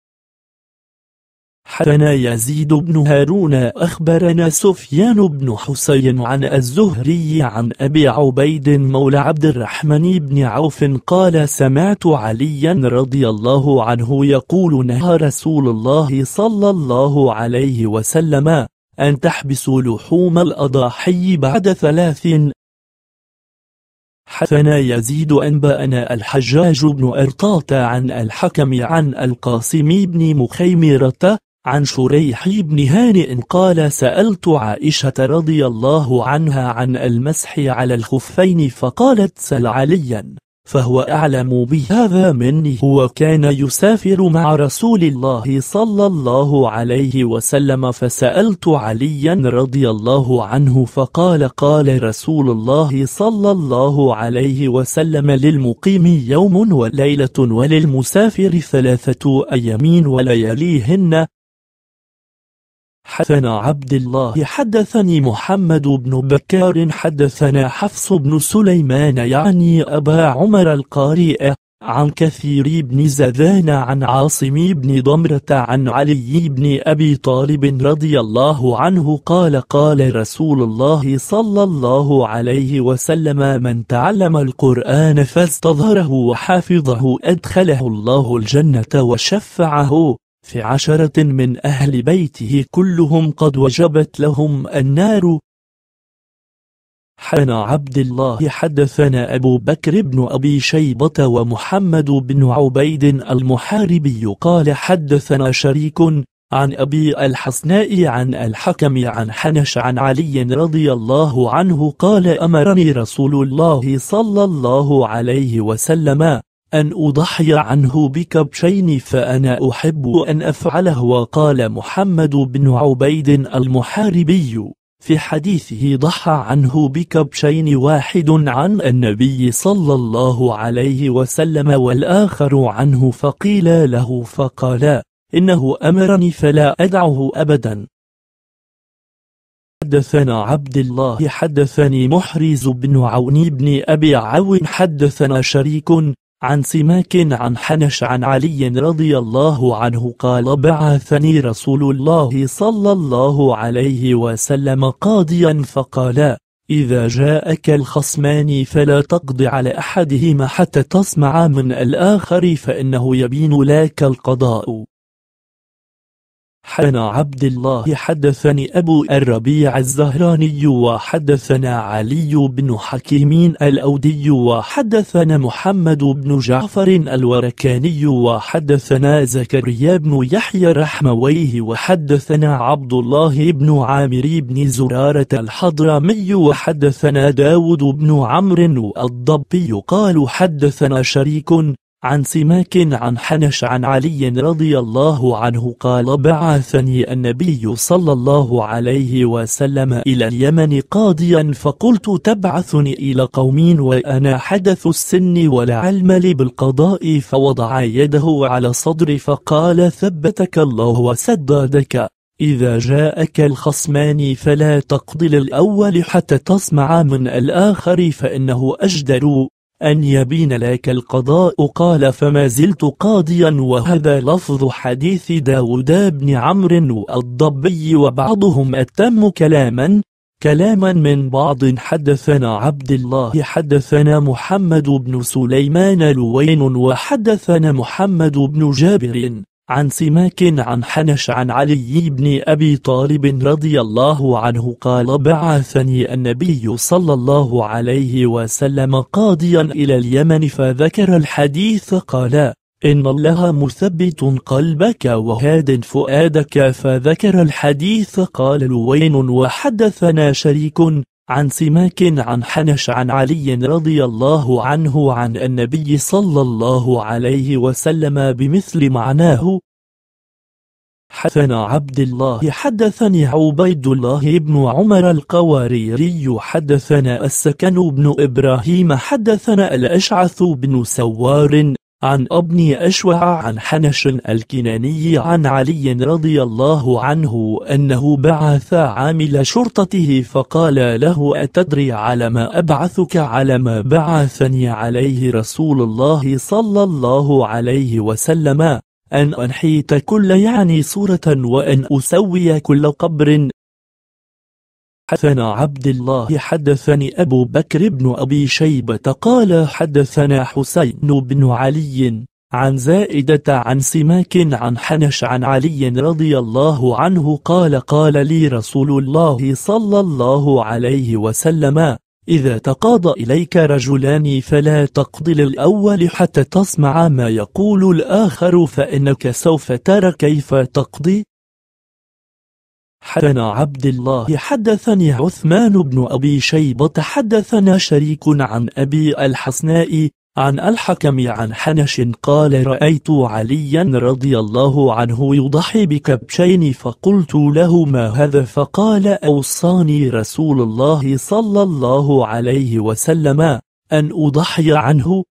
حدنا يزيد بن هارون أخبرنا سفيان بن حسين عن الزهري عن أبي عبيد مولى عبد الرحمن بن عوف قال سمعت عليا رضي الله عنه يقول نهى رسول الله صلى الله عليه وسلم أن تحبسوا لحوم الأضاحي بعد ثلاث حثنا يزيد أنبأنا الحجاج بن أرطاط عن الحكم عن القاسم بن مخيمرة عن شريح بن هانئ قال سألت عائشة رضي الله عنها عن المسح على الخفين فقالت سل عليا فهو أعلم بهذا مني هو كان يسافر مع رسول الله صلى الله عليه وسلم فسألت عليا رضي الله عنه فقال قال رسول الله صلى الله عليه وسلم للمقيم يوم وليلة وللمسافر ثلاثة أيام ولياليهن حدثنا عبد الله حدثني محمد بن بكار حدثنا حفص بن سليمان يعني أبا عمر القارئ عن كثير بن زذان عن عاصم بن ضمرة عن علي بن أبي طالب رضي الله عنه قال قال رسول الله صلى الله عليه وسلم من تعلم القرآن فاستظهره وحافظه أدخله الله الجنة وشفعه في عشرة من أهل بيته كلهم قد وجبت لهم النار حدثنا عبد الله حدثنا أبو بكر بن أبي شيبة ومحمد بن عبيد المحاربي قال حدثنا شريك عن أبي الحسناء عن الحكم عن حنش عن علي رضي الله عنه قال أمرني رسول الله صلى الله عليه وسلم أن أضحي عنه بكبشين فأنا أحب أن أفعله وقال محمد بن عبيد المحاربي في حديثه ضحى عنه بكبشين واحد عن النبي صلى الله عليه وسلم والآخر عنه فقيل له فقال إنه أمرني فلا أدعه أبدا حدثنا عبد الله حدثني محرز بن عون بن أبي عون حدثنا شريك عن سماك عن حنش عن علي رضي الله عنه قال بعثني رسول الله صلى الله عليه وسلم قاضيا فقال إذا جاءك الخصمان فلا تقض على أحدهما حتى تسمع من الآخر فإنه يبين لك القضاء حدثنا عبد الله حدثني أبو الربيع الزهراني وحدثنا علي بن حكيمين الأودي وحدثنا محمد بن جعفر الوركاني وحدثنا زكريا بن يحيى رحمويه وحدثنا عبد الله بن عامر بن زرارة الحضرمي وحدثنا داود بن عمرو الضبي قال حدثنا شريك عن سماك عن حنش عن علي رضي الله عنه قال بعثني النبي صلى الله عليه وسلم إلى اليمن قاضيا فقلت تبعثني إلى قوم وأنا حدث السن ولا علم لي بالقضاء فوضع يده على صدري فقال ثبتك الله وسددك إذا جاءك الخصمان فلا تقضي للأول حتى تسمع من الآخر فإنه أجدر أن يبين لك القضاء قال فما زلت قاضيا وهذا لفظ حديث داود بن عمرو الضبي وبعضهم أتم كلاما كلاما من بعض حدثنا عبد الله حدثنا محمد بن سليمان لوين وحدثنا محمد بن جابر عن سماك عن حنش عن علي بن أبي طالب رضي الله عنه قال بعثني النبي صلى الله عليه وسلم قاضيا إلى اليمن فذكر الحديث قال إن الله مثبت قلبك وهاد فؤادك فذكر الحديث قال لوين وحدثنا شريك عن سماك عن حنش عن علي رضي الله عنه عن النبي صلى الله عليه وسلم بمثل معناه حدثنا عبد الله حدثني عبيد الله بن عمر القواريري حدثنا السكن بن إبراهيم حدثنا الأشعث بن سوار عن ابن أشوع عن حنش الكناني عن علي رضي الله عنه أنه بعث عامل شرطته فقال له أتدري على ما أبعثك على ما بعثني عليه رسول الله صلى الله عليه وسلم أن أنحيت كل يعني صورة وأن أسوي كل قبر حدثنا عبد الله حدثني أبو بكر بن أبي شيبة قال حدثنا حسين بن علي عن زائدة عن سماك عن حنش عن علي رضي الله عنه قال قال لي رسول الله صلى الله عليه وسلم إذا تقاضى إليك رجلان فلا تقضي للأول حتى تسمع ما يقول الآخر فإنك سوف ترى كيف تقضي حدثنا عبد الله حدثني عثمان بن أبي شيبة حدثنا شريك عن أبي الحسناء عن الحكم عن حنش قال رأيت عليا رضي الله عنه يضحي بكبشين فقلت له ما هذا فقال أوصاني رسول الله صلى الله عليه وسلم أن أضحي عنه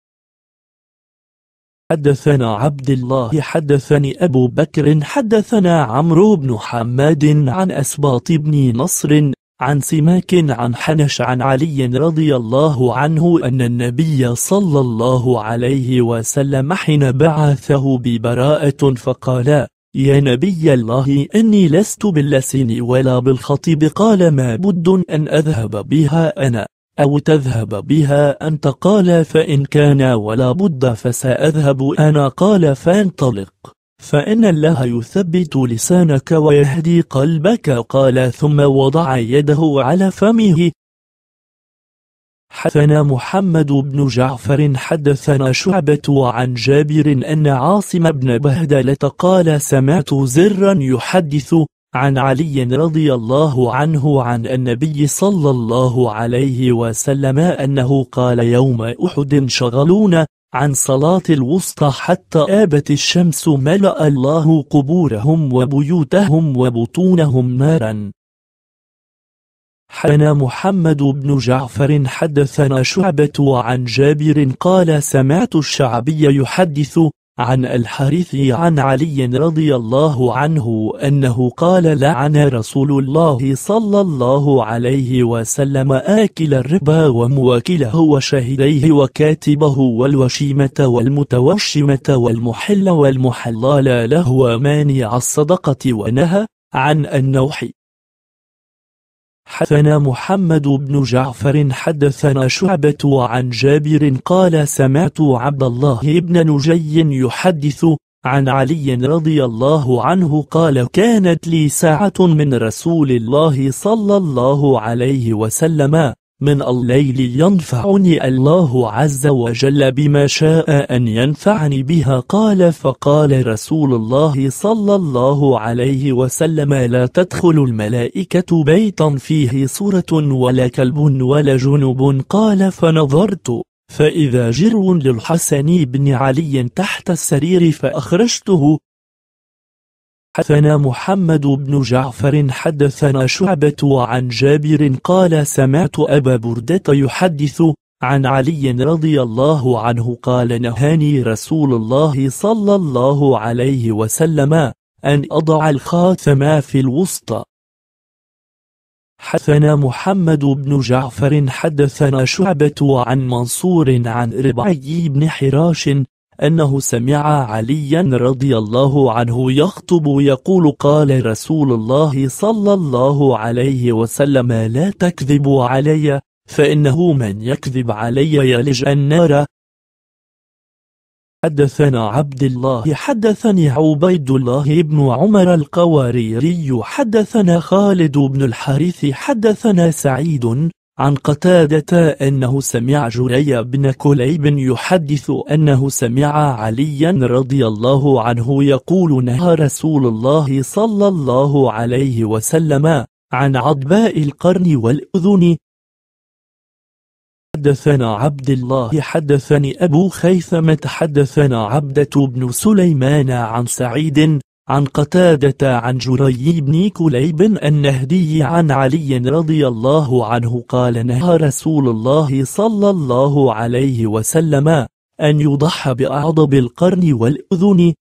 حدثنا عبد الله حدثني أبو بكر حدثنا عمرو بن حماد عن أسباط بن نصر عن سماك عن حنش عن علي رضي الله عنه أن النبي صلى الله عليه وسلم حين بعثه ببراءة فقال يا نبي الله إني لست باللسن ولا بالخطيب قال ما بد أن أذهب بها أنا أو تذهب بها أنت قال فإن كان ولا بد فسأذهب أنا قال فانطلق فإن الله يثبت لسانك ويهدي قلبك قال ثم وضع يده على فمه حدثنا محمد بن جعفر حدثنا شعبة عن جابر أن عاصم بن بهدلة قال سمعت زرا يحدث عن علي رضي الله عنه عن النبي صلى الله عليه وسلم أنه قال يوم أحد شغلون عن صلاة الوسطى حتى آبت الشمس ملأ الله قبورهم وبيوتهم وبطونهم نارا حدثنا محمد بن جعفر حدثنا شعبة عن جابر قال سمعت الشعبي يحدث عن الحارث عن علي رضي الله عنه أنه قال لعن رسول الله صلى الله عليه وسلم آكل الربا ومواكله وشهديه وكاتبه والوشيمة والمتوشمة والمحل والمحلال له ومانع الصدقة ونهى عن النوح حدثنا محمد بن جعفر حدثنا شعبة عن جابر قال سمعت عبد الله بن نجي يحدث عن علي رضي الله عنه قال كانت لي ساعة من رسول الله صلى الله عليه وسلم من الليل ينفعني الله عز وجل بما شاء أن ينفعني بها قال فقال رسول الله صلى الله عليه وسلم لا تدخل الملائكة بيتا فيه صورة ولا كلب ولا جنب قال فنظرت فإذا جر للحسن بن علي تحت السرير فأخرجته حدثنا محمد بن جعفر حدثنا شعبة عن جابر قال سمعت أبا بردة يحدث عن علي رضي الله عنه قال نهاني رسول الله صلى الله عليه وسلم أن أضع الخاتم في الوسطى حدثنا محمد بن جعفر حدثنا شعبة عن منصور عن ربعي بن حراش أنه سمع عليا رضي الله عنه يخطب يقول قال رسول الله صلى الله عليه وسلم لا تكذبوا علي فإنه من يكذب علي يلج النار حدثنا عبد الله حدثني عبيد الله بن عمر القواريري حدثنا خالد بن الحارث حدثنا سعيد عن قتادة أنه سمع جري بن كليب يحدث أنه سمع عليا رضي الله عنه يقول نهى رسول الله صلى الله عليه وسلم عن عضباء القرن والأذن حدثنا عبد الله حدثني أبو خيثمة حدثنا عبدة بن سليمان عن سعيد عن قتادة عن جري بن كليب النهدي عن علي رضي الله عنه قال نهى رسول الله صلى الله عليه وسلم أن يضحى بأعضب القرن والأذن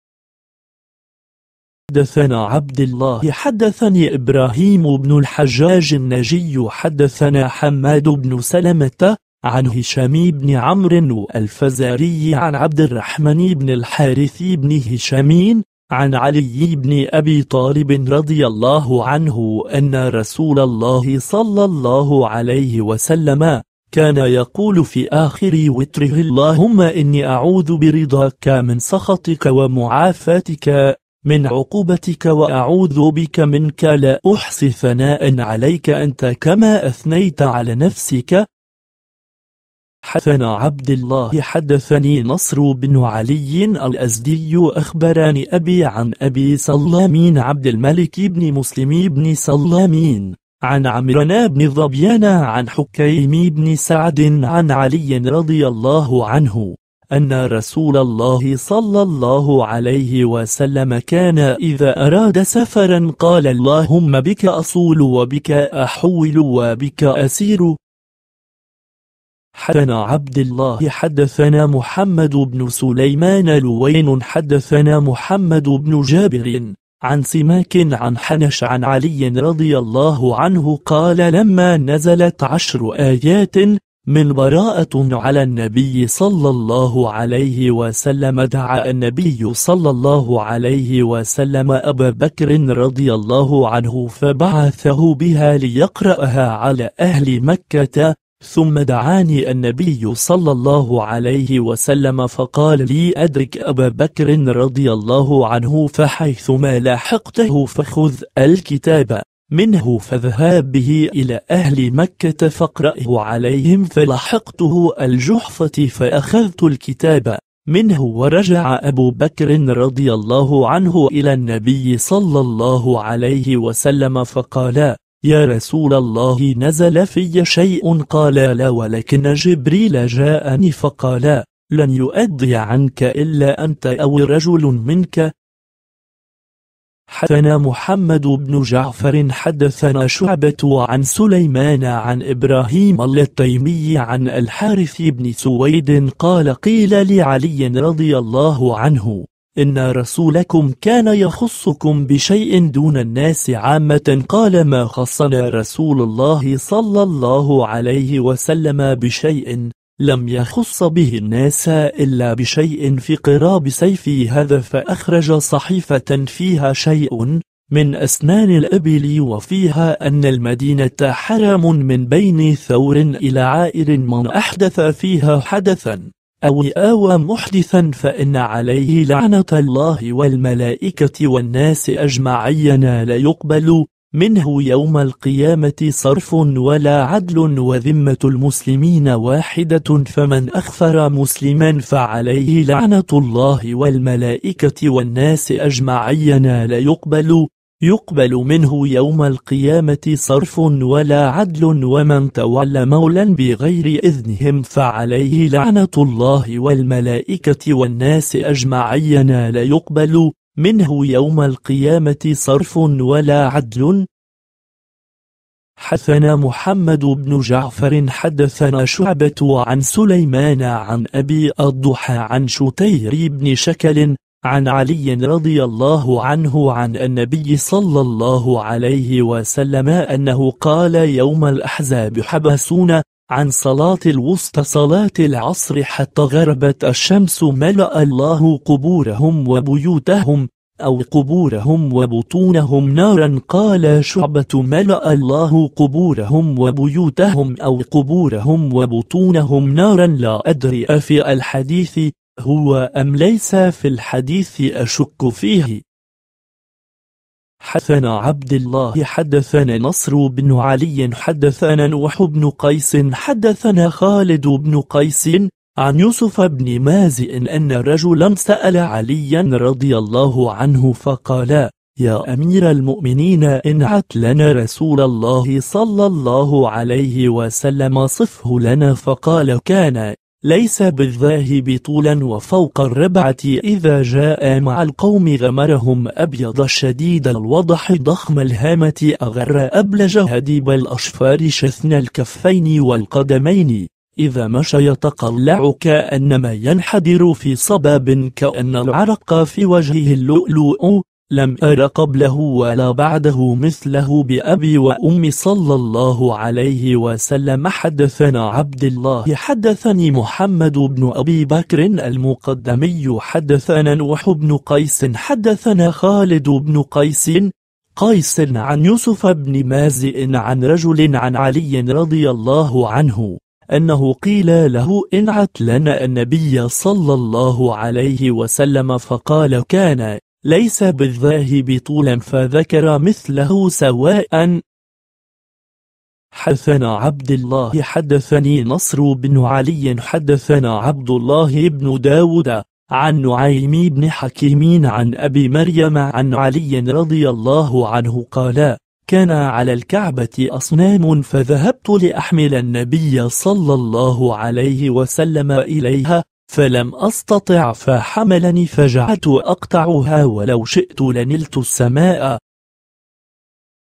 حدثنا عبد الله حدثني إبراهيم بن الحجاج النجي حدثنا حماد بن سلمة عن هشام بن عمرو الفزاري عن عبد الرحمن بن الحارث بن هشامين عن علي بن أبي طالب رضي الله عنه أن رسول الله صلى الله عليه وسلم كان يقول في آخر وتره اللهم إني أعوذ برضاك من سخطك ومعافاتك من عقوبتك وأعوذ بك منك لا أحصي ثناء عليك أنت كما أثنيت على نفسك حدثنا عبد الله حدثني نصر بن علي الأزدي أخبرني أبي عن أبي سلامين عبد الملك بن مسلم بن سلامين عن عمرنا بن ظبيان عن حكيم بن سعد عن علي رضي الله عنه أن رسول الله صلى الله عليه وسلم كان إذا أراد سفرا قال اللهم بك أصول وبك أحول وبك أسير حدثنا عبد الله حدثنا محمد بن سليمان لوين حدثنا محمد بن جابر عن سماك عن حنش عن علي رضي الله عنه قال لما نزلت عشر آيات من براءة على النبي صلى الله عليه وسلم دعا النبي صلى الله عليه وسلم أبا بكر رضي الله عنه فبعثه بها ليقرأها على أهل مكة ثم دعاني النبي صلى الله عليه وسلم فقال لي أدرك أبا بكر رضي الله عنه فحيثما لاحقته فخذ الكتاب منه فذهب به إلى أهل مكة فقرأه عليهم فلحقته الجحفة فأخذت الكتاب منه ورجع أبو بكر رضي الله عنه إلى النبي صلى الله عليه وسلم فقالا يا رسول الله نزل في شيء قال لا ولكن جبريل جاءني فقال لن يؤدي عنك إلا أنت أو رجل منك حدثنا محمد بن جعفر حدثنا شعبة عن سليمان عن إبراهيم التيمي عن الحارث بن سويد قال قيل لعلي رضي الله عنه إن رسولكم كان يخصكم بشيء دون الناس عامة قال ما خصنا رسول الله صلى الله عليه وسلم بشيء لم يخص به الناس إلا بشيء في قراب سيفي هذا فأخرج صحيفة فيها شيء من أسنان الأبل وفيها أن المدينة حرم من بين ثور إلى عائر من أحدث فيها حدثا أو آوى محدثا فإن عليه لعنة الله والملائكة والناس أجمعين لا يقبل منه يوم القيامة صرف ولا عدل وذمة المسلمين واحدة فمن أخفر مسلما فعليه لعنة الله والملائكة والناس أجمعين لا يقبل يقبل منه يوم القيامة صرف ولا عدل ومن تولى مولا بغير إذنهم فعليه لعنة الله والملائكة والناس أجمعين لا يقبل منه يوم القيامة صرف ولا عدل حثنا محمد بن جعفر حدثنا شعبة عن سليمان عن أبي الضحى عن شتير بن شكل عن علي رضي الله عنه عن النبي صلى الله عليه وسلم أنه قال يوم الأحزاب حبسونا عن صلاة الوسطى صلاة العصر حتى غربت الشمس ملأ الله قبورهم وبيوتهم أو قبورهم وبطونهم نارا قال شعبة ملأ الله قبورهم وبيوتهم أو قبورهم وبطونهم نارا لا أدري أفي الحديث هو أم ليس في الحديث أشك فيه حدثنا عبد الله حدثنا نصر بن علي حدثنا نوح بن قيس حدثنا خالد بن قيس عن يوسف بن مازئ أن رجلا سأل عليا رضي الله عنه فقال يا أمير المؤمنين إن لنا رسول الله صلى الله عليه وسلم صفه لنا فقال كان ليس بالذاهب طولا وفوق الربعة إذا جاء مع القوم غمرهم أبيض الشديد الوضح ضخم الهامة أغر أبلج هديب الأشفار شثن الكفين والقدمين إذا مشى يتقلع كأنما ينحدر في صباب كأن العرق في وجهه اللؤلؤ لم أر قبله ولا بعده مثله بأبي وأمي صلى الله عليه وسلم حدثنا عبد الله حدثني محمد بن أبي بكر المقدمي حدثنا نوح بن قيس حدثنا خالد بن قيس قيس عن يوسف بن مازئ عن رجل عن علي رضي الله عنه أنه قيل له انعت لنا النبي صلى الله عليه وسلم فقال كان ليس بالذاهب طولا فذكر مثله سواء حدثنا عبد الله حدثني نصر بن علي حدثنا عبد الله بن داود عن نعيم بن حكيم عن أبي مريم عن علي رضي الله عنه قال كان على الكعبة أصنام فذهبت لأحمل النبي صلى الله عليه وسلم إليها فلم أستطع فحملني فجعلت أقطعها ولو شئت لنلت السماء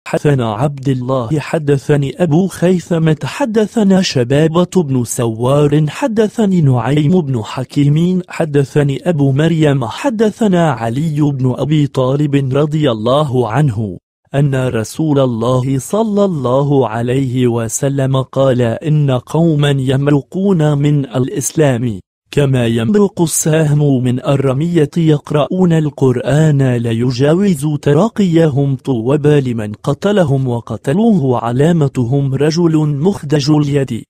حدثنا عبد الله حدثني أبو خيثمة حدثنا شبابة بن سوار حدثني نعيم بن حكيم حدثني أبو مريم حدثنا علي بن أبي طالب رضي الله عنه أن رسول الله صلى الله عليه وسلم قال إن قوما يمرقون من الإسلام كما يمرق السهم من الرمية يقرؤون القرآن لا يجاوز تراقيهم طوبى لمن قتلهم وقتلوه علامتهم رجل مخدج اليد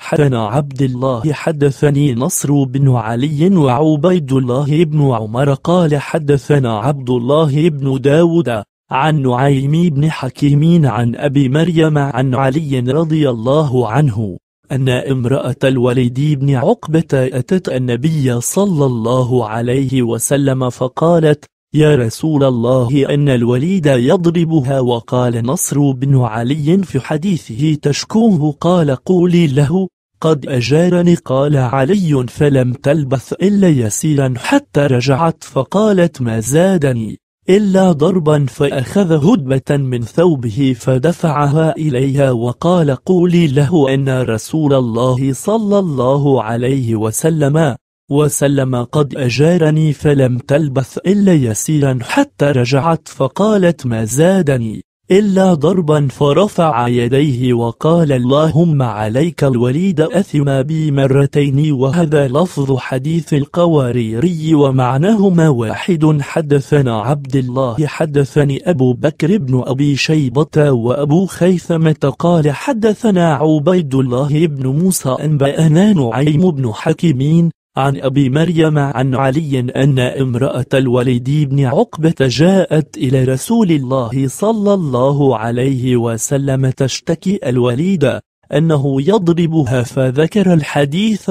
حدثنا عبد الله حدثني نصر بن علي وعبيد الله بن عمر قال حدثنا عبد الله بن داود عن نعيم بن حكيم عن أبي مريم عن علي رضي الله عنه أن امرأة الوليد بن عقبة أتت النبي صلى الله عليه وسلم فقالت يا رسول الله أن الوليد يضربها وقال نصر بن علي في حديثه تشكوه قال قولي له قد أجارني قال علي فلم تلبث إلا يسيرا حتى رجعت فقالت ما زادني إلا ضربا فأخذ هدبة من ثوبه فدفعها إليها وقال قولي له أن رسول الله صلى الله عليه وسلم وسلم قد أجارني فلم تلبث إلا يسيرا حتى رجعت فقالت ما زادني إلا ضربا فرفع يديه وقال اللهم عليك الوليد أثم بي مرتين وهذا لفظ حديث القواريري ومعناهما واحد حدثنا عبد الله حدثني أبو بكر بن أبي شيبة وأبو خيثمة قال حدثنا عبيد الله بن موسى أنبأنا نعيم بن حكيمين عن أبي مريم عن علي أن امرأة الوليد بن عقبة جاءت إلى رسول الله صلى الله عليه وسلم تشتكي الوليد أنه يضربها فذكر الحديث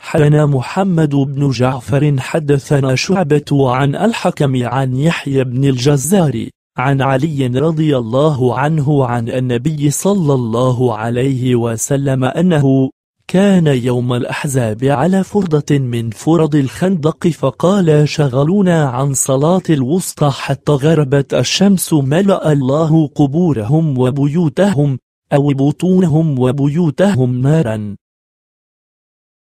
حدثنا محمد بن جعفر حدثنا شعبة عن الحكم عن يحيى بن الجزار عن علي رضي الله عنه عن النبي صلى الله عليه وسلم أنه كان يوم الأحزاب على فرضة من فرض الخندق فقال شغلونا عن صلاة الوسطى حتى غربت الشمس ملأ الله قبورهم وبيوتهم أو بطونهم وبيوتهم نارا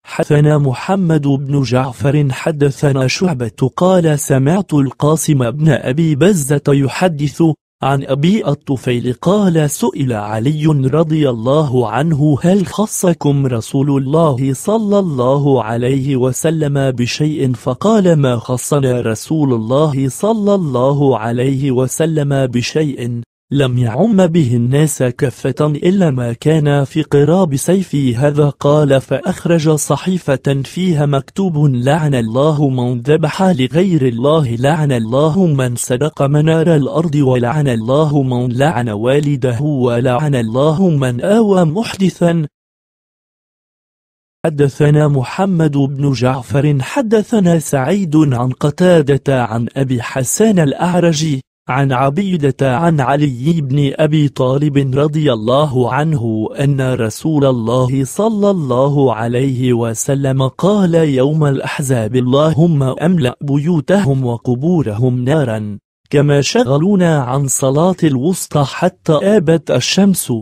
حدثنا محمد بن جعفر حدثنا شعبة قال سمعت القاسم بن أبي بزة يحدث عن أبي الطفيل قال سئل علي رضي الله عنه هل خصكم رسول الله صلى الله عليه وسلم بشيء فقال ما خصنا رسول الله صلى الله عليه وسلم بشيء لم يعم به الناس كفة إلا ما كان في قراب سيفي هذا قال فأخرج صحيفة فيها مكتوب لعن الله من ذبح لغير الله لعن الله من سرق منار الأرض ولعن الله من لعن والده ولعن الله من آوى محدثا حدثنا محمد بن جعفر حدثنا سعيد عن قتادة عن أبي حسان الأعرج عن عبيدة عن علي بن أبي طالب رضي الله عنه أن رسول الله صلى الله عليه وسلم قال يوم الأحزاب اللهم أملأ بيوتهم وقبورهم نارا كما شغلونا عن صلاة الوسطى حتى آبت الشمس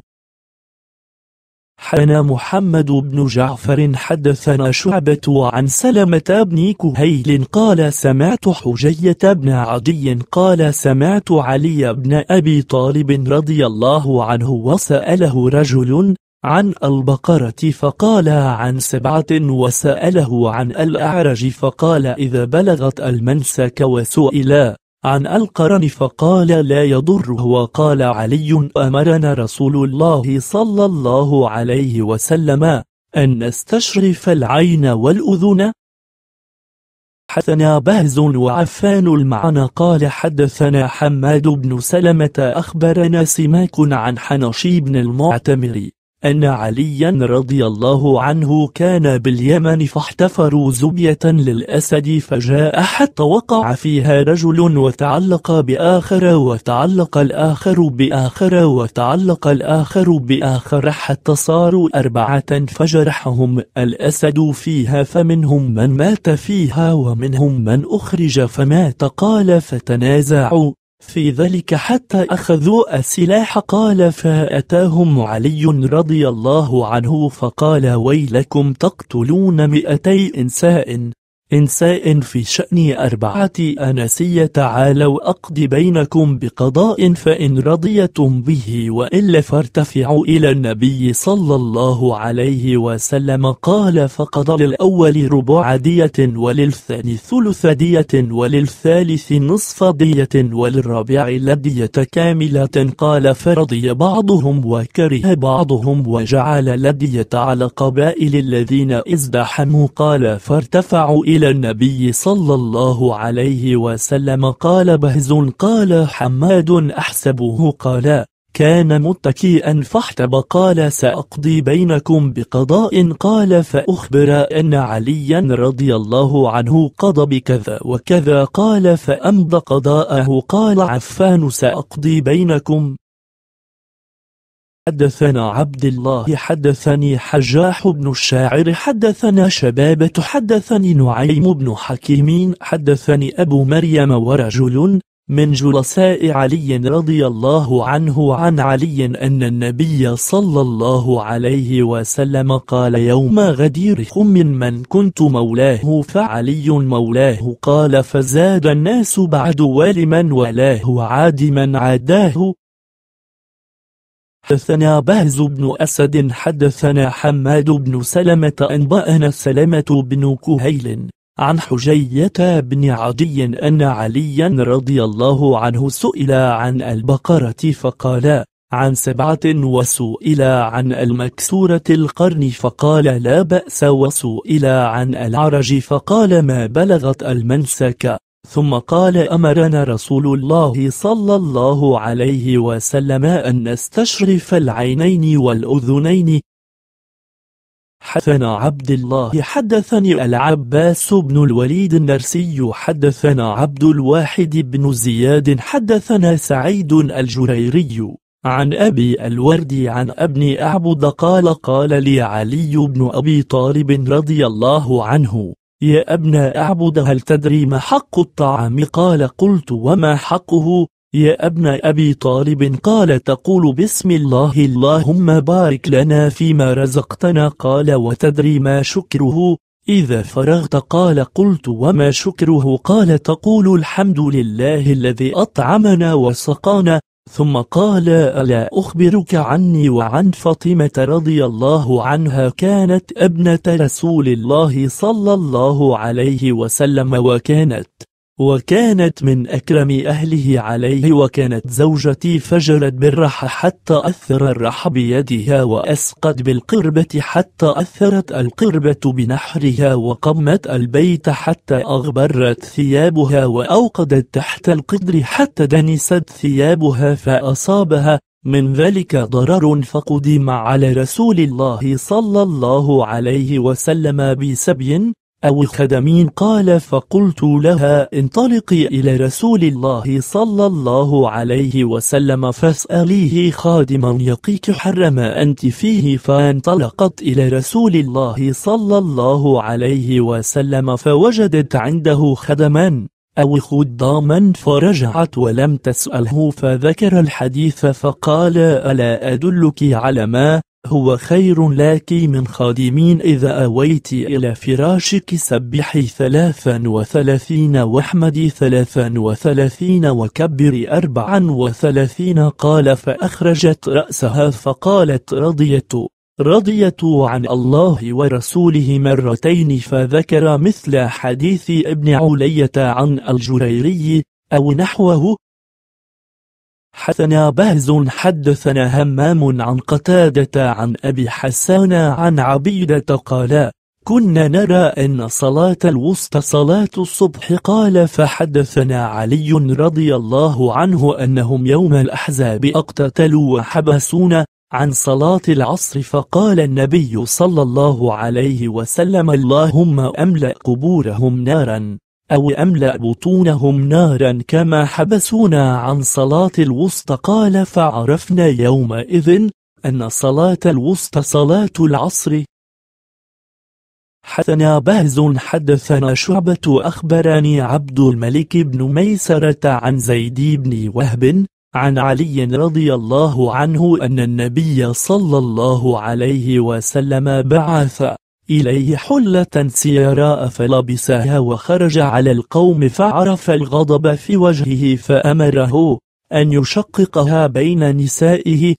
حنا محمد بن جعفر حدثنا شعبة عن سلمة بن كهيل قال سمعت حجية بن عدي قال سمعت علي بن أبي طالب رضي الله عنه وسأله رجل عن البقرة فقال عن سبعة وسأله عن الأعرج فقال إذا بلغت المنسك وسئلا عن القرن فقال لا يضره وقال علي أمرنا رسول الله صلى الله عليه وسلم أن نستشرف العين والأذن حدثنا بهز وعفان المعنى قال حدثنا حماد بن سلمة أخبرنا سماك عن حنشي بن المعتمر أن عليا رضي الله عنه كان باليمن فاحتفروا زبية للأسد فجاء حتى وقع فيها رجل وتعلق بآخر وتعلق الآخر بآخر وتعلق الآخر بآخر حتى صاروا أربعة فجرحهم الأسد فيها فمنهم من مات فيها ومنهم من أخرج فمات قال فتنازعوا في ذلك حتى أخذوا السلاح قال فأتاهم علي رضي الله عنه فقال ويلكم تقتلون مئتي إنساء إنساء في شأن أربعة أنسية تعالوا أقض بينكم بقضاء فإن رضيتم به وإلا فارتفعوا إلى النبي صلى الله عليه وسلم قال فقضى للأول ربع دية وللثاني ثلث دية وللثالث نصف دية وللرابع لدية كاملة قال فرضي بعضهم وكره بعضهم وجعل لدية على قبائل الذين ازدحموا قال فارتفعوا إلى إلى النبي صلى الله عليه وسلم قال بهز قال حماد أحسبه قال كان متكئا فاحتب قال سأقضي بينكم بقضاء قال فأخبر أن عليا رضي الله عنه قضى بكذا وكذا قال فأمضى قضاءه قال عفان سأقضي بينكم حدثنا عبد الله حدثني حجاح بن الشاعر حدثنا شبابة حدثني نعيم بن حكيم حدثني أبو مريم ورجل من جلساء علي رضي الله عنه عن علي أن النبي صلى الله عليه وسلم قال يوم غدير خم من كنت مولاه فعلي مولاه قال فزاد الناس بعد والما ولاه عادما من عاداه حدثنا بهز بن أسد حدثنا حماد بن سلمة أنبأنا سلمة بن كهيل عن حجية بن عدي أن عليا رضي الله عنه سئل عن البقرة فقال عن سبعة وسئل عن المكسورة القرن فقال لا بأس وسئل عن العرج فقال ما بلغت المنسك ثم قال أمرنا رسول الله صلى الله عليه وسلم أن نستشرف العينين والأذنين حدثنا عبد الله حدثني العباس بن الوليد النرسي حدثنا عبد الواحد بن زياد حدثنا سعيد الجريري عن أبي الورد عن ابن أعبد قال قال لي علي بن أبي طالب رضي الله عنه يا أبنى أعبد هل تدري ما حق الطعام قال قلت وما حقه يا أبنى أبي طالب قال تقول بسم الله اللهم بارك لنا فيما رزقتنا قال وتدري ما شكره إذا فرغت قال قلت وما شكره قال تقول الحمد لله الذي أطعمنا وسقانا ثم قال ألا أخبرك عني وعن فاطمة رضي الله عنها كانت ابنة رسول الله صلى الله عليه وسلم وكانت وكانت من أكرم أهله عليه وكانت زوجتي فجرت بالرح حتى أثر الرح بيدها وأسقت بالقربة حتى أثرت القربة بنحرها وقمت البيت حتى أغبرت ثيابها وأوقدت تحت القدر حتى دنست ثيابها فأصابها من ذلك ضرر فقدم على رسول الله صلى الله عليه وسلم بسبي أو الخدمين قال فقلت لها انطلقي إلى رسول الله صلى الله عليه وسلم فاسأليه خادما يقيك حر ما أنت فيه فانطلقت إلى رسول الله صلى الله عليه وسلم فوجدت عنده خدما أو خداما فرجعت ولم تسأله فذكر الحديث فقال ألا أدلك على ما هو خير لك من خادمين إذا أويت إلى فراشك سبحي ثلاثا وثلاثين واحمدي ثلاثا وثلاثين وكبري أربعا وثلاثين قال فأخرجت رأسها فقالت رضيت رضيت عن الله ورسوله مرتين فذكر مثل حديث ابن علية عن الجريري أو نحوه حدثنا بهز حدثنا همام عن قتادة عن أبي حسان عن عبيدة قال كنا نرى أن صلاة الوسطى صلاة الصبح قال فحدثنا علي رضي الله عنه أنهم يوم الأحزاب اقتتلوا وحبسونا عن صلاة العصر فقال النبي صلى الله عليه وسلم اللهم أملأ قبورهم نارا أو أملأ بطونهم نارا كما حبسونا عن صلاة الوسطى قال فعرفنا يومئذ أن صلاة الوسطى صلاة العصر حدثنا بهز حدثنا شعبة أخبرني عبد الملك بن ميسرة عن زيد بن وهب عن علي رضي الله عنه أن النبي صلى الله عليه وسلم بعث إليه حلة سيراء فلبسها وخرج على القوم فعرف الغضب في وجهه فأمره أن يشققها بين نسائه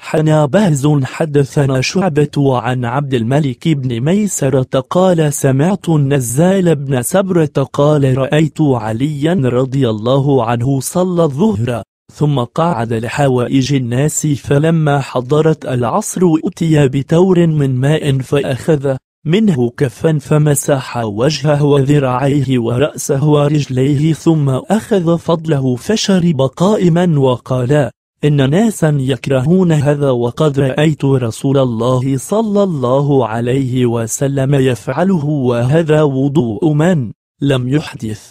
حنا بهز حدثنا شعبة عن عبد الملك بن ميسرة قال سمعت النزال بن سبرة قال رأيت عليا رضي الله عنه صلى الظهر ثم قعد لحوائج الناس فلما حضرت العصر أتي بتور من ماء فأخذ منه كفا فمسح وجهه وذراعيه ورأسه ورجليه ثم أخذ فضله فشرب قائما وقال إن ناسا يكرهون هذا وقد رأيت رسول الله صلى الله عليه وسلم يفعله وهذا وضوء من لم يحدث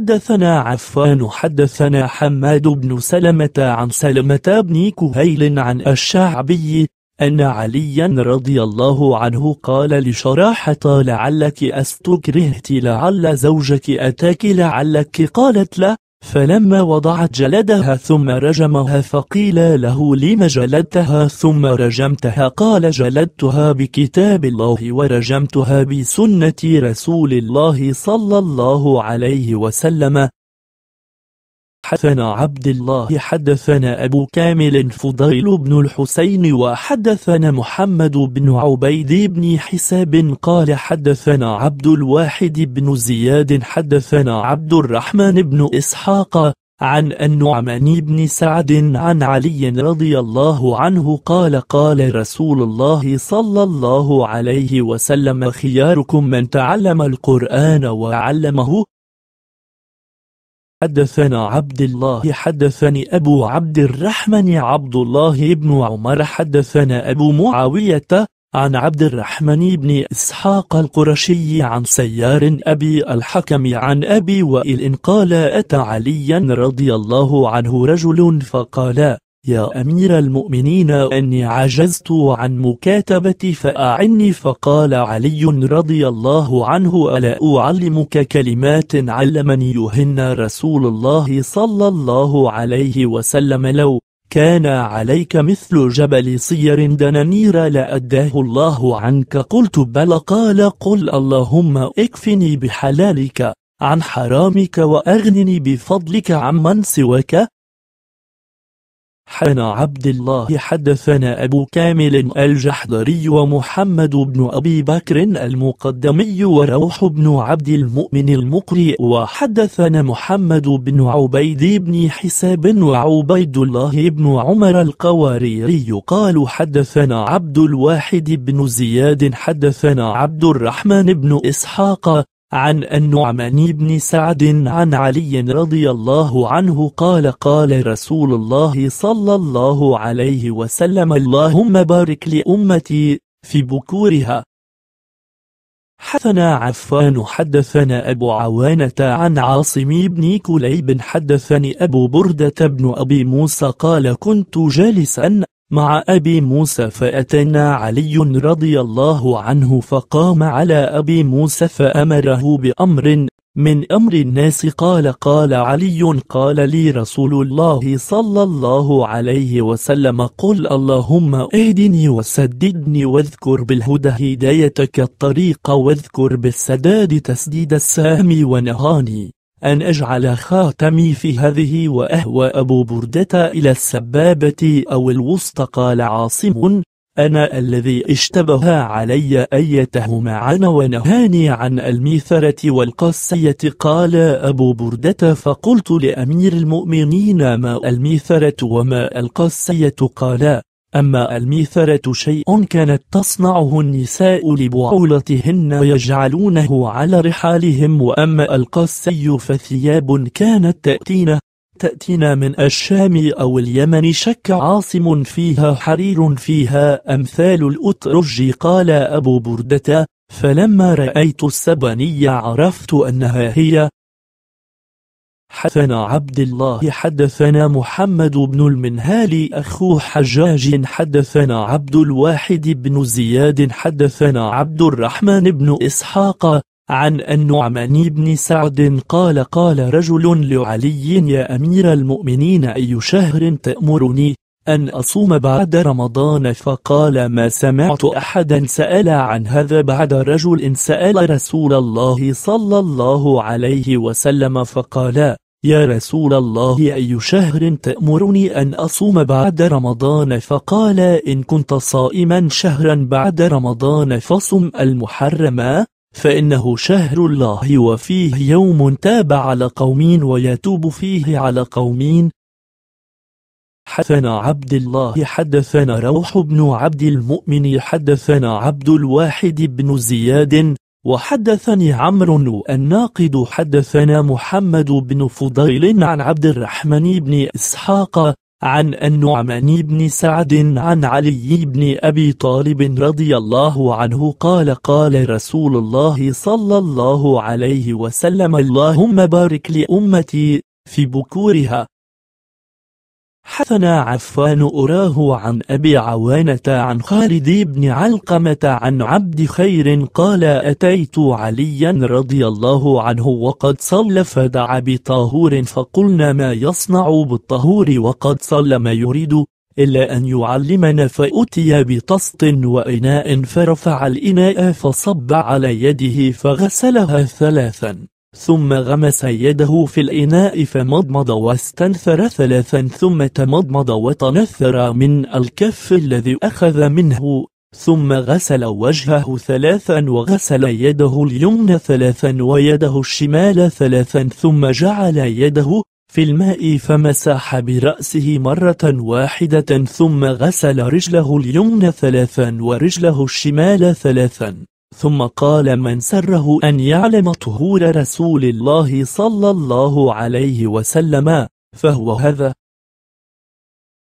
حدثنا عفان حدثنا حماد بن سلمة عن سلمة بن كهيل عن الشعبي أن عليا رضي الله عنه قال لشراحة لعلك أستكرهت لعل زوجك أتاك لعلك قالت لا فلما وضعت جلدها ثم رجمها فقيل له لم جلدتها ثم رجمتها قال جلدتها بكتاب الله ورجمتها بسنة رسول الله صلى الله عليه وسلم حدثنا عبد الله حدثنا أبو كامل فضيل بن الحسين وحدثنا محمد بن عبيد بن حساب قال حدثنا عبد الواحد بن زياد حدثنا عبد الرحمن بن إسحاق عن النعمان بن سعد عن علي رضي الله عنه قال قال رسول الله صلى الله عليه وسلم خياركم من تعلم القرآن وعلمه حدثنا عبد الله حدثني أبو عبد الرحمن عبد الله بن عمر حدثنا أبو معاوية عن عبد الرحمن بن إسحاق القرشي عن سيار أبي الحكم عن أبي وائل قال أتى عليا رضي الله عنه رجل فقال يا أمير المؤمنين أني عجزت عن مكاتبتي فأعني فقال علي رضي الله عنه ألا أعلمك كلمات علمني يهن رسول الله صلى الله عليه وسلم لو كان عليك مثل جبل صير دنانير لأداه الله عنك قلت بل قال قل اللهم اكفني بحلالك عن حرامك وأغنني بفضلك عمن سواك حدثنا عبد الله حدثنا أبو كامل الجحدري ومحمد بن أبي بكر المقدمي وروح بن عبد المؤمن المقري وحدثنا محمد بن عبيد بن حساب وعبيد الله بن عمر القواريري قالوا حدثنا عبد الواحد بن زياد حدثنا عبد الرحمن بن إسحاق عن النعمان بن سعد عن علي رضي الله عنه قال قال رسول الله صلى الله عليه وسلم اللهم بارك لأمتي في بكورها حدثنا عفان حدثنا أبو عوانة عن عاصم بن كليب حدثني أبو بردة بن أبي موسى قال كنت جالسا مع أبي موسى فأتنا علي رضي الله عنه فقام على أبي موسى فأمره بأمر من أمر الناس قال قال علي قال لي رسول الله صلى الله عليه وسلم قل اللهم اهدني وسددني واذكر بالهدى هدايتك الطريق واذكر بالسداد تسديد السام ونهاني أن أجعل خاتمي في هذه وأهوى أبو بردة إلى السبابة أو الوسطى قال عاصم أنا الذي اشتبه علي أيتهما عن ونهاني عن الميثرة والقصية قال أبو بردة فقلت لأمير المؤمنين ما الميثرة وما القصية قال أما الميثرة شيء كانت تصنعه النساء لبعولتهن ويجعلونه على رحالهم وأما القسي فثياب كانت تأتينا تأتينا من الشام أو اليمن شك عاصم فيها حرير فيها أمثال الأترج قال أبو بردة فلما رأيت السبني عرفت أنها هي حدثنا عبد الله حدثنا محمد بن المنهال أخو حجاج حدثنا عبد الواحد بن زياد حدثنا عبد الرحمن بن إسحاق عن النعمان بن سعد قال قال رجل لعلي يا أمير المؤمنين أي شهر تأمرني أن أصوم بعد رمضان فقال ما سمعت أحدا سأل عن هذا بعد رجل سأل رسول الله صلى الله عليه وسلم فقال يا رسول الله أي شهر تأمرني أن أصوم بعد رمضان فقال إن كنت صائما شهرا بعد رمضان فصم المحرم فإنه شهر الله وفيه يوم تاب على قوم ويتوب فيه على قوم حدثنا عبد الله حدثنا روح بن عبد المؤمن حدثنا عبد الواحد بن زياد وحدثني عمرو الناقد حدثنا محمد بن فضيل عن عبد الرحمن بن إسحاق عن النعمان بن سعد عن علي بن أبي طالب رضي الله عنه قال قال رسول الله صلى الله عليه وسلم اللهم بارك لأمتي في بكورها حثنا عفان أراه عن أبي عوانة عن خالد بن علقمة عن عبد خير قال أتيت عليا رضي الله عنه وقد صلى فدعا بطهور فقلنا ما يصنع بالطهور وقد صلى ما يريد إلا أن يعلمنا فأتي بطست وإناء فرفع الإناء فصب على يده فغسلها ثلاثا ثم غمس يده في الإناء فمضمض واستنثر ثلاثا ثم تمضمض وتنثر من الكف الذي أخذ منه ثم غسل وجهه ثلاثا وغسل يده اليمنى ثلاثا ويده الشمال ثلاثا ثم جعل يده في الماء فمسح برأسه مرة واحدة ثم غسل رجله اليمنى ثلاثا ورجله الشمال ثلاثا ثم قال من سره أن يعلم طهور رسول الله صلى الله عليه وسلم فهو هذا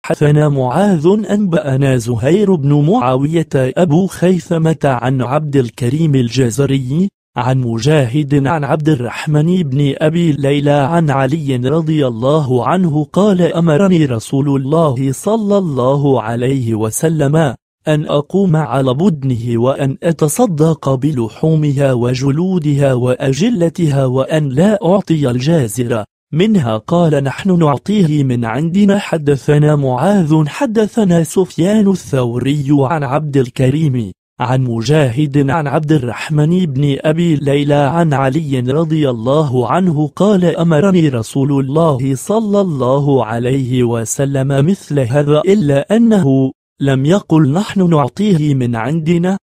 حثنا معاذ أنبأنا زهير بن معاوية أبو خيثمة عن عبد الكريم الجزري عن مجاهد عن عبد الرحمن بن أبي ليلى عن علي رضي الله عنه قال أمرني رسول الله صلى الله عليه وسلم أن أقوم على بدنه وأن أتصدق بلحومها وجلودها وأجلتها وأن لا أعطي الجازرة منها قال نحن نعطيه من عندنا حدثنا معاذ حدثنا سفيان الثوري عن عبد الكريم عن مجاهد عن عبد الرحمن بن أبي ليلى عن علي رضي الله عنه قال أمرني رسول الله صلى الله عليه وسلم مثل هذا إلا أنه لم يقل نحن نعطيه من عندنا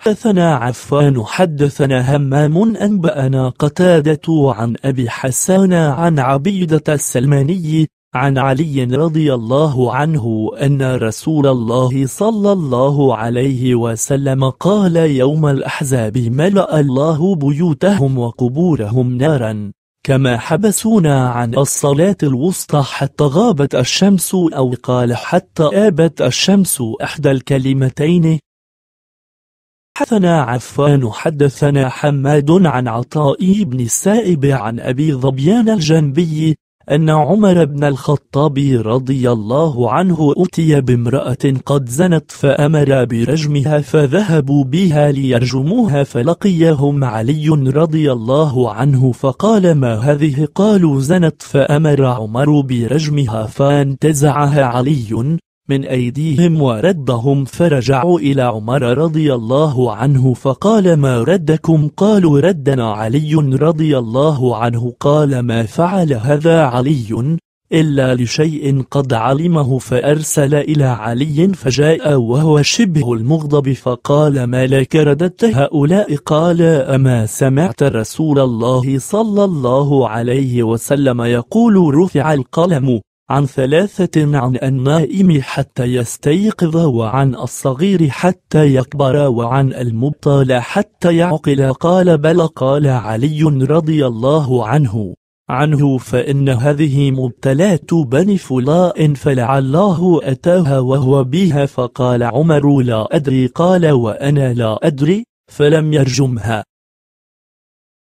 حدثنا عفان حدثنا همام أنبأنا قتادة عن أبي حسان عن عبيدة السلماني عن علي رضي الله عنه أن رسول الله صلى الله عليه وسلم قال يوم الأحزاب ملأ الله بيوتهم وقبورهم نارا كما حبسونا عن الصلاة الوسطى حتى غابت الشمس أو قال حتى آبت الشمس إحدى الكلمتين حدثنا عفان حدثنا حماد عن عطاء بن السائب عن أبي ظبيان الجنبي أن عمر بن الخطاب رضي الله عنه أتي بامرأة قد زنت فأمر برجمها فذهبوا بها ليرجموها فلقيهم علي رضي الله عنه فقال ما هذه قالوا زنت فأمر عمر برجمها فانتزعها علي من أيديهم وردهم فرجعوا إلى عمر رضي الله عنه فقال ما ردكم قالوا ردنا علي رضي الله عنه قال ما فعل هذا علي إلا لشيء قد علمه فأرسل إلى علي فجاء وهو شبه المغضب فقال ما لك رددت هؤلاء قال أما سمعت رسول الله صلى الله عليه وسلم يقول رفع القلم عن ثلاثة عن النائم حتى يستيقظ وعن الصغير حتى يكبر وعن المبطل حتى يعقل قال بل قال علي رضي الله عنه عنه فإن هذه مبتلات بني فلاء فلعله أتاها وهو بها فقال عمر لا أدري قال وأنا لا أدري فلم يرجمها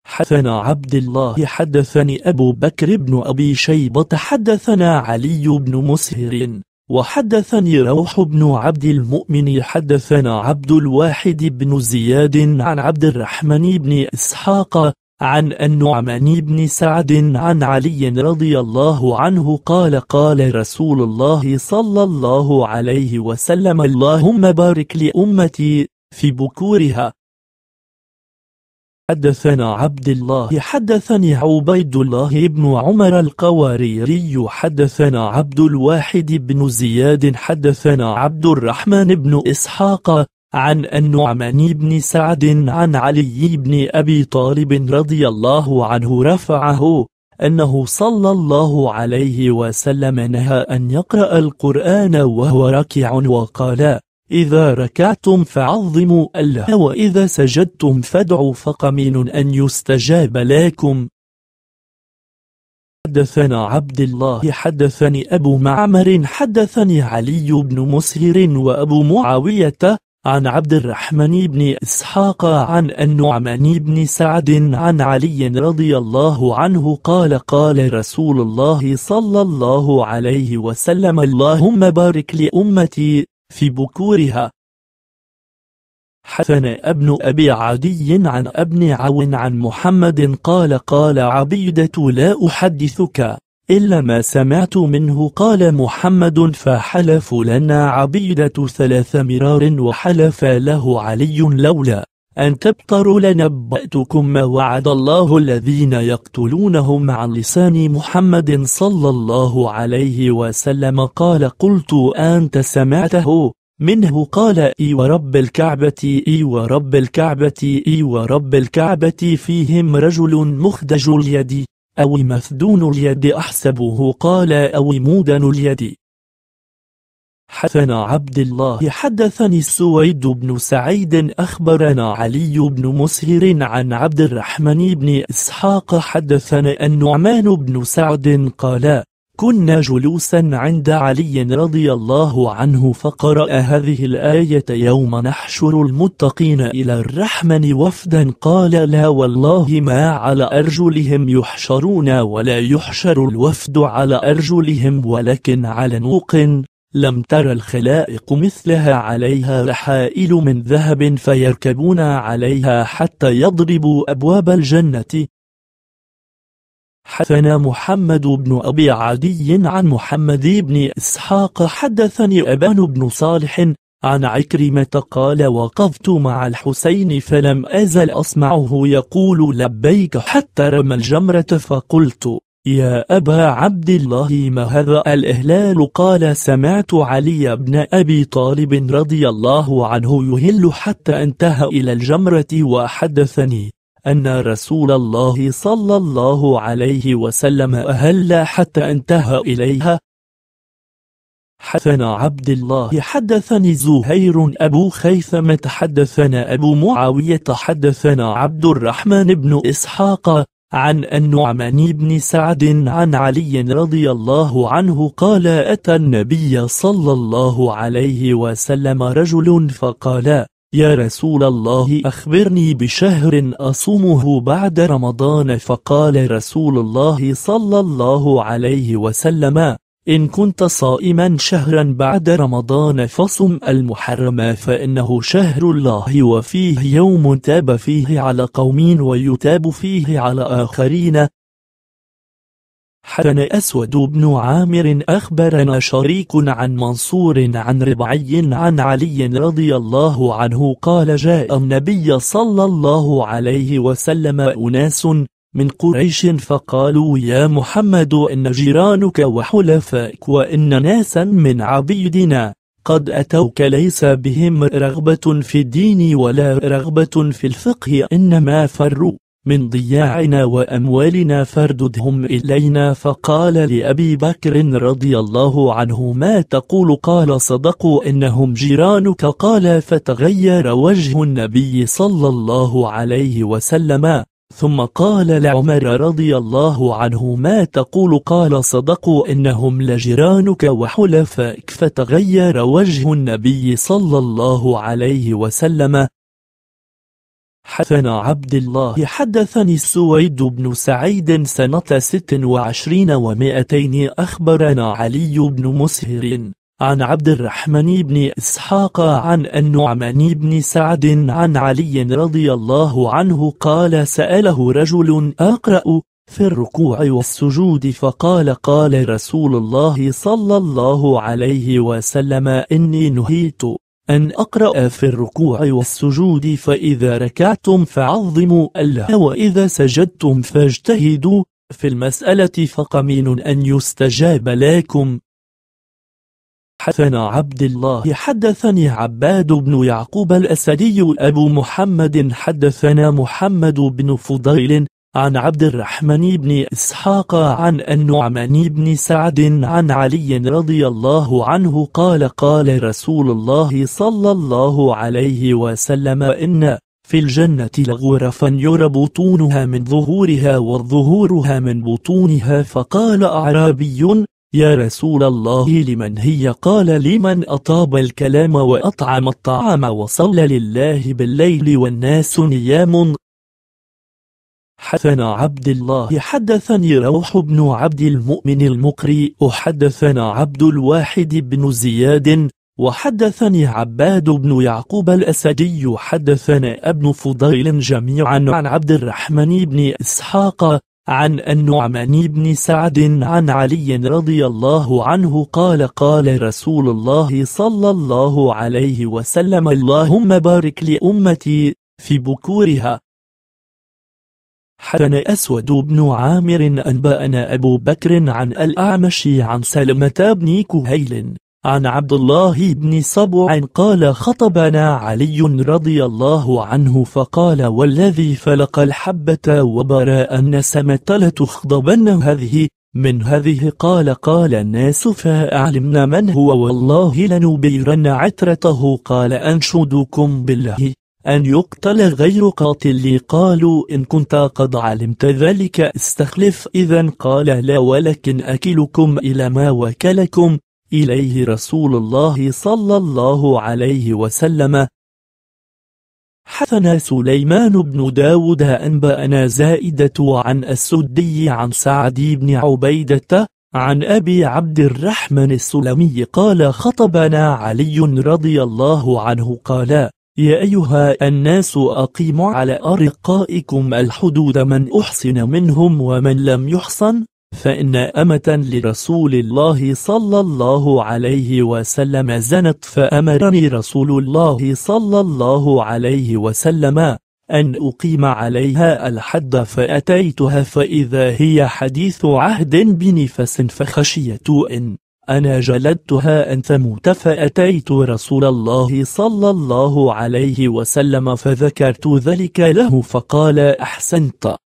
حدثنا عبد الله حدثني أبو بكر بن أبي شيبة حدثنا علي بن مسهر وحدثني روح بن عبد المؤمن حدثنا عبد الواحد بن زياد عن عبد الرحمن بن إسحاق عن النعمان بن سعد عن علي رضي الله عنه قال قال رسول الله صلى الله عليه وسلم اللهم بارك لأمتي في بكورها حدثنا عبد الله حدثني عبيد الله بن عمر القواريري حدثنا عبد الواحد بن زياد حدثنا عبد الرحمن بن إسحاق عن النعمان بن سعد عن علي بن أبي طالب رضي الله عنه رفعه أنه صلى الله عليه وسلم نهى أن يقرأ القرآن وهو ركع وقال إذا ركعتم فعظموا الله وإذا سجدتم فادعوا فقمين أن يستجاب لكم حدثنا عبد الله حدثني أبو معمر حدثني علي بن مسهر وأبو معاوية عن عبد الرحمن بن إسحاق عن النعمان بن سعد عن علي رضي الله عنه قال قال رسول الله صلى الله عليه وسلم اللهم بارك لأمتي في بكورها حسن ابن أبي عدي عن ابن عون عن محمد قال قال عبيدة لا أحدثك إلا ما سمعت منه قال محمد فحلف لنا عبيدة ثلاث مرار وحلف له علي لولا أن تبطروا لنبأتكم ما وعد الله الذين يقتلونهم عن لسان محمد صلى الله عليه وسلم قال قلت أنت سمعته منه قال إي ورب الكعبة إي ورب الكعبة إي ورب الكعبة فيهم رجل مخدج اليد أو مفدون اليد أحسبه قال أو مودن اليد حدثنا عبد الله حدثني السويد بن سعيد أخبرنا علي بن مسهر عن عبد الرحمن بن إسحاق حدثنا النعمان بن سعد قال كنا جلوسا عند علي رضي الله عنه فقرأ هذه الآية يوم نحشر المتقين إلى الرحمن وفدا قال لا والله ما على أرجلهم يحشرون ولا يحشر الوفد على أرجلهم ولكن على نوق لم تر الخلائق مثلها عليها رحائل من ذهب فيركبون عليها حتى يضربوا أبواب الجنة حدثنا محمد بن أبي عدي عن محمد بن إسحاق حدثني أبان بن صالح عن عكرمة قال وقفت مع الحسين فلم أزل أسمعه يقول لبيك حتى رمى الجمرة فقلت يا أبا عبد الله ما هذا الإهلال قال سمعت علي بن أبي طالب رضي الله عنه يهل حتى انتهى إلى الجمرة وحدثني أن رسول الله صلى الله عليه وسلم أهل حتى انتهى إليها حدثنا عبد الله حدثني زهير أبو خيثمة حدثنا أبو معاوية حدثنا عبد الرحمن بن إسحاق عن النعمان بن سعد عن علي رضي الله عنه قال أتى النبي صلى الله عليه وسلم رجل فقال يا رسول الله أخبرني بشهر أصومه بعد رمضان فقال رسول الله صلى الله عليه وسلم إن كنت صائما شهرا بعد رمضان فصم المحرم فإنه شهر الله وفيه يوم تاب فيه على قوم ويتاب فيه على آخرين حرن أسود بن عامر أخبرنا شريك عن منصور عن ربعي عن علي رضي الله عنه قال جاء النبي صلى الله عليه وسلم أناس من قريش فقالوا يا محمد إن جيرانك وحلفائك وإن ناسا من عبيدنا قد أتوك ليس بهم رغبة في الدين ولا رغبة في الفقه إنما فروا من ضياعنا وأموالنا فرددهم إلينا فقال لأبي بكر رضي الله عنه ما تقول قال صدقوا إنهم جيرانك قال فتغير وجه النبي صلى الله عليه وسلم ثم قال لعمر رضي الله عنه ما تقول قال صدقوا إنهم لجيرانك وحلفائك فتغير وجه النبي صلى الله عليه وسلم حدثنا عبد الله حدثني السويد بن سعيد سنة ست وعشرين ومائتين أخبرنا علي بن مسهر عن عبد الرحمن بن إسحاق عن النعمان بن سعد عن علي رضي الله عنه قال سأله رجل أقرأ في الركوع والسجود فقال قال رسول الله صلى الله عليه وسلم إني نهيت أن أقرأ في الركوع والسجود فإذا ركعتم فعظموا الله وإذا سجدتم فاجتهدوا في المسألة فقمين أن يستجاب لكم حدثنا عبد الله حدثني عباد بن يعقوب الأسدي أبو محمد حدثنا محمد بن فضيل عن عبد الرحمن بن إسحاق عن النعمان بن سعد عن علي رضي الله عنه قال قال رسول الله صلى الله عليه وسلم إن في الجنة لغرفا يرى بطونها من ظهورها وظهورها من بطونها فقال أعرابي يا رسول الله لمن هي قال لمن أطاب الكلام وأطعم الطعام وصلى لله بالليل والناس نيام حدثنا عبد الله حدثني روح بن عبد المؤمن المقري وحدثنا عبد الواحد بن زياد وحدثني عباد بن يعقوب الأسدي حدثنا ابن فضيل جميعا عن عبد الرحمن بن إسحاق عن النعمان بن سعد عن علي رضي الله عنه قال قال رسول الله صلى الله عليه وسلم اللهم بارك لأمتي في بكورها حدن أسود بن عامر أنبأنا أبو بكر عن الأعمش عن سلمة بن كهيل عن عبد الله بن صبع قال خطبنا علي رضي الله عنه فقال والذي فلق الحبة وبرى النسمة لتخضبن هذه من هذه قال قال الناس فأعلمنا من هو والله لنبيرن عترته قال أنشدكم بالله أن يقتل غير قاتل قالوا إن كنت قد علمت ذلك استخلف إذا قال لا ولكن أكلكم إلى ما وكلكم إليه رسول الله صلى الله عليه وسلم حثنا سليمان بن داود أنبأنا زائدة عن السدي عن سعد بن عبيدة عن أبي عبد الرحمن السلمي قال خطبنا علي رضي الله عنه قال يا أيها الناس أقيموا على أرقائكم الحدود من أحسن منهم ومن لم يحصن فإن أمة لرسول الله صلى الله عليه وسلم زنت فأمرني رسول الله صلى الله عليه وسلم أن أقيم عليها الحد فأتيتها فإذا هي حديث عهد بنفس فخشيت إن أنا جلدتها أن تموت فأتيت رسول الله صلى الله عليه وسلم فذكرت ذلك له فقال أحسنت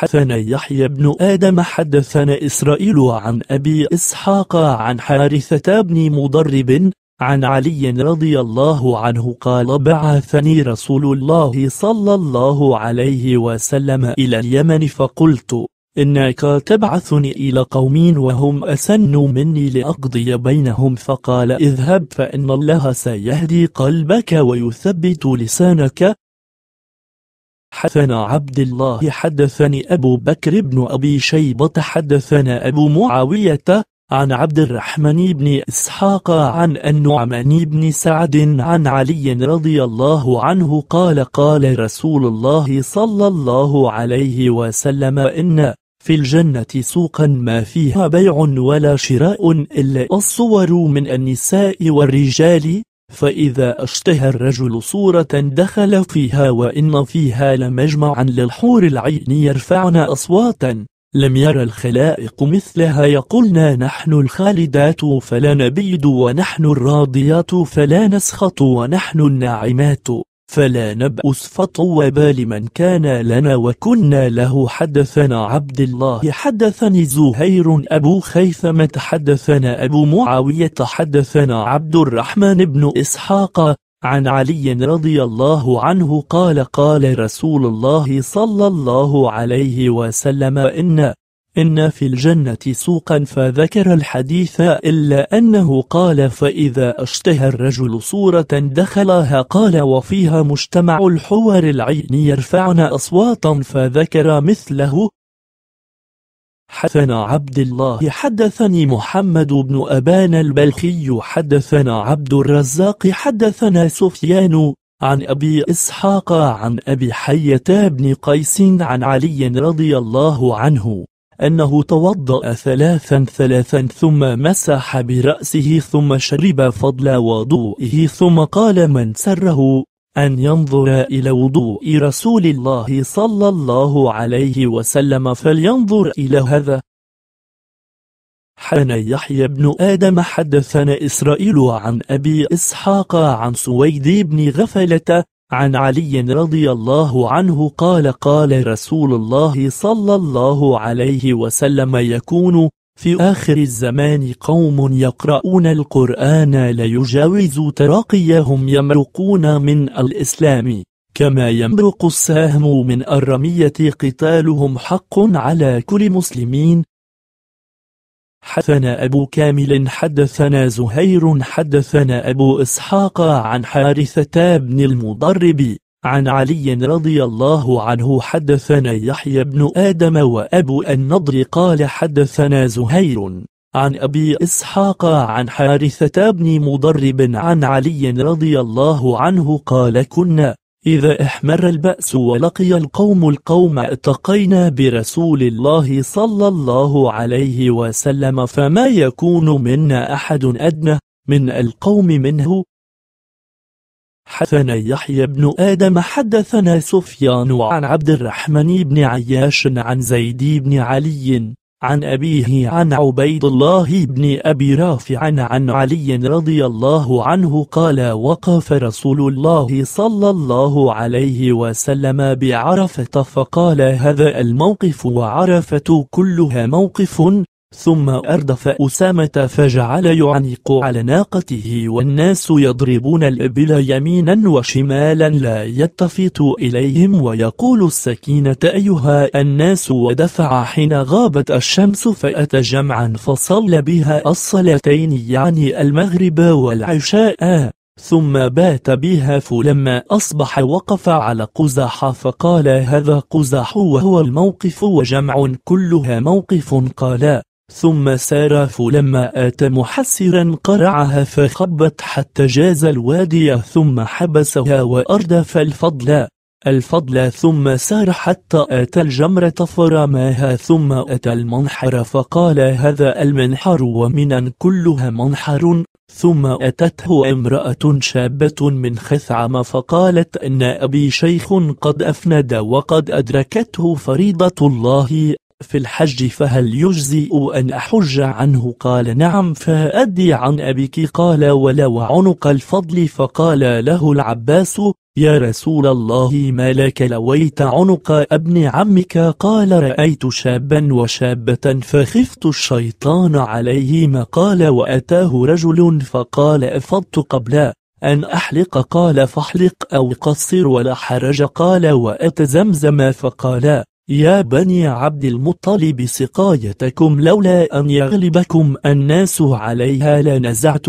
حدثنا يحيى بن آدم حدثنا إسرائيل عن أبي إسحاق عن حارثة بن مضرب عن علي رضي الله عنه قال بعثني رسول الله صلى الله عليه وسلم إلى اليمن فقلت إنك تبعثني إلى قوم وهم أسن مني لأقضي بينهم فقال اذهب فإن الله سيهدي قلبك ويثبت لسانك حدثنا عبد الله حدثني أبو بكر بن أبي شيبة حدثنا أبو معاوية عن عبد الرحمن بن إسحاق عن النعمان بن سعد عن علي رضي الله عنه قال قال رسول الله صلى الله عليه وسلم إن في الجنة سوقا ما فيها بيع ولا شراء إلا الصور من النساء والرجال فإذا اشتهى الرجل صورة دخل فيها وإن فيها لمجمعا للحور العين يرفعن أصواتا لم ير الخلائق مثلها يقولنا نحن الخالدات فلا نبيد ونحن الراضيات فلا نسخط ونحن الناعمات فلا نبأس فطوبى لمن كان لنا وكنا له حدثنا عبد الله حدثني زهير أبو خيثمة حدثنا أبو معاوية حدثنا عبد الرحمن بن إسحاق عن علي رضي الله عنه قال قال رسول الله صلى الله عليه وسلم إن إن في الجنة سوقا فذكر الحديث إلا أنه قال فإذا اشتهى الرجل صورة دخلها قال وفيها مجتمع الحور العين يرفعن أصواتا فذكر مثله حدثنا عبد الله حدثني محمد بن أبان البلخي حدثنا عبد الرزاق حدثنا سفيان عن أبي إسحاق عن أبي حية بن قيس عن علي رضي الله عنه أنه توضأ ثلاثا ثلاثا ثم مسح برأسه ثم شرب فضل وضوئه ثم قال من سره أن ينظر إلى وضوء رسول الله صلى الله عليه وسلم فلينظر إلى هذا حان يحيى بن آدم حدثنا إسرائيل عن أبي إسحاق عن سويد بن غفلة عن علي رضي الله عنه قال قال رسول الله صلى الله عليه وسلم يكون في آخر الزمان قوم يقرؤون القرآن لا يجاوز تراقيهم يمرقون من الإسلام كما يمرق السهم من الرمية قتالهم حق على كل مسلمين حدثنا أبو كامل حدثنا زهير حدثنا أبو إسحاق عن حارثة بن المضرب عن علي رضي الله عنه حدثنا يحيى بن آدم وأبو النضر قال حدثنا زهير عن أبي إسحاق عن حارثة بن مضرب عن علي رضي الله عنه قال كنا إذا أحمر البأس ولقي القوم القوم اتقينا برسول الله صلى الله عليه وسلم فما يكون منا أحد أدنى من القوم منه حدثنا يحيى بن آدم حدثنا سفيان عن عبد الرحمن بن عياش عن زيد بن علي عن أبيه عن عبيد الله بن أبي رافع عن علي رضي الله عنه قال وقف رسول الله صلى الله عليه وسلم بعرفة فقال هذا الموقف وعرفة كلها موقف ثم أردف أسامة فجعل يعنق على ناقته والناس يضربون الإبل يمينا وشمالا لا يلتفت إليهم ويقول السكينة أيها الناس ودفع حين غابت الشمس فأتى جمعا فصل بها الصلاتين يعني المغرب والعشاء ثم بات بها فلما أصبح وقف على قزح فقال هذا قزح وهو الموقف وجمع كلها موقف قال ثم سار فلما آت محسرا قرعها فخبت حتى جاز الوادي ثم حبسها وأردف الفضل الفضل ثم سار حتى أتى الجمرة فرماها ثم أتى المنحر فقال هذا المنحر ومنا كلها منحر ثم أتته امرأة شابة من خثعم فقالت إن أبي شيخ قد أفند وقد أدركته فريضة الله في الحج فهل يجزئ أن أحج عنه قال نعم فأدي عن أبيك قال ولا وعنق الفضل فقال له العباس يا رسول الله ما لك لويت عنق ابن عمك قال رأيت شابا وشابة فخفت الشيطان عليهما قال وأتاه رجل فقال أفضت قبل أن أحلق قال فاحلق أو قصر ولا حرج قال وأتزمزم فقال يا بني عبد المطلب سقايتكم لولا أن يغلبكم الناس عليها لنزعت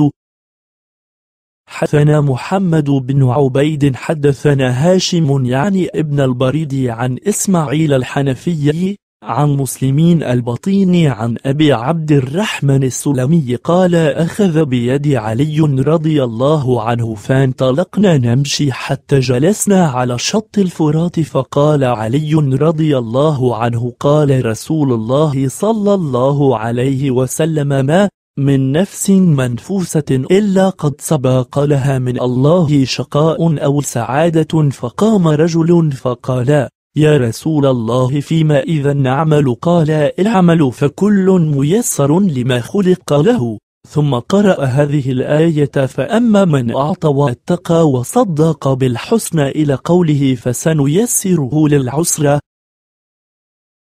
حدثنا محمد بن عبيد حدثنا هاشم يعني ابن البريد عن إسماعيل الحنفي عن مسلمين البطين عن أبي عبد الرحمن السلمي قال أخذ بيد علي رضي الله عنه فانطلقنا نمشي حتى جلسنا على شط الفرات فقال علي رضي الله عنه قال رسول الله صلى الله عليه وسلم ما من نفس منفوسة إلا قد سبق لها من الله شقاء أو سعادة فقام رجل فقال يا رسول الله فيما إذا نعمل قال العمل فكل ميسر لما خلق له ثم قرأ هذه الآية فأما من أعطى واتقى وصدق بالحسنى إلى قوله فسنيسره للعسرة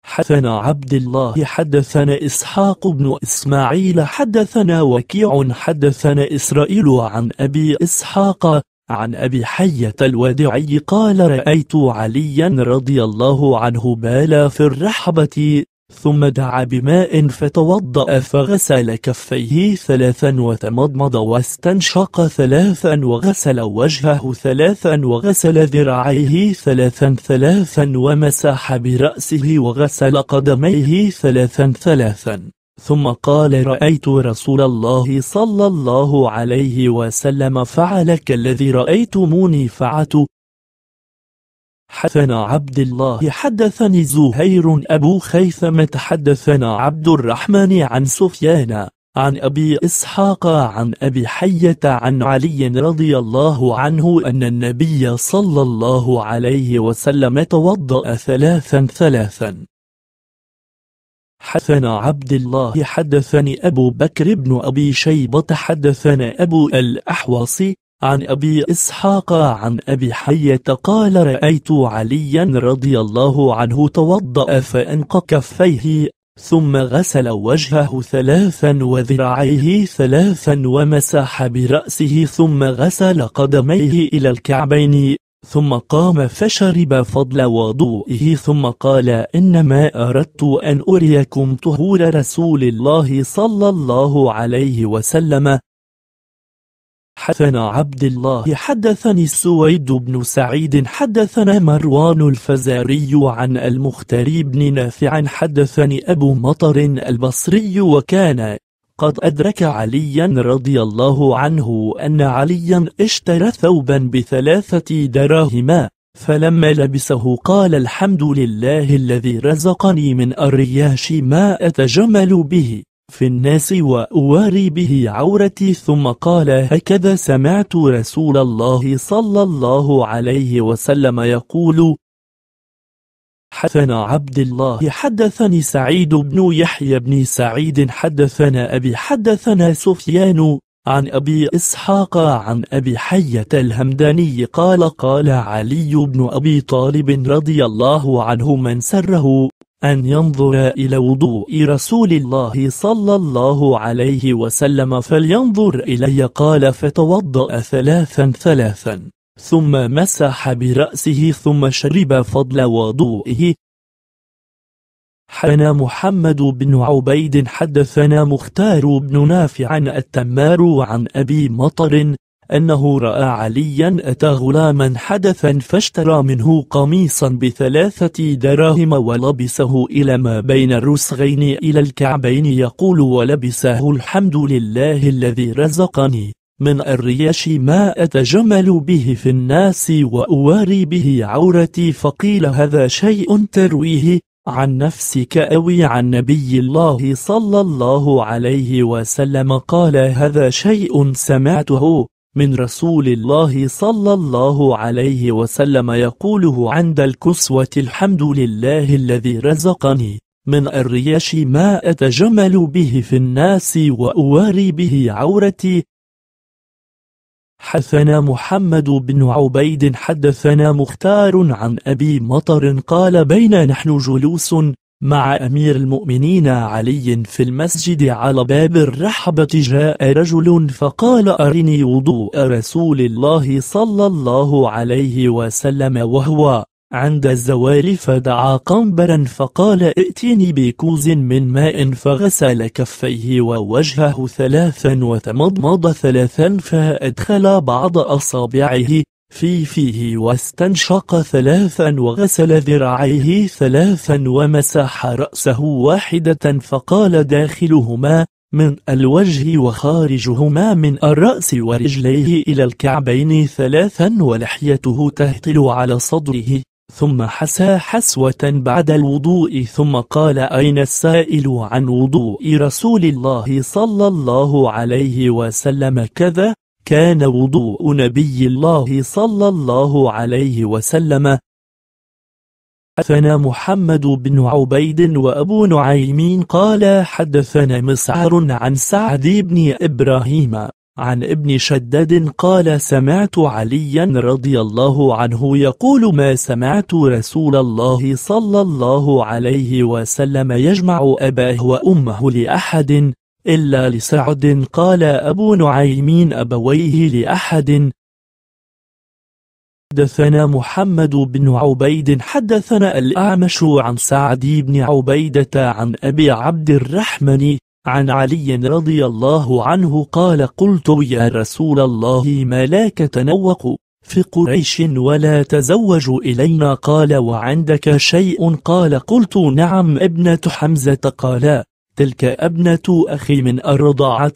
حدثنا عبد الله حدثنا إسحاق بن إسماعيل حدثنا وكيع حدثنا إسرائيل عن أبي إسحاق عن أبي حية الوادعي قال رأيت عليا رضي الله عنه بالا في الرحبة ثم دعا بماء فتوضأ فغسل كفيه ثلاثا وتمضمض واستنشق ثلاثا وغسل وجهه ثلاثا وغسل ذراعيه ثلاثا ثلاثا ومسح برأسه وغسل قدميه ثلاثا ثلاثا ثم قال رأيت رسول الله صلى الله عليه وسلم فعل كالذي رأيتموني فعت حدثنا عبد الله حدثني زهير أبو خيثمة حدثنا عبد الرحمن عن سفيان عن أبي إسحاق عن أبي حية عن علي رضي الله عنه أن النبي صلى الله عليه وسلم توضأ ثلاثا ثلاثا حدثنا عبد الله حدثني أبو بكر بن أبي شيبة حدثنا أبو الأحوص عن أبي إسحاق عن أبي حية قال رأيت عليا رضي الله عنه توضأ فأنق كفيه ثم غسل وجهه ثلاثا وذراعيه ثلاثا ومسح برأسه ثم غسل قدميه إلى الكعبين ثم قام فشرب فضل وضوئه ثم قال إنما أردت أن أريكم طهور رسول الله صلى الله عليه وسلم حدثنا عبد الله حدثني السويد بن سعيد حدثنا مروان الفزاري عن المختار بن نافع حدثني أبو مطر البصري وكان قد أدرك عليا رضي الله عنه أن عليا اشترى ثوبا بثلاثة دراهم فلما لبسه قال الحمد لله الذي رزقني من الرياش ما أتجمل به في الناس وأواري به عورتي ثم قال هكذا سمعت رسول الله صلى الله عليه وسلم يقول حدثنا عبد الله حدثني سعيد بن يحيى بن سعيد حدثنا أبي حدثنا سفيان عن أبي إسحاق عن أبي حية الهمداني قال قال علي بن أبي طالب رضي الله عنه من سره أن ينظر إلى وضوء رسول الله صلى الله عليه وسلم فلينظر إلي قال فتوضأ ثلاثا ثلاثا ثم مسح برأسه ثم شرب فضل وضوئه حنا محمد بن عبيد حدثنا مختار بن نافع عن التمار عن أبي مطر أنه رأى عليا أتى غلاما حدثا فاشترى منه قميصا بثلاثة دراهم ولبسه إلى ما بين الرسغين إلى الكعبين يقول ولبسه الحمد لله الذي رزقني من الرياش ما أتجمل به في الناس وأواري به عورتي فقيل هذا شيء ترويه عن نفسك أو عن نبي الله صلى الله عليه وسلم قال هذا شيء سمعته من رسول الله صلى الله عليه وسلم يقوله عند الكسوة الحمد لله الذي رزقني من الرياش ما أتجمل به في الناس وأواري به عورتي حدثنا محمد بن عبيد حدثنا مختار عن أبي مطر قال بين نحن جلوس مع أمير المؤمنين علي في المسجد على باب الرحبة جاء رجل فقال أرني وضوء رسول الله صلى الله عليه وسلم وهو عند الزوال فدعا قنبرا فقال ائتيني بكوز من ماء فغسل كفيه ووجهه ثلاثا وتمضمض ثلاثا فأدخل بعض أصابعه في فيه واستنشق ثلاثا وغسل ذراعيه ثلاثا ومسح رأسه واحدة فقال داخلهما من الوجه وخارجهما من الرأس ورجليه إلى الكعبين ثلاثا ولحيته تهطل على صدره ثم حسى حسوة بعد الوضوء ثم قال أين السائل عن وضوء رسول الله صلى الله عليه وسلم كذا كان وضوء نبي الله صلى الله عليه وسلم حدثنا محمد بن عبيد وأبو نعيمين قال حدثنا مسعر عن سعد بن إبراهيم عن ابن شداد قال سمعت عليا رضي الله عنه يقول ما سمعت رسول الله صلى الله عليه وسلم يجمع أباه وأمه لأحد إلا لسعد قال أبو نعيمين أبويه لأحد حدثنا محمد بن عبيد حدثنا الأعمش عن سعد بن عبيدة عن أبي عبد الرحمن عن علي رضي الله عنه قال قلت يا رسول الله ما لا تنوق في قريش ولا تزوج إلينا قال وعندك شيء قال قلت نعم ابنة حمزة قال تلك ابنة أخي من الرضاعة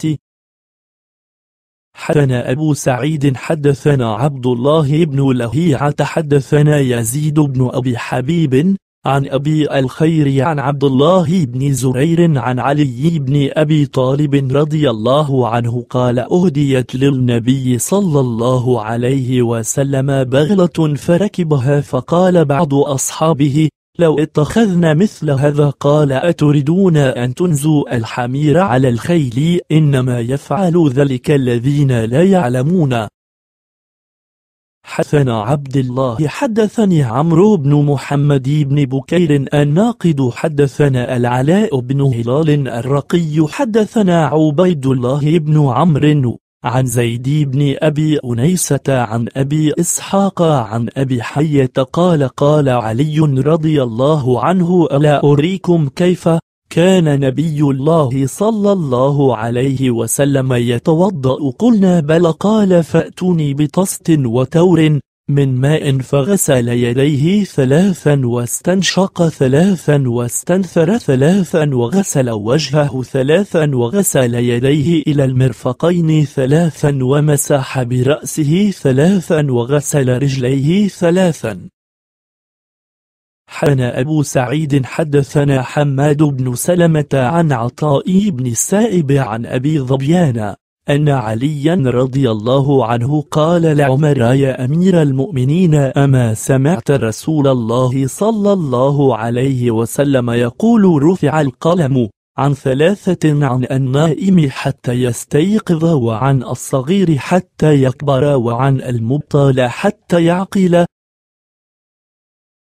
حدثنا أبو سعيد حدثنا عبد الله بن لهيعة حدثنا يزيد بن أبي حبيب عن أبي الخير عن عبد الله بن زرير عن علي بن أبي طالب رضي الله عنه قال أهديت للنبي صلى الله عليه وسلم بغلة فركبها فقال بعض أصحابه لو اتخذنا مثل هذا قال أتريدون أن تنزوا الحمير على الخيل إنما يفعل ذلك الذين لا يعلمون حدثنا عبد الله حدثني عمرو بن محمد بن بكير الناقد حدثنا العلاء بن هلال الرقي حدثنا عبيد الله بن عمرو عن زيد بن أبي أنيسة عن أبي إسحاق عن أبي حية قال قال علي رضي الله عنه ألا أريكم كيف كان نبي الله صلى الله عليه وسلم يتوضأ قلنا بل قال فأتوني بطست وتور من ماء فغسل يديه ثلاثا واستنشق ثلاثا واستنثر ثلاثا وغسل وجهه ثلاثا وغسل يديه إلى المرفقين ثلاثا ومسح برأسه ثلاثا وغسل رجليه ثلاثا حدثنا أبو سعيد حدثنا حماد بن سلمة عن عطاء بن السائب عن أبي ظبيان أن عليا رضي الله عنه قال لعمر يا أمير المؤمنين أما سمعت رسول الله صلى الله عليه وسلم يقول رفع القلم عن ثلاثة عن النائم حتى يستيقظ وعن الصغير حتى يكبر وعن المبطل حتى يعقل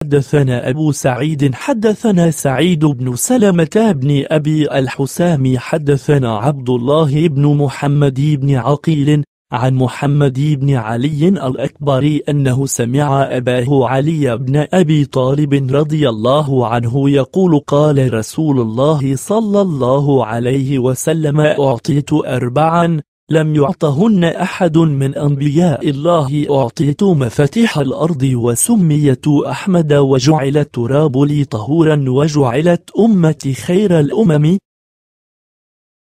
حدثنا أبو سعيد حدثنا سعيد بن سلمة بن أبي الحسام حدثنا عبد الله بن محمد بن عقيل عن محمد بن علي الأكبر أنه سمع أباه علي بن أبي طالب رضي الله عنه يقول قال رسول الله صلى الله عليه وسلم أعطيت أربعا لم يعطهن أحد من أنبياء الله أعطيت مفاتيح الأرض وسميت أحمد وجعل التراب لي طهورا وجعلت أمتي خير الأمم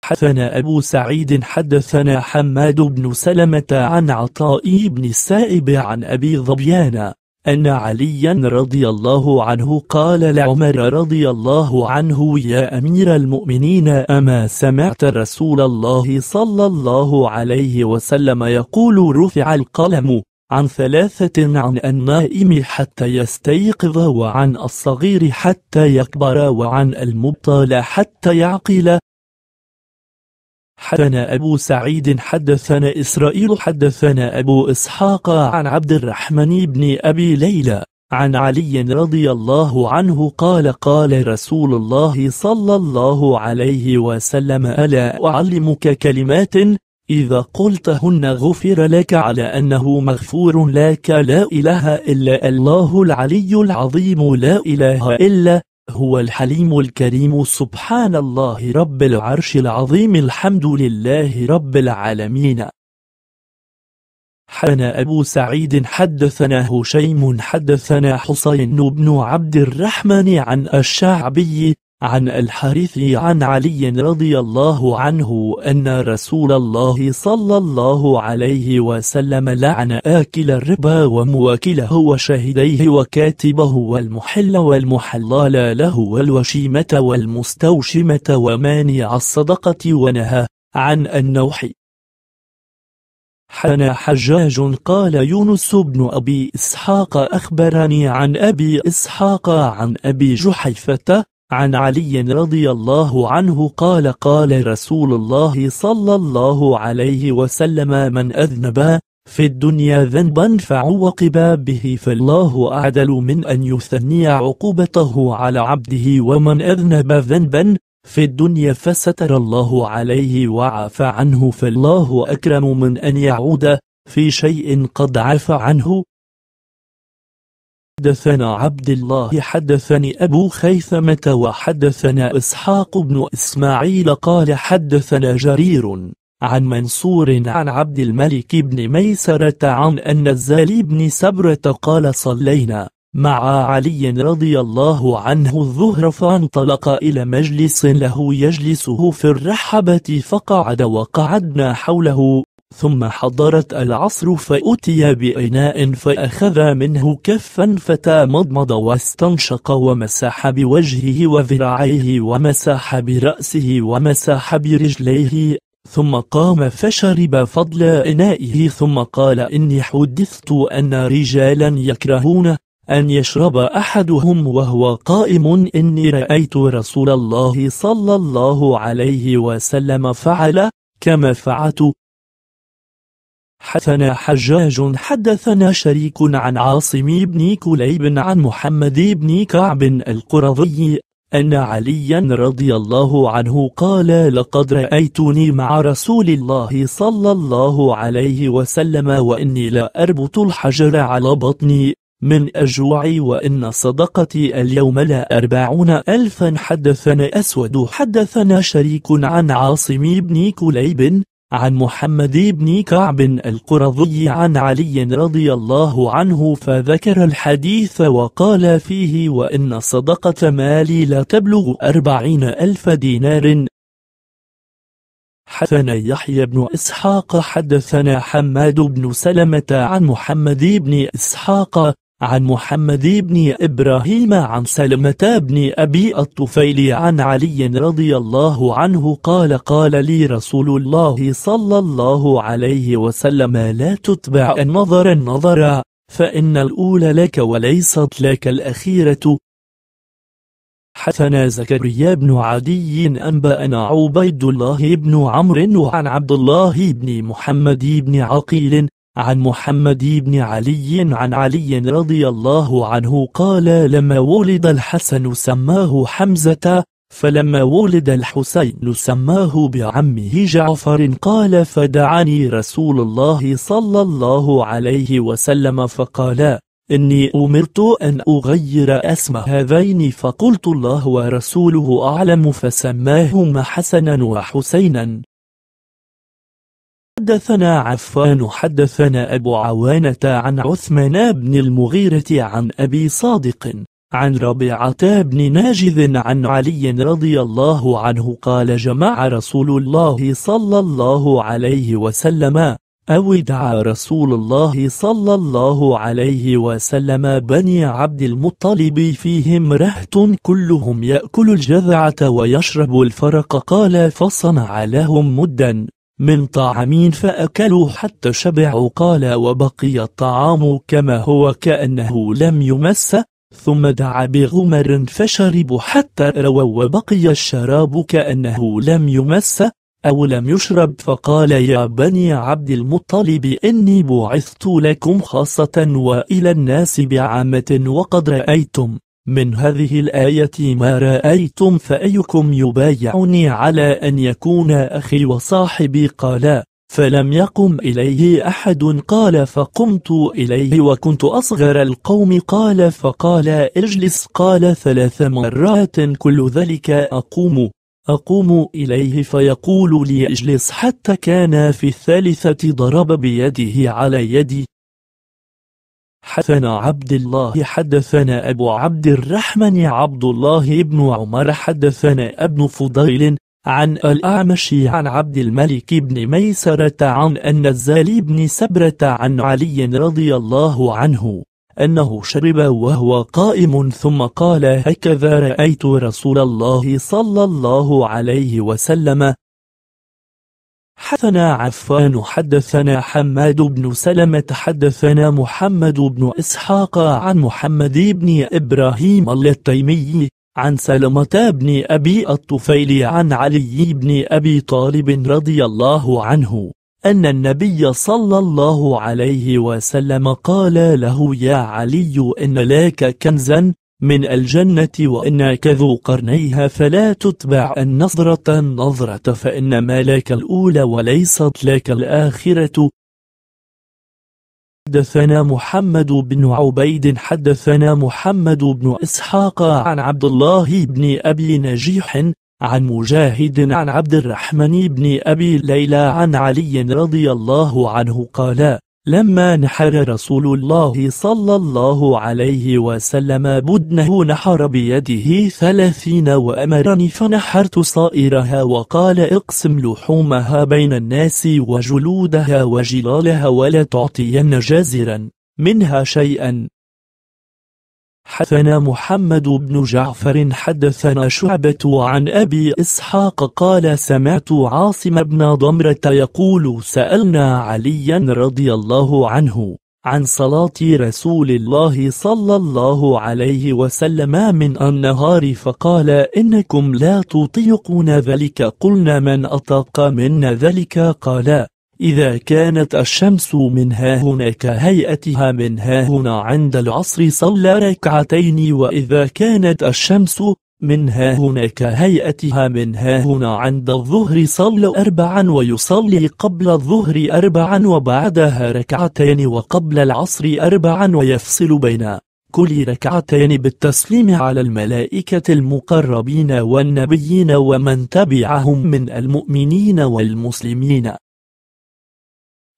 حدثنا أبو سعيد حدثنا حماد بن سلمة عن عطاء بن السائب عن أبي ظبيان أن عليا رضي الله عنه قال لعمر رضي الله عنه يا أمير المؤمنين أما سمعت رسول الله صلى الله عليه وسلم يقول رفع القلم عن ثلاثة عن النائم حتى يستيقظ وعن الصغير حتى يكبر وعن المبطل حتى يعقل حدثنا أبو سعيد حدثنا إسرائيل حدثنا أبو إسحاق عن عبد الرحمن بن أبي ليلى عن علي رضي الله عنه قال قال رسول الله صلى الله عليه وسلم ألا أعلمك كلمات إذا قلتهن غفر لك على أنه مغفور لك لا إله إلا الله العلي العظيم لا إله إلا هو الحليم الكريم سبحان الله رب العرش العظيم الحمد لله رب العالمين حنا أبو سعيد حدثنا هشيم حدثنا حسين بن عبد الرحمن عن الشعبي عن الحارث عن علي رضي الله عنه أن رسول الله صلى الله عليه وسلم لعن آكل الربا ومواكله وشهديه وكاتبه والمحل والمحلال له والوشيمة والمستوشمة ومانع الصدقة ونهى عن النوح حنا حجاج قال يونس بن أبي إسحاق أخبرني عن أبي إسحاق عن أبي جحيفة عن علي رضي الله عنه قال قال رسول الله صلى الله عليه وسلم من أذنب في الدنيا ذنبا فعوقب به فالله أعدل من أن يثني عقوبته على عبده ومن أذنب ذنبا في الدنيا فستر الله عليه وعفى عنه فالله أكرم من أن يعود في شيء قد عفى عنه حدثنا عبد الله حدثني أبو خيثمة وحدثنا إسحاق بن إسماعيل قال حدثنا جرير عن منصور عن عبد الملك بن ميسرة عن أن الزالي بن سبرة قال صلينا مع علي رضي الله عنه الظهر فانطلق إلى مجلس له يجلسه في الرحبة فقعد وقعدنا حوله ثم حضرت العصر فأتي بإناء فأخذ منه كفا فتمضمض واستنشق ومسح بوجهه وذراعيه ومسح برأسه ومسح برجليه ثم قام فشرب فضل إنائه ثم قال إني حدثت أن رجالا يكرهون أن يشرب أحدهم وهو قائم إني رأيت رسول الله صلى الله عليه وسلم فعل كما فعلت حدثنا حجاج حدثنا شريك عن عاصم بن كليب عن محمد بن كعب القرظي أن عليا رضي الله عنه قال لقد رأيتني مع رسول الله صلى الله عليه وسلم وإني لا أربط الحجر على بطني من أجوع وإن صدقتي اليوم لا أربعون ألفا حدثنا أسود حدثنا شريك عن عاصم بن كليب عن محمد بن كعب القرظي عن علي رضي الله عنه فذكر الحديث وقال فيه وإن صدقة مالي لا تبلغ أربعين ألف دينار حدثنا يحيى بن إسحاق حدثنا حماد بن سلمة عن محمد بن إسحاق عن محمد بن إبراهيم عن سلمة بن أبي الطفيل عن علي رضي الله عنه قال قال لي رسول الله صلى الله عليه وسلم لا تتبع النظر النظر فإن الأولى لك وليست لك الأخيرة حثنا زكريا بن عدي أنبأنا عبيد الله بن عمرو عن عبد الله بن محمد بن عقيل عن محمد بن علي عن علي رضي الله عنه قال لما ولد الحسن سماه حمزة فلما ولد الحسين سماه بعمه جعفر قال فدعاني رسول الله صلى الله عليه وسلم فقال إني أمرت أن أغير اسم هذين فقلت الله ورسوله أعلم فسماهما حسنا وحسينا حدثنا عفان حدثنا أبو عوانة عن عثمان بن المغيرة عن أبي صادق عن ربيعة بن ناجذ عن علي رضي الله عنه قال جمع رسول الله صلى الله عليه وسلم أو دعا رسول الله صلى الله عليه وسلم بني عبد المطلب فيهم رهط كلهم يأكل الجذعة ويشرب الفرق قال فصنع لهم مدا من طعامين فأكلوا حتى شبعوا قال وبقي الطعام كما هو كأنه لم يمس ثم دعا بغمر فشربوا حتى رووا وبقي الشراب كأنه لم يمس أو لم يشرب فقال يا بني عبد المطلب إني بعثت لكم خاصة وإلى الناس بعامة وقد رأيتم من هذه الآية ما رأيتم فأيكم يبايعني على أن يكون أخي وصاحبي قالا فلم يقم إليه أحد قال فقمت إليه وكنت أصغر القوم قال فقال اجلس قال ثلاث مرات كل ذلك أقوم أقوم إليه فيقول لي اجلس حتى كان في الثالثة ضرب بيده على يدي حدثنا عبد الله حدثنا أبو عبد الرحمن عبد الله بن عمر حدثنا ابن فضيل عن الأعمش عن عبد الملك بن ميسرة عن النزال بن سبرة عن علي رضي الله عنه أنه شرب وهو قائم ثم قال هكذا رأيت رسول الله صلى الله عليه وسلم حدثنا عفان حدثنا حماد بن سلمة حدثنا محمد بن إسحاق عن محمد بن إبراهيم التيمي عن سلمة بن أبي الطفيل عن علي بن أبي طالب رضي الله عنه أن النبي صلى الله عليه وسلم قال له يا علي إن لك كنزا من الجنة وإنك ذو قرنيها فلا تتبع النظرة النظرة فإنما لك الأولى وليست لك الآخرة حدثنا محمد بن عبيد حدثنا محمد بن إسحاق عن عبد الله بن أبي نجيح عن مجاهد عن عبد الرحمن بن أبي ليلى عن علي رضي الله عنه قال لما نحر رسول الله صلى الله عليه وسلم بدنه نحر بيده ثلاثين وأمرني فنحرت صائرها وقال اقسم لحومها بين الناس وجلودها وجلالها ولا تعطين جازرا منها شيئا حدثنا محمد بن جعفر حدثنا شعبة عن أبي إسحاق قال سمعت عاصم بن ضمرة يقول سألنا عليا رضي الله عنه عن صلاة رسول الله صلى الله عليه وسلم من النهار فقال إنكم لا تطيقون ذلك قلنا من أطاق منا ذلك قال إذا كانت الشمس من ها هنا كهيئتها من ها هنا عند العصر صلى ركعتين وإذا كانت الشمس من ها هنا كهيئتها من ها هنا عند الظهر صلى أربعا ويصلي قبل الظهر أربعا وبعدها ركعتين وقبل العصر أربعا ويفصل بين كل ركعتين بالتسليم على الملائكة المقربين والنبيين ومن تبعهم من المؤمنين والمسلمين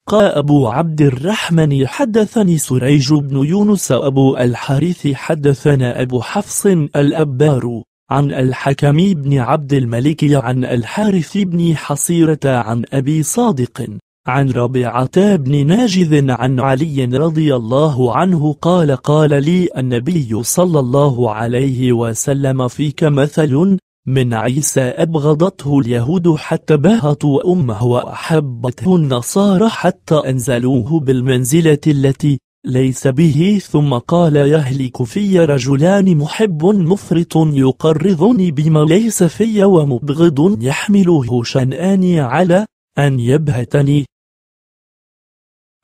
قال أبو عبد الرحمن حدثني سريج بن يونس أبو الحارث حدثنا أبو حفص الأبار عن الحكم بن عبد الملك عن الحارث بن حصيرة عن أبي صادق عن ربيعة بن ناجذ عن علي رضي الله عنه قال قال لي النبي صلى الله عليه وسلم فيك مثل من عيسى أبغضته اليهود حتى باهتوا أمه وأحبته النصارى حتى أنزلوه بالمنزلة التي ليس به ثم قال يهلك في رجلان محب مفرط يقرضني بما ليس في ومبغض يحمله شناني على أن يبهتني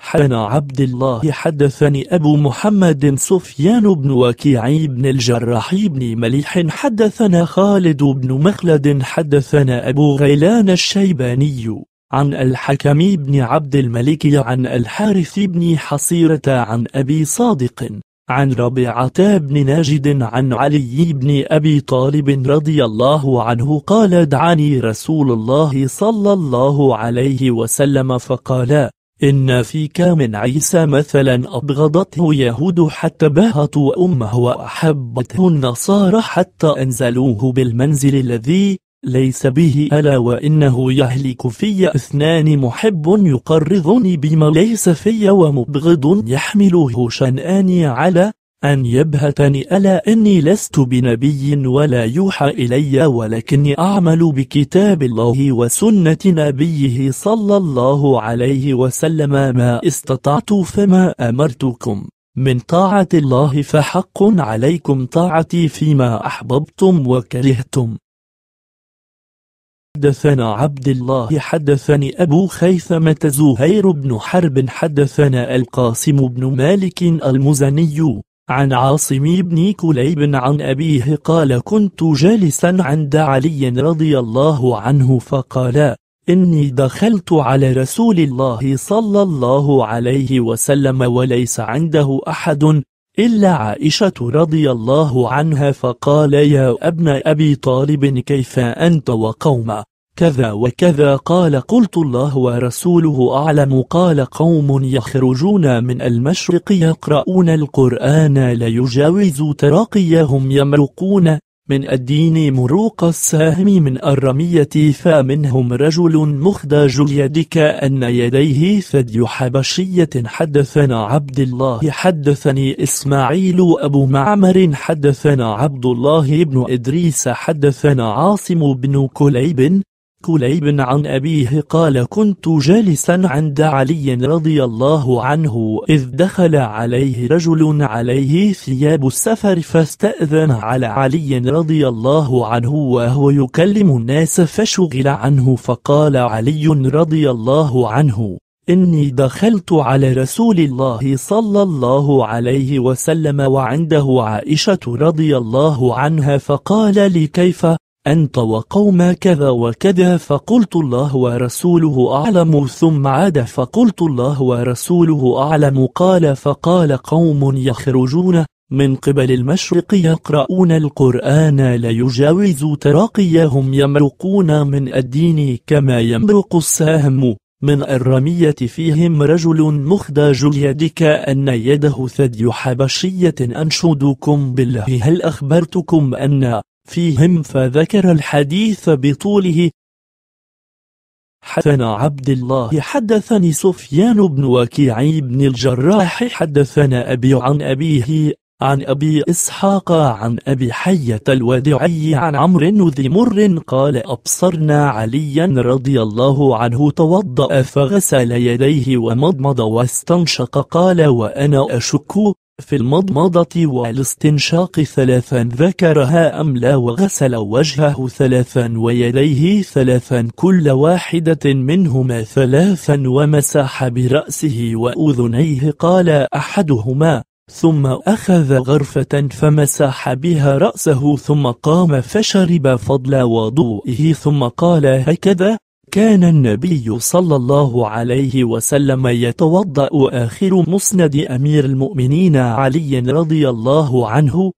حدثنا عبد الله حدثني أبو محمد سفيان بن وكيع بن الجراح بن مليح حدثنا خالد بن مخلد حدثنا أبو غيلان الشيباني عن الحكم بن عبد الملك عن الحارث بن حصيرة عن أبي صادق عن ربيعة بن ناجد عن علي بن أبي طالب رضي الله عنه قال دعاني رسول الله صلى الله عليه وسلم فقال إن فيك من عيسى مثلا أبغضته يهود حتى بهتوا أمه وأحبته النصارى حتى أنزلوه بالمنزل الذي ليس به ألا وإنه يهلك في اثنان محب يقرضني بما ليس في ومبغض يحمله شنآني على أن يبهتني ألا إني لست بنبي ولا يوحى إلي ولكني أعمل بكتاب الله وسنة نبيه صلى الله عليه وسلم ما استطعت فما أمرتكم من طاعة الله فحق عليكم طاعتي فيما أحببتم وكرهتم حدثنا عبد الله حدثني أبو خيثمة زهير بن حرب حدثنا القاسم بن مالك المزني عن عاصم بن كليب عن أبيه قال كنت جالسا عند علي رضي الله عنه فقال إني دخلت على رسول الله صلى الله عليه وسلم وليس عنده أحد إلا عائشة رضي الله عنها فقال يا ابن أبي طالب كيف أنت وقومك كذا وكذا قال قلت الله ورسوله أعلم قال قوم يخرجون من المشرق يقرؤون القرآن لا يجاوز تراقيهم يمرقون من الدين مروق الساهم من الرمية فمنهم رجل مخدج اليد كأن يديه ثدي حبشية حدثنا عبد الله حدثني إسماعيل أبو معمر حدثنا عبد الله بن إدريس حدثنا عاصم بن كليب كليب عن أبيه قال كنت جالسا عند علي رضي الله عنه إذ دخل عليه رجل عليه ثياب السفر فاستأذن على علي رضي الله عنه وهو يكلم الناس فشغل عنه فقال علي رضي الله عنه إني دخلت على رسول الله صلى الله عليه وسلم وعنده عائشة رضي الله عنها فقال لي كيف أنت وقوم كذا وكذا فقلت الله ورسوله أعلم ثم عاد فقلت الله ورسوله أعلم قال فقال قوم يخرجون من قبل المشرق يقرؤون القرآن لا يجاوز تراقيهم يمرقون من الدين كما يمرق السهم من الرمية فيهم رجل مخدج اليد كأن يده ثدي حبشية أنشدكم بالله هل أخبرتكم أن فيهم فذكر الحديث بطوله حدثنا عبد الله حدثني سفيان بن وكيع بن الجراح حدثنا أبي عن أبيه عن أبي إسحاق عن أبي حية الودعي عن عمرو ذي مر قال أبصرنا عليا رضي الله عنه توضأ فغسل يديه ومضمض واستنشق قال وأنا أشك في المضمضة والاستنشاق ثلاثا ذكرها أم لا وغسل وجهه ثلاثا ويديه ثلاثا كل واحدة منهما ثلاثا ومساح برأسه وأذنيه قال أحدهما ثم أخذ غرفة فمساح بها رأسه ثم قام فشرب فضل وضوئه ثم قال هكذا كان النبي صلى الله عليه وسلم يتوضأ آخر مسند أمير المؤمنين علي رضي الله عنه